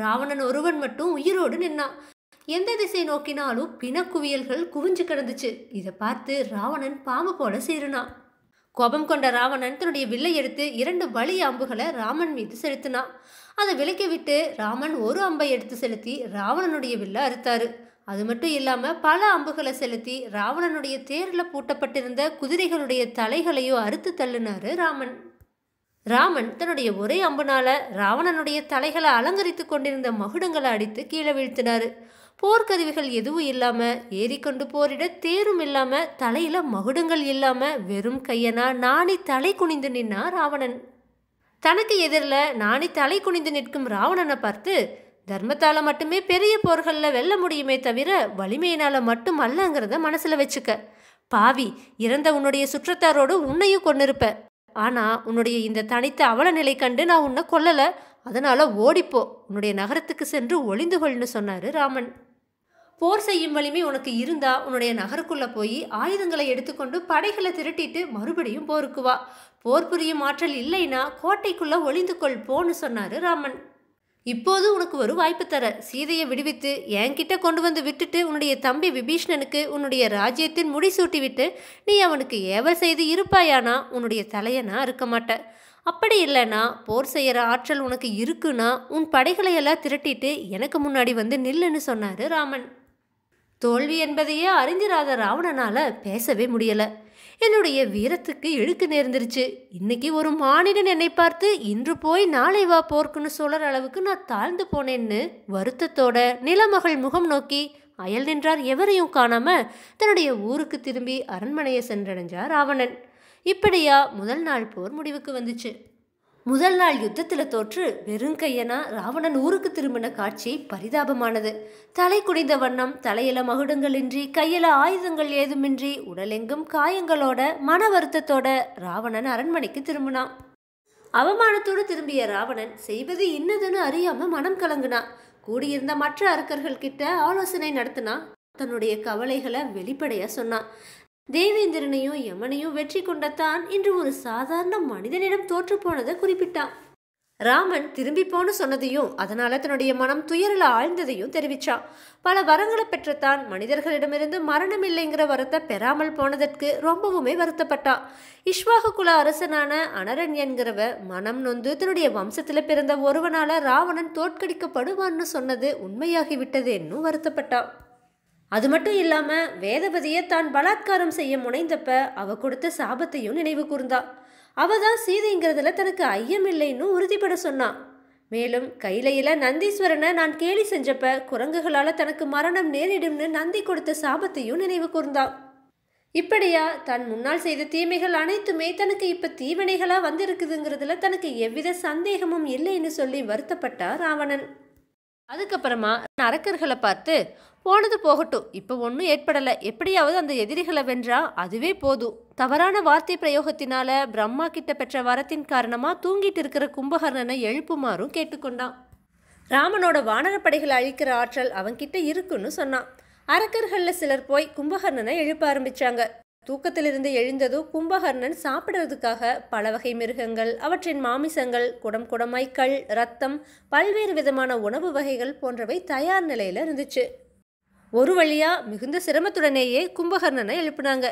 ராவணன் ஒருவன் மட்டும் உயிரோடு நின்னான் எந்த திசை நோக்கினாலும் பிணக்குவியல்கள் குவிஞ்சு கிடந்துச்சு இதை பார்த்து ராவணன் பாம்பு போல சீறினான் கோபம் கொண்ட ராவணன் தன்னுடைய வில்லை எடுத்து இரண்டு வலி அம்புகளை ராமன் மீது செலுத்தினான் அதை விலக்கி விட்டு ராமன் ஒரு அம்பை எடுத்து செலுத்தி ராவணனுடைய வில்லை அறுத்தாரு அது மட்டும் இல்லாமல் பல அம்புகளை செலுத்தி ராவணனுடைய தேரில் பூட்டப்பட்டிருந்த குதிரைகளுடைய தலைகளையோ அறுத்து தள்ளினாரு ராமன் ராமன் தன்னுடைய ஒரே அம்புனால ராவணனுடைய தலைகளை அலங்கரித்து கொண்டிருந்த மகுடங்களை அடித்து கீழே வீழ்த்தினாரு போர்க்கருவிகள் எதுவும் இல்லாமல் ஏறிக்கொண்டு போரிட தேரும் இல்லாமல் தலையில் மகுடங்கள் இல்லாமல் வெறும் கையனா நாணி தலை குனிந்து நின்னா ராவணன் தனக்கு எதிரில் நாணி தலை குனிந்து நிற்கும் ராவணனை பார்த்து தர்மத்தால் மட்டுமே பெரிய போர்களில் வெல்ல முடியுமே தவிர வலிமையினால் மட்டும் அல்லங்கிறத மனசில் வச்சுக்க பாவி இறந்த உன்னுடைய சுற்றத்தாரோடு உன்னையும் கொண்டிருப்ப ஆனால் உன்னுடைய இந்த தனித்த அவலநிலை கண்டு நான் உன்னை கொல்லலை அதனால் ஓடிப்போ உன்னுடைய நகரத்துக்கு சென்று ஒளிந்து கொள்னு சொன்னார் ராமன் போர் செய்யும் வலிமை உனக்கு இருந்தா உன்னுடைய நகருக்குள்ளே போய் ஆயுதங்களை எடுத்துக்கொண்டு படைகளை திரட்டிட்டு மறுபடியும் போருக்கு வா போர் புரியும் ஆற்றல் இல்லைன்னா கோட்டைக்குள்ளே ஒளிந்து கொள் போன்னு சொன்னார் ராமன் இப்போது உனக்கு ஒரு வாய்ப்பு தர சீதையை விடுவித்து என்கிட்ட கொண்டு வந்து விட்டுட்டு உன்னுடைய தம்பி விபீஷ்ணனுக்கு உன்னுடைய ராஜ்யத்தின் முடிசூட்டி விட்டு நீ அவனுக்கு ஏவல் செய்து இருப்பாயானா உன்னுடைய தலையனா இருக்க மாட்டேன் அப்படி இல்லைனா போர் செய்கிற ஆற்றல் உனக்கு இருக்குன்னா உன் படைகளை எல்லாம் திரட்டிட்டு எனக்கு முன்னாடி வந்து நில்லுன்னு சொன்னார் ராமன் தோல்வி என்பதையே அறிஞ்சிராத ராவணனால் பேசவே முடியலை என்னுடைய வீரத்துக்கு இழுக்கு நேர்ந்துருச்சு இன்னைக்கு ஒரு மானிடன் என்னை பார்த்து இன்று போய் நாளை வா போர்க்குன்னு சொல்கிற அளவுக்கு நான் தாழ்ந்து போனேன்னு வருத்தத்தோட நிலமகள் முகம் நோக்கி அயல் நின்றார் எவரையும் காணாம தன்னுடைய ஊருக்கு திரும்பி அரண்மனையை சென்றடைஞ்சார் ராவணன் இப்படியா முதல் நாள் போர் முடிவுக்கு வந்துச்சு முதல் நாள் யுத்தத்தில் தோற்று வெறுங்கையனா ராவணன் ஊருக்கு திரும்பின காட்சி பரிதாபமானது தலை குடிந்த வண்ணம் தலையில மகுடங்களின்றி கையில ஆயுதங்கள் ஏதுமின்றி உடலெங்கும் காயங்களோட மன வருத்தத்தோட ராவணன் அரண்மனைக்கு திரும்பினான் அவமானத்தோடு திரும்பிய ராவணன் செய்வது இன்னதுன்னு அறியாம மனம் கலங்குனான் கூடியிருந்த மற்ற அரக்கர்கள் கிட்ட ஆலோசனை நடத்தினா தன்னுடைய கவலைகளை வெளிப்படையா சொன்னான் தேவேந்திரனையும் யமனையும் வெற்றி கொண்ட தான் இன்று ஒரு சாதாரண மனிதனிடம் தோற்றுப்போனதை குறிப்பிட்டான் ராமன் திரும்பி போன்னு சொன்னதையும் அதனால தன்னுடைய மனம் துயரில் ஆழ்ந்ததையும் தெரிவிச்சான் பல வரங்களை பெற்ற தான் மனிதர்களிடமிருந்து மரணம் இல்லைங்கிற வரத்தை பெறாமல் போனதற்கு ரொம்பவுமே வருத்தப்பட்டான் இஷ்வாக குல அரசனான அனரன் என்கிறவ மனம் நொந்து தன்னுடைய வம்சத்தில் பிறந்த ஒருவனால ராவணன் தோற்கடிக்கப்படுவான்னு சொன்னது உண்மையாகிவிட்டது என்னும் வருத்தப்பட்டான் அது மட்டும் இல்லாமல் வேதபதியை தான் பலாத்காரம் செய்ய முனைந்தப்ப அவ கொடுத்த சாபத்தையும் நினைவு கூர்ந்தா அவ தான் சீதைங்கிறதுல தனக்கு ஐயம் இல்லைன்னு உறுதிபட சொன்னான் மேலும் கைலையில் நந்தீஸ்வரனை நான் கேலி செஞ்சப்ப குரங்குகளால் தனக்கு மரணம் நேரிடும்னு நந்தி கொடுத்த சாபத்தையும் நினைவு கூர்ந்தான் இப்படியா தான் முன்னால் செய்த தீமைகள் அனைத்துமே தனக்கு இப்போ தீவினைகளாக வந்திருக்குதுங்கிறதுல தனக்கு எவ்வித சந்தேகமும் இல்லைன்னு சொல்லி வருத்தப்பட்டார் ராவணன் அதுக்கப்புறமா அரக்கர்களை பார்த்து போனது போகட்டும் இப்போ ஒன்றும் ஏற்படலை எப்படியாவது அந்த எதிரிகளை வென்றா அதுவே போதும் தவறான வார்த்தை பிரயோகத்தினால பிரம்மா கிட்ட பெற்ற வரத்தின் காரணமாக தூங்கிட்டு இருக்கிற கும்பகர்ணனை எழுப்புமாறும் கேட்டுக்கொண்டான் ராமனோட வானரப்படைகளை அழிக்கிற ஆற்றல் அவன்கிட்ட இருக்குன்னு சொன்னான் அரக்கர்களில் சிலர் போய் கும்பகர்ணனை எழுப்ப ஆரம்பிச்சாங்க தூக்கத்திலிருந்து எழுந்ததும் கும்பகர்ணன் சாப்பிடுறதுக்காக பல வகை மிருகங்கள் அவற்றின் மாமிசங்கள் குடம் குடமாய் ரத்தம் பல்வேறு விதமான உணவு வகைகள் போன்றவை தயார் நிலையில் இருந்துச்சு ஒரு வழியாக மிகுந்த சிரமத்துடனேயே கும்பகர்ணனை எழுப்பினாங்க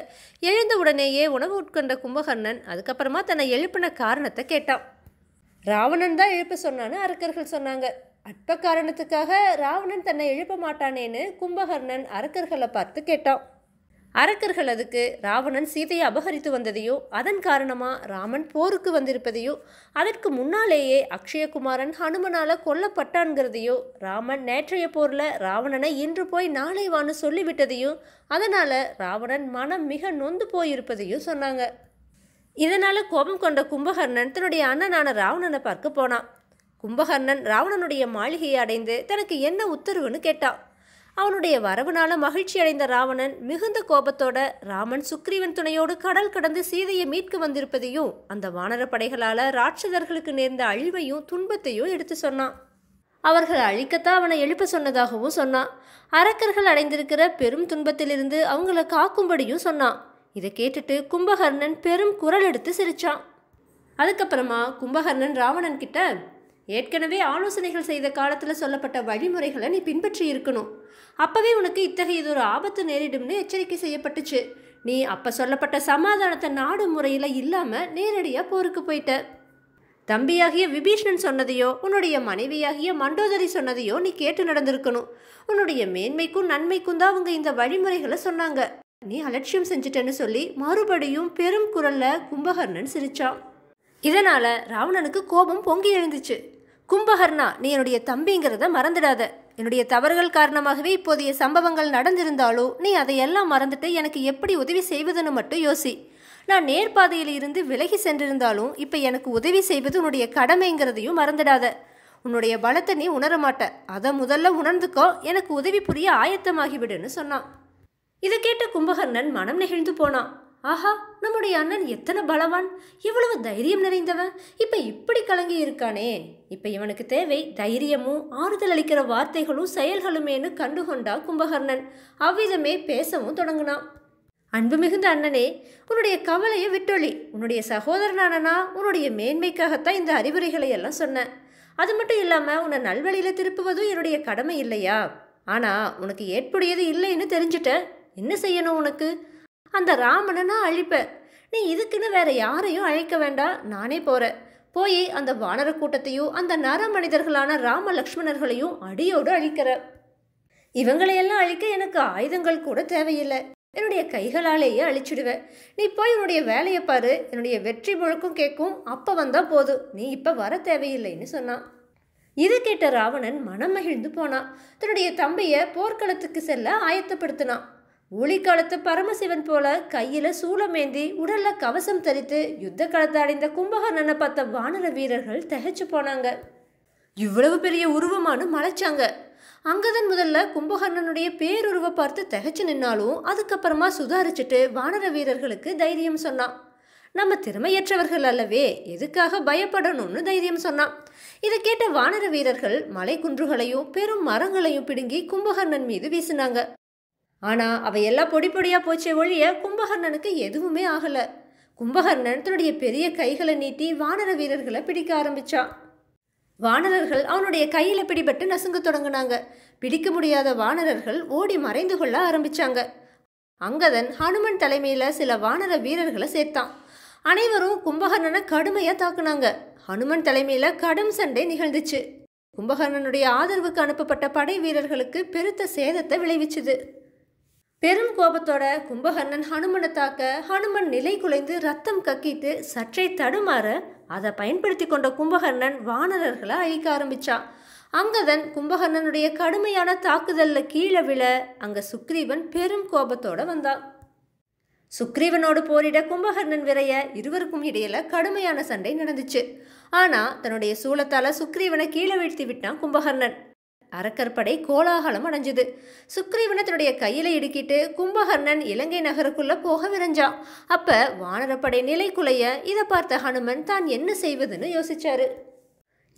எழுந்த உடனேயே உணவு உட்கொண்ட கும்பகர்ணன் அதுக்கப்புறமா தன்னை எழுப்பின காரணத்தை கேட்டான் ராவணன் தான் எழுப்ப சொன்னான்னு அரக்கர்கள் சொன்னாங்க அற்ப காரணத்துக்காக ராவணன் தன்னை எழுப்ப மாட்டானேன்னு கும்பகர்ணன் அரக்கர்களை பார்த்து கேட்டான் அரக்கர்கள் அதுக்கு ராவணன் சீதையை அபகரித்து வந்ததையோ அதன் காரணமாக ராமன் போருக்கு வந்திருப்பதையோ அதற்கு முன்னாலேயே அக்ஷயகுமாரன் ஹனுமனால் கொல்லப்பட்டான்கிறதையோ ராமன் நேற்றைய போரில் ராவணனை இன்று போய் நாளை வான்னு சொல்லிவிட்டதையும் அதனால் ராவணன் மனம் மிக நொந்து போயிருப்பதையும் சொன்னாங்க இதனால் கோபம் கொண்ட கும்பகர்ணன் தன்னுடைய அண்ணனான ராவணனை பார்க்க போனான் கும்பகர்ணன் ராவணனுடைய மாளிகையை அடைந்து தனக்கு என்ன உத்தரவுன்னு கேட்டான் அவனுடைய வரவுனால மகிழ்ச்சி அடைந்த ராவணன் மிகுந்த கோபத்தோட ராமன் சுக்ரீவன் துணையோடு கடல் கடந்து சீதையை மீட்க வந்திருப்பதையும் அந்த வானரப்படைகளால் ராட்சதர்களுக்கு நேர்ந்த அழிவையும் துன்பத்தையும் எடுத்து சொன்னான் அவர்கள் அழிக்கத்தான் அவனை எழுப்ப சொன்னதாகவும் சொன்னான் அரக்கர்கள் அடைந்திருக்கிற பெரும் துன்பத்திலிருந்து அவங்கள காக்கும்படியும் சொன்னான் இதை கேட்டுட்டு கும்பகர்ணன் பெரும் குரல் எடுத்து சிரிச்சான் அதுக்கப்புறமா கும்பகர்ணன் ராவணன் கிட்ட ஏற்கனவே ஆலோசனைகள் செய்த காலத்தில் சொல்லப்பட்ட வழிமுறைகளை நீ பின்பற்றி இருக்கணும் அப்போவே உனக்கு இத்தகையது ஒரு ஆபத்து நேரிடும்னு எச்சரிக்கை செய்யப்பட்டுச்சு நீ அப்போ சொல்லப்பட்ட சமாதானத்தை நாடு முறையில் இல்லாமல் நேரடியாக போருக்கு போயிட்ட தம்பியாகிய விபீஷ்ணன் சொன்னதையோ உன்னுடைய மனைவியாகிய மண்டோதரி சொன்னதையோ நீ கேட்டு நடந்திருக்கணும் உன்னுடைய மேன்மைக்கும் நன்மைக்கும் தான் அவங்க இந்த வழிமுறைகளை சொன்னாங்க நீ அலட்சியம் செஞ்சுட்டேன்னு சொல்லி மறுபடியும் பெரும் குரல்ல கும்பகர்ணன் சிரிச்சான் இதனால ராவணனுக்கு கோபம் பொங்கி எழுந்துச்சு கும்பகர்ணா நீ என்னுடைய தம்பிங்கிறத மறந்துடாத என்னுடைய தவறுகள் காரணமாகவே இப்போதைய சம்பவங்கள் நடந்திருந்தாலோ நீ அதையெல்லாம் மறந்துட்டு எனக்கு எப்படி உதவி செய்வதுன்னு மட்டும் யோசி நான் நேர்பாதையில் இருந்து விலகி சென்றிருந்தாலும் இப்போ எனக்கு உதவி செய்வது உன்னுடைய கடமைங்கிறதையும் மறந்துடாத உன்னுடைய பலத்தை நீ உணரமாட்ட அதை முதல்ல உணர்ந்துக்கோ எனக்கு உதவி புரிய ஆயத்தமாகிவிடுன்னு சொன்னான் இதை கேட்ட கும்பகர்ணன் மனம் நெகிழ்ந்து போனான் ஆஹா நம்முடைய அண்ணன் எத்தனை பலவான் இவ்வளவு தைரியம் நிறைந்தவன் இப்போ இப்படி கலங்கி இருக்கானே இப்போ இவனுக்கு தேவை தைரியமும் ஆறுதல் அளிக்கிற வார்த்தைகளும் செயல்களுமேனு கண்டுகொண்டா கும்பகர்ணன் அவ்விதமே பேசவும் தொடங்கினான் அன்பு மிகுந்த அண்ணனே உன்னுடைய கவலையை விட்டொழி உன்னுடைய சகோதரன் அண்ணனா உன்னுடைய மேன்மைக்காகத்தான் இந்த அறிவுரைகளை எல்லாம் சொன்னேன் அது மட்டும் இல்லாமல் உன்னை நல்வழியில் திருப்புவதும் என்னுடைய கடமை இல்லையா ஆனால் உனக்கு ஏற்புடையது இல்லைன்னு தெரிஞ்சுட்டேன் என்ன செய்யணும் உனக்கு அந்த ராமனை அழிப்ப அழிப்பேன் நீ இதுக்குன்னு வேற யாரையும் அழைக்க வேண்டாம் நானே போகிறேன் போய் அந்த வானர கூட்டத்தையும் அந்த நர மனிதர்களான ராம லக்ஷ்மணர்களையும் அடியோடு அழிக்கிற இவங்களையெல்லாம் அழிக்க எனக்கு ஆயுதங்கள் கூட தேவையில்லை என்னுடைய கைகளாலேயே அழிச்சிடுவேன் நீ போய் என்னுடைய வேலையை பாரு என்னுடைய வெற்றி முழுக்கும் கேட்கும் அப்போ வந்தால் போதும் நீ இப்போ வர தேவையில்லைன்னு சொன்னான் இது கேட்ட ராவணன் மனம் மகிழ்ந்து போனான் தன்னுடைய தம்பியை போர்க்களத்துக்கு செல்ல ஆயத்தப்படுத்தினான் ஒளிக்காலத்து பரமசிவன் போல கையில சூளமேந்தி உடல்ல கவசம் தரித்து யுத்த களத்தை அடைந்த கும்பகர்ணனை பார்த்த வானர வீரர்கள் தகைச்சு போனாங்க இவ்வளவு பெரிய உருவமானு மலைச்சாங்க அங்கதன் முதல்ல கும்பகர்ணனுடைய பேருருவை பார்த்து தகைச்சு நின்னாலும் அதுக்கப்புறமா சுதாரிச்சுட்டு வானர வீரர்களுக்கு தைரியம் சொன்னான் நம்ம திறமையற்றவர்கள் அல்லவே எதுக்காக பயப்படணும்னு தைரியம் சொன்னான் இதை கேட்ட வானர வீரர்கள் மலை குன்றுகளையும் பெரும் மரங்களையும் பிடுங்கி கும்பகர்ணன் மீது வீசினாங்க ஆனால் அவையெல்லாம் எல்லாம் பொடி பொடியாக போச்சே ஒழிய கும்பகர்ணனுக்கு எதுவுமே ஆகலை கும்பகர்ணன் தன்னுடைய பெரிய கைகளை நீட்டி வானர வீரர்களை பிடிக்க ஆரம்பித்தான் வானரர்கள் அவனுடைய கையில் பிடிபட்டு நசுங்க தொடங்கினாங்க பிடிக்க முடியாத வானரர்கள் ஓடி மறைந்து கொள்ள ஆரம்பித்தாங்க அங்கதன் ஹனுமன் தலைமையில் சில வானர வீரர்களை சேர்த்தான் அனைவரும் கும்பகர்ணனை கடுமையாக தாக்குனாங்க ஹனுமன் தலைமையில் கடும் சண்டை நிகழ்ந்துச்சு கும்பகர்ணனுடைய ஆதரவுக்கு அனுப்பப்பட்ட படை வீரர்களுக்கு பெருத்த சேதத்தை விளைவிச்சுது பெரும் கோபத்தோட கும்பகர்ணன் ஹனுமனை தாக்க ஹனுமன் நிலை குலைந்து ரத்தம் கக்கிட்டு சற்றை தடுமாற அதை பயன்படுத்தி கொண்ட கும்பகர்ணன் வானரர்களை அழிக்க ஆரம்பிச்சான் அங்கதன் கும்பகர்ணனுடைய கடுமையான தாக்குதலில் கீழே விழ அங்க சுக்ரீவன் பெரும் கோபத்தோட வந்தான் சுக்ரீவனோடு போரிட கும்பகர்ணன் விரைய இருவருக்கும் இடையில கடுமையான சண்டை நடந்துச்சு ஆனா தன்னுடைய சூளத்தால சுக்ரீவனை கீழே வீழ்த்தி விட்டான் கும்பகர்ணன் அறக்கற்படை கோலாகலம் அடைஞ்சது சுக்ரீவனை தன்னுடைய கையில இடுக்கிட்டு கும்பகர்ணன் இலங்கை நகருக்குள்ள போக விரைஞ்சான் அப்ப வானரப்படை நிலை குலைய இதை பார்த்த ஹனுமன் தான் என்ன செய்வதுன்னு யோசிச்சாரு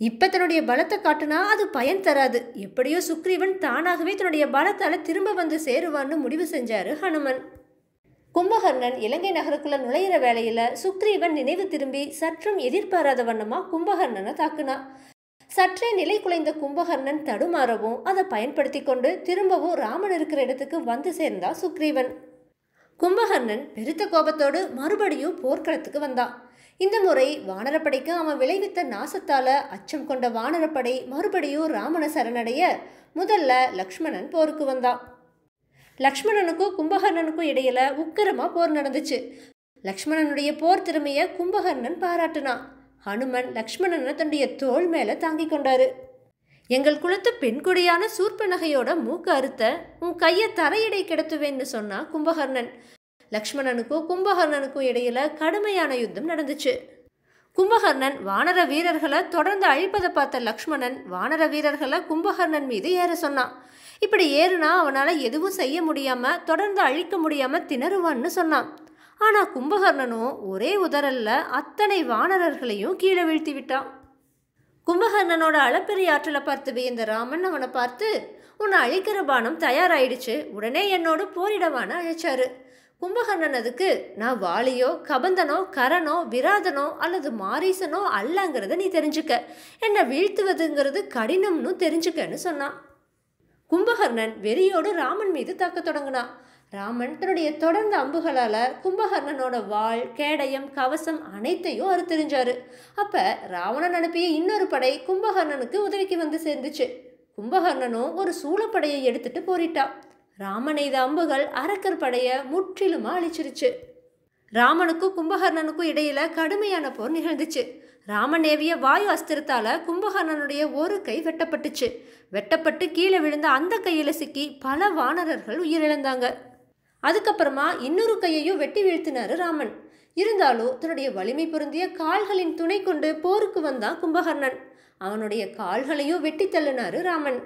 இப்ப தன்னுடைய பலத்தை காட்டுனா அது பயன் தராது எப்படியோ சுக்ரீவன் தானாகவே தன்னுடைய பலத்தால திரும்ப வந்து சேருவான்னு முடிவு செஞ்சாரு ஹனுமன் கும்பகர்ணன் இலங்கை நகருக்குள்ள நுழையிற வேலையில சுக்ரீவன் நினைவு திரும்பி சற்றும் எதிர்பாராத வண்ணமா கும்பகர்ணனை தாக்குனான் சற்றே நிலை குலைந்த கும்பகர்ணன் தடுமாறவும் அதை பயன்படுத்தி கொண்டு திரும்பவும் ராமன் இருக்கிற இடத்துக்கு வந்து சேர்ந்தா சுக்ரீவன் கும்பகர்ணன் பெருத்த கோபத்தோடு மறுபடியும் போர்க்களத்துக்கு வந்தான் இந்த முறை வானரப்படைக்கு அவன் விளைவித்த நாசத்தால அச்சம் கொண்ட வானரப்படை மறுபடியும் ராமன சரணடைய முதல்ல லக்ஷ்மணன் போருக்கு வந்தான் லக்ஷ்மணனுக்கும் கும்பகர்ணனுக்கும் இடையில உக்கரமா போர் நடந்துச்சு லக்ஷ்மணனுடைய போர் திறமைய கும்பகர்ணன் பாராட்டுனான் ஹனுமன் லக்ஷ்மணனை தன்னுடைய தோல் மேலே தாங்கி கொண்டாரு எங்கள் குலத்து பெண்குடியான சூர்ப நகையோட மூக்கு அறுத்த உன் கையை தரையிடை கிடத்துவேன்னு சொன்னா கும்பகர்ணன் லக்ஷ்மணனுக்கும் கும்பகர்ணனுக்கும் இடையில கடுமையான யுத்தம் நடந்துச்சு கும்பகர்ணன் வானர வீரர்களை தொடர்ந்து அழிப்பதை பார்த்த லக்ஷ்மணன் வானர வீரர்களை கும்பகர்ணன் மீது ஏற சொன்னான் இப்படி ஏறுனா அவனால் எதுவும் செய்ய முடியாமல் தொடர்ந்து அழிக்க முடியாமல் திணறுவான்னு சொன்னான் ஆனால் கும்பகர்ணனும் ஒரே உதரல்ல அத்தனை வானரர்களையும் கீழே வீழ்த்தி விட்டான் கும்பகர்ணனோட அளப்பெரிய ஆற்றலை பார்த்து வியந்த ராமன் அவனை பார்த்து உன்னை அழிக்கிற பானம் தயாராயிடுச்சு உடனே என்னோடு போரிடவான அழைச்சாரு கும்பகர்ணன் அதுக்கு நான் வாளியோ கபந்தனோ கரனோ விராதனோ அல்லது மாரீசனோ அல்லங்கிறத நீ தெரிஞ்சுக்க என்னை வீழ்த்துவதுங்கிறது கடினம்னு தெரிஞ்சுக்கன்னு சொன்னான் கும்பகர்ணன் வெறியோடு ராமன் மீது தாக்க தொடங்கினான் ராமன் தன்னுடைய தொடர்ந்த அம்புகளால் கும்பகர்ணனோட வாள் கேடயம் கவசம் அனைத்தையும் அவர் தெரிஞ்சார் அப்போ ராவணன் அனுப்பிய இன்னொரு படை கும்பகர்ணனுக்கு உதவிக்கு வந்து சேர்ந்துச்சு கும்பகர்ணனும் ஒரு சூழப்படையை எடுத்துட்டு போரிட்டான் ராமனை அம்புகள் அரக்கர் படையை முற்றிலுமாக அழிச்சிருச்சு ராமனுக்கும் கும்பகர்ணனுக்கும் இடையில கடுமையான போர் நிகழ்ந்துச்சு ஏவிய வாயு அஸ்திரத்தால் கும்பகர்ணனுடைய ஒரு கை வெட்டப்பட்டுச்சு வெட்டப்பட்டு கீழே விழுந்த அந்த கையில் சிக்கி பல வானரர்கள் உயிரிழந்தாங்க அதுக்கப்புறமா இன்னொரு கையையும் வெட்டி வீழ்த்தினாரு ராமன் இருந்தாலும் தன்னுடைய வலிமை பொருந்திய கால்களின் துணை கொண்டு போருக்கு வந்தான் கும்பகர்ணன் அவனுடைய கால்களையும் வெட்டி தள்ளினாரு ராமன்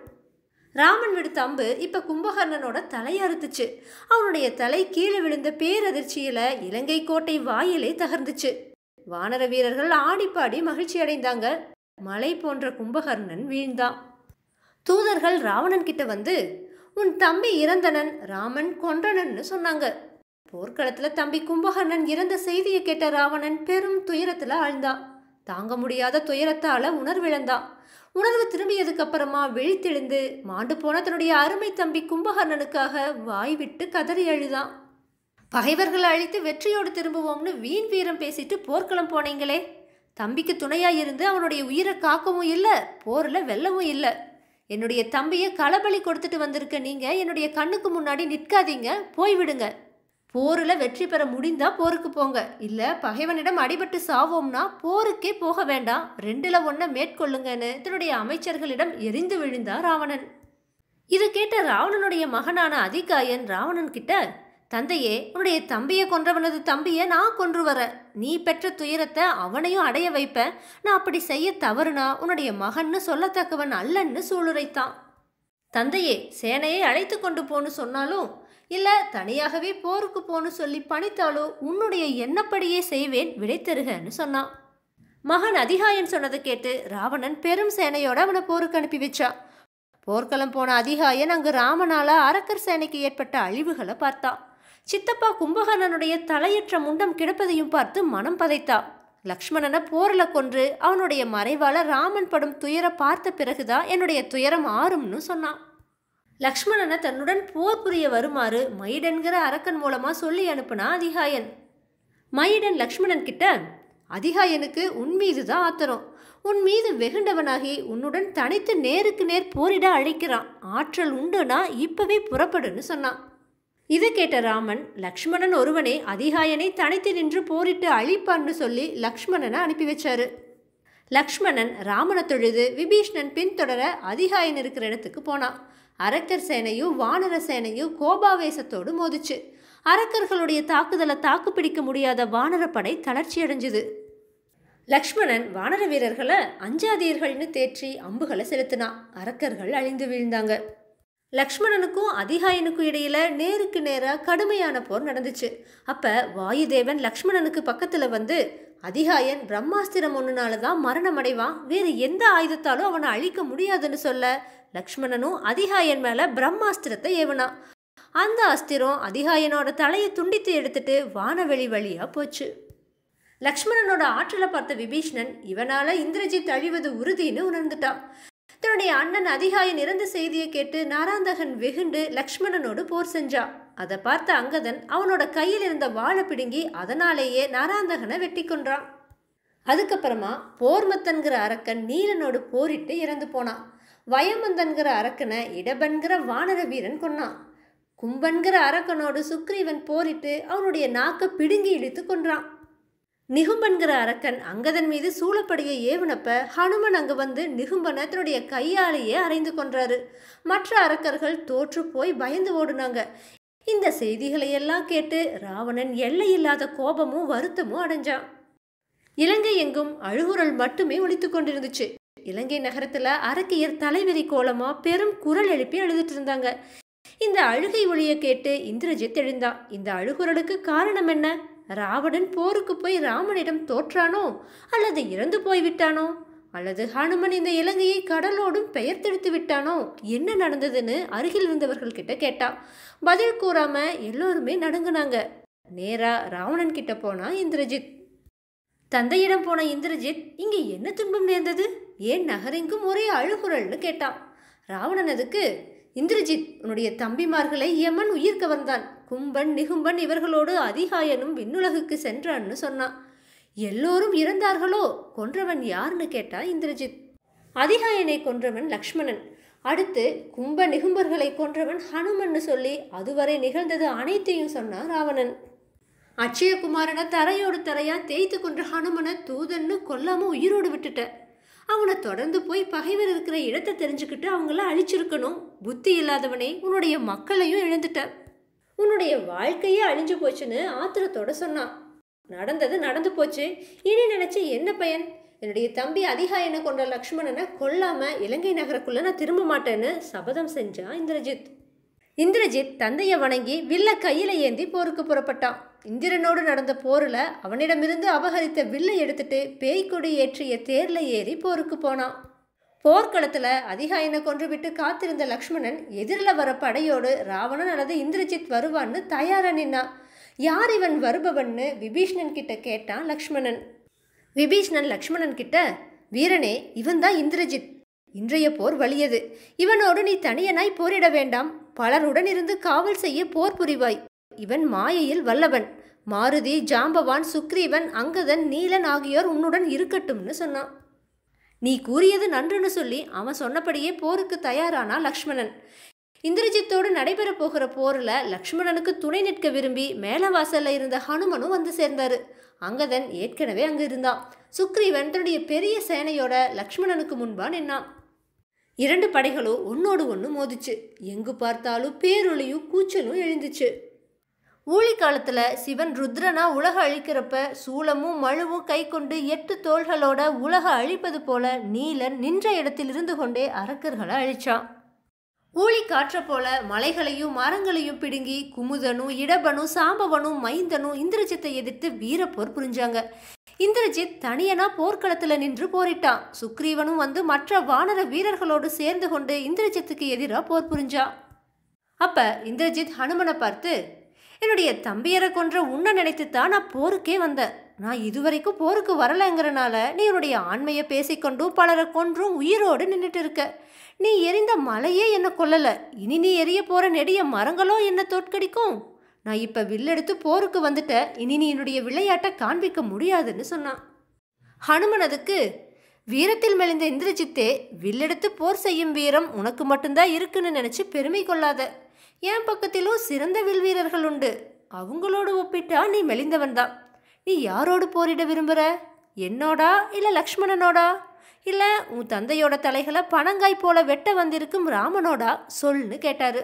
ராமன் விடுத்த அம்பு இப்போ கும்பகர்ணனோட தலை அறுத்துச்சு அவனுடைய தலை கீழே விழுந்த பேரதிர்ச்சியில் இலங்கை கோட்டை வாயிலே தகர்ந்துச்சு வானர வீரர்கள் ஆடிப்பாடி மகிழ்ச்சி அடைந்தாங்க மலை போன்ற கும்பகர்ணன் வீழ்ந்தான் தூதர்கள் ராவணன் கிட்ட வந்து உன் தம்பி இறந்தனன் ராமன் கொன்றனன்னு சொன்னாங்க போர்க்களத்தில் தம்பி கும்பகர்ணன் இறந்த செய்தியை கேட்ட ராவணன் பெரும் துயரத்தில் ஆழ்ந்தான் தாங்க முடியாத துயரத்தால் உணர்விழந்தான் உணர்வு திரும்பியதுக்கு அப்புறமா விழித்தெழுந்து மாண்டு போன தன்னுடைய அருமை தம்பி கும்பகர்ணனுக்காக வாய் விட்டு கதறி அழுதான் பகைவர்களை அழித்து வெற்றியோடு திரும்புவோம்னு வீண் வீரம் பேசிட்டு போர்க்களம் போனீங்களே தம்பிக்கு துணையாக இருந்து அவனுடைய உயிரை காக்கவும் இல்லை போரில் வெல்லவும் இல்லை என்னுடைய தம்பியை களபலி கொடுத்துட்டு வந்திருக்க நீங்கள் என்னுடைய கண்ணுக்கு முன்னாடி நிற்காதீங்க போய்விடுங்க போரில் வெற்றி பெற முடிந்தால் போருக்கு போங்க இல்லை பகைவனிடம் அடிபட்டு சாவோம்னா போருக்கே போக வேண்டாம் ரெண்டில் ஒன்றை மேற்கொள்ளுங்கன்னு தன்னுடைய அமைச்சர்களிடம் எரிந்து விழுந்தார் ராவணன் இது கேட்ட ராவணனுடைய மகனான அதிகாயன் ராவணன் கிட்ட தந்தையே உன்னுடைய தம்பியை கொன்றவனது தம்பியை நான் கொன்று வர நீ பெற்ற துயரத்தை அவனையும் அடைய வைப்ப நான் அப்படி செய்ய தவறுனா உன்னுடைய மகன்னு சொல்லத்தக்கவன் அல்லன்னு சூளுரைத்தான் தந்தையே சேனையை அழைத்து கொண்டு போன்னு சொன்னாலும் இல்லை தனியாகவே போருக்கு போன்னு சொல்லி பணித்தாலோ உன்னுடைய என்னப்படியே செய்வேன் விடை தருகன்னு சொன்னான் மகன் அதிகாயன் சொன்னதை கேட்டு ராவணன் பெரும் சேனையோட அவனை போருக்கு அனுப்பி வச்சான் போர்க்களம் போன அதிகாயன் அங்கு ராமனால அரக்கர் சேனைக்கு ஏற்பட்ட அழிவுகளை பார்த்தான் சித்தப்பா கும்பகர்ணனுடைய தலையற்ற முண்டம் கிடப்பதையும் பார்த்து மனம் பதைத்தா லக்ஷ்மணனை போரில் கொன்று அவனுடைய மறைவால் ராமன் படும் துயர பார்த்த பிறகுதான் என்னுடைய துயரம் ஆறும்னு சொன்னான் லக்ஷ்மணனை தன்னுடன் போர் புரிய வருமாறு மயிடன்கிற அரக்கன் மூலமா சொல்லி அனுப்புனா அதிகாயன் மயிடன் லக்ஷ்மணன் கிட்ட அதிகாயனுக்கு உன் மீது தான் ஆத்திரம் உன் மீது வெகுண்டவனாகி உன்னுடன் தனித்து நேருக்கு நேர் போரிட அழைக்கிறான் ஆற்றல் உண்டுனா இப்பவே புறப்படுன்னு சொன்னான் இதை கேட்ட ராமன் லக்ஷ்மணன் ஒருவனே அதிகாயனை தனித்து நின்று போரிட்டு அழிப்பான்னு சொல்லி லக்ஷ்மணனை அனுப்பி வச்சாரு லக்ஷ்மணன் ராமனை தொழுது விபீஷ்ணன் பின்தொடர அதிகாயன் இருக்கிற இடத்துக்கு போனான் அரக்கர் சேனையும் வானர சேனையும் கோபாவேசத்தோடு மோதிச்சு அரக்கர்களுடைய தாக்குதலை தாக்கு பிடிக்க முடியாத வானரப்படை தளர்ச்சி அடைஞ்சுது லக்ஷ்மணன் வானர வீரர்களை அஞ்சாதியர்கள்னு தேற்றி அம்புகளை செலுத்தினான் அரக்கர்கள் அழிந்து வீழ்ந்தாங்க லக்ஷ்மணனுக்கும் அதிகாயனுக்கும் இடையில் நேருக்கு நேராக கடுமையான போர் நடந்துச்சு அப்போ வாயுதேவன் லக்ஷ்மணனுக்கு பக்கத்தில் வந்து அதிகாயன் பிரம்மாஸ்திரம் ஒன்றுனால தான் மரணம் அடைவான் வேறு எந்த ஆயுதத்தாலும் அவனை அழிக்க முடியாதுன்னு சொல்ல லக்ஷ்மணனும் அதிகாயன் மேலே பிரம்மாஸ்திரத்தை ஏவனான் அந்த அஸ்திரம் அதிகாயனோட தலையை துண்டித்து எடுத்துட்டு வானவெளி வழியாக போச்சு லக்ஷ்மணனோட ஆற்றலை பார்த்த விபீஷ்ணன் இவனால் இந்திரஜித் அழிவது உறுதின்னு உணர்ந்துட்டான் தன்னுடைய அண்ணன் அதிகாயன் இறந்த செய்தியை கேட்டு நாராந்தகன் வெகுண்டு லக்ஷ்மணனோடு போர் செஞ்சான் அதை பார்த்த அங்கதன் அவனோட கையில் இருந்த வாழை பிடுங்கி அதனாலேயே நாராந்தகனை வெட்டி கொன்றான் அதுக்கப்புறமா போர்மத்தன்கிற அரக்கன் நீலனோடு போரிட்டு இறந்து போனான் வயமந்தன்கிற அரக்கனை இடபன்கிற வானர வீரன் கொன்னான் கும்பன்கிற அரக்கனோடு சுக்ரீவன் போரிட்டு அவனுடைய நாக்கை பிடுங்கி இழுத்து கொன்றான் நிகும்பன்கிற அரக்கன் அங்கதன் மீது சூழப்படிய ஏவனப்ப ஹனுமன் அங்கு வந்து நிகும்பனை தன்னுடைய கையாலேயே அறைந்து கொன்றாரு மற்ற அரக்கர்கள் தோற்று போய் பயந்து ஓடுனாங்க இந்த செய்திகளையெல்லாம் கேட்டு ராவணன் எல்லையில்லாத கோபமும் வருத்தமும் அடைஞ்சான் இலங்கை எங்கும் அழுகுரல் மட்டுமே ஒழித்து கொண்டிருந்துச்சு இலங்கை நகரத்துல அரக்கியர் தலைவெறி கோலமா பெரும் குரல் எழுப்பி எழுதிட்டு இருந்தாங்க இந்த அழுகை ஒளியை கேட்டு இந்திரஜித் எழுந்தான் இந்த அழுகுரலுக்கு காரணம் என்ன ராவணன் போருக்கு போய் ராமனிடம் தோற்றானோ அல்லது இறந்து போய்விட்டானோ அல்லது ஹனுமன் இந்த இலங்கையை கடலோடும் பெயர்த்தெடுத்து விட்டானோ என்ன நடந்ததுன்னு அருகில் இருந்தவர்கள் கிட்ட கேட்டா பதில் கூறாம எல்லோருமே நடுங்கினாங்க நேரா ராவணன் கிட்ட போனா இந்திரஜித் தந்தையிடம் போன இந்திரஜித் இங்கே என்ன துன்பம் நேர்ந்தது ஏன் நகரெங்கும் ஒரே அழுகுரல்னு கேட்டான் ராவணன் அதுக்கு இந்திரஜித் உன்னுடைய தம்பிமார்களை யமன் உயிர் கவர்ந்தான் கும்பன் நிகும்பன் இவர்களோடு அதிகாயனும் விண்ணுலகுக்கு சென்றான்னு சொன்னான் எல்லோரும் இறந்தார்களோ கொன்றவன் யாருன்னு கேட்டா இந்திரஜித் அதிகாயனை கொன்றவன் லக்ஷ்மணன் அடுத்து கும்ப நிகும்பர்களை கொன்றவன் ஹனுமன்னு சொல்லி அதுவரை நிகழ்ந்தது அனைத்தையும் சொன்னான் ராவணன் அட்சயகுமாரனை தரையோடு தரையா தேய்த்து கொன்ற ஹனுமனை தூதன்னு கொல்லாம உயிரோடு விட்டுட்ட அவனை தொடர்ந்து போய் பகைவர் இருக்கிற இடத்தை தெரிஞ்சுக்கிட்டு அவங்கள அழிச்சிருக்கணும் புத்தி இல்லாதவனே உன்னுடைய மக்களையும் இழந்துட்ட உன்னுடைய வாழ்க்கையே அழிஞ்சு போச்சுன்னு ஆத்திரத்தோட சொன்னான் நடந்தது நடந்து போச்சு இனி நினச்சி என்ன பயன் என்னுடைய தம்பி அதிகாயனை கொண்ட லக்ஷ்மணனை கொல்லாமல் இலங்கை நகரக்குள்ளே நான் திரும்ப மாட்டேன்னு சபதம் செஞ்சான் இந்திரஜித் இந்திரஜித் தந்தையை வணங்கி வில்ல கையில் ஏந்தி போருக்கு புறப்பட்டான் இந்திரனோடு நடந்த போரில் அவனிடமிருந்து அபகரித்த வில்லை எடுத்துட்டு பேய்க்கொடி ஏற்றிய தேரில் ஏறி போருக்கு போனான் போர்க்களத்தில் அதிகாயனை கொன்றுவிட்டு காத்திருந்த லக்ஷ்மணன் எதிரில் வர படையோடு ராவணன் அல்லது இந்திரஜித் வருவான்னு தயாரா நின்னான் யார் இவன் வருபவன்னு விபீஷ்ணன் கிட்ட கேட்டான் லக்ஷ்மணன் விபீஷ்ணன் லக்ஷ்மணன் கிட்ட வீரனே இவன் தான் இந்திரஜித் இன்றைய போர் வலியது இவனோடு நீ தனியனாய் போரிட வேண்டாம் பலருடன் இருந்து காவல் செய்ய போர் புரிவாய் இவன் மாயையில் வல்லவன் மாருதி ஜாம்பவான் சுக்ரீவன் அங்கதன் நீலன் ஆகியோர் உன்னுடன் இருக்கட்டும்னு சொன்னான் நீ கூறியது நன்றுன்னு சொல்லி அவன் சொன்னபடியே போருக்கு தயாரானா லக்ஷ்மணன் இந்திரஜித்தோடு நடைபெற போகிற போரில் லக்ஷ்மணனுக்கு துணை நிற்க விரும்பி மேலவாசலில் இருந்த ஹனுமனும் வந்து சேர்ந்தார் அங்கதன் ஏற்கனவே அங்கே இருந்தான் சுக்ரீவன் தன்னுடைய பெரிய சேனையோட லக்ஷ்மணனுக்கு முன்பா நின்னான் இரண்டு படைகளும் ஒன்னோடு ஒன்று மோதிச்சு எங்கு பார்த்தாலும் பேரொழியும் கூச்சலும் எழுந்துச்சு ஊழி காலத்தில் சிவன் ருத்ரனா உலக அழிக்கிறப்ப சூலமும் மழுவும் கை கொண்டு எட்டு தோள்களோட உலக அழிப்பது போல நீலன் நின்ற இடத்தில் இருந்து கொண்டே அரக்கர்களை அழிச்சான் ஊழி காற்ற போல மலைகளையும் மரங்களையும் பிடுங்கி குமுதனும் இடபனும் சாம்பவனும் மைந்தனும் இந்திரஜித்தை எதிர்த்து வீரப்போர் புரிஞ்சாங்க இந்திரஜித் தனியனா போர்க்களத்தில் நின்று போரிட்டான் சுக்ரீவனும் வந்து மற்ற வானர வீரர்களோடு சேர்ந்து கொண்டு இந்திரஜித்துக்கு எதிராக போர் புரிஞ்சான் அப்ப இந்திரஜித் ஹனுமனை பார்த்து என்னுடைய தம்பியரை கொன்ற உன்னை நினைத்து தான் நான் போருக்கே வந்தேன் நான் இதுவரைக்கும் போருக்கு வரலைங்கிறனால நீ என்னுடைய ஆண்மையை பேசிக்கொண்டும் பலரை கொன்றும் உயிரோடு நின்றுட்டு இருக்க நீ எரிந்த மலையே என்னை கொல்லலை இனி நீ எரிய போகிற நெடிய மரங்களோ என்னை தோற்கடிக்கும் நான் இப்போ வில்லெடுத்து போருக்கு வந்துட்ட இனி நீ என்னுடைய விளையாட்டை காண்பிக்க முடியாதுன்னு சொன்னான் ஹனுமனதுக்கு வீரத்தில் மெலிந்த இந்திரஜித்தே வில்லெடுத்து போர் செய்யும் வீரம் உனக்கு மட்டும்தான் இருக்குன்னு நினச்சி பெருமை கொள்ளாத என் பக்கத்திலும் சிறந்த வில் வீரர்கள் உண்டு அவங்களோடு ஒப்பிட்டா நீ மெலிந்தவன் தான் நீ யாரோடு போரிட விரும்புகிற என்னோடா இல்லை லக்ஷ்மணனோடா இல்லை உன் தந்தையோட தலைகளை பணங்காய் போல வெட்ட வந்திருக்கும் ராமனோடா சொல்னு கேட்டாரு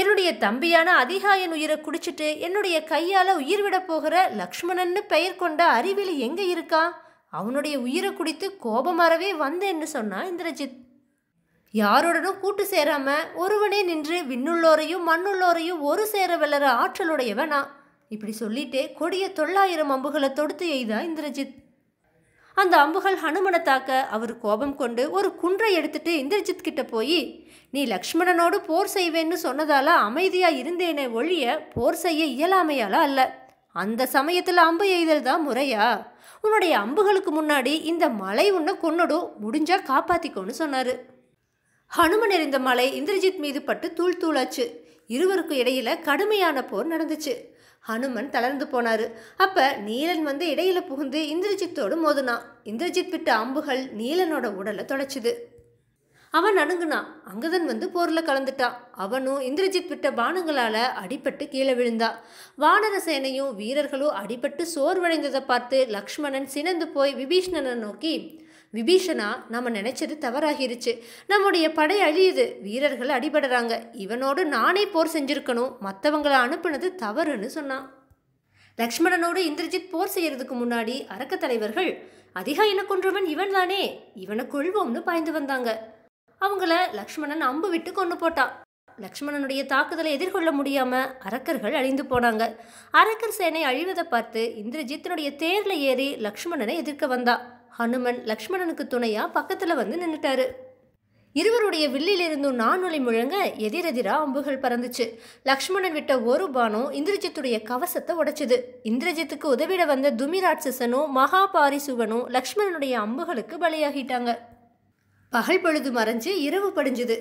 என்னுடைய தம்பியான அதிகாயன் உயிரை குடிச்சிட்டு என்னுடைய கையால் உயிர் விட போகிற லக்ஷ்மணன்னு பெயர் கொண்ட அறிவில் எங்கே இருக்கா அவனுடைய உயிரை குடித்து கோபமாறவே வந்தேன்னு சொன்னான் இந்திரஜித் யாருடனும் கூட்டு சேராம ஒருவனே நின்று விண்ணுள்ளோரையும் மண்ணுள்ளோரையும் ஒரு சேர வெளற ஆற்றலுடையவனா இப்படி சொல்லிட்டே கொடிய தொள்ளாயிரம் அம்புகளை தொடுத்து எய்தா இந்திரஜித் அந்த அம்புகள் ஹனுமனை தாக்க அவர் கோபம் கொண்டு ஒரு குன்றை எடுத்துட்டு இந்திரஜித் கிட்ட போய் நீ லக்ஷ்மணனோடு போர் செய்வேன்னு சொன்னதால அமைதியா இருந்தேனே ஒழிய போர் செய்ய இயலாமையால அல்ல அந்த சமயத்தில் அம்பு எய்தல் தான் முறையா உன்னுடைய அம்புகளுக்கு முன்னாடி இந்த மலை உன்னை கொன்னடும் முடிஞ்சா காப்பாத்திக்கோன்னு சொன்னாரு ஹனுமன் எறிந்த மலை இந்திரஜித் மீது பட்டு தூள் தூளாச்சு இருவருக்கும் இடையில கடுமையான போர் நடந்துச்சு ஹனுமன் தளர்ந்து போனார் அப்போ நீலன் வந்து இடையில புகுந்து இந்திரஜித்தோடு மோதுனான் இந்திரஜித் விட்ட அம்புகள் நீலனோட உடலை தொடச்சுது அவன் அணுங்கினான் அங்கதன் வந்து போரில் கலந்துட்டான் அவனும் இந்திரஜித் விட்ட பானங்களால அடிபட்டு கீழே விழுந்தா வானர சேனையும் வீரர்களும் அடிபட்டு சோர்வடைந்ததை பார்த்து லக்ஷ்மணன் சினந்து போய் விபீஷ்ணனை நோக்கி விபீஷணா நம்ம நினைச்சது தவறாகிருச்சு நம்முடைய படை அழியுது வீரர்கள் அடிபடுறாங்க இவனோடு நானே போர் செஞ்சிருக்கணும் மற்றவங்களை அனுப்புனது தவறுன்னு சொன்னான் லக்ஷ்மணனோடு இந்திரஜித் போர் செய்யறதுக்கு முன்னாடி அரக்க தலைவர்கள் அதிகா கொன்றவன் இவன் தானே இவனை கொள்வோம்னு பாய்ந்து வந்தாங்க அவங்கள லக்ஷ்மணன் அம்பு விட்டு கொண்டு போட்டான் லக்ஷ்மணனுடைய தாக்குதலை எதிர்கொள்ள முடியாம அரக்கர்கள் அழிந்து போனாங்க அரக்கர் சேனை அழிவதை பார்த்து இந்திரஜித்தனுடைய தேர்ல ஏறி லக்ஷ்மணனை எதிர்க்க வந்தான் ஹனுமன் லக்ஷ்மணனுக்கு துணையா பக்கத்தில் வந்து நின்றுட்டாரு இருவருடைய இருந்தும் நானொலி முழங்க எதிரெதிரா அம்புகள் பறந்துச்சு லக்ஷ்மணன் விட்ட ஒரு பானம் இந்திரஜித்துடைய கவசத்தை உடைச்சது இந்திரஜித்துக்கு உதவிட வந்த துமிராட்சசனும் மகாபாரிசுவனும் லக்ஷ்மணனுடைய அம்புகளுக்கு பலியாகிட்டாங்க பகல் பொழுது மறைஞ்சு இரவு படிஞ்சுது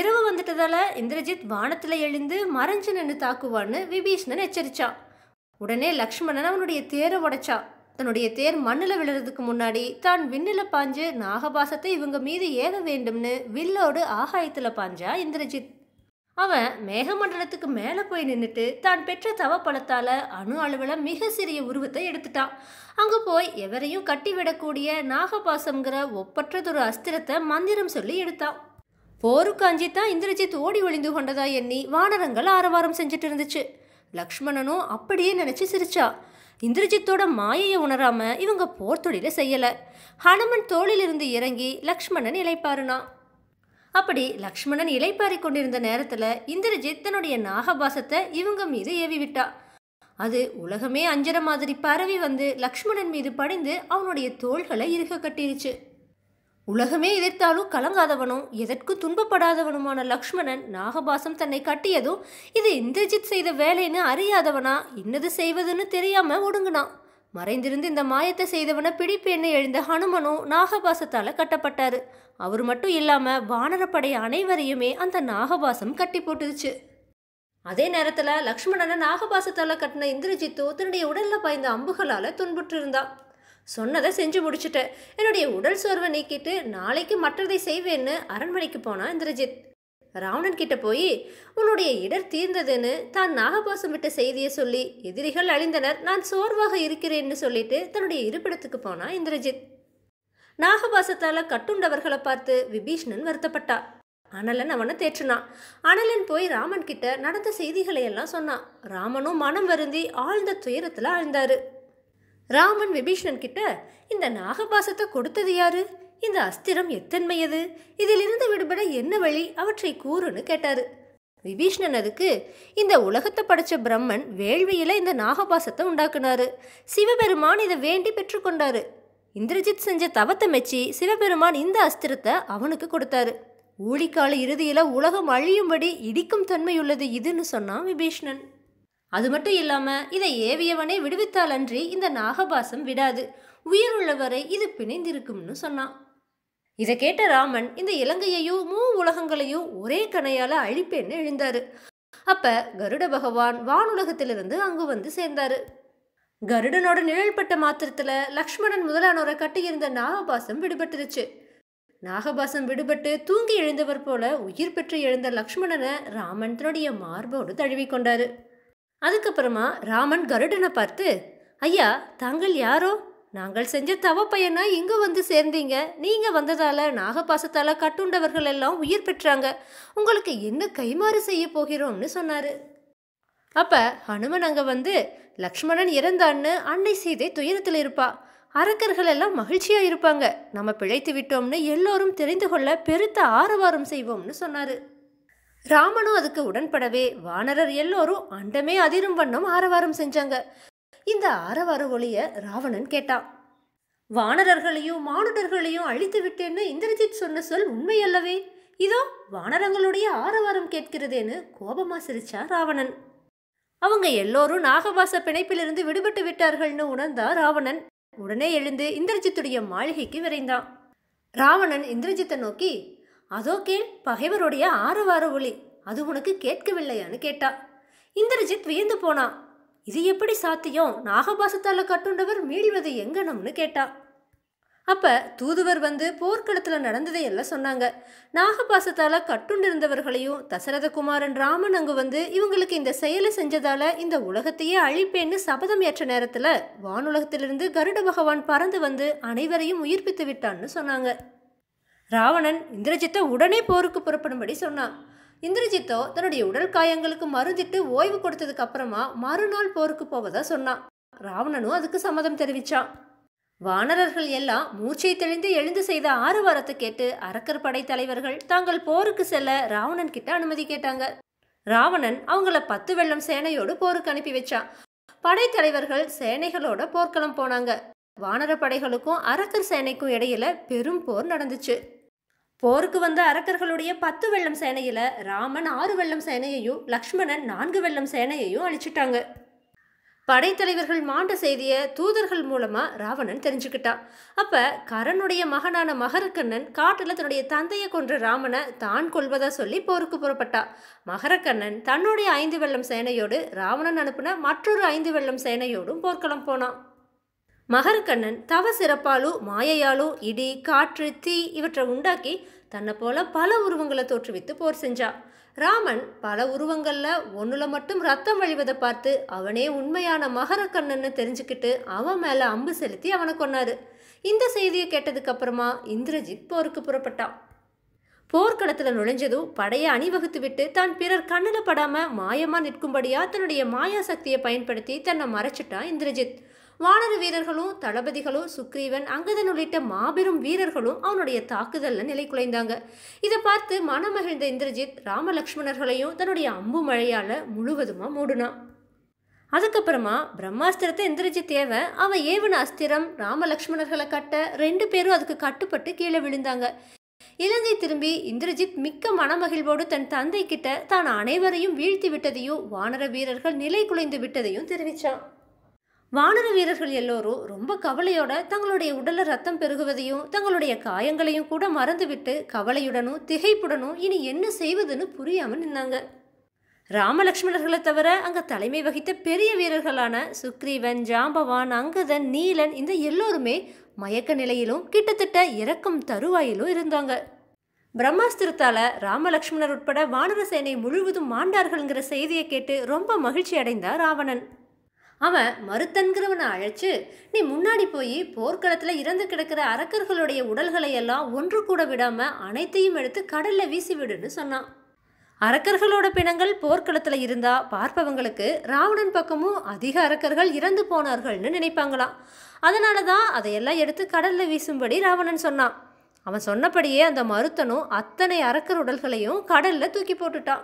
இரவு வந்துட்டதால இந்திரஜித் வானத்தில் எழுந்து மறைஞ்சு நின்று தாக்குவான்னு விபீஷ்ணன் எச்சரிச்சான் உடனே லக்ஷ்மணன் அவனுடைய தேரை உடைச்சான் தன்னுடைய தேர் மண்ணில் விழுறதுக்கு முன்னாடி தான் விண்ணில் பாஞ்சு நாகபாசத்தை இவங்க மீது ஏக வேண்டும்னு வில்லோடு ஆகாயத்தில் பாஞ்சா இந்திரஜித் அவன் மேகமண்டலத்துக்கு மேலே போய் நின்றுட்டு தான் பெற்ற தவ பலத்தால் அணு அளவில் மிக சிறிய உருவத்தை எடுத்துட்டான் அங்கே போய் எவரையும் கட்டிவிடக்கூடிய நாகபாசங்கிற ஒப்பற்றதொரு அஸ்திரத்தை மந்திரம் சொல்லி எடுத்தான் போருக்கு அஞ்சி தான் இந்திரஜித் ஓடி ஒளிந்து கொண்டதா எண்ணி வானரங்கள் ஆரவாரம் செஞ்சுட்டு இருந்துச்சு லக்ஷ்மணனும் அப்படியே நினச்சி சிரிச்சா இந்திரஜித்தோட மாயையை உணராம இவங்க போர் தொழில செய்யலை ஹனுமன் தோளிலிருந்து இறங்கி லக்ஷ்மணன் இலைப்பாருனா அப்படி லக்ஷ்மணன் இலைப்பாரி கொண்டிருந்த நேரத்தில் இந்திரஜித் தன்னுடைய நாகபாசத்தை இவங்க மீது ஏவி விட்டா அது உலகமே அஞ்சற மாதிரி பரவி வந்து லக்ஷ்மணன் மீது படிந்து அவனுடைய தோள்களை இருக கட்டிருச்சு உலகமே எதிர்த்தாலும் கலங்காதவனும் எதற்கும் துன்பப்படாதவனுமான லக்ஷ்மணன் நாகபாசம் தன்னை கட்டியதும் இது இந்திரஜித் செய்த வேலைன்னு அறியாதவனா இன்னது செய்வதுன்னு தெரியாம ஒடுங்கினான் மறைந்திருந்து இந்த மாயத்தை செய்தவனை பிடிப்பேன்னு எழுந்த ஹனுமனும் நாகபாசத்தால் கட்டப்பட்டாரு அவர் மட்டும் இல்லாமல் வானரப்படை அனைவரையுமே அந்த நாகபாசம் கட்டி போட்டுருச்சு அதே நேரத்தில் லக்ஷ்மணனை நாகபாசத்தால் கட்டின இந்திரஜித்து தன்னுடைய உடலில் பாய்ந்த அம்புகளால் துன்புற்றிருந்தான் சொன்னதை செஞ்சு முடிச்சுட்டேன் என்னுடைய உடல் சோர்வை நீக்கிட்டு நாளைக்கு மற்றதை செய்வேன்னு அரண்மனைக்கு போனான் இந்திரஜித் ராவணன் கிட்ட போய் உன்னுடைய இடர் தீர்ந்ததுன்னு தான் நாகபாசம் விட்ட செய்தியை சொல்லி எதிரிகள் அழிந்தனர் நான் சோர்வாக இருக்கிறேன்னு சொல்லிட்டு தன்னுடைய இருப்பிடத்துக்கு போனான் இந்திரஜித் நாகபாசத்தால் கட்டுண்டவர்களை பார்த்து விபீஷ்ணன் வருத்தப்பட்டா அனலன் அவனை தேற்றினான் அனலன் போய் ராமன் கிட்ட நடந்த செய்திகளை எல்லாம் சொன்னான் ராமனும் மனம் வருந்தி ஆழ்ந்த துயரத்தில் ஆழ்ந்தாரு ராமன் விபீஷணன் கிட்ட இந்த நாகபாசத்தை கொடுத்தது யாரு இந்த அஸ்திரம் எத்தன்மையது இதிலிருந்து விடுபட என்ன வழி அவற்றை கூறுன்னு கேட்டாரு விபீஷ்ணன் அதுக்கு இந்த உலகத்தை படைச்ச பிரம்மன் வேள்வியில இந்த நாகபாசத்தை உண்டாக்குனாரு சிவபெருமான் இதை வேண்டி பெற்றுக்கொண்டாரு இந்திரஜித் செஞ்ச தவத்தை மெச்சி சிவபெருமான் இந்த அஸ்திரத்தை அவனுக்கு கொடுத்தாரு ஊழிக்கால இறுதியில உலகம் அழியும்படி இடிக்கும் தன்மையுள்ளது இதுன்னு சொன்னான் விபீஷ்ணன் அது மட்டும் இல்லாமல் இதை ஏவியவனை அன்றி இந்த நாகபாசம் விடாது உயிர் உள்ளவரை இது பிணைந்திருக்கும்னு சொன்னான் இதை கேட்ட ராமன் இந்த இலங்கையையோ மூ உலகங்களையோ ஒரே கணையால் அழிப்பேன்னு எழுந்தாரு அப்ப கருட பகவான் வானுலகத்திலிருந்து அங்கு வந்து சேர்ந்தாரு கருடனோட நிழல்பட்ட மாத்திரத்துல லக்ஷ்மணன் முதலானோரை கட்டியிருந்த நாகபாசம் விடுபட்டுருச்சு நாகபாசம் விடுபட்டு தூங்கி எழுந்தவர் போல உயிர் பெற்று எழுந்த லக்ஷ்மணனை ராமன் தன்னுடைய மார்போடு தழுவி கொண்டாரு அதுக்கப்புறமா ராமன் கருடனை பார்த்து ஐயா தாங்கள் யாரோ நாங்கள் செஞ்ச தவ பையனா இங்கே வந்து சேர்ந்தீங்க நீங்கள் வந்ததால் நாகபாசத்தால் கட்டுண்டவர்கள் எல்லாம் உயிர் பெற்றாங்க உங்களுக்கு என்ன கைமாறு செய்ய போகிறோம்னு சொன்னார் அப்போ ஹனுமன் அங்கே வந்து லக்ஷ்மணன் இறந்தான்னு அன்னை சீதை துயரத்தில் இருப்பா அரக்கர்கள் எல்லாம் மகிழ்ச்சியாக இருப்பாங்க நம்ம பிழைத்து விட்டோம்னு எல்லோரும் தெரிந்து கொள்ள பெருத்த ஆரவாரம் செய்வோம்னு சொன்னார் ராமனும் அதுக்கு உடன்படவே வானரர் எல்லோரும் அண்டமே அதிரும் வண்ணம் ஆரவாரம் செஞ்சாங்க இந்த ஆரவார ஒளிய ராவணன் கேட்டான் வானரர்களையும் மானுடர்களையும் அழித்து விட்டேன்னு இந்திரஜித் சொன்ன சொல் உண்மையல்லவே இதோ வானரங்களுடைய ஆரவாரம் கேட்கிறதேன்னு கோபமா சிரிச்சா ராவணன் அவங்க எல்லோரும் நாகபாச பிணைப்பிலிருந்து விடுபட்டு விட்டார்கள்னு உணர்ந்தா ராவணன் உடனே எழுந்து இந்திரஜித்துடைய மாளிகைக்கு விரைந்தான் ராவணன் இந்திரஜித்தை நோக்கி அதோ கேள் பகைவருடைய ஆரவார ஒளி அது உனக்கு கேட்கவில்லையான்னு கேட்டா இந்திரஜித் வியந்து போனா இது எப்படி சாத்தியம் நாகபாசத்தால கட்டுண்டவர் மீள்வது எங்கனம்னு கேட்டா அப்ப தூதுவர் வந்து போர்க்களத்துல நடந்ததை எல்லாம் சொன்னாங்க நாகபாசத்தால கட்டுண்டிருந்தவர்களையும் தசரதகுமாரன் ராமன் அங்கு வந்து இவங்களுக்கு இந்த செயலை செஞ்சதால இந்த உலகத்தையே அழிப்பேன்னு சபதம் ஏற்ற நேரத்துல வானுலகத்திலிருந்து கருட பகவான் பறந்து வந்து அனைவரையும் உயிர்ப்பித்து விட்டான்னு சொன்னாங்க ராவணன் இந்திரஜித்தை உடனே போருக்கு புறப்படும்படி சொன்னான் இந்திரஜித்தோ தன்னுடைய உடல் காயங்களுக்கு மருந்திட்டு ஓய்வு கொடுத்ததுக்கு அப்புறமா மறுநாள் போருக்கு போவதா சொன்னான் ராவணனும் அதுக்கு சம்மதம் தெரிவித்தான் வானரர்கள் எல்லாம் மூச்சை தெளிந்து எழுந்து செய்த ஆறு வாரத்தை கேட்டு அரக்கர் படை தலைவர்கள் தாங்கள் போருக்கு செல்ல ராவணன் கிட்ட அனுமதி கேட்டாங்க ராவணன் அவங்கள பத்து வெள்ளம் சேனையோடு போருக்கு அனுப்பி வச்சான் படைத்தலைவர்கள் சேனைகளோட போர்க்களம் போனாங்க வானர படைகளுக்கும் அரக்கர் சேனைக்கும் இடையில பெரும் போர் நடந்துச்சு போருக்கு வந்த அரக்கர்களுடைய பத்து வெள்ளம் சேனையில ராமன் ஆறு வெள்ளம் சேனையையும் லக்ஷ்மணன் நான்கு வெள்ளம் சேனையையும் அழிச்சிட்டாங்க படைத்தலைவர்கள் மாண்ட செய்திய தூதர்கள் மூலமா ராவணன் தெரிஞ்சுக்கிட்டான் அப்ப கரனுடைய மகனான மகரக்கண்ணன் காட்டுல தன்னுடைய தந்தையை கொன்ற ராமனை தான் கொள்வதா சொல்லி போருக்கு புறப்பட்டா மகரக்கண்ணன் தன்னுடைய ஐந்து வெள்ளம் சேனையோடு ராவணன் அனுப்பின மற்றொரு ஐந்து வெள்ளம் சேனையோடும் போர்க்களம் போனான் மகரக்கண்ணன் தவ சிறப்பாலோ மாயையாலோ இடி காற்று தீ இவற்றை உண்டாக்கி தன்னை போல பல உருவங்களை தோற்றுவித்து போர் செஞ்சா ராமன் பல உருவங்களில் ஒன்றுல மட்டும் ரத்தம் வழிவதை பார்த்து அவனே உண்மையான மகரக்கண்ணன்னு தெரிஞ்சுக்கிட்டு அவன் மேலே அம்பு செலுத்தி அவனை கொன்னாரு இந்த செய்தியை கேட்டதுக்கு அப்புறமா இந்திரஜித் போருக்கு புறப்பட்டான் போர்க்களத்தில் நுழைஞ்சதும் படையை அணிவகுத்து விட்டு தான் பிறர் கண்ணில் படாமல் மாயமாக நிற்கும்படியாக தன்னுடைய மாயா சக்தியை பயன்படுத்தி தன்னை மறைச்சிட்டான் இந்திரஜித் வானர வீரர்களும் தளபதிகளும் சுக்ரீவன் அங்கதன் உள்ளிட்ட மாபெரும் வீரர்களும் அவனுடைய தாக்குதலில் நிலை குலைந்தாங்க இதை பார்த்து மனமகிழ்ந்த இந்திரஜித் ராமலக்ஷ்மணர்களையும் தன்னுடைய அம்பு மழையால் முழுவதுமாக மூடினான் அதுக்கப்புறமா பிரம்மாஸ்திரத்தை இந்திரஜித் தேவை அவன் ஏவன அஸ்திரம் ராமலக்ஷ்மணர்களை கட்ட ரெண்டு பேரும் அதுக்கு கட்டுப்பட்டு கீழே விழுந்தாங்க இலங்கை திரும்பி இந்திரஜித் மிக்க மனமகிழ்வோடு தன் தந்தை கிட்ட தான் அனைவரையும் வீழ்த்தி விட்டதையும் வானர வீரர்கள் நிலை குலைந்து விட்டதையும் தெரிவித்தான் வானர வீரர்கள் எல்லோரும் ரொம்ப கவலையோட தங்களுடைய உடல்ல ரத்தம் பெருகுவதையும் தங்களுடைய காயங்களையும் கூட மறந்துவிட்டு கவலையுடனும் திகைப்புடனும் இனி என்ன செய்வதுன்னு புரியாம நின்னாங்க ராமலக்ஷ்மணர்களை தவிர அங்க தலைமை வகித்த பெரிய வீரர்களான சுக்ரீவன் ஜாம்பவான் அங்கதன் நீலன் இந்த எல்லோருமே மயக்க நிலையிலும் கிட்டத்தட்ட இறக்கும் தருவாயிலும் இருந்தாங்க பிரம்மாஸ்திரத்தால ராமலக்ஷ்மணர் உட்பட வானர சேனை முழுவதும் மாண்டார்கள்ங்கிற செய்தியை கேட்டு ரொம்ப மகிழ்ச்சி அடைந்தார் ராவணன் அவன் மறுத்தன்கிறவனை அழைச்சு நீ முன்னாடி போய் போர்க்களத்தில் இறந்து கிடக்கிற அரக்கர்களுடைய உடல்களை எல்லாம் ஒன்று கூட விடாம அனைத்தையும் எடுத்து கடல்ல வீசி விடுன்னு சொன்னான் அரக்கர்களோட பிணங்கள் போர்க்களத்தில் இருந்தா பார்ப்பவங்களுக்கு ராவணன் பக்கமும் அதிக அரக்கர்கள் இறந்து போனார்கள்னு நினைப்பாங்களாம் அதனால தான் அதையெல்லாம் எடுத்து கடல்ல வீசும்படி ராவணன் சொன்னான் அவன் சொன்னபடியே அந்த மருத்தனும் அத்தனை அரக்கர் உடல்களையும் கடல்ல தூக்கி போட்டுட்டான்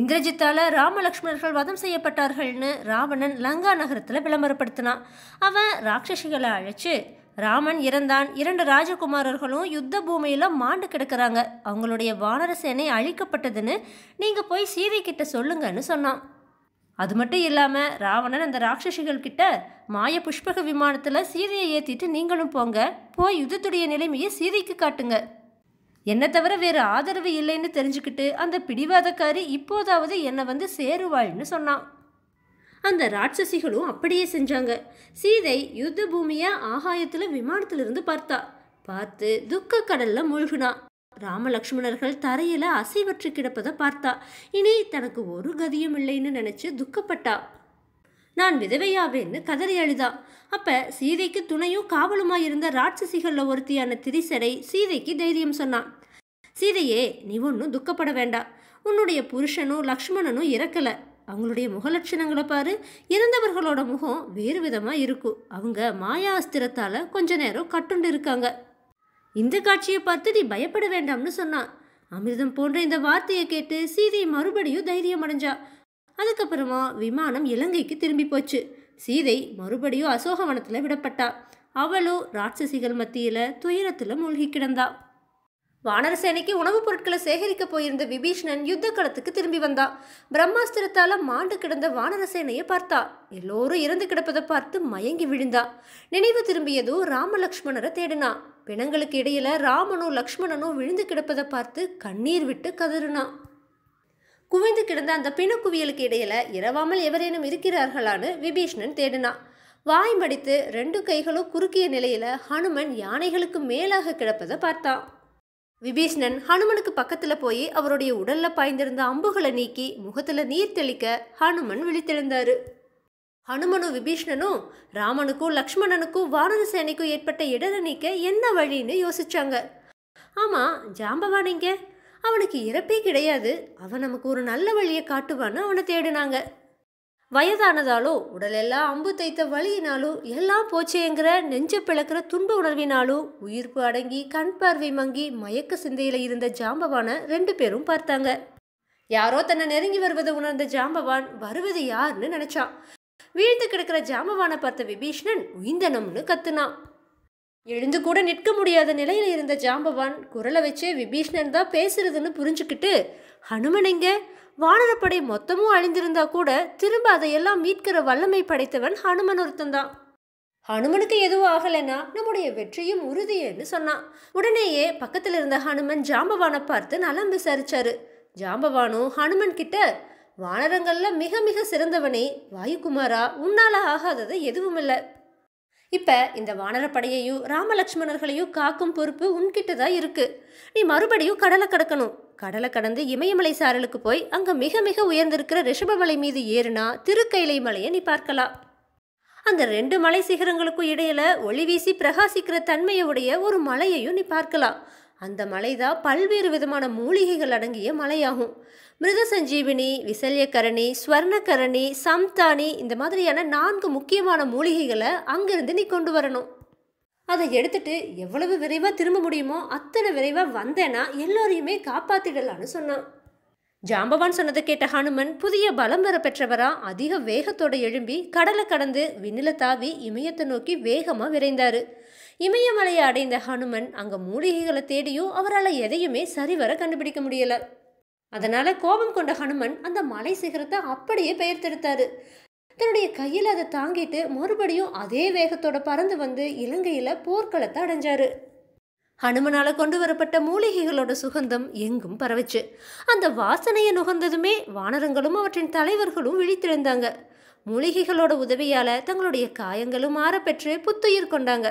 இந்திரஜித்தால் ராமலக்ஷ்மணர்கள் வதம் செய்யப்பட்டார்கள்னு ராவணன் லங்கா நகரத்தில் விளம்பரப்படுத்தினான் அவன் ராட்சசிகளை அழைச்சி ராமன் இறந்தான் இரண்டு ராஜகுமாரர்களும் யுத்த பூமியில் மாண்டு கிடக்கிறாங்க அவங்களுடைய வானர சேனை அழிக்கப்பட்டதுன்னு நீங்கள் போய் சீதை கிட்ட சொல்லுங்கன்னு சொன்னான் அது மட்டும் இல்லாமல் ராவணன் அந்த ராட்சசிகள் கிட்ட மாய புஷ்பக விமானத்தில் சீதையை ஏற்றிட்டு நீங்களும் போங்க போய் யுத்தத்துடைய நிலைமையை சீதைக்கு காட்டுங்க என்னை தவிர வேறு ஆதரவு இல்லைன்னு தெரிஞ்சுக்கிட்டு அந்த பிடிவாதக்காரி இப்போதாவது என்னை வந்து சேருவாள்னு சொன்னான் அந்த ராட்சசிகளும் அப்படியே செஞ்சாங்க சீதை யுத்த பூமியை ஆகாயத்தில் விமானத்திலிருந்து பார்த்தா பார்த்து துக்க கடலில் மூழ்கினா ராமலக்ஷ்மணர்கள் தரையில் அசைவற்று கிடப்பதை பார்த்தா இனி தனக்கு ஒரு கதியும் இல்லைன்னு நினச்சி துக்கப்பட்டா நான் விதவையாவேன்னு கதறி அழுதா அப்போ சீதைக்கு துணையும் காவலுமாயிருந்த ராட்சசிகளில் ஒருத்தியான திரிசரை சீதைக்கு தைரியம் சொன்னான் சீதையே நீ ஒன்றும் துக்கப்பட வேண்டாம் உன்னுடைய புருஷனும் லக்ஷ்மணனும் இறக்கலை அவங்களுடைய முகலட்சணங்களை பாரு இறந்தவர்களோட முகம் வேறு விதமாக இருக்கும் அவங்க மாயா அஸ்திரத்தால் கொஞ்ச நேரம் கட்டுண்டு இருக்காங்க இந்த காட்சியை பார்த்து நீ பயப்பட வேண்டாம்னு சொன்னான் அமிர்தம் போன்ற இந்த வார்த்தையை கேட்டு சீதை மறுபடியும் தைரியம் அடைஞ்சா அதுக்கப்புறமா விமானம் இலங்கைக்கு திரும்பி போச்சு சீதை மறுபடியும் அசோகவனத்தில் விடப்பட்டா அவளோ ராட்சசிகள் மத்தியில் துயரத்தில் மூழ்கி கிடந்தா வானரசேனைக்கு உணவுப் பொருட்களை சேகரிக்க போயிருந்த விபீஷ்ணன் யுத்த களத்துக்கு திரும்பி வந்தா பிரம்மாஸ்திரத்தால மாண்டு கிடந்த வானரசேனையை பார்த்தா எல்லோரும் இறந்து கிடப்பதை பார்த்து மயங்கி விழுந்தா நினைவு திரும்பியதோ ராமலக்ஷ்மணரை தேடினா பிணங்களுக்கு இடையில ராமனும் லக்ஷ்மணனும் விழுந்து கிடப்பதை பார்த்து கண்ணீர் விட்டு கதறினான் குவிந்து கிடந்த அந்த பிணக்குவியலுக்கு இடையில இரவாமல் எவரேனும் இருக்கிறார்களான்னு விபீஷ்ணன் தேடினான் வாய் மடித்து ரெண்டு கைகளும் குறுக்கிய நிலையில ஹனுமன் யானைகளுக்கு மேலாக கிடப்பதை பார்த்தான் விபீஷ்ணன் ஹனுமனுக்கு பக்கத்தில் போய் அவருடைய உடல்ல பாய்ந்திருந்த அம்புகளை நீக்கி முகத்தில் நீர் தெளிக்க ஹனுமன் விழித்தெழுந்தாரு ஹனுமனும் விபீஷ்ணனும் ராமனுக்கும் லக்ஷ்மணனுக்கும் வானர சேனைக்கும் ஏற்பட்ட இடரை நீக்க என்ன வழின்னு யோசிச்சாங்க ஆமாம் ஜாம்பவானிங்க அவனுக்கு இறப்பே கிடையாது அவன் நமக்கு ஒரு நல்ல வழியை காட்டுவான்னு அவனை தேடினாங்க வயதானதாலோ உடலெல்லாம் அம்பு தைத்த வழியினாலோ எல்லாம் போச்சேங்கிற நெஞ்ச பிளக்கிற துன்ப உணர்வினாலோ உயிர்ப்பு அடங்கி கண் பார்வை மங்கி மயக்க சிந்தையில் இருந்த ஜாம்பவானை ரெண்டு பேரும் பார்த்தாங்க யாரோ தன்னை நெருங்கி வருவதை உணர்ந்த ஜாம்பவான் வருவது யாருன்னு நினைச்சான் வீழ்த்து கிடக்கிற ஜாம்பவானை பார்த்த விபீஷ்ணன் உயிந்தனம்னு கத்துனான் எழுந்து கூட நிற்க முடியாத நிலையில் இருந்த ஜாம்பவான் குரலை வச்சே விபீஷ்ணன் தான் பேசுறதுன்னு புரிஞ்சுக்கிட்டு ஹனுமனிங்க வானரப்படை மொத்தமும் அழிந்திருந்தா கூட திரும்ப அதையெல்லாம் மீட்கிற வல்லமை படைத்தவன் ஹனுமன் ஒருத்தந்தான் ஹனுமனுக்கு எதுவும் ஆகலைன்னா நம்முடைய வெற்றியும் உறுதியேன்னு சொன்னான் உடனேயே பக்கத்தில் இருந்த ஹனுமன் ஜாம்பவானை பார்த்து நலம் விசாரிச்சாரு ஜாம்பவானும் ஹனுமன் கிட்ட வானரங்களில் மிக மிக சிறந்தவனே வாயுகுமாரா உன்னால் ஆகாதது எதுவும் இல்லை இப்போ இந்த வானரப்படையையும் ராமலட்சுமணர்களையும் காக்கும் பொறுப்பு உன்கிட்ட தான் இருக்குது நீ மறுபடியும் கடலை கடக்கணும் கடலை கடந்து இமயமலை சாரலுக்கு போய் அங்கே மிக மிக உயர்ந்திருக்கிற ரிஷபமலை மீது ஏறுனா திருக்கைலை மலையை நீ பார்க்கலாம் அந்த ரெண்டு மலை சிகரங்களுக்கும் இடையில ஒளி வீசி பிரகாசிக்கிற தன்மையுடைய ஒரு மலையையும் நீ பார்க்கலாம் அந்த மலை தான் பல்வேறு விதமான மூலிகைகள் அடங்கிய மலையாகும் மிருதசஞ்சீவினி விசல்யக்கரணி ஸ்வர்ணக்கரணி சம்தானி இந்த மாதிரியான நான்கு முக்கியமான மூலிகைகளை அங்கேருந்து நீ கொண்டு வரணும் அதை எடுத்துட்டு எவ்வளவு விரைவாக திரும்ப முடியுமோ அத்தனை விரைவாக வந்தேன்னா எல்லோரையுமே காப்பாற்றிடலான்னு சொன்னான் ஜாம்பவான் சொன்னதை கேட்ட ஹனுமன் புதிய பலம் வர பெற்றவரா அதிக வேகத்தோடு எழும்பி கடலை கடந்து விண்ணில தாவி இமயத்தை நோக்கி வேகமாக விரைந்தார் இமயமலையை அடைந்த ஹனுமன் அங்கே மூலிகைகளை தேடியும் அவரால் எதையுமே சரிவர கண்டுபிடிக்க முடியலை அதனால் கோபம் கொண்ட ஹனுமன் அந்த மலை சிகரத்தை அப்படியே பெயர்த்தெடுத்தாரு தன்னுடைய கையில் அதை தாங்கிட்டு மறுபடியும் அதே வேகத்தோட பறந்து வந்து இலங்கையில் போர்க்களத்தை அடைஞ்சாரு ஹனுமனால் கொண்டு வரப்பட்ட மூலிகைகளோட சுகந்தம் எங்கும் பரவச்சு அந்த வாசனையை நுகர்ந்ததுமே வானரங்களும் அவற்றின் தலைவர்களும் விழித்திருந்தாங்க மூலிகைகளோட உதவியால் தங்களுடைய காயங்களும் ஆறப்பெற்று புத்துயிர் கொண்டாங்க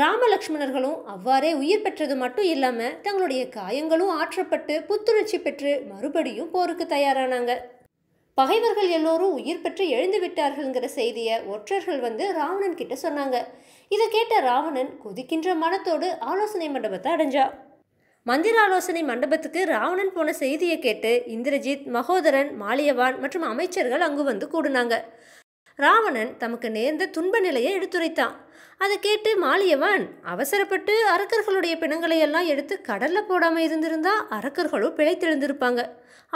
ராமலக்ஷ்மணர்களும் அவ்வாறே உயிர் பெற்றது மட்டும் இல்லாமல் தங்களுடைய காயங்களும் ஆற்றப்பட்டு புத்துணர்ச்சி பெற்று மறுபடியும் போருக்கு தயாரானாங்க பகைவர்கள் எல்லோரும் உயிர் பெற்று எழுந்து விட்டார்கள்ங்கிற செய்தியை ஒற்றர்கள் வந்து ராவணன் கிட்ட சொன்னாங்க இதை கேட்ட ராவணன் கொதிக்கின்ற மனத்தோடு ஆலோசனை மண்டபத்தை அடைஞ்சா மந்திர ஆலோசனை மண்டபத்துக்கு ராவணன் போன செய்தியை கேட்டு இந்திரஜித் மகோதரன் மாலியவான் மற்றும் அமைச்சர்கள் அங்கு வந்து கூடுனாங்க ராவணன் தமக்கு நேர்ந்த துன்ப நிலையை எடுத்துரைத்தான் அதை கேட்டு மாலியவன் அவசரப்பட்டு அரக்கர்களுடைய பிணங்களை எல்லாம் எடுத்து கடலில் போடாமல் இருந்திருந்தா அரக்கர்களும் பிழைத்தெழுந்திருப்பாங்க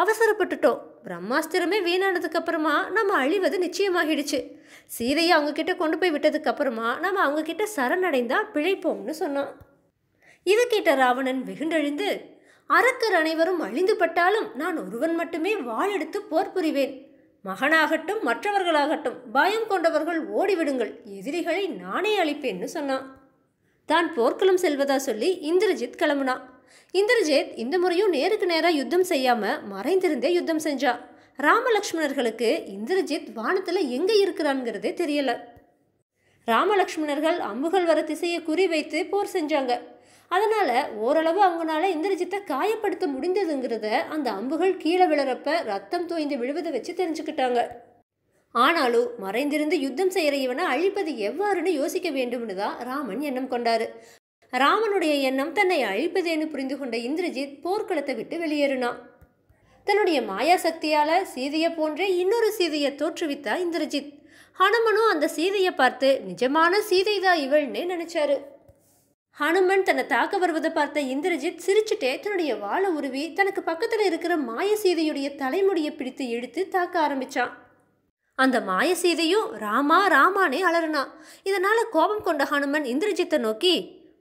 அவசரப்பட்டுட்டோம் பிரம்மாஸ்திரமே வீணானதுக்கு அப்புறமா நம்ம அழிவது நிச்சயமாகிடுச்சு சீதையை அவங்கக்கிட்ட கொண்டு போய் விட்டதுக்கு அப்புறமா நம்ம அவங்கக்கிட்ட சரணடைந்தா பிழைப்போம்னு சொன்னான் இதை கேட்ட ராவணன் வெகுண்டழிந்து அரக்கர் அனைவரும் அழிந்து பட்டாலும் நான் ஒருவன் மட்டுமே வாழெடுத்து போர் புரிவேன் மகனாகட்டும் மற்றவர்களாகட்டும் பயம் கொண்டவர்கள் ஓடிவிடுங்கள் எதிரிகளை நானே அழிப்பேன்னு சொன்னான் தான் போர்க்களம் செல்வதா சொல்லி இந்திரஜித் கிளம்புனான் இந்திரஜித் இந்த முறையும் நேருக்கு நேராக யுத்தம் செய்யாமல் மறைந்திருந்தே யுத்தம் செஞ்சா ராமலக்ஷ்மணர்களுக்கு இந்திரஜித் வானத்தில் எங்கே இருக்கிறான்ங்கிறதே தெரியல ராமலக்ஷ்மணர்கள் அம்புகள் வர திசையை குறிவைத்து போர் செஞ்சாங்க அதனால் ஓரளவு அவங்களால இந்திரஜித்தை காயப்படுத்த முடிந்ததுங்கிறத அந்த அம்புகள் கீழே விழுறப்ப ரத்தம் தோய்ந்து விழுவதை வச்சு தெரிஞ்சுக்கிட்டாங்க ஆனாலும் மறைந்திருந்து யுத்தம் செய்கிற இவனை அழிப்பது எவ்வாறுன்னு யோசிக்க வேண்டும்னு தான் ராமன் எண்ணம் கொண்டாரு ராமனுடைய எண்ணம் தன்னை அழிப்பதேன்னு புரிந்து கொண்ட இந்திரஜித் போர்க்களத்தை விட்டு வெளியேறினான் தன்னுடைய மாயா சக்தியால் சீதையை போன்றே இன்னொரு சீதையை தோற்றுவித்தா இந்திரஜித் ஹனுமனும் அந்த சீதையை பார்த்து நிஜமான சீதை தான் இவள்னு நினைச்சாரு ஹனுமன் தன்னை தாக்க வருவதை பார்த்த இந்திரஜித் சிரிச்சுட்டே தன்னுடைய வாழை உருவி தனக்கு பக்கத்தில் இருக்கிற மாயசீதையுடைய தலைமுடியை பிடித்து இழுத்து தாக்க ஆரம்பித்தான் அந்த மாயசீதையும் ராமா ராமானே அலறனா இதனால் கோபம் கொண்ட ஹனுமன் இந்திரஜித்தை நோக்கி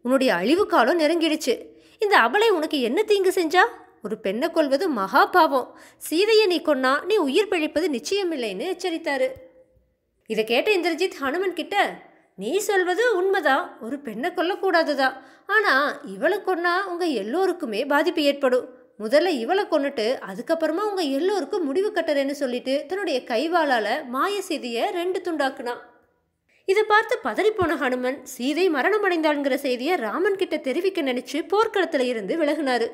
உன்னுடைய அழிவு காலம் நெருங்கிடுச்சு இந்த அபலை உனக்கு என்ன தீங்கு செஞ்சா ஒரு பெண்ணை கொள்வது மகா பாவம் சீதையை நீ கொன்னா நீ உயிர் பிழைப்பது நிச்சயமில்லைன்னு எச்சரித்தாரு இதை கேட்ட இந்திரஜித் ஹனுமன் கிட்ட நீ சொல்வது உண்மைதான் ஒரு பெண்ணை கொல்லக்கூடாது தான் ஆனால் இவளை கொன்னா உங்கள் எல்லோருக்குமே பாதிப்பு ஏற்படும் முதல்ல இவளை கொண்டுட்டு அதுக்கப்புறமா உங்கள் எல்லோருக்கும் முடிவு கட்டுறேன்னு சொல்லிட்டு தன்னுடைய கைவாளால் மாய செய்தியை ரெண்டு துண்டாக்குனான் இதை பார்த்து பதறிப்போன ஹனுமன் சீதை அடைந்தாளுங்கிற செய்தியை ராமன் கிட்ட தெரிவிக்க நினைச்சு போர்க்களத்தில் இருந்து விலகினாரு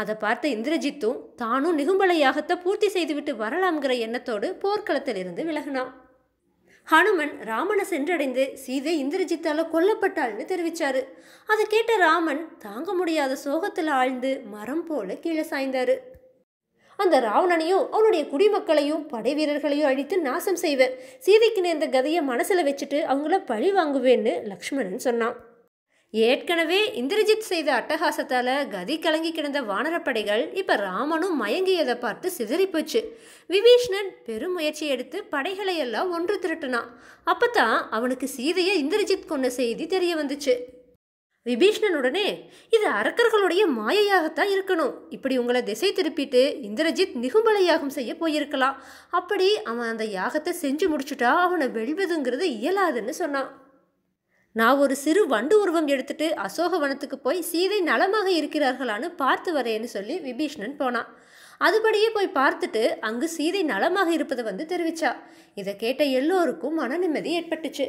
அதை பார்த்த இந்திரஜித்தும் தானும் நிகும்பலையாகத்தை பூர்த்தி செய்துவிட்டு வரலாம்ங்கிற எண்ணத்தோடு போர்க்களத்திலிருந்து விலகினான் ஹனுமன் ராமனை சென்றடைந்து சீதை இந்திரஜித்தால கொல்லப்பட்டாள்னு தெரிவிச்சாரு அதை கேட்ட ராமன் தாங்க முடியாத சோகத்தில் ஆழ்ந்து மரம் போல கீழே சாய்ந்தாரு அந்த ராவணனையும் அவனுடைய குடிமக்களையும் படை வீரர்களையும் அழித்து நாசம் செய்வேன் சீதைக்கு நேர்ந்த கதையை மனசில் வச்சுட்டு அவங்கள பழி வாங்குவேன்னு லக்ஷ்மணன் சொன்னான் ஏற்கனவே இந்திரஜித் செய்த அட்டகாசத்தால் கதி கலங்கி கிடந்த வானரப்படைகள் இப்போ ராமனும் மயங்கியதை பார்த்து சிதறிப்போச்சு விபீஷ்ணன் பெரும் முயற்சி எடுத்து படைகளை எல்லாம் ஒன்று திரட்டினான் அப்போ தான் அவனுக்கு சீதையை இந்திரஜித் கொண்ட செய்தி தெரிய வந்துச்சு விபீஷ்ணன் உடனே இது அரக்கர்களுடைய மாயையாகத்தான் இருக்கணும் இப்படி உங்களை திசை திருப்பிட்டு இந்திரஜித் நிகும்பல யாகம் செய்ய போயிருக்கலாம் அப்படி அவன் அந்த யாகத்தை செஞ்சு முடிச்சுட்டா அவனை வெல்வதுங்கிறது இயலாதுன்னு சொன்னான் நான் ஒரு சிறு வண்டு உருவம் எடுத்துட்டு அசோகவனத்துக்கு போய் சீதை நலமாக இருக்கிறார்களான்னு பார்த்து வரேன்னு சொல்லி விபீஷ்ணன் போனான் அதுபடியே போய் பார்த்துட்டு அங்கு சீதை நலமாக இருப்பதை வந்து தெரிவிச்சா இதை கேட்ட எல்லோருக்கும் மன நிம்மதி ஏற்பட்டுச்சு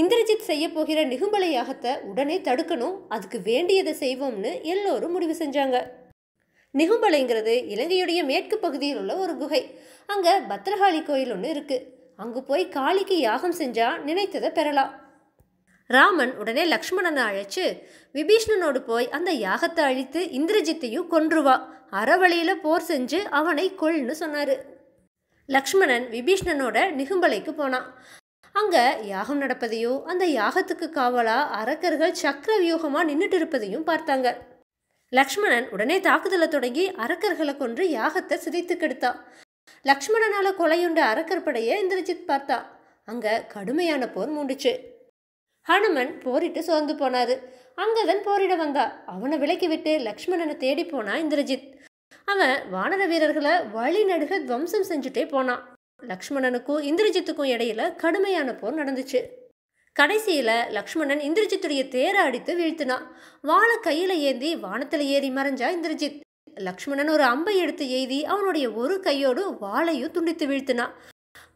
இந்திரஜித் செய்ய போகிற நிகும்பலை யாகத்தை உடனே தடுக்கணும் அதுக்கு வேண்டியதை செய்வோம்னு எல்லோரும் முடிவு செஞ்சாங்க நிகும்பலைங்கிறது இலங்கையுடைய மேற்கு பகுதியில் உள்ள ஒரு குகை அங்கே பத்ரகாளி கோயில் ஒன்று இருக்குது அங்கு போய் காளிக்கு யாகம் செஞ்சால் நினைத்ததை பெறலாம் ராமன் உடனே லக்ஷ்மணனை அழைச்சு விபீஷ்ணனோடு போய் அந்த யாகத்தை அழித்து இந்திரஜித்தையும் கொன்றுவா அறவழியில் போர் செஞ்சு அவனை கொள்ன்னு சொன்னார் லக்ஷ்மணன் விபீஷ்ணனோட நிகும்பலைக்கு போனான் அங்கே யாகம் நடப்பதையோ அந்த யாகத்துக்கு காவலாக அரக்கர்கள் சக்கர வியூகமாக நின்றுட்டு இருப்பதையும் பார்த்தாங்க லக்ஷ்மணன் உடனே தாக்குதலை தொடங்கி அரக்கர்களை கொன்று யாகத்தை சிதைத்து கெடுத்தான் லக்ஷ்மணனால் கொலையுண்ட அரக்கர் படையை இந்திரஜித் பார்த்தா அங்கே கடுமையான போர் மூண்டுச்சு ஹனுமன் போரிட்டு சோர்ந்து போனாரு அங்கதன் போரிட வந்தா அவனை விலக்கி விட்டு லக்ஷ்மணனை தேடி போனா இந்திரஜித் அவன் வானர வீரர்களை வழி நடுக துவம்சம் செஞ்சுட்டே போனான் லக்ஷ்மணனுக்கும் இந்திரஜித்துக்கும் இடையில கடுமையான போர் நடந்துச்சு கடைசியில் லக்ஷ்மணன் இந்திரஜித்துடைய தேரை அடித்து வீழ்த்தினான் வாழை கையில் ஏந்தி வானத்தில் ஏறி மறைஞ்சா இந்திரஜித் லக்ஷ்மணன் ஒரு அம்பை எடுத்து எய்தி அவனுடைய ஒரு கையோடு வாழையும் துண்டித்து வீழ்த்தினான்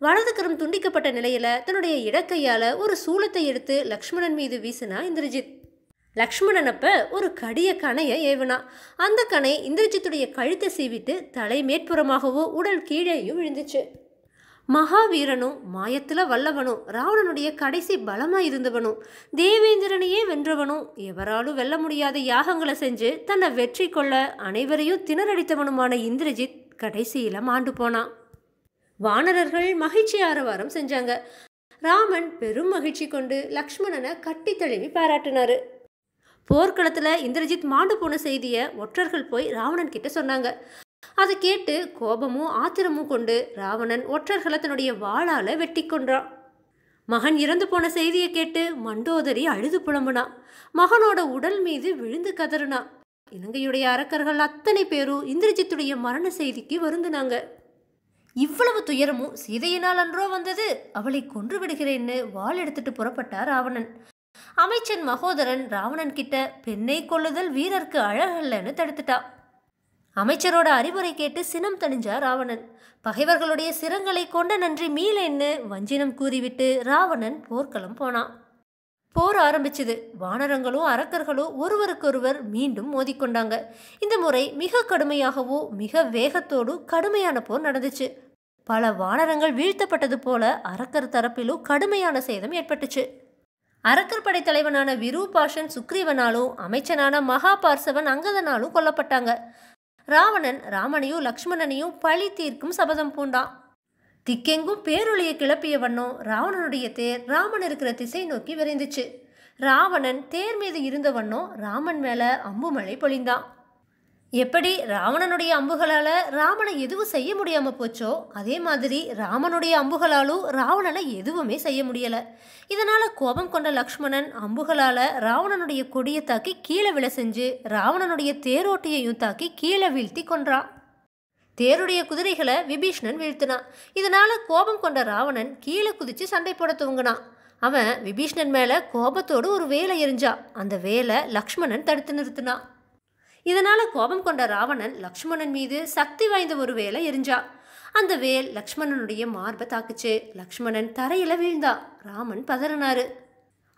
வலதுக்கரம் துண்டிக்கப்பட்ட நிலையில் தன்னுடைய இடக்கையால் ஒரு சூளத்தை எடுத்து லக்ஷ்மணன் மீது வீசினா இந்திரஜித் லக்ஷ்மணன் அப்போ ஒரு கடிய கணையை ஏவனா அந்த கணை இந்திரஜித்துடைய கழுத்தை சீவிட்டு தலை மேற்புறமாகவோ உடல் கீழேயும் விழுந்துச்சு மகாவீரனும் மாயத்தில் வல்லவனும் ராவணனுடைய கடைசி பலமாக இருந்தவனும் தேவேந்திரனையே வென்றவனும் எவராலும் வெல்ல முடியாத யாகங்களை செஞ்சு தன்னை வெற்றி கொள்ள அனைவரையும் திணறடித்தவனுமான இந்திரஜித் கடைசியில் மாண்டு போனான் வானரர்கள் மகிழ்ச்சி ஆரவாரம் செஞ்சாங்க ராமன் பெரும் மகிழ்ச்சி கொண்டு லக்ஷ்மணனை கட்டி தழுவி பாராட்டினாரு போர்க்களத்தில் இந்திரஜித் மாண்டு போன செய்தியை ஒற்றர்கள் போய் ராவணன் கிட்ட சொன்னாங்க அதை கேட்டு கோபமும் ஆத்திரமும் கொண்டு ராவணன் ஒற்றர்களை தன்னுடைய வாளால் வெட்டி கொன்றான் மகன் இறந்து போன செய்தியை கேட்டு மண்டோதரி அழுது புலம்புனா மகனோட உடல் மீது விழுந்து கதறினா இலங்கையுடைய அரக்கர்கள் அத்தனை பேரும் இந்திரஜித்துடைய மரண செய்திக்கு வருந்தினாங்க இவ்வளவு துயரமும் சீதையினால் அன்றோ வந்தது அவளை கொன்று விடுகிறேன்னு வாள் எடுத்துட்டு புறப்பட்டார் ராவணன் அமைச்சன் மகோதரன் ராவணன் கிட்ட பெண்ணை கொள்ளுதல் வீரருக்கு அழகல்லன்னு தடுத்துட்டா அமைச்சரோட அறிவுரை கேட்டு சினம் தணிஞ்சார் ராவணன் பகைவர்களுடைய சிரங்களை கொண்ட நன்றி மீளேன்னு வஞ்சினம் கூறிவிட்டு ராவணன் போர்க்களம் போனான் போர் ஆரம்பிச்சது வானரங்களும் அரக்கர்களும் ஒருவருக்கொருவர் மீண்டும் மோதிக்கொண்டாங்க இந்த முறை மிக கடுமையாகவோ மிக வேகத்தோடு கடுமையான போர் நடந்துச்சு பல வானரங்கள் வீழ்த்தப்பட்டது போல அரக்கர் தரப்பிலும் கடுமையான சேதம் ஏற்பட்டுச்சு அரக்கர் படைத்தலைவனான விருபாஷன் சுக்ரீவனாலும் அமைச்சனான மகாபார்சவன் அங்கதனாலும் கொல்லப்பட்டாங்க ராவணன் ராமனையும் லக்ஷ்மணனையும் பழி தீர்க்கும் சபதம் பூண்டான் திக்கெங்கும் பேரொழியை கிளப்பிய வண்ணம் ராவணனுடைய தேர் ராமன் இருக்கிற திசை நோக்கி விரைந்துச்சு ராவணன் தேர் மீது இருந்த வண்ணம் ராமன் மேலே அம்புமழை பொழிந்தான் எப்படி ராவணனுடைய அம்புகளால் ராமனை எதுவும் செய்ய முடியாமல் போச்சோ அதே மாதிரி ராமனுடைய அம்புகளாலும் ராவணனை எதுவுமே செய்ய முடியலை இதனால் கோபம் கொண்ட லக்ஷ்மணன் அம்புகளால் ராவணனுடைய கொடியை தாக்கி கீழே விழ செஞ்சு ராவணனுடைய தேரோட்டியையும் தாக்கி கீழே வீழ்த்தி கொன்றான் தேருடைய குதிரைகளை விபீஷ்ணன் வீழ்த்தினான் இதனால் கோபம் கொண்ட ராவணன் கீழே குதித்து சண்டை போட துவங்கினான் அவன் விபீஷ்ணன் மேலே கோபத்தோடு ஒரு வேலை எரிஞ்சான் அந்த வேலை லக்ஷ்மணன் தடுத்து நிறுத்தினான் இதனால் கோபம் கொண்ட ராவணன் லக்ஷ்மணன் மீது சக்தி வாய்ந்த ஒரு வேலை எரிஞ்சா அந்த வேல் லக்ஷ்மணனுடைய மார்பை தாக்குச்சு லக்ஷ்மணன் தரையில் வீழ்ந்தா ராமன் பதறினாரு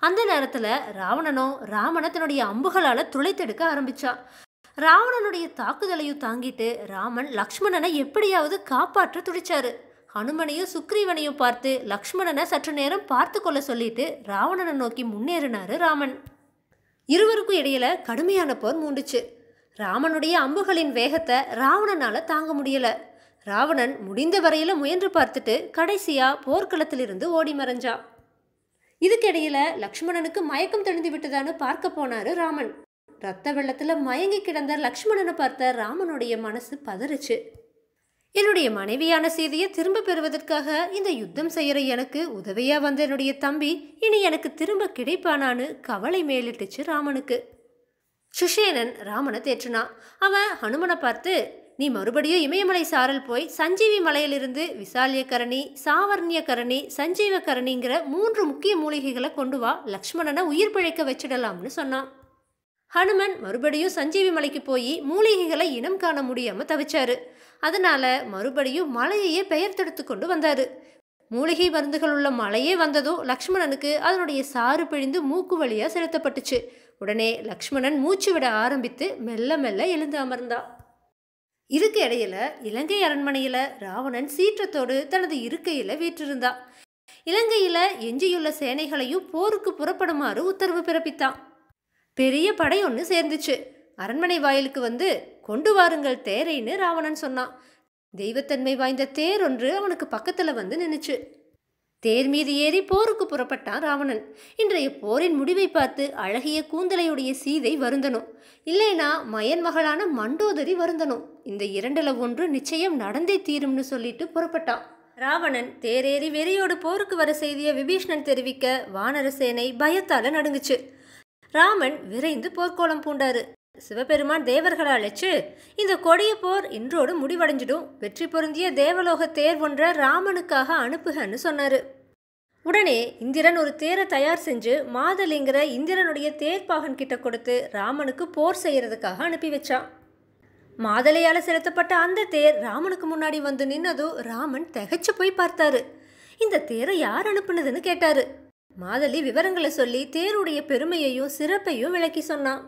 அந்த நேரத்தில் ராவணனும் ராமனை தன்னுடைய அம்புகளால் துளைத்தெடுக்க ஆரம்பிச்சா ராவணனுடைய தாக்குதலையும் தாங்கிட்டு ராமன் லக்ஷ்மணனை எப்படியாவது காப்பாற்ற துடிச்சாரு ஹனுமனையும் சுக்ரீவனையும் பார்த்து லக்ஷ்மணனை சற்று நேரம் பார்த்து கொள்ள சொல்லிட்டு ராவணனை நோக்கி முன்னேறினாரு ராமன் இருவருக்கும் இடையில கடுமையான போர் மூண்டுச்சு ராமனுடைய அம்புகளின் வேகத்தை ராவணனால் தாங்க முடியலை ராவணன் முடிந்த வரையில் முயன்று பார்த்துட்டு கடைசியாக போர்க்களத்திலிருந்து ஓடி மறைஞ்சா இதுக்கிடையில லக்ஷ்மணனுக்கு மயக்கம் தெளிந்து விட்டதான்னு பார்க்க போனாரு ராமன் ரத்த வெள்ளத்தில் மயங்கி கிடந்த லக்ஷ்மணனை பார்த்த ராமனுடைய மனசு பதறிச்சு என்னுடைய மனைவியான செய்தியை திரும்ப பெறுவதற்காக இந்த யுத்தம் செய்கிற எனக்கு உதவியாக வந்த என்னுடைய தம்பி இனி எனக்கு திரும்ப கிடைப்பானான்னு கவலை மேலிட்டுச்சு ராமனுக்கு சுஷேனன் ராமனை தேற்றினான் அவன் ஹனுமனை பார்த்து நீ மறுபடியும் இமயமலை சாரல் போய் சஞ்சீவி மலையிலிருந்து விசாலியக்கரணி சாவர்ணியக்கரணி சஞ்சீவக்கரணிங்கிற மூன்று முக்கிய மூலிகைகளை கொண்டு வா லக்ஷ்மணனை உயிர் பிழைக்க வச்சிடலாம்னு சொன்னான் ஹனுமன் மறுபடியும் சஞ்சீவி மலைக்கு போய் மூலிகைகளை இனம் காண முடியாமல் தவிச்சாரு அதனால மறுபடியும் மலையையே பெயர்த்தெடுத்து கொண்டு வந்தாரு மூலிகை மருந்துகள் உள்ள மலையே வந்ததும் லக்ஷ்மணனுக்கு அதனுடைய சாறு பிழிந்து மூக்கு வழியாக செலுத்தப்பட்டுச்சு உடனே லக்ஷ்மணன் மூச்சு விட ஆரம்பித்து மெல்ல மெல்ல எழுந்து அமர்ந்தான் இதுக்கு இடையில இலங்கை அரண்மனையில ராவணன் சீற்றத்தோடு தனது இருக்கையில வீற்றிருந்தான் இலங்கையில எஞ்சியுள்ள சேனைகளையும் போருக்கு புறப்படுமாறு உத்தரவு பிறப்பித்தான் பெரிய படை ஒன்று சேர்ந்துச்சு அரண்மனை வாயிலுக்கு வந்து கொண்டு வாருங்கள் தேரைன்னு ராவணன் சொன்னான் தெய்வத்தன்மை வாய்ந்த தேர் ஒன்று அவனுக்கு பக்கத்தில் வந்து நின்றுச்சு தேர் மீது ஏறி போருக்கு புறப்பட்டான் ராவணன் இன்றைய போரின் முடிவை பார்த்து அழகிய கூந்தலையுடைய சீதை வருந்தனும் இல்லைனா மயன் மகளான மண்டோதரி வருந்தனும் இந்த இரண்டுல ஒன்று நிச்சயம் நடந்தே தீரும்னு சொல்லிட்டு புறப்பட்டான் ராவணன் தேரேறி வெறியோடு போருக்கு வர செய்தியை விபீஷ்ணன் தெரிவிக்க வானரசேனை பயத்தால நடுங்குச்சு ராமன் விரைந்து போர்க்கோளம் பூண்டாரு சிவபெருமான் தேவர்களை அழைச்சு இந்த கொடிய போர் இன்றோடு முடிவடைஞ்சிடும் வெற்றி பொருந்திய தேவலோக தேர் ஒன்றை ராமனுக்காக அனுப்புகன்னு சொன்னார் உடனே இந்திரன் ஒரு தேரை தயார் செஞ்சு மாதலிங்கிற இந்திரனுடைய தேர்ப்பாகன் கிட்ட கொடுத்து ராமனுக்கு போர் செய்யறதுக்காக அனுப்பி வச்சான் மாதலையால் செலுத்தப்பட்ட அந்த தேர் ராமனுக்கு முன்னாடி வந்து நின்னதும் ராமன் தகச்சு போய் பார்த்தாரு இந்த தேரை யார் அனுப்புனதுன்னு கேட்டாரு மாதலி விவரங்களை சொல்லி தேருடைய பெருமையையும் சிறப்பையும் விளக்கி சொன்னான்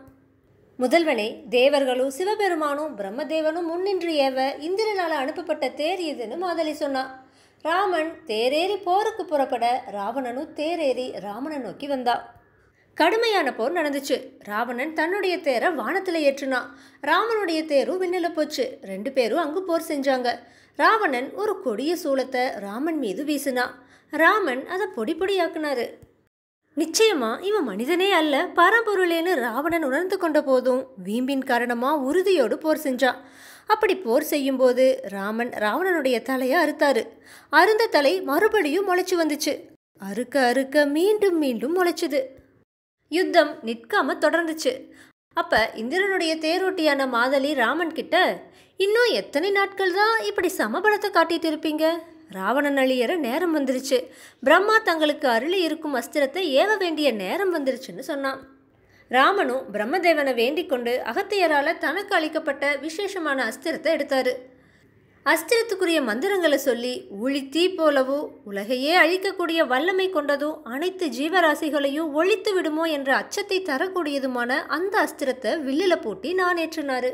முதல்வனே தேவர்களும் சிவபெருமானும் பிரம்மதேவனும் முன்னின்று ஏவ இந்திரனால் அனுப்பப்பட்ட தேர் இதுன்னு மாதலி சொன்னான் ராமன் தேரேறி போருக்கு புறப்பட ராவணனும் தேரேறி ராமனை நோக்கி வந்தான் கடுமையான போர் நடந்துச்சு ராவணன் தன்னுடைய தேரை வானத்தில் ஏற்றுனான் ராமனுடைய தேரும் விண்ணில் போச்சு ரெண்டு பேரும் அங்கு போர் செஞ்சாங்க ராவணன் ஒரு கொடிய சூளத்தை ராமன் மீது வீசினான் ராமன் அதை பொடி பொடியாக்குனாரு நிச்சயமா இவன் மனிதனே அல்ல பரம்பொருளேன்னு ராவணன் உணர்ந்து கொண்ட போதும் வீம்பின் காரணமா உறுதியோடு போர் செஞ்சான் அப்படி போர் செய்யும்போது ராமன் ராவணனுடைய தலையை அறுத்தாரு அருந்த தலை மறுபடியும் முளைச்சு வந்துச்சு அறுக்க அறுக்க மீண்டும் மீண்டும் முளைச்சுது யுத்தம் நிற்காம தொடர்ந்துச்சு அப்ப இந்திரனுடைய தேரோட்டியான மாதளி ராமன் கிட்ட இன்னும் எத்தனை நாட்கள் தான் இப்படி சமபலத்தை காட்டிட்டு இருப்பீங்க ராவணன் அழியற நேரம் வந்துருச்சு பிரம்மா தங்களுக்கு அருளி இருக்கும் அஸ்திரத்தை ஏவ வேண்டிய நேரம் வந்துருச்சுன்னு சொன்னான் ராமனும் பிரம்மதேவனை வேண்டிக் கொண்டு அகத்தியரால் தனக்கு அளிக்கப்பட்ட விசேஷமான அஸ்திரத்தை எடுத்தாரு அஸ்திரத்துக்குரிய மந்திரங்களை சொல்லி ஒளி தீ போலவோ உலகையே அழிக்கக்கூடிய வல்லமை கொண்டதோ அனைத்து ஜீவராசிகளையும் ஒழித்து விடுமோ என்ற அச்சத்தை தரக்கூடியதுமான அந்த அஸ்திரத்தை வில்லில் பூட்டி நான் ஏற்றினாரு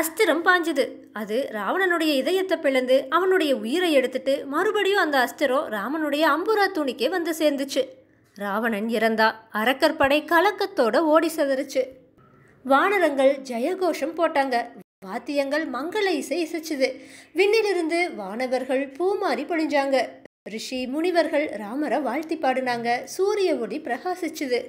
அஸ்திரம் பாஞ்சுது அது ராவணனுடைய இதயத்தை பிளந்து அவனுடைய உயிரை எடுத்துட்டு மறுபடியும் அந்த அஸ்திரம் ராமனுடைய அம்புரா துணிக்கே வந்து சேர்ந்துச்சு ராவணன் இறந்தா அரக்கர் படை கலக்கத்தோட ஓடி சதறிச்சு வானரங்கள் ஜெயகோஷம் போட்டாங்க வாத்தியங்கள் மங்கள இசை இசைச்சுது விண்ணிலிருந்து வானவர்கள் பூமாரி பொழிஞ்சாங்க ரிஷி முனிவர்கள் ராமரை வாழ்த்தி பாடினாங்க சூரிய ஒளி பிரகாசிச்சுது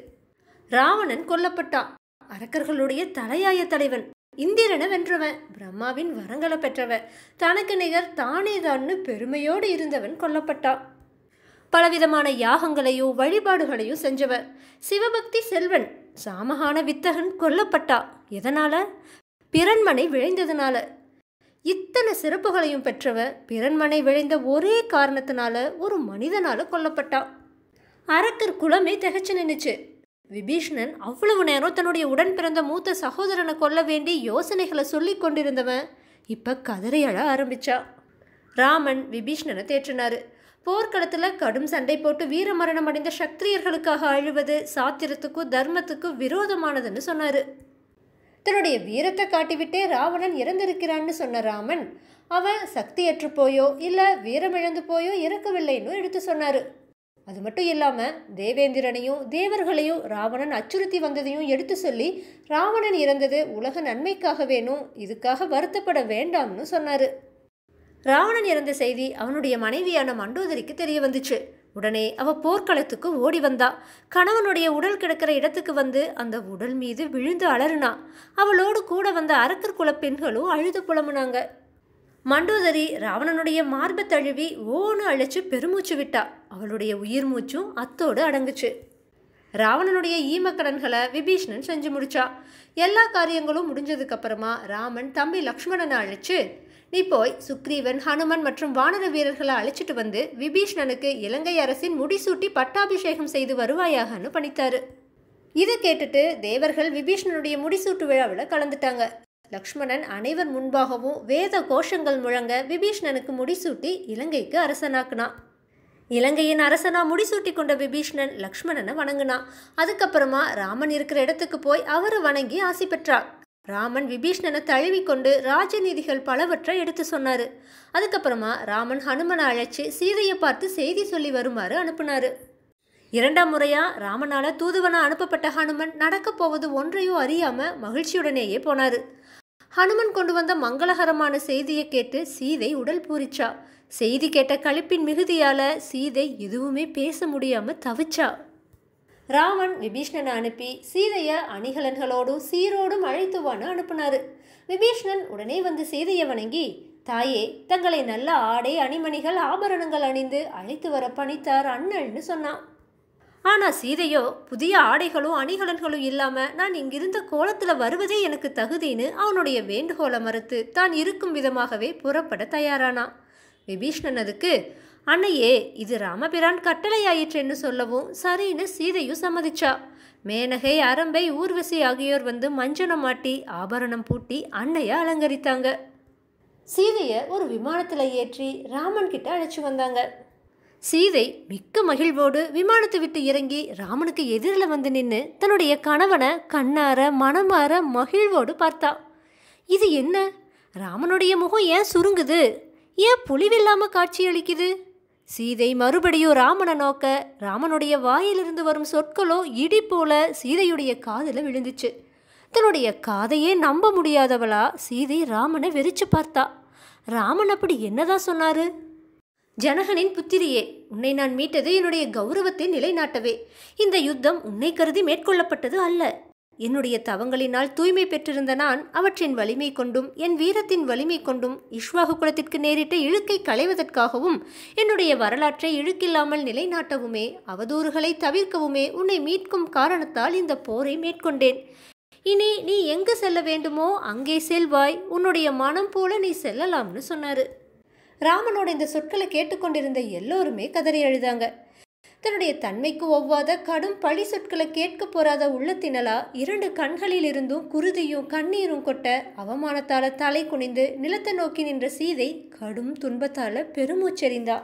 ராவணன் கொல்லப்பட்டான் அரக்கர்களுடைய தலையாய தலைவன் இந்திரனை வென்றவன் பிரம்மாவின் வரங்களை பெற்றவன் தனக்கு நிகர் தானேதான்னு பெருமையோடு இருந்தவன் கொல்லப்பட்டான் பலவிதமான யாகங்களையோ வழிபாடுகளையோ செஞ்சவர் சிவபக்தி செல்வன் சாமகான வித்தகன் கொல்லப்பட்டா எதனால பிறன்மனை விழைந்ததுனால இத்தனை சிறப்புகளையும் பெற்றவர் பிறன்மனை விழைந்த ஒரே காரணத்தினால ஒரு மனிதனால கொல்லப்பட்டா அரக்கர் குலமே திகச்சு நின்றுச்சு விபீஷ்ணன் அவ்வளவு நேரம் தன்னுடைய உடன் பிறந்த மூத்த சகோதரனை கொல்ல வேண்டிய யோசனைகளை சொல்லி கொண்டிருந்தவன் இப்போ கதறையழ ஆரம்பிச்சா ராமன் விபீஷ்ணனை தேற்றினார் போர்க்களத்தில் கடும் சண்டை போட்டு வீரமரணம் அடைந்த சக்திரியர்களுக்காக அழுவது சாத்திரத்துக்கும் தர்மத்துக்கும் விரோதமானதுன்னு சொன்னார் தன்னுடைய வீரத்தை காட்டிவிட்டே ராவணன் இறந்திருக்கிறான்னு சொன்ன ராமன் அவன் சக்தியற்று போயோ இல்லை வீரமிழந்து போயோ இறக்கவில்லைன்னு எடுத்து சொன்னார் அது மட்டும் இல்லாமல் தேவேந்திரனையும் தேவர்களையும் ராவணன் அச்சுறுத்தி வந்ததையும் எடுத்து சொல்லி ராவணன் இறந்தது உலக நன்மைக்காக வேணும் இதுக்காக வருத்தப்பட வேண்டாம்னு சொன்னார் ராவணன் இறந்த செய்தி அவனுடைய மனைவியான மண்டோதரிக்கு தெரிய வந்துச்சு உடனே அவ போர்க்களத்துக்கு ஓடி வந்தா கணவனுடைய உடல் கிடக்கிற இடத்துக்கு வந்து அந்த உடல் மீது விழுந்து அலறினா அவளோடு கூட வந்த அரக்கர் குல பெண்களும் அழுது புலம்புனாங்க மண்டோதரி ராவணனுடைய மார்பை தழுவி ஓன்னு அழைச்சு பெருமூச்சு விட்டா அவளுடைய உயிர் மூச்சும் அத்தோடு அடங்குச்சு ராவணனுடைய ஈமக்கடன்களை விபீஷ்ணன் செஞ்சு முடிச்சா எல்லா காரியங்களும் முடிஞ்சதுக்கப்புறமா ராமன் தம்பி லக்ஷ்மணனை அழைச்சு நீ போய் சுக்ரீவன் ஹனுமன் மற்றும் வானர வீரர்களை அழைச்சிட்டு வந்து விபீஷ்ணனுக்கு இலங்கை அரசின் முடிசூட்டி பட்டாபிஷேகம் செய்து வருவாயாகனு பணித்தாரு இதை கேட்டுட்டு தேவர்கள் விபீஷ்ணனுடைய முடிசூட்டு விழாவில் கலந்துட்டாங்க லக்ஷ்மணன் அனைவர் முன்பாகவும் வேத கோஷங்கள் முழங்க விபீஷ்ணனுக்கு முடிசூட்டி இலங்கைக்கு அரசனாக்குனான் இலங்கையின் அரசனா முடிசூட்டி கொண்ட விபீஷ்ணன் லக்ஷ்மணனை வணங்கினான் அதுக்கப்புறமா ராமன் இருக்கிற இடத்துக்கு போய் அவரை வணங்கி ஆசி பெற்றார் ராமன் விபீஷ்ணனை தழுவிக்கொண்டு ராஜநீதிகள் பலவற்றை எடுத்து சொன்னார் அதுக்கப்புறமா ராமன் ஹனுமனை அழைச்சி சீதையை பார்த்து செய்தி சொல்லி வருமாறு அனுப்புனாரு இரண்டாம் முறையா ராமனால தூதுவனா அனுப்பப்பட்ட ஹனுமன் நடக்கப் போவது ஒன்றையோ அறியாம மகிழ்ச்சியுடனேயே போனாரு ஹனுமன் கொண்டு வந்த மங்களகரமான செய்தியை கேட்டு சீதை உடல் பூரிச்சா செய்தி கேட்ட கழிப்பின் மிகுதியால் சீதை எதுவுமே பேச முடியாமல் தவிச்சா ராமன் விபீஷ்ணனை அனுப்பி சீதையை அணிகலன்களோடும் சீரோடும் அழைத்துவான்னு அனுப்புனாரு விபீஷ்ணன் உடனே வந்து சீதையை வணங்கி தாயே தங்களை நல்ல ஆடை அணிமணிகள் ஆபரணங்கள் அணிந்து அழைத்து வர பணித்தார் அண்ணல்னு சொன்னான் ஆனால் சீதையோ புதிய ஆடைகளும் அணிகலன்களும் இல்லாமல் நான் இங்கிருந்த கோலத்தில் வருவதே எனக்கு தகுதின்னு அவனுடைய வேண்டுகோளை மறுத்து தான் இருக்கும் விதமாகவே புறப்பட தயாரானா விபீஷ்ணனதுக்கு அன்னையே இது ராமபிரான் கட்டளையாயிற்றென்னு சொல்லவும் சரின்னு சீதையும் சம்மதிச்சா மேனகை அரம்பை ஊர்வசி ஆகியோர் வந்து மஞ்சனம் மாட்டி ஆபரணம் பூட்டி அன்னையை அலங்கரித்தாங்க சீதையை ஒரு விமானத்தில் ஏற்றி ராமன் கிட்ட அழைச்சி வந்தாங்க சீதை மிக்க மகிழ்வோடு விமானத்தை விட்டு இறங்கி ராமனுக்கு எதிரில் வந்து நின்று தன்னுடைய கணவனை கண்ணார மனமார மகிழ்வோடு பார்த்தா இது என்ன ராமனுடைய முகம் ஏன் சுருங்குது ஏன் புலிவில்லாமல் காட்சியளிக்குது சீதை மறுபடியும் ராமனை நோக்க ராமனுடைய வாயிலிருந்து வரும் சொற்களோ இடி போல சீதையுடைய காதில் விழுந்துச்சு தன்னுடைய காதையே நம்ப முடியாதவளா சீதை ராமனை வெறிச்சு பார்த்தா ராமன் அப்படி என்னதான் சொன்னாரு ஜனகனின் புத்திரியே உன்னை நான் மீட்டது என்னுடைய கௌரவத்தை நிலைநாட்டவே இந்த யுத்தம் உன்னை கருதி மேற்கொள்ளப்பட்டது அல்ல என்னுடைய தவங்களினால் தூய்மை பெற்றிருந்த நான் அவற்றின் வலிமை கொண்டும் என் வீரத்தின் வலிமை கொண்டும் இஷ்வாகு குலத்திற்கு நேரிட்ட இழுக்கை களைவதற்காகவும் என்னுடைய வரலாற்றை இழுக்கில்லாமல் நிலைநாட்டவுமே அவதூறுகளை தவிர்க்கவுமே உன்னை மீட்கும் காரணத்தால் இந்த போரை மேற்கொண்டேன் இனி நீ எங்கு செல்ல வேண்டுமோ அங்கே செல்வாய் உன்னுடைய மனம் போல நீ செல்லலாம்னு சொன்னாரு ராமனோட இந்த சொற்களை கேட்டுக்கொண்டிருந்த எல்லோருமே கதறி எழுதாங்க தன்னுடைய தன்மைக்கு ஒவ்வாத கடும் பழி சொற்களை கேட்க போராத உள்ளத்தினலா இரண்டு கண்களில் இருந்தும் குருதியும் கண்ணீரும் கொட்ட அவமானத்தால தலை குனிந்து நிலத்தை நோக்கி நின்ற சீதை கடும் துன்பத்தால பெருமூச்செறிந்தா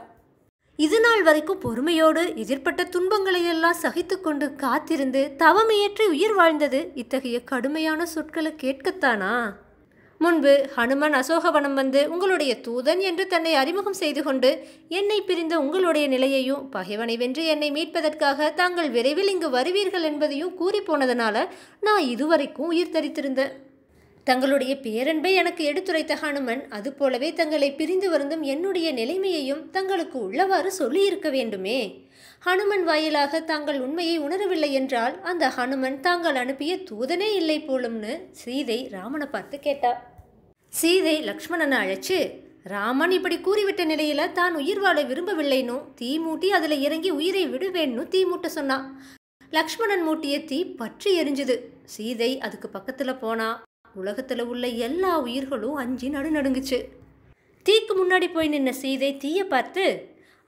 இது நாள் வரைக்கும் பொறுமையோடு எதிர்பட்ட துன்பங்களை எல்லாம் சகித்து கொண்டு காத்திருந்து தவமையற்றி உயிர் வாழ்ந்தது இத்தகைய கடுமையான சொற்களை கேட்கத்தானா முன்பு ஹனுமன் அசோகவனம் வந்து உங்களுடைய தூதன் என்று தன்னை அறிமுகம் செய்து கொண்டு என்னை பிரிந்த உங்களுடைய நிலையையும் பகைவனை வென்று என்னை மீட்பதற்காக தாங்கள் விரைவில் இங்கு வருவீர்கள் என்பதையும் கூறி போனதனால நான் இதுவரைக்கும் உயிர் தரித்திருந்தேன் தங்களுடைய பேரன்பை எனக்கு எடுத்துரைத்த ஹனுமன் அதுபோலவே தங்களை பிரிந்து வருந்தும் என்னுடைய நிலைமையையும் தங்களுக்கு உள்ளவாறு சொல்லியிருக்க வேண்டுமே ஹனுமன் வாயிலாக தாங்கள் உண்மையை உணரவில்லை என்றால் அந்த ஹனுமன் தாங்கள் அனுப்பிய தூதனே இல்லை போலும்னு சீதை ராமனை பார்த்து கேட்டாள் சீதை லக்ஷ்மணனை அழைச்சு ராமன் இப்படி கூறிவிட்ட நிலையில தான் உயிர் வாழ விரும்பவில்லைன்னு தீ மூட்டி அதில் இறங்கி உயிரை விடுவேன்னு தீ மூட்ட சொன்னான் லக்ஷ்மணன் மூட்டிய தீ பற்றி எரிஞ்சுது சீதை அதுக்கு பக்கத்தில் போனா உலகத்தில் உள்ள எல்லா உயிர்களும் அஞ்சு நடுநடுங்குச்சு தீக்கு முன்னாடி போய் நின்ன சீதை தீயை பார்த்து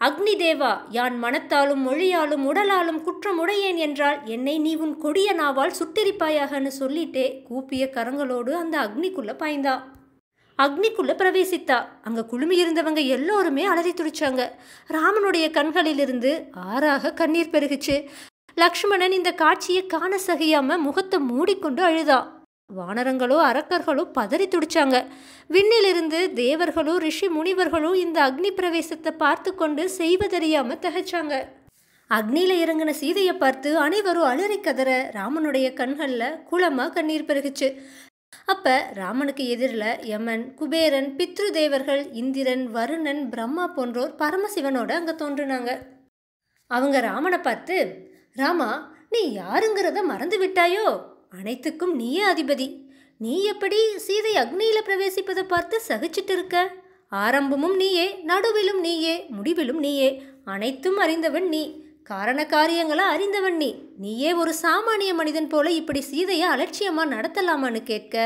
அக்னி தேவா யான் மனத்தாலும் மொழியாலும் உடலாலும் குற்றம் உடையேன் என்றால் என்னை நீ உன் கொடிய நாவால் சுட்டெரிப்பாயாகன்னு சொல்லிட்டே கூப்பிய கரங்களோடு அந்த அக்னிக்குள்ள பாய்ந்தான் அக்னிக்குள்ளே பிரவேசித்தா அங்கே குழுமி இருந்தவங்க எல்லோருமே அலறி துடிச்சாங்க ராமனுடைய கண்களிலிருந்து ஆறாக கண்ணீர் பெருகுச்சு லக்ஷ்மணன் இந்த காட்சியை காண சகியாம முகத்தை மூடிக்கொண்டு அழுதா வானரங்களோ அரக்கர்களோ பதறி துடிச்சாங்க விண்ணிலிருந்து தேவர்களோ ரிஷி முனிவர்களோ இந்த அக்னி பிரவேசத்தை பார்த்து கொண்டு செய்வதறியாம தகைச்சாங்க அக்னியில் இறங்கின சீதையை பார்த்து அனைவரும் அலறி கதற ராமனுடைய கண்களில் குளமா கண்ணீர் பெருகுச்சு அப்போ ராமனுக்கு எதிரில் யமன் குபேரன் பித்ரு தேவர்கள் இந்திரன் வருணன் பிரம்மா போன்றோர் பரமசிவனோட அங்கே தோன்றுனாங்க அவங்க ராமனை பார்த்து ராமா நீ யாருங்கிறத மறந்து விட்டாயோ அனைத்துக்கும் நீயே அதிபதி நீ எப்படி சீதை அக்னியில் பிரவேசிப்பதை பார்த்து சகிச்சிட்டு இருக்க ஆரம்பமும் நீயே நடுவிலும் நீயே முடிவிலும் நீயே அனைத்தும் அறிந்தவன் நீ காரண காரியங்களை அறிந்தவன் நீ நீயே ஒரு சாமானிய மனிதன் போல இப்படி சீதையை அலட்சியமாக நடத்தலாமான்னு கேட்க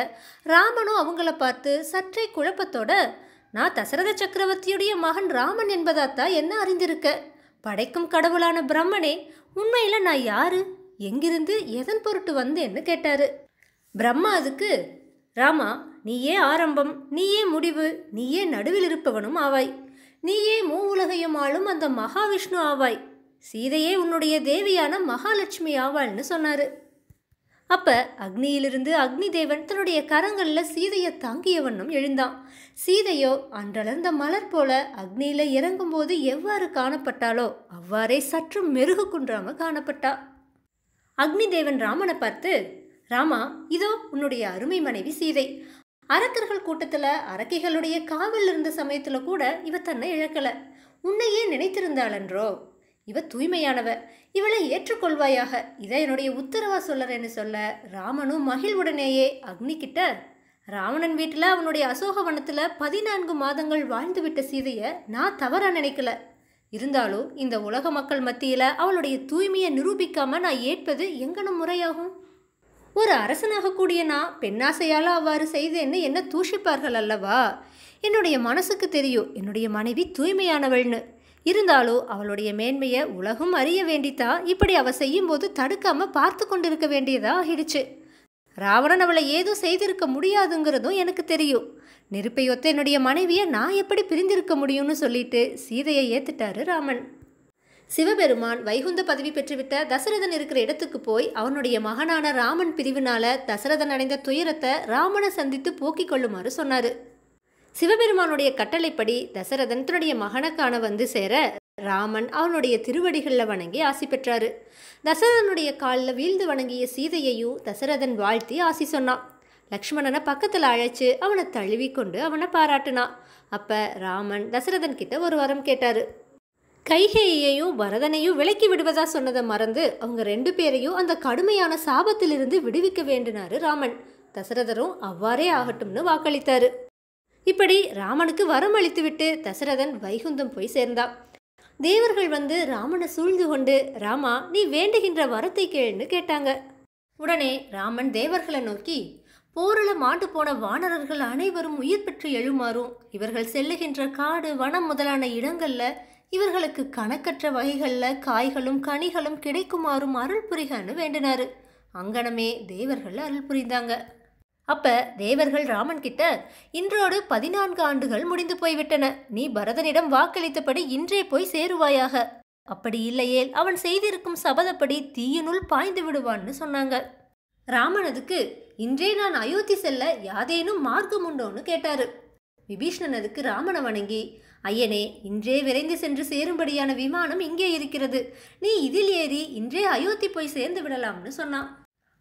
ராமனும் அவங்கள பார்த்து சற்றே குழப்பத்தோட நான் தசரத சக்கரவர்த்தியுடைய மகன் ராமன் என்பதாத்தான் என்ன அறிந்திருக்க படைக்கும் கடவுளான பிரம்மனே உண்மையில் நான் யாரு எங்கிருந்து எதன் பொருட்டு வந்தேன்னு கேட்டாரு பிரம்மா அதுக்கு ராமா நீயே ஆரம்பம் நீயே முடிவு நீயே நடுவில் இருப்பவனும் ஆவாய் நீயே மூ உலகையும் ஆளும் அந்த மகாவிஷ்ணு ஆவாய் சீதையே உன்னுடைய தேவியான மகாலட்சுமி ஆவாள்னு சொன்னார் அப்போ அக்னியிலிருந்து அக்னி தேவன் தன்னுடைய கரங்களில் சீதையை தாங்கியவண்ணும் எழுந்தான் சீதையோ அன்றளர்ந்த மலர் போல அக்னியில் போது எவ்வாறு காணப்பட்டாலோ அவ்வாறே சற்று மெருகு குன்றாம காணப்பட்டா அக்னி தேவன் ராமனை பார்த்து ராமா இதோ உன்னுடைய அருமை மனைவி சீதை அரக்கர்கள் கூட்டத்தில் அரக்கைகளுடைய காவல் இருந்த சமயத்தில் கூட இவ தன்னை இழக்கலை உன்னையே நினைத்திருந்தாளன்றோ இவ தூய்மையானவ இவளை ஏற்றுக்கொள்வாயாக இதை என்னுடைய உத்தரவா சொல்லறேன்னு சொல்ல ராமனும் மகிழ்வுடனேயே அக்னி கிட்ட ராவணன் வீட்டில் அவனுடைய அசோகவனத்தில் பதினான்கு மாதங்கள் வாழ்ந்துவிட்ட சீதையை நான் தவறாக நினைக்கல இருந்தாலும் இந்த உலக மக்கள் மத்தியில் அவளுடைய தூய்மையை நிரூபிக்காமல் நான் ஏற்பது எங்கனும் முறையாகும் ஒரு அரசனாகக்கூடிய நான் பெண்ணாசையால் அவ்வாறு செய்தேன்னு என்ன தூஷிப்பார்கள் அல்லவா என்னுடைய மனசுக்கு தெரியும் என்னுடைய மனைவி தூய்மையானவள்னு இருந்தாலும் அவளுடைய மேன்மையை உலகம் அறிய வேண்டித்தா இப்படி அவ செய்யும்போது தடுக்காம பார்த்து கொண்டிருக்க வேண்டியதா ஆகிடுச்சு ராவணன் அவளை ஏதோ செய்திருக்க முடியாதுங்கிறதும் எனக்கு தெரியும் நெருப்பையொத்த என்னுடைய மனைவியை நான் எப்படி பிரிந்திருக்க முடியும்னு சொல்லிட்டு சீதையை ஏத்துட்டாரு ராமன் சிவபெருமான் வைகுந்த பதவி பெற்றுவிட்ட தசரதன் இருக்கிற இடத்துக்கு போய் அவனுடைய மகனான ராமன் பிரிவினால தசரதன் அடைந்த துயரத்தை ராமனை சந்தித்து போக்கிக் கொள்ளுமாறு சொன்னாரு சிவபெருமானுடைய கட்டளைப்படி தசரதன் தன்னுடைய மகனுக்கான வந்து சேர ராமன் அவனுடைய திருவடிகளில் வணங்கி ஆசி பெற்றாரு தசரதனுடைய காலில் வீழ்ந்து வணங்கிய சீதையையும் தசரதன் வாழ்த்தி ஆசி சொன்னான் லக்ஷ்மணனை பக்கத்தில் அழைச்சு அவனை தழுவி கொண்டு அவனை பாராட்டினான் அப்போ ராமன் தசரதன் கிட்ட ஒரு வரம் கேட்டார் கைகேயையும் பரதனையும் விலக்கி விடுவதா சொன்னதை மறந்து அவங்க ரெண்டு பேரையும் அந்த கடுமையான சாபத்திலிருந்து விடுவிக்க வேண்டினாரு ராமன் தசரதரும் அவ்வாறே ஆகட்டும்னு வாக்களித்தாரு இப்படி ராமனுக்கு வரம் அளித்துவிட்டு தசரதன் வைகுந்தம் போய் சேர்ந்தான் தேவர்கள் வந்து ராமனை சூழ்ந்து கொண்டு ராமா நீ வேண்டுகின்ற வரத்தை கேள்னு கேட்டாங்க உடனே ராமன் தேவர்களை நோக்கி போரில் மாண்டு போன வானரர்கள் அனைவரும் உயிர் பெற்று எழுமாறும் இவர்கள் செல்லுகின்ற காடு வனம் முதலான இடங்களில் இவர்களுக்கு கணக்கற்ற வகைகளில் காய்களும் கனிகளும் கிடைக்குமாறும் அருள் புரிகன்னு வேண்டினாரு அங்கனமே தேவர்கள் அருள் புரிந்தாங்க அப்ப தேவர்கள் ராமன் கிட்ட இன்றோடு பதினான்கு ஆண்டுகள் முடிந்து போய்விட்டன நீ பரதனிடம் வாக்களித்தபடி இன்றே போய் சேருவாயாக அப்படி இல்லையேல் அவன் செய்திருக்கும் சபதப்படி தீயினுள் பாய்ந்து விடுவான்னு சொன்னாங்க ராமனதுக்கு இன்றே நான் அயோத்தி செல்ல யாதேனும் மார்க்கம் உண்டோன்னு கேட்டாரு விபீஷ்ணனதுக்கு ராமனை வணங்கி ஐயனே இன்றே விரைந்து சென்று சேரும்படியான விமானம் இங்கே இருக்கிறது நீ இதில் ஏறி இன்றே அயோத்தி போய் சேர்ந்து விடலாம்னு சொன்னான்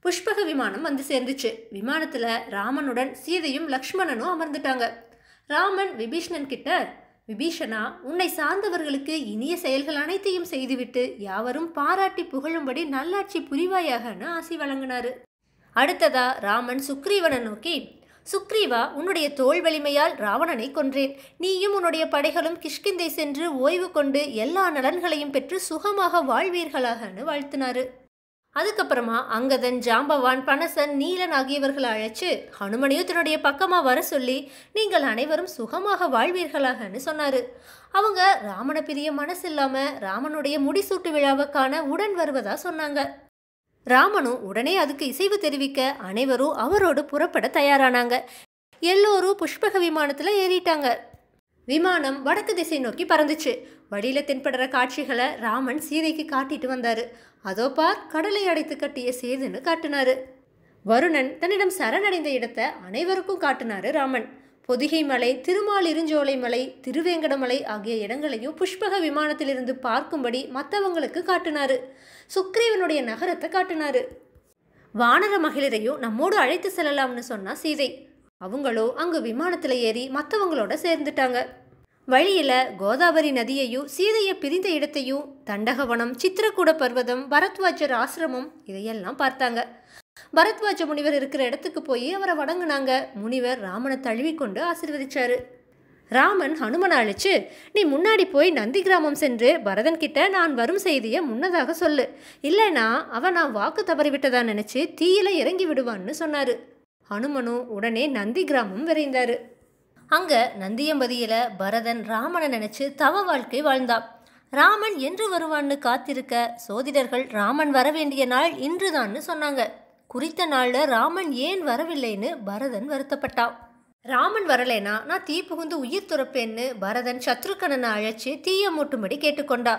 புஷ்பக விமானம் வந்து சேர்ந்துச்சு விமானத்தில் ராமனுடன் சீதையும் லக்ஷ்மணனும் அமர்ந்துட்டாங்க ராமன் விபீஷ்ணன் கிட்ட விபீஷனா உன்னை சார்ந்தவர்களுக்கு இனிய செயல்கள் அனைத்தையும் செய்துவிட்டு யாவரும் பாராட்டி புகழும்படி நல்லாட்சி புரிவாயாகன்னு ஆசி வழங்கினாரு அடுத்ததா ராமன் சுக்ரீவனை நோக்கி சுக்ரீவா உன்னுடைய தோல் வலிமையால் ராவணனை கொன்றேன் நீயும் உன்னுடைய படைகளும் கிஷ்கிந்தை சென்று ஓய்வு கொண்டு எல்லா நலன்களையும் பெற்று சுகமாக வாழ்வீர்களாகன்னு வாழ்த்தினாரு அதுக்கப்புறமா அங்கதன் ஜாம்பவான் பனசன் நீலன் ஆகியவர்களை அழைச்சு ஹனுமனையும் தன்னுடைய பக்கமாக வர சொல்லி நீங்கள் அனைவரும் சுகமாக வாழ்வீர்களாகன்னு சொன்னார் அவங்க ராமனை பிரிய மனசு இல்லாமல் ராமனுடைய முடிசூட்டு விழாவுக்கான உடன் வருவதா சொன்னாங்க ராமனும் உடனே அதுக்கு இசைவு தெரிவிக்க அனைவரும் அவரோடு புறப்பட தயாரானாங்க எல்லோரும் புஷ்பக விமானத்தில் ஏறிட்டாங்க விமானம் வடக்கு திசை நோக்கி பறந்துச்சு வழியில் தென்படுற காட்சிகளை ராமன் சீதைக்கு காட்டிட்டு வந்தார் அதோ பார் கடலை அடைத்து கட்டிய சேதுன்னு காட்டினாரு வருணன் தன்னிடம் சரணடைந்த இடத்தை அனைவருக்கும் காட்டினாரு ராமன் பொதிகை மலை திருமால் இருஞ்சோலை மலை திருவேங்கடமலை ஆகிய இடங்களையும் புஷ்பக விமானத்திலிருந்து பார்க்கும்படி மற்றவங்களுக்கு காட்டினாரு சுக்ரீவனுடைய நகரத்தை காட்டினாரு வானர மகளிரையும் நம்மோடு அழைத்து செல்லலாம்னு சொன்னா சீதை அவங்களோ அங்கு விமானத்தில் ஏறி மற்றவங்களோட சேர்ந்துட்டாங்க வழியில் கோதாவரி நதியையும் சீதையை பிரிந்த இடத்தையும் தண்டகவனம் சித்திரக்கூட பர்வதம் பரத்வாஜர் ஆசிரமம் இதையெல்லாம் பார்த்தாங்க பரத்வாஜ முனிவர் இருக்கிற இடத்துக்கு போய் அவரை வணங்கினாங்க முனிவர் ராமனை தழுவி கொண்டு ஆசிர்வதிச்சாரு ராமன் ஹனுமனை அழைச்சு நீ முன்னாடி போய் நந்தி கிராமம் சென்று பரதன் கிட்ட நான் வரும் செய்தியை முன்னதாக சொல்லு இல்லைனா அவன் நான் வாக்கு தவறிவிட்டதா நினச்சி தீயில இறங்கி விடுவான்னு சொன்னார் ஹனுமனும் உடனே நந்தி கிராமம் விரைந்தார் அங்கே நந்தியம்பதியில் பரதன் ராமனை நினச்சி தவ வாழ்க்கை வாழ்ந்தான் ராமன் என்று வருவான்னு காத்திருக்க சோதிடர்கள் ராமன் வர வேண்டிய நாள் இன்றுதான்னு சொன்னாங்க குறித்த நாளில் ராமன் ஏன் வரவில்லைன்னு பரதன் வருத்தப்பட்டான் ராமன் வரலேனா நான் தீ புகுந்து உயிர் துறப்பேன்னு பரதன் சத்ருக்கணனை அழைச்சி தீய மூட்டும்படி கேட்டுக்கொண்டா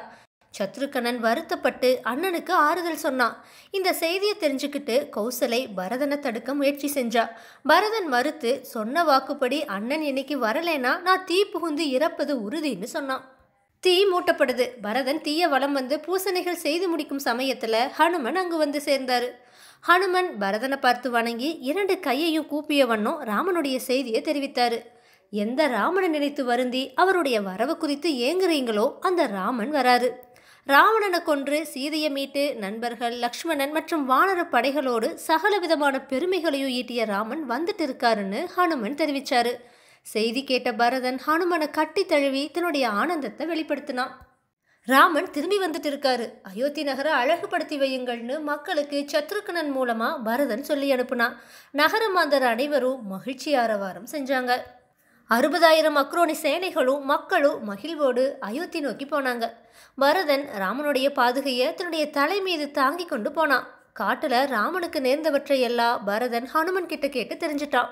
சத்ருகணன் வருத்தப்பட்டு அண்ணனுக்கு ஆறுதல் சொன்னான் இந்த செய்தியை தெரிஞ்சுக்கிட்டு கௌசலை பரதனை தடுக்க முயற்சி செஞ்சா பரதன் மறுத்து சொன்ன வாக்குப்படி அண்ணன் இன்னைக்கு வரலேனா நான் தீ புகுந்து இறப்பது உறுதின்னு சொன்னான் தீ மூட்டப்படுது பரதன் தீய வளம் வந்து பூசணைகள் செய்து முடிக்கும் சமயத்தில் ஹனுமன் அங்கு வந்து சேர்ந்தார் ஹனுமன் பரதனை பார்த்து வணங்கி இரண்டு கையையும் கூப்பிய வண்ணம் ராமனுடைய செய்தியை தெரிவித்தார் எந்த ராமனை நினைத்து வருந்தி அவருடைய வரவு குறித்து ஏங்குறீங்களோ அந்த ராமன் வராரு ராவணனை கொன்று சீதையை மீட்டு நண்பர்கள் லக்ஷ்மணன் மற்றும் வானர படைகளோடு சகல விதமான பெருமைகளையும் ஈட்டிய ராமன் வந்துட்டு இருக்காருன்னு ஹனுமன் தெரிவிச்சாரு செய்தி கேட்ட பரதன் ஹனுமனை கட்டி தழுவி தன்னுடைய ஆனந்தத்தை வெளிப்படுத்தினான் ராமன் திரும்பி வந்துட்டு இருக்காரு அயோத்தி நகரை அழகுபடுத்தி வையுங்கள்னு மக்களுக்கு சத்ருக்கனன் மூலமா பரதன் சொல்லி அனுப்புனான் நகரமாந்தர் அனைவரும் மகிழ்ச்சி ஆரவாரம் செஞ்சாங்க அறுபதாயிரம் அக்ரோனி சேனைகளும் மக்களும் மகிழ்வோடு அயோத்தி நோக்கி போனாங்க பரதன் ராமனுடைய பாதுகையை தன்னுடைய தலை மீது தாங்கி கொண்டு போனான் காட்டுல ராமனுக்கு நேர்ந்தவற்றை எல்லாம் பரதன் ஹனுமன் கிட்ட கேட்டு தெரிஞ்சிட்டான்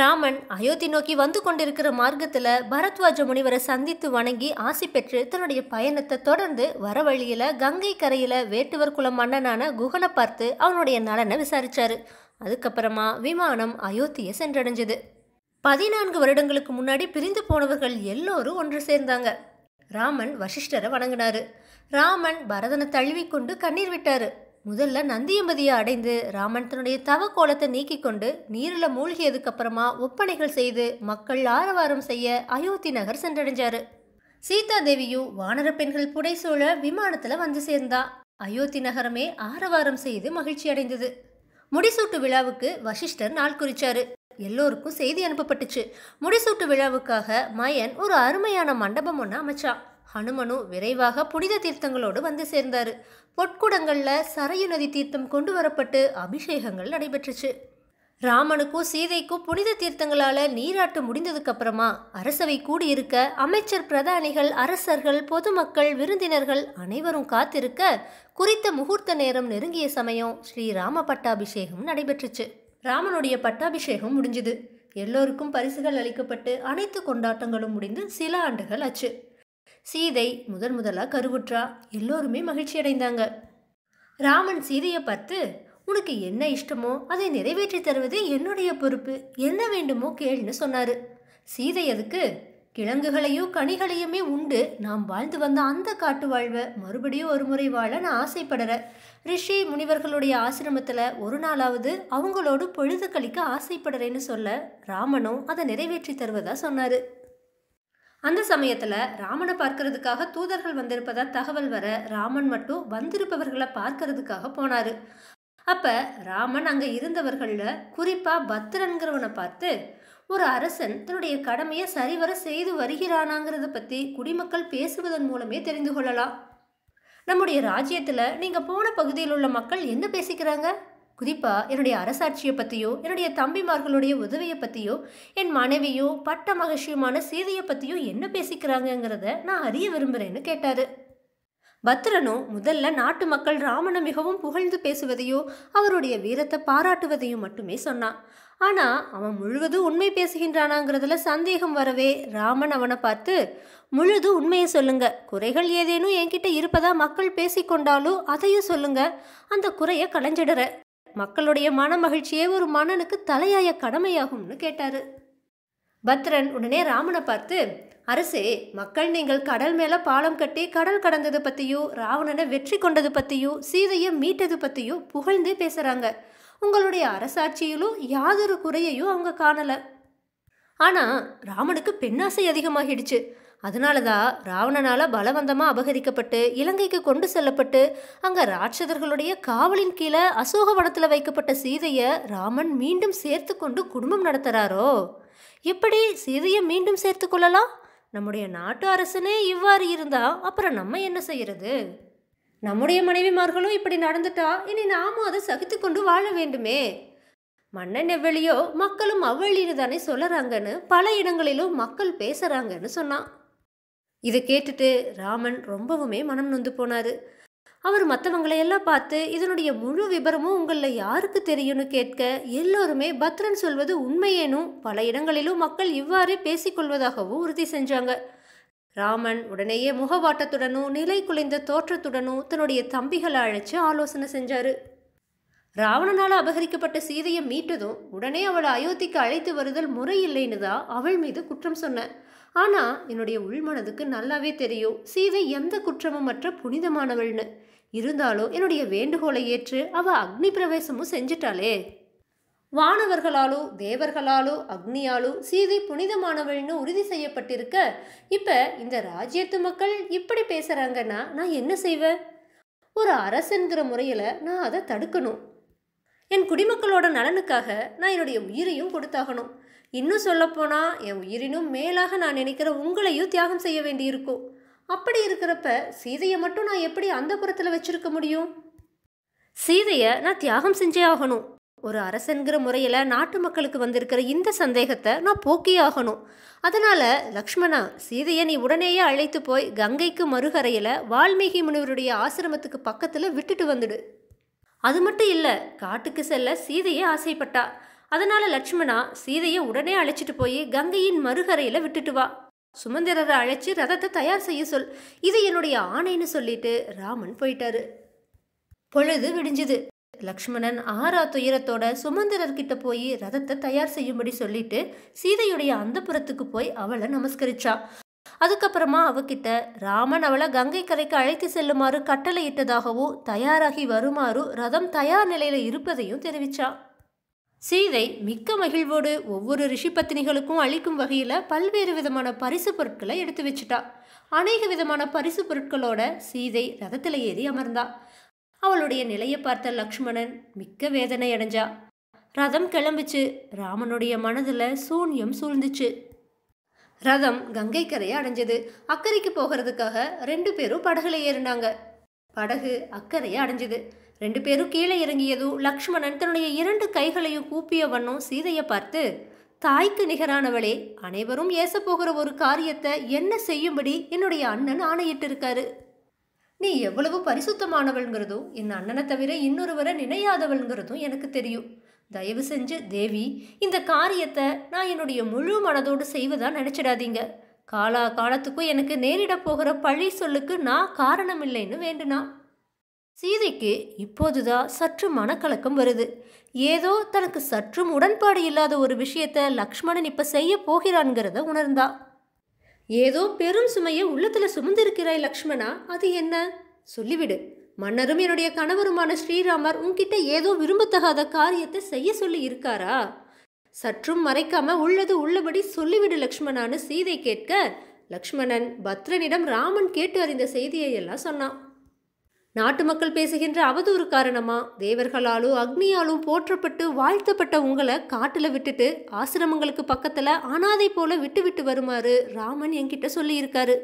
ராமன் அயோத்தி நோக்கி வந்து கொண்டிருக்கிற மார்க்கத்துல பரத்வாஜ முனிவரை சந்தித்து வணங்கி ஆசை பெற்று தன்னுடைய பயணத்தை தொடர்ந்து வர வழியில கங்கை கரையில வேட்டுவர் குல மன்னனான குகனை பார்த்து அவனுடைய நலனை விசாரிச்சாரு அதுக்கப்புறமா விமானம் அயோத்தியை சென்றடைஞ்சது பதினான்கு வருடங்களுக்கு முன்னாடி பிரிந்து போனவர்கள் எல்லோரும் ஒன்று சேர்ந்தாங்க ராமன் வசிஷ்டரை வணங்கினாரு ராமன் பரதனை தழுவிக்கொண்டு கண்ணீர் விட்டாரு முதல்ல நந்தியம்பதியை அடைந்து ராமன் தன்னுடைய தவ கோலத்தை நீக்கி கொண்டு நீரில் மூழ்கியதுக்கு அப்புறமா ஒப்பனைகள் செய்து மக்கள் ஆரவாரம் செய்ய அயோத்தி நகர் சென்றடைஞ்சாரு சீதா தேவியும் வானர பெண்கள் புடைசூழ விமானத்தில் வந்து சேர்ந்தா அயோத்தி நகரமே ஆரவாரம் செய்து மகிழ்ச்சி அடைந்தது முடிசூட்டு விழாவுக்கு வசிஷ்டர் நாள் குறிச்சாரு எல்லோருக்கும் செய்தி அனுப்பப்பட்டுச்சு முடிசூட்டு விழாவுக்காக மயன் ஒரு அருமையான மண்டபம் ஒன்று அமைச்சான் ஹனுமனு விரைவாக புனித தீர்த்தங்களோடு வந்து சேர்ந்தார் பொற்குடங்களில் சரையு நதி தீர்த்தம் கொண்டு வரப்பட்டு அபிஷேகங்கள் நடைபெற்றுச்சு ராமனுக்கும் சீதைக்கும் புனித தீர்த்தங்களால் நீராட்டு முடிந்ததுக்கப்புறமா அரசவை கூடியிருக்க அமைச்சர் பிரதானிகள் அரசர்கள் பொதுமக்கள் விருந்தினர்கள் அனைவரும் காத்திருக்க குறித்த முகூர்த்த நேரம் நெருங்கிய சமயம் ஸ்ரீராம பட்டாபிஷேகம் நடைபெற்றுச்சு ராமனுடைய பட்டாபிஷேகம் முடிஞ்சுது எல்லோருக்கும் பரிசுகள் அளிக்கப்பட்டு அனைத்து கொண்டாட்டங்களும் முடிந்து சில ஆண்டுகள் ஆச்சு சீதை முதன் முதலாக கருவுற்றா எல்லோருமே மகிழ்ச்சி அடைந்தாங்க ராமன் சீதையை பார்த்து உனக்கு என்ன இஷ்டமோ அதை நிறைவேற்றி தருவது என்னுடைய பொறுப்பு என்ன வேண்டுமோ கேள்னு சொன்னார் சீதை அதுக்கு கிழங்குகளையும் கனிகளையுமே உண்டு நாம் வாழ்ந்து வந்த அந்த காட்டு வாழ்வை மறுபடியும் ஒரு முறை வாழ நான் ஆசைப்படுறேன் ரிஷி முனிவர்களுடைய ஆசிரமத்தில் ஒரு நாளாவது அவங்களோடு பொழுது கழிக்க ஆசைப்படுறேன்னு சொல்ல ராமனும் அதை நிறைவேற்றி தருவதா சொன்னார் அந்த சமயத்தில் ராமனை பார்க்கறதுக்காக தூதர்கள் வந்திருப்பதா தகவல் வர ராமன் மட்டும் வந்திருப்பவர்களை பார்க்கறதுக்காக போனார் அப்போ ராமன் அங்கே இருந்தவர்களில் குறிப்பாக பத்திரன்கிறவனை பார்த்து ஒரு அரசன் தன்னுடைய கடமையை சரிவர செய்து வருகிறானாங்கிறத பற்றி குடிமக்கள் பேசுவதன் மூலமே தெரிந்து கொள்ளலாம் நம்முடைய ராஜ்யத்தில் நீங்கள் போன பகுதியில் உள்ள மக்கள் என்ன பேசிக்கிறாங்க குறிப்பாக என்னுடைய அரசாட்சியை பற்றியோ என்னுடைய தம்பிமார்களுடைய உதவியை பற்றியோ என் மனைவியோ பட்ட மகிழ்ச்சியுமான சீதையை பற்றியோ என்ன பேசிக்கிறாங்கங்கிறத நான் அறிய விரும்புகிறேன்னு கேட்டார் பத்ரனோ முதல்ல நாட்டு மக்கள் ராமனை மிகவும் புகழ்ந்து பேசுவதையோ அவருடைய வீரத்தை பாராட்டுவதையும் மட்டுமே சொன்னான் ஆனால் அவன் முழுவதும் உண்மை பேசுகின்றானாங்கிறதுல சந்தேகம் வரவே ராமன் அவனை பார்த்து முழுது உண்மையை சொல்லுங்க குறைகள் ஏதேனும் என்கிட்ட இருப்பதா மக்கள் பேசிக்கொண்டாலும் அதையும் சொல்லுங்க அந்த குறைய களைஞ்சிடுற மக்களுடைய மன மகிழ்ச்சியே ஒரு மன்னனுக்கு தலையாய கடமையாகும்னு கேட்டாரு பத்ரன் உடனே ராமனை பார்த்து அரசே மக்கள் நீங்கள் கடல் மேலே பாலம் கட்டி கடல் கடந்தது பற்றியும் ராவணனை வெற்றி கொண்டது பற்றியும் சீதையை மீட்டது பற்றியும் புகழ்ந்தே பேசுகிறாங்க உங்களுடைய அரசாட்சியிலும் யாதொரு குறையையும் அவங்க காணலை ஆனால் ராமனுக்கு பெண்ணாசை அதிகமாகிடுச்சு அதனால தான் ராவணனால் பலவந்தமாக அபகரிக்கப்பட்டு இலங்கைக்கு கொண்டு செல்லப்பட்டு அங்கே ராட்சதர்களுடைய காவலின் கீழே அசோக வனத்தில் வைக்கப்பட்ட சீதையை ராமன் மீண்டும் சேர்த்து கொண்டு குடும்பம் நடத்துகிறாரோ எப்படி சீதையை மீண்டும் சேர்த்து கொள்ளலாம் நம்முடைய நாட்டு அரசனே இவ்வாறு இருந்தால் அப்புறம் நம்ம என்ன செய்கிறது நம்முடைய மனைவிமார்களும் இப்படி நடந்துட்டா இனி நாமும் அதை சகித்து கொண்டு வாழ வேண்டுமே மன்னன் எவ்வளியோ மக்களும் அவ்வளின்னு தானே சொல்லறாங்கன்னு பல இடங்களிலும் மக்கள் பேசுறாங்கன்னு சொன்னான் இதை கேட்டுட்டு ராமன் ரொம்பவுமே மனம் நொந்து போனாரு அவர் மற்றவங்களையெல்லாம் பார்த்து இதனுடைய முழு விபரமும் உங்களில் யாருக்கு தெரியும்னு கேட்க எல்லோருமே பத்ரன் சொல்வது உண்மையேனும் பல இடங்களிலும் மக்கள் இவ்வாறே பேசிக்கொள்வதாகவும் உறுதி செஞ்சாங்க ராமன் உடனேயே முகவாட்டத்துடனும் நிலை குலைந்த தோற்றத்துடனும் தன்னுடைய தம்பிகளை அழைச்சி ஆலோசனை செஞ்சாரு ராவணனால் அபகரிக்கப்பட்ட சீதையை மீட்டதும் உடனே அவளை அயோத்திக்கு அழைத்து வருதல் முறையில்லைன்னு தான் அவள் மீது குற்றம் சொன்னேன் ஆனால் என்னுடைய உள்மனதுக்கு நல்லாவே தெரியும் சீதை எந்த குற்றமும் மற்ற புனிதமானவள்னு இருந்தாலும் என்னுடைய வேண்டுகோளை ஏற்று அவள் அக்னி பிரவேசமும் செஞ்சிட்டாளே வானவர்களாலோ தேவர்களாலோ அக்னியாலோ சீதை புனிதமானவள்னு உறுதி செய்யப்பட்டிருக்க இப்போ இந்த ராஜ்யத்து மக்கள் இப்படி பேசுகிறாங்கன்னா நான் என்ன செய்வேன் ஒரு அரசுங்கிற முறையில் நான் அதை தடுக்கணும் என் குடிமக்களோட நலனுக்காக நான் என்னுடைய உயிரையும் கொடுத்தாகணும் இன்னும் சொல்லப்போனால் என் உயிரினும் மேலாக நான் நினைக்கிற உங்களையும் தியாகம் செய்ய வேண்டியிருக்கும் அப்படி இருக்கிறப்ப சீதையை மட்டும் நான் எப்படி அந்த புறத்தில் வச்சுருக்க முடியும் சீதையை நான் தியாகம் செஞ்சே ஆகணும் ஒரு அரசன்கிற முறையில் நாட்டு மக்களுக்கு வந்திருக்கிற இந்த சந்தேகத்தை நான் போக்கே ஆகணும் அதனால் லக்ஷ்மணா சீதையை நீ உடனேயே அழைத்து போய் கங்கைக்கு மறுகரையில் வால்மீகி முனிவருடைய ஆசிரமத்துக்கு பக்கத்தில் விட்டுட்டு வந்துடு அது மட்டும் இல்லை காட்டுக்கு செல்ல சீதையை ஆசைப்பட்டா அதனால் லக்ஷ்மணா சீதையை உடனே அழைச்சிட்டு போய் கங்கையின் மறுகரையில் விட்டுட்டு வா சுமந்திரரை அழைச்சி ரதத்தை தயார் செய்ய சொல் இது என்னுடைய ஆணைன்னு சொல்லிட்டு ராமன் போயிட்டாரு பொழுது விடிஞ்சுது லக்ஷ்மணன் ஆறா துயரத்தோட சுமந்திரர்கிட்ட போய் ரதத்தை தயார் செய்யும்படி சொல்லிட்டு சீதையுடைய அந்த புறத்துக்கு போய் அவளை நமஸ்கரிச்சா அதுக்கப்புறமா அவகிட்ட ராமன் அவளை கங்கை கரைக்கு அழைத்து செல்லுமாறு கட்டளையிட்டதாகவும் தயாராகி வருமாறு ரதம் தயார் நிலையில் இருப்பதையும் தெரிவிச்சா சீதை மிக்க மகிழ்வோடு ஒவ்வொரு ரிஷி பத்தினிகளுக்கும் அளிக்கும் வகையில் பல்வேறு விதமான பரிசு பொருட்களை எடுத்து வச்சுட்டா அநேக விதமான பரிசு பொருட்களோட சீதை ரதத்தில் ஏறி அமர்ந்தா அவளுடைய நிலையை பார்த்த லக்ஷ்மணன் மிக்க வேதனை அடைஞ்சா ரதம் கிளம்பிச்சு ராமனுடைய மனதில் சூன்யம் சூழ்ந்துச்சு ரதம் கங்கை கரையை அடைஞ்சது அக்கறைக்கு போகிறதுக்காக ரெண்டு பேரும் படகுல ஏறினாங்க படகு அக்கறையை அடைஞ்சது ரெண்டு பேரும் கீழே இறங்கியதும் லக்ஷ்மணன் தன்னுடைய இரண்டு கைகளையும் கூப்பிய வண்ணம் சீதையை பார்த்து தாய்க்கு நிகரானவளே அனைவரும் ஏசப்போகிற ஒரு காரியத்தை என்ன செய்யும்படி என்னுடைய அண்ணன் ஆணையிட்டிருக்காரு நீ எவ்வளவு பரிசுத்தமானவள்ங்கிறதும் என் அண்ணனை தவிர இன்னொருவரை நினையாதவள்ங்கிறதும் எனக்கு தெரியும் தயவு செஞ்சு தேவி இந்த காரியத்தை நான் என்னுடைய முழு மனதோடு செய்வதா நினச்சிடாதீங்க காலா காலத்துக்கும் எனக்கு நேரிட போகிற பழி சொல்லுக்கு நான் காரணம் இல்லைன்னு வேண்டுனா சீதைக்கு இப்போதுதான் சற்று மனக்கலக்கம் வருது ஏதோ தனக்கு சற்றும் உடன்பாடு இல்லாத ஒரு விஷயத்தை லக்ஷ்மணன் இப்போ செய்ய போகிறான்ங்கிறத உணர்ந்தா ஏதோ பெரும் சுமையை உள்ளத்தில் சுமந்திருக்கிறாய் லக்ஷ்மணா அது என்ன சொல்லிவிடு மன்னரும் என்னுடைய கணவருமான ஸ்ரீராமர் உன்கிட்ட ஏதோ விரும்பத்தகாத காரியத்தை செய்ய சொல்லி இருக்காரா சற்றும் மறைக்காம உள்ளது உள்ளபடி சொல்லிவிடு லக்ஷ்மணான்னு சீதை கேட்க லக்ஷ்மணன் பத்ரனிடம் ராமன் கேட்டு அறிந்த செய்தியை எல்லாம் சொன்னான் நாட்டு மக்கள் பேசுகின்ற அவதூறு காரணமா தேவர்களாலும் அக்னியாலும் போற்றப்பட்டு வாழ்த்தப்பட்ட உங்களை காட்டில் விட்டுட்டு ஆசிரமங்களுக்கு பக்கத்தில் அனாதை போல விட்டு விட்டு வருமாறு ராமன் என்கிட்ட சொல்லியிருக்காரு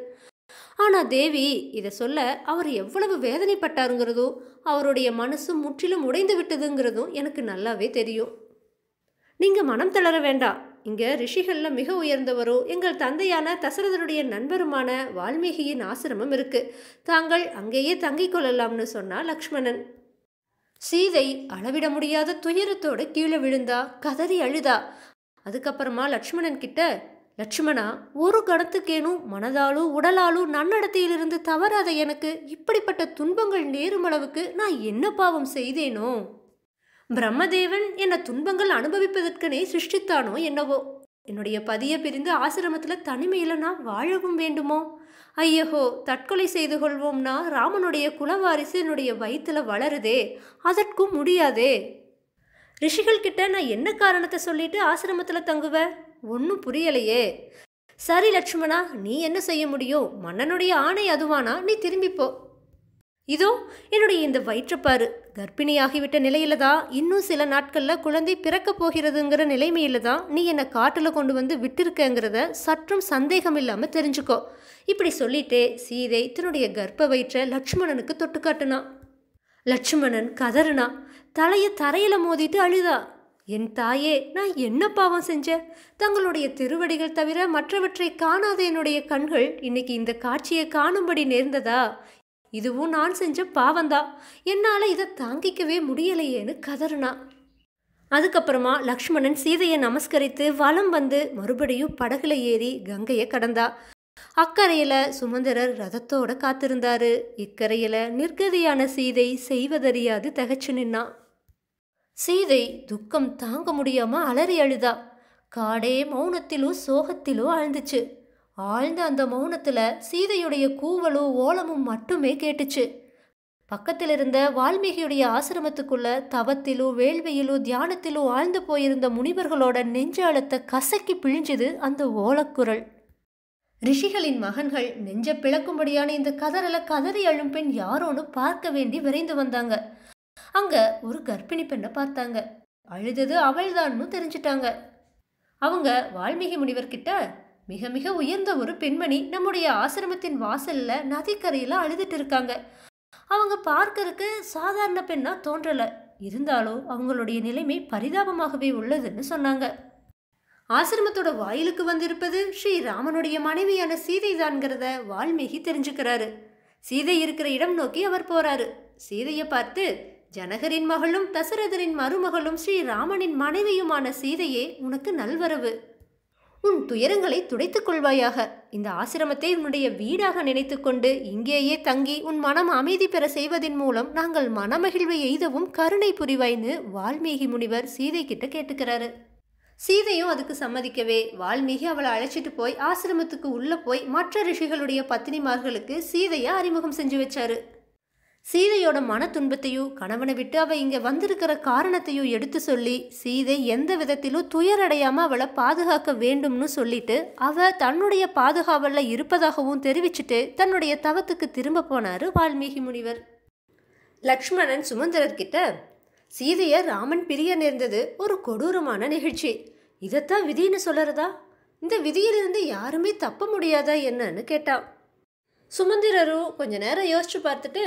ஆனால் தேவி இதை சொல்ல அவர் எவ்வளவு வேதனைப்பட்டாருங்கிறதும் அவருடைய மனசு முற்றிலும் உடைந்து விட்டதுங்கிறதும் எனக்கு நல்லாவே தெரியும் நீங்கள் மனம் தளர வேண்டாம் இங்கே ரிஷிகளில் மிக உயர்ந்தவரோ எங்கள் தந்தையான தசரதனுடைய நண்பருமான வால்மீகியின் ஆசிரமம் இருக்கு தாங்கள் அங்கேயே தங்கிக் கொள்ளலாம்னு சொன்னா லக்ஷ்மணன் சீதை அளவிட முடியாத துயரத்தோடு கீழே விழுந்தா கதறி அழுதா அதுக்கப்புறமா லக்ஷ்மணன் கிட்ட லட்சுமணா ஒரு கணத்துக்கேனும் மனதாலும் உடலாலும் நன்னடத்தையிலிருந்து தவறாத எனக்கு இப்படிப்பட்ட துன்பங்கள் நேரும் அளவுக்கு நான் என்ன பாவம் செய்தேனோ பிரம்மதேவன் என்ன துன்பங்கள் அனுபவிப்பதற்கனே சிருஷ்டித்தானோ என்னவோ என்னுடைய பதிய பிரிந்து ஆசிரமத்தில் தனிமையில் நான் வாழவும் வேண்டுமோ ஐயோ தற்கொலை செய்து கொள்வோம்னா ராமனுடைய குலவாரிசு என்னுடைய வயிற்றில் வளருதே அதற்கும் முடியாதே ரிஷிகள் கிட்ட நான் என்ன காரணத்தை சொல்லிட்டு ஆசிரமத்தில் தங்குவேன் ஒன்றும் புரியலையே சரி லட்சுமணா நீ என்ன செய்ய முடியும் மன்னனுடைய ஆணை அதுவானா நீ திரும்பிப்போ இதோ என்னுடைய இந்த வயிற்றுப்பாறு கர்ப்பிணியாகிவிட்ட நிலையில தான் இன்னும் சில நாட்களில் குழந்தை பிறக்க போகிறதுங்கிற நிலைமையில தான் நீ என்னை காட்டில் கொண்டு வந்து விட்டிருக்கங்கிறத சற்றும் சந்தேகம் இல்லாமல் தெரிஞ்சுக்கோ இப்படி சொல்லிட்டே சீதை தன்னுடைய கர்ப்ப வயிற்றை லட்சுமணனுக்கு தொட்டு காட்டுனான் லட்சுமணன் கதறுனா தலையை தரையில் மோதிட்டு அழுதா என் தாயே நான் என்ன பாவம் செஞ்சேன் தங்களுடைய திருவடிகள் தவிர மற்றவற்றை காணாத என்னுடைய கண்கள் இன்னைக்கு இந்த காட்சியை காணும்படி நேர்ந்ததா இதுவும் நான் செஞ்ச பாவந்தான் என்னால் இதை தாங்கிக்கவே முடியலையேன்னு கதறுனா அதுக்கப்புறமா லக்ஷ்மணன் சீதையை நமஸ்கரித்து வலம் வந்து மறுபடியும் படகுல ஏறி கங்கையை கடந்தா அக்கரையில் சுமந்திரர் ரதத்தோட காத்திருந்தாரு இக்கரையில் நிர்கதியான சீதை செய்வதறியாது தகச்சு நின்னா சீதை துக்கம் தாங்க முடியாம அலறி அழுதா காடே மௌனத்திலோ சோகத்திலோ அழுந்துச்சு ஆழ்ந்த அந்த மௌனத்தில் சீதையுடைய கூவலும் ஓலமும் மட்டுமே கேட்டுச்சு பக்கத்தில் இருந்த வால்மீகியுடைய ஆசிரமத்துக்குள்ள தவத்திலும் வேள்வியிலும் தியானத்திலும் ஆழ்ந்து போயிருந்த முனிவர்களோட நெஞ்சாலத்தை கசக்கி பிழிஞ்சது அந்த ஓலக்குரல் ரிஷிகளின் மகன்கள் நெஞ்ச பிளக்கும்படியான இந்த கதறல கதறி அழும் பெண் யாரோன்னு பார்க்க வேண்டி விரைந்து வந்தாங்க அங்க ஒரு கர்ப்பிணி பெண்ணை பார்த்தாங்க அழுதது அவள்தான்னு தெரிஞ்சிட்டாங்க அவங்க வால்மீகி முனிவர்கிட்ட மிக மிக உயர்ந்த ஒரு பெண்மணி நம்முடைய ஆசிரமத்தின் வாசலில் நதிக்கரையில் அழுதுட்டு இருக்காங்க அவங்க பார்க்கறக்கு சாதாரண பெண்ணாக தோன்றலை இருந்தாலும் அவங்களுடைய நிலைமை பரிதாபமாகவே உள்ளதுன்னு சொன்னாங்க ஆசிரமத்தோட வாயிலுக்கு வந்திருப்பது ஸ்ரீ ராமனுடைய மனைவியான சீதை தான்ங்கிறத வால்மீகி தெரிஞ்சுக்கிறாரு சீதை இருக்கிற இடம் நோக்கி அவர் போறாரு சீதையை பார்த்து ஜனகரின் மகளும் தசரதரின் மருமகளும் ஸ்ரீ ராமனின் மனைவியுமான சீதையே உனக்கு நல்வரவு உன் துயரங்களை துடைத்துக் கொள்வாயாக இந்த ஆசிரமத்தை உன்னுடைய வீடாக நினைத்துக்கொண்டு இங்கேயே தங்கி உன் மனம் அமைதி பெற செய்வதன் மூலம் நாங்கள் மனமகிழ்வை எய்தவும் கருணை புரிவாய்ன்னு வால்மீகி முனிவர் சீதை கிட்ட கேட்டுக்கிறாரு சீதையும் அதுக்கு சம்மதிக்கவே வால்மீகி அவளை அழைச்சிட்டு போய் ஆசிரமத்துக்கு உள்ளே போய் மற்ற ரிஷிகளுடைய பத்தினிமார்களுக்கு சீதையை அறிமுகம் செஞ்சு வச்சாரு சீதையோட மன துன்பத்தையோ கணவனை விட்டு அவள் இங்கே வந்திருக்கிற காரணத்தையோ எடுத்து சொல்லி சீதை எந்த விதத்திலும் துயரடையாமல் அவளை பாதுகாக்க வேண்டும்னு சொல்லிட்டு அவள் தன்னுடைய பாதுகாவலில் இருப்பதாகவும் தெரிவிச்சுட்டு தன்னுடைய தவத்துக்கு திரும்ப போனார் வால்மீகி முனிவர் லக்ஷ்மணன் சுமந்திரர்கிட்ட சீதையை ராமன் பிரிய நேர்ந்தது ஒரு கொடூரமான நிகழ்ச்சி இதைத்தான் விதின்னு சொல்கிறதா இந்த விதியிலிருந்து யாருமே தப்ப முடியாதா என்னன்னு கேட்டான் சுமந்திரரும் கொஞ்ச நேரம் யோசிச்சு பார்த்துட்டு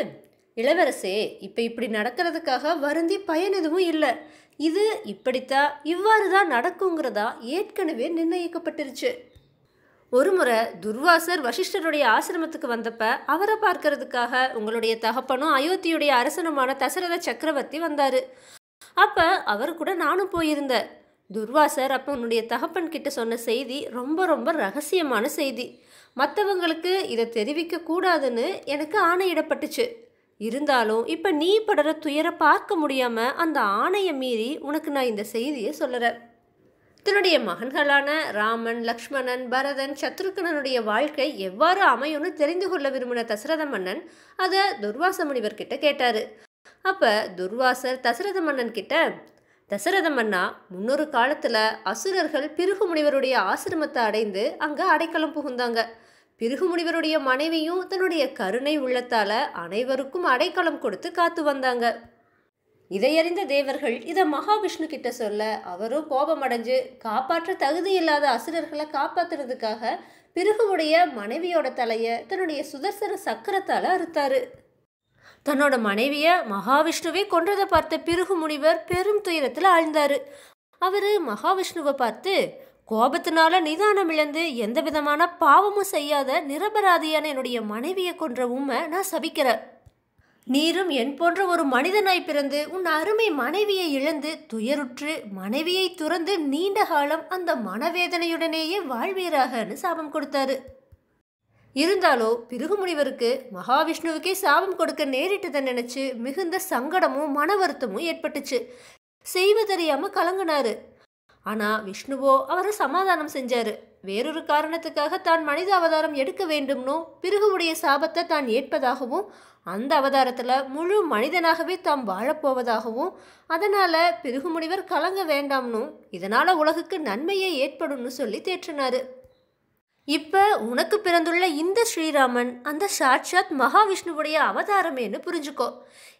இளவரசே இப்போ இப்படி நடக்கிறதுக்காக வருந்தி பயன் எதுவும் இல்லை இது இப்படித்தான் இவ்வாறு தான் நடக்குங்கிறதா ஏற்கனவே நிர்ணயிக்கப்பட்டுருச்சு ஒரு முறை துர்வாசர் வசிஷ்டருடைய ஆசிரமத்துக்கு வந்தப்ப அவரை பார்க்கறதுக்காக உங்களுடைய தகப்பனும் அயோத்தியுடைய அரசனுமான தசரத சக்கரவர்த்தி வந்தார் அப்போ அவர் கூட நானும் போயிருந்தேன் துர்வாசர் அப்போ உன்னுடைய தகப்பன் கிட்ட சொன்ன செய்தி ரொம்ப ரொம்ப ரகசியமான செய்தி மற்றவங்களுக்கு இதை தெரிவிக்க கூடாதுன்னு எனக்கு ஆணையிடப்பட்டுச்சு இருந்தாலும் இப்போ நீ படுற துயர பார்க்க முடியாம அந்த ஆணையை மீறி உனக்கு நான் இந்த செய்தியை சொல்லுறேன் தன்னுடைய மகன்களான ராமன் லக்ஷ்மணன் பரதன் சத்ருகனனுடைய வாழ்க்கை எவ்வாறு அமையும்னு தெரிந்து கொள்ள விரும்பின தசரத மன்னன் அதை துர்வாச முனிவர் கிட்ட கேட்டார் அப்போ துர்வாசர் தசரத மன்னன் கிட்ட தசரத மன்னா முன்னொரு காலத்தில் அசுரர்கள் பிருகு முனிவருடைய ஆசிரமத்தை அடைந்து அங்கே அடைக்கலம் புகுந்தாங்க பிருகு முனிவருடைய மனைவியும் தன்னுடைய கருணை உள்ளத்தால அனைவருக்கும் அடைக்கலம் கொடுத்து காத்து வந்தாங்க இதையறிந்த தேவர்கள் இதை மகாவிஷ்ணு கிட்ட சொல்ல அவரும் கோபமடைஞ்சு காப்பாற்ற தகுதி இல்லாத அசுரர்களை காப்பாத்துறதுக்காக பிருகுவுடைய மனைவியோட தலையை தன்னுடைய சுதர்சன சக்கரத்தால் அறுத்தாரு தன்னோட மனைவிய மகாவிஷ்ணுவை கொன்றதை பார்த்த பிருகு முனிவர் பெரும் துயரத்தில் ஆழ்ந்தாரு அவர் மகாவிஷ்ணுவை பார்த்து கோபத்தினால நிதானம் இழந்து எந்த விதமான பாவமும் செய்யாத நிரபராதியான என்னுடைய மனைவியை கொன்ற உண்மை நான் சபிக்கிற நீரும் என் போன்ற ஒரு மனிதனாய் பிறந்து உன் அருமை மனைவியை இழந்து துயருற்று மனைவியை துறந்து நீண்ட காலம் அந்த மனவேதனையுடனேயே வாழ்வீராகன்னு சாபம் கொடுத்தாரு இருந்தாலோ பிருகுமுனிவருக்கு மகாவிஷ்ணுவுக்கே சாபம் கொடுக்க நேரிட்டதை நினைச்சு மிகுந்த சங்கடமும் மன வருத்தமும் ஏற்பட்டுச்சு செய்வதறியாம கலங்கினாரு ஆனால் விஷ்ணுவோ அவரை சமாதானம் செஞ்சார் வேறொரு காரணத்துக்காக தான் மனித அவதாரம் எடுக்க வேண்டும்னோ பிறகுவுடைய சாபத்தை தான் ஏற்பதாகவும் அந்த அவதாரத்தில் முழு மனிதனாகவே தாம் வாழப்போவதாகவும் அதனால் பிறகு முனிவர் கலங்க வேண்டாம்னும் இதனால் உலகுக்கு நன்மையே ஏற்படும்னு சொல்லி தேற்றினார் இப்போ உனக்கு பிறந்துள்ள இந்த ஸ்ரீராமன் அந்த சாட்சாத் மகாவிஷ்ணுவுடைய அவதாரமேன்னு புரிஞ்சுக்கோ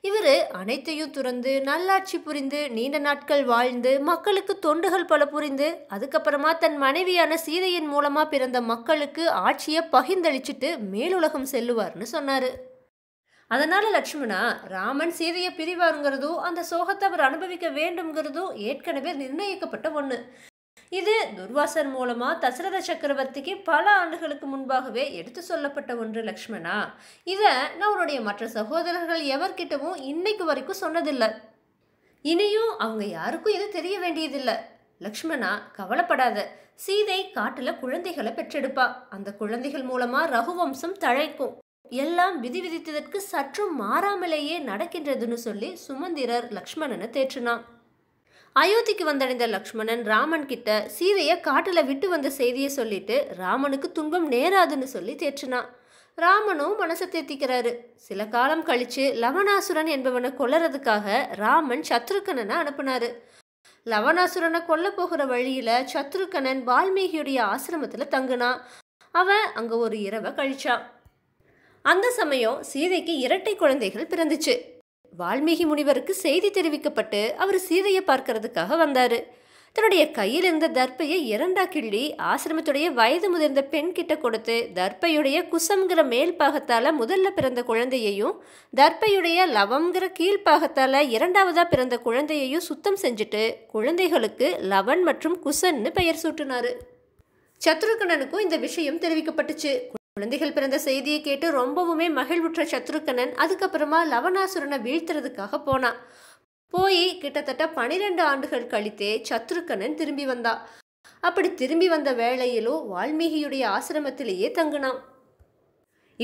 இவர் அனைத்தையும் துறந்து நல்லாட்சி புரிந்து நீண்ட நாட்கள் வாழ்ந்து மக்களுக்கு தொண்டுகள் பல புரிந்து அதுக்கப்புறமா தன் மனைவியான சீதையின் மூலமாக பிறந்த மக்களுக்கு ஆட்சியை பகிர்ந்தளிச்சிட்டு மேலுலகம் செல்லுவார்னு சொன்னார் அதனால் லக்ஷ்மணா ராமன் சீதையை பிரிவாருங்கிறதோ அந்த சோகத்தை அவர் அனுபவிக்க வேண்டும்ங்கிறதோ ஏற்கனவே நிர்ணயிக்கப்பட்ட ஒன்று இது துர்வாசர் மூலமா தசரத சக்கரவர்த்திக்கு பல ஆண்டுகளுக்கு முன்பாகவே எடுத்து சொல்லப்பட்ட ஒன்று லக்ஷ்மணா இதை நம்மளுடைய மற்ற சகோதரர்கள் எவர்கிட்டவும் இன்னைக்கு வரைக்கும் சொன்னதில்லை இனியும் அவங்க யாருக்கும் இது தெரிய வேண்டியதில்லை லக்ஷ்மணா கவலைப்படாத சீதை காட்டில் குழந்தைகளை பெற்றெடுப்பா அந்த குழந்தைகள் மூலமா ரகுவம்சம் தழைக்கும் எல்லாம் விதி விதித்ததற்கு சற்றும் மாறாமலேயே நடக்கின்றதுன்னு சொல்லி சுமந்திரர் லக்ஷ்மணனை தேற்றினான் அயோத்திக்கு வந்தடைந்த லக்ஷ்மணன் ராமன் கிட்ட சீதையை காட்டில் விட்டு வந்த செய்தியை சொல்லிட்டு ராமனுக்கு துன்பம் நேராதுன்னு சொல்லி தேற்றினான் ராமனும் மனசை தேத்திக்கிறாரு சில காலம் கழிச்சு லவணாசுரன் என்பவனை கொல்லறதுக்காக ராமன் சத்ருக்கணனை அனுப்புனாரு லவணாசுரனை கொல்ல போகிற வழியில சத்ருக்கணன் வால்மீகியுடைய ஆசிரமத்துல தங்குனான் அவன் அங்க ஒரு இரவை கழிச்சான் அந்த சமயம் சீதைக்கு இரட்டை குழந்தைகள் பிறந்துச்சு வால்மீகி முனிவருக்கு செய்தி தெரிவிக்கப்பட்டு அவர் சீதையை பார்க்கறதுக்காக வந்தார் தன்னுடைய கையில் இருந்த தர்ப்பையை இரண்டா கிள்ளி ஆசிரமத்துடைய வயது முதிர்ந்த பெண் கிட்ட கொடுத்து தர்ப்பையுடைய குசம்ங்கிற மேல் பாகத்தால் முதல்ல பிறந்த குழந்தையையும் தர்ப்பையுடைய லவம்ங்கிற கீழ்ப்பாகத்தால் இரண்டாவதாக பிறந்த குழந்தையையும் சுத்தம் செஞ்சுட்டு குழந்தைகளுக்கு லவன் மற்றும் குசன்னு பெயர் சூட்டினார் சத்ருகணனுக்கும் இந்த விஷயம் தெரிவிக்கப்பட்டுச்சு குழந்தைகள் பிறந்த செய்தியை கேட்டு ரொம்பவுமே மகிழ்வுற்ற சத்ருக்கனன் அதுக்கப்புறமா லவணாசுரனை வீழ்த்துறதுக்காக போனான் போய் கிட்டத்தட்ட பனிரெண்டு ஆண்டுகள் கழித்தே சத்ருக்கனன் திரும்பி வந்தா அப்படி திரும்பி வந்த வேளையிலோ வால்மீகியுடைய ஆசிரமத்திலேயே தங்கினான்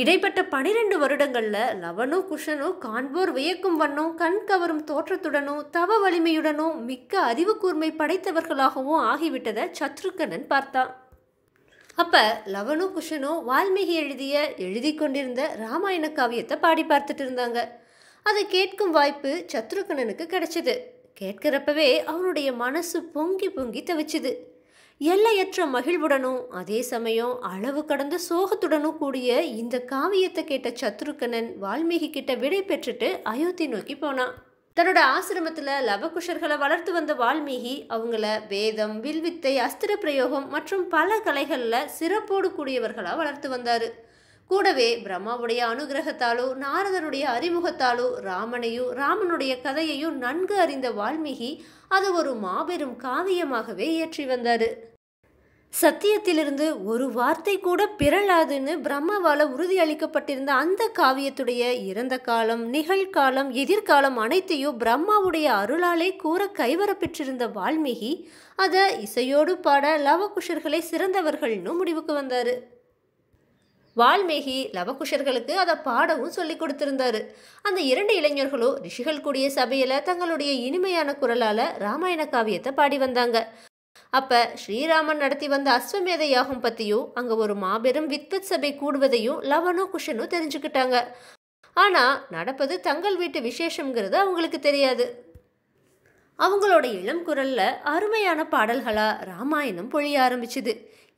இடைப்பட்ட பனிரெண்டு வருடங்கள்ல லவனும் குஷனும் காண்போர் வியக்கும் வண்ணம் கண் கவரும் தோற்றத்துடனும் தவ வலிமையுடனும் மிக்க அறிவு கூர்மை படைத்தவர்களாகவும் ஆகிவிட்டதை சத்ருக்கனன் பார்த்தான் அப்போ லவனும் குஷனும் வால்மீகி எழுதிய எழுதி கொண்டிருந்த ராமாயண காவியத்தை பாடி பார்த்துட்டு இருந்தாங்க அதை கேட்கும் வாய்ப்பு சத்ருகனனுக்கு கிடைச்சிது கேட்கிறப்பவே அவனுடைய மனசு பொங்கி பொங்கி தவிச்சுது எல்லையற்ற மகிழ்வுடனும் அதே சமயம் அளவு கடந்த சோகத்துடனும் கூடிய இந்த காவியத்தை கேட்ட சத்ருகணன் வால்மீகி கிட்ட விடை பெற்றுட்டு அயோத்தி நோக்கி போனான் தன்னோட ஆசிரமத்தில் லவகுஷர்களை வளர்த்து வந்த வால்மீகி அவங்கள வேதம் வில்வித்தை அஸ்திர பிரயோகம் மற்றும் பல கலைகளில் சிறப்போடு கூடியவர்களாக வளர்த்து வந்தார் கூடவே பிரம்மாவுடைய அனுகிரகத்தாலோ நாரதனுடைய அறிமுகத்தாலோ ராமனையும் ராமனுடைய கதையையும் நன்கு அறிந்த வால்மீகி அதை ஒரு மாபெரும் காவியமாகவே இயற்றி வந்தார் சத்தியத்திலிருந்து ஒரு வார்த்தை கூட பிறழாதுன்னு பிரம்மாவால் உறுதியளிக்கப்பட்டிருந்த அந்த காவியத்துடைய இறந்த காலம் நிகழ்காலம் எதிர்காலம் அனைத்தையும் பிரம்மாவுடைய அருளாலே கூற கைவரப்பெற்றிருந்த வால்மீகி அதை இசையோடு பாட லவகுஷர்களை சிறந்தவர்கள்னு முடிவுக்கு வந்தார் வால்மீகி லவகுஷர்களுக்கு அதை பாடவும் சொல்லி கொடுத்திருந்தாரு அந்த இரண்டு இளைஞர்களும் ரிஷிகள் கூடிய சபையில் தங்களுடைய இனிமையான குரலால் ராமாயண காவியத்தை பாடி வந்தாங்க அப்ப ஸ்ரீராமன் நடத்தி வந்த அஸ்வமேத யாகம் பத்தியும் அங்க ஒரு மாபெரும் வித்வத் சபை கூடுவதையும் லவனும் குஷனும் தெரிஞ்சுக்கிட்டாங்க ஆனா நடப்பது தங்கள் வீட்டு விசேஷங்கிறது அவங்களுக்கு தெரியாது அவங்களோட இளம் குரல்ல அருமையான பாடல்களா ராமாயணம் பொழிய ஆரம்பிச்சுது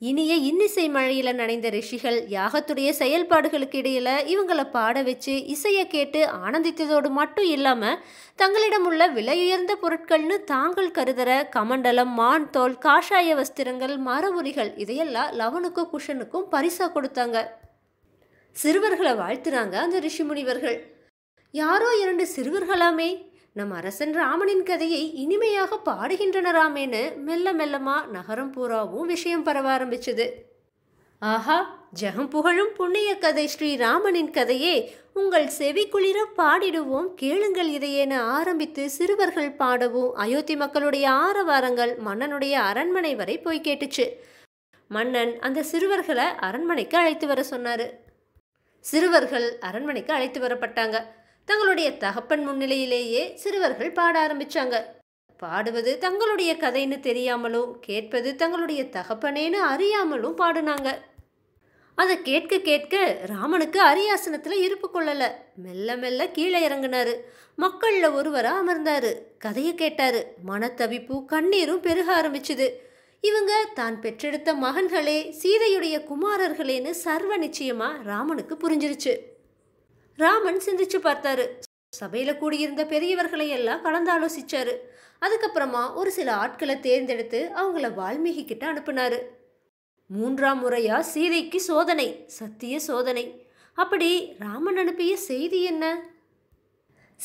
இனிய இன்னிசை மழையில் நனைந்த ரிஷிகள் யாகத்துடைய செயல்பாடுகளுக்கு இடையில் இவங்களை பாட வச்சு இசையை கேட்டு ஆனந்தித்ததோடு மட்டும் இல்லாமல் தங்களிடம் உள்ள விலையுயர்ந்த பொருட்கள்னு தாங்கள் கருதுற கமண்டலம் மான் தோல் காஷாய வஸ்திரங்கள் மரமுறிகள் இதையெல்லாம் லவனுக்கும் குஷனுக்கும் பரிசாக கொடுத்தாங்க சிறுவர்களை வாழ்த்துறாங்க அந்த ரிஷி முனிவர்கள் யாரோ இரண்டு சிறுவர்களாமே நம் அரசன் ராமனின் கதையை இனிமையாக பாடுகின்றனராமேன்னு மெல்ல மெல்லமா நகரம் பூராவும் விஷயம் பரவ ஆரம்பிச்சது ஆஹா ஜெகம் புகழும் புண்ணிய கதை ஸ்ரீராமனின் கதையே உங்கள் செவி குளிர பாடிடுவோம் கேளுங்கள் இதையேன ஆரம்பித்து சிறுவர்கள் பாடவும் அயோத்தி மக்களுடைய ஆரவாரங்கள் மன்னனுடைய அரண்மனை வரை போய் கேட்டுச்சு மன்னன் அந்த சிறுவர்களை அரண்மனைக்கு அழைத்து வர சொன்னார் சிறுவர்கள் அரண்மனைக்கு அழைத்து வரப்பட்டாங்க தங்களுடைய தகப்பன் முன்னிலையிலேயே சிறுவர்கள் பாட ஆரம்பித்தாங்க பாடுவது தங்களுடைய கதைன்னு தெரியாமலும் கேட்பது தங்களுடைய தகப்பனேன்னு அறியாமலும் பாடினாங்க அதை கேட்க கேட்க ராமனுக்கு அரியாசனத்தில் இருப்பு கொள்ளலை மெல்ல மெல்ல கீழே இறங்கினாரு மக்களில் ஒருவராக அமர்ந்தார் கதையை கேட்டார் மனத்தவிப்பு கண்ணீரும் பெருக ஆரம்பிச்சுது இவங்க தான் பெற்றெடுத்த மகன்களே சீதையுடைய குமாரர்களேன்னு சர்வ நிச்சயமாக ராமனுக்கு புரிஞ்சிருச்சு ராமன் சிந்திச்சு பார்த்தாரு சபையில் கூடியிருந்த பெரியவர்களை எல்லாம் கலந்தாலோசிச்சாரு அதுக்கப்புறமா ஒரு சில ஆட்களை தேர்ந்தெடுத்து அவங்கள வால்மீகி கிட்ட அனுப்புனாரு மூன்றாம் முறையா சீதைக்கு சோதனை சத்திய சோதனை அப்படி ராமன் அனுப்பிய செய்தி என்ன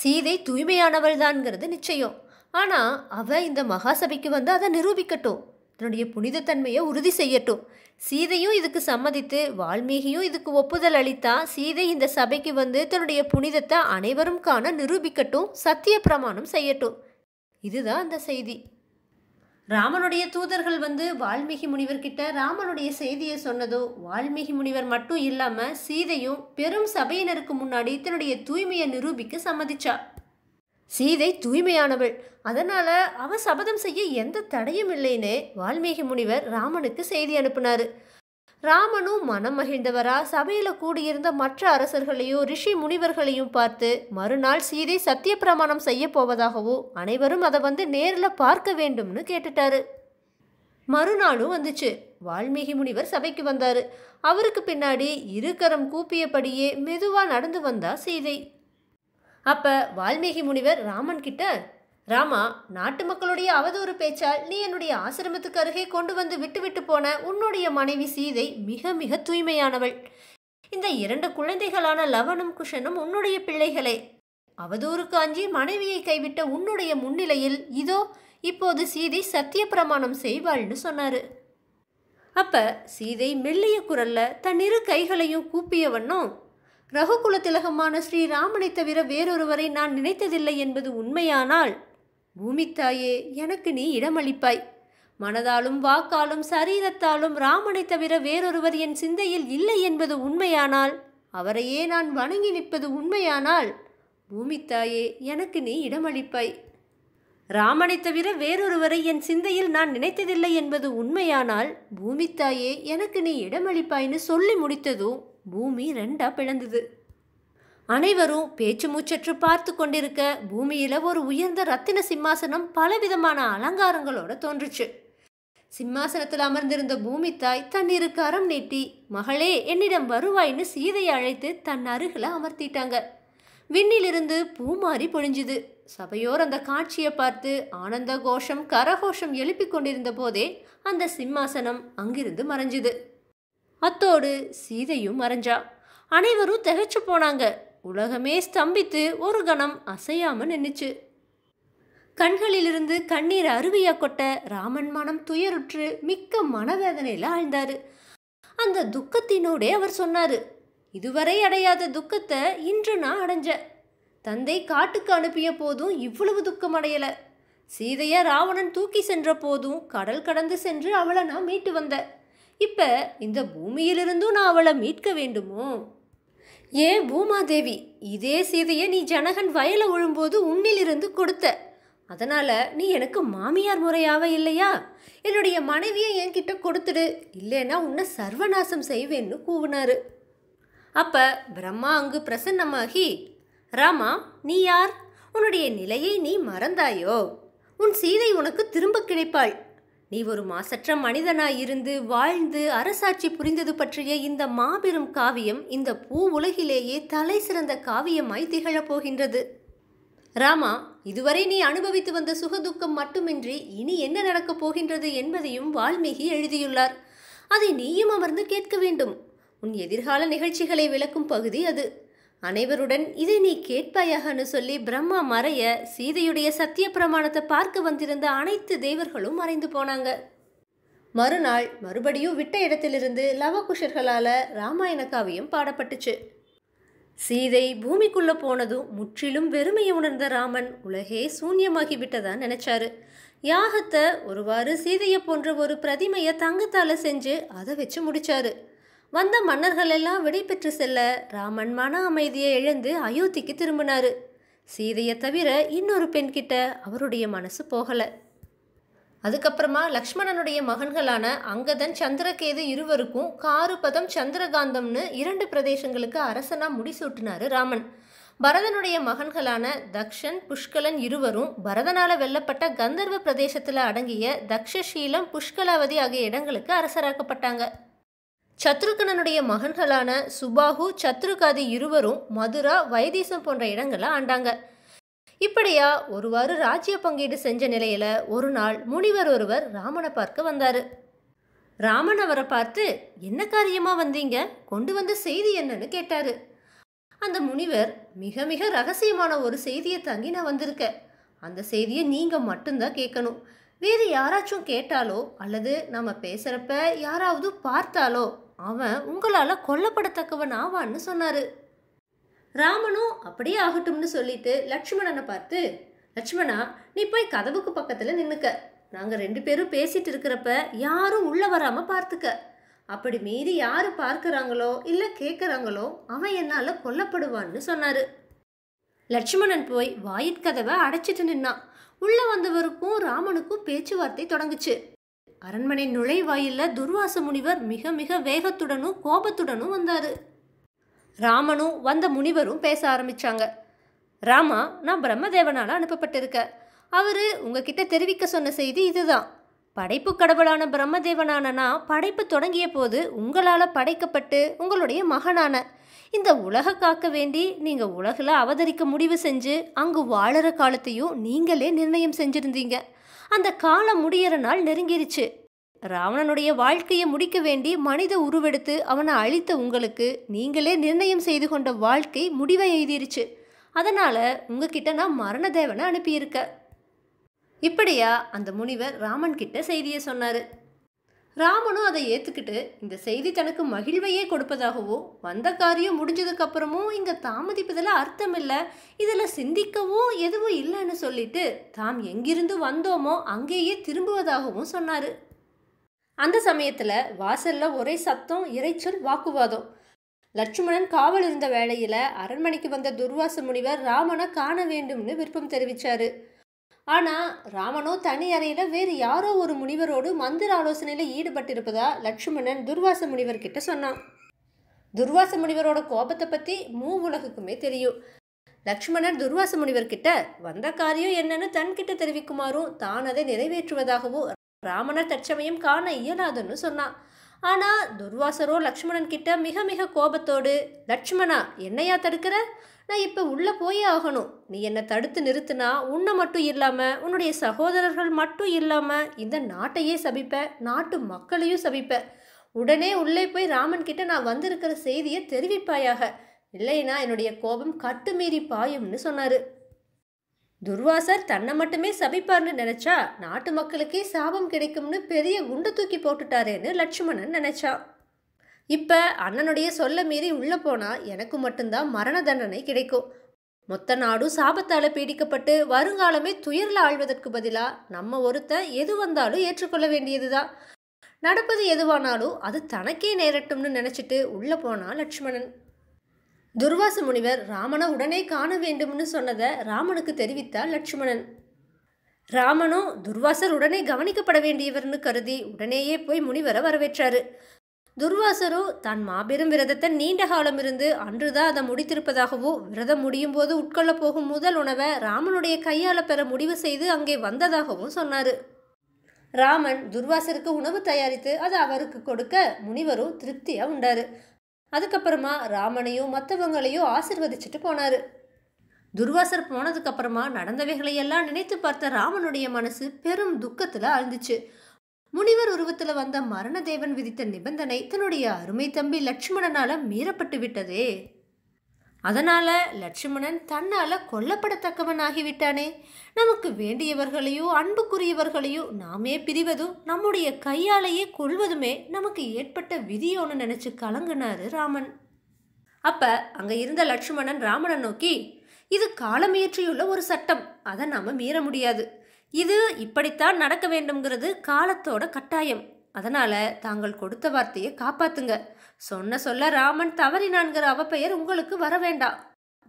சீதை தூய்மையானவள் தான்ங்கிறது நிச்சயம் ஆனால் அவ இந்த மகாசபைக்கு வந்து அதை நிரூபிக்கட்டும் தன்னுடைய புனிதத்தன்மையை உறுதி செய்யட்டும் சீதையும் இதுக்கு சம்மதித்து வால்மீகியும் இதுக்கு ஒப்புதல் அளித்தா சீதை இந்த சபைக்கு வந்து தன்னுடைய புனிதத்தை அனைவரும் காண நிரூபிக்கட்டும் சத்திய பிரமாணம் செய்யட்டும் இதுதான் அந்த செய்தி ராமனுடைய தூதர்கள் வந்து வால்மீகி முனிவர்கிட்ட ராமனுடைய செய்தியை சொன்னதோ வால்மீகி முனிவர் மட்டும் இல்லாமல் சீதையும் பெரும் சபையினருக்கு முன்னாடி தன்னுடைய தூய்மையை நிரூபிக்க சம்மதிச்சா சீதை தூய்மையானவள் அதனால் அவ சபதம் செய்ய எந்த தடையும் இல்லைன்னு வால்மீகி முனிவர் ராமனுக்கு செய்தி அனுப்பினார் ராமனும் மனம் மகிழ்ந்தவரா சபையில் கூடியிருந்த மற்ற அரசர்களையும் ரிஷி முனிவர்களையும் பார்த்து மறுநாள் சீதை சத்திய பிரமாணம் செய்ய போவதாகவும் அனைவரும் அதை வந்து நேரில் பார்க்க வேண்டும்னு கேட்டுட்டாரு மறுநாளும் வந்துச்சு வால்மீகி முனிவர் சபைக்கு வந்தார் அவருக்கு பின்னாடி இருகரம் கூப்பியபடியே மெதுவாக நடந்து வந்தா சீதை அப்போ வால்மீகி முனிவர் ராமன் கிட்ட ராமா நாட்டு மக்களுடைய அவதூறு பேச்சால் நீ என்னுடைய ஆசிரமத்துக்கு அருகே கொண்டு வந்து விட்டுவிட்டு போன உன்னுடைய மனைவி சீதை மிக மிக தூய்மையானவள் இந்த இரண்டு குழந்தைகளான லவனும் குஷனும் உன்னுடைய பிள்ளைகளே அவதூறுக்கு அஞ்சி மனைவியை கைவிட்ட உன்னுடைய முன்னிலையில் இதோ இப்போது சீதை சத்திய பிரமாணம் செய்வாள்னு சொன்னாரு அப்ப சீதை மெல்லிய குரல்ல தன் இரு கைகளையும் கூப்பிய வண்ணம் ரகுகுல திலகமான ஸ்ரீராமனை தவிர வேறொருவரை நான் நினைத்ததில்லை என்பது உண்மையானால் பூமித்தாயே எனக்கு நீ இடமளிப்பாய் மனதாலும் வாக்காலும் சரீரத்தாலும் ராமனை தவிர வேறொருவர் என் சிந்தையில் இல்லை என்பது உண்மையானால் அவரையே நான் வணங்கி நிற்பது உண்மையானால் பூமித்தாயே எனக்கு நீ இடமளிப்பாய் ராமனை தவிர வேறொருவரை என் சிந்தையில் நான் நினைத்ததில்லை என்பது உண்மையானால் பூமித்தாயே எனக்கு நீ இடமளிப்பாய்னு சொல்லி முடித்ததும் பூமி ரெண்டா பிளந்தது அனைவரும் பேச்சு மூச்சற்று பார்த்து கொண்டிருக்க பூமியில ஒரு உயர்ந்த ரத்தின சிம்மாசனம் பலவிதமான அலங்காரங்களோட தோன்றுச்சு சிம்மாசனத்தில் அமர்ந்திருந்த பூமி தாய் தன்னிரு கரம் நீட்டி மகளே என்னிடம் வருவாய்னு சீதையை அழைத்து தன் அருகில் அமர்த்திட்டாங்க விண்ணிலிருந்து பூமாரி பொழிஞ்சுது சபையோர் அந்த காட்சியை பார்த்து ஆனந்த கோஷம் கரகோஷம் எழுப்பிக் கொண்டிருந்த போதே அந்த சிம்மாசனம் அங்கிருந்து மறைஞ்சுது அத்தோடு சீதையும் மறைஞ்சா அனைவரும் திகைச்சு போனாங்க உலகமே ஸ்தம்பித்து ஒரு கணம் அசையாமல் நின்றுச்சு கண்களிலிருந்து கண்ணீர் அருவிய கொட்ட ராமன் மனம் துயருற்று மிக்க மனவேதனையில் ஆழ்ந்தார் அந்த துக்கத்தினோடே அவர் சொன்னார் இதுவரை அடையாத துக்கத்தை இன்று நான் அடைஞ்சேன் தந்தை காட்டுக்கு அனுப்பிய போதும் இவ்வளவு துக்கம் அடையலை சீதையை ராவணன் தூக்கி சென்ற போதும் கடல் கடந்து சென்று அவளை நான் மீட்டு வந்தேன் இப்போ இந்த பூமியிலிருந்தும் நான் அவளை மீட்க வேண்டுமோ ஏன் பூமாதேவி இதே சீதையை நீ ஜனகன் வயலை விழும்போது உன்னிலிருந்து கொடுத்த அதனால் நீ எனக்கு மாமியார் முறையாக இல்லையா என்னுடைய மனைவியை என்கிட்ட கொடுத்துடு இல்லைன்னா உன்னை சர்வநாசம் செய்வேன்னு கூவினாரு அப்போ பிரம்மா அங்கு பிரசன்னமாகி ராமா நீ யார் உன்னுடைய நிலையை நீ மறந்தாயோ உன் சீதை உனக்கு திரும்ப கிடைப்பாள் நீ ஒரு மாசற்ற மனிதனாய் இருந்து வாழ்ந்து அரசாட்சி புரிந்தது பற்றிய இந்த மாபெரும் காவியம் இந்த பூ உலகிலேயே தலை சிறந்த காவியமாய் திகழப்போகின்றது ராமா இதுவரை நீ அனுபவித்து வந்த சுகதுக்கம் மட்டுமின்றி இனி என்ன நடக்கப் போகின்றது என்பதையும் வால்மீகி எழுதியுள்ளார் அதை நீயும் அமர்ந்து கேட்க வேண்டும் உன் எதிர்கால நிகழ்ச்சிகளை விளக்கும் பகுதி அது அனைவருடன் இதை நீ கேட்பாயாகன்னு சொல்லி பிரம்மா மறைய சீதையுடைய சத்திய பிரமாணத்தை பார்க்க வந்திருந்த அனைத்து தேவர்களும் மறைந்து போனாங்க மறுநாள் மறுபடியும் விட்ட இடத்திலிருந்து லவகுஷர்களால் ராமாயண காவியம் பாடப்பட்டுச்சு சீதை பூமிக்குள்ளே போனதும் முற்றிலும் வெறுமையை உணர்ந்த ராமன் உலகே சூன்யமாகி விட்டதான் நினைச்சாரு யாகத்தை ஒருவாறு சீதையை போன்ற ஒரு பிரதிமையை தங்கத்தால் செஞ்சு அதை வச்சு முடிச்சாரு வந்த எல்லாம் விடை பெற்று செல்ல ராமன் மன அமைதியை இழந்து அயோத்திக்கு திரும்பினாரு சீதையை தவிர இன்னொரு பெண்கிட்ட அவருடைய மனசு போகலை அதுக்கப்புறமா லக்ஷ்மணனுடைய மகன்களான அங்கதன் சந்திரகேது இருவருக்கும் காருபதம் சந்திரகாந்தம்னு இரண்டு பிரதேசங்களுக்கு அரசனா முடிசூட்டினாரு ராமன் பரதனுடைய மகன்களான தக்ஷன் புஷ்கலன் இருவரும் பரதனால வெல்லப்பட்ட கந்தர்வ பிரதேசத்தில் அடங்கிய தக்ஷீலம் புஷ்கலாவதி ஆகிய இடங்களுக்கு அரசராக்கப்பட்டாங்க சத்ருகனனுடைய மகன்களான சுபாகு சத்ருகாதி இருவரும் மதுரா வைதீசம் போன்ற இடங்களை ஆண்டாங்க இப்படியா ஒருவாறு ராஜ்ய பங்கீடு செஞ்ச நிலையில ஒரு நாள் முனிவர் ஒருவர் ராமனை பார்க்க வந்தாரு ராமன் அவரை பார்த்து என்ன காரியமா வந்தீங்க கொண்டு வந்த செய்தி என்னன்னு கேட்டாரு அந்த முனிவர் மிக மிக ரகசியமான ஒரு செய்தியை தங்கி நான் வந்திருக்கேன் அந்த செய்தியை நீங்கள் மட்டும்தான் கேட்கணும் வேறு யாராச்சும் கேட்டாலோ அல்லது நம்ம பேசுகிறப்ப யாராவது பார்த்தாலோ அவன் உங்களால் கொல்லப்படத்தக்கவன் ஆவான்னு சொன்னார் ராமனும் அப்படியே ஆகட்டும்னு சொல்லிட்டு லக்ஷ்மணனை பார்த்து லக்ஷ்மணா நீ போய் கதவுக்கு பக்கத்தில் நின்றுக்க நாங்கள் ரெண்டு பேரும் பேசிட்டு இருக்கிறப்ப யாரும் உள்ளே வராமல் பார்த்துக்க அப்படி மீறி யார் பார்க்குறாங்களோ இல்லை கேட்குறாங்களோ அவன் என்னால் கொல்லப்படுவான்னு சொன்னார் லட்சுமணன் போய் வாயிற்கதவை அடைச்சிட்டு நின்னான் உள்ளே வந்தவருக்கும் ராமனுக்கும் பேச்சுவார்த்தை தொடங்குச்சு அரண்மனை நுழைவாயிலில் துர்வாச முனிவர் மிக மிக வேகத்துடனும் கோபத்துடனும் வந்தார் ராமனும் வந்த முனிவரும் பேச ஆரம்பித்தாங்க ராமா நான் பிரம்மதேவனால் அனுப்பப்பட்டிருக்கேன் அவர் உங்ககிட்ட தெரிவிக்க சொன்ன செய்தி இதுதான் படைப்பு கடவுளான நான் படைப்பு தொடங்கிய போது உங்களால் படைக்கப்பட்டு உங்களுடைய மகனான இந்த உலக காக்க வேண்டி நீங்கள் உலகில் அவதரிக்க முடிவு செஞ்சு அங்கு வாழற காலத்தையும் நீங்களே நிர்ணயம் செஞ்சுருந்தீங்க அந்த காலம் முடியற நாள் நெருங்கிருச்சு ராவணனுடைய வாழ்க்கையை முடிக்க வேண்டி மனித உருவெடுத்து அவனை அழித்த உங்களுக்கு நீங்களே நிர்ணயம் செய்து கொண்ட வாழ்க்கை முடிவை எழுதிருச்சு அதனால் உங்ககிட்ட நான் தேவனை அனுப்பியிருக்க இப்படியா அந்த முனிவர் ராமன் கிட்ட செய்தியை சொன்னார் ராமனும் அதை ஏற்றுக்கிட்டு இந்த செய்தி தனக்கு மகிழ்வையே கொடுப்பதாகவோ வந்த காரியம் முடிஞ்சதுக்கப்புறமும் இங்கே தாமதிப்பதில் அர்த்தம் இல்லை இதில் சிந்திக்கவும் எதுவும் இல்லைன்னு சொல்லிட்டு தாம் எங்கிருந்து வந்தோமோ அங்கேயே திரும்புவதாகவும் சொன்னார் அந்த சமயத்தில் வாசலில் ஒரே சத்தம் இறைச்சல் வாக்குவாதம் லட்சுமணன் காவல் இருந்த வேளையில் அரண்மனைக்கு வந்த துர்வாச முனிவர் ராமனை காண வேண்டும்னு விருப்பம் தெரிவித்தார் ஆனால் ராமனோ தனி அறையில் வேறு யாரோ ஒரு முனிவரோடு மந்திர ஆலோசனையில் ஈடுபட்டிருப்பதா லட்சுமணன் துர்வாச முனிவர் கிட்ட சொன்னான் துர்வாச முனிவரோட கோபத்தை பற்றி மூ உலகுக்குமே தெரியும் லக்ஷ்மணன் துர்வாச முனிவர்கிட்ட வந்த காரியம் என்னன்னு தன்கிட்ட தெரிவிக்குமாறும் தான் அதை நிறைவேற்றுவதாகவும் ராமனர் தற்சமயம் காண இயலாதுன்னு சொன்னான் ஆனால் துர்வாசரோ லக்ஷ்மணன் கிட்ட மிக மிக கோபத்தோடு லட்சுமணா என்னையா தடுக்கிற நான் இப்போ உள்ளே போயே ஆகணும் நீ என்னை தடுத்து நிறுத்தினா உன்னை மட்டும் இல்லாமல் உன்னுடைய சகோதரர்கள் மட்டும் இல்லாமல் இந்த நாட்டையே சபிப்ப நாட்டு மக்களையும் சபிப்ப உடனே உள்ளே போய் ராமன் கிட்ட நான் வந்திருக்கிற செய்தியை தெரிவிப்பாயாக இல்லைன்னா என்னுடைய கோபம் கட்டுமீறி பாயும்னு சொன்னார் துர்வாசர் தன்னை மட்டுமே சபிப்பார்னு நினைச்சா நாட்டு மக்களுக்கே சாபம் கிடைக்கும்னு பெரிய குண்டு தூக்கி போட்டுட்டாரேன்னு லட்சுமணன் நினைச்சான் இப்போ அண்ணனுடைய சொல்ல மீறி உள்ளே போனால் எனக்கு மட்டும்தான் மரண தண்டனை கிடைக்கும் மொத்த நாடும் சாபத்தால் பீடிக்கப்பட்டு வருங்காலமே துயரில் ஆழ்வதற்கு பதிலாக நம்ம ஒருத்தன் எது வந்தாலும் ஏற்றுக்கொள்ள வேண்டியதுதான் நடப்பது எதுவானாலும் அது தனக்கே நேரட்டும்னு நினச்சிட்டு உள்ளே போனால் லட்சுமணன் துர்வாச முனிவர் ராமனை உடனே காண வேண்டும்னு சொன்னதை ராமனுக்கு தெரிவித்தார் லட்சுமணன் ராமனும் துர்வாசர் உடனே கவனிக்கப்பட வேண்டியவர்னு கருதி உடனேயே போய் முனிவரை வரவேற்றாரு துர்வாசரோ தான் மாபெரும் விரதத்தை நீண்ட காலம் இருந்து அன்றுதான் அதை முடித்திருப்பதாகவோ விரதம் முடியும் போது உட்கொள்ள போகும் முதல் உணவை ராமனுடைய கையால் பெற முடிவு செய்து அங்கே வந்ததாகவும் சொன்னார் ராமன் துர்வாசருக்கு உணவு தயாரித்து அதை அவருக்கு கொடுக்க முனிவரும் திருப்தியாக உண்டாரு அதுக்கப்புறமா ராமனையும் மற்றவங்களையும் ஆசிர்வதிச்சுட்டு போனார் துர்வாசர் போனதுக்கப்புறமா நடந்தவைகளை எல்லாம் நினைத்து பார்த்த ராமனுடைய மனசு பெரும் துக்கத்தில் அழுந்துச்சு முனிவர் உருவத்தில் வந்த தேவன் விதித்த நிபந்தனை தன்னுடைய அருமை தம்பி லட்சுமணனால் மீறப்பட்டு விட்டதே அதனால் லட்சுமணன் தன்னால் கொல்லப்படத்தக்கவன் ஆகிவிட்டானே நமக்கு வேண்டியவர்களையோ அன்புக்குரியவர்களையோ நாமே பிரிவதும் நம்முடைய கையாலேயே கொள்வதுமே நமக்கு ஏற்பட்ட விதியோன்னு நினச்சி கலங்குனாரு ராமன் அப்போ அங்கே இருந்த லட்சுமணன் ராமனை நோக்கி இது காலமியற்றியுள்ள ஒரு சட்டம் அதை நாம் மீற முடியாது இது இப்படித்தான் நடக்க வேண்டும்ங்கிறது காலத்தோட கட்டாயம் அதனால் தாங்கள் கொடுத்த வார்த்தையை காப்பாத்துங்க சொன்ன சொல்ல ராமன் தவறினான்கிற அவப்பெயர் உங்களுக்கு வர வேண்டாம்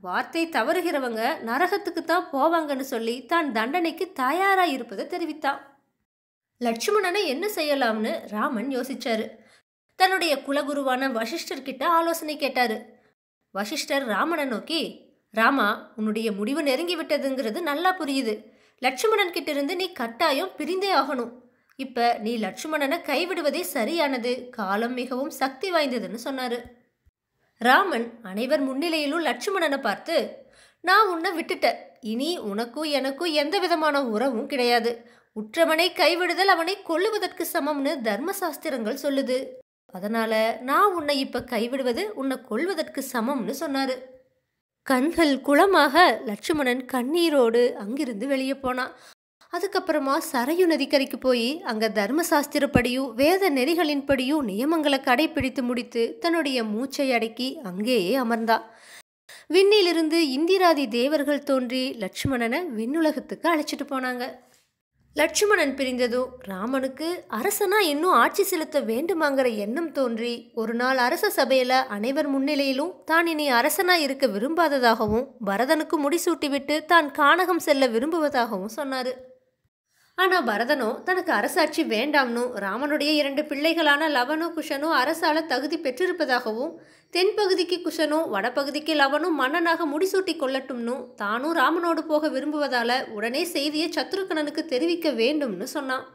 வார்த்தை தவறுகிறவங்க நரகத்துக்கு தான் போவாங்கன்னு சொல்லி தான் தண்டனைக்கு தயாராக இருப்பதை தெரிவித்தான் லட்சுமணனை என்ன செய்யலாம்னு ராமன் யோசிச்சாரு தன்னுடைய குலகுருவான வசிஷ்டர்கிட்ட ஆலோசனை கேட்டாரு வசிஷ்டர் ராமனை நோக்கி ராமா உன்னுடைய முடிவு நெருங்கி விட்டதுங்கிறது நல்லா புரியுது லட்சுமணன் கிட்டிருந்து நீ கட்டாயம் பிரிந்தே ஆகணும் இப்போ நீ லட்சுமணனை கைவிடுவதே சரியானது காலம் மிகவும் சக்தி வாய்ந்ததுன்னு சொன்னார் ராமன் அனைவர் முன்னிலையிலும் லட்சுமணனை பார்த்து நான் உன்னை விட்டுட்டேன் இனி உனக்கும் எனக்கும் எந்த விதமான உறவும் கிடையாது உற்றவனை கைவிடுதல் அவனை கொல்லுவதற்கு சமம்னு தர்ம சாஸ்திரங்கள் சொல்லுது அதனால நான் உன்னை இப்ப கைவிடுவது உன்னை கொல்வதற்கு சமம்னு சொன்னாரு கண்கள் குளமாக லட்சுமணன் கண்ணீரோடு அங்கிருந்து வெளியே போனான் அதுக்கப்புறமா சரையு நதிக்கரைக்கு போய் அங்கே தர்மசாஸ்திரப்படியும் வேத நெறிகளின்படியும் நியமங்களை கடைபிடித்து முடித்து தன்னுடைய மூச்சை அடக்கி அங்கேயே அமர்ந்தா விண்ணிலிருந்து இந்திராதி தேவர்கள் தோன்றி லட்சுமணனை விண்ணுலகத்துக்கு அழைச்சிட்டு போனாங்க லட்சுமணன் பிரிந்ததோ ராமனுக்கு அரசனா இன்னும் ஆட்சி செலுத்த வேண்டுமாங்கிற எண்ணம் தோன்றி ஒரு நாள் அரச சபையில அனைவர் முன்னிலையிலும் தான் இனி அரசனா இருக்க விரும்பாததாகவும் பரதனுக்கு முடிசூட்டிவிட்டு தான் கானகம் செல்ல விரும்புவதாகவும் சொன்னாரு ஆனால் பரதனோ தனக்கு அரசாட்சி வேண்டாம்னு ராமனுடைய இரண்டு பிள்ளைகளான லவனோ குஷனோ அரசால தகுதி பெற்றிருப்பதாகவும் தென்பகுதிக்கு குஷனோ வடபகுதிக்கு லவனும் மன்னனாக முடிசூட்டி கொள்ளட்டும்னு தானும் ராமனோடு போக விரும்புவதால் உடனே செய்தியை சத்ருக்கணனுக்கு தெரிவிக்க வேண்டும்னு சொன்னான்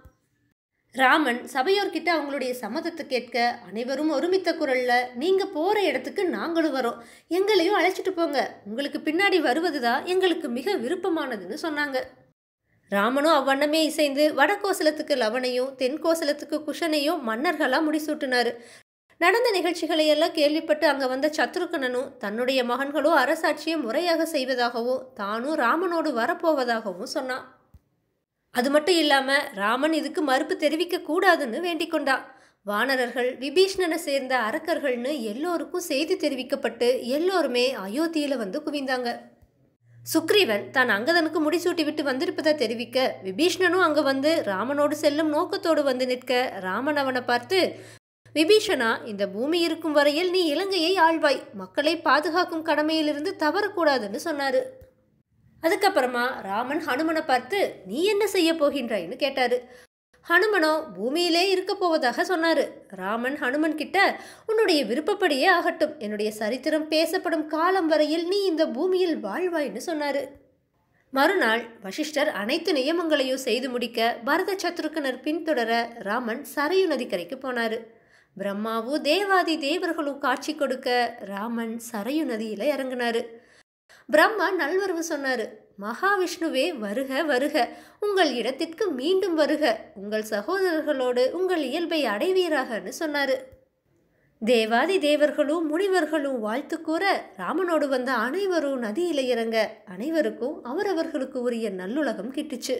ராமன் சபையோர்கிட்ட அவங்களுடைய சம்மதத்தை கேட்க அனைவரும் ஒருமித்த குரல்ல நீங்க போற இடத்துக்கு நாங்களும் வரோம் எங்களையும் அழைச்சிட்டு போங்க உங்களுக்கு பின்னாடி வருவது தான் எங்களுக்கு மிக விருப்பமானதுன்னு சொன்னாங்க ராமனும் அவ்வண்ணமே இசைந்து வடகோசலத்துக்கு லவனையும் தென்கோசலத்துக்கு குஷனையும் மன்னர்களாக முடிசூட்டினார் நடந்த நிகழ்ச்சிகளை எல்லாம் கேள்விப்பட்டு அங்க வந்த சத்ருகனனும் தன்னுடைய மகன்களும் அரசாட்சியை முறையாக செய்வதாகவும் தானும் ராமனோடு வரப்போவதாகவும் சொன்னான் அது மட்டும் இல்லாம ராமன் இதுக்கு மறுப்பு தெரிவிக்க கூடாதுன்னு வேண்டிக் வானரர்கள் விபீஷ்ணனை சேர்ந்த அரக்கர்கள்னு எல்லோருக்கும் செய்தி தெரிவிக்கப்பட்டு எல்லோருமே அயோத்தியில வந்து குவிந்தாங்க சுக்ரீவன் தான் அங்கதனுக்கு முடிசூட்டி விட்டு வந்திருப்பதை தெரிவிக்க விபீஷ்ணனும் அங்கே வந்து ராமனோடு செல்லும் நோக்கத்தோடு வந்து நிற்க ராமன் அவனை பார்த்து விபீஷனா இந்த பூமி இருக்கும் வரையில் நீ இலங்கையை ஆழ்வாய் மக்களை பாதுகாக்கும் கடமையிலிருந்து தவறக்கூடாதுன்னு சொன்னார் அதுக்கப்புறமா ராமன் ஹனுமனை பார்த்து நீ என்ன செய்ய போகின்றாய்ன்னு கேட்டார் ஹனுமனோ பூமியிலே இருக்க போவதாக சொன்னார் ராமன் ஹனுமன் கிட்ட உன்னுடைய விருப்பப்படியே ஆகட்டும் என்னுடைய சரித்திரம் பேசப்படும் காலம் வரையில் நீ இந்த பூமியில் வாழ்வாய்னு சொன்னார் மறுநாள் வசிஷ்டர் அனைத்து நியமங்களையும் செய்து முடிக்க பரத சத்ருக்கனர் பின்தொடர ராமன் சரையு நதிக்கரைக்கு போனார் பிரம்மாவும் தேவாதி தேவர்களும் காட்சி கொடுக்க ராமன் சரையு நதியில் இறங்கினாரு பிரம்மா நல்வரவு சொன்னார் மகாவிஷ்ணுவே வருக வருக உங்கள் இடத்திற்கு மீண்டும் வருக உங்கள் சகோதரர்களோடு உங்கள் இயல்பை அடைவீராகன்னு சொன்னார் தேவாதி தேவர்களும் முனிவர்களும் வாழ்த்து கூற ராமனோடு வந்த அனைவரும் நதியில இறங்க அனைவருக்கும் அவரவர்களுக்கு உரிய நல்லுலகம் கிட்டுச்சு